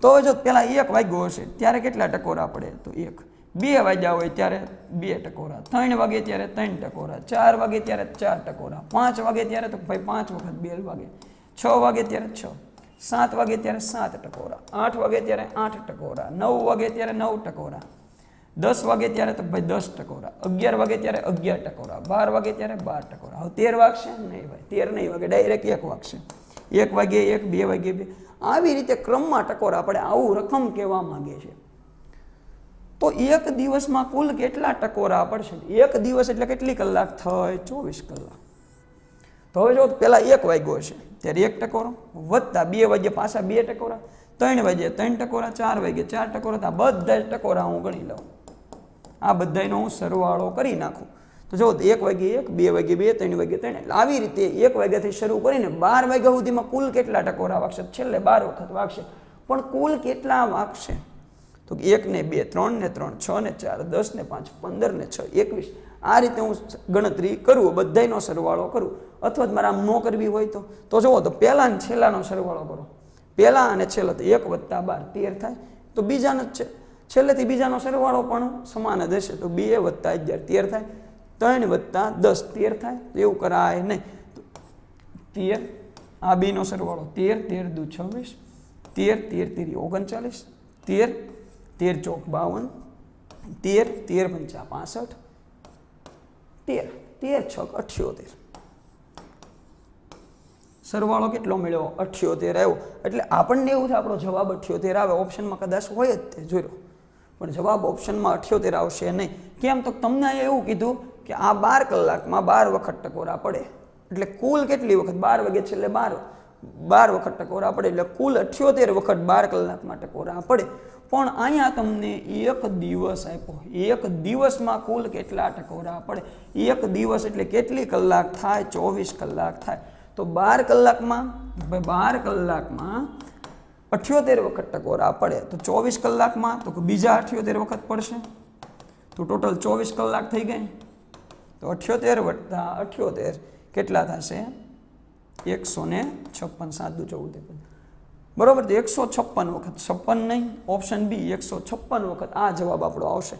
તો જો પેલા એક વાગ્યો હશે ત્યારે કેટલા ટકોરા પડે તો એક બે વાગ્યા હોય ત્યારે બે ટકોરા ત્રણ વાગે ત્યારે ત્રણ ટકોરા ચાર વાગે ત્યારે ચાર ટકોરા પાંચ વાગે ત્યારે તો ભાઈ પાંચ વખત બે વાગે છ વાગે ત્યારે છ સાત વાગે ત્યારે સાત ટકોરા આઠ વાગે ત્યારે આઠ ટકોરા નવ વાગે ત્યારે નવ ટકોરા દસ વાગે ત્યારે તો ભાઈ દસ ટકોરા અગિયાર વાગે ત્યારે અગિયાર ટકોરા બાર વાગે ત્યારે બાર ટકોરા હવે તેર વાગશે નહીં ભાઈ તેર નહીં વાગે ડાયરેક્ટ એક વાગશે એક વાગે એક બે વાગે બે આવી રીતે ક્રમમાં ટકોરા આપણે આવું રકમ કહેવા માગીએ છે તો એક દિવસમાં કુલ કેટલા ટકોરા પડશે એક દિવસ એટલે કેટલી કલાક થાય ચોવીસ કલાક તો હવે જો પહેલાં એક વાગ્યો છે ત્યારે એક ટકોરો વધતા બે વાગે પાછા બે ટકોરા ત્રણ વાગે ત્રણ ટકોરા ચાર વાગે ચાર ટકોરા બધા ટકોરા હું ગણી લઉં આ બધાનો હું સરવાળો કરી નાખું તો જો એક વાગે એક બે વાગે બે ત્રણ વાગે ત્રણ આવી રીતે એક વાગ્યાથી શરૂ કરીને બાર વાગ્યા સુધીમાં કુલ કેટલા ટકોરા વાગશે છેલ્લે બાર વખત વાગશે પણ કુલ કેટલા વાગશે તો એક ને બે ત્રણ ને ત્રણ છ ને ચાર દસ ને પાંચ પંદર ને છ એકવીસ આ રીતે હું ગણતરી કરું બધાનો સરવાળો કરું અથવા મારે આમ ન કરવી હોય તો તો જુઓ તો પહેલાં ને છેલ્લાનો સરવાળો કરો પહેલાં અને છેલ્લા તો એક વત્તા બાર તેર થાય તો બીજાનો જ છે છેલ્લેથી બીજાનો સરવાળો પણ સમાન જ હશે તો બે વત્તા અગિયાર તેર થાય ત્રણ વત્તા દસ તેર થાય એવું કરાય નહીં તેર આ બેનો સરવાળો તેર તેર દુ છવ્વીસ તેર તેર તેરી ઓગણચાલીસ તેર તેર ચોક બાવન તેર તેર પંચા પાસઠ તેર તેર છક અઠ્યોતેર સરવાળો કેટલો મળ્યો અઠ્યોતેર આવ્યો એટલે આપણને એવું થાય આપણો જવાબ અઠ્યોતેર આવે ઓપ્શનમાં કદાચ હોય જ તે જોયો પણ જવાબ ઓપ્શનમાં અઠ્યોતેર આવશે નહીં કેમ તો તમને અહીંયા એવું કીધું કે આ બાર કલાકમાં બાર વખત ટકોરા પડે એટલે કુલ કેટલી વખત બાર વાગે એટલે બાર બાર વખત ટકોરા પડે એટલે કુલ અઠ્યોતેર વખત બાર કલાકમાં ટકોરા પડે પણ અહીંયા તમને એક દિવસ આપ્યો એક દિવસમાં કુલ કેટલા ટકોરા પડે એક દિવસ એટલે કેટલી કલાક થાય ચોવીસ કલાક થાય તો બાર કલાકમાં બાર કલાકમાં અઠ્યોતેર વખત ટકોરા પડે તો ચોવીસ કલાકમાં તો બીજા અઠ્યોતેર વખત પડશે તો ટોટલ ચોવીસ કલાક થઈ ગઈ તો અઠ્યોતેર વત્તા અઠ્યોતેર કેટલા થશે એકસો ને છપ્પન સાત ચૌદ બરાબર તો એકસો છપ્પન વખત છપ્પન નહીં ઓપ્શન બી એકસો છપ્પન વખત આ જવાબ આપણો આવશે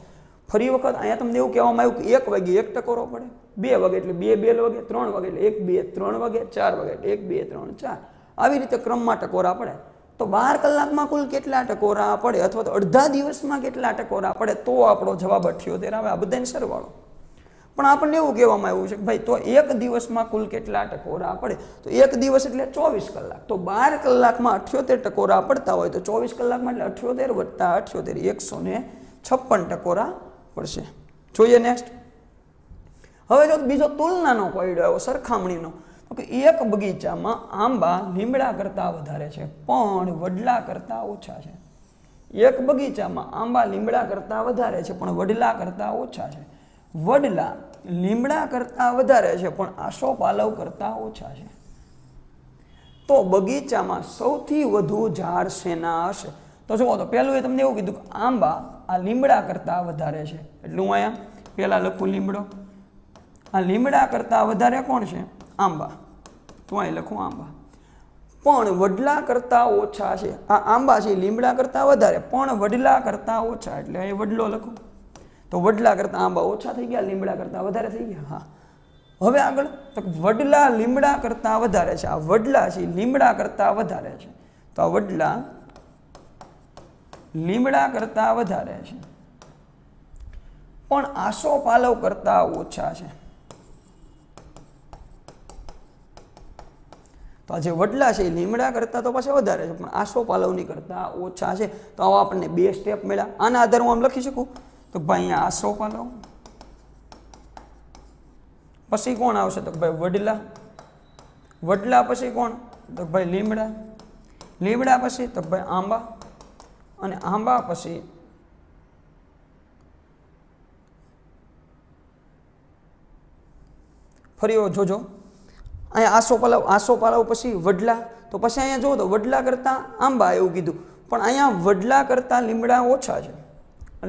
ફરી વખત અહીંયા તમને એવું કહેવામાં આવ્યું કે એક વાગે એક ટકોરો પડે બે વાગે એટલે બે બે વાગે ત્રણ વાગે એટલે એક બે ત્રણ વાગે ચાર વાગે એક બે ત્રણ ચાર આવી રીતે ક્રમમાં ટકોરા પડે તો બાર કલાકમાં કુલ કેટલા ટકોરા પડે અથવા તો અડધા દિવસમાં કેટલા ટકોરા પડે તો આપણો જવાબ અઠ્યોતેર આવે આ બધાને સરવાળો પણ આપણને એવું કહેવામાં આવ્યું છે કે ભાઈ તો એક દિવસમાં કુલ કેટલા ટકોરા પડે તો એક દિવસ એટલે ચોવીસ કલાક તો બાર કલાકમાં અઠ્યોતેર ટકોરા પડતા હોય તો ચોવીસ કલાકમાં એટલે અઠ્યોતેર વધતા અઠ્યોતેર એકસો ને છપ્પન ટકોરા પડશે જોઈએ નેક્સ્ટ હવે જો બીજો તુલનાનો કોયડો આવ્યો સરખામણીનો તો કે એક બગીચામાં આંબા લીમડા કરતાં વધારે છે પણ વડલા કરતાં ઓછા છે એક બગીચામાં આંબા લીમડા કરતાં વધારે છે પણ વડલા કરતાં ઓછા છે વડલા લીમડા કરતાં વધારે છે પણ આસોપાલવ કરતાં ઓછા છે તો બગીચામાં સૌથી વધુ ઝાડ શેના હશે તો જુઓ તો પહેલું એ તમને એવું કીધું કે આંબા આ લીમડા કરતાં વધારે છે એટલે હું અહીંયા પહેલાં લખું લીમડો આ લીમડા કરતાં વધારે કોણ છે આંબા તો અહીં લખું આંબા પણ વડલા કરતાં ઓછા છે આ આંબા છે લીમડા કરતાં વધારે પણ વડલા કરતાં ઓછા એટલે અહીં વડલો લખો તો વડલા કરતાં આંબા ઓછા થઈ ગયા લીમડા કરતાં વધારે થઈ ગયા હા હવે આગળ તો વડલા લીમડા કરતાં વધારે છે આ વડલા છે લીમડા કરતાં વધારે છે તો આ વડલા લીમડા કરતાં વધારે છે પણ આસો પાલવ કરતાં ઓછા છે તો આ જે વડલા છે એ લીમડા કરતાં તો પાછા વધારે છે પણ આસો પાલવની કરતાં ઓછા છે તો આવા આપણને બે સ્ટેપ મળ્યા આના આધારે હું આમ લખી શકું તો ભાઈ અહીંયા આસો પાલવ પછી કોણ આવશે તો ભાઈ વડલા વડલા પછી કોણ તો ભાઈ લીમડા લીમડા પછી તો ભાઈ આંબા અને આંબા પછી ફરીઓ જોજો અહીંયા આસો પલાવ આસો પલાવ પછી વડલા તો પછી અહીંયા જુઓ તો વડલા કરતાં આંબા એવું કીધું પણ અહીંયા વડલા કરતાં લીમડા ઓછા છે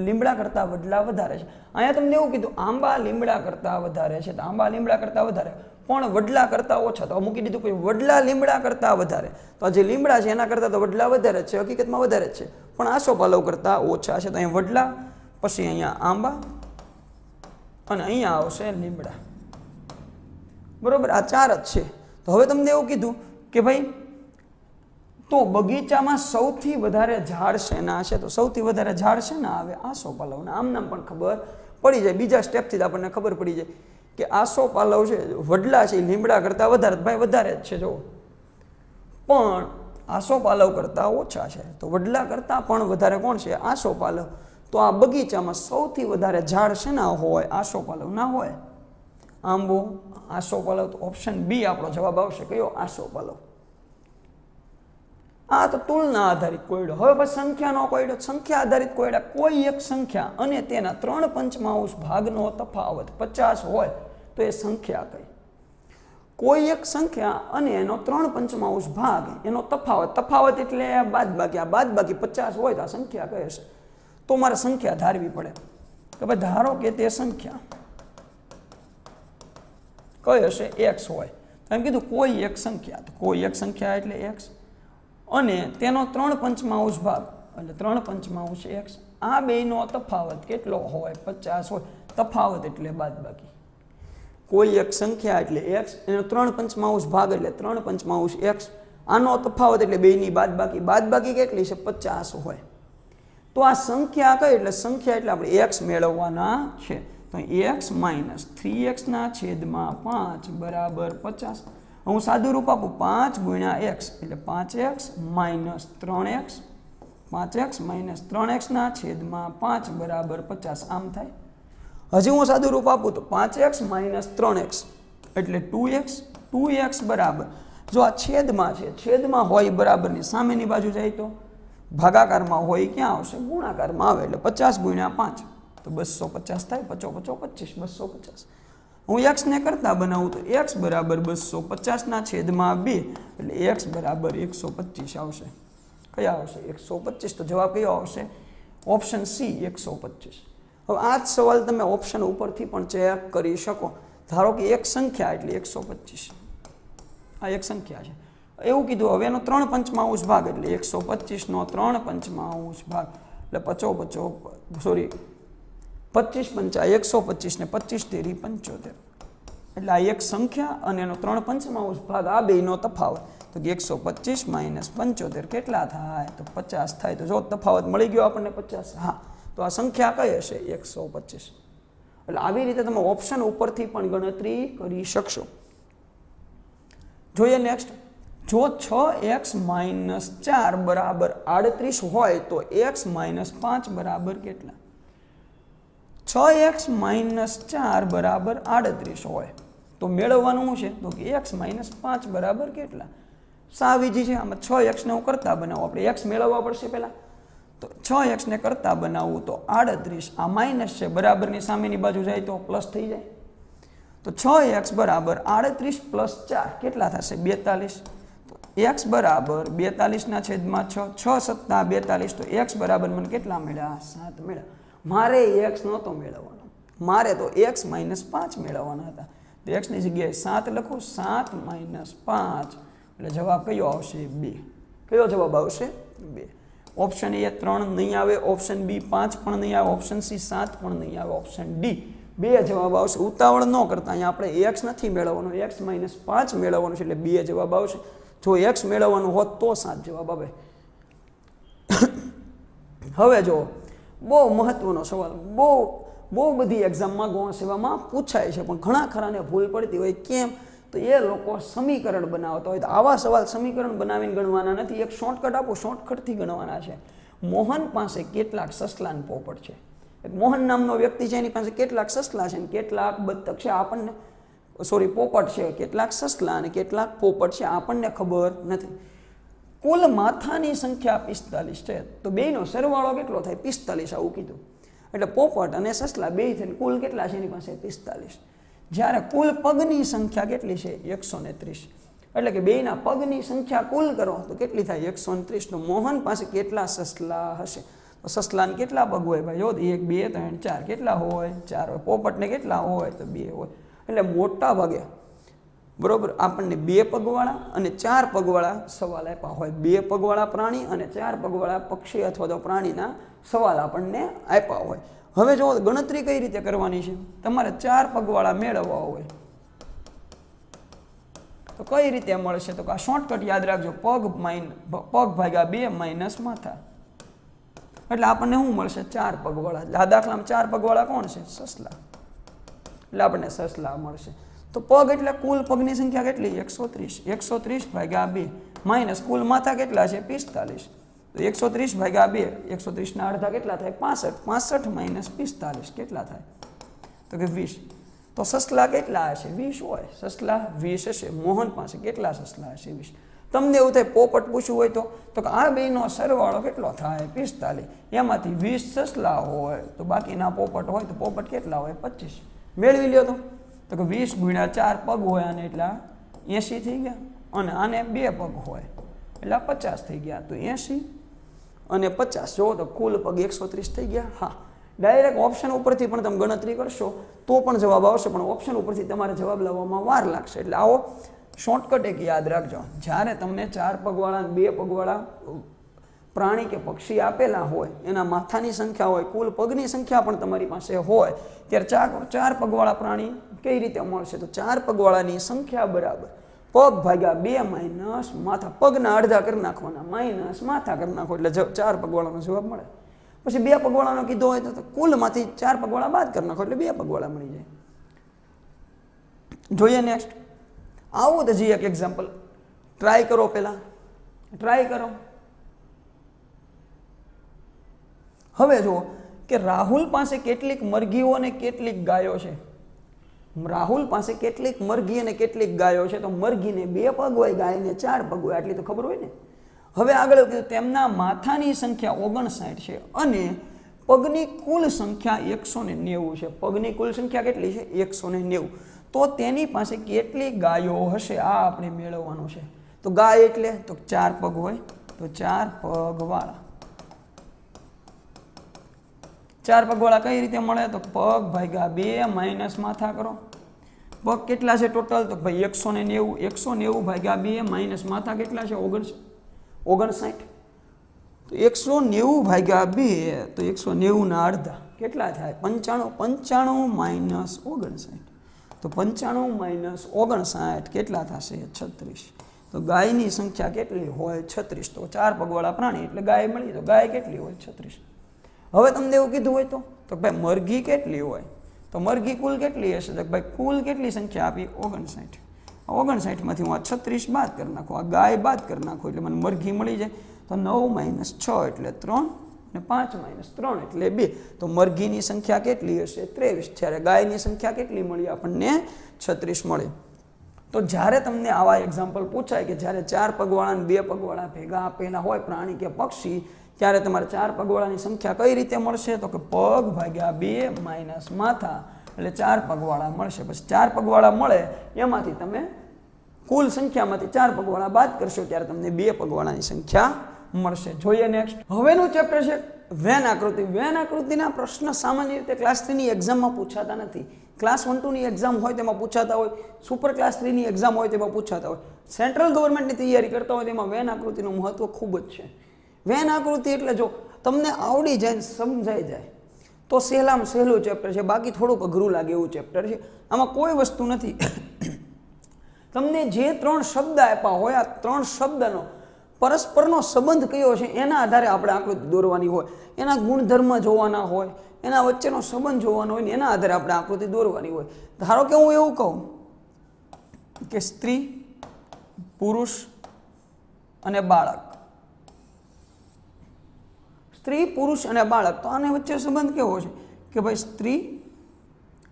લીમડા કરતાં વડલા વધારે છે અહીંયા તમને એવું કીધું આંબા લીમડા કરતાં વધારે છે તો આંબા લીમડા કરતાં વધારે પણ વડલા કરતાં ઓછા તો મૂકી દીધું કે વડલા લીમડા કરતાં વધારે તો જે લીમડા છે એના કરતાં તો વડલા વધારે જ છે હકીકતમાં વધારે જ છે પણ આસો પાલવ કરતાં ઓછા છે તો અહીંયા વડલા પછી અહીંયા આંબા અને અહીંયા આવશે લીમડા બરાબર આ ચાર જ છે તો હવે તમને એવું કીધું કે ભાઈ તો બગીચામાં સૌથી વધારે ઝાડ શેના હશે તો સૌથી વધારે ઝાડ શેના આવે આસો પાલવને આમ નામ પણ ખબર પડી જાય બીજા સ્ટેપથી જ આપણને ખબર પડી જાય કે આસો પાલવ છે વડલા છે લીમડા કરતાં વધારે ભાઈ વધારે જ છે જો પણ આસો પાલવ કરતાં ઓછા છે તો વડલા કરતાં પણ વધારે કોણ છે આસો પાલવ તો આ બગીચામાં સૌથી વધારે ઝાડ શેના હોય આસો પાલવના હોય આંબો આસો પલવ તો ઓપ્શન બી આપણો જવાબ આવશે કયો આસો પલવ આ તો તુલના આધારિત કોયડો હવે પછી સંખ્યાનો કોયડો સંખ્યા આધારિત કોયડા કોઈ એક સંખ્યા અને તેના ત્રણ પંચમાંશ ભાગનો તફાવત પચાસ હોય તો એ સંખ્યા કઈ કોઈ એક સંખ્યા અને એનો ત્રણ પંચમાંશ ભાગ એનો તફાવત તફાવત એટલે બાદ બાકી આ બાદ બાકી પચાસ હોય તો આ સંખ્યા કહે છે તો મારે સંખ્યા ધારવી પડે કે ભાઈ ધારો કે તે સંખ્યા કઈ હશે એક્સ હોય તો એમ કીધું કોઈ એક સંખ્યા તો કોઈ એક સંખ્યા એટલે એક્સ અને તેનો ત્રણ પંચમાંશ ભાગ એટલે ત્રણ પંચમાંશ એક્સ આ બેનો તફાવત કેટલો હોય પચાસ હોય તફાવત એટલે બાદ બાકી કોઈ એક સંખ્યા એટલે એક્સ એનો ત્રણ પંચમાંશ ભાગ એટલે ત્રણ પંચમાંશ એક્સ આનો તફાવત એટલે બેની બાદ બાકી બાદ બાકી કેટલી છે પચાસ હોય તો આ સંખ્યા કઈ એટલે સંખ્યા એટલે આપણે એક્સ મેળવવાના છે તો એક્સ માઇનસ થ્રી એક્સના છેદમાં પાંચ બરાબર પચાસ હું સાદું રૂપ આપું પાંચ ગુણ્યા એક્સ એટલે પાંચ એક્સ માઇનસ ત્રણ એક્સ પાંચ એક્સ માઇનસ ત્રણ એક્સના છેદમાં પાંચ બરાબર પચાસ આમ થાય હજી હું સાદું રૂપ આપું તો પાંચ એક્સ માઇનસ ત્રણ એક્સ એટલે ટુ એક્સ ટુ એક્સ બરાબર જો આ છેદમાં છે છેદમાં હોય બરાબરની સામેની બાજુ જાય તો ભાગાકારમાં હોય ક્યાં આવશે ગુણાકારમાં આવે એટલે પચાસ ગુણ્યા પાંચ તો બસો પચાસ થાય પચો પચો પચીસ બસો પચાસ હું એક્સને કરતાં બનાવું તો એક્સ બરાબર બસો પચાસના છેદમાં બે એટલે એક્સ બરાબર એકસો પચીસ આવશે કયા આવશે એકસો પચીસ તો જવાબ કયો આવશે ઓપ્શન સી એકસો પચીસ હવે આ જ સવાલ તમે ઓપ્શન ઉપરથી પણ ચેક કરી શકો ધારો કે એક સંખ્યા એટલે એકસો પચીસ આ એક સંખ્યા છે એવું કીધું હવે એનો ત્રણ પંચમાંશ ભાગ એટલે એકસો પચીસનો ત્રણ પંચમાંશ ભાગ એટલે પચો પચો સોરી પચીસ પંચા એકસો પચીસ ને પચીસ તેરી પંચોતેર એટલે આ એક સંખ્યા અને એનો ત્રણ પંચમાંશ ભાગ આ બેનો તફાવત તો એકસો પચીસ માઇનસ પંચોતેર કેટલા થાય તો પચાસ થાય તો જો તફાવત મળી ગયો આપણને પચાસ હા તો આ સંખ્યા કઈ હશે એકસો પચીસ એટલે આવી રીતે તમે ઓપ્શન ઉપરથી પણ ગણતરી કરી શકશો જોઈએ નેક્સ્ટ જો છ એક્સ માઇનસ ચાર બરાબર આડત્રીસ હોય તો એક્સ માઇનસ પાંચ બરાબર કેટલા છ એક્સ માઇનસ ચાર બરાબર આડત્રીસ હોય તો મેળવવાનું શું છે તો કે એક્સ માઇનસ પાંચ બરાબર કેટલા સાવીજી છે આમાં છ એક્સને હું કરતાં બનાવું આપણે એક્સ મેળવવા પડશે પહેલાં તો છ એક્સને કરતાં બનાવવું તો આડત્રીસ આ માઇનસ છે બરાબરની સામેની બાજુ જાય તો પ્લસ થઈ જાય તો છ એક્સ બરાબર આડત્રીસ પ્લસ ચાર કેટલા થશે બેતાલીસ તો એક્સ બરાબર બેતાલીસના છેદમાં છ છ સત્તા બેતાલીસ તો એક્સ બરાબર મને કેટલા મળ્યા સાત મળ્યા મારે એક્સ નહોતો મેળવવાનો મારે તો એક્સ માઇનસ પાંચ મેળવવાના હતા તો એક્સની જગ્યાએ સાત લખું સાત માઇનસ પાંચ એટલે જવાબ કયો આવશે બે કયો જવાબ આવશે બે ઓપ્શન એ ત્રણ નહીં આવે ઓપ્શન બી પાંચ પણ નહીં આવે ઓપ્શન સી સાત પણ નહીં આવે ઓપ્શન ડી બે જવાબ આવશે ઉતાવળ ન કરતા અહીંયા આપણે એક્સ નથી મેળવવાનો એક્સ માઇનસ પાંચ મેળવવાનું છે એટલે બે જવાબ આવશે જો એક્સ મેળવવાનું હોત તો સાત જવાબ આવે હવે જો બહુ મહત્ત્વનો સવાલ બહુ બહુ બધી એક્ઝામમાં ગૌણ સેવામાં પૂછાય છે પણ ઘણા ખરાને ભૂલ પડતી હોય કેમ તો એ લોકો સમીકરણ બનાવતા હોય તો આવા સવાલ સમીકરણ બનાવીને ગણવાના નથી એક શોર્ટકટ આપો શોર્ટકટથી ગણવાના છે મોહન પાસે કેટલાક સસલાન પોપટ છે મોહન નામનો વ્યક્તિ છે એની પાસે કેટલાક સસલા છે અને કેટલાક બતક છે આપણને સોરી પોપટ છે કેટલાક સસલા અને કેટલાક પોપટ છે આપણને ખબર નથી કુલ માથાની સંખ્યા પિસ્તાલીસ છે તો બેનો સરવાળો કેટલો થાય પિસ્તાલીસ આવું કીધું એટલે પોપટ અને સસલા બે થઈને કુલ કેટલા છે એની પાસે પિસ્તાલીસ જ્યારે કુલ પગની સંખ્યા કેટલી છે એકસો ને ત્રીસ એટલે કે બેના પગની સંખ્યા કુલ કરો તો કેટલી થાય એકસો ને ત્રીસનું મોહન પાસે કેટલા સસલા હશે તો સસલાને કેટલા પગ હોય ભાઈ જો એક બે ત્રણ ચાર કેટલા હોય ચાર હોય પોપટને કેટલા હોય તો બે હોય એટલે મોટા ભાગે બરોબર આપણને બે પગવાળા અને ચાર પગવાળા સવાલ આપ્યા હોય બે પગવાળા પ્રાણી અને ચાર પગવાળા પક્ષી અથવા તો પ્રાણીના સવાલ આપણને આપ્યા હોય હવે જો ગણતરી કઈ રીતે કરવાની છે તમારે ચાર પગવાળા મેળવવા હોય તો કઈ રીતે મળશે તો આ શોર્ટકટ યાદ રાખજો પગ માઇન પગ ભાગ્યા બે માઇનસ માથા એટલે આપણને શું મળશે ચાર પગવાળા એટલે આ દાખલામાં ચાર પગવાળા કોણ છે સસલા એટલે આપણને સસલા મળશે તો પગ એટલે કુલ પગની સંખ્યા કેટલી એકસો ત્રીસ એકસો ત્રીસ ભાગ્યા બે માઇનસ કુલ માથા કેટલા છે પિસ્તાલીસ તો એકસો ત્રીસ ભાગ્યા બે એકસો ત્રીસના અડધા કેટલા થાય પાસઠ પાસઠ માઇનસ પિસ્તાલીસ કેટલા થાય તો કે વીસ તો સસલા કેટલા હશે વીસ હોય સસલા વીસ હશે મોહન પાસે કેટલા સસલા હશે વીસ તમને એવું થાય પોપટ પૂછવું હોય તો તો કે આ બેનો સરવાળો કેટલો થાય પિસ્તાલીસ એમાંથી વીસ સસલા હોય તો બાકીના પોપટ હોય તો પોપટ કેટલા હોય પચીસ મેળવી લ્યો તો તો કે વીસ ગુણ્યા ચાર પગ હોય આને એટલે એંશી થઈ ગયા અને આને બે પગ હોય એટલે પચાસ થઈ ગયા તો એંશી અને પચાસ જો તો કુલ પગ એકસો ત્રીસ થઈ ગયા હા ડાયરેક્ટ ઓપ્શન ઉપરથી પણ તમે ગણતરી કરશો તો પણ જવાબ આવશે પણ ઓપ્શન ઉપરથી તમારે જવાબ લાવવામાં વાર લાગશે એટલે આવો શોર્ટકટ એક યાદ રાખજો જ્યારે તમને ચાર પગવાળા બે પગવાળા પ્રાણી કે પક્ષી આપેલા હોય એના માથાની સંખ્યા હોય કુલ પગની સંખ્યા પણ તમારી પાસે હોય ત્યારે ચાર ચાર પગવાળા પ્રાણી કઈ રીતે મળશે તો ચાર પગવાળાની સંખ્યા બરાબર પગ ભાગ્યા બે માઇનસ માથા પગના અડધા કરી નાખવાના માઇનસ માથા કરી નાખો એટલે ચાર પગવાળાનો જવાબ મળે પછી બે પગવાળાનો કીધો હોય તો કુલમાંથી ચાર પગવાળા બાદ કરી નાખો એટલે બે પગવાળા મળી જાય જોઈએ નેક્સ્ટ આવો જ એક એક્ઝામ્પલ ટ્રાય કરો પહેલાં ટ્રાય કરો હવે જુઓ કે રાહુલ પાસે કેટલીક મરઘીઓ અને કેટલીક ગાયો છે રાહુલ પાસે કેટલીક મરઘી અને કેટલીક ગાયો છે તો મરઘીને બે પગ હોય ગાયને ચાર પગ હોય આટલી તો ખબર હોય ને હવે આગળ કીધું તેમના માથાની સંખ્યા ઓગણસાઠ છે અને પગની કુલ સંખ્યા એકસો ને નેવું છે પગની કુલ સંખ્યા કેટલી છે એકસો ને નેવું તો તેની પાસે કેટલી ગાયો હશે આ આપણે મેળવવાનું છે તો ગાય એટલે તો ચાર પગ હોય તો ચાર પગવાળા ચાર પગવાળા કઈ રીતે મળે તો પગ ભાગ્યા બે માઇનસ માથા કરો પગ કેટલા છે ટોટલ તો ભાઈ એકસો ને નેવું એકસો નેવું ભાગ્યા બે માઇનસ માથા કેટલા છે ઓગણ ઓગણસાઠ તો એકસો નેવું ભાગ્યા બે તો એકસો નેવુંના અડધા કેટલા થાય પંચાણું પંચાણું માઇનસ ઓગણસાઠ તો પંચાણું માઇનસ ઓગણસાઠ કેટલા થશે છત્રીસ તો ગાયની સંખ્યા કેટલી હોય છત્રીસ તો ચાર પગવાળા પ્રાણી એટલે ગાય મળી તો ગાય કેટલી હોય છત્રીસ હવે તમને એવું કીધું હોય તો તો ભાઈ મરઘી કેટલી હોય તો મરઘી કુલ કેટલી હશે તો ભાઈ કુલ કેટલી સંખ્યા આપી ઓગણસાઠ ઓગણસાઠમાંથી હું આ છત્રીસ બાદ કરી નાખું આ ગાય બાદ કરી નાખું એટલે મને મરઘી મળી જાય તો નવ માઇનસ છ એટલે ત્રણ અને પાંચ માઇનસ ત્રણ એટલે બે તો મરઘીની સંખ્યા કેટલી હશે ત્રેવીસ જ્યારે ગાયની સંખ્યા કેટલી મળી આપણને છત્રીસ મળી તો જ્યારે તમને આવા એક્ઝામ્પલ પૂછાય કે જ્યારે ચાર પગવાળા અને બે પગવાળા ભેગા આપેલા હોય પ્રાણી કે પક્ષી ત્યારે તમારે ચાર પગવાળાની સંખ્યા કઈ રીતે મળશે તો કે પગ ભાગ્યા બે માઇનસ માથા એટલે ચાર પગવાળા મળશે પછી ચાર પગવાળા મળે એમાંથી તમે કુલ સંખ્યામાંથી ચાર પગવાળા બાદ કરશો ત્યારે તમને બે પગવાળાની સંખ્યા મળશે જોઈએ નેક્સ્ટ હવેનું ચેપ્ટર છે વેન આકૃતિ વેન આકૃતિના પ્રશ્ન સામાન્ય રીતે ક્લાસ થ્રીની એક્ઝામમાં પૂછાતા નથી ક્લાસ વન ટુની એક્ઝામ હોય તેમાં પૂછાતા હોય સુપર ક્લાસ થ્રીની એક્ઝામ હોય તેમાં પૂછાતા હોય સેન્ટ્રલ ગવર્મેન્ટની તૈયારી કરતા હોય તેમાં વેન આકૃતિનું મહત્ત્વ ખૂબ જ છે વેન આકૃતિ એટલે જો તમને આવડી જાય સમજાઈ જાય તો સહેલામાં સહેલું ચેપ્ટર છે બાકી થોડુંક અઘરું લાગે એવું ચેપ્ટર છે આમાં કોઈ વસ્તુ નથી તમને જે ત્રણ શબ્દ આપ્યા હોય આ ત્રણ શબ્દનો પરસ્પરનો સંબંધ કયો છે એના આધારે આપણે આકૃતિ દોરવાની હોય એના ગુણધર્મ જોવાના હોય એના વચ્ચેનો સંબંધ જોવાનો હોય ને એના આધારે આપણે આકૃતિ દોરવાની હોય ધારો કે હું એવું કહું કે સ્ત્રી પુરુષ અને બાળક સ્ત્રી પુરુષ અને બાળક તો આને વચ્ચે સંબંધ કેવો છે કે ભાઈ સ્ત્રી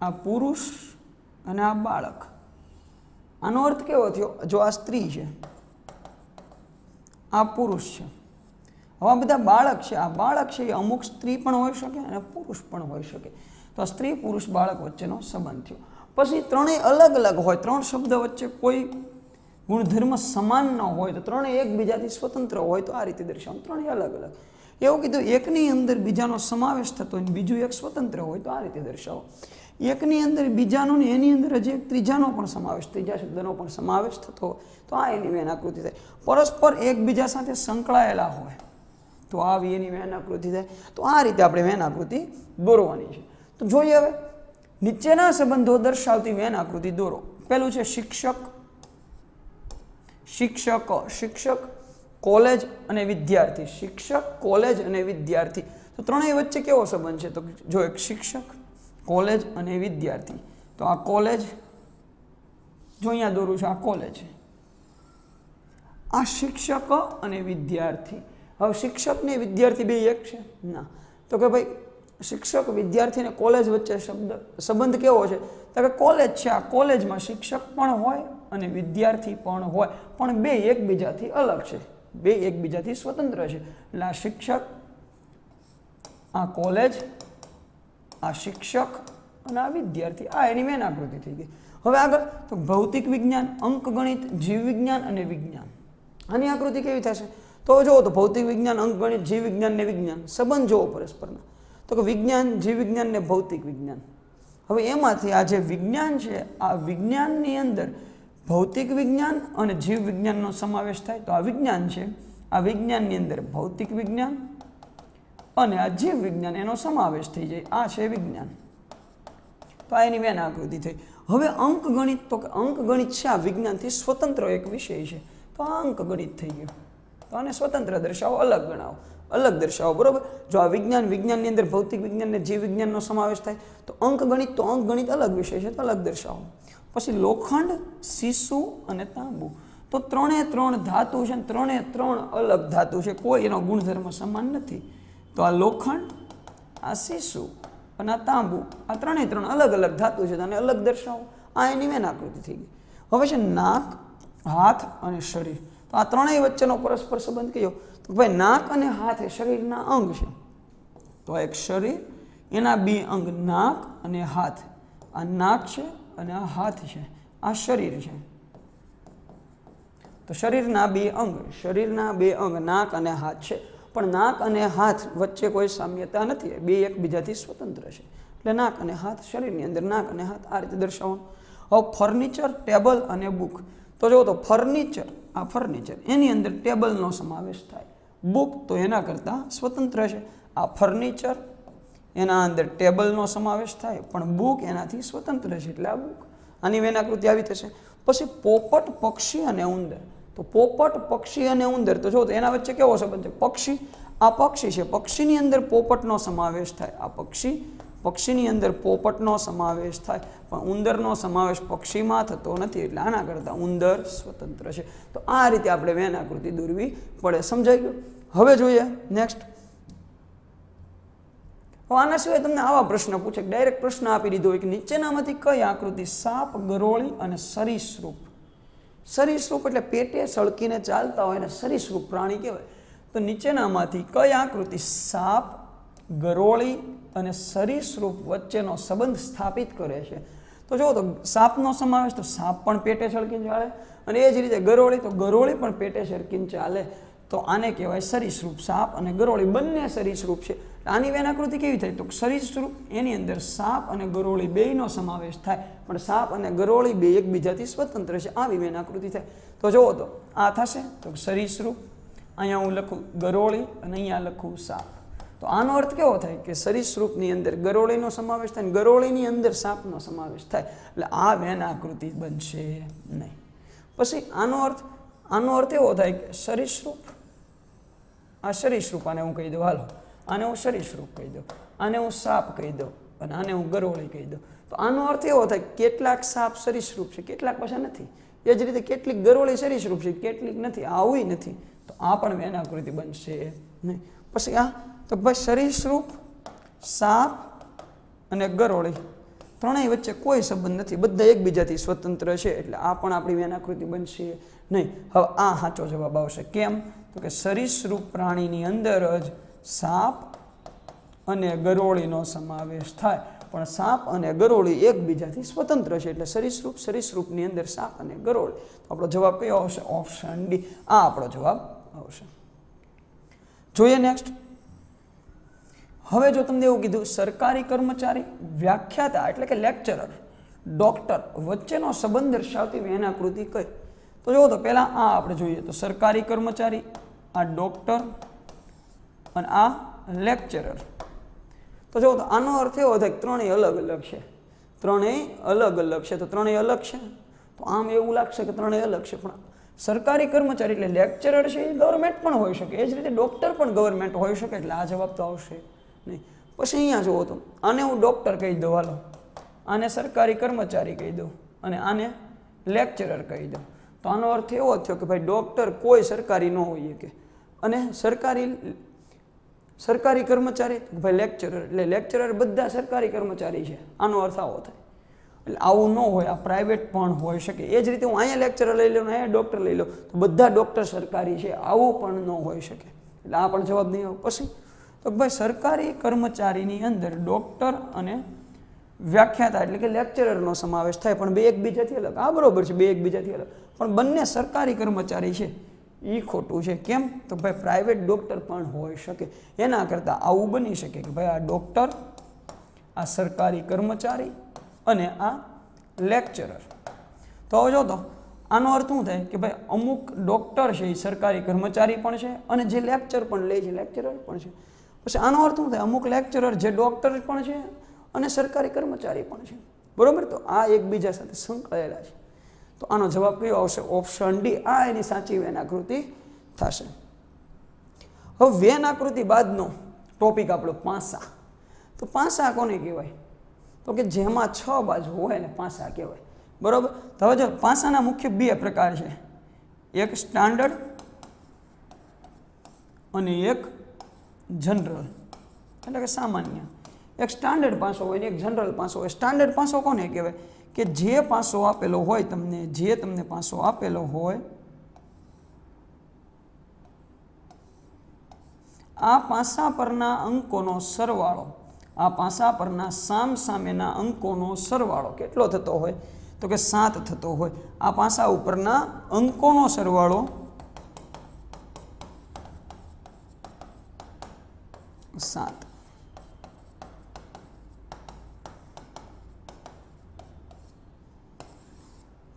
આ પુરુષ અને આ બાળક આનો અર્થ કેવો થયો જો આ સ્ત્રી છે આ પુરુષ છે હવે બધા બાળક છે આ બાળક છે એ અમુક સ્ત્રી પણ હોઈ શકે અને પુરુષ પણ હોઈ શકે તો આ સ્ત્રી પુરુષ બાળક વચ્ચેનો સંબંધ થયો પછી ત્રણેય અલગ અલગ હોય ત્રણ શબ્દ વચ્ચે કોઈ ગુણધર્મ સમાન ન હોય તો ત્રણેય એકબીજાથી સ્વતંત્ર હોય તો આ રીતે દર્શાવું ત્રણેય અલગ અલગ એવું કીધું એકની અંદર બીજાનો સમાવેશ થતો હોય બીજું એક સ્વતંત્ર હોય તો આ રીતે દર્શાવો એકની અંદર બીજાનો ને એની અંદર હજી એક ત્રીજાનો પણ સમાવેશ ત્રીજા શબ્દનો પણ સમાવેશ થતો તો આ એની મેન આકૃતિ થાય પરસ્પર એકબીજા સાથે સંકળાયેલા હોય તો આવી એની મેન આકૃતિ થાય તો આ રીતે આપણે મેન આકૃતિ દોરવાની છે તો જોઈએ હવે નીચેના સંબંધો દર્શાવતી મેન આકૃતિ દોરો પેલું છે શિક્ષક શિક્ષક શિક્ષક કોલેજ અને વિદ્યાર્થી શિક્ષક કોલેજ અને વિદ્યાર્થી તો ત્રણેય વચ્ચે કેવો સંબંધ છે તો જો એક શિક્ષક કોલેજ અને વિદ્યાર્થી તો આ કોલેજ જો અહીંયા દોરું છું આ કોલેજ આ શિક્ષક અને વિદ્યાર્થી હવે શિક્ષક ને વિદ્યાર્થી બે એક છે ના તો કે ભાઈ શિક્ષક વિદ્યાર્થી અને કોલેજ વચ્ચે શબ્દ સંબંધ કેવો છે તો કે કોલેજ છે આ કોલેજમાં શિક્ષક પણ હોય અને વિદ્યાર્થી પણ હોય પણ બે એકબીજાથી અલગ છે બે એકબીજાથી સ્વતંત્ર છે એટલે આ શિક્ષક આ કોલેજ આ શિક્ષક અને આ વિદ્યાર્થી આ એની મેન આકૃતિ થઈ ગઈ હવે આગળ તો ભૌતિક વિજ્ઞાન અંકગણિત જીવ વિજ્ઞાન અને વિજ્ઞાન આની આકૃતિ કેવી થશે તો જુઓ તો ભૌતિક વિજ્ઞાન અંકગણિત જીવ વિજ્ઞાન ને વિજ્ઞાન સંબંધ જુઓ પરસ્પરના તો કે વિજ્ઞાન જીવવિજ્ઞાન ને ભૌતિક વિજ્ઞાન હવે એમાંથી આ જે વિજ્ઞાન છે આ વિજ્ઞાનની અંદર ભૌતિક વિજ્ઞાન અને જીવ વિજ્ઞાનનો સમાવેશ થાય તો આ વિજ્ઞાન છે આ વિજ્ઞાનની અંદર ભૌતિક વિજ્ઞાન અને આ જીવ વિજ્ઞાન એનો સમાવેશ થઈ જાય આ છે વિજ્ઞાન તો એની વેન આકૃતિ થઈ હવે અંક ગણિત તો કે અંક ગણિત છે આ વિજ્ઞાનથી સ્વતંત્ર એક વિષય છે તો આ અંક ગણિત થઈ ગયો તો આને સ્વતંત્ર દર્શાવો અલગ ગણાવો અલગ દર્શાવો બરોબર જો આ વિજ્ઞાન વિજ્ઞાનની અંદર ભૌતિક વિજ્ઞાન ને જીવ વિજ્ઞાનનો સમાવેશ થાય તો અંકગણિત તો અંક ગણિત અલગ વિષય છે તો અલગ દર્શાવો પછી લોખંડ શીશુ અને તાંબુ તો ત્રણે ત્રણ ધાતુ છે ને ત્રણે ત્રણ અલગ ધાતુ છે કોઈ એનો ગુણધર્મ સમાન નથી તો આ લોખંડ આ શીશુ અને આ તાંબુ આ ત્રણે ત્રણ અલગ અલગ ધાતુ છે અને અલગ દર્શાવો આ એની મેન આકૃતિ થઈ ગઈ હવે છે નાક હાથ અને શરીર તો આ ત્રણેય વચ્ચેનો પરસ્પર સંબંધ કયો તો ભાઈ નાક અને હાથ એ શરીરના અંગ છે તો એક શરીર એના બે અંગ નાક અને હાથ આ નાક છે અને આ હાથ છે આ શરીર છે તો શરીરના બે અંગ શરીરના બે અંગ નાક અને હાથ છે પણ નાક અને હાથ વચ્ચે કોઈ સામ્યતા નથી બે એકબીજાથી સ્વતંત્ર છે એટલે નાક અને હાથ શરીરની અંદર નાક અને હાથ આ રીતે દર્શાવવાનું હવે ફર્નિચર ટેબલ અને બુક તો જુઓ તો ફર્નિચર આ ફર્નિચર એની અંદર ટેબલનો સમાવેશ થાય બુક તો એના કરતાં સ્વતંત્ર છે આ ફર્નિચર એના અંદર ટેબલનો સમાવેશ થાય પણ બુક એનાથી સ્વતંત્ર છે એટલે આ બુક આની વેનાકૃતિ આવી થશે પછી પોપટ પક્ષી અને ઉંદર તો પોપટ પક્ષી અને ઉંદર તો જો એના વચ્ચે કેવો સંબંધ છે પક્ષી આ પક્ષી છે પક્ષીની અંદર પોપટનો સમાવેશ થાય આ પક્ષી પક્ષીની અંદર પોપટનો સમાવેશ થાય પણ ઉંદરનો સમાવેશ પક્ષીમાં થતો નથી એટલે આના કરતાં ઉંદર સ્વતંત્ર છે તો આ રીતે આપણે વેનાકૃતિ દૂરવી પડે સમજાઈ ગયું હવે જોઈએ નેક્સ્ટ હવે આના સિવાય તમને આવા પ્રશ્ન પૂછે ડાયરેક્ટ પ્રશ્ન આપી દીધો હોય કે નીચેનામાંથી કઈ આકૃતિ સાપ ગરોળી અને સરીસૃપ સરીસૃપ એટલે પેટે સળકીને ચાલતા હોય અને સરીસૃપ પ્રાણી કહેવાય તો નીચેનામાંથી કઈ આકૃતિ સાપ ગરોળી અને સરીસૃપ વચ્ચેનો સંબંધ સ્થાપિત કરે છે તો જુઓ તો સાપનો સમાવેશ તો સાપ પણ પેટે સળકીને ચાલે અને એ જ રીતે ગરોળી તો ગરોળી પણ પેટે સળકીને ચાલે તો આને કહેવાય સરીસૃપ સાપ અને ગરોળી બંને સરીસૃપ છે આની વેન આકૃતિ કેવી થાય તો સરીસૃપ એની અંદર સાપ અને ગરોળી બેયનો સમાવેશ થાય પણ સાપ અને ગરોળી બે એકબીજાથી સ્વતંત્ર છે આવી વેન આકૃતિ થાય તો જુઓ તો આ થશે તો સરીસૃપ અહીંયા હું લખું ગરોળી અને અહીંયા લખું સાપ તો આનો અર્થ કેવો થાય કે સરીસૃપની અંદર ગરોળીનો સમાવેશ થાય ને ગરોળીની અંદર સાપનો સમાવેશ થાય એટલે આ વેન આકૃતિ બનશે નહીં પછી આનો અર્થ આનો અર્થ એવો થાય કે સરીસૃપ આ સરીસૃપ અને હું કહી દઉં હાલો આને હું સરીસૃપ કહી દઉં આને હું સાપ કહી દઉં અને આને હું ગરોળી કહી દઉં તો આનો અર્થ એવો થાય કેટલાક સાપ સરીસૃપ છે કેટલાક પાછા નથી એ જ રીતે કેટલીક ગરોળી સરીસૃપ છે કેટલીક નથી આવી નથી તો આ પણ વેનાકૃતિ બનશે નહીં પછી આ તો ભાઈ સરીસૃપ સાપ અને ગરોળી ત્રણેય વચ્ચે કોઈ સંબંધ નથી બધા એકબીજાથી સ્વતંત્ર છે એટલે આ પણ આપણી વેનાકૃતિ બનશે નહીં હવે આ સાચો જવાબ આવશે કેમ તો કે સરીસૃપ પ્રાણીની અંદર જ સાપ અને ગરોળીનો સમાવેશ થાય પણ સાપ અને ગરોળી એકબીજાથી સ્વતંત્ર છે એટલે સરીસૃપ સરીસૃપની અંદર સાપ અને ગરોળી તો આપણો જવાબ કયો આવશે ઓપ્શન ડી આ આપણો જવાબ આવશે જોઈએ નેક્સ્ટ હવે જો તમને એવું કીધું સરકારી કર્મચારી વ્યાખ્યાતા એટલે કે લેક્ચરર ડોક્ટર વચ્ચેનો સંબંધ દર્શાવતી વ્યાનાકૃતિ કઈ તો જુઓ તો પહેલાં આ આપણે જોઈએ તો સરકારી કર્મચારી આ ડોક્ટર અને આ લેક્ચરર તો જો આનો અર્થ એવો થાય ત્રણેય અલગ અલગ છે ત્રણેય અલગ અલગ છે તો ત્રણેય અલગ છે તો આમ એવું લાગશે કે ત્રણેય અલગ છે પણ સરકારી કર્મચારી એટલે લેક્ચરર છે એ ગવર્મેન્ટ પણ હોઈ શકે એ જ રીતે ડૉક્ટર પણ ગવર્મેન્ટ હોઈ શકે એટલે આ જવાબ તો આવશે નહીં પછી અહીંયા જુઓ તો આને હું ડૉક્ટર કહી દઉં હાલો આને સરકારી કર્મચારી કહી દઉં અને આને લેક્ચરર કહી દઉં તો આનો અર્થ એવો થયો કે ભાઈ ડૉક્ટર કોઈ સરકારી ન હોઈએ કે અને સરકારી સરકારી કર્મચારી ભાઈ લેક્ચરર એટલે લેક્ચરર બધા સરકારી કર્મચારી છે આનો અર્થ આવો થાય એટલે આવું ન હોય આ પ્રાઇવેટ પણ હોઈ શકે એ જ રીતે હું અહીંયા લેક્ચરર લઈ લઉં અહીંયા ડૉક્ટર લઈ લઉં તો બધા ડૉક્ટર સરકારી છે આવું પણ ન હોઈ શકે એટલે આ પણ જવાબ નહીં આવે પછી તો ભાઈ સરકારી કર્મચારીની અંદર ડૉક્ટર અને વ્યાખ્યાતા એટલે કે લેક્ચરરનો સમાવેશ થાય પણ બે એકબીજાથી અલગ આ બરાબર છે બે એકબીજાથી અલગ પણ બંને સરકારી કર્મચારી છે એ ખોટું છે કેમ તો ભાઈ પ્રાઇવેટ ડૉક્ટર પણ હોઈ શકે એના કરતાં આવું બની શકે કે ભાઈ આ ડૉક્ટર આ સરકારી કર્મચારી અને આ લેક્ચરર તો હવે જો તો આનો અર્થ શું થાય કે ભાઈ અમુક ડૉક્ટર છે એ સરકારી કર્મચારી પણ છે અને જે લેક્ચર પણ લે છે લેક્ચરર પણ છે પછી આનો અર્થ શું થાય અમુક લેક્ચરર જે ડૉક્ટર પણ છે અને સરકારી કર્મચારી પણ છે બરાબર તો આ એકબીજા સાથે સંકળાયેલા છે તો આનો જવાબ કયો આવશે ઓપ્શન ડી આ એની સાચી વેન આકૃતિ થશે હવે વેન આકૃતિ બાદનો ટોપિક આપણો પાસા તો પાસા કોને કહેવાય તો કે જેમાં છ બાજુ હોય ને પાસા કહેવાય બરાબર તો હવે જો પાંસાના મુખ્ય બે પ્રકાર છે એક સ્ટાન્ડર્ડ અને એક જનરલ એટલે કે સામાન્ય એક સ્ટાન્ડર્ડ પાસો હોય ને એક જનરલ પાસો હોય સ્ટાન્ડર્ડ પાસો કોને કહેવાય કે જે પાસો આપેલો હોય તમને જે તમને પાસો આપેલો હોય આ પાસા પરના અંકોનો સરવાળો આ પાસા પરના સામ સામેના અંકોનો સરવાળો કેટલો થતો હોય તો કે સાત થતો હોય આ પાસા ઉપરના અંકોનો સરવાળો સાત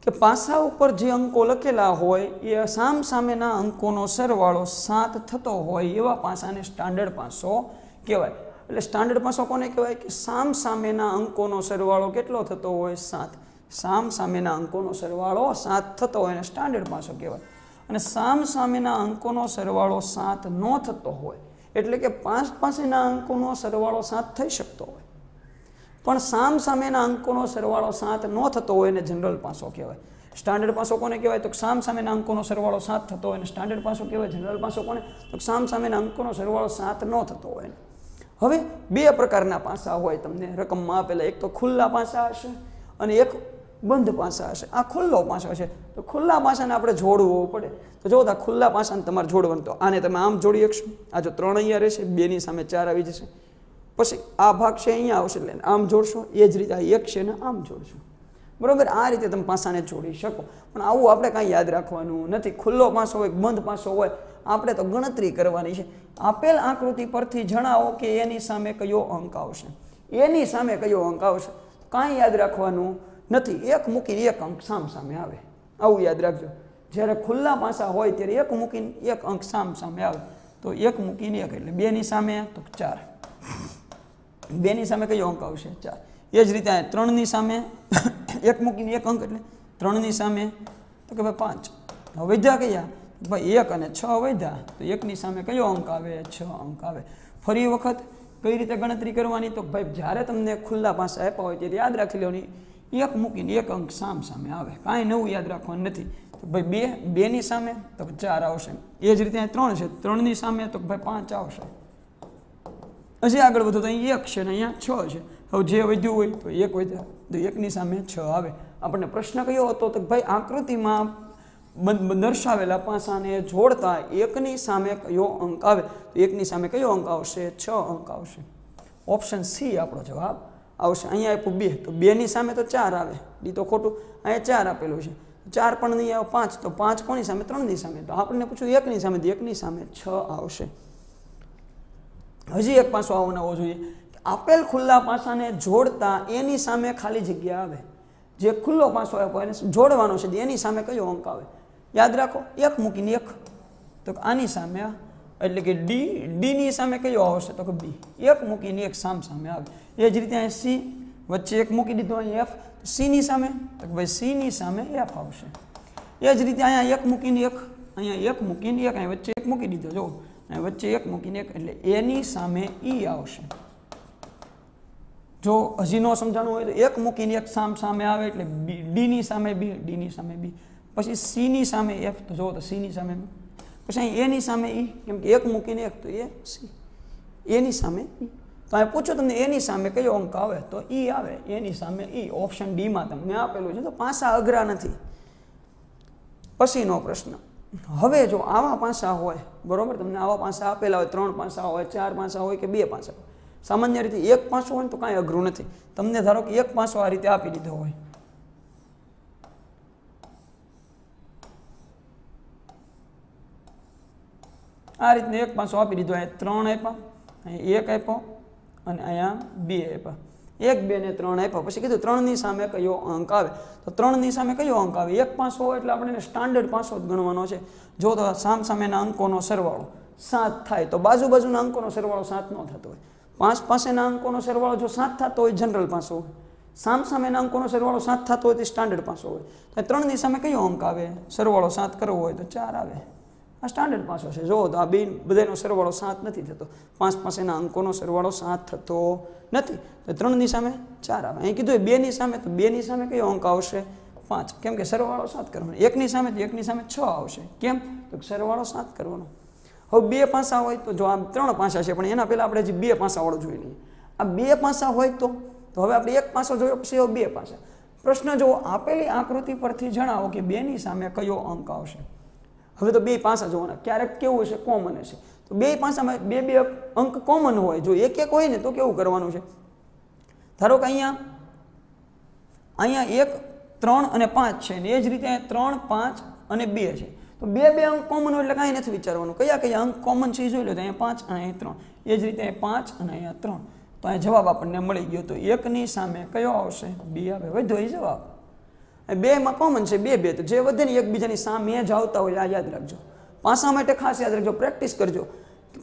કે પાસા ઉપર જે અંકો લખેલા હોય એ સામ સામેના અંકોનો સરવાળો સાત થતો હોય એવા પાસાને સ્ટાન્ડર્ડ પાસો કહેવાય એટલે સ્ટાન્ડર્ડ પાસો કોને કહેવાય કે સામ સામેના અંકોનો સરવાળો કેટલો થતો હોય સાત સામ સામેના અંકોનો સરવાળો સાત થતો હોય એને સ્ટાન્ડર્ડ પાસો કહેવાય અને સામ સામેના અંકોનો સરવાળો સાત ન થતો હોય એટલે કે પાંચ પાસેના અંકોનો સરવાળો સાત થઈ શકતો હોય પણ સામ સામેના અંકોનો સરવાળો સાત ન થતો હોય એને જનરલ પાસો કહેવાય સ્ટાન્ડર્ડ પાસો કોને કહેવાય તો સામ સામેના અંકોનો સરવાળો સાત થતો હોય અને સ્ટાન્ડર્ડ પાસો કહેવાય જનરલ પાસો કોને તો સામ સામેના અંકોનો સરવાળો સાત ન થતો હોય હવે બે પ્રકારના પાસા હોય તમને રકમમાં આપેલા એક તો ખુલ્લા પાસા હશે અને એક બંધ પાસા હશે આ ખુલ્લો પાસો છે તો ખુલ્લા પાસાને આપણે જોડવું પડે તો જો આ ખુલ્લા પાસાને તમારે જોડવાનું તો આને તમે આમ જોડી શકશો આ જો ત્રણ અહીંયા રહેશે બેની સામે ચાર આવી જશે પછી આ ભાગ છે અહીંયા આવશે એટલે આમ જોડશો એ જ રીતે એક છે ને આમ જોડશો બરાબર આ રીતે તમે પાસાને જોડી શકો પણ આવું આપણે કાંઈ યાદ રાખવાનું નથી ખુલ્લો પાસો હોય બંધ પાસો હોય આપણે તો ગણતરી કરવાની છે આપેલ આકૃતિ પરથી જણાવો કે એની સામે કયો અંક આવશે એની સામે કયો અંક આવશે કાંઈ યાદ રાખવાનું નથી એક મૂકીને એક અંક સામ સામે આવે આવું યાદ રાખજો જ્યારે ખુલ્લા પાસા હોય ત્યારે એક મૂકીને એક અંક સામ સામે આવે તો એક મૂકીને એક એટલે બેની સામે તો ચાર બેની સામે કયો અંક આવશે ચાર એ જ રીતે ત્રણની સામે એક મૂકીને એક અંક એટલે ત્રણની સામે તો કે ભાઈ પાંચ વૈધા કયા ભાઈ એક અને છ વૈધા તો એકની સામે કયો અંક આવે છ અંક આવે ફરી વખત કઈ રીતે ગણતરી કરવાની તો ભાઈ જ્યારે તમને ખુલ્લા પાસે આપ્યા હોય ત્યારે યાદ રાખી લેવાની એક મૂકીને એક અંક સામ સામે આવે કાંઈ નવું યાદ રાખવાનું નથી તો ભાઈ બે બેની સામે તો ચાર આવશે એ જ રીતે ત્રણ છે ત્રણની સામે તો ભાઈ પાંચ આવશે હજી આગળ વધો તો અહીં એક છે ને અહીંયા છ છે હવે જે વધ્યું હોય તો એક વધ્યા તો એકની સામે છ આવે આપણને પ્રશ્ન કયો હતો તો ભાઈ આકૃતિમાં દર્શાવેલા પાસાને જોડતા એકની સામે કયો અંક આવે તો એકની સામે કયો અંક આવશે છ અંક આવશે ઓપ્શન સી આપણો જવાબ આવશે અહીંયા આપ્યું બે તો બેની સામે તો ચાર આવે ડી તો ખોટું અહીંયા ચાર આપેલું છે ચાર પણ નહીં આવે પાંચ તો પાંચ કોની સામે ત્રણની સામે તો આપણને પૂછ્યું એકની સામે એકની સામે છ આવશે હજી એક પાસો આવો આવવો જોઈએ આપેલ ખુલ્લા પાસાને જોડતા એની સામે ખાલી જગ્યા આવે જે ખુલ્લો પાસો આપ્યો એને જોડવાનો છે એની સામે કયો અંક આવે યાદ રાખો એક મૂકીને એક તો આની સામે એટલે કે ડી ડીની સામે કયો આવશે તો કે બી એક મૂકીને એક સામ સામે આવે એ જ રીતે અહીં સી વચ્ચે એક મૂકી દીધો અહીં એફ સીની સામે તો કે ભાઈ સીની સામે એફ આવશે એ જ રીતે અહીંયા એક મૂકીને એક અહીંયા એક મૂકીને એક અહીં વચ્ચે એક મૂકી દીધો જો વચ્ચે એક મૂકીને એક એટલે એની સામે ઈ આવશે જો હજી ન સમજાણું હોય તો એક મૂકીને એક સામ સામે આવે એટલે બી ડીની સામે બી ડીની સામે બી પછી સીની સામે એફ તો જુઓ તો સીની સામે પછી અહીં એની સામે ઈ કેમ કે એક મૂકીને એક તો એ સી એની સામે ઈ તો અહીં પૂછો તમને એની સામે કયો અંક આવે તો ઈ આવે એની સામે ઈ ઓપ્શન ડીમાં તમને આપેલું છે તો પાસા અઘરા નથી પછીનો પ્રશ્ન હવે જો આવા પાસા હોય બરાબર તમને આવા પાસા આપેલા હોય ત્રણ પાસા હોય ચાર પાસા હોય કે બે પાસા હોય સામાન્ય રીતે એક પાસો હોય ને તો કાંઈ અઘરું નથી તમને ધારો કે એક પાસો આ રીતે આપી દીધો હોય આ રીતનો એક પાસો આપી દીધો અહીંયા ત્રણ આપ્યા અહીંયા એક આપ્યો અને અહીંયા બે આપ્યા એક બે ને ત્રણ આપ્યા પછી કીધું ત્રણની સામે કયો અંક આવે તો ત્રણની સામે કયો અંક આવે એક પાંચસો એટલે આપણે સ્ટાન્ડર્ડ પાસો જ ગણવાનો છે જો તો સામ સામેના અંકોનો સરવાળો સાત થાય તો બાજુ બાજુના અંકોનો સરવાળો સાત નો થતો હોય પાંચ પાસેના અંકોનો સરવાળો જો સાત થતો હોય જનરલ પાસો હોય સામ સામેના અંકોનો સરવાળો સાત થતો હોય તે સ્ટાન્ડર્ડ પાસો હોય તો ત્રણની સામે કયો અંક આવે સરવાળો સાત કરવો હોય તો ચાર આવે આ સ્ટાન્ડર્ડ પાસો છે જો તો આ બે બધાનો સરવાળો સાત નથી થતો પાંચ પાંચ એના અંકોનો સરવાળો સાત થતો નથી તો ત્રણની સામે ચાર આવે અહીં કીધું બેની સામે તો બેની સામે કયો અંક આવશે પાંચ કેમ કે સરવાળો સાત કરવાનો એકની સામે તો એકની સામે છ આવશે કેમ તો સરવાળો સાત કરવાનો હવે બે પાસા હોય તો જો આમ ત્રણ પાસા છે પણ એના પહેલાં આપણે હજી બે પાસાવાળો જોઈ લઈએ આ બે પાસા હોય તો તો હવે આપણે એક પાસો જોયો પછી હવે બે પાસા પ્રશ્ન જો આપેલી આકૃતિ પરથી જણાવો કે બેની સામે કયો અંક આવશે હવે તો બે પાસા જોવાના ક્યારેક કેવું છે કોમન હશે તો બે પાસામાં બે બે અંક કોમન હોય જો એક એક હોય ને તો કેવું કરવાનું છે ધારો કે અહીંયા અહીંયા એક ત્રણ અને પાંચ છે ને એ જ રીતે ત્રણ પાંચ અને બે છે તો બે બે અંક કોમન હોય એટલે કાંઈ નથી વિચારવાનું કયા કયા અંક કોમન છે એ જોઈ લો તો અહીંયા પાંચ અને અહીંયા ત્રણ એ જ રીતે પાંચ અને અહીંયા ત્રણ તો અહીંયા જવાબ આપણને મળી ગયો તો એકની સામે કયો આવશે બે આવે વધો એ જવાબ બેમાં કોમન છે બે બે તો જે વધે ને એકબીજાની સામે જ આવતા હોય આ યાદ રાખજો પાસા માટે ખાસ યાદ રાખજો પ્રેક્ટિસ કરજો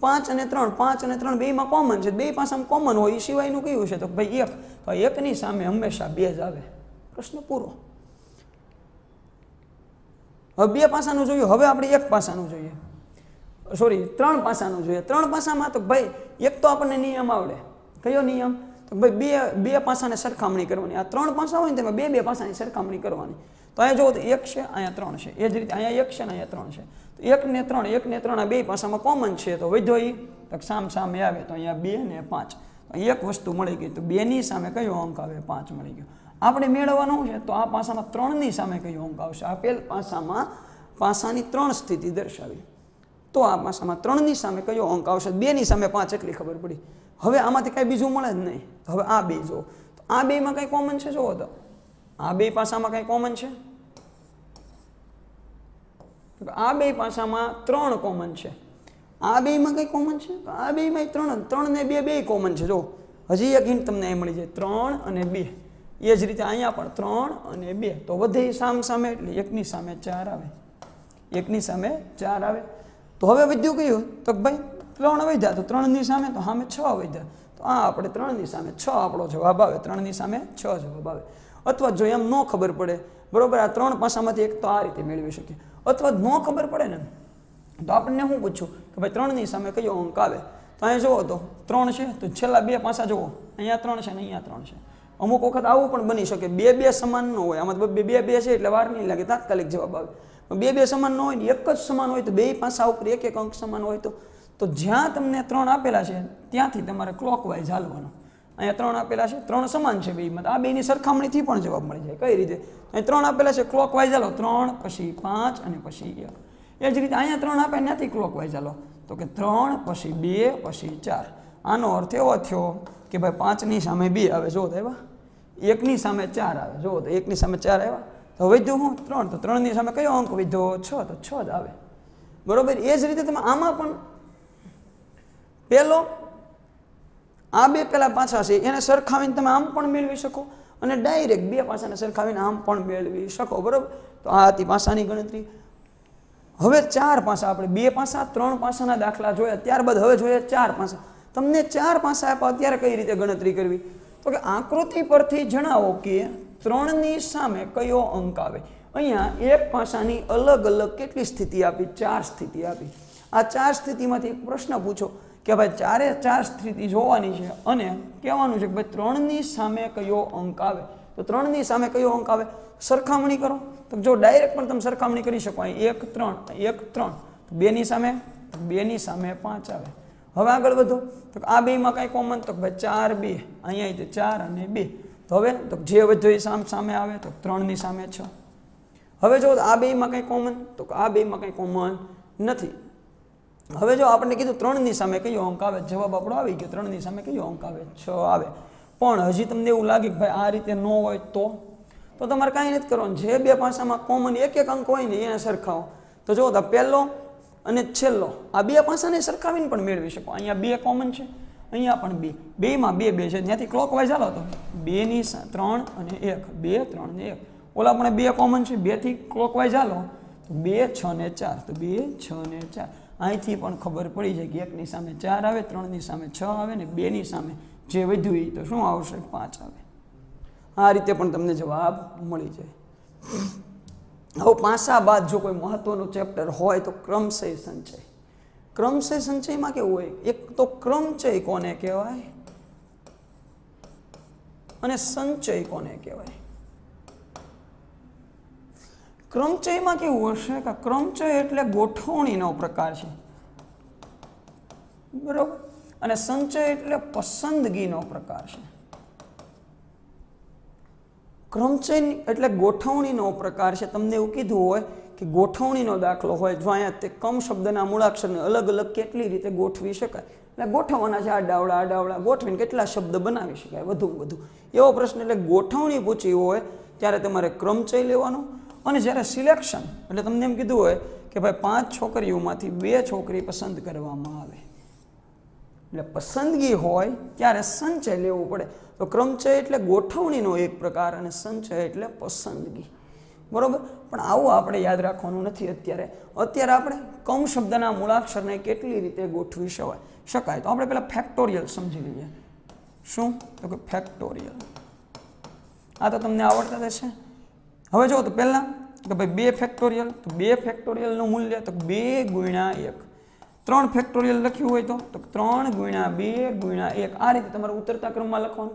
પાંચ અને ત્રણ પાંચ અને ત્રણ બેમાં કોમન છે બે પાસામાં કોમન હોય એ સિવાયનું કયું છે તો ભાઈ એક એકની સામે હંમેશા બે જ આવે પ્રશ્ન પૂરો હવે બે પાસાનું જોયું હવે આપણે એક પાસાનું જોઈએ સોરી ત્રણ પાસાનું જોઈએ ત્રણ પાસામાં તો ભાઈ એક તો આપણને નિયમ આવડે કયો નિયમ ભાઈ બે બે પાસાને સરખામણી કરવાની આ ત્રણ પાસા હોય ને તેમાં બે બે પાસાની સરખામણી કરવાની તો અહીંયા જુઓ તો એક છે અહીંયા ત્રણ છે એ જ રીતે અહીંયા એક છે ને અહીંયા ત્રણ છે તો એક ને ત્રણ એક ને ત્રણ આ બે પાસામાં કોમન છે તો વધ્યો એ તો સામ સામે આવે તો અહીંયા બે ને પાંચ એક વસ્તુ મળી ગઈ તો બેની સામે કયો અંક આવે પાંચ મળી ગયો આપણે મેળવવાનું છે તો આ પાસામાં ત્રણની સામે કયો અંક આવશે આપેલ પાસામાં પાસાની ત્રણ સ્થિતિ દર્શાવી તો આ પાસામાં ત્રણની સામે કયો અંક આવશે બેની સામે પાંચ એટલી ખબર પડી હવે આમાંથી કાંઈ બીજું મળે જ નહીં હવે આ બે જો તો આ બેમાં કાંઈ કોમન છે જુઓ તો આ બે પાસામાં કંઈ કોમન છે આ બે પાસામાં ત્રણ કોમન છે આ બેમાં કંઈ કોમન છે તો આ બેમાં ત્રણ ત્રણ ને બે બે કોમન છે જો હજી એક હિન્ટ તમને એ મળી જાય ત્રણ અને બે એ જ રીતે અહીંયા પણ ત્રણ અને બે તો બધે સામ સામે એટલે એકની સામે ચાર આવે એકની સામે ચાર આવે તો હવે વધ્યું કયું તો ભાઈ ત્રણ વધ્યા તો ત્રણની સામે તો સામે છ વધ્યા તો આ આપણે ત્રણની સામે છ આપણો જવાબ આવે ત્રણની સામે છ જવાબ આવે અથવા જો એમ ન ખબર પડે બરાબર આ ત્રણ પાસામાંથી એક તો આ રીતે મેળવી શકીએ અથવા ન ખબર પડે ને તો આપણને હું પૂછું કે ભાઈ ત્રણની સામે કયો અંક આવે તો અહીંયા જુઓ તો ત્રણ છે તો છેલ્લા બે પાસા જુઓ અહીંયા ત્રણ છે ને અહીંયા ત્રણ છે અમુક વખત આવું પણ બની શકે બે બે સમાન ન હોય આમાં બે બે બે છે એટલે વાર નહીં લાગે તાત્કાલિક જવાબ આવે બે બે સમાન ન હોય ને એક જ સમાન હોય તો બે પાસા ઉપર એક એક અંક સમાન હોય તો તો જ્યાં તમને ત્રણ આપેલા છે ત્યાંથી તમારે ક્લોકવાઇઝ હાલવાનું અહીંયા ત્રણ આપેલા છે ત્રણ સમાન છે બે મત આ બેની સરખામણીથી પણ જવાબ મળી જાય કઈ રીતે અહીં ત્રણ આપેલા છે ક્લોકવાઇઝ હાલો ત્રણ પછી પાંચ અને પછી એક એ જ રીતે અહીંયા ત્રણ આપે ત્યાંથી ક્લોકવાઇઝ હાલો તો કે ત્રણ પછી બે પછી ચાર આનો અર્થ એવો થયો કે ભાઈ પાંચની સામે બે આવે જો તો એવા એકની સામે ચાર આવે જો તો એકની સામે ચાર આવ્યા તો વધ્યો હું ત્રણ તો ત્રણની સામે કયો અંક વધ્યો છ તો છ જ આવે બરોબર એ જ રીતે તમે આમાં પણ પહેલો આ બે પેલા પાછા છે એને સરખાવીને તમે આમ પણ મેળવી શકો અને ડાયરેક્ટ બે પાસાને સરખાવીને આમ પણ મેળવી શકો બરાબર તો આ હતી પાસાની ગણતરી હવે ચાર પાસા આપણે બે પાસા ત્રણ પાસાના દાખલા જોયા ત્યારબાદ હવે જોઈએ ચાર પાસા તમને ચાર પાસા આપ્યા અત્યારે કઈ રીતે ગણતરી કરવી તો કે આકૃતિ પરથી જણાવો કે ત્રણની સામે કયો અંક આવે અહીંયા એક પાસાની અલગ અલગ કેટલી સ્થિતિ આપી ચાર સ્થિતિ આપી આ ચાર સ્થિતિમાંથી પ્રશ્ન પૂછો કે ભાઈ ચારે ચાર સ્થિતિ જોવાની છે અને કહેવાનું છે કે ભાઈ ત્રણની સામે કયો અંક આવે તો ત્રણની સામે કયો અંક આવે સરખામણી કરો તો જો ડાયરેક્ટ પણ તમે સરખામણી કરી શકો અહીં એક ત્રણ એક ત્રણ બેની સામે બેની સામે પાંચ આવે હવે આગળ વધો તો આ બેમાં કાંઈ કોમન તો ભાઈ ચાર બે અહીંયા ચાર અને બે તો હવે તો જે વધ્યો એ સામ સામે આવે તો ત્રણની સામે છ હવે જો આ બેમાં કંઈ કોમન તો આ બેમાં કંઈ કોમન નથી હવે જો આપણને કીધું ત્રણની સામે કયો અંક આવે જવાબ આપણો આવી ગયો ત્રણની સામે કયો અંક આવે છ આવે પણ હજી તમને એવું લાગે કે ભાઈ આ રીતે ન હોય તો તો તમારે કાંઈ નથી કરવાનું જે બે પાસામાં કોમન એક એક અંક હોય ને એને સરખાવો તો જુઓ તો પહેલો અને છેલ્લો આ બે પાસાને સરખાવીને પણ મેળવી શકો અહીંયા બે કોમન છે અહીંયા પણ બે બેમાં બે બે છે ત્યાંથી ક્લોકવાઇઝ ચાલો તો બેની ત્રણ અને એક બે ત્રણ ને એક ઓલા પણ બે કોમન છે બેથી ક્લોકવાઇઝ ચાલો તો બે છ ને ચાર તો બે છ ને ચાર અહીંથી પણ ખબર પડી જાય કે એકની સામે ચાર આવે ત્રણની સામે છ આવે ને બેની સામે જે વધ્યું એ તો શું આવશે પાંચ આવે આ રીતે પણ તમને જવાબ મળી જાય હવે પાસા બાદ જો કોઈ મહત્વનું ચેપ્ટર હોય તો ક્રમશય સંચય ક્રમશય સંચયમાં કેવું હોય એક તો ક્રમચય કોને કહેવાય અને સંચય કોને કહેવાય ક્રમચયમાં કેવું હશે કે ક્રમચય એટલે ગોઠવણીનો પ્રકાર છે બરાબર અને સંચય એટલે પસંદગીનો પ્રકાર છે ક્રમચય એટલે ગોઠવણીનો પ્રકાર છે તમને એવું કીધું હોય કે ગોઠવણીનો દાખલો હોય જો અહીંયા તે કમ શબ્દના મૂળાક્ષરને અલગ અલગ કેટલી રીતે ગોઠવી શકાય એટલે ગોઠવવાના છે આ ડાવડા આ ડાવડા ગોઠવીને કેટલા શબ્દ બનાવી શકાય વધુ વધુ એવો પ્રશ્ન એટલે ગોઠવણી પૂછી હોય ત્યારે તમારે ક્રમચય લેવાનો અને જ્યારે સિલેક્શન એટલે તમને એમ કીધું હોય કે ભાઈ પાંચ છોકરીઓમાંથી બે છોકરી પસંદ કરવામાં આવે એટલે પસંદગી હોય ત્યારે સંચય લેવો પડે તો ક્રમચય એટલે ગોઠવણીનો એક પ્રકાર અને સંચય એટલે પસંદગી બરાબર પણ આવું આપણે યાદ રાખવાનું નથી અત્યારે અત્યારે આપણે કમ શબ્દના મૂળાક્ષરને કેટલી રીતે ગોઠવી શકાય શકાય તો આપણે પહેલાં ફેક્ટોરિયલ સમજી લઈએ શું તો કે ફેક્ટોરિયલ આ તો તમને આવડતા છે હવે જો તો પહેલાં કે ભાઈ બે ફેક્ટોરિયલ તો બે ફેક્ટોરિયલનું મૂલ્ય તો બે ગુણ્યા એક ત્રણ ફેક્ટોરિયલ લખ્યું હોય તો ત્રણ ગુણ્યા બે ગુણ્યા એક આ રીતે તમારે ઉતરતા ક્રમમાં લખવાનું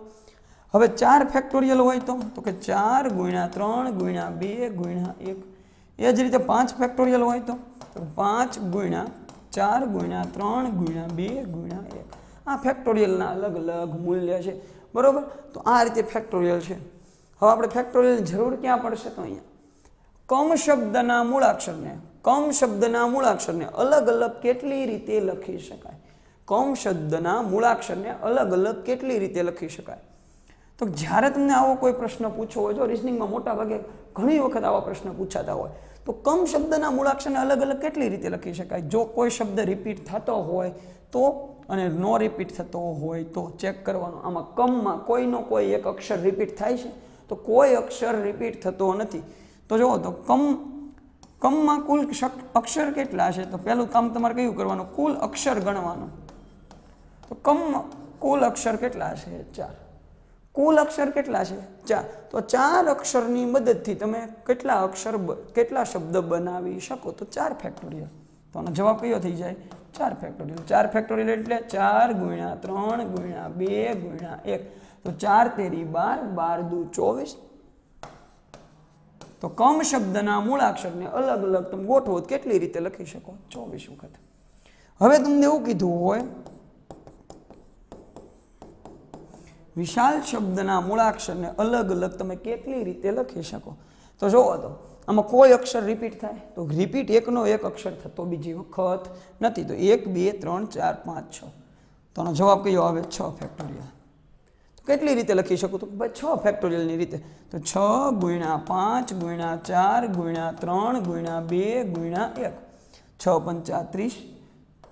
હવે ચાર ફેક્ટોરિયલ હોય તો તો કે ચાર ગુણ્યા ત્રણ ગુણ્યા બે ગુણ્યા એક એ જ રીતે પાંચ ફેક્ટોરિયલ હોય તો પાંચ ગુણ્યા ચાર ગુણ્યા ત્રણ ગુણ્યા બે ગુણ્યા એક આ ફેક્ટોરિયલના અલગ અલગ મૂલ્ય છે બરાબર તો આ રીતે ફેક્ટોરિયલ છે હવે આપણે ફેક્ટોરિયલની જરૂર ક્યાં પડશે તો અહીંયા કમ શબ્દના મૂળાક્ષરને કમ શબ્દના મૂળાક્ષરને અલગ અલગ કેટલી રીતે લખી શકાય કમ શબ્દના મૂળાક્ષરને અલગ અલગ કેટલી રીતે લખી શકાય તો જ્યારે તમને આવો કોઈ પ્રશ્ન પૂછવો હોય જો રિઝનિંગમાં મોટાભાગે ઘણી વખત આવા પ્રશ્ન પૂછાતા હોય તો કમ શબ્દના મૂળાક્ષરને અલગ અલગ કેટલી રીતે લખી શકાય જો કોઈ શબ્દ રિપીટ થતો હોય તો અને નો રિપીટ થતો હોય તો ચેક કરવાનું આમાં કમમાં કોઈનો કોઈ એક અક્ષર રિપીટ થાય છે તો કોઈ અક્ષર રિપીટ થતો નથી તો જુઓ તો કમ કમમાં કુલ અક્ષર કેટલા છે તો પહેલું કામ તમારે કયું કરવાનું કુલ અક્ષર ગણવાનું તો કમ કુલ અક્ષર કેટલા હશે ચાર કુલ અક્ષર કેટલા છે ચાર તો ચાર અક્ષરની મદદથી તમે કેટલા અક્ષર કેટલા શબ્દ બનાવી શકો તો ચાર ફેક્ટોરિયલ તો આનો જવાબ કયો થઈ જાય ચાર ફેક્ટોરિયલ ચાર ફેક્ટોરિયલ એટલે ચાર ગુણ્યા ત્રણ ગુણ્યા બે ગુણ્યા એક તો ચાર તેરી બાર બાર દુ ચોવીસ તો કમ શબ્દના મૂળાક્ષરને અલગ અલગ તમે ગોઠવો કેટલી રીતે લખી શકો ચોવીસ વખત હવે તમને એવું કીધું હોય વિશાલ શબ્દના મૂળાક્ષરને અલગ અલગ તમે કેટલી રીતે લખી શકો તો જોવો તો આમાં કોઈ અક્ષર રિપીટ થાય તો રિપીટ એકનો એક અક્ષર થતો બીજી વખત નથી તો એક બે ત્રણ ચાર પાંચ છ તો જવાબ કયો આવે છ ફેક્ટોરિયલ કેટલી રીતે લખી શકું તું છ ફેક્ટોરિયલની રીતે તો છ ગુણ્યા પાંચ ગુણ્યા ચાર ગુણ્યા ત્રણ ગુણ્યા બે ગુણ્યા એક છ પંચા ત્રીસ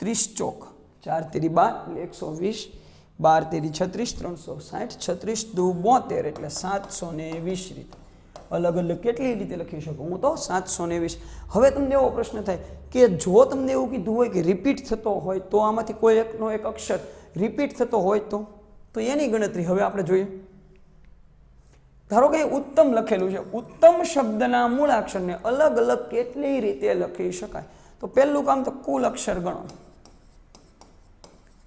ત્રીસ ચોક ચાર તેરી બાર એકસો વીસ બાર તેરી છત્રીસ ત્રણસો સાઠ છત્રીસ દુ બોતેર એટલે સાતસો ને વીસ રીતે અલગ અલગ કેટલી રીતે લખી શકું હું તો સાતસો ને વીસ હવે તમને એવો પ્રશ્ન થાય કે જો તમને એવું કીધું હોય કે રિપીટ થતો હોય તો આમાંથી કોઈ એકનો એક અક્ષર રિપીટ થતો હોય તો તો એની ગણતરી હવે આપણે જોઈએ ધારો કે ઉત્તમ લખેલું છે ઉત્તમ શબ્દના મૂળ અક્ષરને અલગ અલગ કેટલી રીતે લખી શકાય તો પહેલું કામ તો કુલ અક્ષર ગણો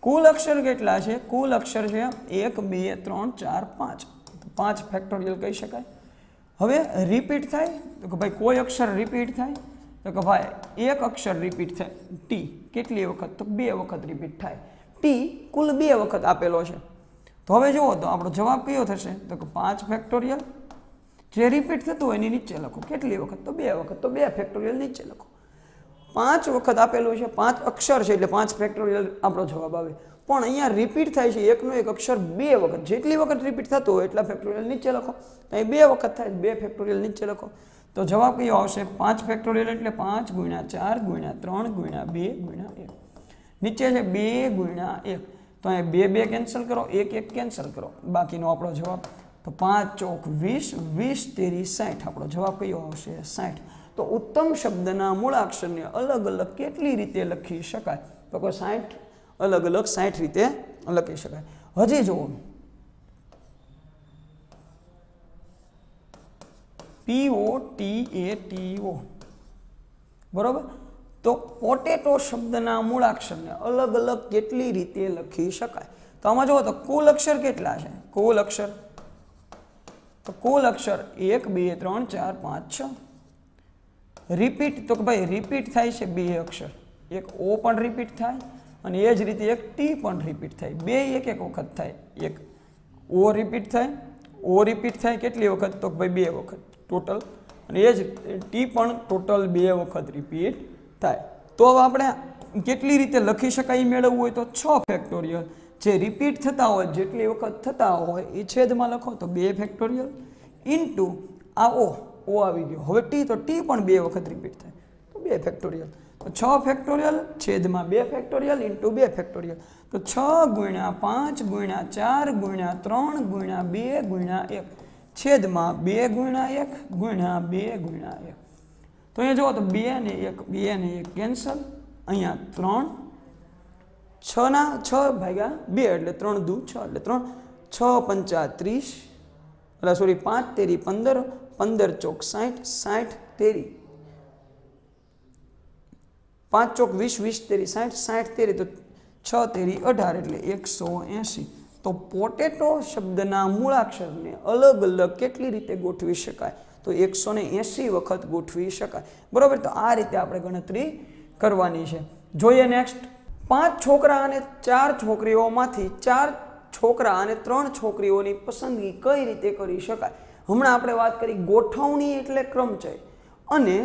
કુલ અક્ષર કેટલા છે કુલ અક્ષર છે એક બે ત્રણ ચાર પાંચ પાંચ ફેક્ટોરિયલ કહી શકાય હવે રિપીટ થાય તો કે ભાઈ કોઈ અક્ષર રિપીટ થાય તો કે ભાઈ એક અક્ષર રિપીટ થાય ટી કેટલી વખત તો બે વખત રિપીટ થાય ટી કુલ બે વખત આપેલો છે તો હવે જુઓ તો આપણો જવાબ કયો થશે તો કે પાંચ ફેક્ટોરિયલ જે રિપીટ થતું હોય એની નીચે લખો કેટલી વખત તો બે વખત તો બે ફેક્ટોરિયલ નીચે લખો પાંચ વખત આપેલું છે પાંચ અક્ષર છે એટલે પાંચ ફેક્ટોરિયલ આપણો જવાબ આવે પણ અહીંયા રિપીટ થાય છે એકનો એક અક્ષર બે વખત જેટલી વખત રિપીટ થતું હોય એટલા ફેક્ટોરિયલ નીચે લખો અહીં બે વખત થાય બે ફેક્ટોરિયલ નીચે લખો તો જવાબ કયો આવશે પાંચ ફેક્ટોરિયલ એટલે પાંચ ગુણ્યા ચાર ગુણ્યા ત્રણ ગુણ્યા બે ગુણ્યા એક નીચે છે બે ગુણ્યા એક તો અહીંયા બે બે કેન્સલ કરો એક એક કેન્સલ કરો બાકીનો આપણો જવાબ તો પાંચ ચોક વીસ વીસ તેરી સાઠ આપણો જવાબ કયો આવશે સાઠ તો ઉત્તમ શબ્દના મૂળાક્ષરને અલગ અલગ કેટલી રીતે લખી શકાય તો કે સાઠ અલગ અલગ સાઠ રીતે લખી શકાય હજી જુઓ પીઓ ટી એ ટી ઓ બરોબર તો પોટેટો શબ્દના મૂળાક્ષરને અલગ અલગ કેટલી રીતે લખી શકાય તો આમાં જુઓ તો કુલ અક્ષર કેટલા છે કુલ અક્ષર તો કુલ અક્ષર એક બે ત્રણ ચાર પાંચ છ રિપીટ તો કે ભાઈ રિપીટ થાય છે બે અક્ષર એક ઓ પણ રિપીટ થાય અને એ જ રીતે એક ટી પણ રિપીટ થાય બે એક એક વખત થાય એક ઓ રિપીટ થાય ઓ રિપીટ થાય કેટલી વખત તો ભાઈ બે વખત ટોટલ અને એ જ ટી પણ ટોટલ બે વખત રિપીટ થાય તો હવે આપણે કેટલી રીતે લખી શકાય એ મેળવવું હોય તો છ ફેક્ટોરિયલ જે રિપીટ થતા હોય જેટલી વખત થતા હોય એ છેદમાં લખો તો બે ફેક્ટોરિયલ ઇન્ટુ આ ઓ ઓ આવી ગયો હવે ટી તો ટી પણ બે વખત રિપીટ થાય તો બે ફેક્ટોરિયલ તો છ ફેક્ટોરિયલ છેદમાં બે ફેક્ટોરિયલ ઇન્ટુ બે ફેક્ટોરિયલ તો છ ગુણ્યા પાંચ ગુણ્યા ચાર ગુણ્યા ત્રણ ગુણ્યા બે ગુણ્યા એક છેદમાં બે ગુણ્યા એક ગુણ્યા બે ગુણ્યા એક તો અહીંયા જુઓ તો બે અને એક બે અને એક કેન્સલ અહીંયા ત્રણ છના છ ભાગ્યા બે એટલે ત્રણ દુ છ એટલે ત્રણ છ પંચા ત્રીસ એટલે સોરી પાંચ તેરી પંદર પંદર ચોક સાઠ સાઠ તેરી પાંચ ચોક વીસ વીસ તેરી સાઠ સાઠ તેરી તો છ તેરી અઢાર એટલે એકસો એંસી તો પોટેટો શબ્દના મૂળાક્ષરને અલગ અલગ કેટલી રીતે ગોઠવી શકાય તો એકસો ને એંસી વખત ગોઠવી શકાય બરાબર તો આ રીતે આપણે ગણતરી કરવાની છે જોઈએ નેક્સ્ટ પાંચ છોકરા અને ચાર છોકરીઓમાંથી ચાર છોકરા અને ત્રણ છોકરીઓની પસંદગી કઈ રીતે કરી શકાય હમણાં આપણે વાત કરી ગોઠવણી એટલે ક્રમચય અને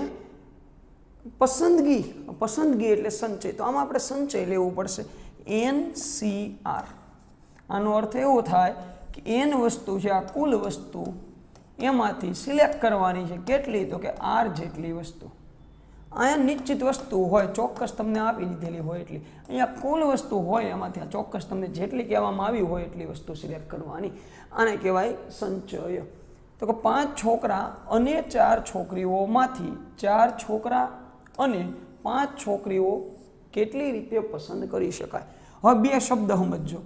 પસંદગી પસંદગી એટલે સંચય તો આમાં આપણે સંચય લેવું પડશે એન સી આર આનો અર્થ એવો થાય કે એન વસ્તુ છે આ કુલ વસ્તુ એમાંથી સિલેક્ટ કરવાની છે કેટલી તો કે આર જેટલી વસ્તુ અહીંયા નિશ્ચિત વસ્તુ હોય ચોક્કસ તમને આપી દીધેલી હોય એટલી અહીંયા કુલ વસ્તુ હોય એમાંથી આ ચોક્કસ તમને જેટલી કહેવામાં આવી હોય એટલી વસ્તુ સિલેક્ટ કરવાની આને કહેવાય સંચય તો કે પાંચ છોકરા અને ચાર છોકરીઓમાંથી ચાર છોકરા અને પાંચ છોકરીઓ કેટલી રીતે પસંદ કરી શકાય હવે બે શબ્દ સમજો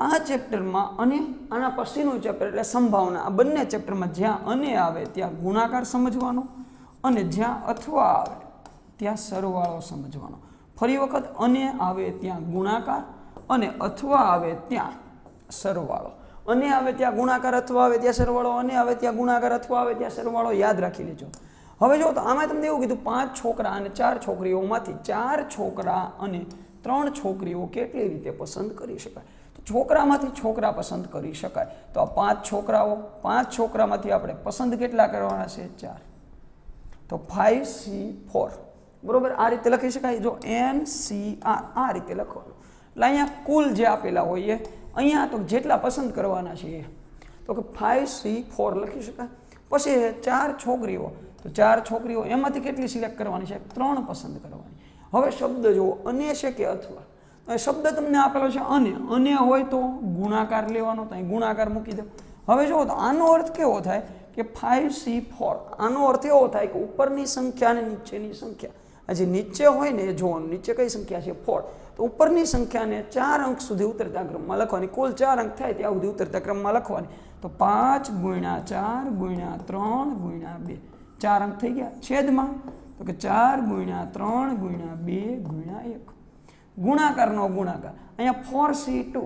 આ ચેપ્ટરમાં અને આના પછીનું ચેપ્ટર એટલે સંભાવના આ બંને ચેપ્ટરમાં જ્યાં અને આવે ત્યાં ગુણાકાર સમજવાનો અને જ્યાં અથવા આવે ત્યાં સરવાળો સમજવાનો ફરી વખત અને આવે ત્યાં ગુણાકાર અને અથવા આવે ત્યાં સરવાળો અને આવે ત્યાં ગુણાકાર અથવા આવે ત્યાં સરવાળો અને આવે ત્યાં ગુણાકાર અથવા આવે ત્યાં સરવાળો યાદ રાખી લેજો હવે જો તો આમાં તમને એવું કીધું પાંચ છોકરા અને ચાર છોકરીઓમાંથી ચાર છોકરા અને ત્રણ છોકરીઓ કેટલી રીતે પસંદ કરી શકાય છોકરામાંથી છોકરા પસંદ કરી શકાય તો આ પાંચ છોકરાઓ પાંચ છોકરામાંથી આપણે પસંદ કેટલા કરવાના છે ચાર તો ફાઈવ સી ફોર બરાબર આ રીતે લખી શકાય જો એન સી આર આ રીતે લખવાનું એટલે અહીંયા કુલ જે આપેલા હોય એ અહીંયા તો જેટલા પસંદ કરવાના છે એ તો કે ફાઈવ સી ફોર લખી શકાય પછી ચાર છોકરીઓ તો ચાર છોકરીઓ એમાંથી કેટલી સિલેક્ટ કરવાની છે ત્રણ પસંદ કરવાની હવે શબ્દ જુઓ અને છે કે અથવા શબ્દ તમને આપેલો છે અને અને હોય તો ગુણાકાર લેવાનો તો અહીં ગુણાકાર મૂકી દો હવે જુઓ તો આનો અર્થ કેવો થાય કે ફાઇવ સી ફોર આનો અર્થ એવો થાય કે ઉપરની સંખ્યા અને નીચેની સંખ્યા જે નીચે હોય ને એ નીચે કઈ સંખ્યા છે ફોર તો ઉપરની સંખ્યાને ચાર અંક સુધી ઉતરતા ક્રમમાં લખવાની કુલ ચાર અંક થાય ત્યાં સુધી ઉતરતા ક્રમમાં લખવાની તો પાંચ ગુણ્યા ચાર ગુણ્યા ત્રણ ગુણ્યા બે ચાર અંક થઈ ગયા છેદમાં તો કે ચાર ગુણ્યા ત્રણ ગુણ્યા બે ગુણ્યા એક ગુણાકારનો ગુણાકાર અહીંયા ફોર સી ટુ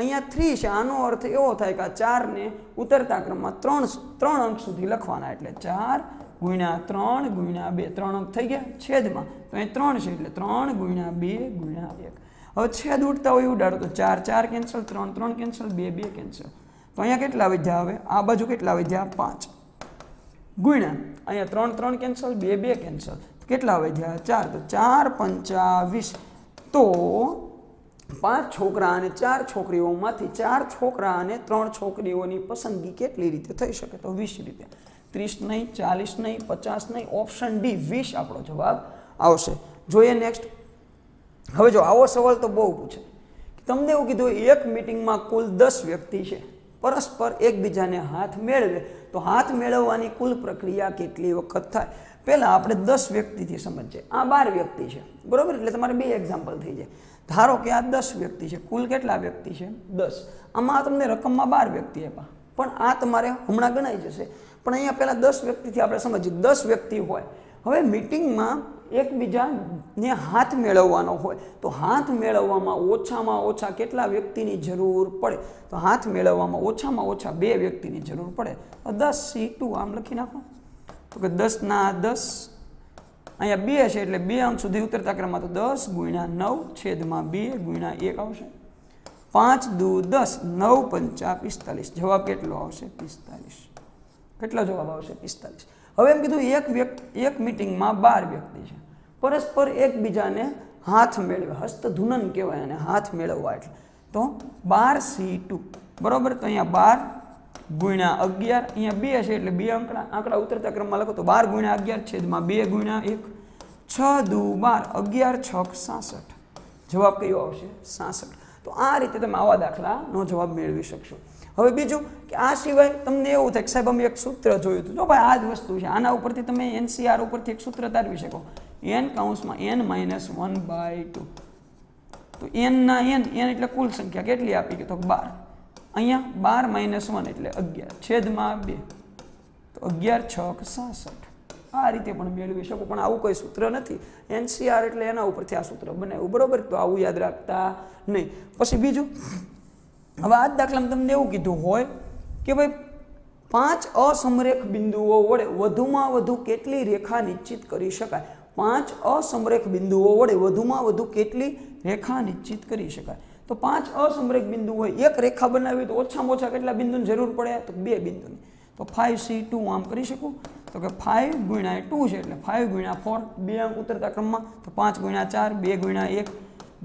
અહીંયા થ્રી છે આનો અર્થ એવો થાય કે આ ચારને ઉતરતા ક્રમમાં ત્રણ ત્રણ અંક સુધી લખવાના એટલે ચાર ગુણ્યા ત્રણ ગુણ્યા બે ત્રણ અંક થઈ ગયા છેદમાં તો અહીં ત્રણ છે એટલે ત્રણ ગુણ્યા બે ગુણ્યા એક હવે છેદ ઉડતા હોય ઉડાડો તો ચાર ચાર કેન્સલ ત્રણ ત્રણ કેન્સલ બે બે કેન્સલ તો અહીંયા કેટલા વધ્યા હવે આ બાજુ કેટલા વધ્યા પાંચ ગુણ્યા અહીંયા ત્રણ ત્રણ કેન્સલ બે બે કેન્સલ કેટલા વધ્યા ચાર તો ચાર પંચાવીસ તો પાંચ છોકરા અને ચાર છોકરીઓમાંથી ચાર છોકરા અને ત્રણ છોકરીઓની પસંદગી કેટલી રીતે થઈ શકે તો વીસ રીતે ત્રીસ નહીં ચાલીસ નહીં પચાસ નહીં ઓપ્શન ડી વીસ આપણો જવાબ આવશે જોઈએ નેક્સ્ટ હવે જો આવો સવાલ તો બહુ પૂછે તમને એવું કીધું એક મિટિંગમાં કુલ દસ વ્યક્તિ છે પરસ્પર એકબીજાને હાથ મેળવે તો હાથ મેળવવાની કુલ પ્રક્રિયા કેટલી વખત થાય પહેલાં આપણે દસ વ્યક્તિથી સમજીએ આ બાર વ્યક્તિ છે બરાબર એટલે તમારે બે એક્ઝામ્પલ થઈ જાય ધારો કે આ દસ વ્યક્તિ છે કુલ કેટલા વ્યક્તિ છે દસ આમાં તમને રકમમાં બાર વ્યક્તિ આપા પણ આ તમારે હમણાં ગણાઈ જશે પણ અહીંયા પહેલાં દસ વ્યક્તિથી આપણે સમજીએ દસ વ્યક્તિ હોય હવે મિટિંગમાં એકબીજાને હાથ મેળવવાનો હોય તો હાથ મેળવવામાં ઓછામાં ઓછા કેટલા વ્યક્તિની જરૂર પડે તો હાથ મેળવવામાં ઓછામાં ઓછા બે વ્યક્તિની જરૂર પડે તો દસ સી ટુ આમ લખી નાખો તો કે દસના દસ અહીંયા બે છે એટલે બે અંક સુધી ઉતરતા ક્રમમાં તો દસ ગુણ્યા નવ છેદમાં બે ગુણ્યા એક આવશે પાંચ દુ દસ નવ પંચા પિસ્તાલીસ જવાબ કેટલો આવશે પિસ્તાલીસ કેટલો જવાબ આવશે પિસ્તાલીસ હવે એમ કીધું એક વ્યક્તિ એક મિટિંગમાં બાર વ્યક્તિ છે પરસ્પર એકબીજાને હાથ મેળવે હસ્તધૂનન કહેવાય અને હાથ મેળવવા એટલે તો બાર સી ટુ બરાબર તો અહીંયા બાર ગુણ્યા અગિયાર અહીંયા બે છે એટલે બે આંકડા આંકડા ઉતરતા ક્રમમાં લખો તો બાર ગુણ્યા અગિયાર છેદમાં બે ગુણ્યા એક છ દુ બાર અગિયાર છ સાસઠ જવાબ કયો આવશે સાસઠ તો આ રીતે તમે આવા દાખલાનો જવાબ મેળવી શકશો હવે બીજું કે આ સિવાય તમને એવું થાય કે સાહેબ અમે એક સૂત્ર જોયું હતું જો ભાઈ આ જ વસ્તુ છે આના ઉપરથી તમે એનસીઆર ઉપરથી એક સૂત્ર તારવી શકો એન કાઉન્સમાં N minus one by two તો એનના એન એન એટલે કુલ સંખ્યા કેટલી આપી કે તો બાર અહીંયા બાર માઇનસ વન એટલે અગિયાર છેદમાં બે તો અગિયાર છક સાસઠ આ રીતે પણ મેળવી શકો પણ આવું કોઈ સૂત્ર નથી એનસીઆર એટલે એના ઉપરથી આ સૂત્ર બનાવ્યું બરોબર તો આવું યાદ રાખતા નહીં પછી બીજું હવે આ દાખલામાં તમને એવું કીધું હોય કે ભાઈ પાંચ અસમરેખ બિંદુઓ વડે વધુમાં વધુ કેટલી રેખા નિશ્ચિત કરી શકાય પાંચ અસમરેખ બિંદુઓ વડે વધુમાં વધુ કેટલી રેખા નિશ્ચિત કરી શકાય તો પાંચ અસમરેક બિંદુ હોય એક રેખા બનાવી તો ઓછામાં ઓછા કેટલા બિંદુની જરૂર પડે તો બે બિંદુની તો ફાઇવ સી ટુ આમ કરી શકું તો કે ફાઇવ ગુણ્યા ટુ છે એટલે ફાઇવ ગુણ્યા ફોર બે અંક ઉતરતા ક્રમમાં તો પાંચ ગુણ્યા ચાર બે ગુણ્યા એક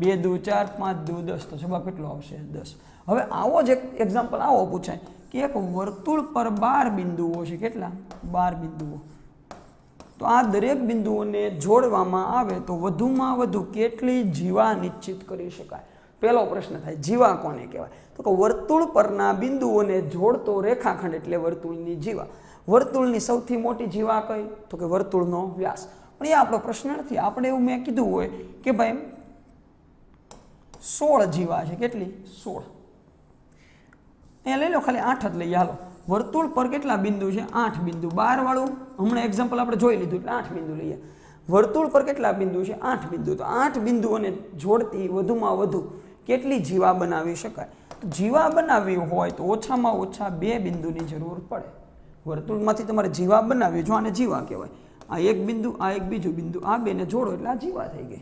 બે દુ ચાર પાંચ દુ દસ તો જવાબ કેટલો આવશે દસ હવે આવો જ એક એક્ઝામ્પલ આવો પૂછાય કે એક વર્તુળ પર બાર બિંદુઓ છે કેટલા બાર બિંદુઓ તો આ દરેક બિંદુઓને જોડવામાં આવે તો વધુમાં વધુ કેટલી જીવા નિશ્ચિત કરી શકાય પહેલો પ્રશ્ન થાય જીવા કોને કહેવાય તો કે વર્તુળ પરના બિંદુઓને જોડતો રેખાખંડ એટલે વર્તુળની જીવા વર્તુળની સૌથી મોટી જીવા કઈ તો કે વર્તુળનો વ્યાસ પણ એ આપણો પ્રશ્ન નથી આપણે એવું મેં કીધું હોય કે ભાઈ સોળ જીવા છે કેટલી સોળ અહીંયા લઈ લો ખાલી આઠ જ લઈએ હાલો વર્તુળ પર કેટલા બિંદુ છે આઠ બિંદુ બાર વાળું હમણાં એક્ઝામ્પલ આપણે જોઈ લીધું એટલે આઠ બિંદુ લઈએ વર્તુળ પર કેટલા બિંદુ છે આઠ બિંદુ તો આઠ બિંદુઓને જોડતી વધુમાં વધુ કેટલી જીવા બનાવી શકાય જીવા બનાવવી હોય તો ઓછામાં ઓછા બે બિંદુની જરૂર પડે વર્તુળમાંથી તમારે જીવા બનાવવી જો આને જીવા કહેવાય આ એક બિંદુ આ એક બીજું બિંદુ આ બેને જોડો એટલે આ જીવા થઈ ગઈ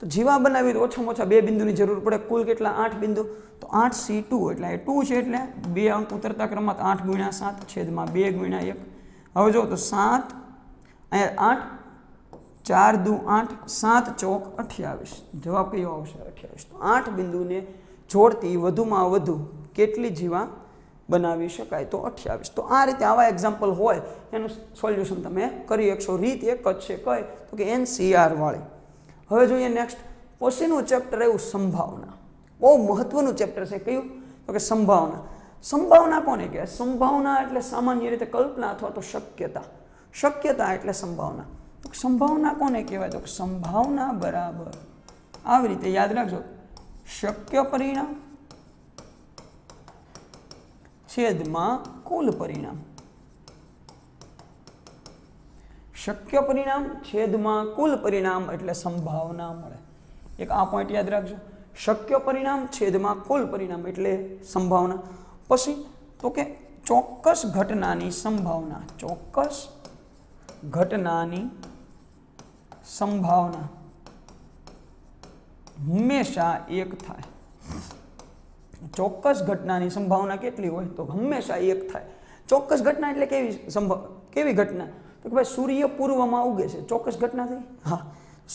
તો જીવા બનાવી ઓછામાં ઓછા બે બિંદુની જરૂર પડે કુલ કેટલા આઠ બિંદુ તો આઠ સી ટુ એટલે એ ટુ છે એટલે બે અંક ઉતરતા ક્રમાંક આઠ ગુણ્યા સાત છેદમાં બે ગુણ્યા એક હવે જો તો સાત અહીંયા આઠ ચાર દુ આઠ સાત ચોક અઠ્યાવીસ જવાબ કયો આવશે અઠ્યાવીસ તો આઠ બિંદુને જોડતી વધુમાં વધુ કેટલી જીવા બનાવી શકાય તો અઠ્યાવીસ તો આ રીતે આવા એક્ઝામ્પલ હોય એનું સોલ્યુશન તમે કરી શકશો રીત એક જ છે કઈ તો કે એન એનસીઆરવાળી હવે જોઈએ નેક્સ્ટ પછીનું ચેપ્ટર એવું સંભાવના બહુ મહત્વનું ચેપ્ટર છે કયું તો કે સંભાવના સંભાવના કોને કહેવાય સંભાવના એટલે સામાન્ય રીતે કલ્પના અથવા તો શક્યતા શક્યતા એટલે સંભાવના संभावना को कहवा तो संभावना बराबर आ रीते याद रखो शक्य परिणाम छेद कुल परिणाम शक्य परिणाम छेद कुल परिणाम एट संभावना मे एक आ पॉइंट याद रखो शक्य परिणाम छेद कुल परिणाम एट संभावना पशी तो के चौक्स घटना संभावना चौक्स घटना સંભાવના હંમેશા એક થાય ચોક્કસ ઘટનાની સંભાવના કેટલી હોય તો હંમેશા એક થાય ચોક્કસ ઘટના એટલે કેવી સંભાવ કેવી ઘટના તો કે ભાઈ સૂર્ય પૂર્વમાં ઉગે છે ચોક્કસ ઘટના થઈ હા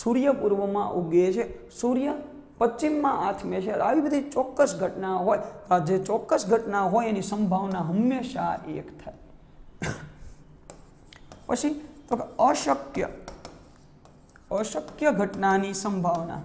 સૂર્ય પૂર્વમાં ઉગે છે સૂર્ય પશ્ચિમમાં આથમે છે આવી બધી ચોક્કસ ઘટના હોય જે ચોક્કસ ઘટના હોય એની સંભાવના હંમેશા એક થાય પછી તો કે અશક્ય અશક્ય ઘટનાની સંભાવના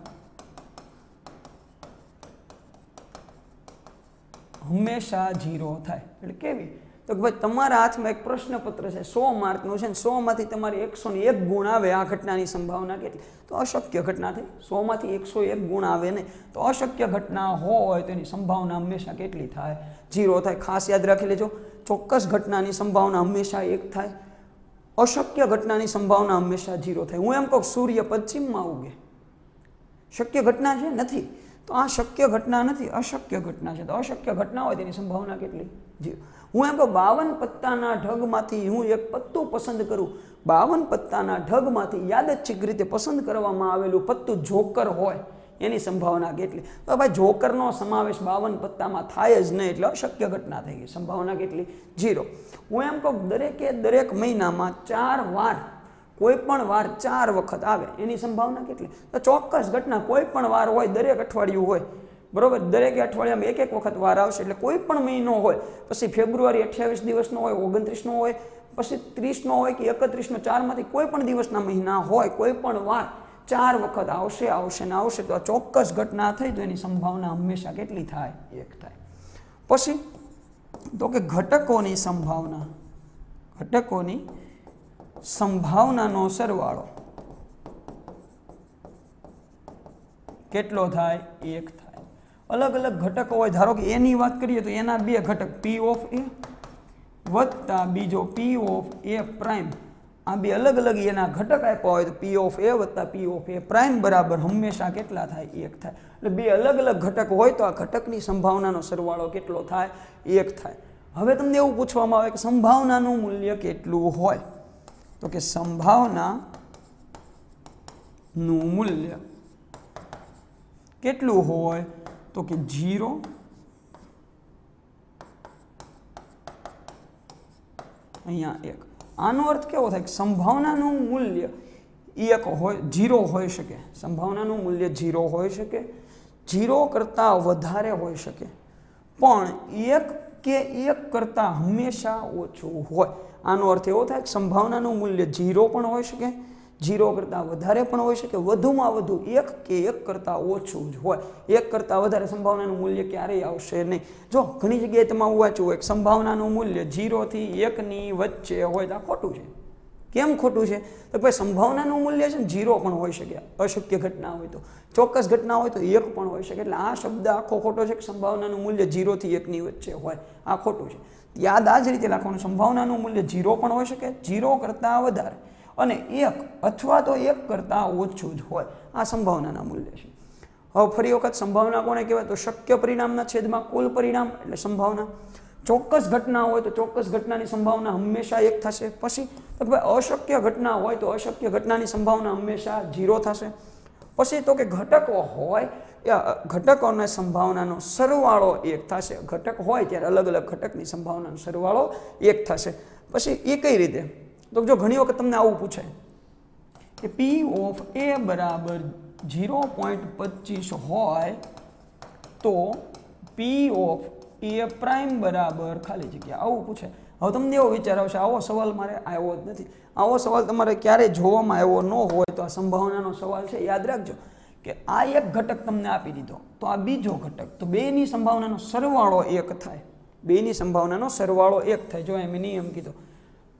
હંમેશા ઝીરો થાય એટલે કેવી તો કે ભાઈ તમારા હાથમાં એક પ્રશ્નપત્ર છે સો માર્કનું છે ને સોમાંથી તમારે એકસો ને એક ગુણ આવે આ ઘટનાની સંભાવના કેટલી તો અશક્ય ઘટના થઈ સોમાંથી એકસો એક ગુણ આવે ને તો અશક્ય ઘટના હોય તો એની સંભાવના હંમેશા કેટલી થાય ઝીરો થાય ખાસ યાદ રાખી લેજો ચોક્કસ ઘટનાની સંભાવના હંમેશા એક થાય અશક્ય ઘટનાની સંભાવના હંમેશા ઝીરો થાય હું એમ કહું સૂર્ય પશ્ચિમમાં ઉગે શક્ય ઘટના છે નથી તો આ શક્ય ઘટના નથી અશક્ય ઘટના છે તો અશક્ય ઘટના હોય તેની સંભાવના કેટલી ઝીરો હું એમ કહું બાવન પત્તાના ઢગમાંથી હું એક પત્તું પસંદ કરું બાવન પત્તાના ઢગમાંથી યાદચ્છિક રીતે પસંદ કરવામાં આવેલું પત્તું જોકર હોય એની સંભાવના કેટલી તો ભાઈ જોકરનો સમાવેશ બાવન પત્તામાં થાય જ નહીં એટલે અશક્ય ઘટના થઈ ગઈ સંભાવના કેટલી ઝીરો હું એમ કહું દરેકે દરેક મહિનામાં ચાર વાર કોઈ પણ વાર ચાર વખત આવે એની સંભાવના કેટલી તો ચોક્કસ ઘટના કોઈ પણ વાર હોય દરેક અઠવાડિયું હોય બરોબર દરેક અઠવાડિયામાં એક એક વખત વાર આવશે એટલે કોઈ પણ મહિનો હોય પછી ફેબ્રુઆરી અઠ્યાવીસ દિવસનો હોય ઓગણત્રીસનો હોય પછી ત્રીસનો હોય કે એકત્રીસનો ચારમાંથી કોઈ પણ દિવસના મહિના હોય કોઈ પણ વાર ચાર વખત આવશે આવશે ને આવશે તો આ ચોક્કસ ઘટના થઈ તો એની સંભાવના હંમેશા કેટલી થાય એક થાય પછી તો કે ઘટકોની સંભાવના ઘટકોની સંભાવનાનો સરવાળો કેટલો થાય એક થાય અલગ અલગ ઘટકો હોય ધારો કે એની વાત કરીએ તો એના બે ઘટક પી ઓફ એ વત્તા બીજો પી ઓફ એ પ્રાઇમ આ બે અલગ અલગ એના ઘટક આપ્યા હોય તો પી ઓફ એ વત્તા પી ઓફ એ પ્રાઇમ બરાબર હંમેશા કેટલા થાય એક થાય એટલે બે અલગ અલગ ઘટક હોય તો આ ઘટકની સંભાવનાનો સરવાળો કેટલો થાય એક થાય હવે તમને એવું પૂછવામાં આવે કે સંભાવનાનું મૂલ્ય કેટલું હોય તો કે સંભાવનાનું મૂલ્ય કેટલું હોય તો કે જીરો અહીંયા એક આનો અર્થ કેવો થાય કે સંભાવનાનું મૂલ્ય એક હોય ઝીરો હોઈ શકે સંભાવનાનું મૂલ્ય ઝીરો હોઈ શકે ઝીરો કરતાં વધારે હોઈ શકે પણ એક કે એક કરતાં હંમેશા ઓછું હોય આનો અર્થ એવો થાય કે સંભાવનાનું મૂલ્ય ઝીરો પણ હોઈ શકે જીરો કરતાં વધારે પણ હોઈ શકે વધુમાં વધુ એક કે એક કરતાં ઓછું જ હોય એક કરતાં વધારે સંભાવનાનું મૂલ્ય ક્યારેય આવશે નહીં જો ઘણી જગ્યાએ તમારું વાંચવું હોય સંભાવનાનું મૂલ્ય જીરોથી એકની વચ્ચે હોય તો આ ખોટું છે કેમ ખોટું છે તો ભાઈ સંભાવનાનું મૂલ્ય છે ને જીરો પણ હોઈ શકે અશક્ય ઘટના હોય તો ચોક્કસ ઘટના હોય તો એક પણ હોઈ શકે એટલે આ શબ્દ આખો ખોટો છે કે સંભાવનાનું મૂલ્ય જીરોથી એકની વચ્ચે હોય આ ખોટું છે યાદ આ જ રીતે લખવાનું સંભાવનાનું મૂલ્ય જીરો પણ હોઈ શકે જીરો કરતાં વધારે અને એક અથવા તો એક કરતાં ઓછું જ હોય આ સંભાવનાના મૂલ્ય છે હવે ફરી વખત સંભાવના કોને કહેવાય તો શક્ય પરિણામના છેદમાં કુલ પરિણામ એટલે સંભાવના ચોક્કસ ઘટના હોય તો ચોક્કસ ઘટનાની સંભાવના હંમેશા એક થશે પછી તો ભાઈ અશક્ય ઘટના હોય તો અશક્ય ઘટનાની સંભાવના હંમેશા ઝીરો થશે પછી તો કે ઘટકો હોય એ ઘટકોના સંભાવનાનો સરવાળો એક થશે ઘટક હોય ત્યારે અલગ અલગ ઘટકની સંભાવનાનો સરવાળો એક થશે પછી એ કઈ રીતે તો જો ઘણી વખત તમને આવું પૂછે કે પી ઓફ એ બરાબર ઝીરો પોઈન્ટ પચીસ હોય તો પી ઓફ એ પ્રાઇમ બરાબર ખાલી જગ્યા આવું પૂછે હવે તમને એવો વિચાર આવશે આવો સવાલ મારે આવ્યો જ નથી આવો સવાલ તમારે ક્યારેય જોવામાં આવ્યો ન હોય તો આ સંભાવનાનો સવાલ છે યાદ રાખજો કે આ એક ઘટક તમને આપી દીધો તો આ બીજો ઘટક તો બેની સંભાવનાનો સરવાળો એક થાય બેની સંભાવનાનો સરવાળો એક થાય જો એમ નિયમ કીધો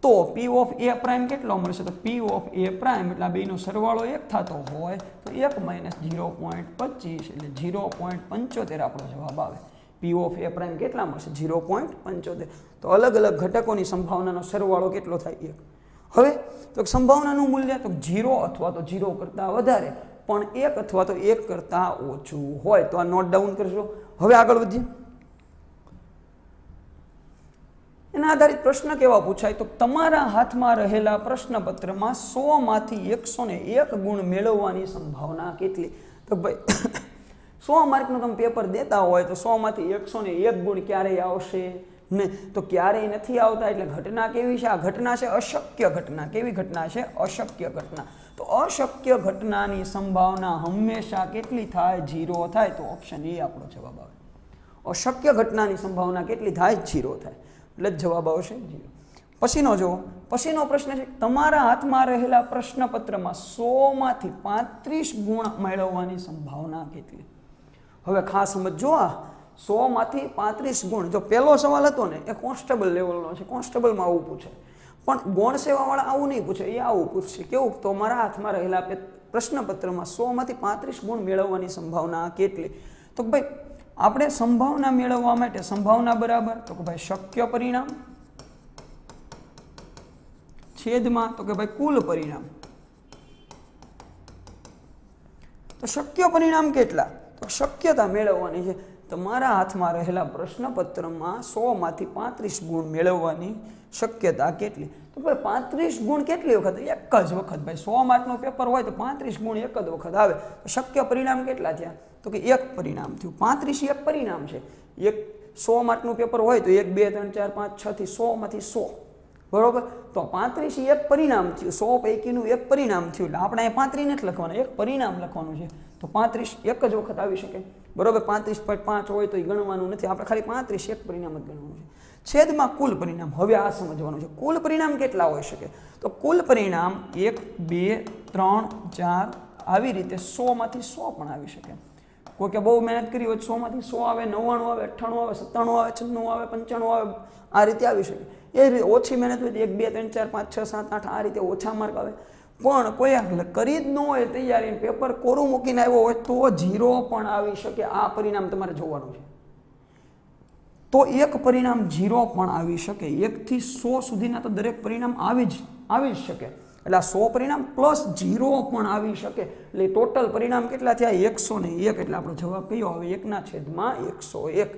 તો પી ઓફ એ પ્રાઇમ કેટલો મળશે તો પી ઓફ એ પ્રાઇમ એટલે આ બેનો સરવાળો એક થતો હોય તો એક માઇનસ ઝીરો પોઈન્ટ પચીસ એટલે ઝીરો પોઈન્ટ પંચોતેર આપણો જવાબ આવે પી ઓફ એ પ્રાઇમ કેટલા મળશે ઝીરો પોઈન્ટ પંચોતેર તો અલગ અલગ ઘટકોની સંભાવનાનો સરવાળો કેટલો થાય એક હવે તો સંભાવનાનું મૂલ્ય તો ઝીરો અથવા તો ઝીરો કરતાં વધારે પણ એક અથવા તો એક કરતાં ઓછું હોય તો આ નોટ ડાઉન કરશો હવે આગળ વધીએ એના આધારિત પ્રશ્ન કેવા પૂછાય તો તમારા હાથમાં રહેલા પ્રશ્નપત્રમાં સોમાંથી એકસો ને એક ગુણ મેળવવાની સંભાવના કેટલી તો ભાઈ સો માર્કનું તમે પેપર દેતા હોય તો સોમાંથી એકસો ને એક ગુણ ક્યારેય આવશે ને તો ક્યારેય નથી આવતા એટલે ઘટના કેવી છે આ ઘટના છે અશક્ય ઘટના કેવી ઘટના છે અશક્ય ઘટના તો અશક્ય ઘટનાની સંભાવના હંમેશા કેટલી થાય જીરો થાય તો ઓપ્શન એ આપણો જવાબ આવે અશક્ય ઘટનાની સંભાવના કેટલી થાય જીરો થાય એટલે જ જવાબ આવશે પછીનો જુઓ પછીનો પ્રશ્ન છે તમારા હાથમાં રહેલા પ્રશ્નપત્રમાં સોમાંથી પાંત્રીસ ગુણ મેળવવાની સંભાવના કેટલી હવે ખાસ સમજો આ સોમાંથી પાંત્રીસ ગુણ જો પહેલો સવાલ હતો ને એ કોન્સ્ટેબલ લેવલનો છે કોન્સ્ટેબલમાં આવું પૂછે પણ ગૌણ સેવાવાળા આવું નહીં પૂછે એ આવું પૂછશે કેવું તો મારા હાથમાં રહેલા પ્રશ્નપત્રમાં સોમાંથી પાંત્રીસ ગુણ મેળવવાની સંભાવના કેટલી તો ભાઈ આપણે સંભાવના મેળવવા માટે સંભાવના બરાબર તો કે ભાઈ શક્ય પરિણામ છેદમાં તો કે ભાઈ કુલ પરિણામ તો શક્ય પરિણામ કેટલા તો શક્યતા મેળવવાની છે તમારા હાથમાં રહેલા પ્રશ્નપત્રમાં સોમાંથી પાંત્રીસ ગુણ મેળવવાની શક્યતા કેટલી ભાઈ પાંત્રીસ ગુણ કેટલી વખત એક જ વખત ભાઈ સો માર્કનું પેપર હોય તો પાંત્રીસ ગુણ એક જ વખત આવે તો શક્ય પરિણામ કેટલા થયા તો કે એક પરિણામ થયું પાંત્રીસ એક પરિણામ છે એક સો માર્કનું પેપર હોય તો એક બે ત્રણ ચાર પાંચ છથી સોમાંથી સો બરોબર તો પાંત્રીસ એક પરિણામ થયું સો પૈકીનું એક પરિણામ થયું એટલે આપણે અહીં પાંત્રીસ નથી લખવાના એક પરિણામ લખવાનું છે તો પાંત્રીસ એક જ વખત આવી શકે બરોબર પાંત્રીસ પોઈન્ટ પાંચ હોય તો એ ગણવાનું નથી આપણે ખાલી પાંત્રીસ એક પરિણામ જ ગણવાનું છે છેદમાં કુલ પરિણામ હવે આ સમજવાનું છે કુલ પરિણામ કેટલા હોઈ શકે તો કુલ પરિણામ એક બે ત્રણ ચાર આવી રીતે સોમાંથી સો પણ આવી શકે કોઈ કે બહુ મહેનત કરી હોય સોમાંથી સો આવે નવ્વાણું આવે અઠ્ઠાણું આવે સત્તાણું આવે છન્નું આવે પંચાણું આવે આ રીતે આવી શકે એ રીતે ઓછી મહેનત હોય એક બે ત્રણ ચાર પાંચ છ સાત આઠ આ રીતે ઓછા માર્ક આવે પણ કોઈ કરી જ ન હોય તૈયારી પેપર કોરું મૂકીને આવ્યો હોય તો ઝીરો પણ આવી શકે આ પરિણામ તમારે જોવાનું છે તો એક પરિણામ ઝીરો પણ આવી શકે એકથી સો સુધીના તો દરેક પરિણામ આવી જ આવી જ શકે એટલે આ સો પરિણામ પ્લસ ઝીરો પણ આવી શકે એટલે ટોટલ પરિણામ કેટલા થયા એકસો ને એક એટલે આપણો જવાબ કયો હવે એકના છેદમાં એકસો એક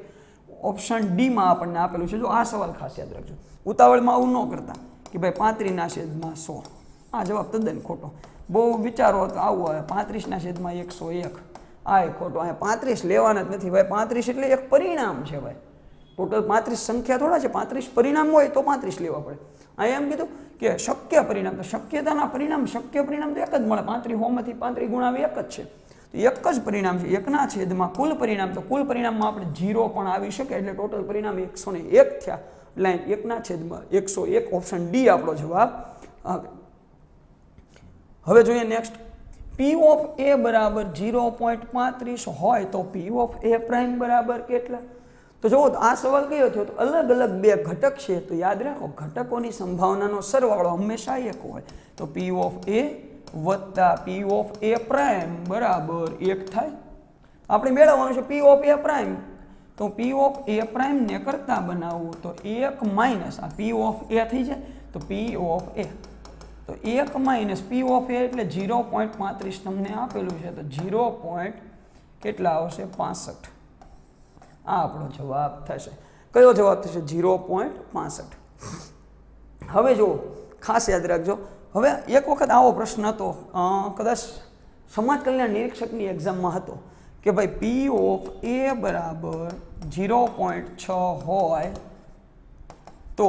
ઓપ્શન ડીમાં આપણને આપેલું છે જો આ સવાલ ખાસ યાદ રાખજો ઉતાવળમાં આવું ન કરતા કે ભાઈ પાંત્રીસના છેદમાં સો આ જવાબ તદ્દન ખોટો બહુ વિચારો તો આવું આવે પાંત્રીસના છેદમાં એકસો એક આ ખોટો અહીંયા પાંત્રીસ લેવાના જ નથી ભાઈ પાંત્રીસ એટલે એક પરિણામ છે ભાઈ ટોટલ પાંત્રીસ સંખ્યા થોડા છે પાંત્રીસ પરિણામ હોય તો પાંત્રીસ લેવા પડે અહીંયા એમ કીધું કે શક્ય પરિણામ તો શક્યતાના પરિણામ શક્ય પરિણામ તો એક જ મળે પાંત્રીસ હોમાંથી પાંત્રીસ ગુણાવી એક જ છે એક જ પરિણામ છે એકના છેદમાં કુલ પરિણામ તો કુલ પરિણામમાં આપણે જીરો પણ આવી શકે એટલે ટોટલ પરિણામ એકસો ને એક થયા એટલે એકના છેદમાં એકસો એક ઓપ્શન ડી આપણો જવાબ આવે હવે જોઈએ નેક્સ્ટ પી ઓફ એ બરાબર જીરો પોઈન્ટ પાંત્રીસ હોય તો પી ઓફ એ પ્રાઇમ બરાબર કેટલા તો જુઓ આ સવાલ કયો થયો તો અલગ અલગ બે ઘટક છે તો યાદ રાખો ઘટકોની સંભાવનાનો સરવાળો હંમેશા એક હોય તો પી ઓફ એ વત્તા પી ઓફ એ પ્રાઇમ બરાબર એક થાય આપણે મેળવવાનું છે પી ઓફ એ પ્રાઇમ તો પી ઓફ એ પ્રાઇમને કરતા બનાવવું તો એક માઇનસ આ પી ઓફ એ થઈ જાય તો પી ઓફ એ તો એક માઇનસ પી ઓફ એ એટલે ઝીરો પોઈન્ટ પાંત્રીસ તમને આપેલું છે તો ઝીરો પોઈન્ટ કેટલા આવશે પાસઠ આ આપણો જવાબ થશે કયો જવાબ થશે ઝીરો પોઈન્ટ પાસઠ હવે જુઓ ખાસ યાદ રાખજો હવે એક વખત આવો પ્રશ્ન હતો કદાચ સમાજ કલ્યાણ નિરીક્ષકની એક્ઝામમાં હતો કે ભાઈ પી ઓફ એ બરાબર ઝીરો પોઈન્ટ છ હોય તો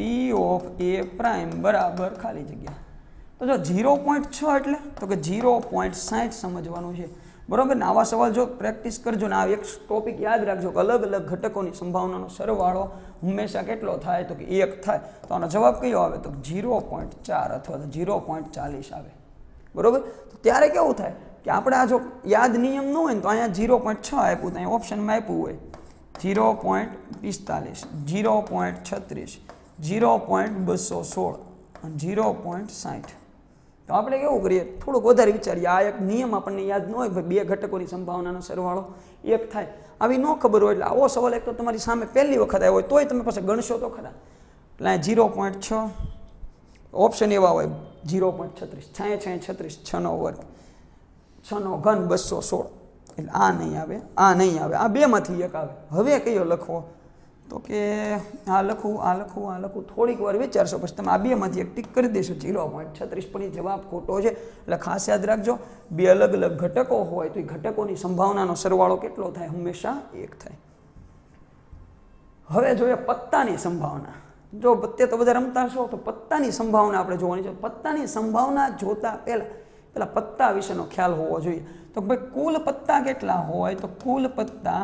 પી ઓફ એ પ્રાઇમ બરાબર ખાલી જગ્યા તો જો ઝીરો પોઈન્ટ છ એટલે તો કે ઝીરો પોઈન્ટ સાઠ સમજવાનું છે બરાબર આવા સવાલ જો પ્રેક્ટિસ કરજો ને આ એક ટોપિક યાદ રાખજો કે અલગ અલગ ઘટકોની સંભાવનાનો સરવાળો હંમેશા કેટલો થાય તો કે એક થાય તો આનો જવાબ કયો આવે તો ઝીરો પોઈન્ટ ચાર અથવા તો ઝીરો પોઈન્ટ ચાલીસ આવે બરાબર તો ત્યારે કેવું થાય કે આપણે આ જો યાદ નિયમ ન હોય ને તો અહીંયા ઝીરો પોઈન્ટ છ આપ્યું તો અહીંયા ઓપ્શનમાં આપ્યું હોય ઝીરો પોઈન્ટ પિસ્તાલીસ ઝીરો પોઈન્ટ છત્રીસ ઝીરો પોઈન્ટ બસો સોળ અને ઝીરો પોઈન્ટ સાઠ તો આપણે કેવું કરીએ થોડુંક વધારે વિચારીએ આ એક નિયમ આપણને યાદ ન હોય ભાઈ બે ઘટકોની સંભાવનાનો સરવાળો એક થાય આવી ન ખબર હોય એટલે આવો સવાલ એક તો તમારી સામે પહેલી વખત આવ્યો હોય તોય તમે પાસે ગણશો તો ખરા એટલે ઝીરો પોઈન્ટ છ ઓપ્શન એવા હોય ઝીરો પોઈન્ટ છત્રીસ છાંય છાંય છત્રીસ છનો વર્ગ છનો ઘન બસો સોળ એટલે આ નહીં આવે આ નહીં આવે આ બેમાંથી એક આવે હવે કયો લખવો તો કે આ લખું આ લખું આ લખું થોડીક વાર વિચારશો પછી તમે આ બેમાંથી એક ટીક કરી દેશો ઝીરો પોઈન્ટ છત્રીસ પણ એ જવાબ ખોટો છે એટલે ખાસ યાદ રાખજો બે અલગ અલગ ઘટકો હોય તો એ ઘટકોની સંભાવનાનો સરવાળો કેટલો થાય હંમેશા એક થાય હવે જોઈએ પત્તાની સંભાવના જો પત્તે તો બધા રમતા હશો તો પત્તાની સંભાવના આપણે જોવાની છે પત્તાની સંભાવના જોતા પહેલાં પહેલાં પત્તા વિશેનો ખ્યાલ હોવો જોઈએ તો ભાઈ કુલ પત્તા કેટલા હોય તો કુલ પત્તા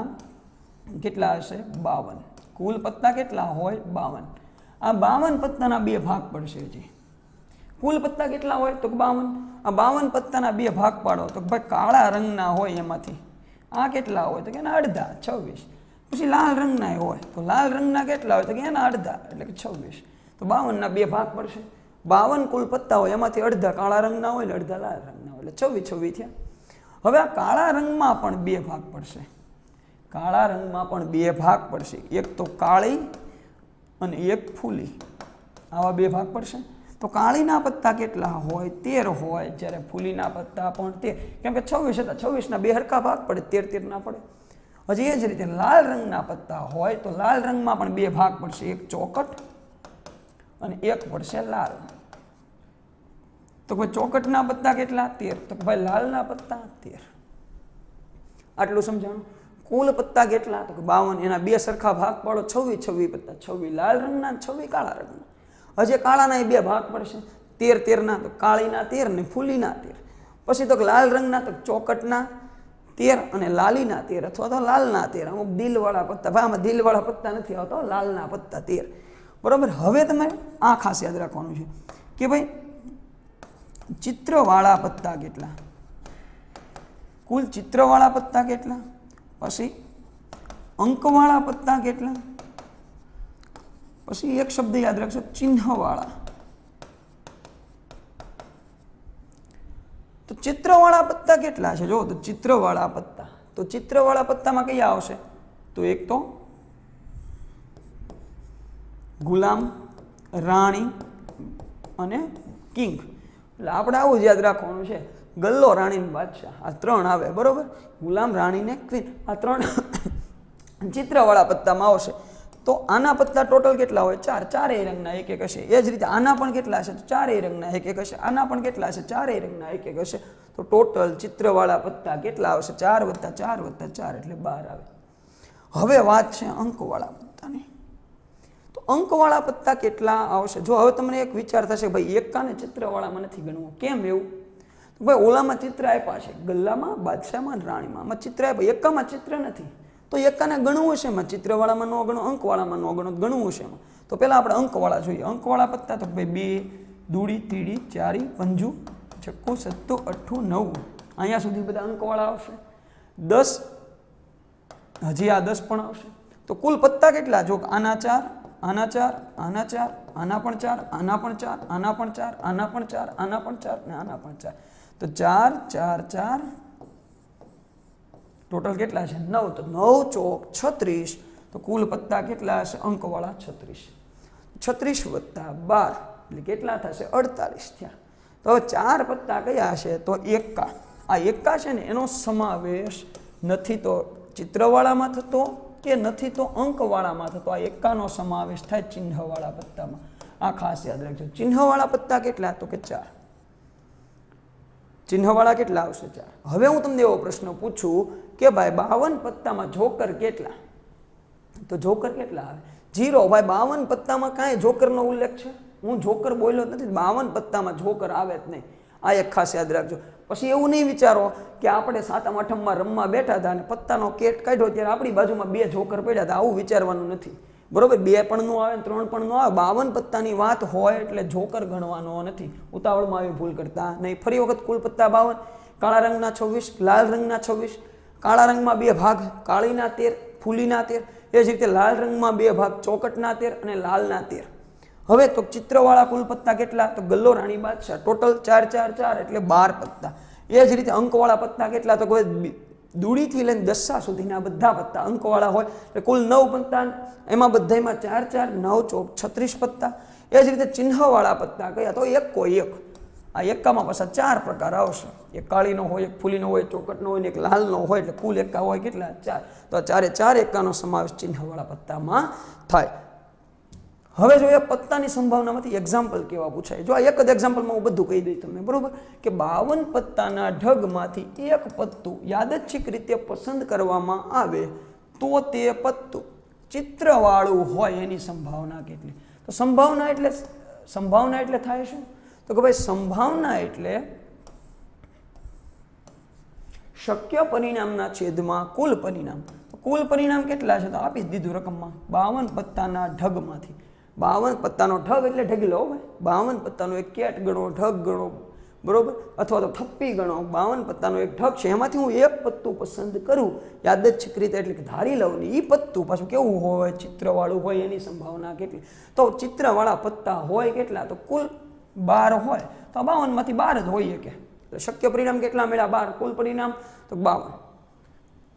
કેટલા હશે બાવન કુલ પત્તા કેટલા હોય બાવન આ બાવન પત્તાના બે ભાગ પડશે હજી કુલ પત્તા કેટલા હોય તો બાવન આ બાવન પત્તાના બે ભાગ પાડો તો ભાઈ કાળા રંગના હોય એમાંથી આ કેટલા હોય તો કે એના અડધા છવ્વીસ પછી લાલ રંગના હોય તો લાલ રંગના કેટલા હોય તો કે એના અડધા એટલે કે છવ્વીસ તો બાવનના બે ભાગ પડશે બાવન કુલ પત્તા હોય એમાંથી અડધા કાળા રંગના હોય એટલે અડધા લાલ રંગના હોય એટલે છવ્વીસ છવ્વીસ થયા હવે આ કાળા રંગમાં પણ બે ભાગ પડશે કાળા રંગમાં પણ બે ભાગ પડશે એક તો કાળી અને એક ફૂલી આવા બે ભાગ પડશે તો કાળીના પત્તા કેટલા હોય તેર હોય જ્યારે ફૂલીના પત્તા પણ તેર કેમ કે છવ્વીસ હતા છવ્વીસના બે હરકા ભાગ પડે તેર તેર ના પડે હજી એ જ રીતે લાલ રંગના પત્તા હોય તો લાલ રંગમાં પણ બે ભાગ પડશે એક ચોકટ અને એક પડશે લાલ તો ભાઈ ચોકટના પત્તા કેટલા તેર તો ભાઈ લાલના પત્તા તેર આટલું સમજાણું કુલ પત્તા કેટલા તો કે બાવન એના બે સરખા ભાગ પાડો છવ્વીસ છવ્વીસ પત્તા છવ્વીસ લાલ રંગના છવ્વી કાળા રંગના હજે કાળાના એ બે ભાગ પડશે તેર તેરના તો કાળીના તેર ને ફૂલીના તેર પછી તો લાલ રંગના તો ચોકટના તેર અને લાલીના તેર અથવા તો લાલના તેર અમુક દિલવાળા પત્તા ભાઈ આમાં દિલવાળા પત્તા નથી આવતા લાલના પત્તા તેર બરાબર હવે તમારે આ ખાસ યાદ રાખવાનું છે કે ભાઈ ચિત્રવાળા પત્તા કેટલા કુલ ચિત્રવાળા પત્તા કેટલા પછી અંકવાળા પત્તા કેટલા પછી એક શબ્દ યાદ રાખશો ચિહ્નવાળા તો ચિત્રવાળા પત્તા કેટલા છે જો તો ચિત્રવાળા પત્તા તો ચિત્રવાળા પત્તામાં કયા આવશે તો એક તો ગુલામ રાણી અને કિંગ એટલે આપણે આવું જ યાદ રાખવાનું છે ગલ્લો રાણીને બાદશાહ આ ત્રણ આવે બરાબર ગુલામ રાણીને ક્વીન આ ત્રણ ચિત્રવાળા પત્તામાં આવશે તો આના પત્તા ટોટલ કેટલા હોય ચાર ચારેય રંગના એક એક હશે એ જ રીતે આના પણ કેટલા હશે તો ચારેય રંગના એક એક હશે આના પણ કેટલા હશે ચારેય રંગના એક એક હશે તો ટોટલ ચિત્રવાળા પત્તા કેટલા આવશે ચાર વત્તા ચાર વત્તા ચાર એટલે બાર આવે હવે વાત છે અંકવાળા પત્તાની તો અંકવાળા પત્તા કેટલા આવશે જો હવે તમને એક વિચાર થશે ભાઈ એકાને ચિત્રવાળામાં નથી ગણવું કેમ એવું ભાઈ ઓલામાં ચિત્ર આપ્યા છે ગલ્લામાં બાદશાહમાં રાણીમાં આમાં ચિત્ર આપ્યા એકામાં ચિત્ર નથી તો એકાને ગણવું હશે એમાં ચિત્રવાળામાં નો ગણો અંકવાળામાં નો ગણો ગણવું હશે એમાં તો પહેલાં આપણે અંકવાળા જોઈએ અંકવાળા પત્તા તો ભાઈ બે દૂડી ત્રીડી ચારી પંજુ છક્કુ સત્તુ અઠ્ઠું નવું અહીંયા સુધી બધા અંકવાળા આવશે દસ હજી આ દસ પણ આવશે તો કુલ પત્તા કેટલા જો આના ચાર આના ચાર આના ચાર આના પણ ચાર આના પણ ચાર આના પણ ચાર આના પણ ચાર આના પણ ચાર ને આના પણ ચાર તો ચાર ચાર ચાર ટોટલ કેટલા છે નવ તો નવ ચોક છત્રીસ તો કુલ પત્તા કેટલા હશે અંકવાળા છત્રીસ છત્રીસ વત્તા બાર એટલે કેટલા થશે અડતાલીસ થયા તો ચાર પત્તા કયા છે તો એકા આ એકા છે ને એનો સમાવેશ નથી તો ચિત્રવાળામાં થતો કે નથી તો અંકવાળામાં થતો આ એકાનો સમાવેશ થાય ચિહ્નવાળા પત્તામાં આ ખાસ યાદ રાખજો ચિહ્નવાળા પત્તા કેટલા તો કે ચાર ચિહ્નવાળા કેટલા આવશે ચાર હવે હું તમને એવો પ્રશ્ન પૂછું કે ભાઈ બાવન પત્તામાં જોકર કેટલા તો જોકર કેટલા આવે જીરો ભાઈ બાવન પત્તામાં કાંઈ જોકરનો ઉલ્લેખ છે હું જોકર બોલ્યો નથી બાવન પત્તામાં જોકર આવે જ નહીં આ એક ખાસ યાદ રાખજો પછી એવું નહીં વિચારો કે આપણે સાતમ આઠમમાં રમવા બેઠા હતા અને પત્તાનો કેટ કાઢ્યો ત્યારે આપણી બાજુમાં બે જોકર પડ્યા હતા આવું વિચારવાનું નથી બરોબર બે પણ નું આવે ત્રણ પણ નું આવે બાવન પત્તાની વાત હોય એટલે જોકર ગણવાનો નથી ઉતાવળમાં આવી ભૂલ કરતા નહીં ફરી વખત કુલ પત્તા બાવન કાળા રંગના છવ્વીસ લાલ રંગના છવ્વીસ કાળા રંગમાં બે ભાગ કાળીના તેર ફૂલીના તેર એ જ રીતે લાલ રંગમાં બે ભાગ ચોકટના તેર અને લાલના તેર હવે તો ચિત્રવાળા કુલ પત્તા કેટલા તો ગલ્લો રાણી બાદશાહ ટોટલ ચાર ચાર ચાર એટલે બાર પત્તા એ જ રીતે અંકવાળા પત્તા કેટલા તો કોઈ દૂડીથી લઈને દસા સુધીના બધા પત્તા અંકવાળા હોય એટલે કુલ નવ પત્તા એમાં બધામાં ચાર ચાર નવ ચોક છત્રીસ પત્તા એ જ રીતે ચિહ્નવાળા પત્તા કયા તો એક કોઈ એક આ એક્કામાં પાછા ચાર પ્રકાર આવશે એક કાળીનો હોય એક ફૂલીનો હોય ચોકટનો હોય ને એક લાલનો હોય એટલે કુલ એક્કા હોય કેટલા ચાર તો ચારે ચાર એક્કાનો સમાવેશ ચિહ્નવાળા પત્તામાં થાય હવે જો એ પત્તાની સંભાવનામાંથી એક્ઝામ્પલ કેવા પૂછાય જો આ એક જ એક્ઝામ્પલમાં હું બધું કહી દઈ તમને બરાબર કે બાવન પત્તાના ઢગમાંથી એક પત્તું યાદચ્છિક રીતે પસંદ કરવામાં આવે તો તે પત્તું ચિત્રવાળું હોય એની સંભાવના કેટલી તો સંભાવના એટલે સંભાવના એટલે થાય શું તો કે ભાઈ સંભાવના એટલે શક્ય પરિણામના છેદમાં કુલ પરિણામ કુલ પરિણામ કેટલા છે તો આપી દીધું રકમમાં બાવન પત્તાના ઢગમાંથી બાવન પત્તાનો ઠગ એટલે ઠગી લો ભાઈ બાવન પત્તાનો એક કેટ ગણો ઠગ ગણો બરોબર અથવા તો ઠપ્પી ગણો બાવન પત્તાનો એક ઠગ છે એમાંથી હું એક પત્તું પસંદ કરું યાદચ્છિક રીતે એટલે કે ધારી લઉં ને એ પત્તું પાછું કેવું હોય ચિત્રવાળું હોય એની સંભાવના કેટલી તો ચિત્રવાળા પત્તા હોય કેટલા તો કુલ બાર હોય તો બાવનમાંથી બાર જ હોઈએ કે શક્ય પરિણામ કેટલા મળ્યા બાર કુલ પરિણામ તો બાવન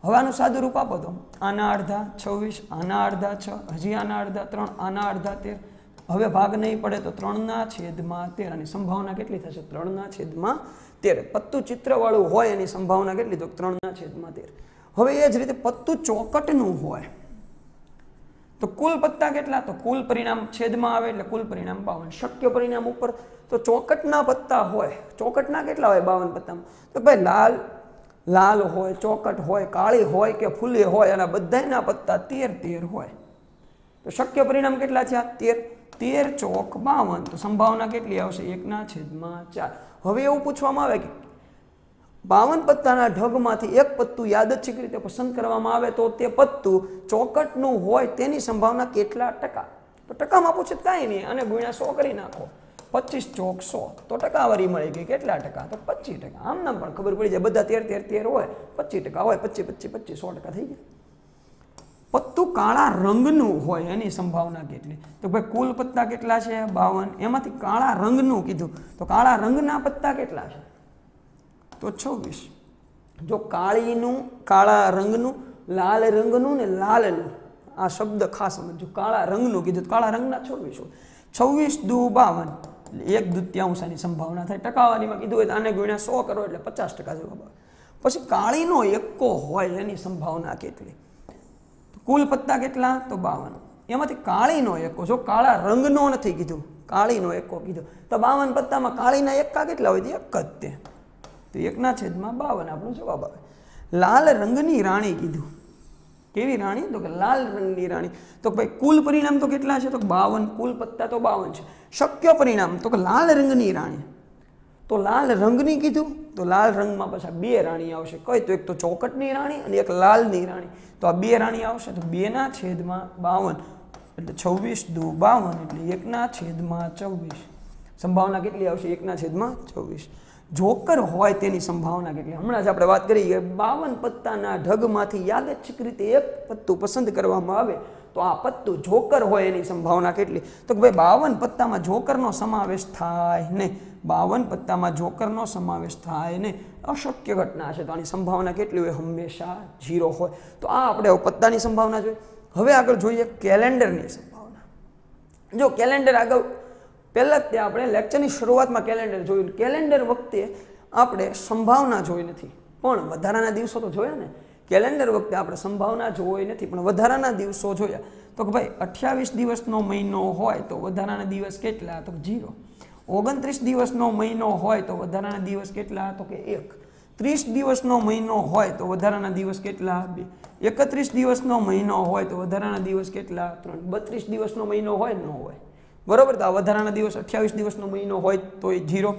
હવાનું સાદું રૂપ આપો તો આના અડધા છવ્વીસ આના અડધા છ હજી આના અડધા ત્રણ આના અડધા તેર હવે ભાગ નહીં પડે તો ત્રણના છેદમાં તેર અને સંભાવના કેટલી થશે ત્રણના છેદમાં તેર પત્તું ચિત્રવાળું હોય એની સંભાવના કેટલી તો ત્રણના છેદમાં તેર હવે એ જ રીતે પત્તું ચોકટનું હોય તો કુલ પત્તા કેટલા તો કુલ પરિણામ છેદમાં આવે એટલે કુલ પરિણામ બાવન શક્ય પરિણામ ઉપર તો ચોકટના પત્તા હોય ચોકટના કેટલા હોય બાવન પત્તામાં તો ભાઈ લાલ લાલ હોય ચોકટ હોય કાળી હોય કે ફૂલી હોય અને બધાના પત્તા તેર તેર હોય તો શક્ય પરિણામ કેટલા છે આ તેર તેર ચોક બાવન તો સંભાવના કેટલી આવશે એકના છેદમાં ચાર હવે એવું પૂછવામાં આવે કે બાવન પત્તાના ઢગમાંથી એક પત્તું યાદચ્છિક રીતે પસંદ કરવામાં આવે તો તે પત્તું ચોકટનું હોય તેની સંભાવના કેટલા ટકા તો ટકામાં પૂછે કાંઈ નહીં અને ગુણ્યા સો કરી નાખો પચીસ ચોક સો તો ટકાવારી મળી ગઈ કેટલા ટકા તો પચીસ ટકા આમ નામ પણ ખબર પડી જાય બધા તેર તેર તેર હોય પચીસ ટકા હોય પચીસ પચીસ પચીસ સો ટકા થઈ જાય પત્તું કાળા રંગનું હોય એની સંભાવના કેટલી તો ભાઈ કુલ પત્તા કેટલા છે બાવન એમાંથી કાળા રંગનું કીધું તો કાળા રંગના પત્તા કેટલા છે તો છવ્વીસ જો કાળીનું કાળા રંગનું લાલ રંગનું ને લાલનું આ શબ્દ ખાસ સમજો કાળા રંગનું કીધું કાળા રંગના છવ્વીસ હોય છવ્વીસ દુ બાવન એટલે એક દૃત્યાંશાની સંભાવના થાય ટકાવારીમાં કીધું હોય તો આને ગુણ્યા સો કરો એટલે પચાસ ટકા જવાબ આવે પછી કાળીનો એકો હોય એની સંભાવના કેટલી કુલ પત્તા કેટલા તો બાવન એમાંથી કાળીનો એકો જો કાળા રંગનો નથી કીધું કાળીનો એકો કીધો તો બાવન પત્તામાં કાળીના એકા કેટલા હોય તો એક જ તે તો એકના છેદમાં બાવન આપણો જવાબ આવે લાલ રંગની રાણી કીધું કેવી રાણી તો કે લાલ રંગની રાણી તો ભાઈ કુલ પરિણામ તો કેટલા છે તો બાવન કુલ પત્તા તો બાવન છે શક્ય પરિણામ તો કે લાલ રંગની રાણી તો લાલ રંગની કીધું તો લાલ રંગમાં પાછા બે રાણી આવશે કઈ તો એક તો ચોકટની રાણી અને એક લાલની રાણી તો આ બે રાણી આવશે તો બેના છેદમાં બાવન એટલે છવ્વીસ દુ બાવન એટલે એકના છેદમાં ચોવીસ સંભાવના કેટલી આવશે એકના છેદમાં છવ્વીસ જોકર હોય તેની સંભાવના કેટલી હમણાં જ આપણે વાત કરી કે બાવન પત્તાના ઢગમાંથી યાદચ્છિક રીતે એક પત્તું પસંદ કરવામાં આવે તો આ પત્તું જોકર હોય એની સંભાવના કેટલી તો કે ભાઈ બાવન પત્તામાં જોકરનો સમાવેશ થાય નહીં બાવન પત્તામાં જોકરનો સમાવેશ થાય નહીં અશક્ય ઘટના છે તો આની સંભાવના કેટલી હોય હંમેશા ઝીરો હોય તો આ આપણે પત્તાની સંભાવના જોઈએ હવે આગળ જોઈએ કેલેન્ડરની સંભાવના જો કેલેન્ડર આગળ પહેલાં જ તે આપણે લેક્ચરની શરૂઆતમાં કેલેન્ડર જોયું કેલેન્ડર વખતે આપણે સંભાવના જોઈ નથી પણ વધારાના દિવસો તો જોયા ને કેલેન્ડર વખતે આપણે સંભાવના જોઈ નથી પણ વધારાના દિવસો જોયા તો કે ભાઈ અઠ્યાવીસ દિવસનો મહિનો હોય તો વધારાના દિવસ કેટલા તો જીરો ઓગણત્રીસ દિવસનો મહિનો હોય તો વધારાના દિવસ કેટલા તો કે એક ત્રીસ દિવસનો મહિનો હોય તો વધારાના દિવસ કેટલા બે એકત્રીસ દિવસનો મહિનો હોય તો વધારાના દિવસ કેટલા ત્રણ બત્રીસ દિવસનો મહિનો હોય ન હોય બરાબર તો આ વધારાના દિવસ અઠ્યાવીસ દિવસનો મહિનો હોય તો એ ઝીરો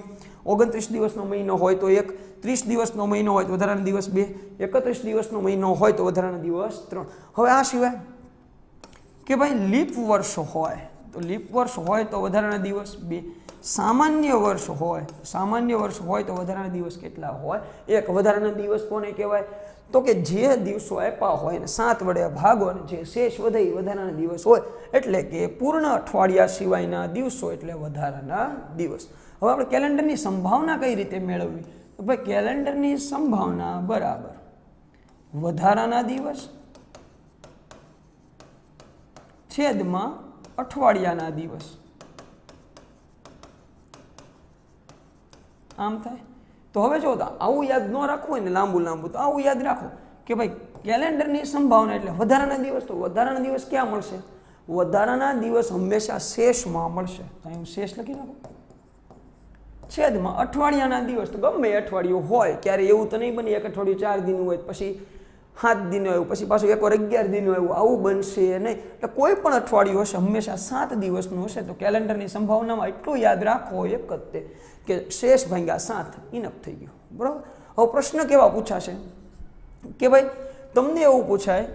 ઓગણત્રીસ દિવસનો મહિનો હોય તો એક ત્રીસ દિવસનો મહિનો હોય તો વધારાના દિવસ બે એકત્રીસ દિવસનો મહિનો હોય તો વધારાના દિવસ ત્રણ હવે આ સિવાય કે ભાઈ લીપ વર્ષ હોય તો લીપ વર્ષ હોય તો વધારાના દિવસ બે સામાન્ય વર્ષ હોય સામાન્ય વર્ષ હોય તો વધારાના દિવસ કેટલા હોય એક વધારાના દિવસ કોને કહેવાય તો કે જે દિવસો આપ્યા હોય ને સાત વડે ભાગો અને જે શેષ વધે વધારાના દિવસ હોય એટલે કે પૂર્ણ અઠવાડિયા સિવાયના દિવસો એટલે વધારાના દિવસ હવે આપણે કેલેન્ડરની સંભાવના કઈ રીતે મેળવવી તો ભાઈ કેલેન્ડરની સંભાવના બરાબર વધારાના દિવસ છેદમાં અઠવાડિયાના દિવસ આમ થાય તો હવે જો આવું યાદ ન રાખવું હોય ને લાંબુ લાંબુ તો આવું યાદ રાખો કે ભાઈ કેલેન્ડરની સંભાવના એટલે વધારાના દિવસ તો વધારાના દિવસ ક્યાં મળશે વધારાના દિવસ હંમેશા શેષમાં મળશે હું શેષ લખી નાખો છેદમાં અઠવાડિયાના દિવસ તો ગમે અઠવાડિયું હોય ક્યારે એવું તો નહીં બની એક અઠવાડિયું ચાર દિનનું હોય પછી સાત દિનો આવ્યું પછી પાછું એકવાર અગિયાર દિનનું આવ્યું આવું બનશે નહીં એટલે કોઈ પણ અઠવાડિયું હશે હંમેશા સાત દિવસનું હશે તો કેલેન્ડરની સંભાવનામાં એટલું યાદ રાખો એક જ તે કે શેષ ભાંગ્યા સાત ઇનફ થઈ ગયું બરાબર હવે પ્રશ્ન કેવા પૂછાશે કે ભાઈ તમને એવું પૂછાય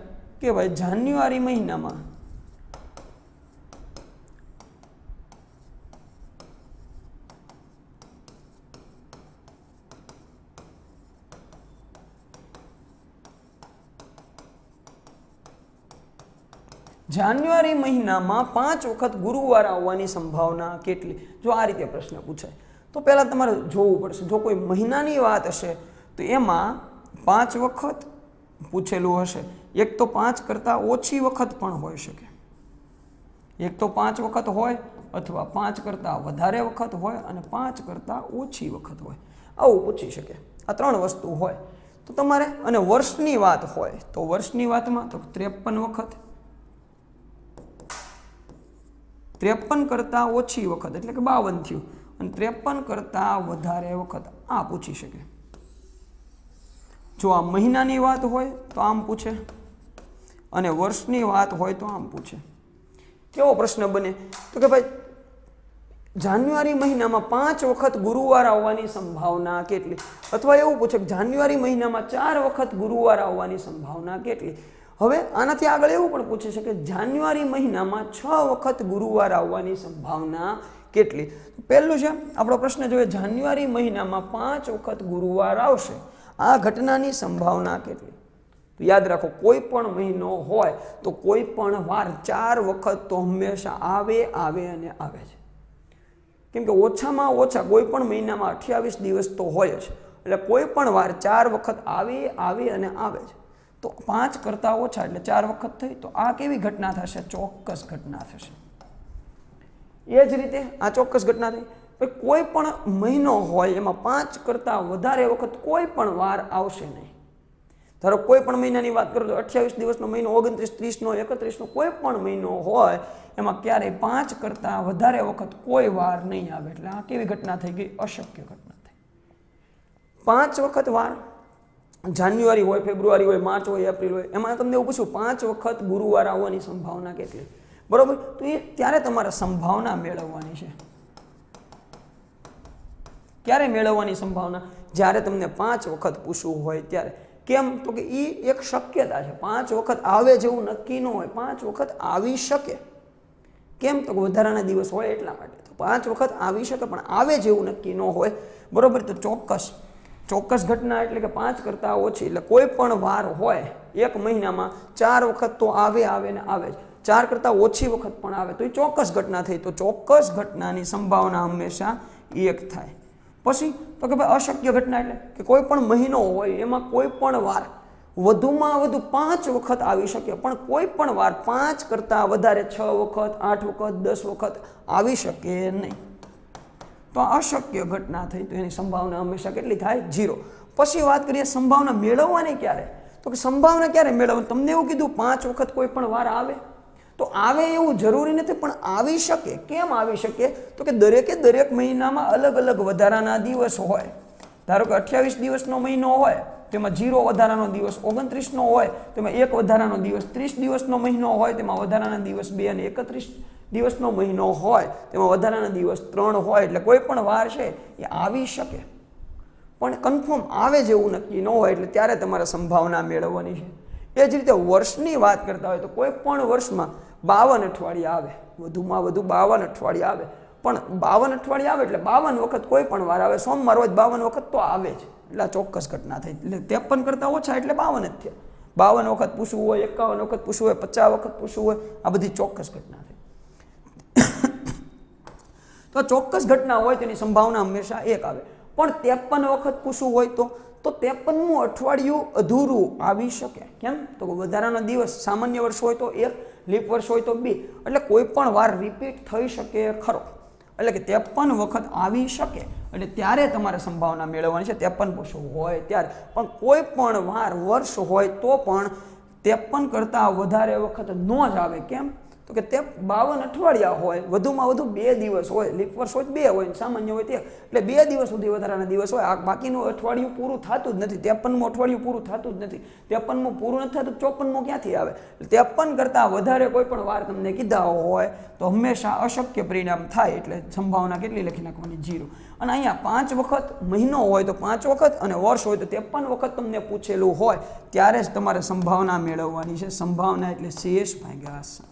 કે ભાઈ જાન્યુઆરી મહિનામાં જાન્યુઆરી મહિનામાં પાંચ વખત ગુરુવાર આવવાની સંભાવના કેટલી જો આ રીતે પ્રશ્ન પૂછાય તો પહેલાં તમારે જોવું પડશે જો કોઈ મહિનાની વાત હશે તો એમાં પાંચ વખત પૂછેલું હશે એક તો પાંચ કરતાં ઓછી વખત પણ હોઈ શકે એક તો પાંચ વખત હોય અથવા પાંચ કરતાં વધારે વખત હોય અને પાંચ કરતાં ઓછી વખત હોય આવું પૂછી શકે આ ત્રણ વસ્તુ હોય તો તમારે અને વર્ષની વાત હોય તો વર્ષની વાતમાં તો ત્રેપન વખત ત્રેપન કરતાં ઓછી વખત એટલે કે બાવન થયું અને ત્રેપન કરતાં વધારે વખત આ પૂછી શકે જો આ મહિનાની વાત હોય તો આમ પૂછે અને વર્ષની વાત હોય તો આમ પૂછે કેવો પ્રશ્ન બને તો કે ભાઈ જાન્યુઆરી મહિનામાં પાંચ વખત ગુરુવાર આવવાની સંભાવના કેટલી અથવા એવું પૂછે કે જાન્યુઆરી મહિનામાં ચાર વખત ગુરુવાર આવવાની સંભાવના કેટલી હવે આનાથી આગળ એવું પણ પૂછે છે કે જાન્યુઆરી મહિનામાં છ વખત ગુરુવાર આવવાની સંભાવના કેટલી પહેલું છે આપણો પ્રશ્ન જોઈએ જાન્યુઆરી મહિનામાં પાંચ વખત ગુરુવાર આવશે આ ઘટનાની સંભાવના કેટલી તો યાદ રાખો કોઈ પણ મહિનો હોય તો કોઈ પણ વાર ચાર વખત તો હંમેશા આવે આવે અને આવે છે કેમ કે ઓછામાં ઓછા કોઈ પણ મહિનામાં અઠ્યાવીસ દિવસ તો હોય જ એટલે કોઈ પણ વાર ચાર વખત આવે આવે અને આવે છે તો પાંચ કરતાં ઓછા એટલે ચાર વખત થઈ તો આ કેવી ઘટના થશે ચોક્કસ ઘટના થશે એ જ રીતે આ ચોક્કસ ઘટના થઈ કોઈ પણ મહિનો હોય એમાં પાંચ કરતાં વધારે વખત કોઈ પણ વાર આવશે નહીં ધારો કોઈ પણ મહિનાની વાત કરો તો અઠ્યાવીસ દિવસનો મહિનો ઓગણત્રીસ ત્રીસનો એકત્રીસનો કોઈ પણ મહિનો હોય એમાં ક્યારેય પાંચ કરતાં વધારે વખત કોઈ વાર નહીં આવે એટલે આ કેવી ઘટના થઈ ગઈ અશક્ય ઘટના થઈ પાંચ વખત વાર જાન્યુઆરી હોય ફેબ્રુઆરી હોય માર્ચ હોય એપ્રિલ હોય એમાં તમને એવું પૂછ્યું પાંચ વખત ગુરુવાર આવવાની સંભાવના કેટલી બરોબર તો એ ત્યારે તમારે સંભાવના મેળવવાની છે ક્યારે મેળવવાની સંભાવના જ્યારે તમને પાંચ વખત પૂછવું હોય ત્યારે કેમ તો કે એ એક શક્યતા છે પાંચ વખત આવે જેવું નક્કી ન હોય પાંચ વખત આવી શકે કેમ તો વધારાના દિવસ હોય એટલા માટે તો પાંચ વખત આવી શકે પણ આવે જેવું નક્કી ન હોય બરોબર તો ચોક્કસ ચોક્કસ ઘટના એટલે કે પાંચ કરતાં ઓછી એટલે કોઈ પણ વાર હોય એક મહિનામાં ચાર વખત તો આવે આવે ને આવે જ ચાર કરતાં ઓછી વખત પણ આવે તો એ ચોક્કસ ઘટના થઈ તો ચોક્કસ ઘટનાની સંભાવના હંમેશા એક થાય પછી તો કે ભાઈ અશક્ય ઘટના એટલે કે કોઈ પણ મહિનો હોય એમાં કોઈ પણ વાર વધુમાં વધુ પાંચ વખત આવી શકે પણ કોઈ પણ વાર પાંચ કરતાં વધારે છ વખત આઠ વખત દસ વખત આવી શકે નહીં તો અશક્ય ઘટના થઈ તો એની સંભાવના હંમેશા કેટલી થાય ઝીરો પછી વાત કરીએ સંભાવના મેળવવાની ક્યારે તો કે સંભાવના ક્યારે મેળવવાની તમને એવું કીધું પાંચ વખત કોઈ પણ વાર આવે તો આવે એવું જરૂરી નથી પણ આવી શકે કેમ આવી શકે તો કે દરેકે દરેક મહિનામાં અલગ અલગ વધારાના દિવસ હોય ધારો કે અઠ્યાવીસ દિવસનો મહિનો હોય તેમાં જીરો વધારાનો દિવસ ઓગણત્રીસનો હોય તેમાં એક વધારાનો દિવસ ત્રીસ દિવસનો મહિનો હોય તેમાં વધારાના દિવસ બે અને એકત્રીસ દિવસનો મહિનો હોય તેમાં વધારાના દિવસ ત્રણ હોય એટલે કોઈ પણ વાર છે એ આવી શકે પણ કન્ફર્મ આવે જેવું નક્કી ન હોય એટલે ત્યારે તમારે સંભાવના મેળવવાની છે એ જ રીતે વર્ષની વાત કરતા હોય તો કોઈ પણ વર્ષમાં બાવન અઠવાડિયા આવે વધુમાં વધુ બાવન અઠવાડિયા આવે પણ બાવન અઠવાડિયા આવે એટલે બાવન વખત કોઈ પણ વાર આવે સોમવાર રોજ બાવન વખત તો આવે જ એટલે આ ચોક્કસ ઘટના થઈ એટલે ત્રેપન કરતાં ઓછા એટલે બાવન જ થયા બાવન વખત પૂછવું હોય એકાવન વખત પૂછવું હોય પચાસ વખત પૂછવું હોય આ બધી ચોક્કસ ઘટના થઈ તો ચોક્કસ ઘટના હોય તેની સંભાવના હંમેશા એક આવે પણ ત્રેપન વખત પૂછવું હોય તો તો ત્રેપનમું અઠવાડિયું અધૂરું આવી શકે કેમ તો વધારાના દિવસ સામાન્ય વર્ષ હોય તો એક લીપ વર્ષ હોય તો બે એટલે કોઈ પણ વાર રિપીટ થઈ શકે ખરો એટલે કે ત્રેપન વખત આવી શકે એટલે ત્યારે તમારે સંભાવના મેળવવાની છે ત્રેપન પશુ હોય ત્યારે પણ કોઈ પણ વાર વર્ષ હોય તો પણ ત્રેપન કરતાં વધારે વખત ન જ આવે કેમ તો કે તે બાવન અઠવાડિયા હોય વધુમાં વધુ બે દિવસ હોય લીપ વર્ષ હોય બે હોય સામાન્ય હોય તે એટલે બે દિવસ સુધી વધારાના દિવસ હોય આ બાકીનું અઠવાડિયું પૂરું થતું જ નથી ત્રેપનમું અઠવાડિયું પૂરું થતું જ નથી ત્રેપનમું પૂરું નથી થતું ચોપનમું ક્યાંથી આવે ત્રેપન કરતાં વધારે કોઈ પણ વાર તમને કીધા હોય તો હંમેશા અશક્ય પરિણામ થાય એટલે સંભાવના કેટલી લખી નાખવાની જીરો અને અહીંયા પાંચ વખત મહિનો હોય તો પાંચ વખત અને વર્ષ હોય તો ત્રેપન વખત તમને પૂછેલું હોય ત્યારે જ તમારે સંભાવના મેળવવાની છે સંભાવના એટલે શેષ ભાગ્યા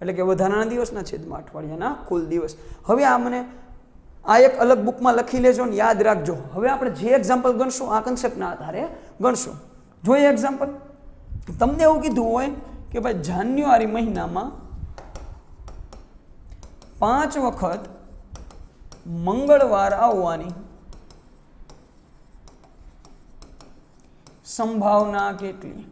એટલે કે વધારાના દિવસના છેદમાં અઠવાડિયાના કુલ દિવસ હવે આ મને આ એક અલગ બુકમાં લખી લેજો ને યાદ રાખજો હવે આપણે જે એક્ઝામ્પલ ગણશું આ કન્સેપ્ટના આધારે ગણશું જોઈએ એક્ઝામ્પલ તમને એવું કીધું હોય કે ભાઈ જાન્યુઆરી મહિનામાં પાંચ વખત મંગળવાર આવવાની સંભાવના કેટલી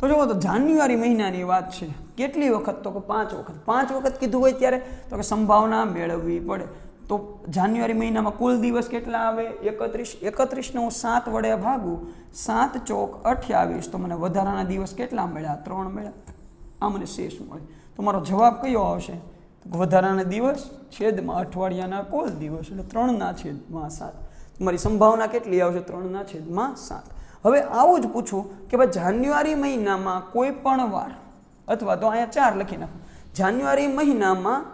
તો જુઓ તો જાન્યુઆરી મહિનાની વાત છે કેટલી વખત તો કે પાંચ વખત પાંચ વખત કીધું હોય ત્યારે તો કે સંભાવના મેળવવી પડે તો જાન્યુઆરી મહિનામાં કુલ દિવસ કેટલા આવે એકત્રીસ એકત્રીસને હું સાત વડે ભાગું સાત ચોક અઠ્યાવીસ તો મને વધારાના દિવસ કેટલા મળ્યા ત્રણ મળ્યા આ મને શેષ મળે તો મારો જવાબ કયો આવશે વધારાના દિવસ છેદમાં અઠવાડિયાના કુલ દિવસ એટલે ત્રણના છેદમાં સાત તમારી સંભાવના કેટલી આવશે ત્રણના છેદમાં સાત હવે આવું જ પૂછું કે ભાઈ જાન્યુઆરી મહિનામાં કોઈ પણ વાર અથવા તો અહીંયા ચાર લખી નાખો જાન્યુઆરી મહિનામાં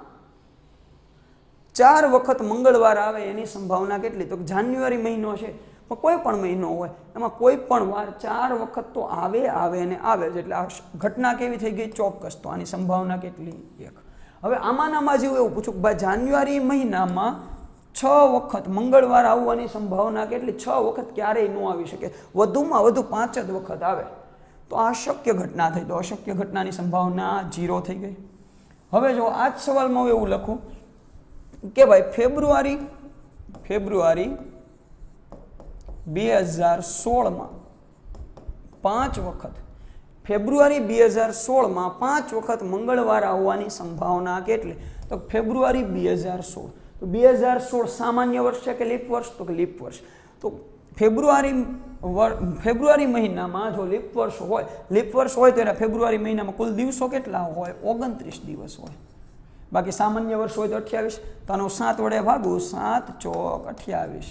ચાર વખત મંગળવાર આવે એની સંભાવના કેટલી તો જાન્યુઆરી મહિનો છે પણ કોઈ પણ મહિનો હોય એમાં કોઈ પણ વાર ચાર વખત તો આવે આવે અને આવે જ એટલે આ ઘટના કેવી થઈ ગઈ ચોક્કસ તો આની સંભાવના કેટલી એક હવે આમાંનામાં જેવું એવું પૂછું કે ભાઈ જાન્યુઆરી મહિનામાં છ વખત મંગળવાર આવવાની સંભાવના કેટલી છ વખત ક્યારેય ન આવી શકે વધુમાં વધુ પાંચ જ વખત આવે તો આ અશક્ય ઘટના થઈ તો અશક્ય ઘટનાની સંભાવના ઝીરો થઈ ગઈ હવે જો આ જ સવાલમાં હું એવું લખું કે ભાઈ ફેબ્રુઆરી ફેબ્રુઆરી બે હજાર સોળમાં પાંચ વખત ફેબ્રુઆરી બે હજાર સોળમાં પાંચ વખત મંગળવાર આવવાની સંભાવના કેટલી તો ફેબ્રુઆરી બે હજાર સોળ તો બે હજાર સોળ સામાન્ય વર્ષ છે કે લીપ વર્ષ તો કે લીપ વર્ષ તો ફેબ્રુઆરી ફેબ્રુઆરી મહિનામાં જો લીપ વર્ષ હોય લીપ વર્ષ હોય તો એના ફેબ્રુઆરી મહિનામાં કુલ દિવસો કેટલા હોય ઓગણત્રીસ દિવસ હોય બાકી સામાન્ય વર્ષ હોય તો અઠ્યાવીસ તો આનો સાત વડે ભાગું સાત ચોક અઠ્યાવીસ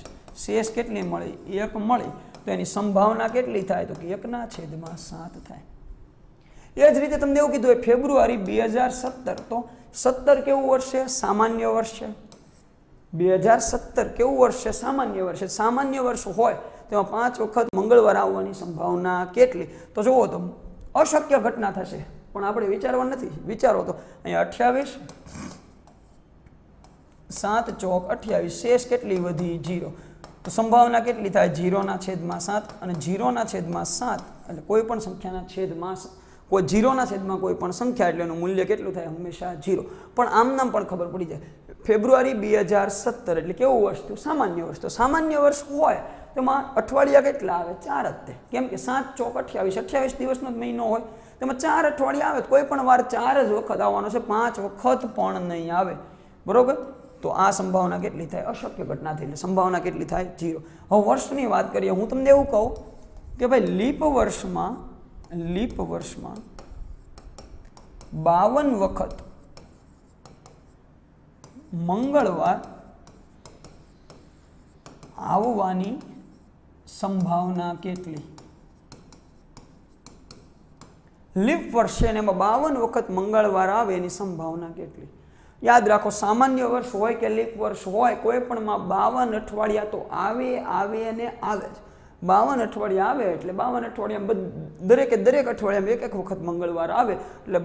શેષ કેટલી મળી એક મળી તો એની સંભાવના કેટલી થાય તો કે એકના છેદમાં સાત થાય એ જ રીતે તમને એવું કીધું હોય ફેબ્રુઆરી બે હજાર સત્તર તો સત્તર કેવું વર્ષ છે સામાન્ય વર્ષ છે બે હજાર સત્તર કેવું વર્ષ છે સામાન્ય વર્ષ છે સામાન્ય વર્ષ હોય તેમાં પાંચ વખત મંગળવાર આવવાની સંભાવના કેટલી તો જુઓ તો અશક્ય ઘટના થશે પણ આપણે વિચારવા નથી વિચારો તો અહીંયા અઠ્યાવીસ સાત ચોક અઠ્યાવીસ શેષ કેટલી વધી જીરો તો સંભાવના કેટલી થાય જીરોના છેદમાં સાત અને જીરોના છેદમાં સાત એટલે કોઈ પણ સંખ્યાના છેદમાં કોઈ જીરોના છેદમાં કોઈ પણ સંખ્યા એટલે એનું મૂલ્ય કેટલું થાય હંમેશા જીરો પણ આમ નામ પણ ખબર પડી જાય ફેબ્રુઆરી બે હજાર સત્તર એટલે કેવું વર્ષ થયું સામાન્ય વર્ષ તો સામાન્ય વર્ષ હોય તેમાં અઠવાડિયા કેટલા આવે ચાર જ તે કેમ કે સાત ચોક અઠ્યાવીસ અઠ્યાવીસ દિવસનો જ મહિનો હોય તેમાં ચાર અઠવાડિયા આવે કોઈ પણ વાર ચાર જ વખત આવવાનો છે પાંચ વખત પણ નહીં આવે બરાબર તો આ સંભાવના કેટલી થાય અશક્ય ઘટના થઈ એટલે સંભાવના કેટલી થાય જીરો હવે વર્ષની વાત કરીએ હું તમને એવું કહું કે ભાઈ લીપ વર્ષમાં લીપ વર્ષમાં બાવન વખત મંગળવાર આવવાની સંભાવના કેટલી લીપ વર્ષે અને એમાં બાવન વખત મંગળવાર આવે એની સંભાવના કેટલી યાદ રાખો સામાન્ય વર્ષ હોય કે લીપ વર્ષ હોય કોઈ પણમાં બાવન અઠવાડિયા તો આવે આવે અને આવે છે બાવન અઠવાડિયા આવે એટલે બાવન અઠવાડિયામાં દરેકે દરેક અઠવાડિયામાં એક એક વખત મંગળવાર આવે એટલે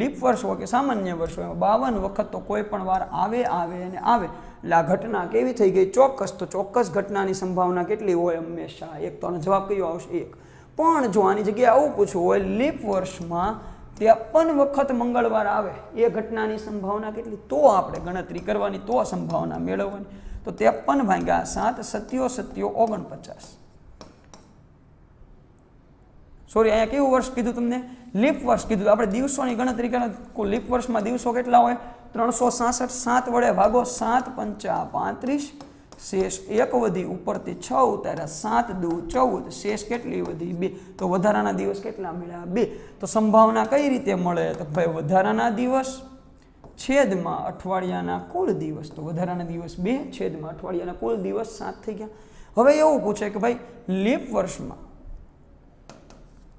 લીપ વર્ષ હોય કે સામાન્ય વર્ષ હોય બાવન વખત તો કોઈ પણ વાર આવે આવે અને આવે એટલે આ ઘટના કેવી થઈ ગઈ ચોક્કસ તો ચોક્કસ ઘટનાની સંભાવના કેટલી હોય હંમેશા એક તો આનો જવાબ કયો આવશે એક પણ જો આની જગ્યાએ આવું પૂછવું હોય લીપ વર્ષમાં ત્રેપન વખત મંગળવાર આવે એ ઘટનાની સંભાવના કેટલી તો આપણે ગણતરી કરવાની તો સંભાવના મેળવવાની તો ત્રેપન ભાગ્યા સાત સત્યો સત્યો ઓગણપચાસ સોરી અહીંયા કેવું વર્ષ કીધું તમને લીપ વર્ષ કીધું આપણે દિવસોની ગણતરી કરે લીપ વર્ષમાં દિવસો કેટલા હોય ત્રણસો સાસઠ સાત વડે ભાગો સાત પંચા પાંત્રીસ શેષ એક વધી ઉપરથી છ ઉતાર્યા સાત દુ ચૌદ શેષ કેટલી વધી બે તો વધારાના દિવસ કેટલા મળ્યા બે તો સંભાવના કઈ રીતે મળે તો ભાઈ વધારાના દિવસ છેદમાં અઠવાડિયાના કુલ દિવસ તો વધારાના દિવસ બે છેદમાં અઠવાડિયાના કુલ દિવસ સાત થઈ ગયા હવે એવું પૂછે કે ભાઈ લીપ વર્ષમાં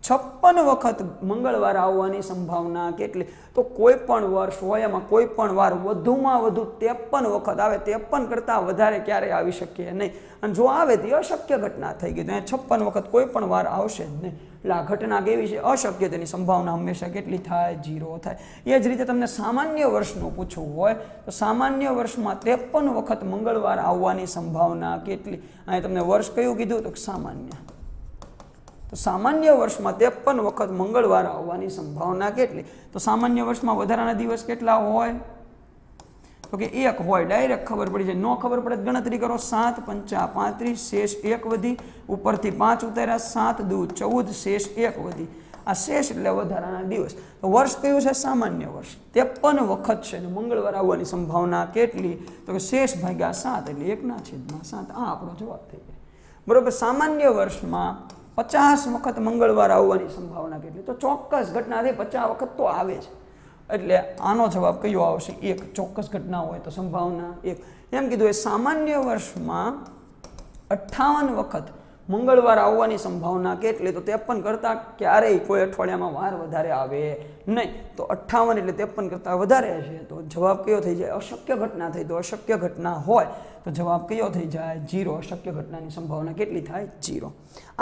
છપ્પન વખત મંગળવાર આવવાની સંભાવના કેટલી તો કોઈ પણ વર્ષ હોય એમાં કોઈ પણ વાર વધુમાં વધુ ત્રેપન વખત આવે ત્રેપન કરતાં વધારે ક્યારેય આવી શકીએ નહીં અને જો આવે તો અશક્ય ઘટના થઈ ગઈ તો અહીંયા છપ્પન વખત કોઈ પણ વાર આવશે જ નહીં એટલે આ ઘટના કેવી છે અશક્ય તેની સંભાવના હંમેશા કેટલી થાય જીરો થાય એ જ રીતે તમને સામાન્ય વર્ષનું પૂછવું હોય તો સામાન્ય વર્ષમાં ત્રેપન વખત મંગળવાર આવવાની સંભાવના કેટલી અહીંયા તમને વર્ષ કયું કીધું તો સામાન્ય તો સામાન્ય વર્ષમાં ત્રેપન વખત મંગળવાર આવવાની સંભાવના કેટલી તો સામાન્ય વર્ષમાં વધારાના દિવસ કેટલા હોય તો કે એક હોય ડાયરેક્ટ ખબર પડી જાય નો ખબર પડે ગણતરી કરો સાત પંચા પાંત્રીસ શેષ એક વધી ઉપરથી પાંચ ઉતાર્યા સાત દુ ચૌદ શેષ એક વધી આ શેષ એટલે વધારાના દિવસ તો વર્ષ કયું છે સામાન્ય વર્ષ ત્રેપન વખત છે અને મંગળવાર આવવાની સંભાવના કેટલી તો કે શેષ ભાગ્યા સાત એટલે એકના છેદમાં સાત આ આપણો જવાબ થઈ જાય બરાબર સામાન્ય વર્ષમાં પચાસ વખત મંગળવાર આવવાની સંભાવના કેટલી તો ચોક્કસ ઘટનાથી પચાસ વખત તો આવે છે એટલે આનો જવાબ કયો આવશે એક ચોક્કસ ઘટના હોય તો સંભાવના એક એમ કીધું એ સામાન્ય વર્ષમાં અઠ્ઠાવન વખત મંગળવાર આવવાની સંભાવના કેટલી તો ત્રેપન કરતાં ક્યારેય કોઈ અઠવાડિયામાં વાર વધારે આવે નહીં તો અઠ્ઠાવન એટલે ત્રેપન કરતાં વધારે હશે તો જવાબ કયો થઈ જાય અશક્ય ઘટના થઈ તો અશક્ય ઘટના હોય તો જવાબ કયો થઈ જાય જીરો શક્ય ઘટનાની સંભાવના કેટલી થાય જીરો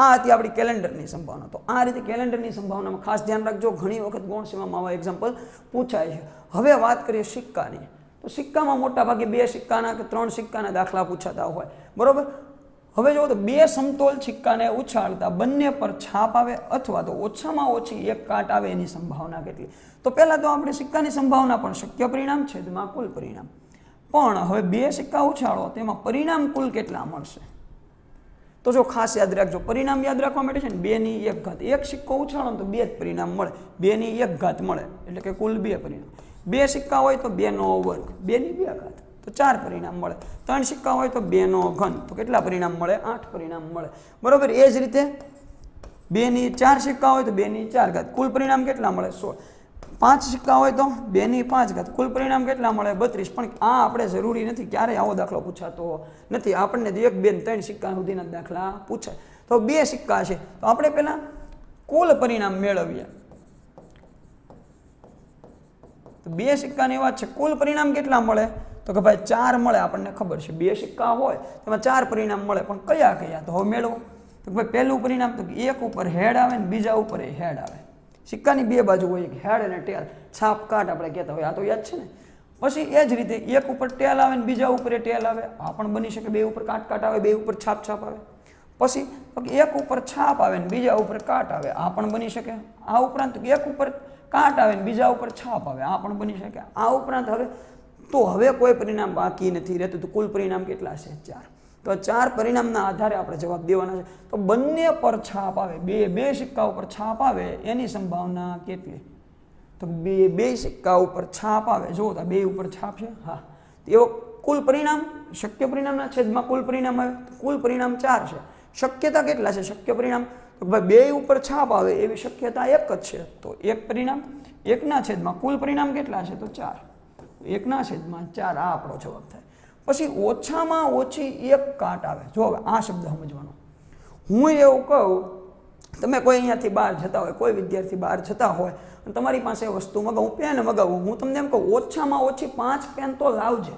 આ હતી આપણી કેલેન્ડરની સંભાવના તો આ રીતે કેલેન્ડરની સંભાવનામાં ખાસ ધ્યાન રાખજો ઘણી વખત ગૌણ સીમામાં આવા એક્ઝામ્પલ પૂછાય છે હવે વાત કરીએ સિક્કાની તો સિક્કામાં મોટાભાગે બે સિક્કાના કે ત્રણ સિક્કાના દાખલા પૂછાતા હોય બરાબર હવે જો તો બે સમતોલ સિક્કાને ઉછાળતા બંને પર છાપ આવે અથવા તો ઓછામાં ઓછી એક કાટ આવે એની સંભાવના કેટલી તો પહેલાં તો આપણે સિક્કાની સંભાવના પણ શક્ય પરિણામ છેદમાં કુલ પરિણામ પણ હવે બે સિક્કા ઉછાળો તેમાં પરિણામ કુલ કેટલા મળશે તો જો ખાસ યાદ રાખજો પરિણામ યાદ રાખવા માટે છે ને બેની એક ઘાત એક સિક્કો ઉછાળો તો બે જ પરિણામ મળે બેની એક ઘાત મળે એટલે કે કુલ બે પરિણામ બે સિક્કા હોય તો બેનો વર્ગ બેની બે ઘાત તો ચાર પરિણામ મળે ત્રણ સિક્કા હોય તો બેનો ઘન તો કેટલા પરિણામ મળે આઠ પરિણામ મળે બરાબર એ જ રીતે બેની ચાર સિક્કા હોય તો બેની ચાર ઘાત કુલ પરિણામ કેટલા મળે સોળ પાંચ સિક્કા હોય તો બેની પાંચ ઘાત કુલ પરિણામ કેટલા મળે બત્રીસ પણ આ આપણે જરૂરી નથી ક્યારેય આવો દાખલો પૂછાતો નથી આપણને એક બે ત્રણ સિક્કા સુધીના દાખલા પૂછાય તો બે સિક્કા છે તો આપણે પહેલા કુલ પરિણામ મેળવીએ તો બે સિક્કાની વાત છે કુલ પરિણામ કેટલા મળે તો કે ભાઈ ચાર મળે આપણને ખબર છે બે સિક્કા હોય તેમાં ચાર પરિણામ મળે પણ કયા કયા તો હવે મેળવો તો ભાઈ પહેલું પરિણામ તો એક ઉપર હેડ આવે ને બીજા ઉપર હેડ આવે સિક્કાની બે બાજુ હોય હેડ અને ટેલ છાપ કાટ આપણે કહેતા હોય આ તો યાદ છે ને પછી એ જ રીતે એક ઉપર ટેલ આવે ને બીજા ઉપર એ ટેલ આવે આ પણ બની શકે બે ઉપર કાટ કાટ આવે બે ઉપર છાપ છાપ આવે પછી એક ઉપર છાપ આવે ને બીજા ઉપર કાટ આવે આ પણ બની શકે આ ઉપરાંત એક ઉપર કાટ આવે ને બીજા ઉપર છાપ આવે આ પણ બની શકે આ ઉપરાંત હવે તો હવે કોઈ પરિણામ બાકી નથી રહેતું તો કુલ પરિણામ કેટલા છે ચાર તો ચાર પરિણામના આધારે આપણે જવાબ દેવાના છે તો બંને પર છાપ આવે બે બે સિક્કા ઉપર છાપ આવે એની સંભાવના કેટલી તો બે બે સિક્કા ઉપર છાપ આવે જુઓ તો બે ઉપર છાપ છે હા તો એવો કુલ પરિણામ શક્ય પરિણામના છેદમાં કુલ પરિણામ આવે તો કુલ પરિણામ ચાર છે શક્યતા કેટલા છે શક્ય પરિણામ તો ભાઈ બે ઉપર છાપ આવે એવી શક્યતા એક જ છે તો એક પરિણામ એકના છેદમાં કુલ પરિણામ કેટલા છે તો ચાર એકના છેદમાં ચાર આ આપણો જવાબ થાય પછી ઓછામાં ઓછી એક કાટ આવે જો આ શબ્દ સમજવાનો હું એવું કહું તમે કોઈ અહીંયાથી બહાર જતા હોય કોઈ વિદ્યાર્થી બહાર જતા હોય અને તમારી પાસે વસ્તુ મગાવું પેન મગાવું હું તમને એમ કહું ઓછામાં ઓછી પાંચ પેન તો લાવજે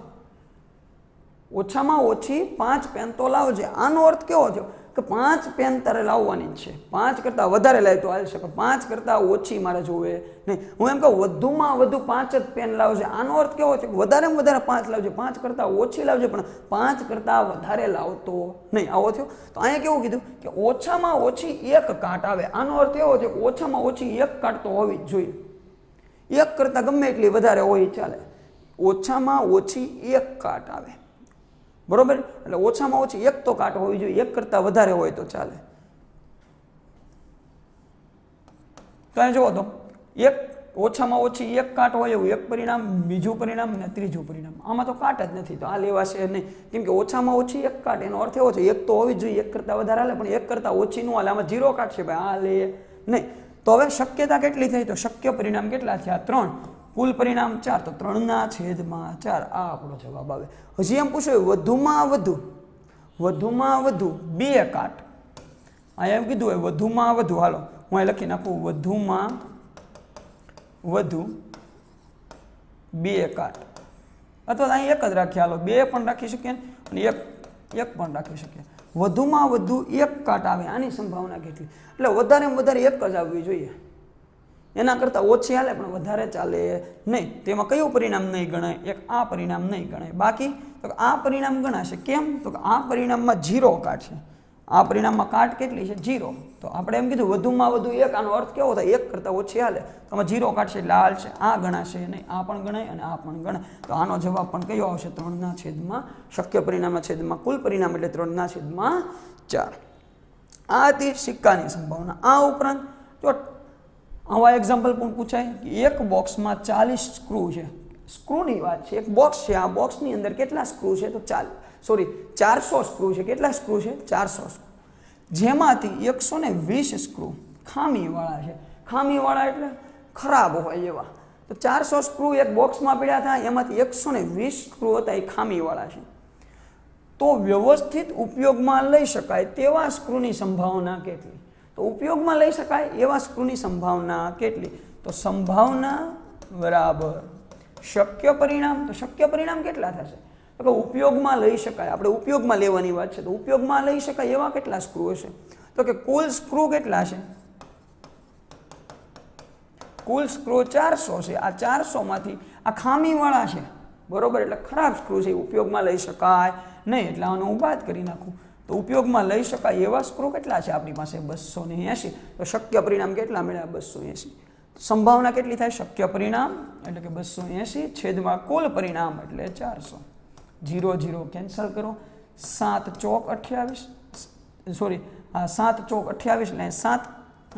ઓછામાં ઓછી પાંચ પેન તો લાવજે આનો અર્થ કેવો થયો કે પાંચ પેન તારે લાવવાની છે પાંચ કરતાં વધારે લાવી તો હાલશે પણ પાંચ કરતાં ઓછી મારે જોવે નહીં હું એમ કહું વધુમાં વધુ પાંચ જ પેન લાવજે આનો અર્થ કેવો છે વધારેમાં વધારે પાંચ લાવજે પાંચ કરતાં ઓછી લાવજે પણ પાંચ કરતાં વધારે લાવતો નહીં આવો થયો તો અહીંયા કેવું કીધું કે ઓછામાં ઓછી એક કાટ આવે આનો અર્થ એવો છે ઓછામાં ઓછી એક કાટ તો હોવી જ જોઈએ એક કરતાં ગમે એટલી વધારે હોય ચાલે ઓછામાં ઓછી એક કાટ આવે બરોબર એટલે ઓછામાં ઓછી એક તો કાટ હોવી જોઈએ એક કરતાં વધારે હોય તો ચાલે તમે જુઓ તો એક ઓછામાં ઓછી એક કાટ હોય એવું એક પરિણામ બીજું પરિણામ ને ત્રીજું પરિણામ આમાં તો કાટ જ નથી તો આ લેવાશે નહીં કેમ કે ઓછામાં ઓછી એક કાટ એનો અર્થ એવો છે એક તો હોવી જોઈએ એક કરતાં વધારે હાલે પણ એક કરતાં ઓછી નું હાલે આમાં જીરો કાટ છે ભાઈ આ લે નહીં તો હવે શક્યતા કેટલી થઈ તો શક્ય પરિણામ કેટલા થયા ત્રણ કુલ પરિણામ ચાર તો ત્રણના છેદમાં ચાર આ આપણો જવાબ આવે હજી એમ પૂછ્યું વધુમાં વધુ વધુમાં વધુ બે કાટ અહીંયા એમ કીધું હોય વધુમાં વધુ હાલો હું અહીં લખી નાખું વધુમાં વધુ બે કાટ અથવા અહીં એક જ રાખીએ હાલો બે પણ રાખી શકીએ અને એક એક પણ રાખી શકીએ વધુમાં વધુ એક કાટ આવે આની સંભાવના કેટલી એટલે વધારે વધારે એક જ આવવી જોઈએ એના કરતાં ઓછી હાલે પણ વધારે ચાલે નહીં તેમાં કયું પરિણામ નહીં ગણાય એક આ પરિણામ નહીં ગણાય બાકી તો આ પરિણામ ગણાશે કેમ તો કે આ પરિણામમાં જીરો કાઢશે આ પરિણામમાં કાટ કેટલી છે જીરો તો આપણે એમ કીધું વધુમાં વધુ એક આનો અર્થ કેવો થાય એક કરતાં ઓછી હાલે તો આમાં જીરો કાઢશે લાલ છે આ ગણાશે નહીં આ પણ ગણાય અને આ પણ ગણાય તો આનો જવાબ પણ કયો આવશે ત્રણના છેદમાં શક્ય પરિણામના છેદમાં કુલ પરિણામ એટલે ત્રણના છેદમાં ચાર આથી હતી સિક્કાની સંભાવના આ ઉપરાંત જો આવા એક્ઝામ્પલ પણ પૂછાય કે એક બોક્સમાં ચાલીસ સ્ક્રૂ છે સ્ક્રૂની વાત છે એક બોક્સ છે આ બોક્સની અંદર કેટલા સ્ક્રૂ છે તો ચાલ સોરી ચારસો સ્ક્રૂ છે કેટલા સ્ક્રૂ છે ચારસો સ્ક્રૂ જેમાંથી એકસો ને વીસ સ્ક્રૂ ખામીવાળા છે ખામીવાળા એટલે ખરાબ હોય એવા તો ચારસો સ્ક્રૂ એક બોક્સમાં પીડ્યા થાય એમાંથી એકસો ને વીસ સ્ક્રૂ હતા એ ખામીવાળા છે તો વ્યવસ્થિત ઉપયોગમાં લઈ શકાય તેવા સ્ક્રૂની સંભાવના કેટલી તો ઉપયોગમાં લઈ શકાય એવા સ્ક્રૂની સંભાવના કેટલી તો સંભાવના બરાબર શક્ય પરિણામ તો શક્ય પરિણામ કેટલા થશે તો કે ઉપયોગમાં લઈ શકાય આપણે ઉપયોગમાં લેવાની વાત છે તો ઉપયોગમાં લઈ શકાય એવા કેટલા સ્ક્રૂ હશે તો કે કુલ સ્ક્રૂ કેટલા છે કુલ સ્ક્રૂ ચારસો છે આ ચારસોમાંથી આ ખામીવાળા છે બરોબર એટલે ખરાબ સ્ક્રૂ છે ઉપયોગમાં લઈ શકાય નહીં એટલે આનો હું બાદ કરી નાખું તો ઉપયોગમાં લઈ શકાય એવા સ્ક્રૂ કેટલા છે આપણી પાસે બસો ને એંશી તો શક્ય પરિણામ કેટલા મળ્યા બસો એંસી સંભાવના કેટલી થાય શક્ય પરિણામ એટલે કે બસો એંસી છેદમાં કુલ પરિણામ એટલે ચારસો જીરો જીરો કેન્સલ કરો સાત ચોક અઠ્યાવીસ સોરી આ સાત ચોક અઠ્યાવીસ એટલે સાત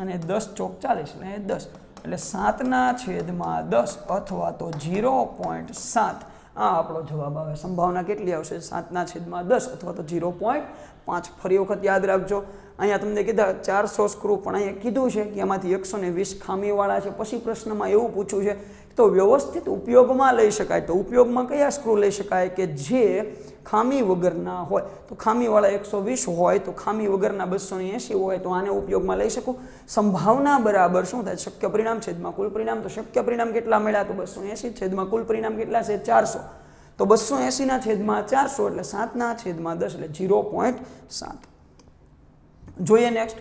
અને દસ ચોક ચાલીસ એટલે દસ એટલે સાતના છેદમાં દસ અથવા તો જીરો પોઈન્ટ સાત આ આપણો જવાબ આવે સંભાવના કેટલી આવશે સાતના છેદમાં દસ અથવા તો જીરો પોઈન્ટ પાંચ ફરી વખત યાદ રાખજો અહીંયા તમને કીધા ચારસો સ્ક્રૂ પણ અહીંયા કીધું છે કે એમાંથી એકસો ને વીસ ખામીવાળા છે પછી પ્રશ્નમાં એવું પૂછ્યું છે તો વ્યવસ્થિત ઉપયોગમાં લઈ શકાય તો ઉપયોગમાં કયા સ્ક્રૂ લઈ શકાય કે જે ખામી વગરના હોય તો ખામીવાળા એકસો વીસ હોય તો ખામી વગરના બસો એંસી હોય તો આને ઉપયોગમાં લઈ શકું સંભાવના બરાબર શું થાય શક્ય પરિણામ છેદમાં કુલ પરિણામ તો શક્ય પરિણામ કેટલા મળ્યા તો બસો એંસી છેદમાં કુલ પરિણામ કેટલા છે ચારસો તો બસો એંસીના છેદમાં ચારસો એટલે સાતના છેદમાં દસ એટલે ઝીરો પોઈન્ટ સાત જોઈએ નેક્સ્ટ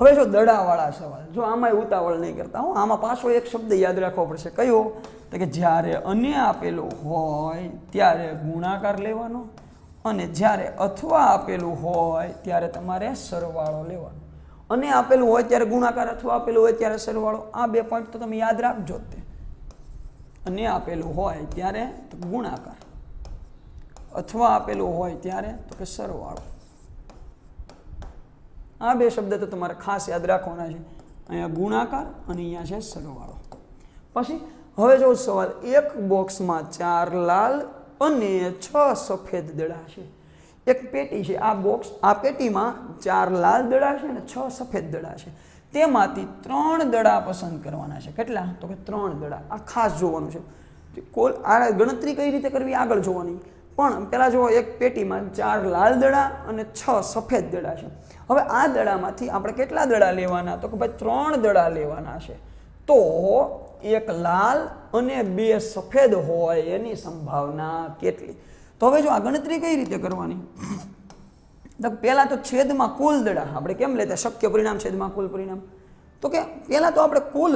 હવે જો દડાવાળા સવાલ જો આમાં ઉતાવળ નહીં કરતા હો આમાં પાછો એક શબ્દ યાદ રાખવો પડશે કયો તો કે જ્યારે અન્ય આપેલો હોય ત્યારે ગુણાકાર લેવાનો અને જ્યારે અથવા આપેલું હોય ત્યારે તમારે સરવાળો લેવાનો અને આપેલું હોય ત્યારે ગુણાકાર અથવા આપેલું હોય ત્યારે સરવાળો આ બે પોઈન્ટ તો તમે યાદ રાખજો તે અને આપેલું હોય ત્યારે તો ગુણાકાર અથવા આપેલું હોય ત્યારે તો કે સરવાળો આ બે શબ્દ તો તમારે ખાસ યાદ રાખવાના છે અહીંયા ગુણાકાર અને અહીંયા છે સરવાળો પછી હવે જો સવાલ એક બોક્સમાં ચાર લાલ અને છ સફેદ દડા છે એક પેટી છે આ બોક્સ આ પેટીમાં ચાર લાલ દડા છે અને છ સફેદ દડા છે તેમાંથી ત્રણ દડા પસંદ કરવાના છે કેટલા તો કે ત્રણ દડા આ ખાસ જોવાનું છે કોલ આ ગણતરી કઈ રીતે કરવી આગળ જોવાની પણ પહેલાં જુઓ એક પેટીમાં ચાર લાલ દડા અને છ સફેદ દડા છે હવે આ દડામાંથી આપણે કેટલા દડા લેવાના તો કે ભાઈ ત્રણ દડા લેવાના છે તો એક લાલ અને બે સફેદ હોય એની સંભાવના કેટલી તો હવે જો આ ગણતરી કઈ રીતે કરવાની તો પહેલાં તો છેદમાં કુલ દડા આપણે કેમ લેતા શક્ય પરિણામ છેદમાં કુલ પરિણામ તો કે પહેલાં તો આપણે કુલ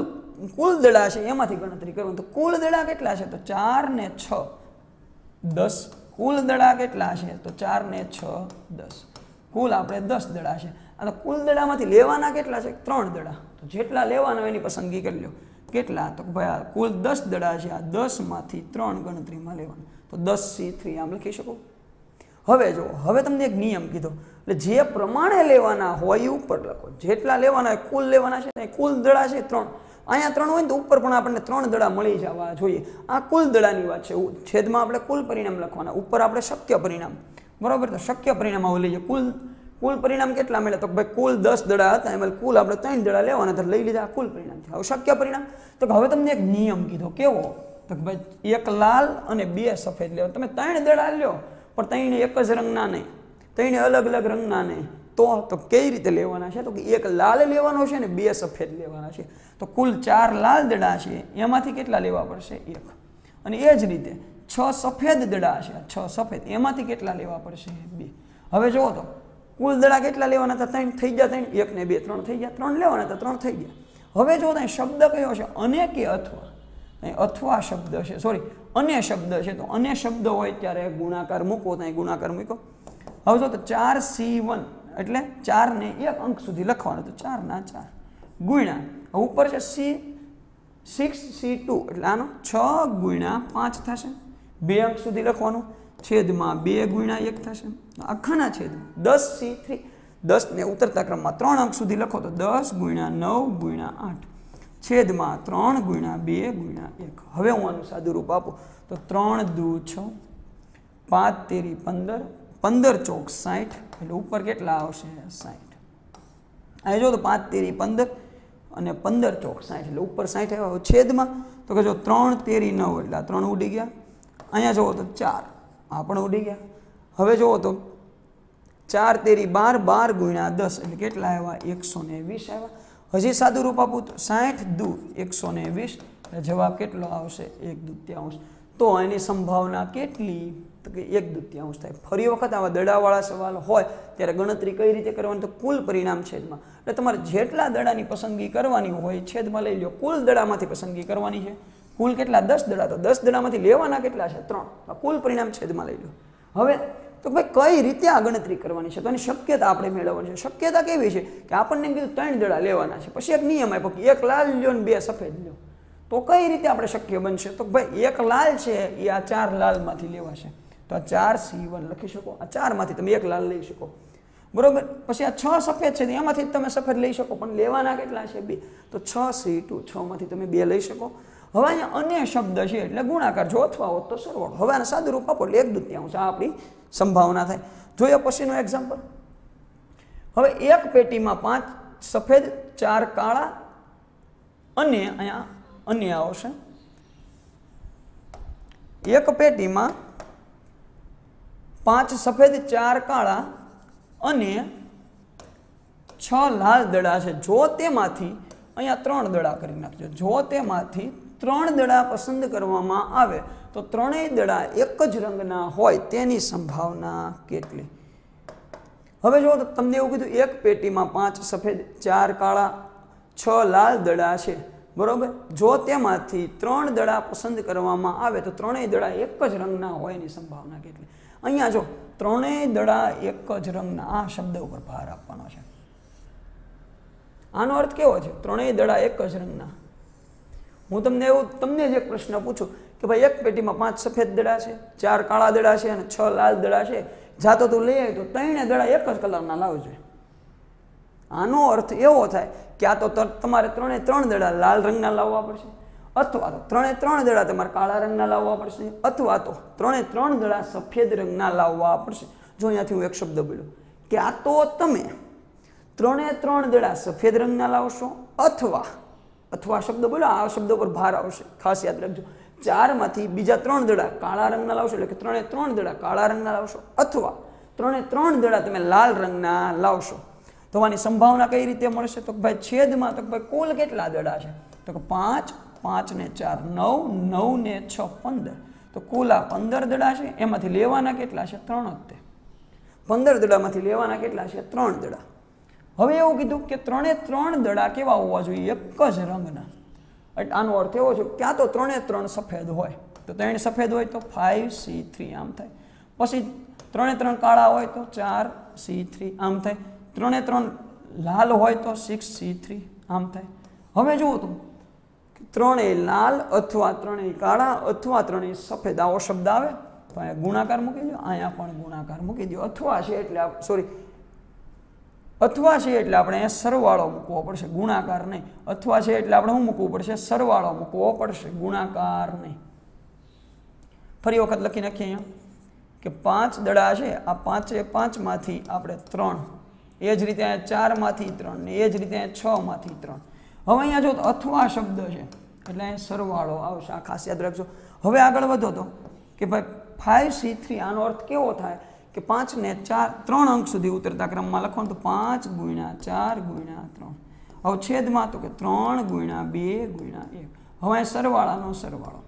કુલ દડા છે એમાંથી ગણતરી કરવાની તો કુલ દડા કેટલા છે તો ચાર ને છ દસ કુલ દડા કેટલા છે તો ચાર ને છ દસ કુલ આપણે દસ દડા છે અને કુલ દડામાંથી લેવાના કેટલા છે ત્રણ દડા તો જેટલા લેવાના એની પસંદગી કરી લો કેટલા તો ભાઈ આ કુલ દસ દડા છે આ દસમાંથી ત્રણ ગણતરીમાં લેવાના તો દસ સી થ્રી આમ લખી શકો હવે જો હવે તમને એક નિયમ કીધો એટલે જે પ્રમાણે લેવાના હોય એ ઉપર લખો જેટલા લેવાના હોય કુલ લેવાના છે ને કુલ દડા છે ત્રણ અહીંયા ત્રણ હોય ને તો ઉપર પણ આપણને ત્રણ દડા મળી જવા જોઈએ આ કુલ દડાની વાત છે છેદમાં આપણે કુલ પરિણામ લખવાના ઉપર આપણે શક્ય પરિણામ બરાબર તો શક્ય પરિણામ આવું લઈએ કુલ કુલ પરિણામ કેટલા મળ્યા તો ભાઈ કુલ દસ દડા હતા એમાં કુલ આપણે ત્રણ દડા લેવાના તો લઈ લીધા કુલ પરિણામ છે શક્ય પરિણામ તો હવે તમને એક નિયમ કીધો કેવો તો ભાઈ એક લાલ અને બે સફેદ લેવા તમે ત્રણ દડા લ્યો પણ ત્રણે એક જ રંગના નહીં ત્રણે અલગ અલગ રંગના નહીં તો તો કઈ રીતે લેવાના છે તો કે એક લાલ લેવાનો છે ને બે સફેદ લેવાના છે તો કુલ ચાર લાલ દડા છે એમાંથી કેટલા લેવા પડશે એક અને એ જ રીતે છ સફેદ દડા છે છ સફેદ એમાંથી કેટલા લેવા પડશે બે હવે જુઓ તો કુલ દડા કેટલા લેવાના હતા ત્રણ થઈ ગયા ત્રણ એક ને બે ત્રણ થઈ ગયા ત્રણ લેવાના હતા ત્રણ થઈ ગયા હવે જો ત્યાં શબ્દ કયો છે અનેકે અથવા અથવા શબ્દ છે સોરી અને શબ્દ છે તો અને શબ્દ હોય ત્યારે ગુણાકાર મૂકો ત્યાં ગુણાકાર મૂકો હવે જો તો ચાર સી વન એટલે ચારને એક અંક સુધી લખવાનો તો ચારના ચાર ગુણ્યા ઉપર છે સી સિક્સ સી ટુ એટલે આનો છ ગુણ્યા પાંચ થશે બે અંક સુધી લખવાનું છેદમાં બે ગુણ્યા એક થશે આખાના છેદમાં દસ સી થ્રી દસને ઉતરતા ક્રમમાં ત્રણ અંક સુધી લખો તો દસ ગુણ્યા નવ ગુણ્યા આઠ છેદમાં ત્રણ ગુણ્યા બે ગુણ્યા એક હવે હું આનું સાદું રૂપ આપું તો ત્રણ દુ છ પાંચ તેરી પંદર પંદર ચોક સાઠ એટલે ઉપર કેટલા આવશે સાઠ અહીં જો તો પાંચ તેરી પંદર અને પંદર ચોક સાઠ એટલે ઉપર સાઠ આવ્યા છેદમાં તો કે જો ત્રણ તેરી નવ એટલે આ ત્રણ ઉડી ગયા અહીંયા જુઓ તો ચાર આ પણ ઉડી ગયા હવે જુઓ તો ચાર તેરી બાર બાર ગુણ્યા દસ એટલે કેટલા આવ્યા એકસો ને વીસ આવ્યા હજી સાદું રૂપ આપું તો સાઠ દુ એકસો ને વીસ જવાબ કેટલો આવશે એક દુત્યાંશ તો એની સંભાવના કેટલી તો કે એક દુત્યાંશ થાય ફરી વખત આવા દડાવાળા સવાલ હોય ત્યારે ગણતરી કઈ રીતે કરવાની તો કુલ પરિણામ છેદમાં એટલે તમારે જેટલા દડાની પસંદગી કરવાની હોય છેદમાં લઈ લો કુલ દડામાંથી પસંદગી કરવાની છે કુલ કેટલા દસ દડા તો દસ દડામાંથી લેવાના કેટલા છે ત્રણ કુલ પરિણામ છેદમાં લઈ લો હવે તો ભાઈ કઈ રીતે આ ગણતરી કરવાની છે તો એની શક્યતા આપણે મેળવવાની છે શક્યતા કેવી છે કે આપણને એમ કીધું ત્રણ દડા લેવાના છે પછી એક નિયમ આપ્યો કે એક લાલ લ્યો ને બે સફેદ લ્યો તો કઈ રીતે આપણે શક્ય બનશે તો ભાઈ એક લાલ છે એ આ ચાર લાલમાંથી લેવાશે તો આ ચાર સી વન લખી શકો આ ચારમાંથી તમે એક લાલ લઈ શકો બરોબર પછી આ છ સફેદ છે એમાંથી તમે સફેદ લઈ શકો પણ લેવાના કેટલા છે બે તો છ સી ટુ છમાંથી તમે બે લઈ શકો હવે અહીંયા અન્ય શબ્દ છે એટલે ગુણાકાર જો અથવા હોત તો સરવાળો હવે આને સાદું રૂપ આપો એટલે એક દૂત ત્યાં આવશે આ આપણી સંભાવના થાય જોયા પછીનો એક્ઝામ્પલ હવે એક પેટીમાં પાંચ સફેદ ચાર કાળા અને અહીંયા અન્ય આવશે એક પેટીમાં પાંચ સફેદ ચાર કાળા અને છ લાલ દડા છે જો તેમાંથી અહીંયા ત્રણ દડા કરી નાખજો જો તેમાંથી ત્રણ દડા પસંદ કરવામાં આવે તો ત્રણેય દડા એક જ રંગના હોય તેની સંભાવના કેટલી હવે જો તમને એવું કીધું એક પેટીમાં પાંચ સફેદ ચાર કાળા છ લાલ દડા છે બરાબર જો તેમાંથી ત્રણ દડા પસંદ કરવામાં આવે તો ત્રણેય દડા એક જ રંગના હોય એની સંભાવના કેટલી અહીંયા જો ત્રણેય દડા એક જ રંગના આ શબ્દ ઉપર ભાર આપવાનો છે આનો અર્થ કેવો છે ત્રણેય દડા એક જ રંગના હું તમને એવું તમને જ એક પ્રશ્ન પૂછું કે ભાઈ એક પેટીમાં પાંચ સફેદ દડા છે ચાર કાળા દડા છે અને છ લાલ દડા છે જાતો તું લઈ આવી તો ત્રણે દડા એક જ કલરના લાવજે આનો અર્થ એવો થાય કે આ તો તમારે ત્રણે ત્રણ દડા લાલ રંગના લાવવા પડશે અથવા તો ત્રણે ત્રણ દડા તમારે કાળા રંગના લાવવા પડશે અથવા તો ત્રણે ત્રણ દડા સફેદ રંગના લાવવા પડશે જો અહીંયાથી હું એક શબ્દ બોલ્યો કે આ તો તમે ત્રણે ત્રણ દડા સફેદ રંગના લાવશો અથવા અથવા આ શબ્દ બોલો આ શબ્દ પર ભાર આવશે ખાસ યાદ રાખજો ચારમાંથી બીજા ત્રણ દડા કાળા રંગના લાવશો એટલે કે ત્રણે ત્રણ દડા કાળા રંગના લાવશો અથવા ત્રણે ત્રણ દડા તમે લાલ રંગના લાવશો થવાની સંભાવના કઈ રીતે મળશે તો ભાઈ છેદમાં તો ભાઈ કુલ કેટલા દડા છે તો કે પાંચ પાંચ ને ચાર નવ નવ ને છ પંદર તો કુલ આ પંદર દડા છે એમાંથી લેવાના કેટલા છે ત્રણ વખતે પંદર દડામાંથી લેવાના કેટલા છે ત્રણ દડા હવે એવું કીધું કે ત્રણે ત્રણ દડા કેવા હોવા જોઈએ એક જ રંગના એટલે આનો અર્થ એવો છે ક્યાં તો ત્રણે ત્રણ સફેદ હોય તો ત્રણ સફેદ હોય તો ફાઇવ સી થ્રી આમ થાય પછી ત્રણે ત્રણ કાળા હોય તો ચાર સી થ્રી આમ થાય ત્રણે ત્રણ લાલ હોય તો સિક્સ સી થ્રી આમ થાય હવે જુઓ તો ત્રણે લાલ અથવા ત્રણેય કાળા અથવા ત્રણેય સફેદ આવો શબ્દ આવે તો અહીંયા ગુણાકાર મૂકી દો અહીંયા પણ ગુણાકાર મૂકી દો અથવા છે એટલે સોરી અથવા છે એટલે આપણે સરવાળો મૂકવો પડશે ગુણાકાર નહીં અથવા છે એટલે આપણે શું મૂકવું પડશે સરવાળો મૂકવો પડશે ગુણાકાર નહીં ફરી વખત લખી નાખીએ અહીંયા કે પાંચ દડા છે આ પાંચે પાંચમાંથી આપણે ત્રણ એ જ રીતે અહીંયા ચારમાંથી ત્રણ ને એ જ રીતે અહીંયા છમાંથી ત્રણ હવે અહીંયા જો અથવા શબ્દ છે એટલે અહીંયા સરવાળો આવશે આ ખાસ યાદ રાખજો હવે આગળ વધો તો કે ભાઈ ફાઇવ સી થ્રી આનો અર્થ કેવો થાય કે પાંચને ચાર ત્રણ અંક સુધી ઉતરતા ક્રમમાં લખો તો પાંચ ગુણ્યા ચાર ગુણ્યા ત્રણ હવે છેદમાં તો કે ત્રણ ગુણ્યા બે ગુણ્યા એક હવે સરવાળાનો સરવાળો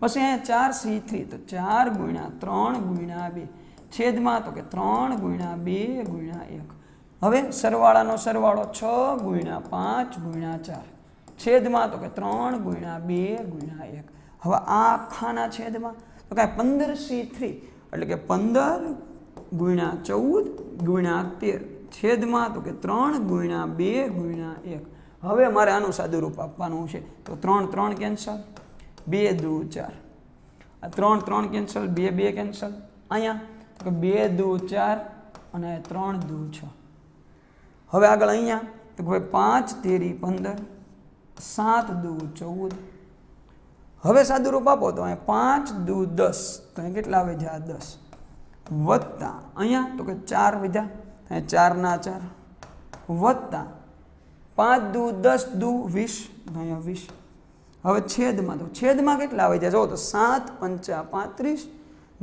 પછી અહીંયા ચાર સી થ્રી તો ચાર ગુણ્યા ત્રણ ગુણ્યા બે છેદમાં તો કે ત્રણ ગુણ્યા બે ગુણ્યા એક હવે સરવાળાનો સરવાળો છ ગુણ્યા પાંચ ગુણ્યા ચાર છેદમાં તો કે ત્રણ ગુણ્યા બે ગુણ્યા એક હવે આ આખાના છેદમાં તો કાંઈ પંદર સી થ્રી એટલે કે પંદર ગુણ્યા ચૌદ ગુણ્યા તેર છેદમાં તો કે ત્રણ ગુણ્યા બે ગુણ્યા એક હવે મારે આનું સાદું રૂપ આપવાનું છે તો ત્રણ ત્રણ કેન્સલ બે દુ ચાર આ ત્રણ ત્રણ કેન્સલ બે બે કેન્સલ અહીંયા તો બે દુ ચાર અને ત્રણ દુ છ હવે આગળ અહીંયા તો ભાઈ પાંચ તેરી પંદર સાત દુ ચૌદ હવે સાદું રૂપ આપો તો અહીંયા પાંચ દુ દસ તો અહીંયા કેટલા આવે જા દસ વત્તા અહીંયા તો કે ચાર વિધા ચારના ચાર વત્તા પાંચ દુ દસ દુ વીસ અહીંયા વીસ હવે છેદમાં તો છેદમાં કેટલા આવી જાય તો સાત પંચા પાંત્રીસ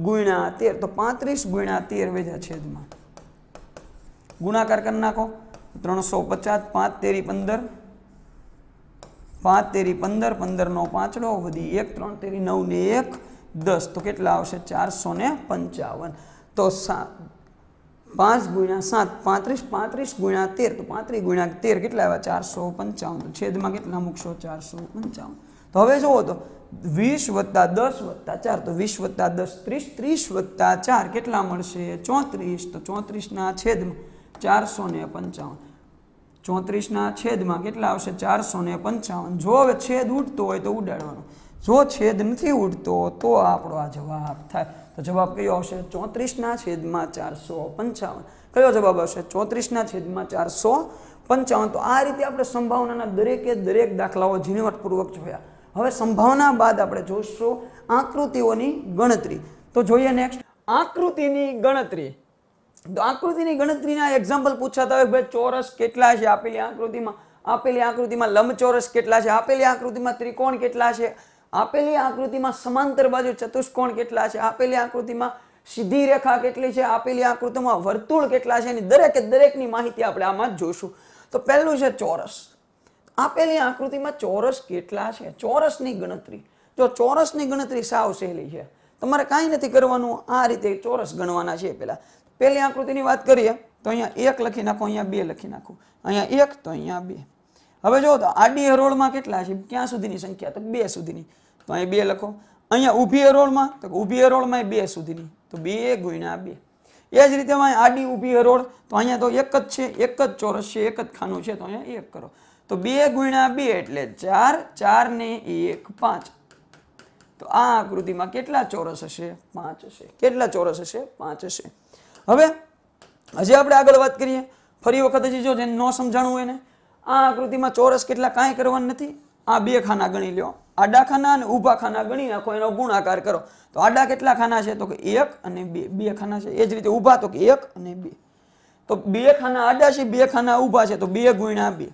ગુણ્યા તેર તો પાંત્રીસ ગુણ્યા તેર વેજા છેદમાં ગુણાકાર કરી નાખો ત્રણસો પચાસ પાંચ તેરી પંદર પાંચ તેરી પંદર પંદરનો પાંચડો વધી એક ત્રણ તેરી નવ ને એક દસ તો કેટલા આવશે ચારસો ને પંચાવન તો સાત પાંચ ગુણ્યા સાત પાંત્રીસ પાંત્રીસ ગુણ્યા તેર તો પાંત્રીસ ગુણ્યા તેર કેટલા આવ્યા ચારસો પંચાવન તો છેદમાં કેટલા મૂકશો ચારસો પંચાવન તો હવે જુઓ તો વીસ વત્તા દસ વત્તા ચાર તો વીસ વત્તા દસ ત્રીસ ત્રીસ વત્તા ચાર કેટલા મળશે ચોત્રીસ તો ચોત્રીસના છેદમાં ચારસો ને પંચાવન ચોત્રીસના છેદમાં કેટલા આવશે ચારસો ને પંચાવન જો હવે છેદ ઉડતો હોય તો ઉડાડવાનો જો છેદ નથી ઉડતો તો આપણો આ જવાબ થાય તો જવાબ કયો આવશે ચોત્રીસના છેદમાં ચારસો પંચાવન કયો જવાબ આવશે ચોત્રીસના છેદમાં ચારસો પંચાવન તો આ રીતે આપણે સંભાવનાના દરેકે દરેક દાખલાઓ ઝીણવટપૂર્વક જોયા હવે સંભાવના બાદ આપણે જોઈશું આકૃતિઓની ગણતરી તો જોઈએ નેક્સ્ટ આકૃતિની ગણતરી તો આકૃતિની ગણતરીના એક્ઝામ્પલ પૂછાતા હોય ભાઈ ચોરસ કેટલા છે આપેલી આકૃતિમાં આપેલી આકૃતિમાં લંબચોરસ કેટલા છે આપેલી આકૃતિમાં ત્રિકોણ કેટલા છે આપેલી આકૃતિમાં સમાંતર બાજુ ચતુષ્કોણ કેટલા છે આપેલી આકૃતિમાં સીધી રેખા કેટલી છે આપેલી આકૃતિમાં વર્તુળ કેટલા છે એની દરેકે દરેકની માહિતી આપણે આમાં જોશું તો પહેલું છે ચોરસ આપેલી આકૃતિમાં ચોરસ કેટલા છે ચોરસની ગણતરી જો ચોરસની ગણતરી સાવ સહેલી છે તમારે કાંઈ નથી કરવાનું આ રીતે ચોરસ ગણવાના છે પહેલાં પહેલી આકૃતિની વાત કરીએ તો અહીંયા એક લખી નાખો અહીંયા બે લખી નાખો અહીંયા એક તો અહીંયા બે હવે જો તો આડી હરોળમાં કેટલા છે ક્યાં સુધીની સંખ્યા તો બે સુધીની તો અહીં બે લખો અહીંયા ઊભી હરોળમાં તો ઊભી હરોળમાં બે સુધીની તો બે ગુણ્યા બે એ જ રીતે આડી ઊભી હરોળ તો અહીંયા તો એક જ છે એક જ ચોરસ છે એક જ ખાનું છે તો અહીંયા એક કરો તો બે ગુણ્યા બે એટલે ચાર ચાર ને એક પાંચ તો આ આકૃતિમાં કેટલા ચોરસ હશે પાંચ હશે કેટલા ચોરસ હશે પાંચ હશે હવે હજી આપણે આગળ વાત કરીએ ફરી વખત હજી જો જેને ન સમજાણું હોય ને આ આકૃતિમાં ચોરસ કેટલા કાંઈ કરવાનું નથી આ બે ખાના ગણી લ્યો આડા ખાના અને ઊભા ખાના ગણી નાખો એનો ગુણાકાર કરો તો આડા કેટલા ખાના છે તો કે એક અને બે બે ખાના છે એ જ રીતે ઊભા તો કે એક અને બે તો બે ખાના આડા છે બે ખાના ઊભા છે તો બે ગુણ્યા બે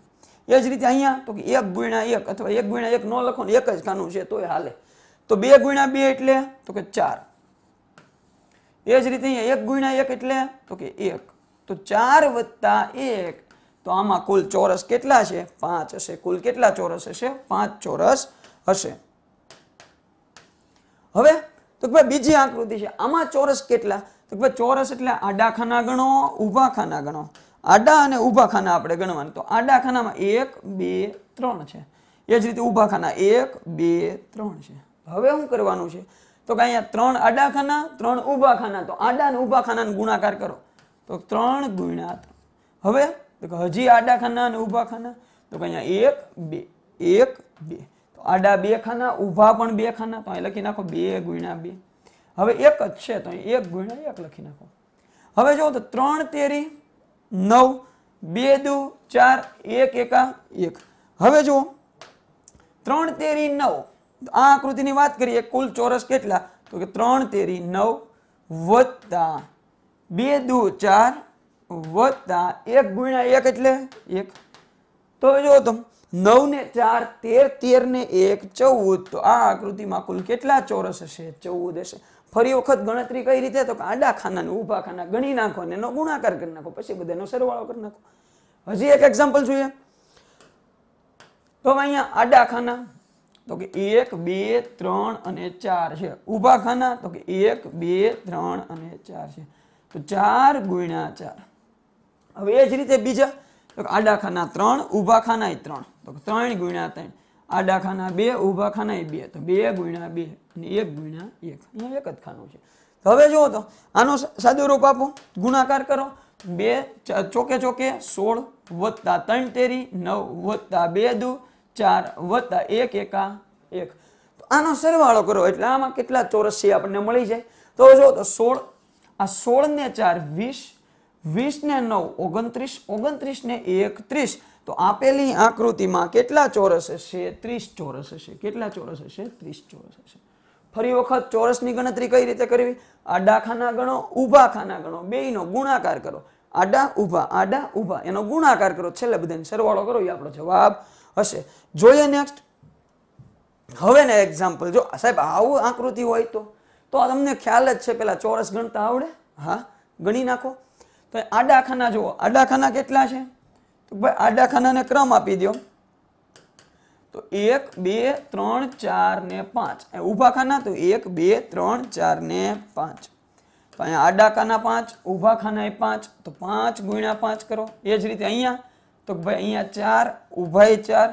એ જ રીતે અહીંયા તો કે એક ગુણ્યા એક અથવા એક ગુણ્યા એક ન લખો ને એક જ ખાનું છે તોય એ હાલે તો બે ગુણ્યા બે એટલે તો કે ચાર એ જ રીતે અહીંયા એક ગુણ્યા એક એટલે તો કે એક તો ચાર વત્તા એક તો આમાં કુલ ચોરસ કેટલા છે પાંચ હશે કુલ કેટલા ચોરસ હશે પાંચ ચોરસ હશે હવે તો ભાઈ બીજી આકૃતિ છે આમાં ચોરસ કેટલા તો ભાઈ ચોરસ એટલે આડા ખાના ગણો ઊભા ખાના ગણો આડા અને ઊભા ખાના આપણે ગણવાનું તો આડા ખાનામાં એક બે ત્રણ છે એ જ રીતે ઊભા ખાના એક બે ત્રણ છે હવે શું કરવાનું છે તો કે અહીંયા ત્રણ આડા ખાના ત્રણ ઊભા ખાના તો આડા અને ઊભા ખાનાનો ગુણાકાર કરો તો ત્રણ ગુણ્યા હવે તો કે હજી આડા ખાના અને ઊભા ખાના તો કે અહીંયા એક બે એક બે તો આડા બે ખાના ઊભા પણ બે ખાના તો અહીં લખી નાખો બે ગુણ્યા બે હવે એક જ છે તો અહીં એક ગુણ્યા એક લખી નાખો હવે જો તો ત્રણ તેરી નવ બે દુ ચાર એક એકા એક હવે જુઓ ત્રણ તેરી નવ આ આકૃતિની વાત કરીએ કુલ ચોરસ કેટલા તો કે ત્રણ તેરી નવ વત્તા બે દુ ચાર વત્તા એક ગુણ્યા એક એટલે એક તો જો તમે નવ ને ચાર તેર તેર ને એક ચૌદ તો આ આકૃતિમાં કુલ કેટલા ચોરસ હશે ચૌદ હશે ફરી વખત ગણતરી કઈ રીતે તો આડા ખાના ઉભા ખાના ગણી નાખો અને એનો ગુણાકાર કરી નાખો પછી બધાનો સરવાળો કરી નાખો હજી એક એક્ઝામ્પલ જોઈએ તો અહીંયા આડા ખાના તો કે એક બે ત્રણ અને ચાર છે ઊભા ખાના તો કે એક બે ત્રણ અને ચાર છે તો ચાર ગુણ્યા ચાર હવે એ જ રીતે બીજા તો આડા ખાના ત્રણ ઊભા ખાના ત્રણ તો ત્રણ ગુણ્યા ત્રણ આડા ખાના બે ઊભા ખાના બે તો બે ગુણ્યા બે અને એક ગુણ્યા એક અહીંયા એક જ ખાનું છે તો હવે જુઓ તો આનો સાદું રૂપ આપો ગુણાકાર કરો બે ચોકે ચોકે સોળ વત્તા ત્રણ તેરી નવ વત્તા બે દુ ચાર વત્તા એક એકા એક તો આનો સરવાળો કરો એટલે આમાં કેટલા ચોરસી આપણને મળી જાય તો જુઓ તો સોળ આ સોળ ને ચાર વીસ વીસને નવ ઓગણત્રીસ ઓગણત્રીસને એકત્રીસ તો આપેલી આકૃતિમાં કેટલા ચોરસ હશે ત્રીસ ચોરસ હશે કેટલા ચોરસ હશે ત્રીસ ચોરસ હશે ફરી વખત ચોરસની ગણતરી કઈ રીતે કરવી આડા ખાના ગણો ઊભા ખાના ગણો બેયનો ગુણાકાર કરો આડા ઊભા આડા ઊભા એનો ગુણાકાર કરો છેલ્લે બધાને સરવાળો કરો એ આપણો જવાબ હશે જોઈએ નેક્સ્ટ હવે ને એક્ઝામ્પલ જો સાહેબ આવું આકૃતિ હોય તો તો તમને ખ્યાલ જ છે પેલા ચોરસ ગણતા આવડે હા ગણી નાખો તો આડા ખાના જુઓ આડા ખાના કેટલા છે તો ભાઈ આડા ખાનાને ક્રમ આપી દો તો એક બે ત્રણ ચાર ને પાંચ ઊભા ખાના તો એક બે ત્રણ ચાર ને પાંચ તો અહીંયા આડા ખાના પાંચ ઊભા ખાના એ પાંચ તો પાંચ ગુણ્યા પાંચ કરો એ જ રીતે અહીંયા તો ભાઈ અહીંયા ચાર ઊભાય ચાર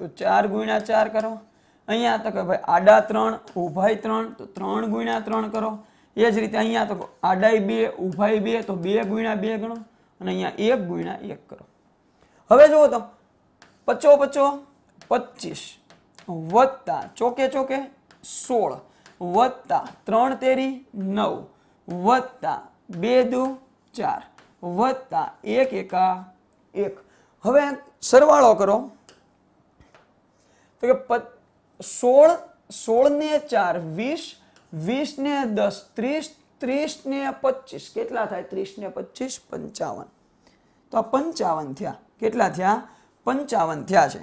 તો ચાર ગુણ્યા ચાર કરો અહીંયા તો કે ભાઈ આડા ત્રણ ઊભાય ત્રણ તો ત્રણ ગુણ્યા ત્રણ કરો એ જ રીતે અહીંયા તો આડાઈ બે ઉભાઈ બે તો બે ગુણ્યા બે ગણો અને અહીંયા એક ગુણ્યા એક કરો હવે જુઓ તો પચો પચો પચીસ વત્તા ચોકે ચોકે સોળ વત્તા ત્રણ તેરી નવ વત્તા બે દુ ચાર વત્તા એક એકા એક હવે સરવાળો કરો તો કે સોળ સોળ ને ચાર વીસ વીસ ને દસ ત્રીસ ત્રીસ ને પચીસ કેટલા થાય ત્રીસ ને પચીસ પંચાવન તો આ પંચાવન થયા કેટલા થયા પંચાવન થયા છે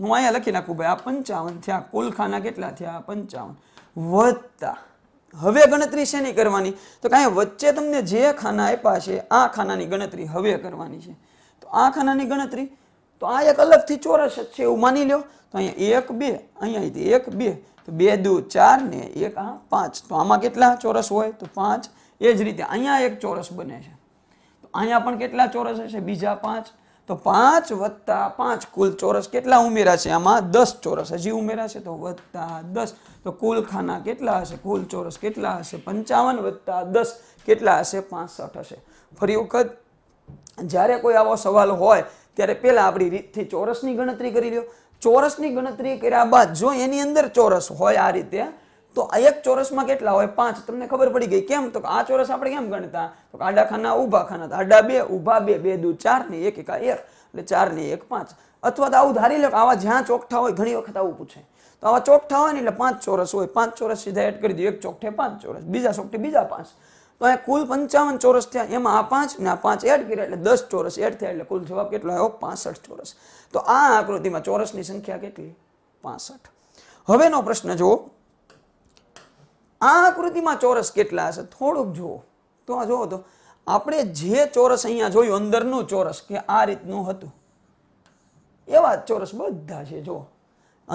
હું અહીંયા લખી નાખું ભાઈ આ પંચાવન થયા કુલ ખાના કેટલા થયા પંચાવન વધતા હવે ગણતરી શેની કરવાની તો કાંઈ વચ્ચે તમને જે ખાના આપ્યા છે આ ખાનાની ગણતરી હવે કરવાની છે તો આ ખાનાની ગણતરી તો આ એક અલગથી ચોરસ છે એવું માની લો તો અહીંયા એક બે અહીંયાથી એક બે તો બે દુ ચાર ને એક આ પાંચ તો આમાં કેટલા ચોરસ હોય તો પાંચ એ જ રીતે અહીંયા એક ચોરસ બને છે તો અહીંયા પણ કેટલા ચોરસ હશે બીજા પાંચ તો પાંચ વત્તા પાંચ કુલ ચોરસ કેટલા ઉમેરા છે આમાં દસ ચોરસ હજી ઉમેરા છે તો વત્તા દસ તો કુલ ખાના કેટલા હશે કુલ ચોરસ કેટલા હશે પંચાવન વત્તા દસ કેટલા હશે પાંસઠ હશે ફરી વખત જ્યારે કોઈ આવો સવાલ હોય ત્યારે પહેલાં આપણી રીતથી ચોરસની ગણતરી કરી લો ચોરસની ગણતરી કર્યા બાદ જો એની અંદર ચોરસ હોય આ રીતે તો એક ચોરસમાં કેટલા હોય પાંચ તમને ખબર પડી ગઈ કેમ તો આ ચોરસ આપણે કેમ ગણતા તો આડા ખાના ઊભા ખાના આડા બે ઊભા બે બે દૂ ચાર ને એક એકા એક એટલે ચાર ને એક પાંચ અથવા તો આવું ધારી લો આવા જ્યાં ચોકઠા હોય ઘણી વખત આવું પૂછે તો આવા ચોકઠા હોય ને એટલે પાંચ ચોરસ હોય પાંચ ચોરસ સીધા એડ કરી દો એક ચોકઠે પાંચ ચોરસ બીજા ચોકઠે બીજા પાંચ તો અહીંયા કુલ પંચાવન ચોરસ થયા એમાં આ પાંચ ને આ પાંચ એડ કર્યા એટલે દસ ચોરસ એડ થયા એટલે કુલ જવાબ કેટલો આવ્યો પાસઠ ચોરસ તો આ આકૃતિમાં ચોરસની સંખ્યા કેટલી પાસઠ હવેનો પ્રશ્ન જુઓ આ આકૃતિમાં ચોરસ કેટલા હશે થોડુંક જુઓ તો આ જુઓ તો આપણે જે ચોરસ અહીંયા જોયું અંદરનું ચોરસ કે આ રીતનું હતું એવા ચોરસ બધા છે જુઓ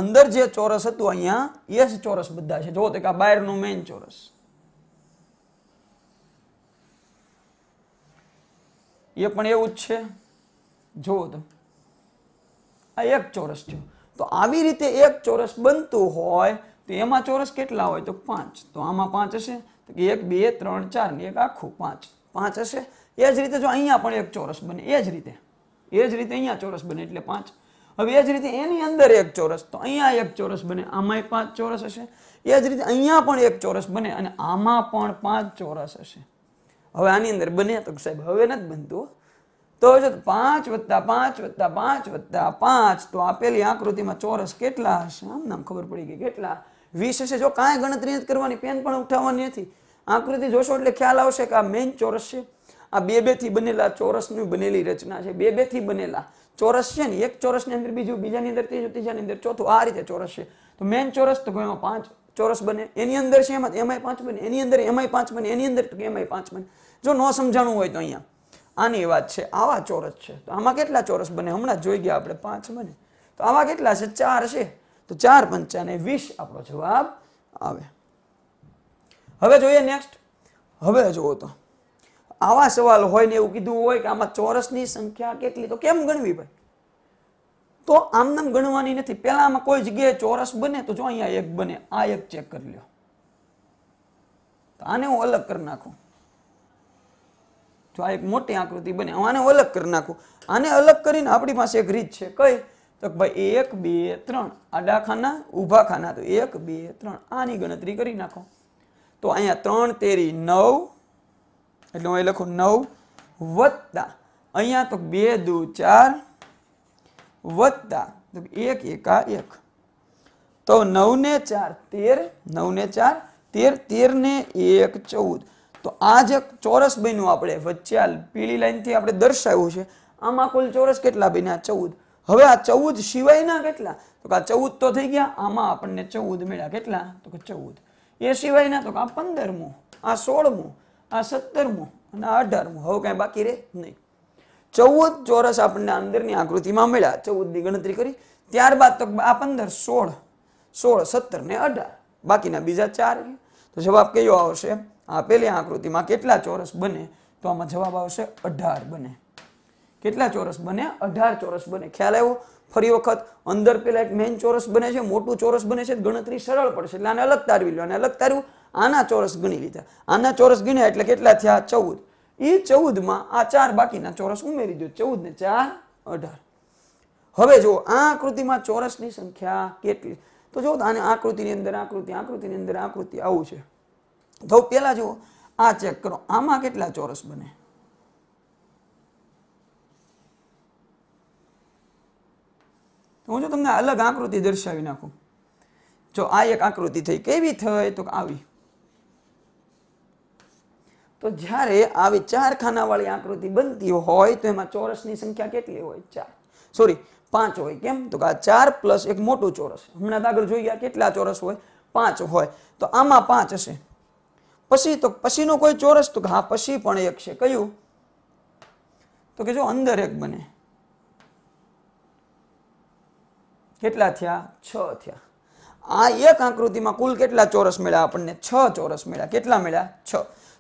અંદર જે ચોરસ હતું અહીંયા એ જ ચોરસ બધા છે જુઓ તો કે આ બહારનું મેઇન ચોરસ એ પણ એવું જ છે જુઓ તો આ એક ચોરસ થયો તો આવી રીતે એક ચોરસ બનતું હોય તો એમાં ચોરસ કેટલા હોય તો પાંચ તો આમાં પાંચ હશે તો કે એક બે ત્રણ ચાર ને એક આખું પાંચ પાંચ હશે એ જ રીતે જો અહીંયા પણ એક ચોરસ બને એ જ રીતે એ જ રીતે અહીંયા ચોરસ બને એટલે પાંચ હવે એ જ રીતે એની અંદર એક ચોરસ તો અહીંયા એક ચોરસ બને આમાંય પાંચ ચોરસ હશે એ જ રીતે અહીંયા પણ એક ચોરસ બને અને આમાં પણ પાંચ ચોરસ હશે હવે આની અંદર બને તો સાહેબ હવે નથી બનતું તો જો પાંચ વત્તા પાંચ વત્તા પાંચ વત્તા પાંચ તો આપેલી આકૃતિમાં ચોરસ કેટલા હશે આમ નામ ખબર પડી ગઈ કેટલા વીસ હશે જો કાંઈ ગણતરી નથી કરવાની પેન પણ ઉઠાવવાની નથી આકૃતિ જોશો એટલે ખ્યાલ આવશે કે આ મેઇન ચોરસ છે આ બે બેથી બનેલા ચોરસની બનેલી રચના છે બે બેથી બનેલા ચોરસ છે ને એક ચોરસની અંદર બીજું બીજાની અંદર ત્રીજું ત્રીજાની અંદર ચોથું આ રીતે ચોરસ છે તો મેઇન ચોરસ તો એમાં પાંચ ચોરસ બને એની અંદર છે એમાં એમાંય પાંચ બને એની અંદર એમાંય પાંચ બને એની અંદર એમાંય પાંચ બને જો ન સમજાણું હોય તો અહીંયા આની વાત છે આવા ચોરસ છે તો આમાં કેટલા ચોરસ બને હમણાં જોઈ ગયા આપણે પાંચ બને તો આવા કેટલા છે ચાર છે તો ચાર પંચાને વીસ આપણો જવાબ આવે હવે જોઈએ નેક્સ્ટ હવે જુઓ તો આવા સવાલ હોય ને એવું કીધું હોય કે આમાં ચોરસની સંખ્યા કેટલી તો કેમ ગણવી ભાઈ તો આમનામ ગણવાની નથી પહેલા આમાં કોઈ જગ્યાએ ચોરસ બને તો જો અહીંયા એક બને આ એક ચેક કરી લો તો આને હું અલગ કરી નાખું જો આ એક મોટી આકૃતિ બને આને અલગ કરી નાખું આને અલગ કરીને આપણી પાસે એક રીત છે કઈ તો ભાઈ એક બે ત્રણ આડા ખાના ઊભા ખાના તો એક બે ત્રણ આની ગણતરી કરી નાખો તો અહીંયા ત્રણ તેરી નવ એટલે હું એ લખું નવ વત્તા અહીંયા તો બે દુ ચાર વત્તા તો એક એકા એક તો નવ ને ચાર તેર નવ ને ચાર તેર તેર ને એક ચૌદ તો આ જે ચોરસ બન્યું આપણે વચ્ચે પીળી લાઇનથી આપણે દર્શાવ્યું છે આમાં કુલ ચોરસ કેટલા બન્યા ચૌદ હવે આ ચૌદ સિવાયના કેટલા તો કે આ ચૌદ તો થઈ ગયા આમાં આપણને ચૌદ મળ્યા કેટલા તો કે ચૌદ એ સિવાયના તો કે આ પંદરમું આ સોળમું આ સત્તરમું અને આ અઢારમું હવે કાંઈ બાકી રહે નહીં ચૌદ ચોરસ આપણને અંદરની આકૃતિમાં મળ્યા ચૌદની ગણતરી કરી ત્યારબાદ તો આ પંદર સોળ સોળ સત્તર ને અઢાર બાકીના બીજા ચાર તો જવાબ કયો આવશે આપેલી આકૃતિમાં કેટલા ચોરસ બને તો આમાં જવાબ આવશે અઢાર બને કેટલા ચોરસ બને અઢાર ચોરસ બને ખ્યાલ આવ્યો ફરી વખત અંદર પેલા એક મેઇન ચોરસ બને છે મોટું ચોરસ બને છે ગણતરી સરળ પડશે એટલે આને અલગ તારવી લો અને અલગ તારવું આના ચોરસ ગણી લીધા આના ચોરસ ગણ્યા એટલે કેટલા થયા ચૌદ એ ચૌદમાં આ ચાર બાકીના ચોરસ ઉમેરી દો ચૌદ ને ચાર અઢાર હવે જો આ આકૃતિમાં ચોરસની સંખ્યા કેટલી તો જો આને આકૃતિની અંદર આકૃતિ આકૃતિની અંદર આકૃતિ આવું છે તો પહેલાં જુઓ આ ચેક કરો આમાં કેટલા ચોરસ બને હું જો તમને અલગ આકૃતિ દર્શાવી નાખું જો આ એક આકૃતિ થઈ કેવી થઈ તો આવી તો જ્યારે આવી ચાર ખાનાવાળી આકૃતિ બનતી હોય તો એમાં ચોરસની સંખ્યા કેટલી હોય ચાર સોરી પાંચ હોય કેમ તો આ ચાર પ્લસ એક મોટું ચોરસ હમણાં આગળ જોઈએ કેટલા ચોરસ હોય પાંચ હોય તો આમાં પાંચ હશે પછી તો પછીનો કોઈ ચોરસ તો હા પછી પણ એક છે કયું તો કે જો અંદર એક બને કેટલા થયા છ થયા આ એક આકૃતિમાં કુલ કેટલા ચોરસ મળ્યા આપણને છ ચોરસ મળ્યા કેટલા મળ્યા છ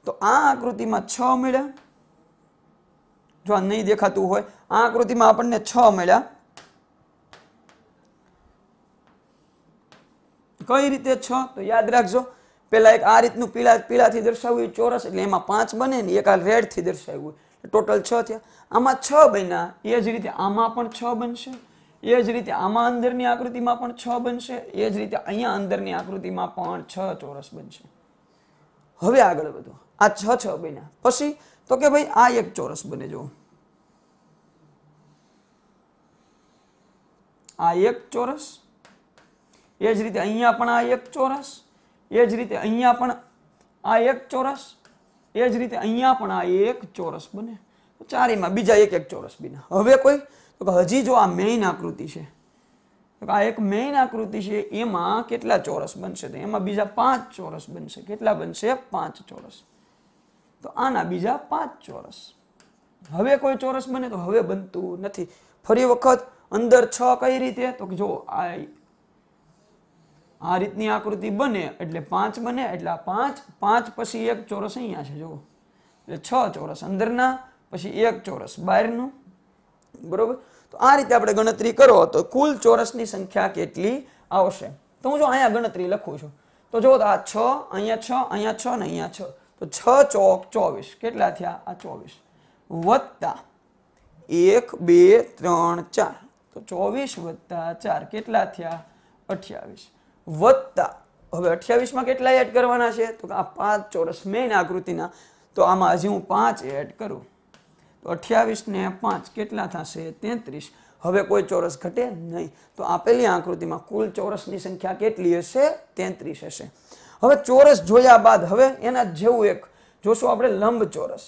તો આ આકૃતિમાં છ મળ્યા જો આ નહીં દેખાતું હોય આ આકૃતિમાં આપણને છ મળ્યા કઈ રીતે છ તો યાદ રાખજો પેલા એક આ રીતનું પીળા પીળાથી દર્શાવ્યું હોય ચોરસ એટલે એમાં પાંચ બને ને એક આ રેડથી દર્શાવ્યું હોય ટોટલ છ થયા આમાં છ બન્યા એ જ રીતે આમાં પણ છ બનશે એ જ રીતે આમાં અંદરની આકૃતિમાં પણ છ બનશે એ જ રીતે અહીંયા અંદરની આકૃતિમાં પણ છ ચોરસ બનશે હવે આગળ વધો આ છ છ બન્યા પછી તો કે ભાઈ આ એક ચોરસ બને જો આ એક ચોરસ એ જ રીતે અહીંયા પણ આ એક ચોરસ એ જ રીતે અહીંયા પણ આ એક ચોરસ એ જ રીતે અહીંયા પણ આ એક ચોરસ બને ચારેયમાં બીજા એક એક ચોરસ બને હવે કોઈ તો કે હજી જો આ મેઇન આકૃતિ છે તો આ એક મેઇન આકૃતિ છે એમાં કેટલા ચોરસ બનશે તો એમાં બીજા પાંચ ચોરસ બનશે કેટલા બનશે પાંચ ચોરસ તો આના બીજા પાંચ ચોરસ હવે કોઈ ચોરસ બને તો હવે બનતું નથી ફરી વખત અંદર છ કઈ રીતે તો જો આ આ રીતની આકૃતિ બને એટલે પાંચ બને એટલે આ પાંચ પાંચ પછી એક ચોરસ અહીંયા છે જુઓ એટલે છ ચોરસ અંદરના પછી એક ચોરસ બહારનું બરોબર તો આ રીતે આપણે ગણતરી કરો તો કુલ ચોરસની સંખ્યા કેટલી આવશે તો હું જો અહીંયા ગણતરી લખું છું તો જુઓ તો આ છ અહીંયા છ અહીંયા છ ને અહીંયા છ તો છ ચોક ચોવીસ કેટલા થયા આ ચોવીસ વત્તા એક બે ત્રણ ચાર તો ચોવીસ વત્તા ચાર કેટલા થયા અઠ્યાવીસ વત્તા હવે અઠ્યાવીસમાં કેટલા એડ કરવાના છે તો આ પાંચ ચોરસ મેઇન આકૃતિના તો આમાં હજી હું પાંચ એડ કરું તો ને પાંચ કેટલા થશે તેત્રીસ હવે કોઈ ચોરસ ઘટે નહીં તો આપેલી આકૃતિમાં કુલ ચોરસની સંખ્યા કેટલી હશે તેત્રીસ હશે હવે ચોરસ જોયા બાદ હવે એના જેવું એક જોશું આપણે લંબ ચોરસ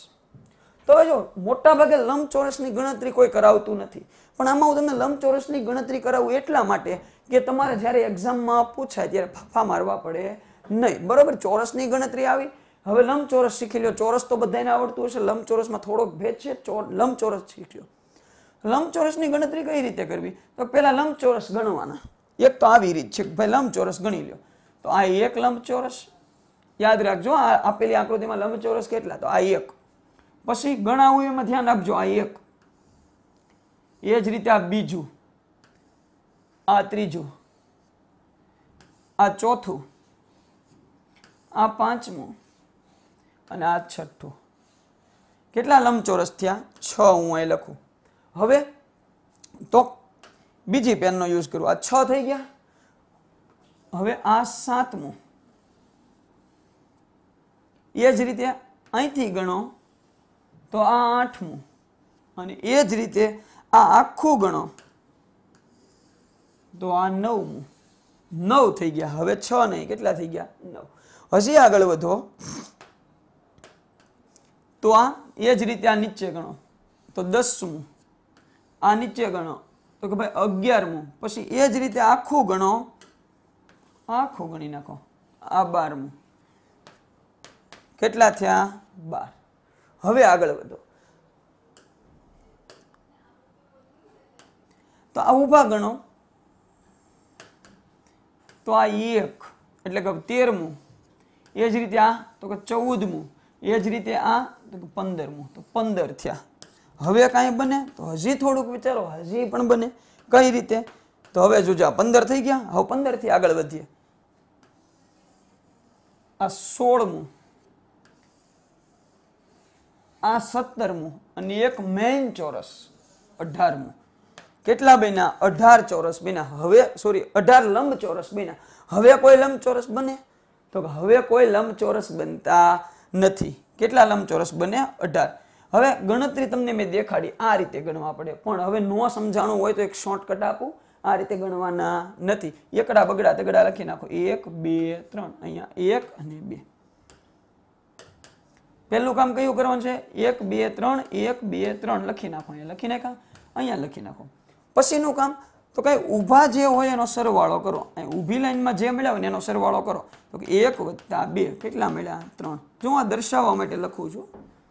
તો જો મોટા મોટાભાગે લંબચોરસની ગણતરી કોઈ કરાવતું નથી પણ આમાં હું તમને લંબ ચોરસની ગણતરી કરાવું એટલા માટે કે તમારે જ્યારે એક્ઝામમાં પૂછાય ત્યારે ફાફા મારવા પડે નહીં બરાબર ચોરસની ગણતરી આવી હવે લંબચોરસ શીખી લો ચોરસ તો બધાને આવડતું હશે લંબચોરસમાં થોડોક ભેદ છે લંબચોરસ શીખ્યો લંબચોરસની ગણતરી કઈ રીતે કરવી તો પહેલાં લંબચોરસ ગણવાના એક તો આવી રીત છે ભાઈ લંબચોરસ ગણી લો તો આ એક લંબચોરસ યાદ રાખજો આ આપેલી આકૃતિમાં લંબચોરસ કેટલા તો આ એક પછી ગણાવું એમાં ધ્યાન રાખજો આ એક એ જ રીતે આ બીજું આ ત્રીજું આ ચોથું આ પાંચમું અને આ છઠ્ઠું કેટલા લંબચોરસ થયા છ હું અહીં લખું હવે તો બીજી પેનનો યુઝ કરું આ છ થઈ ગયા હવે આ સાતમું એ જ રીતે અહીંથી ગણો તો આ આઠમું અને એ જ રીતે આ આખું ગણો તો આ નવમું નવ થઈ ગયા હવે છ નહીં કેટલા થઈ ગયા નવ હજી આગળ વધો તો આ એ જ રીતે આ નીચે ગણો તો દસમું આ નીચે ગણો તો કે ભાઈ અગિયારમું પછી એ જ રીતે આખું ગણો આખું ગણી નાખો આ બારમું કેટલા થયા બાર હવે આગળ વધો તો આ ઉભા ગણો તો આ એક એટલે કે તેરમું એ જ રીતે આ તો કે ચૌદમું એ જ રીતે આ તો કે પંદરમું તો પંદર થયા હવે કાંઈ બને તો હજી થોડુંક વિચારો હજી પણ બને કઈ રીતે તો હવે જોજો આ પંદર થઈ ગયા હવે પંદરથી આગળ વધીએ આ સોળમું આ સત્તરમું અને એક મેઇન ચોરસ અઢારમું કેટલા બન્યા અઢાર ચોરસ બન્યા હવે સોરી અઢાર લંબ ચોરસ બન્યા હવે કોઈ લંબ ચોરસ બને તો હવે કોઈ લંબ ચોરસ બનતા નથી કેટલા લંબ ચોરસ બન્યા અઢાર હવે ગણતરી તમને મેં દેખાડી આ રીતે ગણવા પડે પણ હવે ન સમજાણું હોય તો એક શોર્ટકટ આપું આ રીતે ગણવાના નથી એકડા બગડા તગડા લખી નાખો એક બે ત્રણ અહીંયા એક અને બે પહેલું કામ કયું કરવાનું છે એક બે ત્રણ એક બે ત્રણ લખી નાખો અહીંયા લખી નાખા અહીંયા લખી નાખો પછીનું કામ તો કંઈ ઊભા જે હોય એનો સરવાળો કરો અહીં ઊભી લાઇનમાં જે મળ્યા હોય એનો સરવાળો કરો તો કે એક વત્તા બે કેટલા મળ્યા ત્રણ જો આ દર્શાવવા માટે લખું છું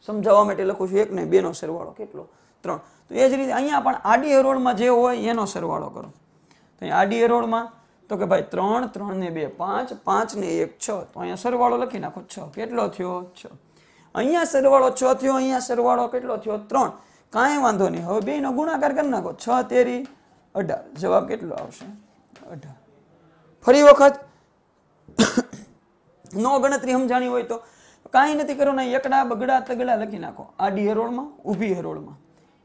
સમજાવવા માટે લખું છું એક ને બેનો સરવાળો કેટલો ત્રણ તો એ જ રીતે અહીંયા પણ આડી હરોળમાં જે હોય એનો સરવાળો કરો તો અહીં આડી હરોળમાં તો કે ભાઈ ત્રણ ત્રણ ને બે પાંચ પાંચ ને એક છ તો અહીંયા સરવાળો લખી નાખો છ કેટલો થયો છ અહીંયા સરવાળો છ થયો અહીંયા સરવાળો કેટલો થયો ત્રણ કાંઈ વાંધો નહીં હવે બેનો ગુણાકાર કરી નાખો છ તેરી અઢાર જવાબ કેટલો આવશે અઢાર ફરી વખત નો ગણતરી સમજાણી હોય તો કાંઈ નથી કરો એકડા બગડા તગડા લખી નાખો આડી હરોળમાં ઊભી હરોળમાં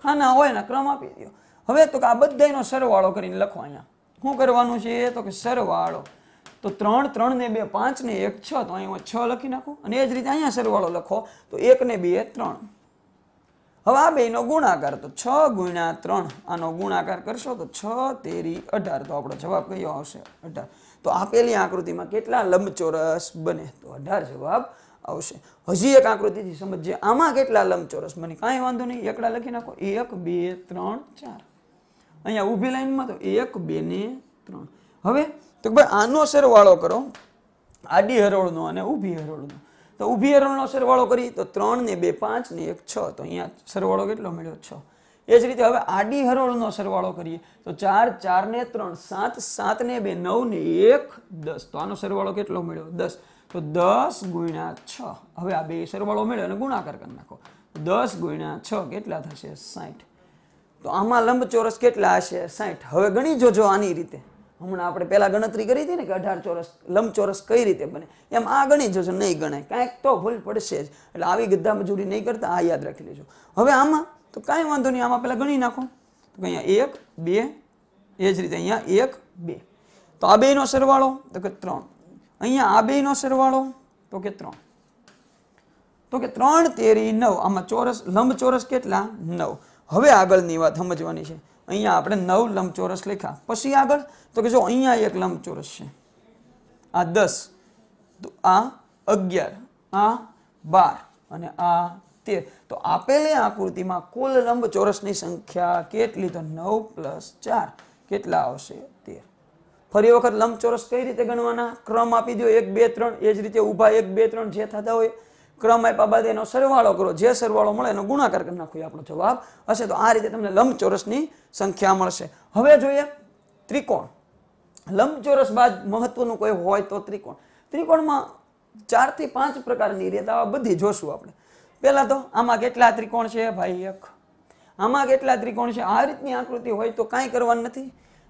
ખાના ના હોય ને ક્રમ આપી દો હવે તો કે આ બધાનો સરવાળો કરીને લખો અહીંયા શું કરવાનું છે તો કે સરવાળો તો ત્રણ ત્રણ ને બે પાંચ ને એક છ તો અહીંયા છ લખી નાખો અને એ જ રીતે અહીંયા સરવાળો લખો તો એક ને બે ત્રણ હવે આ બેનો ગુણાકાર તો છ ગુણ્યા ત્રણ આનો ગુણાકાર કરશો તો છ તેરી અઢાર તો આપણો જવાબ કયો આવશે અઢાર તો આપેલી આકૃતિમાં કેટલા લંબચોરસ બને તો અઢાર જવાબ આવશે હજી એક આકૃતિથી સમજીએ આમાં કેટલા લંબચોરસ બને કાંઈ વાંધો નહીં એકડા લખી નાખો એક બે ત્રણ ચાર અહીંયા ઊભી લાઈનમાં તો એક બે ને ત્રણ હવે તો ભાઈ આનો સરવાળો કરો આડી હરોળનો અને ઊભી હરોળનો તો ઊભી હરોળનો સરવાળો કરી તો ત્રણ ને બે પાંચ ને એક છ તો અહીંયા સરવાળો કેટલો મળ્યો છ એ જ રીતે હવે આડી હરોળનો સરવાળો કરીએ તો ચાર ચાર ને ત્રણ સાત સાત ને બે નવ ને એક દસ તો આનો સરવાળો કેટલો મળ્યો દસ તો દસ ગુણ્યા છ હવે આ બે સરવાળો મળ્યો અને ગુણાકાર કરી નાખો દસ ગુણ્યા છ કેટલા થશે સાઠ તો આમાં લંબચોરસ કેટલા હશે સાઠ હવે ગણી જોજો આની રીતે હમણાં આપણે પહેલાં ગણતરી કરી હતી ને કે અઢાર ચોરસ લંબચોરસ કઈ રીતે બને એમ આ ગણી જશો નહીં ગણાય કાંઈક તો ભૂલ પડશે જ એટલે આવી ગદ્દા મજૂરી નહીં કરતા આ યાદ રાખી લેજો હવે આમાં તો કાંઈ વાંધો નહીં આમાં પહેલાં ગણી નાખો તો અહીંયા એક બે એ જ રીતે અહીંયા એક બે તો આ બેનો સરવાળો તો કે ત્રણ અહીંયા આ બેનો સરવાળો તો કે ત્રણ તો કે ત્રણ તેરી નવ આમાં ચોરસ લંબચોરસ કેટલા નવ હવે આગળની વાત સમજવાની છે અહીંયા આપણે નવ લંબચોરસ લખ્યા પછી આગળ તો કે જો અહીંયા એક લંબચોરસ છે આ દસ તો આ અગિયાર આ બાર અને આ તેર તો આપેલી આકૃતિમાં કુલ લંબચોરસની સંખ્યા કેટલી તો નવ પ્લસ ચાર કેટલા આવશે તેર ફરી વખત લંબચોરસ કઈ રીતે ગણવાના ક્રમ આપી દો એક બે ત્રણ એ જ રીતે ઊભા એક બે ત્રણ જે થતા હોય ક્રમ આપ્યા બાદ એનો સરવાળો કરો જે સરવાળો મળે એનો ગુણાકાર કરી નાખો આપણો જવાબ હશે તો આ રીતે તમને લંબચોરસની સંખ્યા મળશે હવે જોઈએ ત્રિકોણ લંબચોરસ બાદ મહત્વનું કોઈ હોય તો ત્રિકોણ ત્રિકોણમાં ચારથી પાંચ પ્રકારની રીત બધી જોશું આપણે પહેલાં તો આમાં કેટલા ત્રિકોણ છે ભાઈ એક આમાં કેટલા ત્રિકોણ છે આ રીતની આકૃતિ હોય તો કાંઈ કરવાનું નથી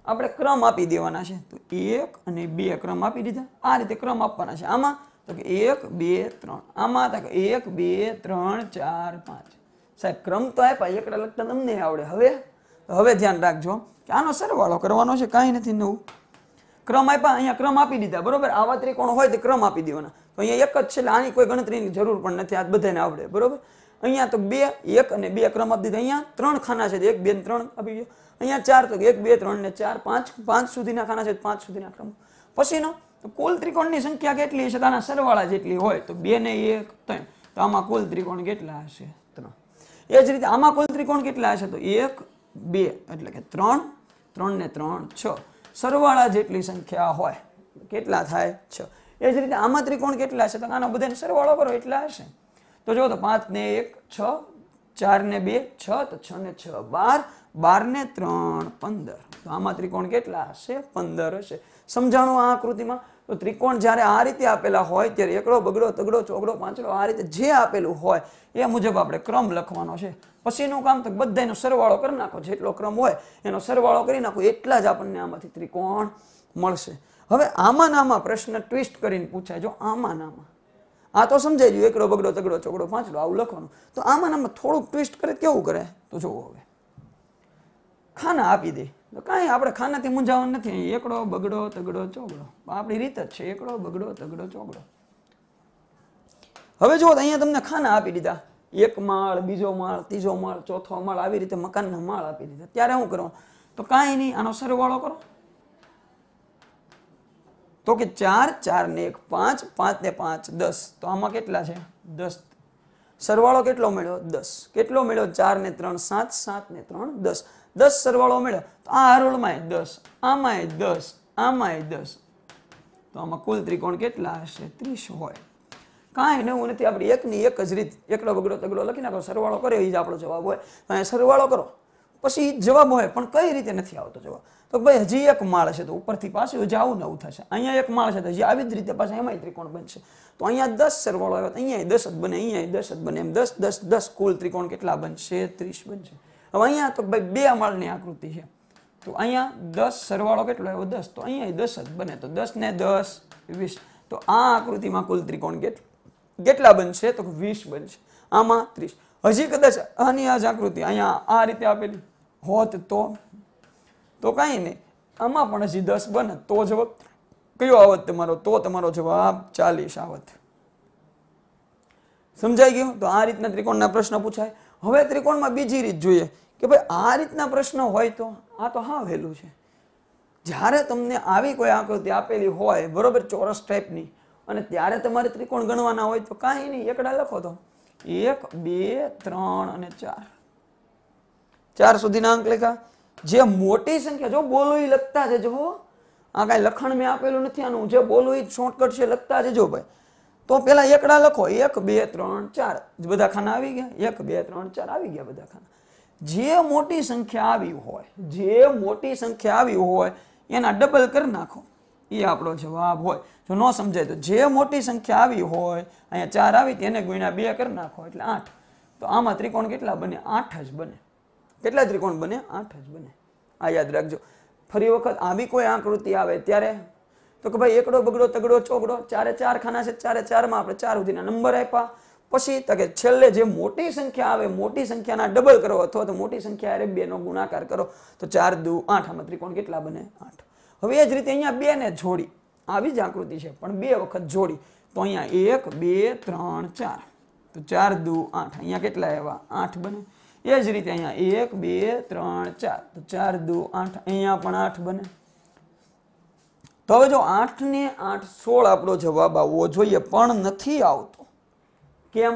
આપણે ક્રમ આપી દેવાના છે તો એક અને બે ક્રમ આપી દીધા આ રીતે ક્રમ આપવાના છે આમાં તો કે એક બે ત્રણ આમાં તો એક બે ત્રણ ચાર પાંચ સાહેબ ક્રમ તો આપ્યા એકડા લગતા તમને આવડે હવે હવે ધ્યાન રાખજો કે આનો સરવાળો કરવાનો છે કાંઈ નથી નવું ક્રમ આપ્યા અહીંયા ક્રમ આપી દીધા બરોબર આવા ત્રિકોણ હોય તો ક્રમ આપી દેવાના તો અહીંયા એક જ છે એટલે આની કોઈ ગણતરીની જરૂર પણ નથી આ બધાને આવડે બરોબર અહીંયા તો બે એક અને બે ક્રમ આપી દીધા અહીંયા ત્રણ ખાના છે એક બે ત્રણ આપી ગયો અહીંયા ચાર તો એક બે ત્રણ ને ચાર પાંચ પાંચ સુધીના ખાના છે પાંચ સુધીના ક્રમ પછીનો કુલ ત્રિકોણની સંખ્યા કેટલી છે આના સરવાળા જેટલી હોય તો બે ને એક ત્રણ તો આમાં કુલ ત્રિકોણ કેટલા હશે ત્રણ એ જ રીતે આમાં કુલ ત્રિકોણ કેટલા હશે તો એક બે એટલે કે ત્રણ ત્રણ ને ત્રણ છ સરવાળા જેટલી સંખ્યા હોય કેટલા થાય છ એ જ રીતે આમાં ત્રિકોણ કેટલા છે તો આના બધાને સરવાળો કરો એટલા હશે તો જુઓ તો પાંચને એક છ ચાર ને બે છ તો છ ને છ બાર બારને ત્રણ પંદર તો આમાં ત્રિકોણ કેટલા હશે પંદર હશે સમજાણું આ આકૃતિમાં તો ત્રિકોણ જ્યારે આ રીતે આપેલા હોય ત્યારે એકડો બગડો તગડો ચોગડો પાંચડો આ રીતે જે આપેલું હોય એ મુજબ આપણે ક્રમ લખવાનો છે પછીનું કામ તો બધાનો સરવાળો કરી નાખો જેટલો ક્રમ હોય એનો સરવાળો કરી નાખો એટલા જ આપણને આમાંથી ત્રિકોણ મળશે હવે આમાં નામાં પ્રશ્ન ટ્વિસ્ટ કરીને પૂછાય જો આમાં નામાં આ તો સમજાઈ ગયું એકડો બગડો તગડો ચોગડો પાંચડો આવું લખવાનું તો આમાં નામાં થોડુંક ટ્વિસ્ટ કરે કેવું કરે તો જોવો હવે ખાના આપી દે કાંઈ આપણે ખાનાથી મૂંઝાવાનું નથી એકડો બગડો તગડો ચોગડો આપણી રીત જ છે એકડો બગડો તગડો ચોગડો હવે જુઓ અહીંયા તમને ખાના આપી દીધા એક માળ બીજો માળ ત્રીજો માળ ચોથો માળ આવી રીતે મકાનના માળ આપી દીધા ત્યારે શું કરો તો કાંઈ નહીં આનો સરવાળો કરો તો કે ચાર ચાર ને એક પાંચ પાંચ ને પાંચ દસ તો આમાં કેટલા છે દસ સરવાળો કેટલો મળ્યો દસ કેટલો મળ્યો ચાર ને ત્રણ સાત સાત ને ત્રણ દસ દસ સરવાળો મળ્યો તો આ હરોળમાં દસ આમાંય દસ આમાંય દસ તો આમાં કુલ ત્રિકોણ કેટલા હશે ત્રીસ હોય કાંઈ નવું નથી આપણે એકની એક જ રીત એકડો બગડો તગડો લખી નાખો સરવાળો કર્યો એ જ આપણો જવાબ હોય અહીંયા સરવાળો કરો પછી જવાબ હોય પણ કઈ રીતે નથી આવતો જવાબ તો ભાઈ હજી એક માળ છે તો ઉપરથી પાછું હજી આવું નવું થશે અહીંયા એક માળ છે તો હજી આવી જ રીતે પાછા એમાંય ત્રિકોણ બનશે તો અહીંયા દસ સરવાળો આવ્યો અહીંયા દસ જ બને અહીંયા દસ જ બને એમ દસ દસ દસ કુલ ત્રિકોણ કેટલા બનશે ત્રીસ બનશે હવે અહીંયા તો ભાઈ બે માળની આકૃતિ છે તો અહીંયા દસ સરવાળો કેટલો આવ્યો દસ તો અહીંયા દસ જ બને તો દસ ને દસ વીસ તો આ આકૃતિમાં કુલ ત્રિકોણ કેટલા બનશે તો વીસ બનશે આમાં ત્રીસ હજી કદાચ આની આ જ આકૃતિ અહીંયા આ રીતે આપેલી હોત તો તો કાંઈ નહીં આમાં પણ હજી દસ બને તો જવાબ કયો આવત તમારો તો તમારો જવાબ ચાલીસ આવત સમજાઈ ગયું તો આ રીતના ત્રિકોણના પ્રશ્ન પૂછાય હવે ત્રિકોણમાં બીજી રીત જોઈએ કે ભાઈ આ રીતના પ્રશ્ન હોય તો આ તો હા વહેલું છે જ્યારે તમને આવી કોઈ આકૃતિ આપેલી હોય બરોબર ચોરસ ટાઈપની અને ત્યારે તમારે ત્રિકોણ ગણવાના હોય તો કાંઈ નહીં એકડા લખો તો એક બે ત્રણ અને ચાર ચાર સુધીના અંક લેખા જે મોટી સંખ્યા જો બોલો એ લખતા છે જજો આ કાંઈ લખાણ મેં આપેલું નથી આનું જે બોલો એ શોર્ટકટ છે લખતા છે જો ભાઈ તો પેલા એકડા લખો એક બે ત્રણ ચાર બધા ખાના આવી ગયા એક બે ત્રણ ચાર આવી ગયા બધા ખાના જે મોટી સંખ્યા આવી હોય જે મોટી સંખ્યા આવી હોય એના ડબલ કરી નાખો એ આપણો જવાબ હોય જો ન સમજાય તો જે મોટી સંખ્યા આવી હોય અહીંયા ચાર આવી તેને ગુણ્યા બે કરી નાખો એટલે આઠ તો આમાં ત્રિકોણ કેટલા બને આઠ જ બને કેટલા ત્રિકોણ બને આઠ જ બને આ યાદ રાખજો ફરી વખત આવી કોઈ આકૃતિ આવે ત્યારે તો કે ભાઈ એકડો બગડો તગડો ચોગડો ચારે ચાર ખાના છે ચારે ચારમાં આપણે ચાર સુધીના નંબર આપ્યા પછી તકે છેલ્લે જે મોટી સંખ્યા આવે મોટી સંખ્યાના ડબલ કરો અથવા તો મોટી સંખ્યા અરે બેનો ગુણાકાર કરો તો ચાર દુ આઠ આમાં ત્રિકોણ કેટલા બને આઠ હવે એ જ રીતે અહીંયા બે ને જોડી આવી જ આકૃતિ છે પણ બે વખત જોડી તો અહીંયા એક બે ત્રણ ચાર તો ચાર દુ આઠ અહીંયા કેટલા એવા આઠ બને એ જ રીતે અહીંયા એક બે ત્રણ ચાર તો ચાર દુ આઠ અહીંયા પણ આઠ બને તો હવે જો આઠ ને આઠ સોળ આપણો જવાબ આવવો જોઈએ પણ નથી આવતો કેમ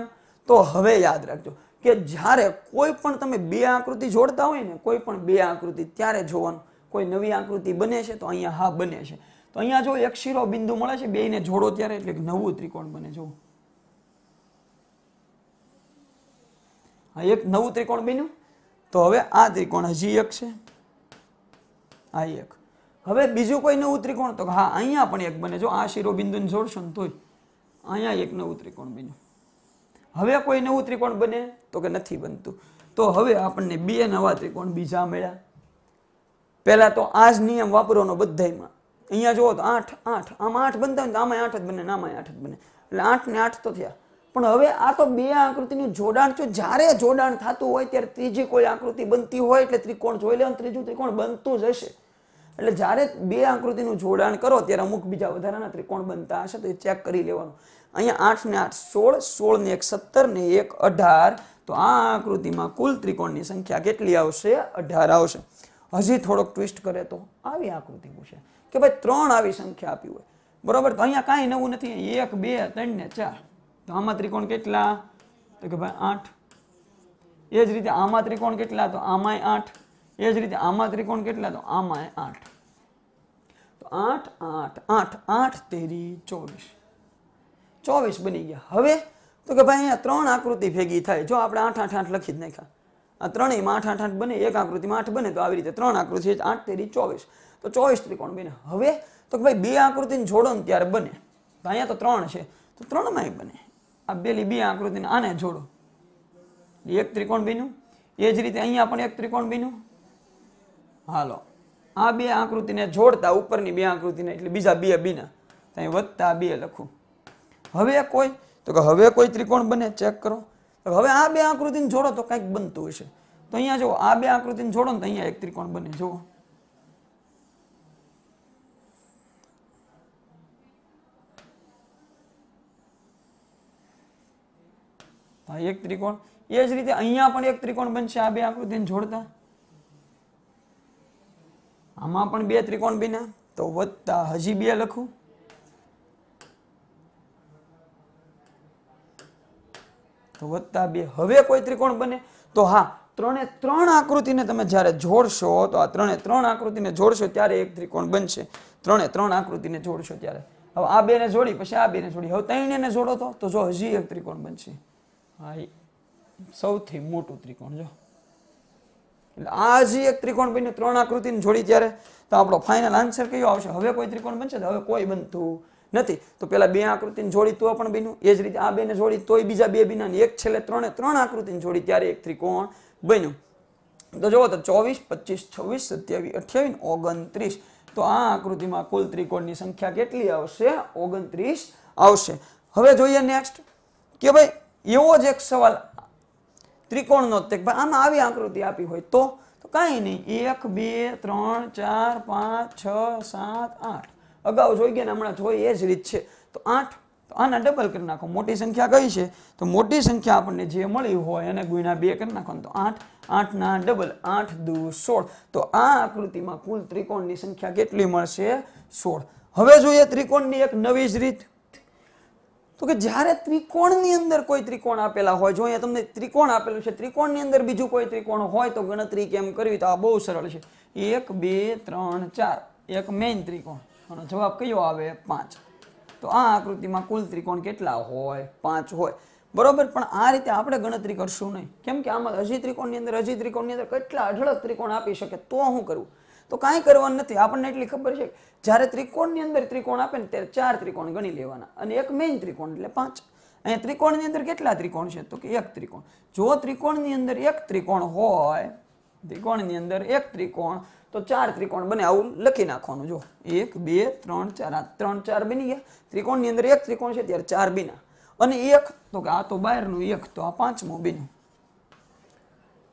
તો હવે યાદ રાખજો કે જ્યારે કોઈ પણ તમે બે આકૃતિ જોડતા હોય ને કોઈ પણ બે આકૃતિ ત્યારે જોવાનું કોઈ નવી આકૃતિ બને છે તો અહીંયા હા બને છે તો અહીંયા જો એક શિરો બિંદુ મળે છે બે ને જોડો ત્યારે એટલે નવું ત્રિકોણ બને જો હા એક નવું ત્રિકોણ બન્યું તો હવે આ ત્રિકોણ હજી એક છે આ એક હવે બીજું કોઈ નવું ત્રિકોણ તો હા અહીંયા પણ એક બને જો આ શિરો બિંદુને જોડશો ને તોય અહીંયા એક નવું ત્રિકોણ બન્યું હવે કોઈ નવું ત્રિકોણ બને તો કે નથી બનતું તો હવે આપણને બે નવા ત્રિકોણ બીજા મળ્યા પહેલાં તો આ જ નિયમ વાપરવાનો બધામાં અહીંયા જુઓ તો આઠ આઠ આમાં આઠ બનતા હોય તો આમાં આઠ જ બને આમાં આઠ જ બને એટલે આઠ ને આઠ તો થયા પણ હવે આ તો બે આકૃતિનું જોડાણ થયું જ્યારે જોડાણ થતું હોય ત્યારે ત્રીજી કોઈ આકૃતિ બનતી હોય એટલે ત્રિકોણ જોઈ લેવાનું ત્રીજું ત્રિકોણ બનતું જ હશે એટલે જ્યારે બે આકૃતિનું જોડાણ કરો ત્યારે અમુક બીજા વધારાના ત્રિકોણ બનતા હશે તો એ ચેક કરી લેવાનું અહીંયા આઠ ને આઠ સોળ સોળ ને એક સત્તર ને એક અઢાર તો આ આકૃતિમાં કુલ ત્રિકોણની સંખ્યા કેટલી આવશે અઢાર આવશે હજી થોડોક ટ્વિસ્ટ કરે તો આવી આકૃતિ પૂછે કે ભાઈ ત્રણ આવી સંખ્યા આપી હોય બરોબર તો અહીંયા કાંઈ નવું નથી એક બે ત્રણ ને ચાર તો આમાં ત્રિકોણ કેટલા તો કે ભાઈ આઠ એ જ રીતે આમાં ત્રિકોણ કેટલા તો આમાંય આઠ એ જ રીતે આમાં ત્રિકોણ કેટલા તો આમાંય આઠ તો આઠ આઠ આઠ આઠ તેરી ચોવીસ ચોવીસ બની ગયા હવે તો કે ભાઈ અહીંયા ત્રણ આકૃતિ ભેગી થાય જો આપણે આઠ આઠ આઠ લખી જ નાખ્યા આ ત્રણેયમાં આઠ આઠ આઠ બને એક આકૃતિમાં આઠ બને તો આવી રીતે ત્રણ આકૃતિ આઠ તેરી ચોવીસ તો ચોવીસ ત્રિકોણ બને હવે તો કે ભાઈ બે આકૃતિને જોડો ને ત્યારે બને તો અહીંયા તો ત્રણ છે તો ત્રણમાંય બને આ બેલી બે આકૃતિને આને જોડો એક ત્રિકોણ બીનું એ જ રીતે અહીંયા પણ એક ત્રિકોણ બીનું હાલો આ બે આકૃતિને જોડતા ઉપરની બે આકૃતિને એટલે બીજા બે બીના ત્યાં વધતા બે લખું હવે કોઈ તો કે હવે કોઈ ત્રિકોણ બને ચેક કરો હવે આ બે આકૃતિને જોડો તો કંઈક બનતું હશે તો અહીંયા જુઓ આ બે આકૃતિને જોડો ને તો અહીંયા એક ત્રિકોણ બને જુઓ એક ત્રિકોણ એ જ રીતે અહીંયા પણ એક ત્રિકોણ બનશે આ બે આકૃતિને જોડતા આમાં પણ બે ત્રિકોણ બીના તો વધતા હજી બે લખું વત્તા બે હવે કોઈ ત્રિકોણ બને તો હા ત્રણે ત્રણ આકૃતિને તમે જ્યારે જોડશો તો આ ત્રણે ત્રણ આકૃતિને જોડશો ત્યારે એક ત્રિકોણ બનશે ત્રણે ત્રણ આકૃતિને જોડશો ત્યારે હવે આ બેને જોડી પછી આ બેને જોડી હવે ત્રણેને જોડો તો તો જો હજી એક ત્રિકોણ બનશે હા સૌથી મોટું ત્રિકોણ જો એટલે આ હજી એક ત્રિકોણ બન્યું ત્રણ આકૃતિને જોડી ત્યારે તો આપણો ફાઇનલ આન્સર કયો આવશે હવે કોઈ ત્રિકોણ બનશે હવે કોઈ બનતું નથી તો પહેલાં બે આકૃતિને જોડી તો પણ બન્યું એ જ રીતે આ બેને જોડી તોય બીજા બે બિના એક છેલ્લે ત્રણે ત્રણ આકૃતિને જોડી ત્યારે એક ત્રિકોણ બન્યું તો જુઓ તો ચોવીસ પચીસ છવ્વીસ સત્યાવીસ અઠ્યાવીસ ઓગણત્રીસ તો આ આકૃતિમાં કુલ ત્રિકોણની સંખ્યા કેટલી આવશે ઓગણત્રીસ આવશે હવે જોઈએ નેક્સ્ટ કે ભાઈ એવો જ એક સવાલ ત્રિકોણનો જ ભાઈ આમાં આવી આકૃતિ આપી હોય તો કાંઈ નહીં એક બે ત્રણ ચાર પાંચ છ સાત આઠ અગાઉ જોઈ ગયા ને હમણાં જોઈ એ જ રીત છે તો આઠ તો આના ડબલ કરી નાખો મોટી સંખ્યા કઈ છે તો મોટી સંખ્યા આપણને જે મળી હોય એને ગુણ્યા બે કરી નાખો તો આઠ આઠના ડબલ આઠ દૂ સોળ તો આ આકૃતિમાં કુલ ત્રિકોણની સંખ્યા કેટલી મળશે સોળ હવે જોઈએ ત્રિકોણની એક નવી જ રીત તો કે જ્યારે ત્રિકોણની અંદર કોઈ ત્રિકોણ આપેલા હોય જો અહીંયા તમને ત્રિકોણ આપેલું છે ત્રિકોણની અંદર બીજું કોઈ ત્રિકોણ હોય તો ગણતરી કેમ કરવી તો આ બહુ સરળ છે એક બે ત્રણ ચાર એક મેઇન ત્રિકોણ અને જવાબ કયો આવે પાંચ તો આ આકૃતિમાં કુલ ત્રિકોણ કેટલા હોય પાંચ હોય બરોબર પણ આ રીતે આપણે ગણતરી કરશું નહીં કેમ કે આમાં હજી ત્રિકોણની અંદર હજી ત્રિકોણની અંદર કેટલા અઢળક ત્રિકોણ આપી શકે તો હું કરવું તો કાંઈ કરવાનું નથી આપણને એટલી ખબર છે જ્યારે ત્રિકોણની અંદર ત્રિકોણ આપે ને ત્યારે ચાર ત્રિકોણ ગણી લેવાના અને એક મેઇન ત્રિકોણ એટલે પાંચ અહીંયા ત્રિકોણની અંદર કેટલા ત્રિકોણ છે તો કે એક ત્રિકોણ જો ત્રિકોણની અંદર એક ત્રિકોણ હોય ત્રિકોણની અંદર એક ત્રિકોણ તો ચાર ત્રિકોણ બને આવું લખી નાખવાનું જો એક બે ત્રણ ચાર આ ત્રણ ચાર બની ગયા ત્રિકોણની અંદર એક ત્રિકોણ છે ત્યારે ચાર બીના અને એક તો કે આ તો બહારનું એક તો આ પાંચમું બીનું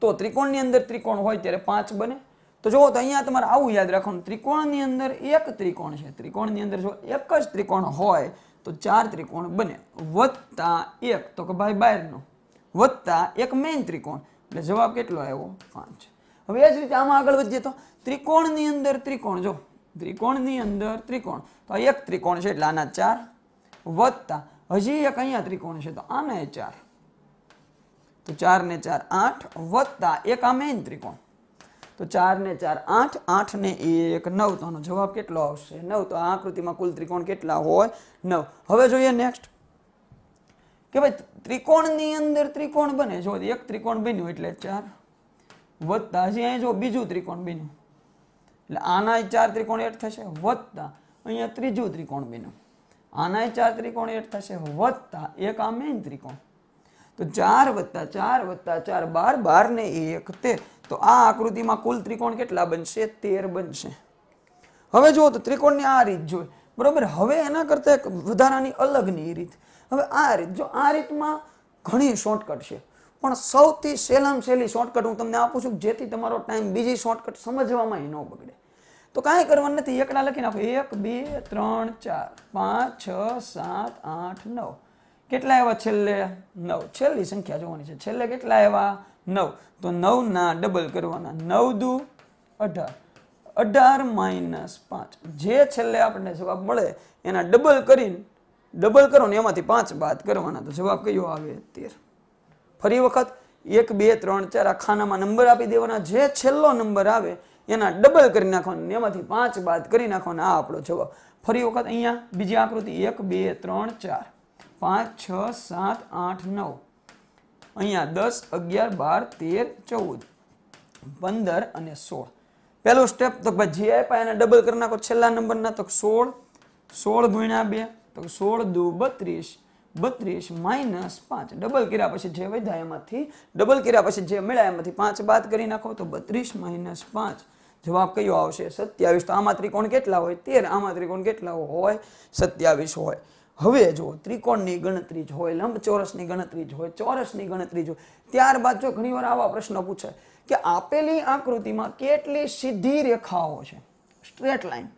તો ત્રિકોણની અંદર ત્રિકોણ હોય ત્યારે પાંચ બને તો જુઓ તો અહીંયા તમારે આવું યાદ રાખવાનું ત્રિકોણની અંદર એક ત્રિકોણ છે ત્રિકોણની અંદર જો એક જ ત્રિકોણ હોય તો ચાર ત્રિકોણ બને વત્તા એક તો કે ભાઈ બહારનો વત્તા એક મેઇન ત્રિકોણ એટલે જવાબ કેટલો આવ્યો પાંચ હવે એ જ રીતે આમાં આગળ વધીએ તો ત્રિકોણની અંદર ત્રિકોણ જો ત્રિકોણની અંદર ત્રિકોણ તો એક ત્રિકોણ છે એટલે આના ચાર વત્તા હજી એક અહીંયા ત્રિકોણ છે તો આને ચાર તો ચાર ને ચાર આઠ વત્તા એક આ મેઇન ત્રિકોણ તો ચાર ને ચાર આઠ આઠ ને એક નવ તો આનો જવાબ કેટલો આવશે નવ તો આ આકૃતિમાં કુલ ત્રિકોણ કેટલા હોય નવ હવે જોઈએ નેક્સ્ટ કે ભાઈ ત્રિકોણની અંદર ત્રિકોણ બને જો એક ત્રિકોણ બન્યું એટલે ચાર વત્તા હજી અહીં જો બીજું ત્રિકોણ બન્યું એટલે આનાય ચાર ત્રિકોણ એડ થશે વત્તા અહીંયા ત્રીજું ત્રિકોણ બન્યું આનાય ચાર ત્રિકોણ એડ થશે વત્તા એક આ મેઇન ત્રિકોણ તો ચાર વત્તા ચાર વત્તા ચાર બાર બાર ને એક તેર તો આ આકૃતિમાં કુલ ત્રિકોણ કેટલા બનશે તેર બનશે હવે જુઓ તો ત્રિકોણની આ રીત જોઈએ બરાબર હવે એના કરતાં એક વધારાની અલગની રીત હવે આ રીત જો આ રીતમાં ઘણી શોર્ટકટ છે પણ સૌથી સહેલામ સહેલી શોર્ટકટ હું તમને આપું છું જેથી તમારો ટાઈમ બીજી શોર્ટકટ સમજવામાં એ ન બગડે તો કાંઈ કરવાનું નથી એકડા લખી નાખો એક બે ત્રણ ચાર પાંચ છ સાત આઠ નવ કેટલા એવા છેલ્લે નવ છેલ્લી સંખ્યા જોવાની છે છેલ્લે કેટલા એવા નવ તો નવના ડબલ કરવાના નવ દુ અઢાર અઢાર માઇનસ પાંચ જે છેલ્લે આપણને જવાબ મળે એના ડબલ કરીને ડબલ કરો ને એમાંથી પાંચ બાદ કરવાના તો જવાબ કયો આવે તેર ફરી વખત એક બે ત્રણ ચાર આ ખાનામાં નંબર આપી દેવાના જે છેલ્લો નંબર આવે એના ડબલ કરી નાખવાનો એમાંથી પાંચ બાદ કરી નાખવાનો આ આપણો જવાબ ફરી વખત અહીંયા બીજી આકૃતિ એક બે ત્રણ ચાર પાંચ છ સાત આઠ નવ અહીંયા દસ અગિયાર બાર તેર ચૌદ પંદર અને સોળ પહેલો સ્ટેપ તો ભાઈ જે આપ્યા એને ડબલ કરી નાખો છેલ્લા નંબરના તો સોળ સોળ ગુણ્યા બે તો સોળ દુ બત્રીસ બત્રીસ માઇનસ પાંચ ડબલ કર્યા પછી જે વધ્યા એમાંથી ડબલ કર્યા પછી જે મળ્યા એમાંથી પાંચ બાદ કરી નાખો તો બત્રીસ માઇનસ પાંચ જવાબ કયો આવશે સત્યાવીસ તો આમાં ત્રિકોણ કેટલા હોય તેર આમાં ત્રિકોણ કેટલા હોય સત્યાવીસ હોય હવે જો ત્રિકોણની ગણતરી જ હોય લંબ ચોરસની ગણતરી જ હોય ચોરસની ગણતરી જ હોય ત્યારબાદ જો ઘણીવાર આવા પ્રશ્ન પૂછે કે આપેલી આકૃતિમાં કેટલી સીધી રેખાઓ છે સ્ટ્રેટ લાઇન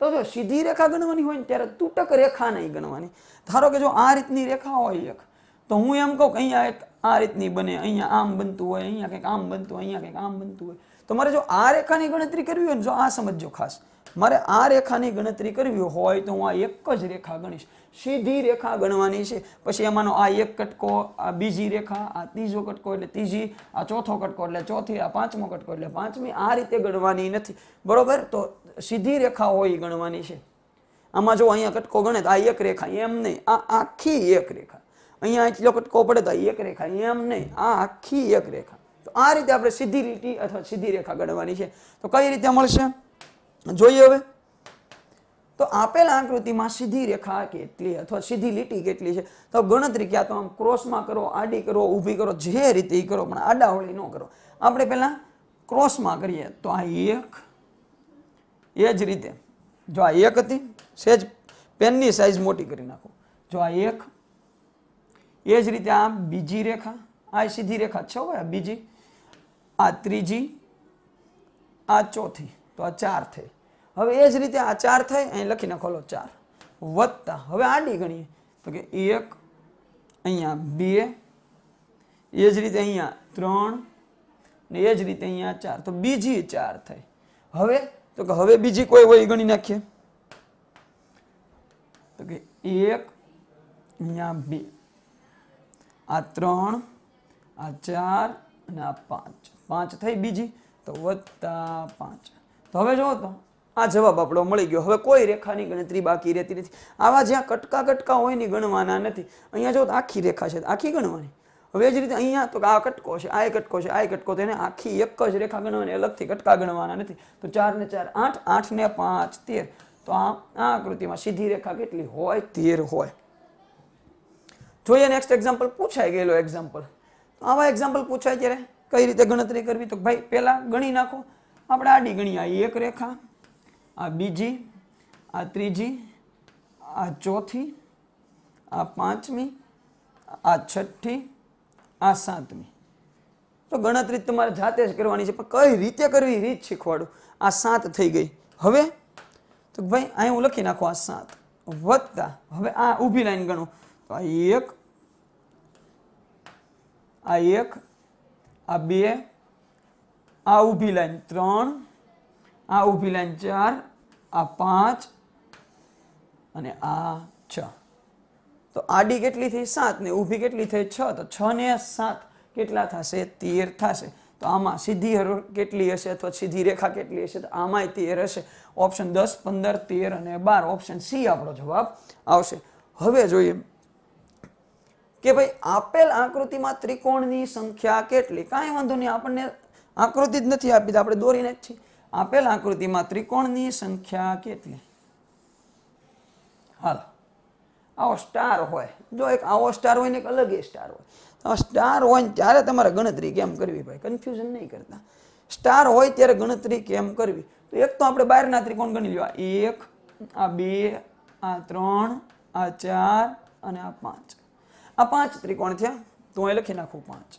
તો જો સીધી રેખા ગણવાની હોય ને ત્યારે તૂટક રેખા નહીં ગણવાની ધારો કે જો આ રીતની રેખા હોય એક તો હું એમ કહું કે અહીંયા એક આ રીતની બને અહીંયા આમ બનતું હોય અહીંયા કંઈક આમ બનતું હોય અહીંયા કંઈક આમ બનતું હોય તો મારે જો આ રેખાની ગણતરી કરવી હોય ને જો આ સમજો ખાસ મારે આ રેખાની ગણતરી કરવી હોય તો હું આ એક જ રેખા ગણીશ સીધી રેખા ગણવાની છે પછી એમાંનો આ એક કટકો આ બીજી રેખા આ ત્રીજો કટકો એટલે ત્રીજી આ ચોથો કટકો એટલે ચોથી આ પાંચમો કટકો એટલે પાંચમી આ રીતે ગણવાની નથી બરોબર તો સીધી રેખા હોય ગણવાની છે આમાં જો અહીંયા કટકો ગણે તો આ એક રેખા એમ નહીં આ આખી એક રેખા અહીંયા એટલો કટકો પડે તો એક રેખા એમ નહીં આ આખી એક રેખા તો આ રીતે આપણે સીધી લીટી અથવા સીધી રેખા ગણવાની છે તો કઈ રીતે મળશે જોઈએ હવે તો આપેલ આકૃતિમાં સીધી રેખા કેટલી અથવા સીધી લીટી કેટલી છે તો ગણતરી ક્યાં તો આમ ક્રોસમાં કરો આડી કરો ઊભી કરો જે રીતે એ કરો પણ આડાવળી ન કરો આપણે પહેલાં ક્રોસમાં કરીએ તો આ એક એ જ રીતે જો આ એક હતી सहज पेन साइज मोटी करनाखो जो आ एक एज रीते आ बीजी रेखा आ सीधी रेखा छो बीजी आ तीजी आ चौथी तो आ चार थे हम एज रीते आ चार थे अँ लखी नाखो लो चार वत्ता हम आडी गणी तो कि एक अँ बे रीते अँ त्रे अँ चार तो बीजी चार थे हम तो हम बीजी कोई वही गणी नाखी તો કે એક અહીંયા બે આ ત્રણ આ ચાર અને આ પાંચ પાંચ થઈ બીજી તો વત્તા પાંચ તો હવે જુઓ તો આ જવાબ આપણો મળી ગયો હવે કોઈ રેખાની ગણતરી બાકી રહેતી નથી આવા જ્યાં કટકા કટકા હોય ને ગણવાના નથી અહીંયા જો આખી રેખા છે આખી ગણવાની હવે જ રીતે અહીંયા તો આ કટકો છે આ કટકો છે આ કટકો તો એને આખી એક જ રેખા ગણવાની અલગથી કટકા ગણવાના નથી તો ચાર ને ચાર આઠ આઠ ને પાંચ તેર તો આ આ આકૃતિમાં સીધી રેખા કેટલી હોય તેર હોય જોઈએ નેક્સ્ટ એક્ઝામ્પલ પૂછાઈ ગયેલો એક્ઝામ્પલ આવા એક્ઝામ્પલ પૂછાય ત્યારે કઈ રીતે ગણતરી કરવી તો ભાઈ પહેલાં ગણી નાખો આપણે આડી ગણી આ એક રેખા આ બીજી આ ત્રીજી આ ચોથી આ પાંચમી આ છઠ્ઠી આ સાતમી તો ગણતરી તમારે જાતે જ કરવાની છે પણ કઈ રીતે કરવી રીત શીખવાડું આ સાત થઈ ગઈ હવે તો ભાઈ અહીં હું લખી નાખું આ સાત વત્તા હવે આ ઊભી લાઈન ગણું તો આ એક આ એક આ બે આ ઊભી લાઈન ત્રણ આ ઊભી લાઈન ચાર આ પાંચ અને આ છ તો આડી કેટલી થઈ સાત ને ઊભી કેટલી થઈ છ તો છ ને સાત કેટલા થશે તેર થશે તો આમાં સીધી હરોળ કેટલી હશે અથવા સીધી રેખા કેટલી હશે તો આમાંય તેર હશે ઓપ્શન દસ પંદર તેર અને બાર ઓપ્શન સી આપણો જવાબ આવશે હવે જોઈએ કે ભાઈ આપેલ આકૃતિમાં ત્રિકોણની સંખ્યા કેટલી કાંઈ વાંધો નહીં આપણને આકૃતિ જ નથી આપી આપણે દોરીને જ છીએ આપેલ આકૃતિમાં ત્રિકોણની સંખ્યા કેટલી હાલ આવો સ્ટાર હોય જો એક આવો સ્ટાર હોય ને એક અલગ એ સ્ટાર હોય સ્ટાર હોય ને ત્યારે તમારે ગણતરી કેમ કરવી ભાઈ કન્ફ્યુઝન નહીં કરતા સ્ટાર હોય ત્યારે ગણતરી કેમ કરવી તો એક તો આપણે બહારના ત્રિકોણ ગણી લેવા એક આ બે આ ત્રણ આ ચાર અને આ પાંચ આ પાંચ ત્રિકોણ છે તો અહીં લખી નાખું પાંચ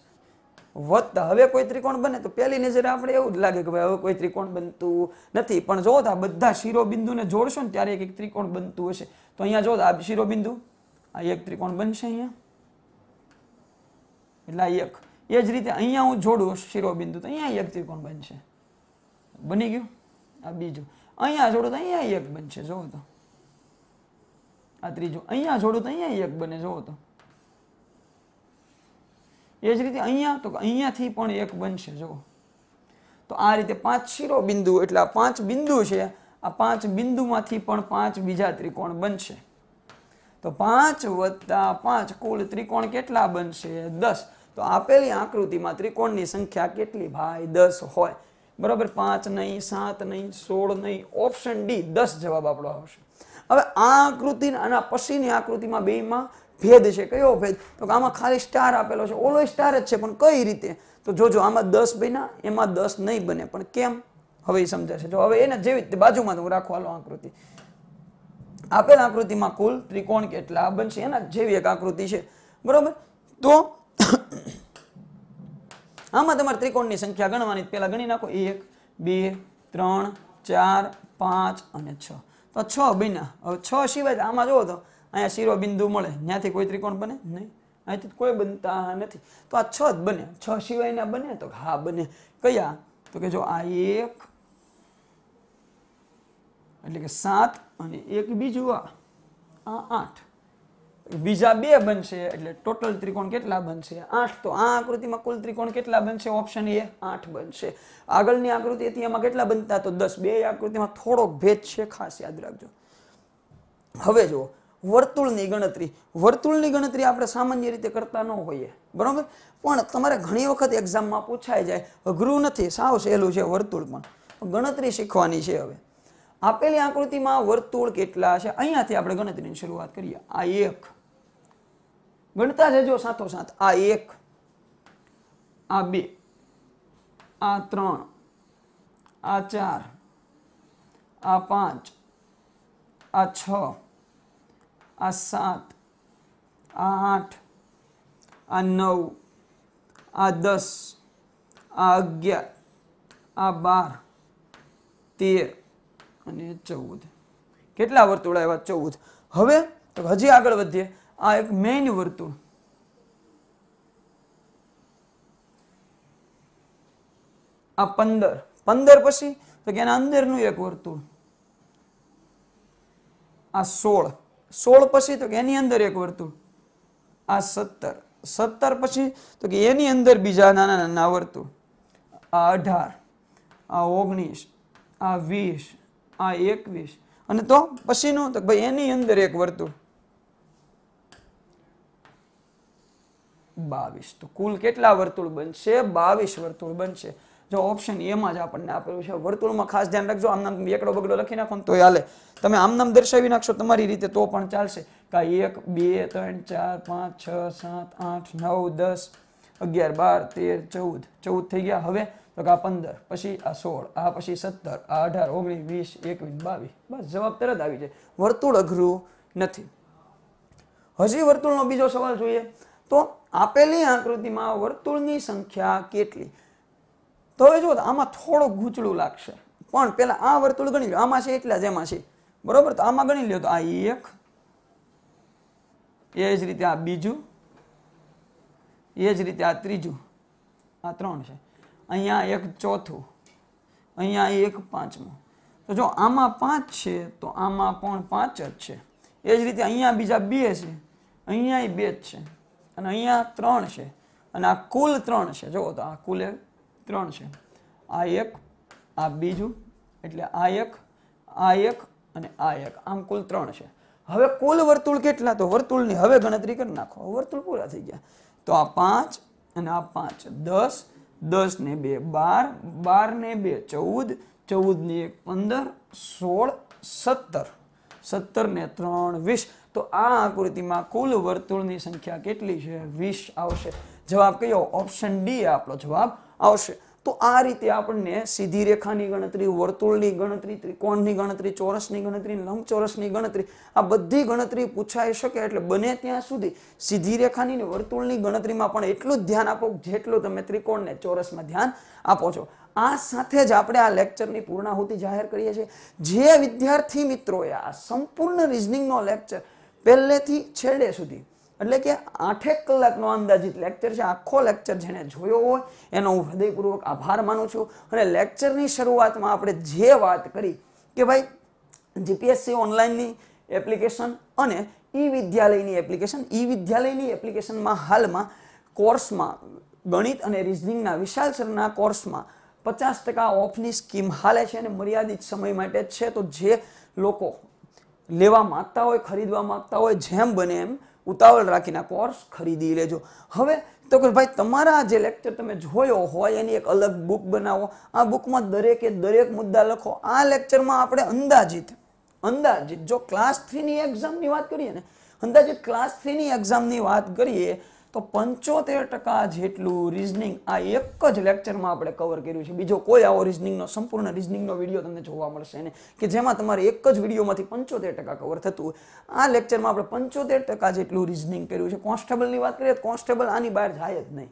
વધતા હવે કોઈ ત્રિકોણ બને તો પહેલી નજરે આપણે એવું જ લાગે કે ભાઈ હવે કોઈ ત્રિકોણ બનતું નથી પણ જો આ બધા શિરોબિંદુને જોડશો ને ત્યારે એક એક ત્રિકોણ બનતું હશે તો અહીંયા જો આ શિરોબિંદુ આ એક ત્રિકોણ બનશે અહીંયા એટલે આ એક એ જ રીતે અહીંયા હું જોડું શિરોબિંદુ તો અહીંયા એક ત્રિકોણ બનશે બની ગયું આ બીજું અહીંયા છોડો તો અહીંયા એક બનશે જોવો તો આ ત્રીજું અહીંયા છોડો તો અહીંયા એક બને જોવો તો એ જ રીતે અહીંયા તો અહીંયાથી પણ એક બનશે જુઓ તો આ રીતે પાંચ શિરો બિંદુ એટલે આ પાંચ બિંદુ છે આ પાંચ બિંદુમાંથી પણ પાંચ બીજા ત્રિકોણ બનશે તો પાંચ વત્તા પાંચ કુલ ત્રિકોણ કેટલા બનશે દસ તો આપેલી આકૃતિમાં ત્રિકોણની સંખ્યા કેટલી ભાઈ દસ હોય બરાબર પાંચ નહીં સાત નહીં સોળ નહીં ઓપ્શન ડી દસ જવાબ આપણો આવશે હવે આ આકૃતિ આના પછીની આકૃતિમાં બેમાં ભેદ છે કયો ભેદ તો આમાં ખાલી સ્ટાર આપેલો છે ઓલો સ્ટાર જ છે પણ કઈ રીતે તો જોજો આમાં દસ બન્યા એમાં દસ નહીં બને પણ કેમ હવે સમજાશે જો હવે એને જેવી રીતે બાજુમાં હું રાખવાનો આકૃતિ આપેલ આકૃતિમાં કુલ ત્રિકોણ કેટલા બનશે એના જેવી એક આકૃતિ છે બરોબર તો આમાં તમારે ત્રિકોણની સંખ્યા ગણવાની પહેલાં ગણી નાખો એક બે ત્રણ ચાર પાંચ અને છ તો છ બન્યા હવે છ સિવાય આમાં જુઓ તો અહીંયા શિરોબિંદુ મળે ત્યાંથી કોઈ ત્રિકોણ બને નહીં અહીંથી કોઈ બનતા નથી તો આ છ જ બને છ સિવાયના બને તો હા બને કયા તો કે જો આ એક એટલે કે સાત અને એક બીજું આ આઠ બીજા બે બનશે એટલે ટોટલ ત્રિકોણ કેટલા બનશે આઠ તો આ આકૃતિમાં કુલ ત્રિકોણ કેટલા બનશે ઓપ્શન એ આઠ બનશે આગળની આકૃતિ હતી એમાં કેટલા બનતા તો દસ બે આકૃતિમાં થોડોક ભેદ છે ખાસ યાદ રાખજો હવે જુઓ વર્તુળની ગણતરી વર્તુળની ગણતરી આપણે સામાન્ય રીતે કરતા ન હોઈએ બરાબર પણ તમારે ઘણી વખત એક્ઝામમાં પૂછાય જાય અઘરું નથી સાવ સહેલું છે વર્તુળ પણ ગણતરી શીખવાની છે હવે આપેલી આકૃતિમાં વર્તુળ કેટલા છે અહીંયાથી આપણે ગણતરીની શરૂઆત કરીએ આ એક ગણતા જજો સાથો સાથ આ એક આ બે આ ત્રણ આ ચાર આ પાંચ આ છ આ સાત આ આઠ આ નવ આ દસ આ અગિયાર આ બાર તેર અને ચૌદ કેટલા વર્તુળ આવ્યા ચૌદ હવે તો હજી આગળ વધીએ આ એક મેઇન વર્તુળ આ પંદર પંદર પછી તો કે એના અંદરનું એક વર્તુળ આ સોળ સોળ પછી તો કે એની અંદર એક વર્તુળ આ સત્તર સત્તર પછી તો કે એની અંદર બીજા નાના નાના વર્તુળ આ અઢાર આ ઓગણીસ આ વીસ આ એકવીસ અને તો પછીનું તો ભાઈ એની અંદર એક વર્તુળ બાવીસ તો કુલ કેટલા વર્તુળ બનશે બાવીસ વર્તુળ બનશે જો ઓપ્શન એમાં જ આપણને આપેલું છે વર્તુળમાં ખાસ ધ્યાન રાખજો આમ નામ એકડો બગડો લખી નાખો તો હાલે તમે આમ નામ દર્શાવી નાખશો તમારી રીતે તો પણ ચાલશે કા એક બે ત્રણ ચાર પાંચ છ સાત આઠ નવ દસ અગિયાર બાર તેર ચૌદ ચૌદ થઈ ગયા હવે તો કે આ પંદર પછી આ સોળ આ પછી સત્તર આ અઢાર ઓગણીસ વીસ એકવીસ બાવીસ બસ જવાબ તરત આવી જાય વર્તુળ અઘરું નથી હજી વર્તુળનો બીજો સવાલ જોઈએ તો આપેલી આકૃતિમાં વર્તુળની સંખ્યા કેટલી તો હવે જુઓ આમાં થોડું ગૂંચળું લાગશે પણ પેલા આ વર્તુળ ગણી લો આમાં છે એટલા જ એમાં છે બરોબર તો આમાં ગણી લો તો આ એક એ જ રીતે આ બીજું એ જ રીતે આ ત્રીજું આ ત્રણ છે અહીંયા એક ચોથું અહીંયા એક પાંચમું તો જો આમાં પાંચ છે તો આમાં પણ પાંચ જ છે એ જ રીતે અહીંયા બીજા બે છે અહીંયા બે જ છે અને અહીંયા ત્રણ છે અને આ કુલ ત્રણ છે જુઓ તો આ કુલે ત્રણ છે આ એક આ બીજું એટલે આ એક આ એક અને આ એક આમ કુલ ત્રણ છે હવે કુલ વર્તુળ કેટલા તો વર્તુળની હવે ગણતરી કરી નાખો વર્તુળ પૂરા થઈ ગયા તો આ પાંચ અને આ પાંચ દસ દસ ને બે બાર બાર ને બે ચૌદ ચૌદ ને એક પંદર સોળ સત્તર સત્તર ને ત્રણ વીસ તો આ આકૃતિમાં કુલ વર્તુળની સંખ્યા કેટલી છે વીસ આવશે જવાબ કયો ઓપ્શન ડી આપણો જવાબ આવશે તો આ રીતે આપણને સીધી રેખાની ગણતરી વર્તુળની ગણતરી ત્રિકોણની ગણતરી ચોરસની ગણતરી લંબચોરસની ગણતરી આ બધી ગણતરી પૂછાઈ શકે એટલે બને ત્યાં સુધી સીધી રેખાની ને વર્તુળની ગણતરીમાં પણ એટલું જ ધ્યાન આપો જેટલું તમે ત્રિકોણને ચોરસમાં ધ્યાન આપો છો આ સાથે જ આપણે આ લેક્ચરની પૂર્ણાહુતિ જાહેર કરીએ છીએ જે વિદ્યાર્થી મિત્રોએ આ સંપૂર્ણ રિઝનિંગનો લેક્ચર પહેલેથી છેડે સુધી એટલે કે આઠેક કલાકનો અંદાજિત લેક્ચર છે આખો લેક્ચર જેણે જોયો હોય એનો હું હૃદયપૂર્વક આભાર માનું છું અને લેક્ચરની શરૂઆતમાં આપણે જે વાત કરી કે ભાઈ જીપીએસસી ઓનલાઈનની એપ્લિકેશન અને ઈ વિદ્યાલયની એપ્લિકેશન ઈ વિદ્યાલયની એપ્લિકેશનમાં હાલમાં કોર્સમાં ગણિત અને રિઝનિંગના વિશાલ સરના કોર્સમાં પચાસ ટકા ઓફની સ્કીમ હાલે છે અને મર્યાદિત સમય માટે છે તો જે લોકો લેવા માગતા હોય ખરીદવા માગતા હોય જેમ બને એમ ઉતાવળ રાખીને કોર્સ ખરીદી લેજો હવે તો કે ભાઈ તમારા જે લેક્ચર તમે જોયો હોય એની એક અલગ બુક બનાવો આ બુકમાં દરેકે દરેક મુદ્દા લખો આ લેક્ચરમાં આપણે અંદાજિત અંદાજિત જો ક્લાસ થ્રીની એક્ઝામની વાત કરીએ ને અંદાજિત ક્લાસ થ્રીની એક્ઝામની વાત કરીએ તો પંચોતેર ટકા જેટલું રિઝનિંગ આ એક જ લેક્ચરમાં આપણે કવર કર્યું છે બીજો કોઈ આવો રિઝનિંગનો સંપૂર્ણ રિઝનિંગનો વિડીયો તમને જોવા મળશે ને કે જેમાં તમારે એક જ વિડીયોમાંથી પંચોતેર ટકા કવર થતું આ લેક્ચરમાં આપણે પંચોતેર ટકા જેટલું રિઝનિંગ કર્યું છે કોન્સ્ટેબલની વાત કરીએ તો કોન્સ્ટેબલ આની બહાર જાય જ નહીં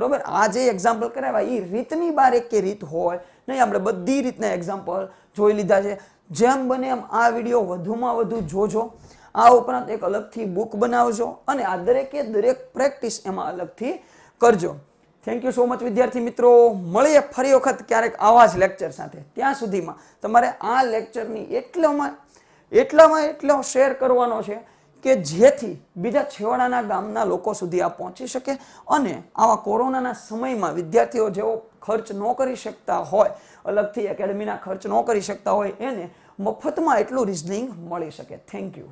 બરોબર આ જે એક્ઝામ્પલ કરાવ્યા એ રીતની બહાર એક કે રીત હોય નહીં આપણે બધી રીતના એક્ઝામ્પલ જોઈ લીધા છે જેમ બને એમ આ વિડીયો વધુમાં વધુ જોજો આ ઉપરાંત એક અલગથી બુક બનાવજો અને આ દરેકે દરેક પ્રેક્ટિસ એમાં અલગથી કરજો થેન્ક યુ સો મચ વિદ્યાર્થી મિત્રો મળીએ ફરી વખત ક્યારેક આવા જ લેક્ચર સાથે ત્યાં સુધીમાં તમારે આ લેક્ચરની એટલામાં એટલામાં એટલો શેર કરવાનો છે કે જેથી બીજા છેવાડાના ગામના લોકો સુધી આ પહોંચી શકે અને આવા કોરોનાના સમયમાં વિદ્યાર્થીઓ જેઓ ખર્ચ ન કરી શકતા હોય અલગથી એકેડમીના ખર્ચ ન કરી શકતા હોય એને મફતમાં એટલું રિઝનિંગ મળી શકે થેન્ક યુ